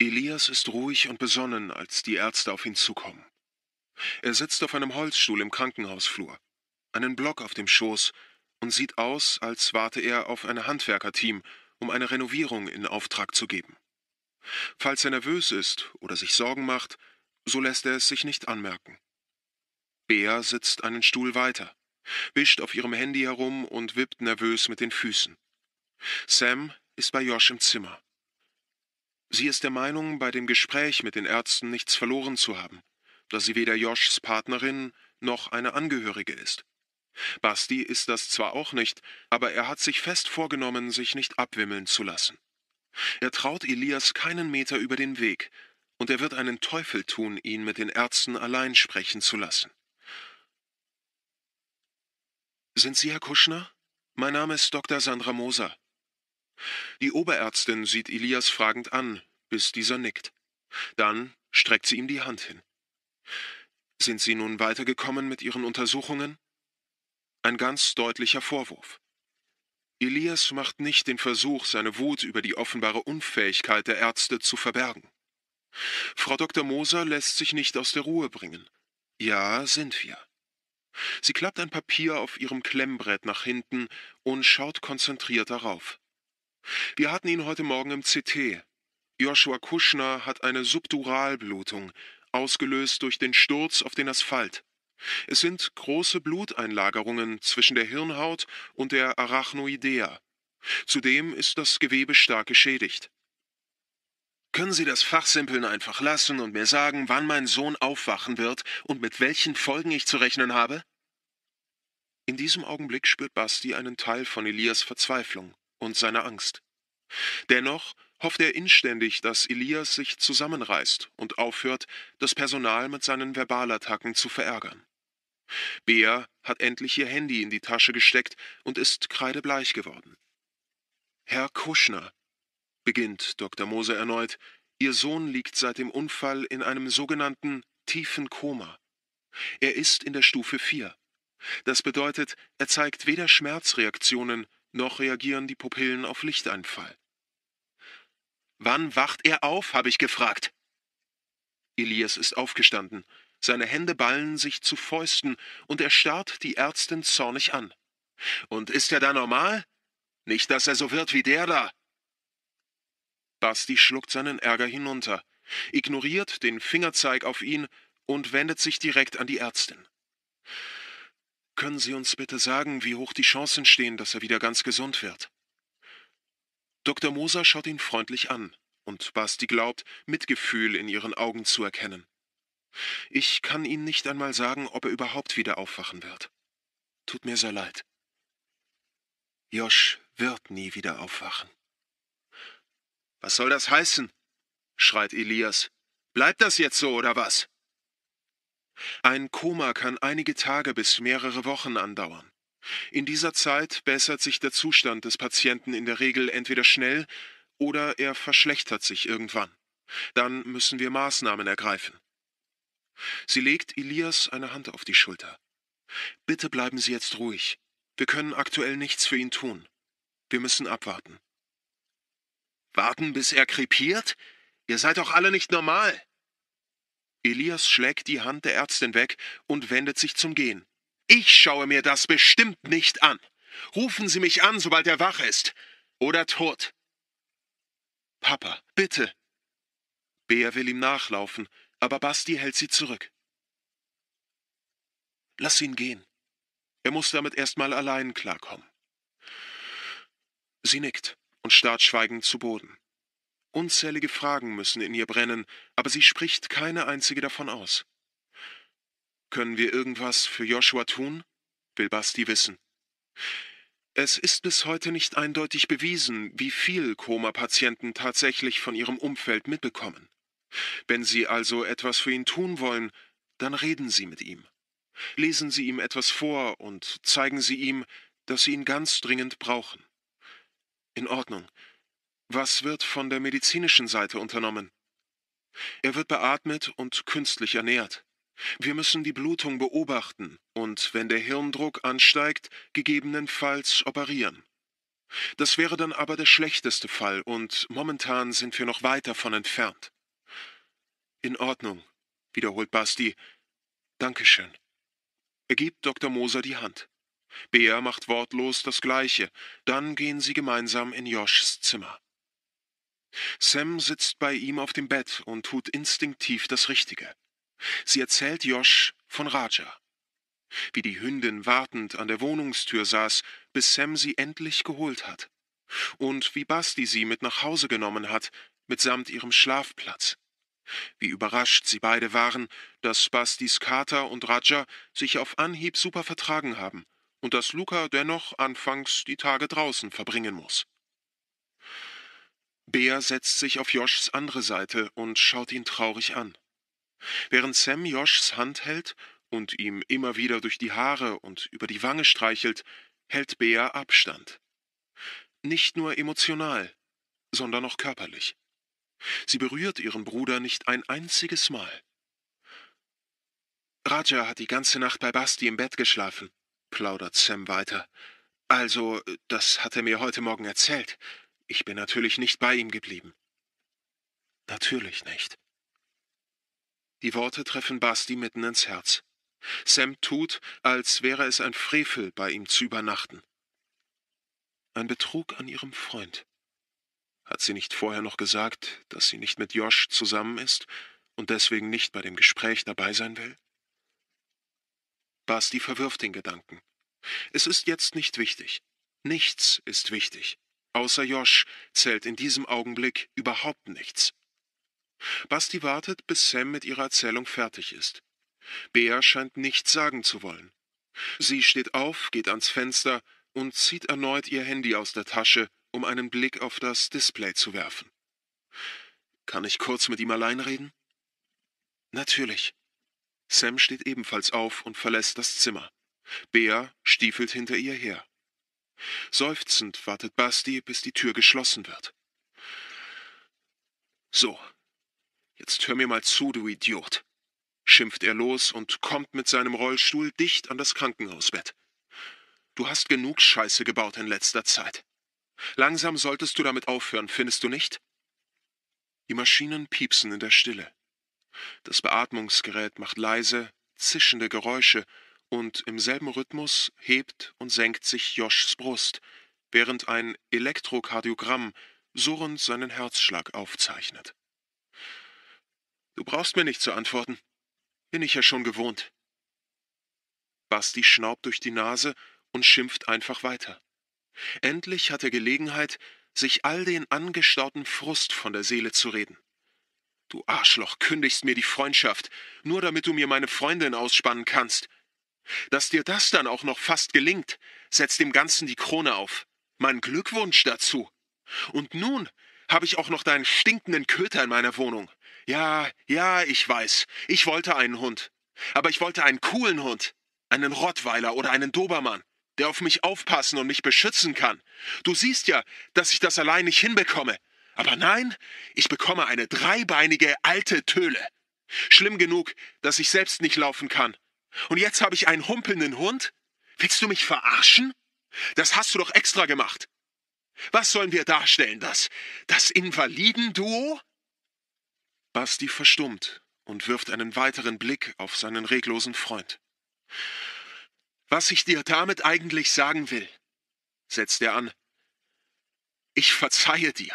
Elias ist ruhig und besonnen, als die Ärzte auf ihn zukommen. Er sitzt auf einem Holzstuhl im Krankenhausflur, einen Block auf dem Schoß und sieht aus, als warte er auf ein Handwerkerteam, um eine Renovierung in Auftrag zu geben. Falls er nervös ist oder sich Sorgen macht, so lässt er es sich nicht anmerken. Bea sitzt einen Stuhl weiter, wischt auf ihrem Handy herum und wippt nervös mit den Füßen. Sam, ist bei Josh im Zimmer. Sie ist der Meinung, bei dem Gespräch mit den Ärzten nichts verloren zu haben, da sie weder Joshs Partnerin noch eine Angehörige ist. Basti ist das zwar auch nicht, aber er hat sich fest vorgenommen, sich nicht abwimmeln zu lassen. Er traut Elias keinen Meter über den Weg, und er wird einen Teufel tun, ihn mit den Ärzten allein sprechen zu lassen. Sind Sie Herr Kuschner? Mein Name ist Dr. Sandra Moser. Die Oberärztin sieht Elias fragend an, bis dieser nickt. Dann streckt sie ihm die Hand hin. Sind Sie nun weitergekommen mit Ihren Untersuchungen? Ein ganz deutlicher Vorwurf. Elias macht nicht den Versuch, seine Wut über die offenbare Unfähigkeit der Ärzte zu verbergen. Frau Dr. Moser lässt sich nicht aus der Ruhe bringen. Ja, sind wir. Sie klappt ein Papier auf ihrem Klemmbrett nach hinten und schaut konzentriert darauf. Wir hatten ihn heute Morgen im CT. Joshua Kuschner hat eine Subduralblutung, ausgelöst durch den Sturz auf den Asphalt. Es sind große Bluteinlagerungen zwischen der Hirnhaut und der Arachnoidea. Zudem ist das Gewebe stark geschädigt. Können Sie das Fachsimpeln einfach lassen und mir sagen, wann mein Sohn aufwachen wird und mit welchen Folgen ich zu rechnen habe? In diesem Augenblick spürt Basti einen Teil von Elias Verzweiflung und seiner Angst. Dennoch hofft er inständig, dass Elias sich zusammenreißt und aufhört, das Personal mit seinen Verbalattacken zu verärgern. Bea hat endlich ihr Handy in die Tasche gesteckt und ist kreidebleich geworden. Herr Kuschner, beginnt Dr. Mose erneut, Ihr Sohn liegt seit dem Unfall in einem sogenannten tiefen Koma. Er ist in der Stufe 4. Das bedeutet, er zeigt weder Schmerzreaktionen noch reagieren die Pupillen auf Lichteinfall. Wann wacht er auf, habe ich gefragt. Elias ist aufgestanden, seine Hände ballen sich zu Fäusten, und er starrt die Ärztin zornig an. Und ist er da normal? Nicht, dass er so wird wie der da. Basti schluckt seinen Ärger hinunter, ignoriert den Fingerzeig auf ihn und wendet sich direkt an die Ärztin. Können Sie uns bitte sagen, wie hoch die Chancen stehen, dass er wieder ganz gesund wird? Dr. Moser schaut ihn freundlich an, und Basti glaubt, Mitgefühl in ihren Augen zu erkennen. Ich kann Ihnen nicht einmal sagen, ob er überhaupt wieder aufwachen wird. Tut mir sehr leid. Josh wird nie wieder aufwachen. Was soll das heißen? schreit Elias. Bleibt das jetzt so oder was? Ein Koma kann einige Tage bis mehrere Wochen andauern. In dieser Zeit bessert sich der Zustand des Patienten in der Regel entweder schnell oder er verschlechtert sich irgendwann. Dann müssen wir Maßnahmen ergreifen. Sie legt Elias eine Hand auf die Schulter. Bitte bleiben Sie jetzt ruhig. Wir können aktuell nichts für ihn tun. Wir müssen abwarten. Warten, bis er krepiert? Ihr seid doch alle nicht normal. Elias schlägt die Hand der Ärztin weg und wendet sich zum Gehen. Ich schaue mir das bestimmt nicht an. Rufen Sie mich an, sobald er wach ist. Oder tot. Papa, bitte. Bea will ihm nachlaufen, aber Basti hält sie zurück. Lass ihn gehen. Er muss damit erstmal allein klarkommen. Sie nickt und starrt schweigend zu Boden. Unzählige Fragen müssen in ihr brennen, aber sie spricht keine einzige davon aus. Können wir irgendwas für Joshua tun? will Basti wissen. Es ist bis heute nicht eindeutig bewiesen, wie viel Koma-Patienten tatsächlich von ihrem Umfeld mitbekommen. Wenn Sie also etwas für ihn tun wollen, dann reden Sie mit ihm. Lesen Sie ihm etwas vor und zeigen Sie ihm, dass Sie ihn ganz dringend brauchen. In Ordnung. Was wird von der medizinischen Seite unternommen? Er wird beatmet und künstlich ernährt. Wir müssen die Blutung beobachten und, wenn der Hirndruck ansteigt, gegebenenfalls operieren. Das wäre dann aber der schlechteste Fall und momentan sind wir noch weit davon entfernt. In Ordnung, wiederholt Basti. Dankeschön. Er gibt Dr. Moser die Hand. Bea macht wortlos das Gleiche. Dann gehen sie gemeinsam in Joschs Zimmer. Sam sitzt bei ihm auf dem Bett und tut instinktiv das Richtige. Sie erzählt Josh von Raja. Wie die Hündin wartend an der Wohnungstür saß, bis Sam sie endlich geholt hat. Und wie Basti sie mit nach Hause genommen hat, mitsamt ihrem Schlafplatz. Wie überrascht sie beide waren, dass Bastis Kater und Raja sich auf Anhieb super vertragen haben und dass Luca dennoch anfangs die Tage draußen verbringen muss. Bea setzt sich auf Joshs andere Seite und schaut ihn traurig an. Während Sam Joshs Hand hält und ihm immer wieder durch die Haare und über die Wange streichelt, hält Bea Abstand. Nicht nur emotional, sondern auch körperlich. Sie berührt ihren Bruder nicht ein einziges Mal. Raja hat die ganze Nacht bei Basti im Bett geschlafen, plaudert Sam weiter. Also, das hat er mir heute Morgen erzählt. Ich bin natürlich nicht bei ihm geblieben. Natürlich nicht. Die Worte treffen Basti mitten ins Herz. Sam tut, als wäre es ein Frevel, bei ihm zu übernachten. Ein Betrug an ihrem Freund. Hat sie nicht vorher noch gesagt, dass sie nicht mit Josh zusammen ist und deswegen nicht bei dem Gespräch dabei sein will? Basti verwirft den Gedanken. Es ist jetzt nicht wichtig. Nichts ist wichtig. Außer Josh zählt in diesem Augenblick überhaupt nichts. Basti wartet, bis Sam mit ihrer Erzählung fertig ist. Bea scheint nichts sagen zu wollen. Sie steht auf, geht ans Fenster und zieht erneut ihr Handy aus der Tasche, um einen Blick auf das Display zu werfen. Kann ich kurz mit ihm allein reden? Natürlich. Sam steht ebenfalls auf und verlässt das Zimmer. Bea stiefelt hinter ihr her. Seufzend wartet Basti, bis die Tür geschlossen wird. So, jetzt hör mir mal zu, du Idiot, schimpft er los und kommt mit seinem Rollstuhl dicht an das Krankenhausbett. Du hast genug Scheiße gebaut in letzter Zeit. Langsam solltest du damit aufhören, findest du nicht? Die Maschinen piepsen in der Stille. Das Beatmungsgerät macht leise, zischende Geräusche und im selben Rhythmus hebt und senkt sich Joschs Brust, während ein Elektrokardiogramm surrend seinen Herzschlag aufzeichnet. Du brauchst mir nicht zu antworten. Bin ich ja schon gewohnt. Basti schnaubt durch die Nase und schimpft einfach weiter. Endlich hat er Gelegenheit, sich all den angestauten Frust von der Seele zu reden. Du Arschloch, kündigst mir die Freundschaft, nur damit du mir meine Freundin ausspannen kannst. Dass dir das dann auch noch fast gelingt, setzt dem Ganzen die Krone auf. Mein Glückwunsch dazu. Und nun habe ich auch noch deinen stinkenden Köter in meiner Wohnung. Ja, ja, ich weiß. Ich wollte einen Hund. Aber ich wollte einen coolen Hund. Einen Rottweiler oder einen Dobermann, der auf mich aufpassen und mich beschützen kann. Du siehst ja, dass ich das allein nicht hinbekomme. Aber nein, ich bekomme eine dreibeinige alte Töle. Schlimm genug, dass ich selbst nicht laufen kann. Und jetzt habe ich einen humpelnden Hund? Willst du mich verarschen? Das hast du doch extra gemacht. Was sollen wir darstellen, das? Das Invalidenduo? Basti verstummt und wirft einen weiteren Blick auf seinen reglosen Freund. Was ich dir damit eigentlich sagen will, setzt er an. Ich verzeihe dir.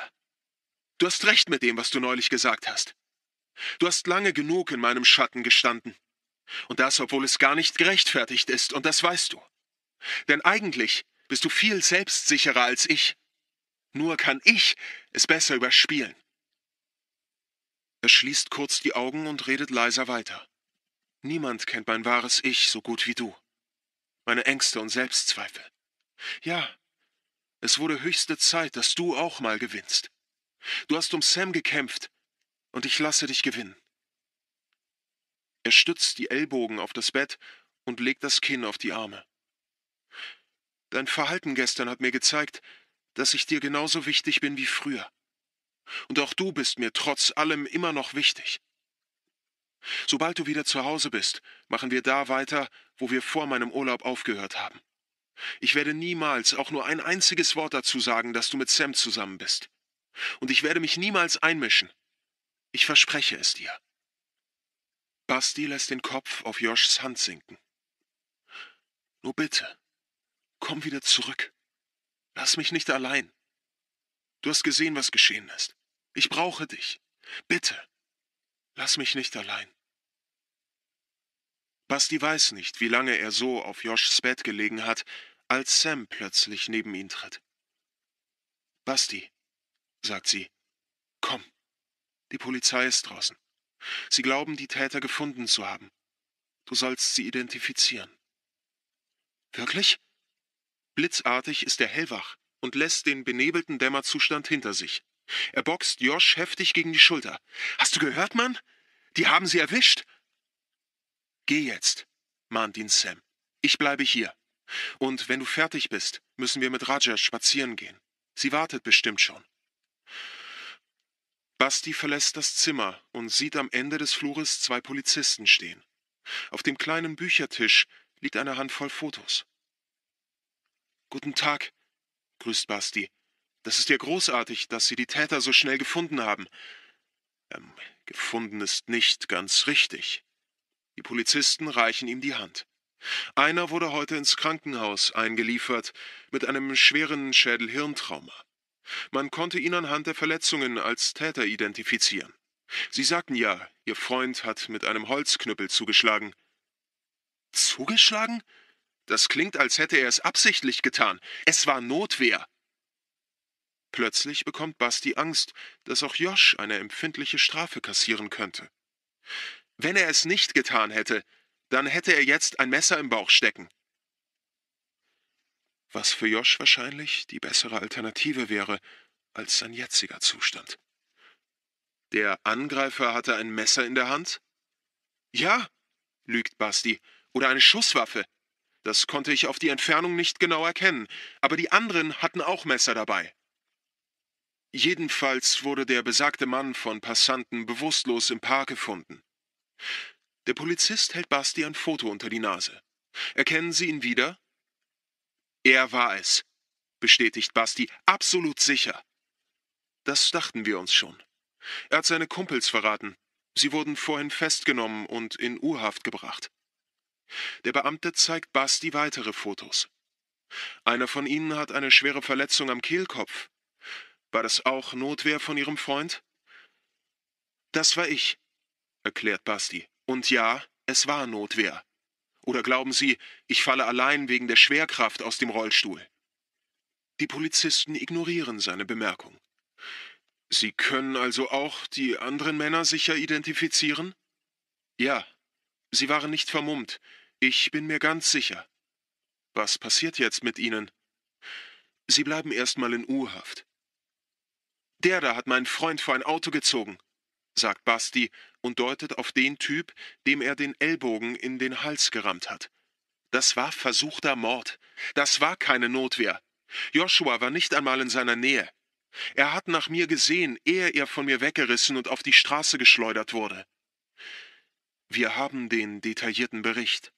Du hast recht mit dem, was du neulich gesagt hast. Du hast lange genug in meinem Schatten gestanden. Und das, obwohl es gar nicht gerechtfertigt ist, und das weißt du. Denn eigentlich bist du viel selbstsicherer als ich. Nur kann ich es besser überspielen. Er schließt kurz die Augen und redet leiser weiter. Niemand kennt mein wahres Ich so gut wie du. Meine Ängste und Selbstzweifel. Ja, es wurde höchste Zeit, dass du auch mal gewinnst. Du hast um Sam gekämpft, und ich lasse dich gewinnen. Er stützt die Ellbogen auf das Bett und legt das Kinn auf die Arme. Dein Verhalten gestern hat mir gezeigt, dass ich dir genauso wichtig bin wie früher. Und auch du bist mir trotz allem immer noch wichtig. Sobald du wieder zu Hause bist, machen wir da weiter, wo wir vor meinem Urlaub aufgehört haben. Ich werde niemals auch nur ein einziges Wort dazu sagen, dass du mit Sam zusammen bist. Und ich werde mich niemals einmischen. Ich verspreche es dir. Basti lässt den Kopf auf Joshs Hand sinken. Nur bitte, komm wieder zurück. Lass mich nicht allein. Du hast gesehen, was geschehen ist. Ich brauche dich. Bitte, lass mich nicht allein. Basti weiß nicht, wie lange er so auf Joshs Bett gelegen hat, als Sam plötzlich neben ihn tritt. Basti, sagt sie, komm, die Polizei ist draußen. Sie glauben, die Täter gefunden zu haben. Du sollst sie identifizieren. Wirklich? Blitzartig ist er hellwach und lässt den benebelten Dämmerzustand hinter sich. Er boxt Josh heftig gegen die Schulter. Hast du gehört, Mann? Die haben sie erwischt. Geh jetzt, mahnt ihn Sam. Ich bleibe hier. Und wenn du fertig bist, müssen wir mit Raja spazieren gehen. Sie wartet bestimmt schon. Basti verlässt das Zimmer und sieht am Ende des Flures zwei Polizisten stehen. Auf dem kleinen Büchertisch liegt eine Handvoll Fotos. Guten Tag, grüßt Basti. Das ist ja großartig, dass Sie die Täter so schnell gefunden haben. Ähm, gefunden ist nicht ganz richtig. Die Polizisten reichen ihm die Hand. Einer wurde heute ins Krankenhaus eingeliefert mit einem schweren Schädelhirntrauma. Man konnte ihn anhand der Verletzungen als Täter identifizieren. Sie sagten ja, Ihr Freund hat mit einem Holzknüppel zugeschlagen. Zugeschlagen? Das klingt, als hätte er es absichtlich getan. Es war Notwehr. Plötzlich bekommt Basti Angst, dass auch Josh eine empfindliche Strafe kassieren könnte. Wenn er es nicht getan hätte, dann hätte er jetzt ein Messer im Bauch stecken was für Josh wahrscheinlich die bessere Alternative wäre als sein jetziger Zustand. Der Angreifer hatte ein Messer in der Hand? Ja, lügt Basti, oder eine Schusswaffe. Das konnte ich auf die Entfernung nicht genau erkennen, aber die anderen hatten auch Messer dabei. Jedenfalls wurde der besagte Mann von Passanten bewusstlos im Park gefunden. Der Polizist hält Basti ein Foto unter die Nase. Erkennen Sie ihn wieder? Er war es, bestätigt Basti, absolut sicher. Das dachten wir uns schon. Er hat seine Kumpels verraten. Sie wurden vorhin festgenommen und in Urhaft gebracht. Der Beamte zeigt Basti weitere Fotos. Einer von ihnen hat eine schwere Verletzung am Kehlkopf. War das auch Notwehr von ihrem Freund? Das war ich, erklärt Basti. Und ja, es war Notwehr. Oder glauben Sie, ich falle allein wegen der Schwerkraft aus dem Rollstuhl? Die Polizisten ignorieren seine Bemerkung. Sie können also auch die anderen Männer sicher identifizieren? Ja, sie waren nicht vermummt. Ich bin mir ganz sicher. Was passiert jetzt mit Ihnen? Sie bleiben erstmal in U-Haft. Der da hat meinen Freund vor ein Auto gezogen sagt Basti und deutet auf den Typ, dem er den Ellbogen in den Hals gerammt hat. Das war versuchter Mord. Das war keine Notwehr. Joshua war nicht einmal in seiner Nähe. Er hat nach mir gesehen, ehe er von mir weggerissen und auf die Straße geschleudert wurde. Wir haben den detaillierten Bericht.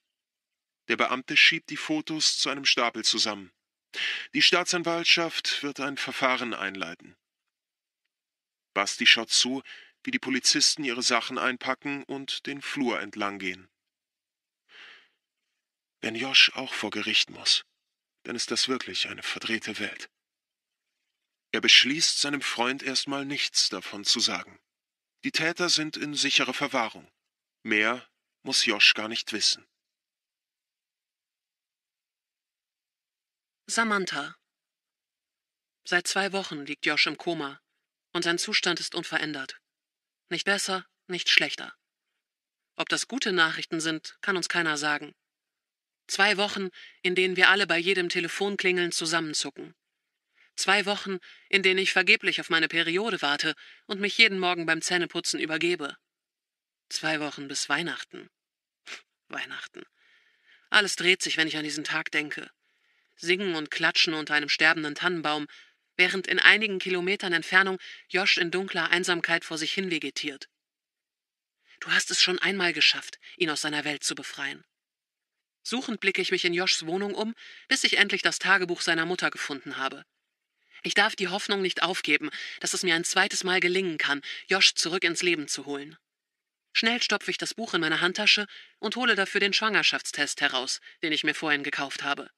Der Beamte schiebt die Fotos zu einem Stapel zusammen. Die Staatsanwaltschaft wird ein Verfahren einleiten. Basti schaut zu, wie die Polizisten ihre Sachen einpacken und den Flur entlang gehen. Wenn Josh auch vor Gericht muss, dann ist das wirklich eine verdrehte Welt. Er beschließt, seinem Freund erstmal nichts davon zu sagen. Die Täter sind in sicherer Verwahrung. Mehr muss Josh gar nicht wissen. Samantha. Seit zwei Wochen liegt Josh im Koma und sein Zustand ist unverändert. Nicht besser, nicht schlechter. Ob das gute Nachrichten sind, kann uns keiner sagen. Zwei Wochen, in denen wir alle bei jedem Telefonklingeln zusammenzucken. Zwei Wochen, in denen ich vergeblich auf meine Periode warte und mich jeden Morgen beim Zähneputzen übergebe. Zwei Wochen bis Weihnachten. Weihnachten. Alles dreht sich, wenn ich an diesen Tag denke. Singen und Klatschen unter einem sterbenden Tannenbaum, während in einigen Kilometern Entfernung Josh in dunkler Einsamkeit vor sich hin vegetiert. Du hast es schon einmal geschafft, ihn aus seiner Welt zu befreien. Suchend blicke ich mich in Joshs Wohnung um, bis ich endlich das Tagebuch seiner Mutter gefunden habe. Ich darf die Hoffnung nicht aufgeben, dass es mir ein zweites Mal gelingen kann, Josh zurück ins Leben zu holen. Schnell stopfe ich das Buch in meine Handtasche und hole dafür den Schwangerschaftstest heraus, den ich mir vorhin gekauft habe.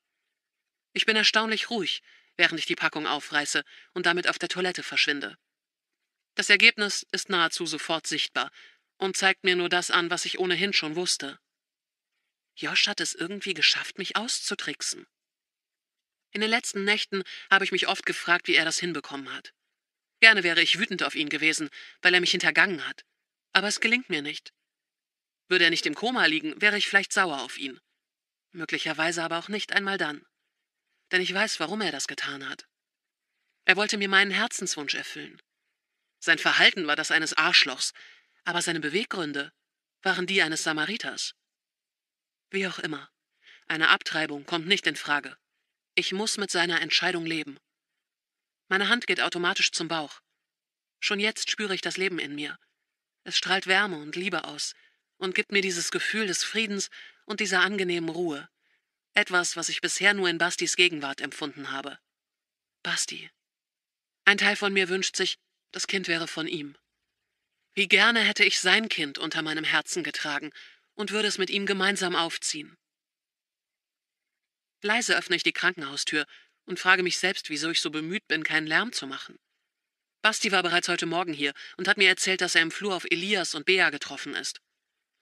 Ich bin erstaunlich ruhig, während ich die Packung aufreiße und damit auf der Toilette verschwinde. Das Ergebnis ist nahezu sofort sichtbar und zeigt mir nur das an, was ich ohnehin schon wusste. Josh hat es irgendwie geschafft, mich auszutricksen. In den letzten Nächten habe ich mich oft gefragt, wie er das hinbekommen hat. Gerne wäre ich wütend auf ihn gewesen, weil er mich hintergangen hat. Aber es gelingt mir nicht. Würde er nicht im Koma liegen, wäre ich vielleicht sauer auf ihn. Möglicherweise aber auch nicht einmal dann denn ich weiß, warum er das getan hat. Er wollte mir meinen Herzenswunsch erfüllen. Sein Verhalten war das eines Arschlochs, aber seine Beweggründe waren die eines Samariters. Wie auch immer, eine Abtreibung kommt nicht in Frage. Ich muss mit seiner Entscheidung leben. Meine Hand geht automatisch zum Bauch. Schon jetzt spüre ich das Leben in mir. Es strahlt Wärme und Liebe aus und gibt mir dieses Gefühl des Friedens und dieser angenehmen Ruhe, etwas, was ich bisher nur in Bastis Gegenwart empfunden habe. Basti. Ein Teil von mir wünscht sich, das Kind wäre von ihm. Wie gerne hätte ich sein Kind unter meinem Herzen getragen und würde es mit ihm gemeinsam aufziehen. Leise öffne ich die Krankenhaustür und frage mich selbst, wieso ich so bemüht bin, keinen Lärm zu machen. Basti war bereits heute Morgen hier und hat mir erzählt, dass er im Flur auf Elias und Bea getroffen ist.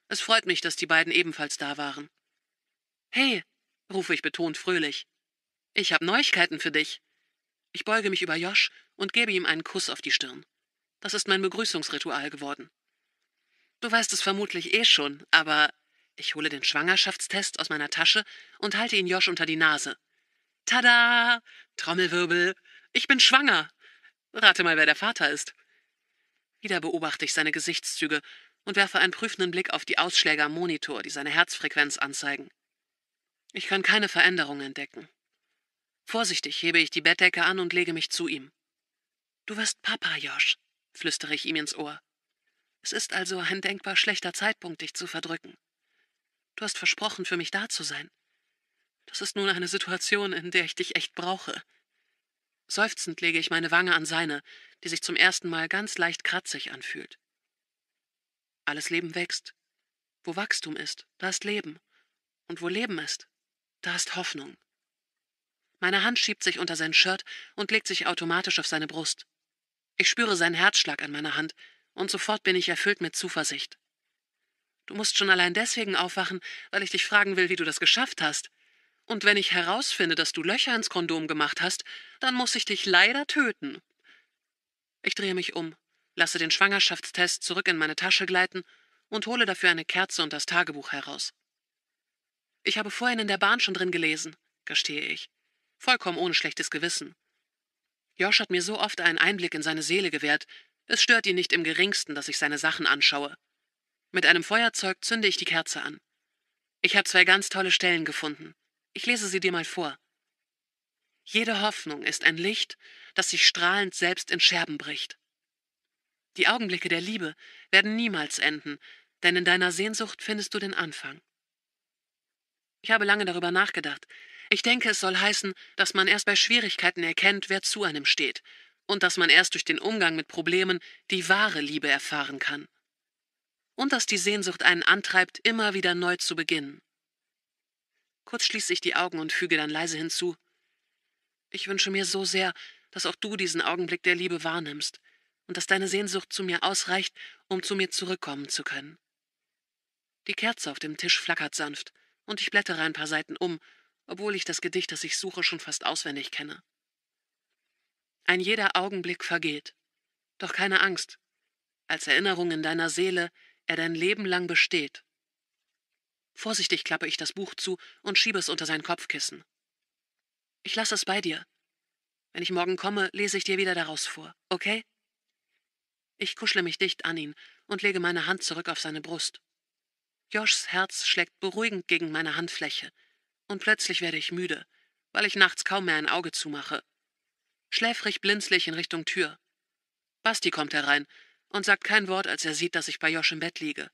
Es freut mich, dass die beiden ebenfalls da waren. Hey, rufe ich betont fröhlich. Ich habe Neuigkeiten für dich. Ich beuge mich über Josh und gebe ihm einen Kuss auf die Stirn. Das ist mein Begrüßungsritual geworden. Du weißt es vermutlich eh schon, aber ich hole den Schwangerschaftstest aus meiner Tasche und halte ihn Josh unter die Nase. Tada! Trommelwirbel! Ich bin schwanger! Rate mal, wer der Vater ist. Wieder beobachte ich seine Gesichtszüge und werfe einen prüfenden Blick auf die Ausschläge am Monitor, die seine Herzfrequenz anzeigen. Ich kann keine Veränderung entdecken. Vorsichtig hebe ich die Bettdecke an und lege mich zu ihm. Du wirst Papa, Josh, flüstere ich ihm ins Ohr. Es ist also ein denkbar schlechter Zeitpunkt, dich zu verdrücken. Du hast versprochen, für mich da zu sein. Das ist nun eine Situation, in der ich dich echt brauche. Seufzend lege ich meine Wange an seine, die sich zum ersten Mal ganz leicht kratzig anfühlt. Alles Leben wächst. Wo Wachstum ist, da ist Leben. Und wo Leben ist, da ist Hoffnung. Meine Hand schiebt sich unter sein Shirt und legt sich automatisch auf seine Brust. Ich spüre seinen Herzschlag an meiner Hand, und sofort bin ich erfüllt mit Zuversicht. Du musst schon allein deswegen aufwachen, weil ich dich fragen will, wie du das geschafft hast. Und wenn ich herausfinde, dass du Löcher ins Kondom gemacht hast, dann muss ich dich leider töten. Ich drehe mich um, lasse den Schwangerschaftstest zurück in meine Tasche gleiten und hole dafür eine Kerze und das Tagebuch heraus. Ich habe vorhin in der Bahn schon drin gelesen, gestehe ich. Vollkommen ohne schlechtes Gewissen. Josh hat mir so oft einen Einblick in seine Seele gewährt, es stört ihn nicht im geringsten, dass ich seine Sachen anschaue. Mit einem Feuerzeug zünde ich die Kerze an. Ich habe zwei ganz tolle Stellen gefunden. Ich lese sie dir mal vor. Jede Hoffnung ist ein Licht, das sich strahlend selbst in Scherben bricht. Die Augenblicke der Liebe werden niemals enden, denn in deiner Sehnsucht findest du den Anfang. Ich habe lange darüber nachgedacht. Ich denke, es soll heißen, dass man erst bei Schwierigkeiten erkennt, wer zu einem steht, und dass man erst durch den Umgang mit Problemen die wahre Liebe erfahren kann. Und dass die Sehnsucht einen antreibt, immer wieder neu zu beginnen. Kurz schließe ich die Augen und füge dann leise hinzu. Ich wünsche mir so sehr, dass auch du diesen Augenblick der Liebe wahrnimmst und dass deine Sehnsucht zu mir ausreicht, um zu mir zurückkommen zu können. Die Kerze auf dem Tisch flackert sanft und ich blättere ein paar Seiten um, obwohl ich das Gedicht, das ich suche, schon fast auswendig kenne. Ein jeder Augenblick vergeht. Doch keine Angst. Als Erinnerung in deiner Seele er dein Leben lang besteht. Vorsichtig klappe ich das Buch zu und schiebe es unter sein Kopfkissen. Ich lasse es bei dir. Wenn ich morgen komme, lese ich dir wieder daraus vor, okay? Ich kuschle mich dicht an ihn und lege meine Hand zurück auf seine Brust. Joshs Herz schlägt beruhigend gegen meine Handfläche. Und plötzlich werde ich müde, weil ich nachts kaum mehr ein Auge zumache. Schläfrig blinzle ich in Richtung Tür. Basti kommt herein und sagt kein Wort, als er sieht, dass ich bei Josh im Bett liege.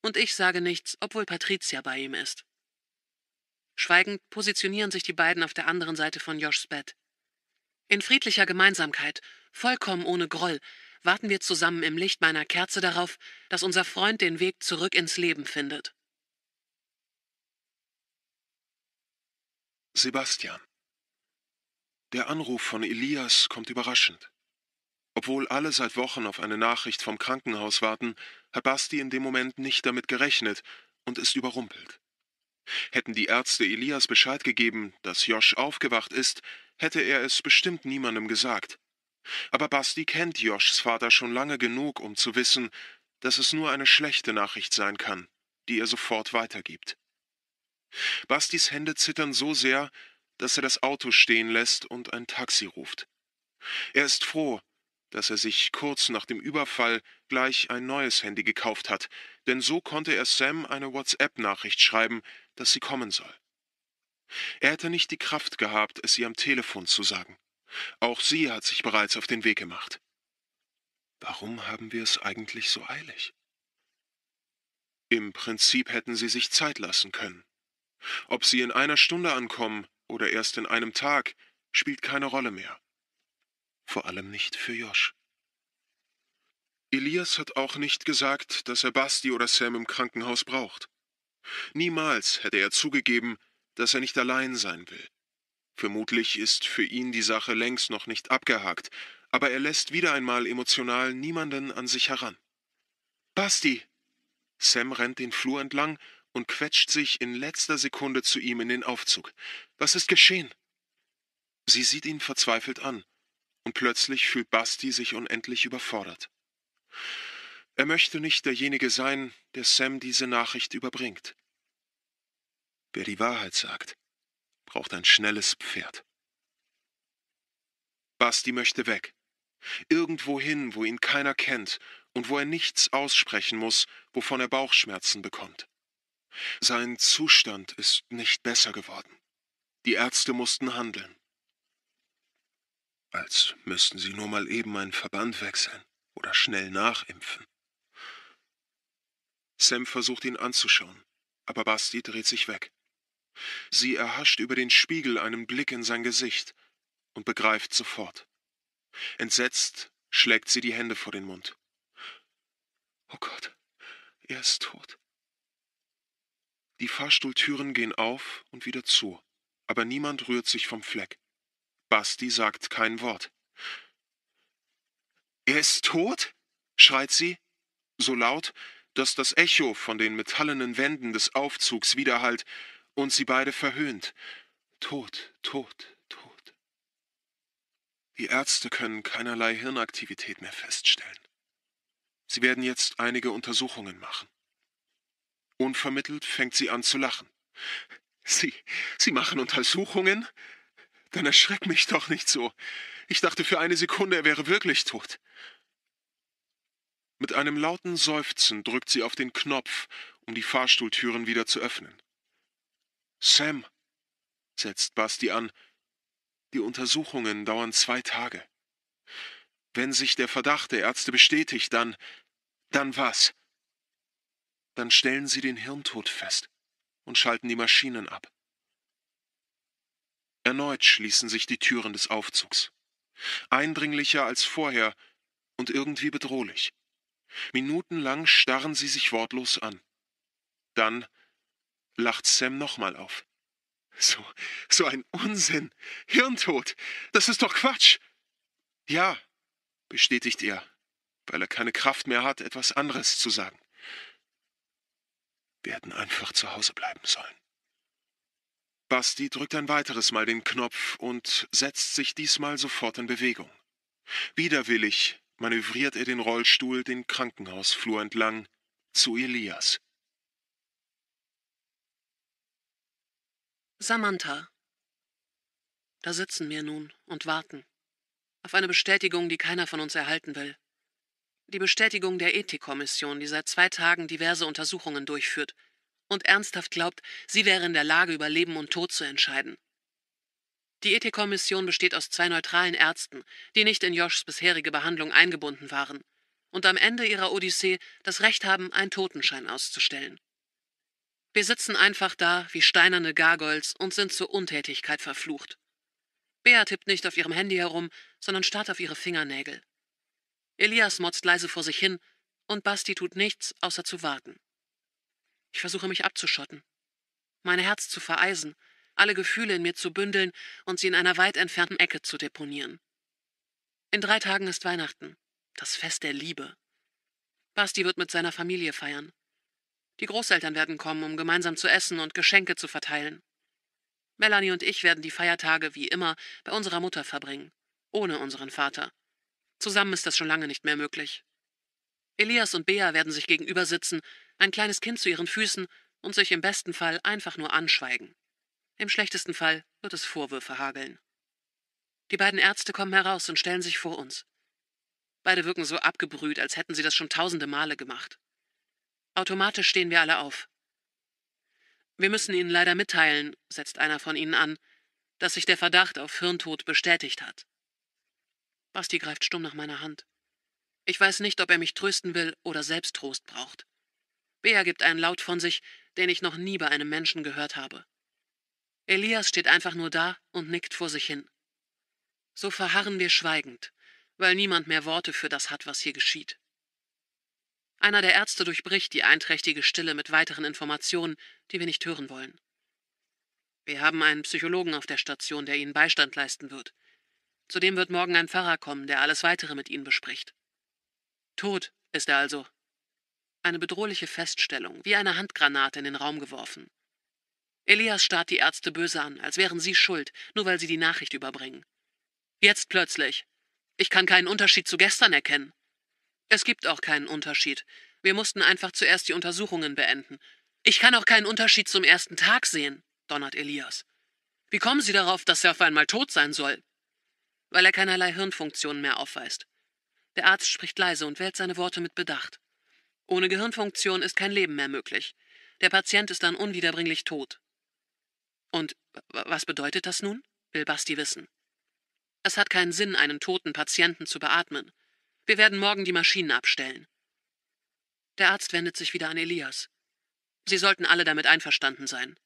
Und ich sage nichts, obwohl Patricia bei ihm ist. Schweigend positionieren sich die beiden auf der anderen Seite von Joshs Bett. In friedlicher Gemeinsamkeit, vollkommen ohne Groll, warten wir zusammen im Licht meiner Kerze darauf, dass unser Freund den Weg zurück ins Leben findet. Sebastian. Der Anruf von Elias kommt überraschend. Obwohl alle seit Wochen auf eine Nachricht vom Krankenhaus warten, hat Basti in dem Moment nicht damit gerechnet und ist überrumpelt. Hätten die Ärzte Elias Bescheid gegeben, dass Josh aufgewacht ist, hätte er es bestimmt niemandem gesagt. Aber Basti kennt Joschs Vater schon lange genug, um zu wissen, dass es nur eine schlechte Nachricht sein kann, die er sofort weitergibt. Bastis Hände zittern so sehr, dass er das Auto stehen lässt und ein Taxi ruft. Er ist froh, dass er sich kurz nach dem Überfall gleich ein neues Handy gekauft hat, denn so konnte er Sam eine WhatsApp-Nachricht schreiben, dass sie kommen soll. Er hätte nicht die Kraft gehabt, es ihr am Telefon zu sagen. Auch sie hat sich bereits auf den Weg gemacht. Warum haben wir es eigentlich so eilig? Im Prinzip hätten sie sich Zeit lassen können. Ob sie in einer Stunde ankommen oder erst in einem Tag, spielt keine Rolle mehr. Vor allem nicht für Josh. Elias hat auch nicht gesagt, dass er Basti oder Sam im Krankenhaus braucht. Niemals hätte er zugegeben, dass er nicht allein sein will. Vermutlich ist für ihn die Sache längst noch nicht abgehakt, aber er lässt wieder einmal emotional niemanden an sich heran. Basti! Sam rennt den Flur entlang und quetscht sich in letzter Sekunde zu ihm in den Aufzug. Was ist geschehen? Sie sieht ihn verzweifelt an, und plötzlich fühlt Basti sich unendlich überfordert. Er möchte nicht derjenige sein, der Sam diese Nachricht überbringt. Wer die Wahrheit sagt, braucht ein schnelles Pferd. Basti möchte weg. Irgendwohin, wo ihn keiner kennt und wo er nichts aussprechen muss, wovon er Bauchschmerzen bekommt. Sein Zustand ist nicht besser geworden. Die Ärzte mussten handeln. Als müssten sie nur mal eben einen Verband wechseln oder schnell nachimpfen. Sam versucht ihn anzuschauen, aber Basti dreht sich weg. Sie erhascht über den Spiegel einen Blick in sein Gesicht und begreift sofort. Entsetzt schlägt sie die Hände vor den Mund. Oh Gott, er ist tot. Die Fahrstuhltüren gehen auf und wieder zu, aber niemand rührt sich vom Fleck. Basti sagt kein Wort. Er ist tot? schreit sie, so laut, dass das Echo von den metallenen Wänden des Aufzugs widerhallt und sie beide verhöhnt. Tod, tot, tot. Die Ärzte können keinerlei Hirnaktivität mehr feststellen. Sie werden jetzt einige Untersuchungen machen. Unvermittelt fängt sie an zu lachen. Sie, Sie machen Untersuchungen? Dann erschreck mich doch nicht so. Ich dachte für eine Sekunde, er wäre wirklich tot. Mit einem lauten Seufzen drückt sie auf den Knopf, um die Fahrstuhltüren wieder zu öffnen. Sam, setzt Basti an, die Untersuchungen dauern zwei Tage. Wenn sich der Verdacht der Ärzte bestätigt, dann. dann was? Dann stellen sie den Hirntod fest und schalten die Maschinen ab. Erneut schließen sich die Türen des Aufzugs. Eindringlicher als vorher und irgendwie bedrohlich. Minutenlang starren sie sich wortlos an. Dann lacht Sam nochmal auf. So, so ein Unsinn. Hirntod. Das ist doch Quatsch. Ja, bestätigt er, weil er keine Kraft mehr hat, etwas anderes zu sagen. Wir hätten einfach zu Hause bleiben sollen. Basti drückt ein weiteres Mal den Knopf und setzt sich diesmal sofort in Bewegung. Widerwillig manövriert er den Rollstuhl den Krankenhausflur entlang zu Elias. Samantha. Da sitzen wir nun und warten. Auf eine Bestätigung, die keiner von uns erhalten will. Die Bestätigung der Ethikkommission, die seit zwei Tagen diverse Untersuchungen durchführt und ernsthaft glaubt, sie wäre in der Lage, über Leben und Tod zu entscheiden. Die Ethikkommission besteht aus zwei neutralen Ärzten, die nicht in Joshs bisherige Behandlung eingebunden waren und am Ende ihrer Odyssee das Recht haben, einen Totenschein auszustellen. Wir sitzen einfach da wie steinerne Gargoyles und sind zur Untätigkeit verflucht. Bea tippt nicht auf ihrem Handy herum, sondern starrt auf ihre Fingernägel. Elias motzt leise vor sich hin und Basti tut nichts, außer zu warten. Ich versuche mich abzuschotten, mein Herz zu vereisen, alle Gefühle in mir zu bündeln und sie in einer weit entfernten Ecke zu deponieren. In drei Tagen ist Weihnachten, das Fest der Liebe. Basti wird mit seiner Familie feiern. Die Großeltern werden kommen, um gemeinsam zu essen und Geschenke zu verteilen. Melanie und ich werden die Feiertage wie immer bei unserer Mutter verbringen, ohne unseren Vater. Zusammen ist das schon lange nicht mehr möglich. Elias und Bea werden sich gegenüber sitzen, ein kleines Kind zu ihren Füßen und sich im besten Fall einfach nur anschweigen. Im schlechtesten Fall wird es Vorwürfe hageln. Die beiden Ärzte kommen heraus und stellen sich vor uns. Beide wirken so abgebrüht, als hätten sie das schon tausende Male gemacht. Automatisch stehen wir alle auf. Wir müssen Ihnen leider mitteilen, setzt einer von Ihnen an, dass sich der Verdacht auf Hirntod bestätigt hat. Basti greift stumm nach meiner Hand. Ich weiß nicht, ob er mich trösten will oder selbst Trost braucht. Bea gibt einen Laut von sich, den ich noch nie bei einem Menschen gehört habe. Elias steht einfach nur da und nickt vor sich hin. So verharren wir schweigend, weil niemand mehr Worte für das hat, was hier geschieht. Einer der Ärzte durchbricht die einträchtige Stille mit weiteren Informationen, die wir nicht hören wollen. Wir haben einen Psychologen auf der Station, der Ihnen Beistand leisten wird. Zudem wird morgen ein Pfarrer kommen, der alles weitere mit Ihnen bespricht. Tot ist er also. Eine bedrohliche Feststellung, wie eine Handgranate in den Raum geworfen. Elias starrt die Ärzte böse an, als wären sie schuld, nur weil sie die Nachricht überbringen. Jetzt plötzlich. Ich kann keinen Unterschied zu gestern erkennen. Es gibt auch keinen Unterschied. Wir mussten einfach zuerst die Untersuchungen beenden. Ich kann auch keinen Unterschied zum ersten Tag sehen, donnert Elias. Wie kommen Sie darauf, dass er auf einmal tot sein soll? Weil er keinerlei Hirnfunktionen mehr aufweist. Der Arzt spricht leise und wählt seine Worte mit Bedacht. Ohne Gehirnfunktion ist kein Leben mehr möglich. Der Patient ist dann unwiederbringlich tot. Und was bedeutet das nun? will Basti wissen. Es hat keinen Sinn, einen toten Patienten zu beatmen. Wir werden morgen die Maschinen abstellen. Der Arzt wendet sich wieder an Elias. Sie sollten alle damit einverstanden sein.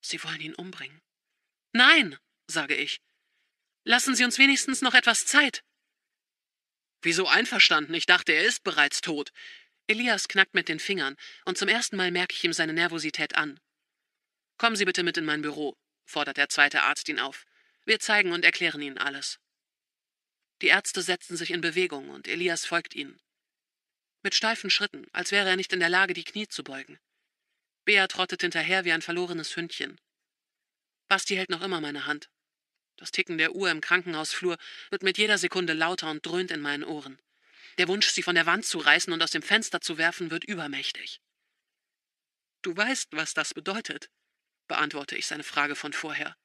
Sie wollen ihn umbringen. Nein, sage ich. Lassen Sie uns wenigstens noch etwas Zeit. Wieso einverstanden? Ich dachte, er ist bereits tot. Elias knackt mit den Fingern, und zum ersten Mal merke ich ihm seine Nervosität an. Kommen Sie bitte mit in mein Büro, fordert der zweite Arzt ihn auf. Wir zeigen und erklären Ihnen alles. Die Ärzte setzen sich in Bewegung und Elias folgt ihnen. Mit steifen Schritten, als wäre er nicht in der Lage, die Knie zu beugen. Bea trottet hinterher wie ein verlorenes Hündchen. Basti hält noch immer meine Hand. Das Ticken der Uhr im Krankenhausflur wird mit jeder Sekunde lauter und dröhnt in meinen Ohren. Der Wunsch, sie von der Wand zu reißen und aus dem Fenster zu werfen, wird übermächtig. Du weißt, was das bedeutet, beantworte ich seine Frage von vorher.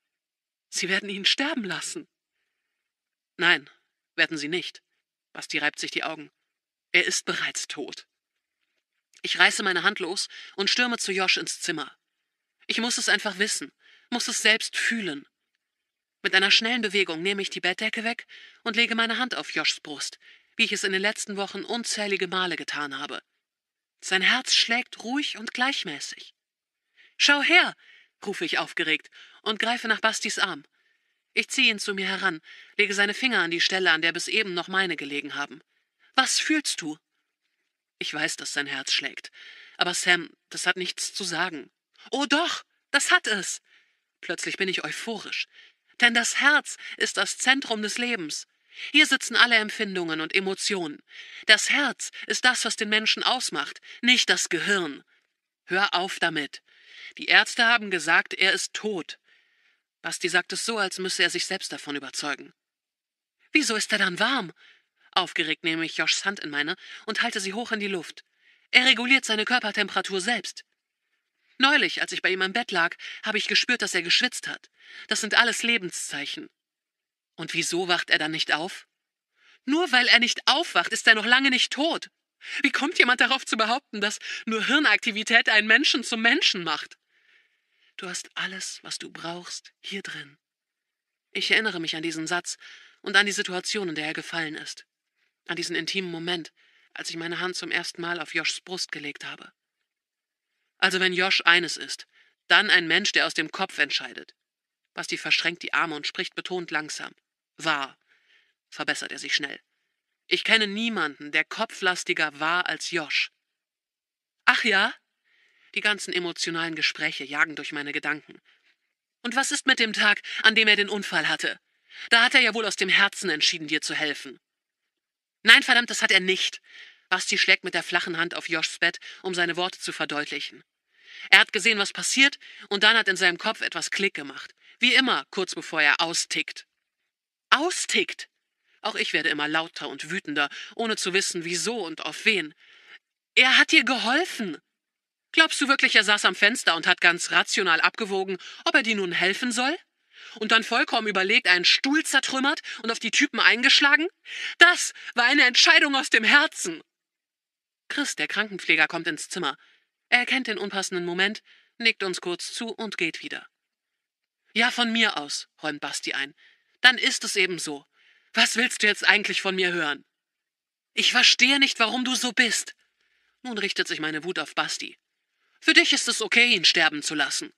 Sie werden ihn sterben lassen. Nein, werden Sie nicht. Basti reibt sich die Augen. Er ist bereits tot. Ich reiße meine Hand los und stürme zu Josh ins Zimmer. Ich muss es einfach wissen, muss es selbst fühlen. Mit einer schnellen Bewegung nehme ich die Bettdecke weg und lege meine Hand auf Joshs Brust, wie ich es in den letzten Wochen unzählige Male getan habe. Sein Herz schlägt ruhig und gleichmäßig. Schau her, rufe ich aufgeregt und greife nach Bastis Arm. Ich ziehe ihn zu mir heran, lege seine Finger an die Stelle, an der bis eben noch meine gelegen haben. Was fühlst du? Ich weiß, dass sein Herz schlägt. Aber Sam, das hat nichts zu sagen. Oh doch, das hat es. Plötzlich bin ich euphorisch. Denn das Herz ist das Zentrum des Lebens. Hier sitzen alle Empfindungen und Emotionen. Das Herz ist das, was den Menschen ausmacht, nicht das Gehirn. Hör auf damit. Die Ärzte haben gesagt, er ist tot. Basti sagt es so, als müsse er sich selbst davon überzeugen. Wieso ist er dann warm? Aufgeregt nehme ich Joshs Hand in meine und halte sie hoch in die Luft. Er reguliert seine Körpertemperatur selbst. Neulich, als ich bei ihm im Bett lag, habe ich gespürt, dass er geschwitzt hat. Das sind alles Lebenszeichen. Und wieso wacht er dann nicht auf? Nur weil er nicht aufwacht, ist er noch lange nicht tot. Wie kommt jemand darauf zu behaupten, dass nur Hirnaktivität einen Menschen zum Menschen macht? Du hast alles, was du brauchst, hier drin. Ich erinnere mich an diesen Satz und an die Situation, in der er gefallen ist. An diesen intimen Moment, als ich meine Hand zum ersten Mal auf Joshs Brust gelegt habe. Also wenn Josh eines ist, dann ein Mensch, der aus dem Kopf entscheidet. Basti verschränkt die Arme und spricht betont langsam. War, verbessert er sich schnell. Ich kenne niemanden, der kopflastiger war als Josh. Ach ja? Die ganzen emotionalen Gespräche jagen durch meine Gedanken. Und was ist mit dem Tag, an dem er den Unfall hatte? Da hat er ja wohl aus dem Herzen entschieden, dir zu helfen. Nein, verdammt, das hat er nicht. Basti schlägt mit der flachen Hand auf Joshs Bett, um seine Worte zu verdeutlichen. Er hat gesehen, was passiert, und dann hat in seinem Kopf etwas Klick gemacht. Wie immer, kurz bevor er austickt. Austickt! Auch ich werde immer lauter und wütender, ohne zu wissen, wieso und auf wen. Er hat dir geholfen! Glaubst du wirklich, er saß am Fenster und hat ganz rational abgewogen, ob er dir nun helfen soll? Und dann vollkommen überlegt einen Stuhl zertrümmert und auf die Typen eingeschlagen? Das war eine Entscheidung aus dem Herzen. Chris, der Krankenpfleger, kommt ins Zimmer. Er erkennt den unpassenden Moment, nickt uns kurz zu und geht wieder. Ja, von mir aus, räumt Basti ein. Dann ist es eben so. Was willst du jetzt eigentlich von mir hören? Ich verstehe nicht, warum du so bist. Nun richtet sich meine Wut auf Basti. Für dich ist es okay, ihn sterben zu lassen.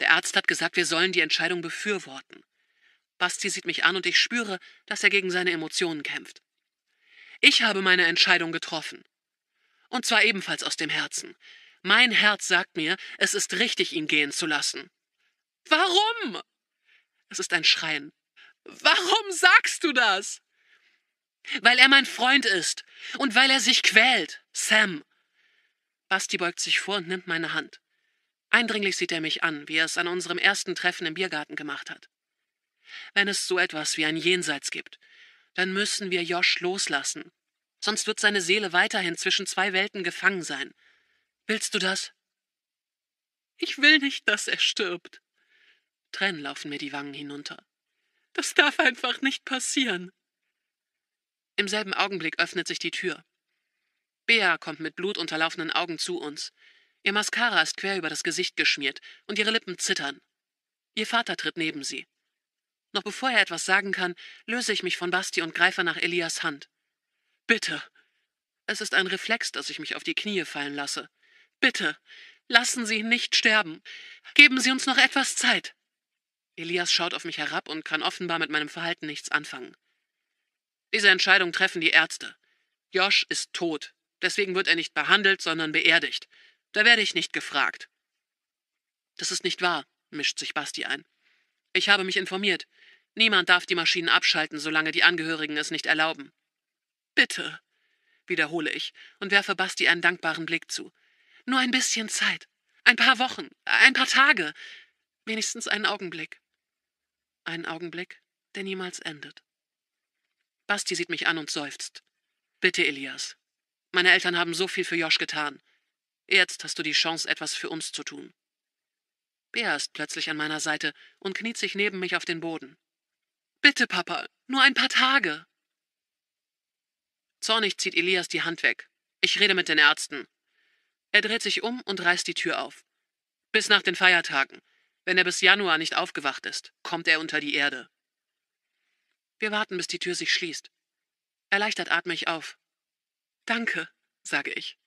Der Arzt hat gesagt, wir sollen die Entscheidung befürworten. Basti sieht mich an und ich spüre, dass er gegen seine Emotionen kämpft. Ich habe meine Entscheidung getroffen. Und zwar ebenfalls aus dem Herzen. Mein Herz sagt mir, es ist richtig, ihn gehen zu lassen. Warum? Es ist ein Schreien. Warum sagst du das? Weil er mein Freund ist und weil er sich quält, Sam. Basti beugt sich vor und nimmt meine Hand. Eindringlich sieht er mich an, wie er es an unserem ersten Treffen im Biergarten gemacht hat. Wenn es so etwas wie ein Jenseits gibt, dann müssen wir Josh loslassen. Sonst wird seine Seele weiterhin zwischen zwei Welten gefangen sein. Willst du das? Ich will nicht, dass er stirbt. Tränen laufen mir die Wangen hinunter. Das darf einfach nicht passieren. Im selben Augenblick öffnet sich die Tür. Bea kommt mit blutunterlaufenen Augen zu uns. Ihr Mascara ist quer über das Gesicht geschmiert und ihre Lippen zittern. Ihr Vater tritt neben sie. Noch bevor er etwas sagen kann, löse ich mich von Basti und greife nach Elias Hand. Bitte. Es ist ein Reflex, dass ich mich auf die Knie fallen lasse. Bitte, lassen Sie ihn nicht sterben. Geben Sie uns noch etwas Zeit. Elias schaut auf mich herab und kann offenbar mit meinem Verhalten nichts anfangen. Diese Entscheidung treffen die Ärzte. Josh ist tot. Deswegen wird er nicht behandelt, sondern beerdigt. Da werde ich nicht gefragt. Das ist nicht wahr, mischt sich Basti ein. Ich habe mich informiert. Niemand darf die Maschinen abschalten, solange die Angehörigen es nicht erlauben. Bitte, wiederhole ich und werfe Basti einen dankbaren Blick zu. Nur ein bisschen Zeit. Ein paar Wochen, ein paar Tage. Wenigstens einen Augenblick. Einen Augenblick, der niemals endet. Basti sieht mich an und seufzt. Bitte, Elias, meine Eltern haben so viel für Josh getan. Jetzt hast du die Chance, etwas für uns zu tun. Bea ist plötzlich an meiner Seite und kniet sich neben mich auf den Boden. Bitte, Papa, nur ein paar Tage. Zornig zieht Elias die Hand weg. Ich rede mit den Ärzten. Er dreht sich um und reißt die Tür auf. Bis nach den Feiertagen. Wenn er bis Januar nicht aufgewacht ist, kommt er unter die Erde. Wir warten, bis die Tür sich schließt. Erleichtert atme ich auf. Danke, sage ich.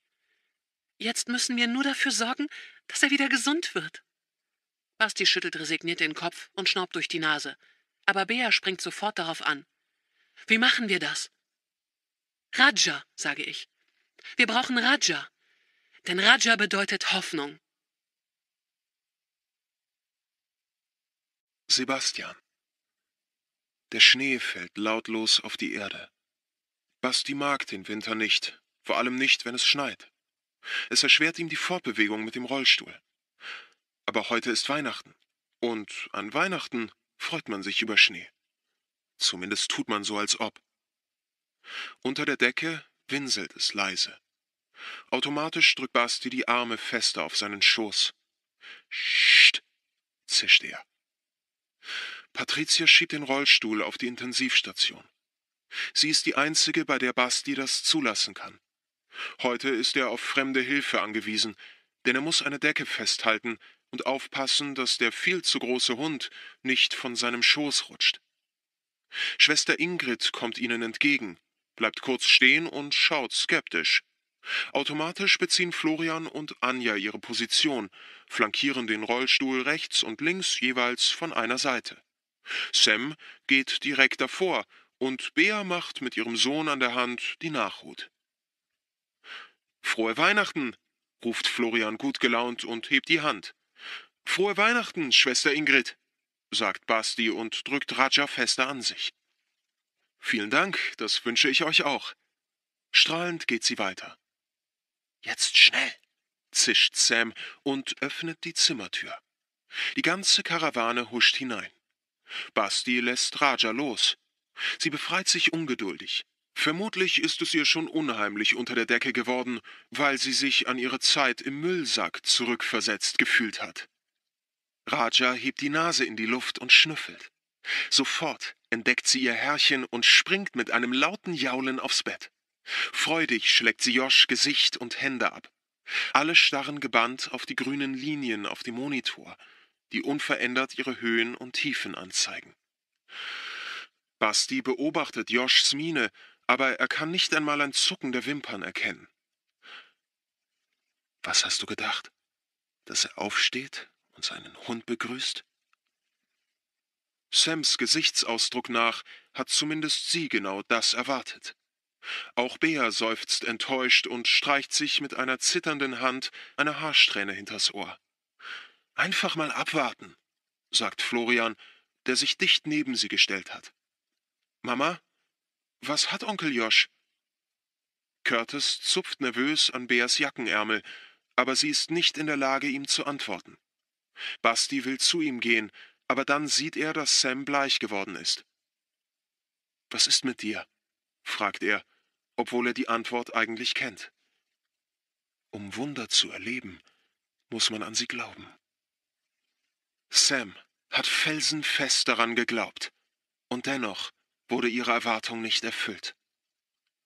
Jetzt müssen wir nur dafür sorgen, dass er wieder gesund wird. Basti schüttelt resigniert den Kopf und schnaubt durch die Nase. Aber Bea springt sofort darauf an. Wie machen wir das? Raja, sage ich. Wir brauchen Raja. Denn Raja bedeutet Hoffnung. Sebastian. Der Schnee fällt lautlos auf die Erde. Basti mag den Winter nicht, vor allem nicht, wenn es schneit. Es erschwert ihm die Fortbewegung mit dem Rollstuhl. Aber heute ist Weihnachten. Und an Weihnachten freut man sich über Schnee. Zumindest tut man so, als ob. Unter der Decke winselt es leise. Automatisch drückt Basti die Arme fester auf seinen Schoß. Scht, zischt er. Patricia schiebt den Rollstuhl auf die Intensivstation. Sie ist die einzige, bei der Basti das zulassen kann. Heute ist er auf fremde Hilfe angewiesen, denn er muss eine Decke festhalten und aufpassen, dass der viel zu große Hund nicht von seinem Schoß rutscht. Schwester Ingrid kommt ihnen entgegen, bleibt kurz stehen und schaut skeptisch. Automatisch beziehen Florian und Anja ihre Position, flankieren den Rollstuhl rechts und links jeweils von einer Seite. Sam geht direkt davor und Bea macht mit ihrem Sohn an der Hand die Nachhut. Frohe Weihnachten, ruft Florian gut gelaunt und hebt die Hand. Frohe Weihnachten, Schwester Ingrid, sagt Basti und drückt Raja fester an sich. Vielen Dank, das wünsche ich euch auch. Strahlend geht sie weiter. Jetzt schnell, zischt Sam und öffnet die Zimmertür. Die ganze Karawane huscht hinein. Basti lässt Raja los. Sie befreit sich ungeduldig. Vermutlich ist es ihr schon unheimlich unter der Decke geworden, weil sie sich an ihre Zeit im Müllsack zurückversetzt gefühlt hat. Raja hebt die Nase in die Luft und schnüffelt. Sofort entdeckt sie ihr Herrchen und springt mit einem lauten Jaulen aufs Bett. Freudig schlägt sie Josh Gesicht und Hände ab. Alle starren gebannt auf die grünen Linien auf dem Monitor, die unverändert ihre Höhen und Tiefen anzeigen. Basti beobachtet Joshs Miene, aber er kann nicht einmal ein Zucken der Wimpern erkennen. Was hast du gedacht? Dass er aufsteht und seinen Hund begrüßt? Sams Gesichtsausdruck nach hat zumindest sie genau das erwartet. Auch Bea seufzt enttäuscht und streicht sich mit einer zitternden Hand eine Haarsträhne hinters Ohr. Einfach mal abwarten, sagt Florian, der sich dicht neben sie gestellt hat. Mama, was hat Onkel Josh? Curtis zupft nervös an Beas Jackenärmel, aber sie ist nicht in der Lage, ihm zu antworten. Basti will zu ihm gehen, aber dann sieht er, dass Sam bleich geworden ist. Was ist mit dir? fragt er, obwohl er die Antwort eigentlich kennt. Um Wunder zu erleben, muss man an sie glauben. Sam hat felsenfest daran geglaubt. Und dennoch wurde ihre Erwartung nicht erfüllt.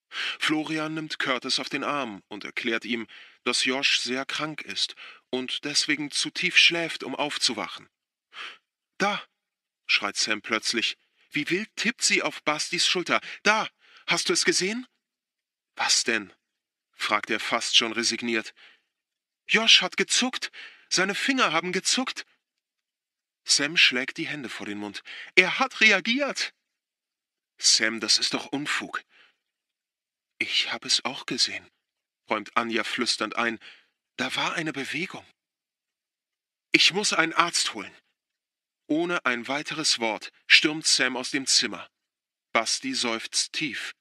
Florian nimmt Curtis auf den Arm und erklärt ihm, dass Josh sehr krank ist und deswegen zu tief schläft, um aufzuwachen. Da! schreit Sam plötzlich. Wie wild tippt sie auf Bastis Schulter. Da! Hast du es gesehen? Was denn? fragt er fast schon resigniert. Josh hat gezuckt. Seine Finger haben gezuckt. Sam schlägt die Hände vor den Mund. Er hat reagiert. Sam, das ist doch Unfug. Ich habe es auch gesehen, räumt Anja flüsternd ein. Da war eine Bewegung. Ich muss einen Arzt holen. Ohne ein weiteres Wort stürmt Sam aus dem Zimmer. Basti seufzt tief.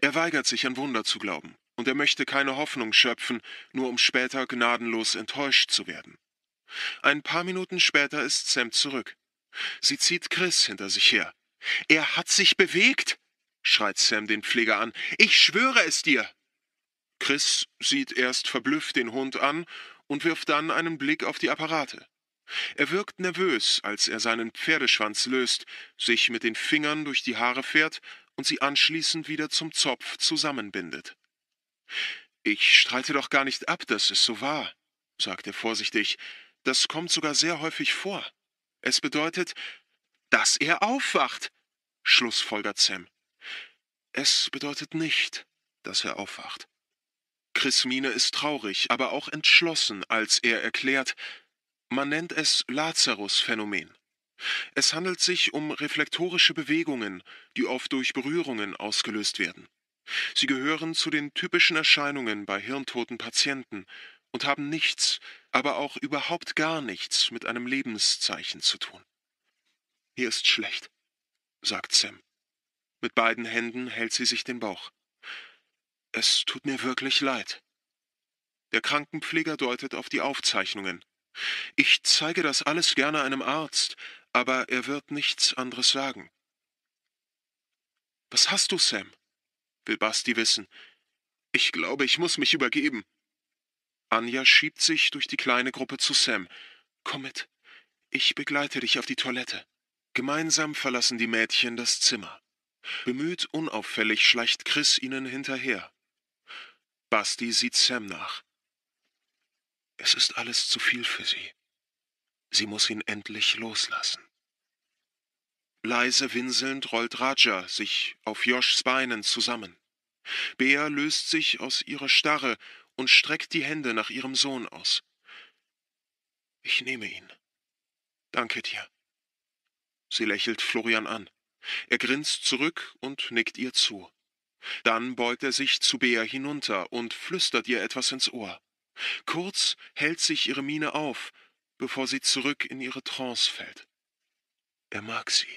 Er weigert sich an Wunder zu glauben, und er möchte keine Hoffnung schöpfen, nur um später gnadenlos enttäuscht zu werden. Ein paar Minuten später ist Sam zurück. Sie zieht Chris hinter sich her, er hat sich bewegt, schreit Sam den Pfleger an. Ich schwöre es dir. Chris sieht erst verblüfft den Hund an und wirft dann einen Blick auf die Apparate. Er wirkt nervös, als er seinen Pferdeschwanz löst, sich mit den Fingern durch die Haare fährt und sie anschließend wieder zum Zopf zusammenbindet. Ich streite doch gar nicht ab, dass es so war, sagt er vorsichtig. Das kommt sogar sehr häufig vor. Es bedeutet, dass er aufwacht, schlussfolgert Sam. Es bedeutet nicht, dass er aufwacht. Chris Mine ist traurig, aber auch entschlossen, als er erklärt, man nennt es Lazarus-Phänomen. Es handelt sich um reflektorische Bewegungen, die oft durch Berührungen ausgelöst werden. Sie gehören zu den typischen Erscheinungen bei hirntoten Patienten und haben nichts, aber auch überhaupt gar nichts mit einem Lebenszeichen zu tun. Hier ist schlecht sagt Sam. Mit beiden Händen hält sie sich den Bauch. Es tut mir wirklich leid. Der Krankenpfleger deutet auf die Aufzeichnungen. Ich zeige das alles gerne einem Arzt, aber er wird nichts anderes sagen. Was hast du, Sam? will Basti wissen. Ich glaube, ich muss mich übergeben. Anja schiebt sich durch die kleine Gruppe zu Sam. Komm mit. Ich begleite dich auf die Toilette. Gemeinsam verlassen die Mädchen das Zimmer. Bemüht unauffällig schleicht Chris ihnen hinterher. Basti sieht Sam nach. Es ist alles zu viel für sie. Sie muss ihn endlich loslassen. Leise winselnd rollt Raja sich auf Joshs Beinen zusammen. Bea löst sich aus ihrer Starre und streckt die Hände nach ihrem Sohn aus. Ich nehme ihn. Danke dir. Sie lächelt Florian an. Er grinst zurück und nickt ihr zu. Dann beugt er sich zu Bea hinunter und flüstert ihr etwas ins Ohr. Kurz hält sich ihre Miene auf, bevor sie zurück in ihre Trance fällt. Er mag sie.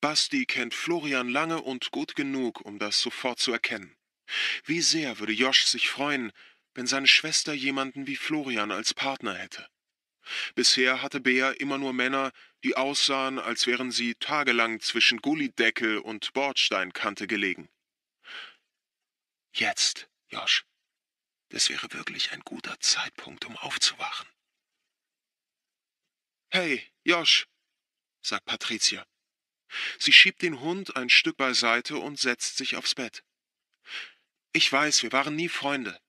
Basti kennt Florian lange und gut genug, um das sofort zu erkennen. Wie sehr würde Josch sich freuen, wenn seine Schwester jemanden wie Florian als Partner hätte. Bisher hatte Bea immer nur Männer, die aussahen, als wären sie tagelang zwischen Gullideckel und Bordsteinkante gelegen. Jetzt, Josh, das wäre wirklich ein guter Zeitpunkt, um aufzuwachen. Hey, Josh, sagt Patricia. Sie schiebt den Hund ein Stück beiseite und setzt sich aufs Bett. Ich weiß, wir waren nie Freunde,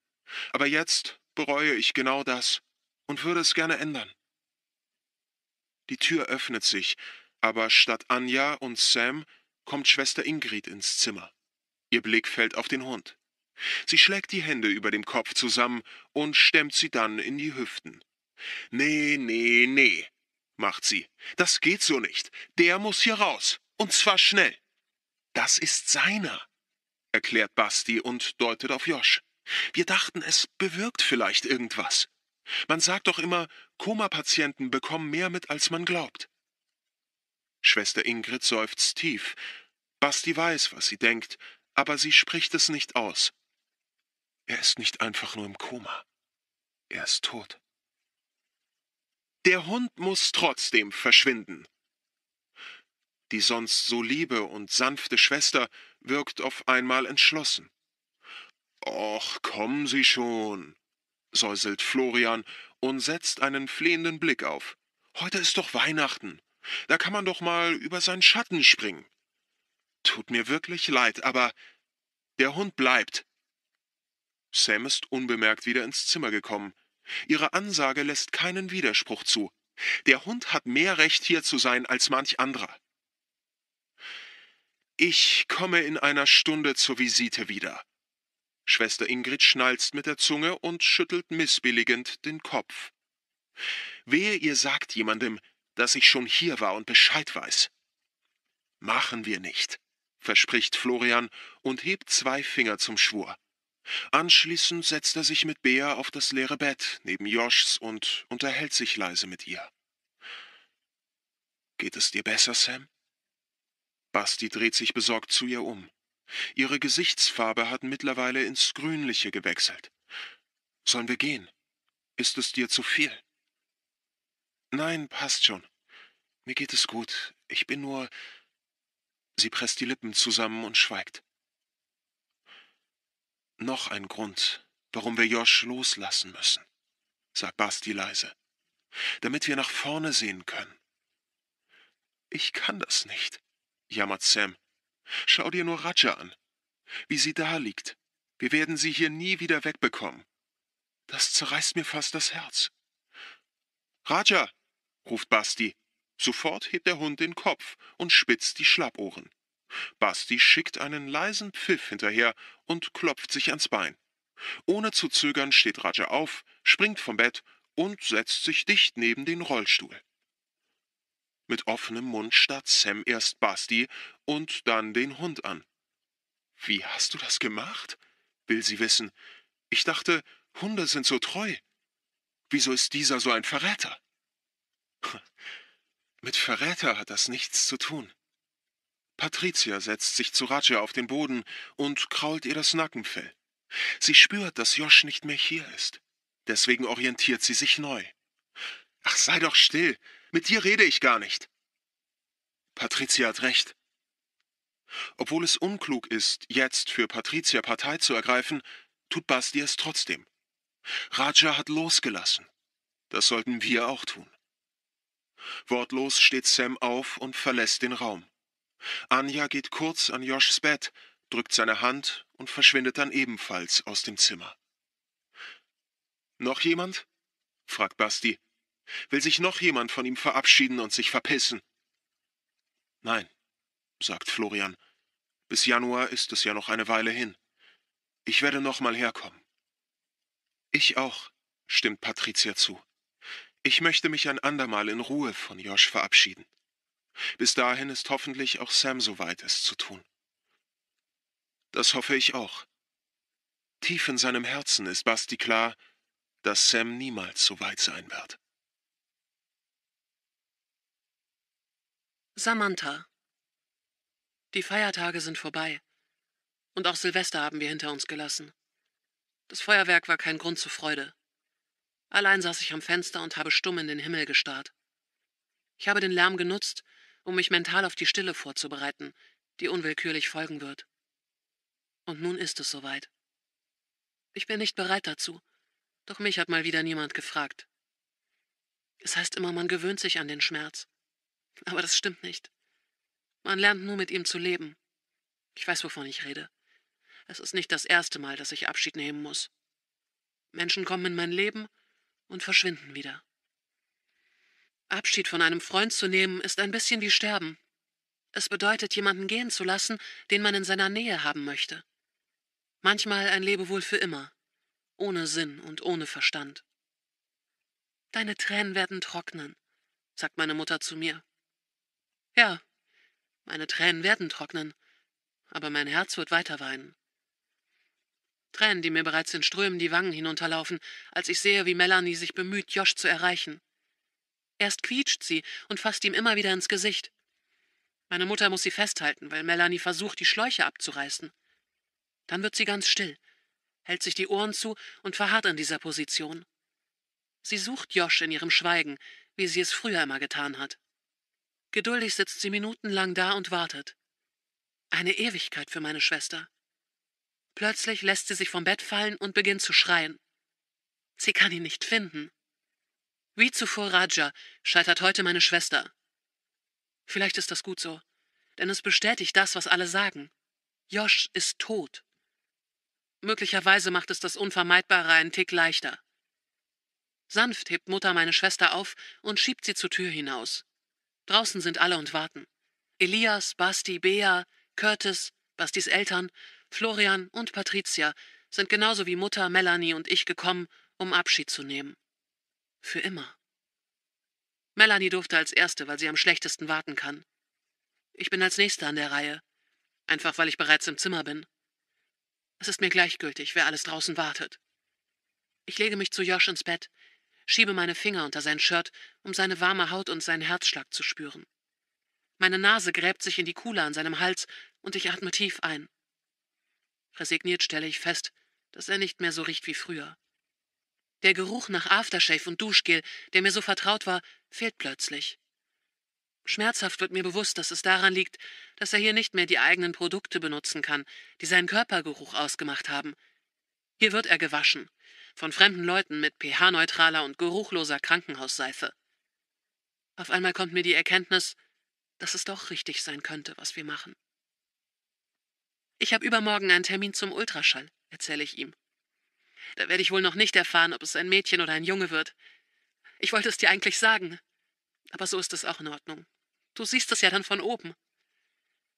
aber jetzt bereue ich genau das und würde es gerne ändern. Die Tür öffnet sich, aber statt Anja und Sam kommt Schwester Ingrid ins Zimmer. Ihr Blick fällt auf den Hund. Sie schlägt die Hände über dem Kopf zusammen und stemmt sie dann in die Hüften. Nee, nee, nee, macht sie. Das geht so nicht. Der muss hier raus. Und zwar schnell. Das ist seiner, erklärt Basti und deutet auf Josch. Wir dachten, es bewirkt vielleicht irgendwas. Man sagt doch immer, koma bekommen mehr mit, als man glaubt. Schwester Ingrid seufzt tief. Basti weiß, was sie denkt, aber sie spricht es nicht aus. Er ist nicht einfach nur im Koma. Er ist tot. Der Hund muss trotzdem verschwinden. Die sonst so liebe und sanfte Schwester wirkt auf einmal entschlossen. Och, kommen Sie schon, säuselt Florian und setzt einen flehenden Blick auf. Heute ist doch Weihnachten. Da kann man doch mal über seinen Schatten springen. Tut mir wirklich leid, aber der Hund bleibt. Sam ist unbemerkt wieder ins Zimmer gekommen. Ihre Ansage lässt keinen Widerspruch zu. Der Hund hat mehr Recht, hier zu sein, als manch anderer. Ich komme in einer Stunde zur Visite wieder, Schwester Ingrid schnalzt mit der Zunge und schüttelt missbilligend den Kopf. Wehe, ihr sagt jemandem, dass ich schon hier war und Bescheid weiß. Machen wir nicht, verspricht Florian und hebt zwei Finger zum Schwur. Anschließend setzt er sich mit Bea auf das leere Bett neben Joschs und unterhält sich leise mit ihr. Geht es dir besser, Sam? Basti dreht sich besorgt zu ihr um. Ihre Gesichtsfarbe hat mittlerweile ins Grünliche gewechselt. Sollen wir gehen? Ist es dir zu viel? Nein, passt schon. Mir geht es gut. Ich bin nur. Sie presst die Lippen zusammen und schweigt. Noch ein Grund, warum wir Josh loslassen müssen, sagt Basti leise, damit wir nach vorne sehen können. Ich kann das nicht, jammert Sam. Schau dir nur Raja an. Wie sie da liegt. Wir werden sie hier nie wieder wegbekommen. Das zerreißt mir fast das Herz. Raja, ruft Basti. Sofort hebt der Hund den Kopf und spitzt die Schlappohren. Basti schickt einen leisen Pfiff hinterher und klopft sich ans Bein. Ohne zu zögern steht Raja auf, springt vom Bett und setzt sich dicht neben den Rollstuhl. Mit offenem Mund starrt Sam erst Basti und dann den Hund an. Wie hast du das gemacht? will sie wissen. Ich dachte, Hunde sind so treu. Wieso ist dieser so ein Verräter? Mit Verräter hat das nichts zu tun. Patricia setzt sich zu Raja auf den Boden und krault ihr das Nackenfell. Sie spürt, dass Josh nicht mehr hier ist. Deswegen orientiert sie sich neu. Ach, sei doch still. Mit dir rede ich gar nicht. Patricia hat recht. Obwohl es unklug ist, jetzt für Patricia Partei zu ergreifen, tut Basti es trotzdem. Raja hat losgelassen. Das sollten wir auch tun. Wortlos steht Sam auf und verlässt den Raum. Anja geht kurz an Joshs Bett, drückt seine Hand und verschwindet dann ebenfalls aus dem Zimmer. Noch jemand? fragt Basti. Will sich noch jemand von ihm verabschieden und sich verpissen? Nein, sagt Florian. Bis Januar ist es ja noch eine Weile hin. Ich werde nochmal herkommen. Ich auch, stimmt Patricia zu. Ich möchte mich ein andermal in Ruhe von Josh verabschieden. Bis dahin ist hoffentlich auch Sam soweit, es zu tun. Das hoffe ich auch. Tief in seinem Herzen ist Basti klar, dass Sam niemals so weit sein wird. Samantha. Die Feiertage sind vorbei. Und auch Silvester haben wir hinter uns gelassen. Das Feuerwerk war kein Grund zur Freude. Allein saß ich am Fenster und habe stumm in den Himmel gestarrt. Ich habe den Lärm genutzt, um mich mental auf die Stille vorzubereiten, die unwillkürlich folgen wird. Und nun ist es soweit. Ich bin nicht bereit dazu, doch mich hat mal wieder niemand gefragt. Es heißt immer, man gewöhnt sich an den Schmerz. Aber das stimmt nicht. Man lernt nur mit ihm zu leben. Ich weiß, wovon ich rede. Es ist nicht das erste Mal, dass ich Abschied nehmen muss. Menschen kommen in mein Leben und verschwinden wieder. Abschied von einem Freund zu nehmen, ist ein bisschen wie Sterben. Es bedeutet, jemanden gehen zu lassen, den man in seiner Nähe haben möchte. Manchmal ein Lebewohl für immer, ohne Sinn und ohne Verstand. Deine Tränen werden trocknen, sagt meine Mutter zu mir. Ja, meine Tränen werden trocknen, aber mein Herz wird weiter weinen. Tränen, die mir bereits in Strömen die Wangen hinunterlaufen, als ich sehe, wie Melanie sich bemüht, Josh zu erreichen. Erst quietscht sie und fasst ihm immer wieder ins Gesicht. Meine Mutter muss sie festhalten, weil Melanie versucht, die Schläuche abzureißen. Dann wird sie ganz still, hält sich die Ohren zu und verharrt in dieser Position. Sie sucht Josh in ihrem Schweigen, wie sie es früher immer getan hat. Geduldig sitzt sie minutenlang da und wartet. Eine Ewigkeit für meine Schwester. Plötzlich lässt sie sich vom Bett fallen und beginnt zu schreien. Sie kann ihn nicht finden. Wie zuvor Raja scheitert heute meine Schwester. Vielleicht ist das gut so, denn es bestätigt das, was alle sagen. Josh ist tot. Möglicherweise macht es das Unvermeidbare einen Tick leichter. Sanft hebt Mutter meine Schwester auf und schiebt sie zur Tür hinaus. Draußen sind alle und warten. Elias, Basti, Bea, Curtis, Bastis Eltern, Florian und Patricia sind genauso wie Mutter, Melanie und ich gekommen, um Abschied zu nehmen. Für immer. Melanie durfte als Erste, weil sie am schlechtesten warten kann. Ich bin als Nächste an der Reihe. Einfach weil ich bereits im Zimmer bin. Es ist mir gleichgültig, wer alles draußen wartet. Ich lege mich zu Josh ins Bett schiebe meine Finger unter sein Shirt, um seine warme Haut und seinen Herzschlag zu spüren. Meine Nase gräbt sich in die Kuhle an seinem Hals und ich atme tief ein. Resigniert stelle ich fest, dass er nicht mehr so riecht wie früher. Der Geruch nach Aftershave und Duschgel, der mir so vertraut war, fehlt plötzlich. Schmerzhaft wird mir bewusst, dass es daran liegt, dass er hier nicht mehr die eigenen Produkte benutzen kann, die seinen Körpergeruch ausgemacht haben. Hier wird er gewaschen, von fremden Leuten mit pH-neutraler und geruchloser Krankenhausseife. Auf einmal kommt mir die Erkenntnis, dass es doch richtig sein könnte, was wir machen. Ich habe übermorgen einen Termin zum Ultraschall, erzähle ich ihm. Da werde ich wohl noch nicht erfahren, ob es ein Mädchen oder ein Junge wird. Ich wollte es dir eigentlich sagen, aber so ist es auch in Ordnung. Du siehst es ja dann von oben.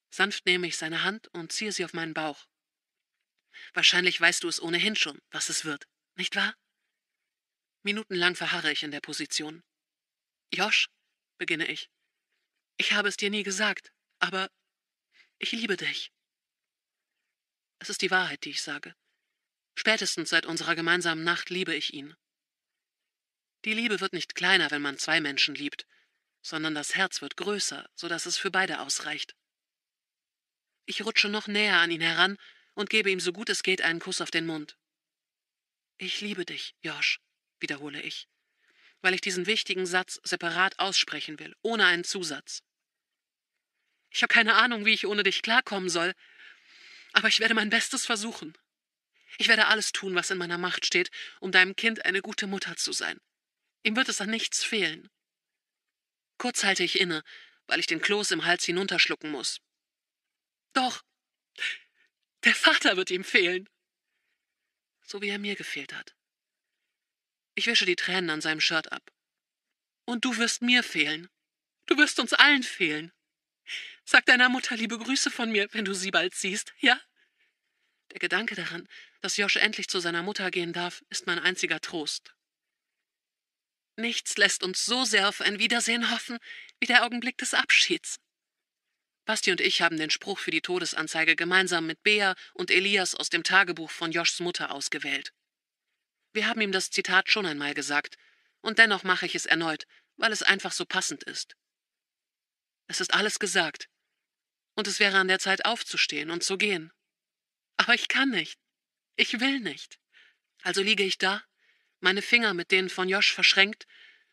Sanft nehme ich seine Hand und ziehe sie auf meinen Bauch. Wahrscheinlich weißt du es ohnehin schon, was es wird, nicht wahr? Minutenlang verharre ich in der Position. Josh, beginne ich. Ich habe es dir nie gesagt, aber ich liebe dich. Es ist die Wahrheit, die ich sage. Spätestens seit unserer gemeinsamen Nacht liebe ich ihn. Die Liebe wird nicht kleiner, wenn man zwei Menschen liebt, sondern das Herz wird größer, so dass es für beide ausreicht. Ich rutsche noch näher an ihn heran und gebe ihm so gut es geht einen Kuss auf den Mund. Ich liebe dich, Josh, wiederhole ich, weil ich diesen wichtigen Satz separat aussprechen will, ohne einen Zusatz. Ich habe keine Ahnung, wie ich ohne dich klarkommen soll, aber ich werde mein Bestes versuchen. Ich werde alles tun, was in meiner Macht steht, um deinem Kind eine gute Mutter zu sein. Ihm wird es an nichts fehlen. Kurz halte ich inne, weil ich den Kloß im Hals hinunterschlucken muss. Doch, der Vater wird ihm fehlen so wie er mir gefehlt hat. Ich wische die Tränen an seinem Shirt ab. Und du wirst mir fehlen. Du wirst uns allen fehlen. Sag deiner Mutter liebe Grüße von mir, wenn du sie bald siehst, ja? Der Gedanke daran, dass Josh endlich zu seiner Mutter gehen darf, ist mein einziger Trost. Nichts lässt uns so sehr auf ein Wiedersehen hoffen wie der Augenblick des Abschieds. Basti und ich haben den Spruch für die Todesanzeige gemeinsam mit Bea und Elias aus dem Tagebuch von Joschs Mutter ausgewählt. Wir haben ihm das Zitat schon einmal gesagt, und dennoch mache ich es erneut, weil es einfach so passend ist. Es ist alles gesagt, und es wäre an der Zeit aufzustehen und zu gehen. Aber ich kann nicht. Ich will nicht. Also liege ich da, meine Finger mit denen von Josch verschränkt,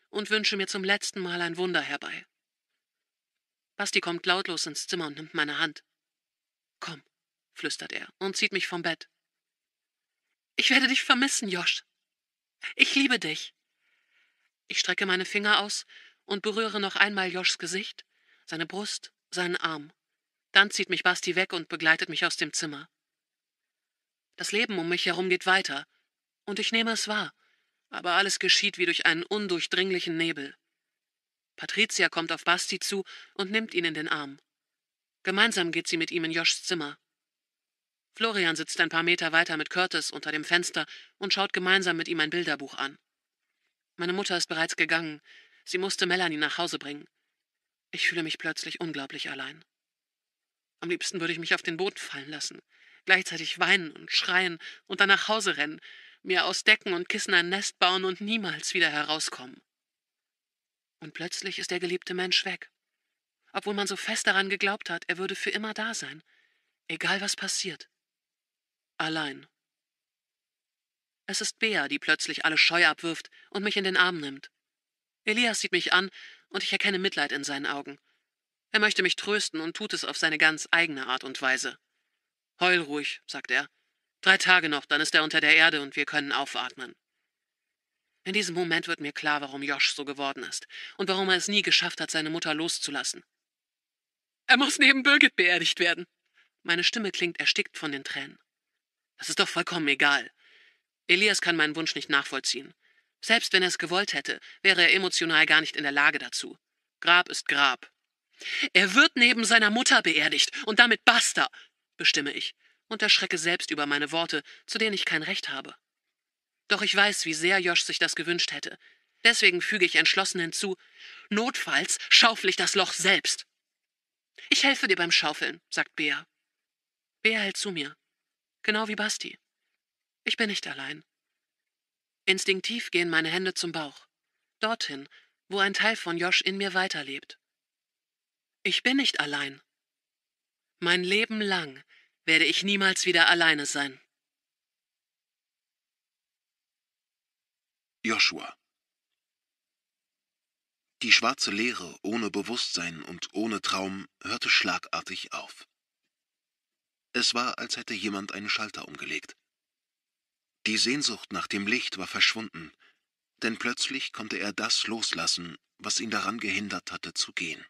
und wünsche mir zum letzten Mal ein Wunder herbei. Basti kommt lautlos ins Zimmer und nimmt meine Hand. Komm, flüstert er und zieht mich vom Bett. Ich werde dich vermissen, Josh. Ich liebe dich. Ich strecke meine Finger aus und berühre noch einmal Joshs Gesicht, seine Brust, seinen Arm. Dann zieht mich Basti weg und begleitet mich aus dem Zimmer. Das Leben um mich herum geht weiter, und ich nehme es wahr, aber alles geschieht wie durch einen undurchdringlichen Nebel. Patricia kommt auf Basti zu und nimmt ihn in den Arm. Gemeinsam geht sie mit ihm in Joschs Zimmer. Florian sitzt ein paar Meter weiter mit Curtis unter dem Fenster und schaut gemeinsam mit ihm ein Bilderbuch an. Meine Mutter ist bereits gegangen. Sie musste Melanie nach Hause bringen. Ich fühle mich plötzlich unglaublich allein. Am liebsten würde ich mich auf den Boden fallen lassen, gleichzeitig weinen und schreien und dann nach Hause rennen, mir aus Decken und Kissen ein Nest bauen und niemals wieder herauskommen. Und plötzlich ist der geliebte Mensch weg. Obwohl man so fest daran geglaubt hat, er würde für immer da sein. Egal was passiert. Allein. Es ist Bea, die plötzlich alle Scheu abwirft und mich in den Arm nimmt. Elias sieht mich an und ich erkenne Mitleid in seinen Augen. Er möchte mich trösten und tut es auf seine ganz eigene Art und Weise. Heul ruhig, sagt er. Drei Tage noch, dann ist er unter der Erde und wir können aufatmen. In diesem Moment wird mir klar, warum Josh so geworden ist und warum er es nie geschafft hat, seine Mutter loszulassen. Er muss neben Birgit beerdigt werden. Meine Stimme klingt erstickt von den Tränen. Das ist doch vollkommen egal. Elias kann meinen Wunsch nicht nachvollziehen. Selbst wenn er es gewollt hätte, wäre er emotional gar nicht in der Lage dazu. Grab ist Grab. Er wird neben seiner Mutter beerdigt und damit basta, bestimme ich und erschrecke selbst über meine Worte, zu denen ich kein Recht habe. Doch ich weiß, wie sehr Josh sich das gewünscht hätte. Deswegen füge ich entschlossen hinzu, notfalls schaufel ich das Loch selbst. Ich helfe dir beim Schaufeln, sagt Bea. Bea hält zu mir. Genau wie Basti. Ich bin nicht allein. Instinktiv gehen meine Hände zum Bauch. Dorthin, wo ein Teil von Josh in mir weiterlebt. Ich bin nicht allein. Mein Leben lang werde ich niemals wieder alleine sein. Joshua. Die schwarze Leere ohne Bewusstsein und ohne Traum hörte schlagartig auf. Es war, als hätte jemand einen Schalter umgelegt. Die Sehnsucht nach dem Licht war verschwunden, denn plötzlich konnte er das loslassen, was ihn daran gehindert hatte zu gehen.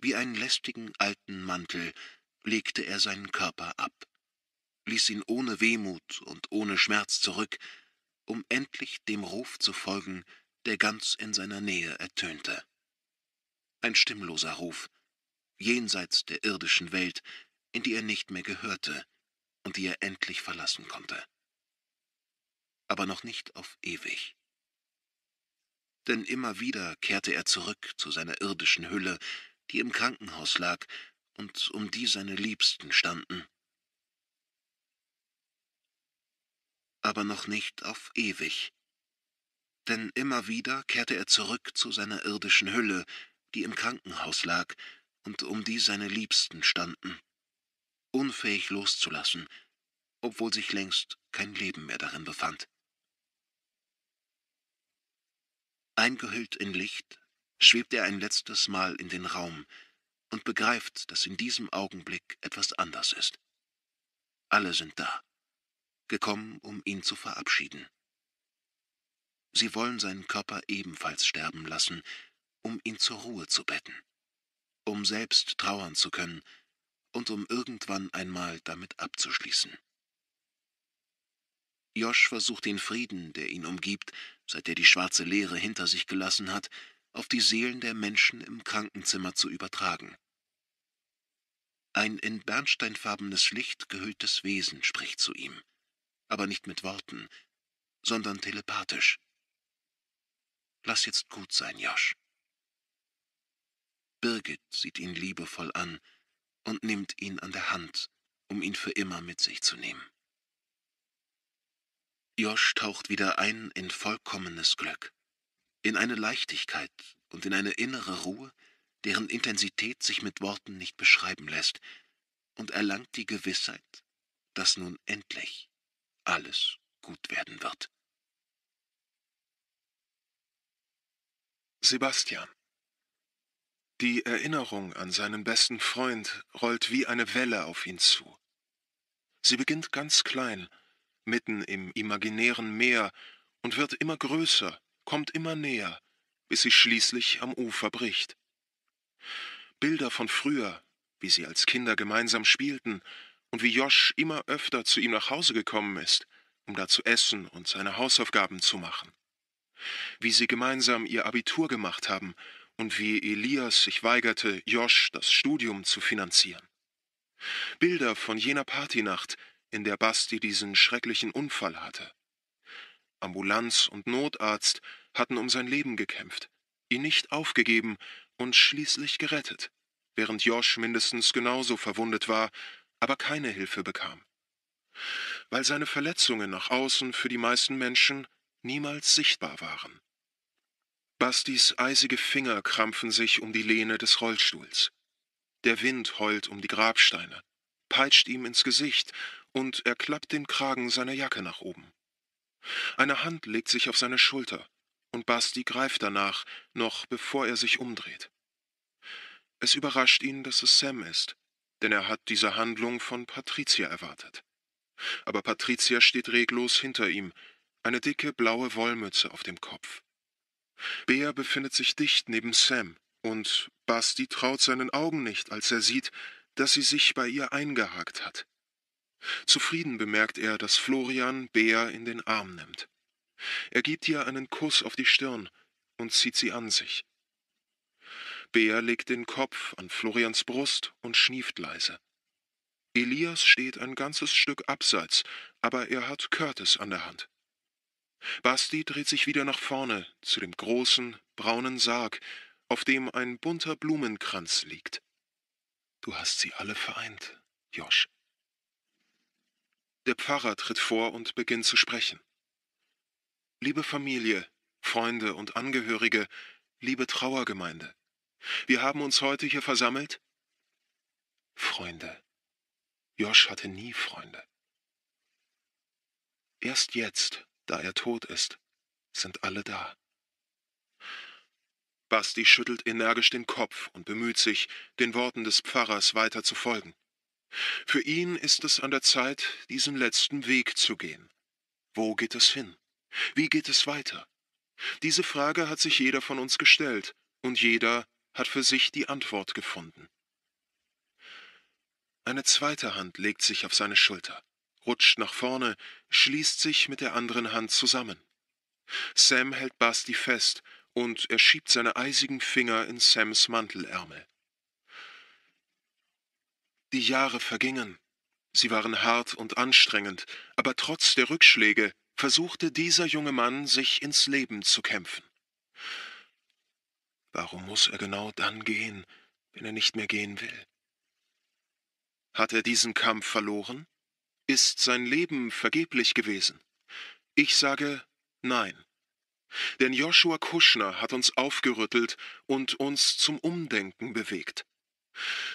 Wie einen lästigen alten Mantel legte er seinen Körper ab, ließ ihn ohne Wehmut und ohne Schmerz zurück um endlich dem Ruf zu folgen, der ganz in seiner Nähe ertönte. Ein stimmloser Ruf, jenseits der irdischen Welt, in die er nicht mehr gehörte und die er endlich verlassen konnte. Aber noch nicht auf ewig. Denn immer wieder kehrte er zurück zu seiner irdischen Hülle, die im Krankenhaus lag und um die seine Liebsten standen. aber noch nicht auf ewig. Denn immer wieder kehrte er zurück zu seiner irdischen Hülle, die im Krankenhaus lag und um die seine Liebsten standen, unfähig loszulassen, obwohl sich längst kein Leben mehr darin befand. Eingehüllt in Licht schwebt er ein letztes Mal in den Raum und begreift, dass in diesem Augenblick etwas anders ist. Alle sind da gekommen, um ihn zu verabschieden. Sie wollen seinen Körper ebenfalls sterben lassen, um ihn zur Ruhe zu betten, um selbst trauern zu können und um irgendwann einmal damit abzuschließen. Josh versucht den Frieden, der ihn umgibt, seit er die schwarze Leere hinter sich gelassen hat, auf die Seelen der Menschen im Krankenzimmer zu übertragen. Ein in bernsteinfarbenes Licht gehülltes Wesen spricht zu ihm aber nicht mit Worten, sondern telepathisch. Lass jetzt gut sein, Josh. Birgit sieht ihn liebevoll an und nimmt ihn an der Hand, um ihn für immer mit sich zu nehmen. Josh taucht wieder ein in vollkommenes Glück, in eine Leichtigkeit und in eine innere Ruhe, deren Intensität sich mit Worten nicht beschreiben lässt, und erlangt die Gewissheit, dass nun endlich alles gut werden wird. Sebastian. Die Erinnerung an seinen besten Freund rollt wie eine Welle auf ihn zu. Sie beginnt ganz klein, mitten im imaginären Meer und wird immer größer, kommt immer näher, bis sie schließlich am Ufer bricht. Bilder von früher, wie sie als Kinder gemeinsam spielten, und wie Josh immer öfter zu ihm nach Hause gekommen ist, um da zu essen und seine Hausaufgaben zu machen. Wie sie gemeinsam ihr Abitur gemacht haben und wie Elias sich weigerte, Josh das Studium zu finanzieren. Bilder von jener Partynacht, in der Basti diesen schrecklichen Unfall hatte. Ambulanz und Notarzt hatten um sein Leben gekämpft, ihn nicht aufgegeben und schließlich gerettet, während Josh mindestens genauso verwundet war aber keine Hilfe bekam, weil seine Verletzungen nach außen für die meisten Menschen niemals sichtbar waren. Bastis eisige Finger krampfen sich um die Lehne des Rollstuhls. Der Wind heult um die Grabsteine, peitscht ihm ins Gesicht und er klappt den Kragen seiner Jacke nach oben. Eine Hand legt sich auf seine Schulter und Basti greift danach, noch bevor er sich umdreht. Es überrascht ihn, dass es Sam ist, denn er hat diese Handlung von Patricia erwartet. Aber Patricia steht reglos hinter ihm, eine dicke blaue Wollmütze auf dem Kopf. Bea befindet sich dicht neben Sam, und Basti traut seinen Augen nicht, als er sieht, dass sie sich bei ihr eingehakt hat. Zufrieden bemerkt er, dass Florian Bea in den Arm nimmt. Er gibt ihr einen Kuss auf die Stirn und zieht sie an sich. Bea legt den Kopf an Florians Brust und schnieft leise. Elias steht ein ganzes Stück abseits, aber er hat Curtis an der Hand. Basti dreht sich wieder nach vorne zu dem großen, braunen Sarg, auf dem ein bunter Blumenkranz liegt. Du hast sie alle vereint, Josch. Der Pfarrer tritt vor und beginnt zu sprechen. Liebe Familie, Freunde und Angehörige, liebe Trauergemeinde, wir haben uns heute hier versammelt. Freunde. Josh hatte nie Freunde. Erst jetzt, da er tot ist, sind alle da. Basti schüttelt energisch den Kopf und bemüht sich, den Worten des Pfarrers weiter zu folgen. Für ihn ist es an der Zeit, diesen letzten Weg zu gehen. Wo geht es hin? Wie geht es weiter? Diese Frage hat sich jeder von uns gestellt, und jeder hat für sich die Antwort gefunden. Eine zweite Hand legt sich auf seine Schulter, rutscht nach vorne, schließt sich mit der anderen Hand zusammen. Sam hält Basti fest und er schiebt seine eisigen Finger in Sams Mantelärmel. Die Jahre vergingen. Sie waren hart und anstrengend, aber trotz der Rückschläge versuchte dieser junge Mann, sich ins Leben zu kämpfen. Warum muss er genau dann gehen, wenn er nicht mehr gehen will? Hat er diesen Kampf verloren? Ist sein Leben vergeblich gewesen? Ich sage nein. Denn Joshua Kushner hat uns aufgerüttelt und uns zum Umdenken bewegt.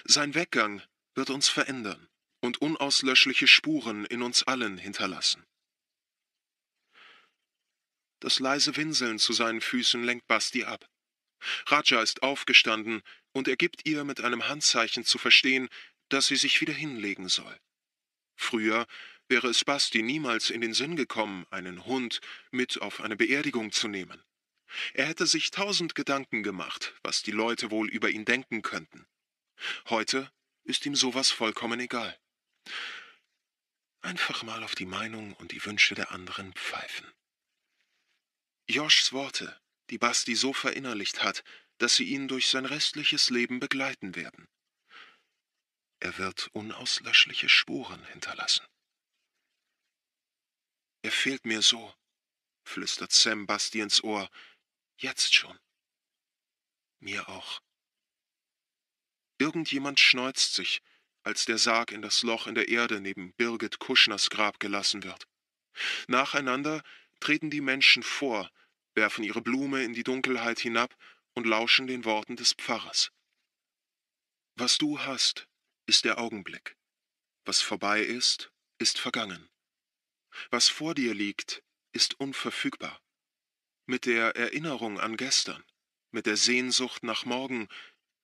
Sein Weggang wird uns verändern und unauslöschliche Spuren in uns allen hinterlassen. Das leise Winseln zu seinen Füßen lenkt Basti ab. Raja ist aufgestanden und er gibt ihr mit einem Handzeichen zu verstehen, dass sie sich wieder hinlegen soll. Früher wäre es Basti niemals in den Sinn gekommen, einen Hund mit auf eine Beerdigung zu nehmen. Er hätte sich tausend Gedanken gemacht, was die Leute wohl über ihn denken könnten. Heute ist ihm sowas vollkommen egal. Einfach mal auf die Meinung und die Wünsche der anderen pfeifen. Joshs Worte die Basti so verinnerlicht hat, dass sie ihn durch sein restliches Leben begleiten werden. Er wird unauslöschliche Spuren hinterlassen. Er fehlt mir so, flüstert Sam Basti ins Ohr, jetzt schon. Mir auch. Irgendjemand schneuzt sich, als der Sarg in das Loch in der Erde neben Birgit Kuschners Grab gelassen wird. Nacheinander treten die Menschen vor, werfen ihre Blume in die Dunkelheit hinab und lauschen den Worten des Pfarrers. Was du hast, ist der Augenblick. Was vorbei ist, ist vergangen. Was vor dir liegt, ist unverfügbar. Mit der Erinnerung an gestern, mit der Sehnsucht nach morgen,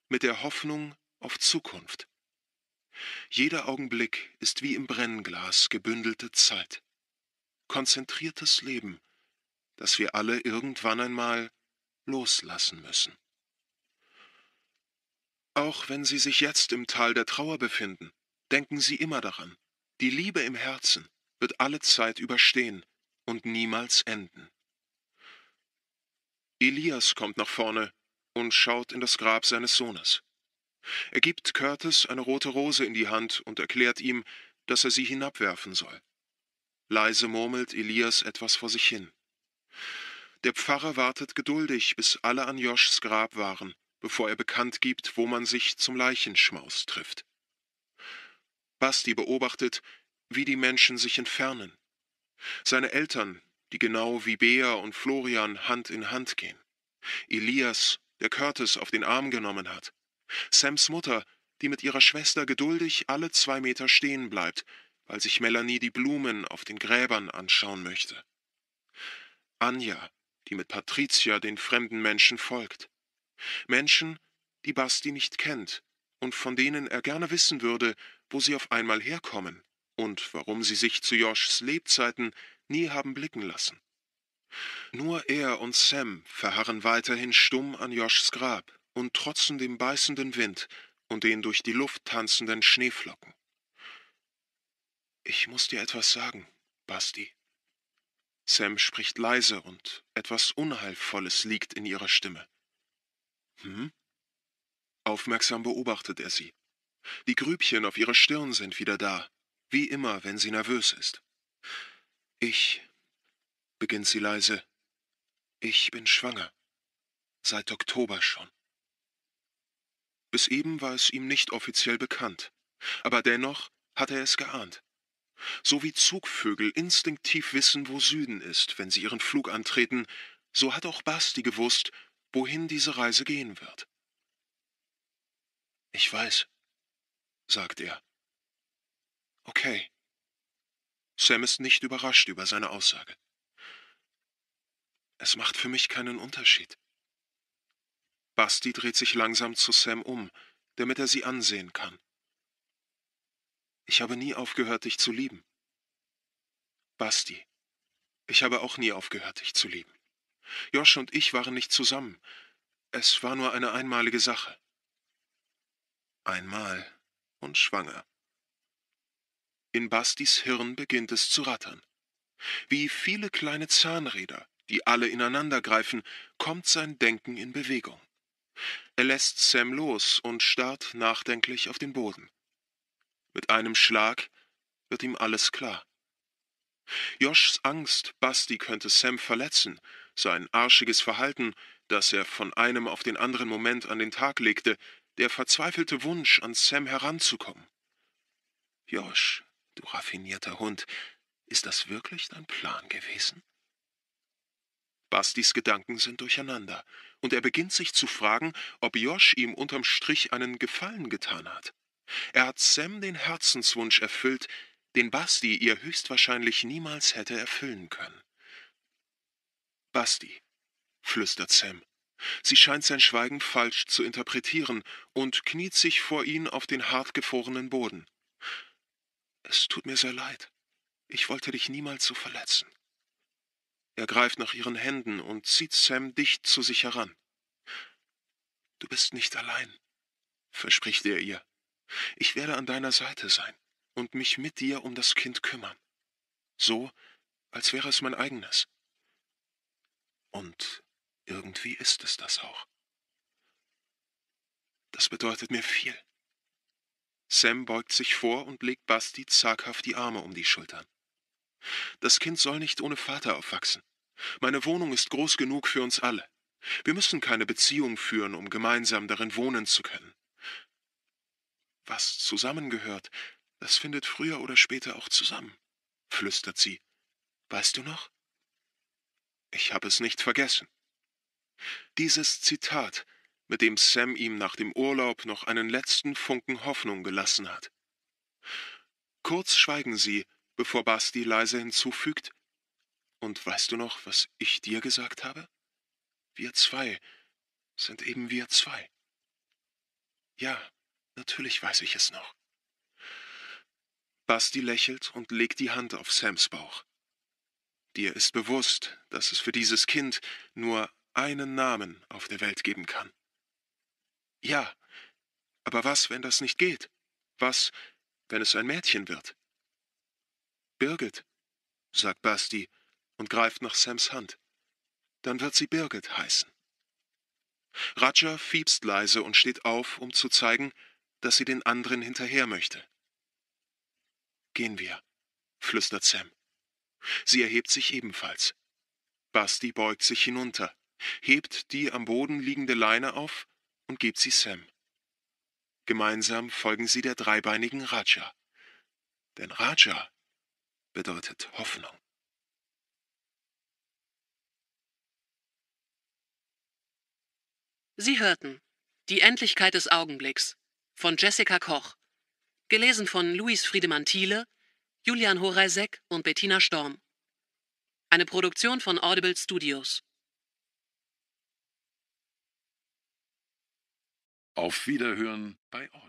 mit der Hoffnung auf Zukunft. Jeder Augenblick ist wie im Brennglas gebündelte Zeit. Konzentriertes Leben dass wir alle irgendwann einmal loslassen müssen. Auch wenn Sie sich jetzt im Tal der Trauer befinden, denken Sie immer daran, die Liebe im Herzen wird alle Zeit überstehen und niemals enden. Elias kommt nach vorne und schaut in das Grab seines Sohnes. Er gibt Curtis eine rote Rose in die Hand und erklärt ihm, dass er sie hinabwerfen soll. Leise murmelt Elias etwas vor sich hin. Der Pfarrer wartet geduldig, bis alle an Joschs Grab waren, bevor er bekannt gibt, wo man sich zum Leichenschmaus trifft. Basti beobachtet, wie die Menschen sich entfernen. Seine Eltern, die genau wie Bea und Florian Hand in Hand gehen. Elias, der Curtis auf den Arm genommen hat. Sams Mutter, die mit ihrer Schwester geduldig alle zwei Meter stehen bleibt, weil sich Melanie die Blumen auf den Gräbern anschauen möchte. Anja, die mit Patricia den fremden Menschen folgt. Menschen, die Basti nicht kennt und von denen er gerne wissen würde, wo sie auf einmal herkommen und warum sie sich zu Joshs Lebzeiten nie haben blicken lassen. Nur er und Sam verharren weiterhin stumm an Joshs Grab und trotzen dem beißenden Wind und den durch die Luft tanzenden Schneeflocken. Ich muss dir etwas sagen, Basti. Sam spricht leise und etwas Unheilvolles liegt in ihrer Stimme. Hm? Aufmerksam beobachtet er sie. Die Grübchen auf ihrer Stirn sind wieder da, wie immer, wenn sie nervös ist. Ich, beginnt sie leise, ich bin schwanger. Seit Oktober schon. Bis eben war es ihm nicht offiziell bekannt, aber dennoch hat er es geahnt. So wie Zugvögel instinktiv wissen, wo Süden ist, wenn sie ihren Flug antreten, so hat auch Basti gewusst, wohin diese Reise gehen wird. Ich weiß, sagt er. Okay. Sam ist nicht überrascht über seine Aussage. Es macht für mich keinen Unterschied. Basti dreht sich langsam zu Sam um, damit er sie ansehen kann. Ich habe nie aufgehört, dich zu lieben. Basti, ich habe auch nie aufgehört, dich zu lieben. Josh und ich waren nicht zusammen. Es war nur eine einmalige Sache. Einmal und schwanger. In Bastis Hirn beginnt es zu rattern. Wie viele kleine Zahnräder, die alle ineinander greifen, kommt sein Denken in Bewegung. Er lässt Sam los und starrt nachdenklich auf den Boden. Mit einem Schlag wird ihm alles klar. Joshs Angst, Basti könnte Sam verletzen, sein arschiges Verhalten, das er von einem auf den anderen Moment an den Tag legte, der verzweifelte Wunsch, an Sam heranzukommen. Josh, du raffinierter Hund, ist das wirklich dein Plan gewesen? Bastis Gedanken sind durcheinander, und er beginnt sich zu fragen, ob Josh ihm unterm Strich einen Gefallen getan hat. Er hat Sam den Herzenswunsch erfüllt, den Basti ihr höchstwahrscheinlich niemals hätte erfüllen können. Basti, flüstert Sam. Sie scheint sein Schweigen falsch zu interpretieren und kniet sich vor ihn auf den hartgefrorenen Boden. Es tut mir sehr leid. Ich wollte dich niemals so verletzen. Er greift nach ihren Händen und zieht Sam dicht zu sich heran. Du bist nicht allein, verspricht er ihr. Ich werde an deiner Seite sein und mich mit dir um das Kind kümmern. So, als wäre es mein eigenes. Und irgendwie ist es das auch. Das bedeutet mir viel. Sam beugt sich vor und legt Basti zaghaft die Arme um die Schultern. Das Kind soll nicht ohne Vater aufwachsen. Meine Wohnung ist groß genug für uns alle. Wir müssen keine Beziehung führen, um gemeinsam darin wohnen zu können. Was zusammengehört, das findet früher oder später auch zusammen, flüstert sie. Weißt du noch? Ich habe es nicht vergessen. Dieses Zitat, mit dem Sam ihm nach dem Urlaub noch einen letzten Funken Hoffnung gelassen hat. Kurz schweigen sie, bevor Basti leise hinzufügt. Und weißt du noch, was ich dir gesagt habe? Wir zwei sind eben wir zwei. Ja, Natürlich weiß ich es noch. Basti lächelt und legt die Hand auf Sams Bauch. Dir ist bewusst, dass es für dieses Kind nur einen Namen auf der Welt geben kann. Ja, aber was, wenn das nicht geht? Was, wenn es ein Mädchen wird? Birgit, sagt Basti und greift nach Sams Hand. Dann wird sie Birgit heißen. Raja fiebst leise und steht auf, um zu zeigen, dass sie den anderen hinterher möchte. Gehen wir, flüstert Sam. Sie erhebt sich ebenfalls. Basti beugt sich hinunter, hebt die am Boden liegende Leine auf und gibt sie Sam. Gemeinsam folgen sie der dreibeinigen Raja. Denn Raja bedeutet Hoffnung. Sie hörten die Endlichkeit des Augenblicks von Jessica Koch. Gelesen von Luis Friedemann Thiele, Julian Horeisek und Bettina Storm. Eine Produktion von Audible Studios. Auf Wiederhören bei Audible.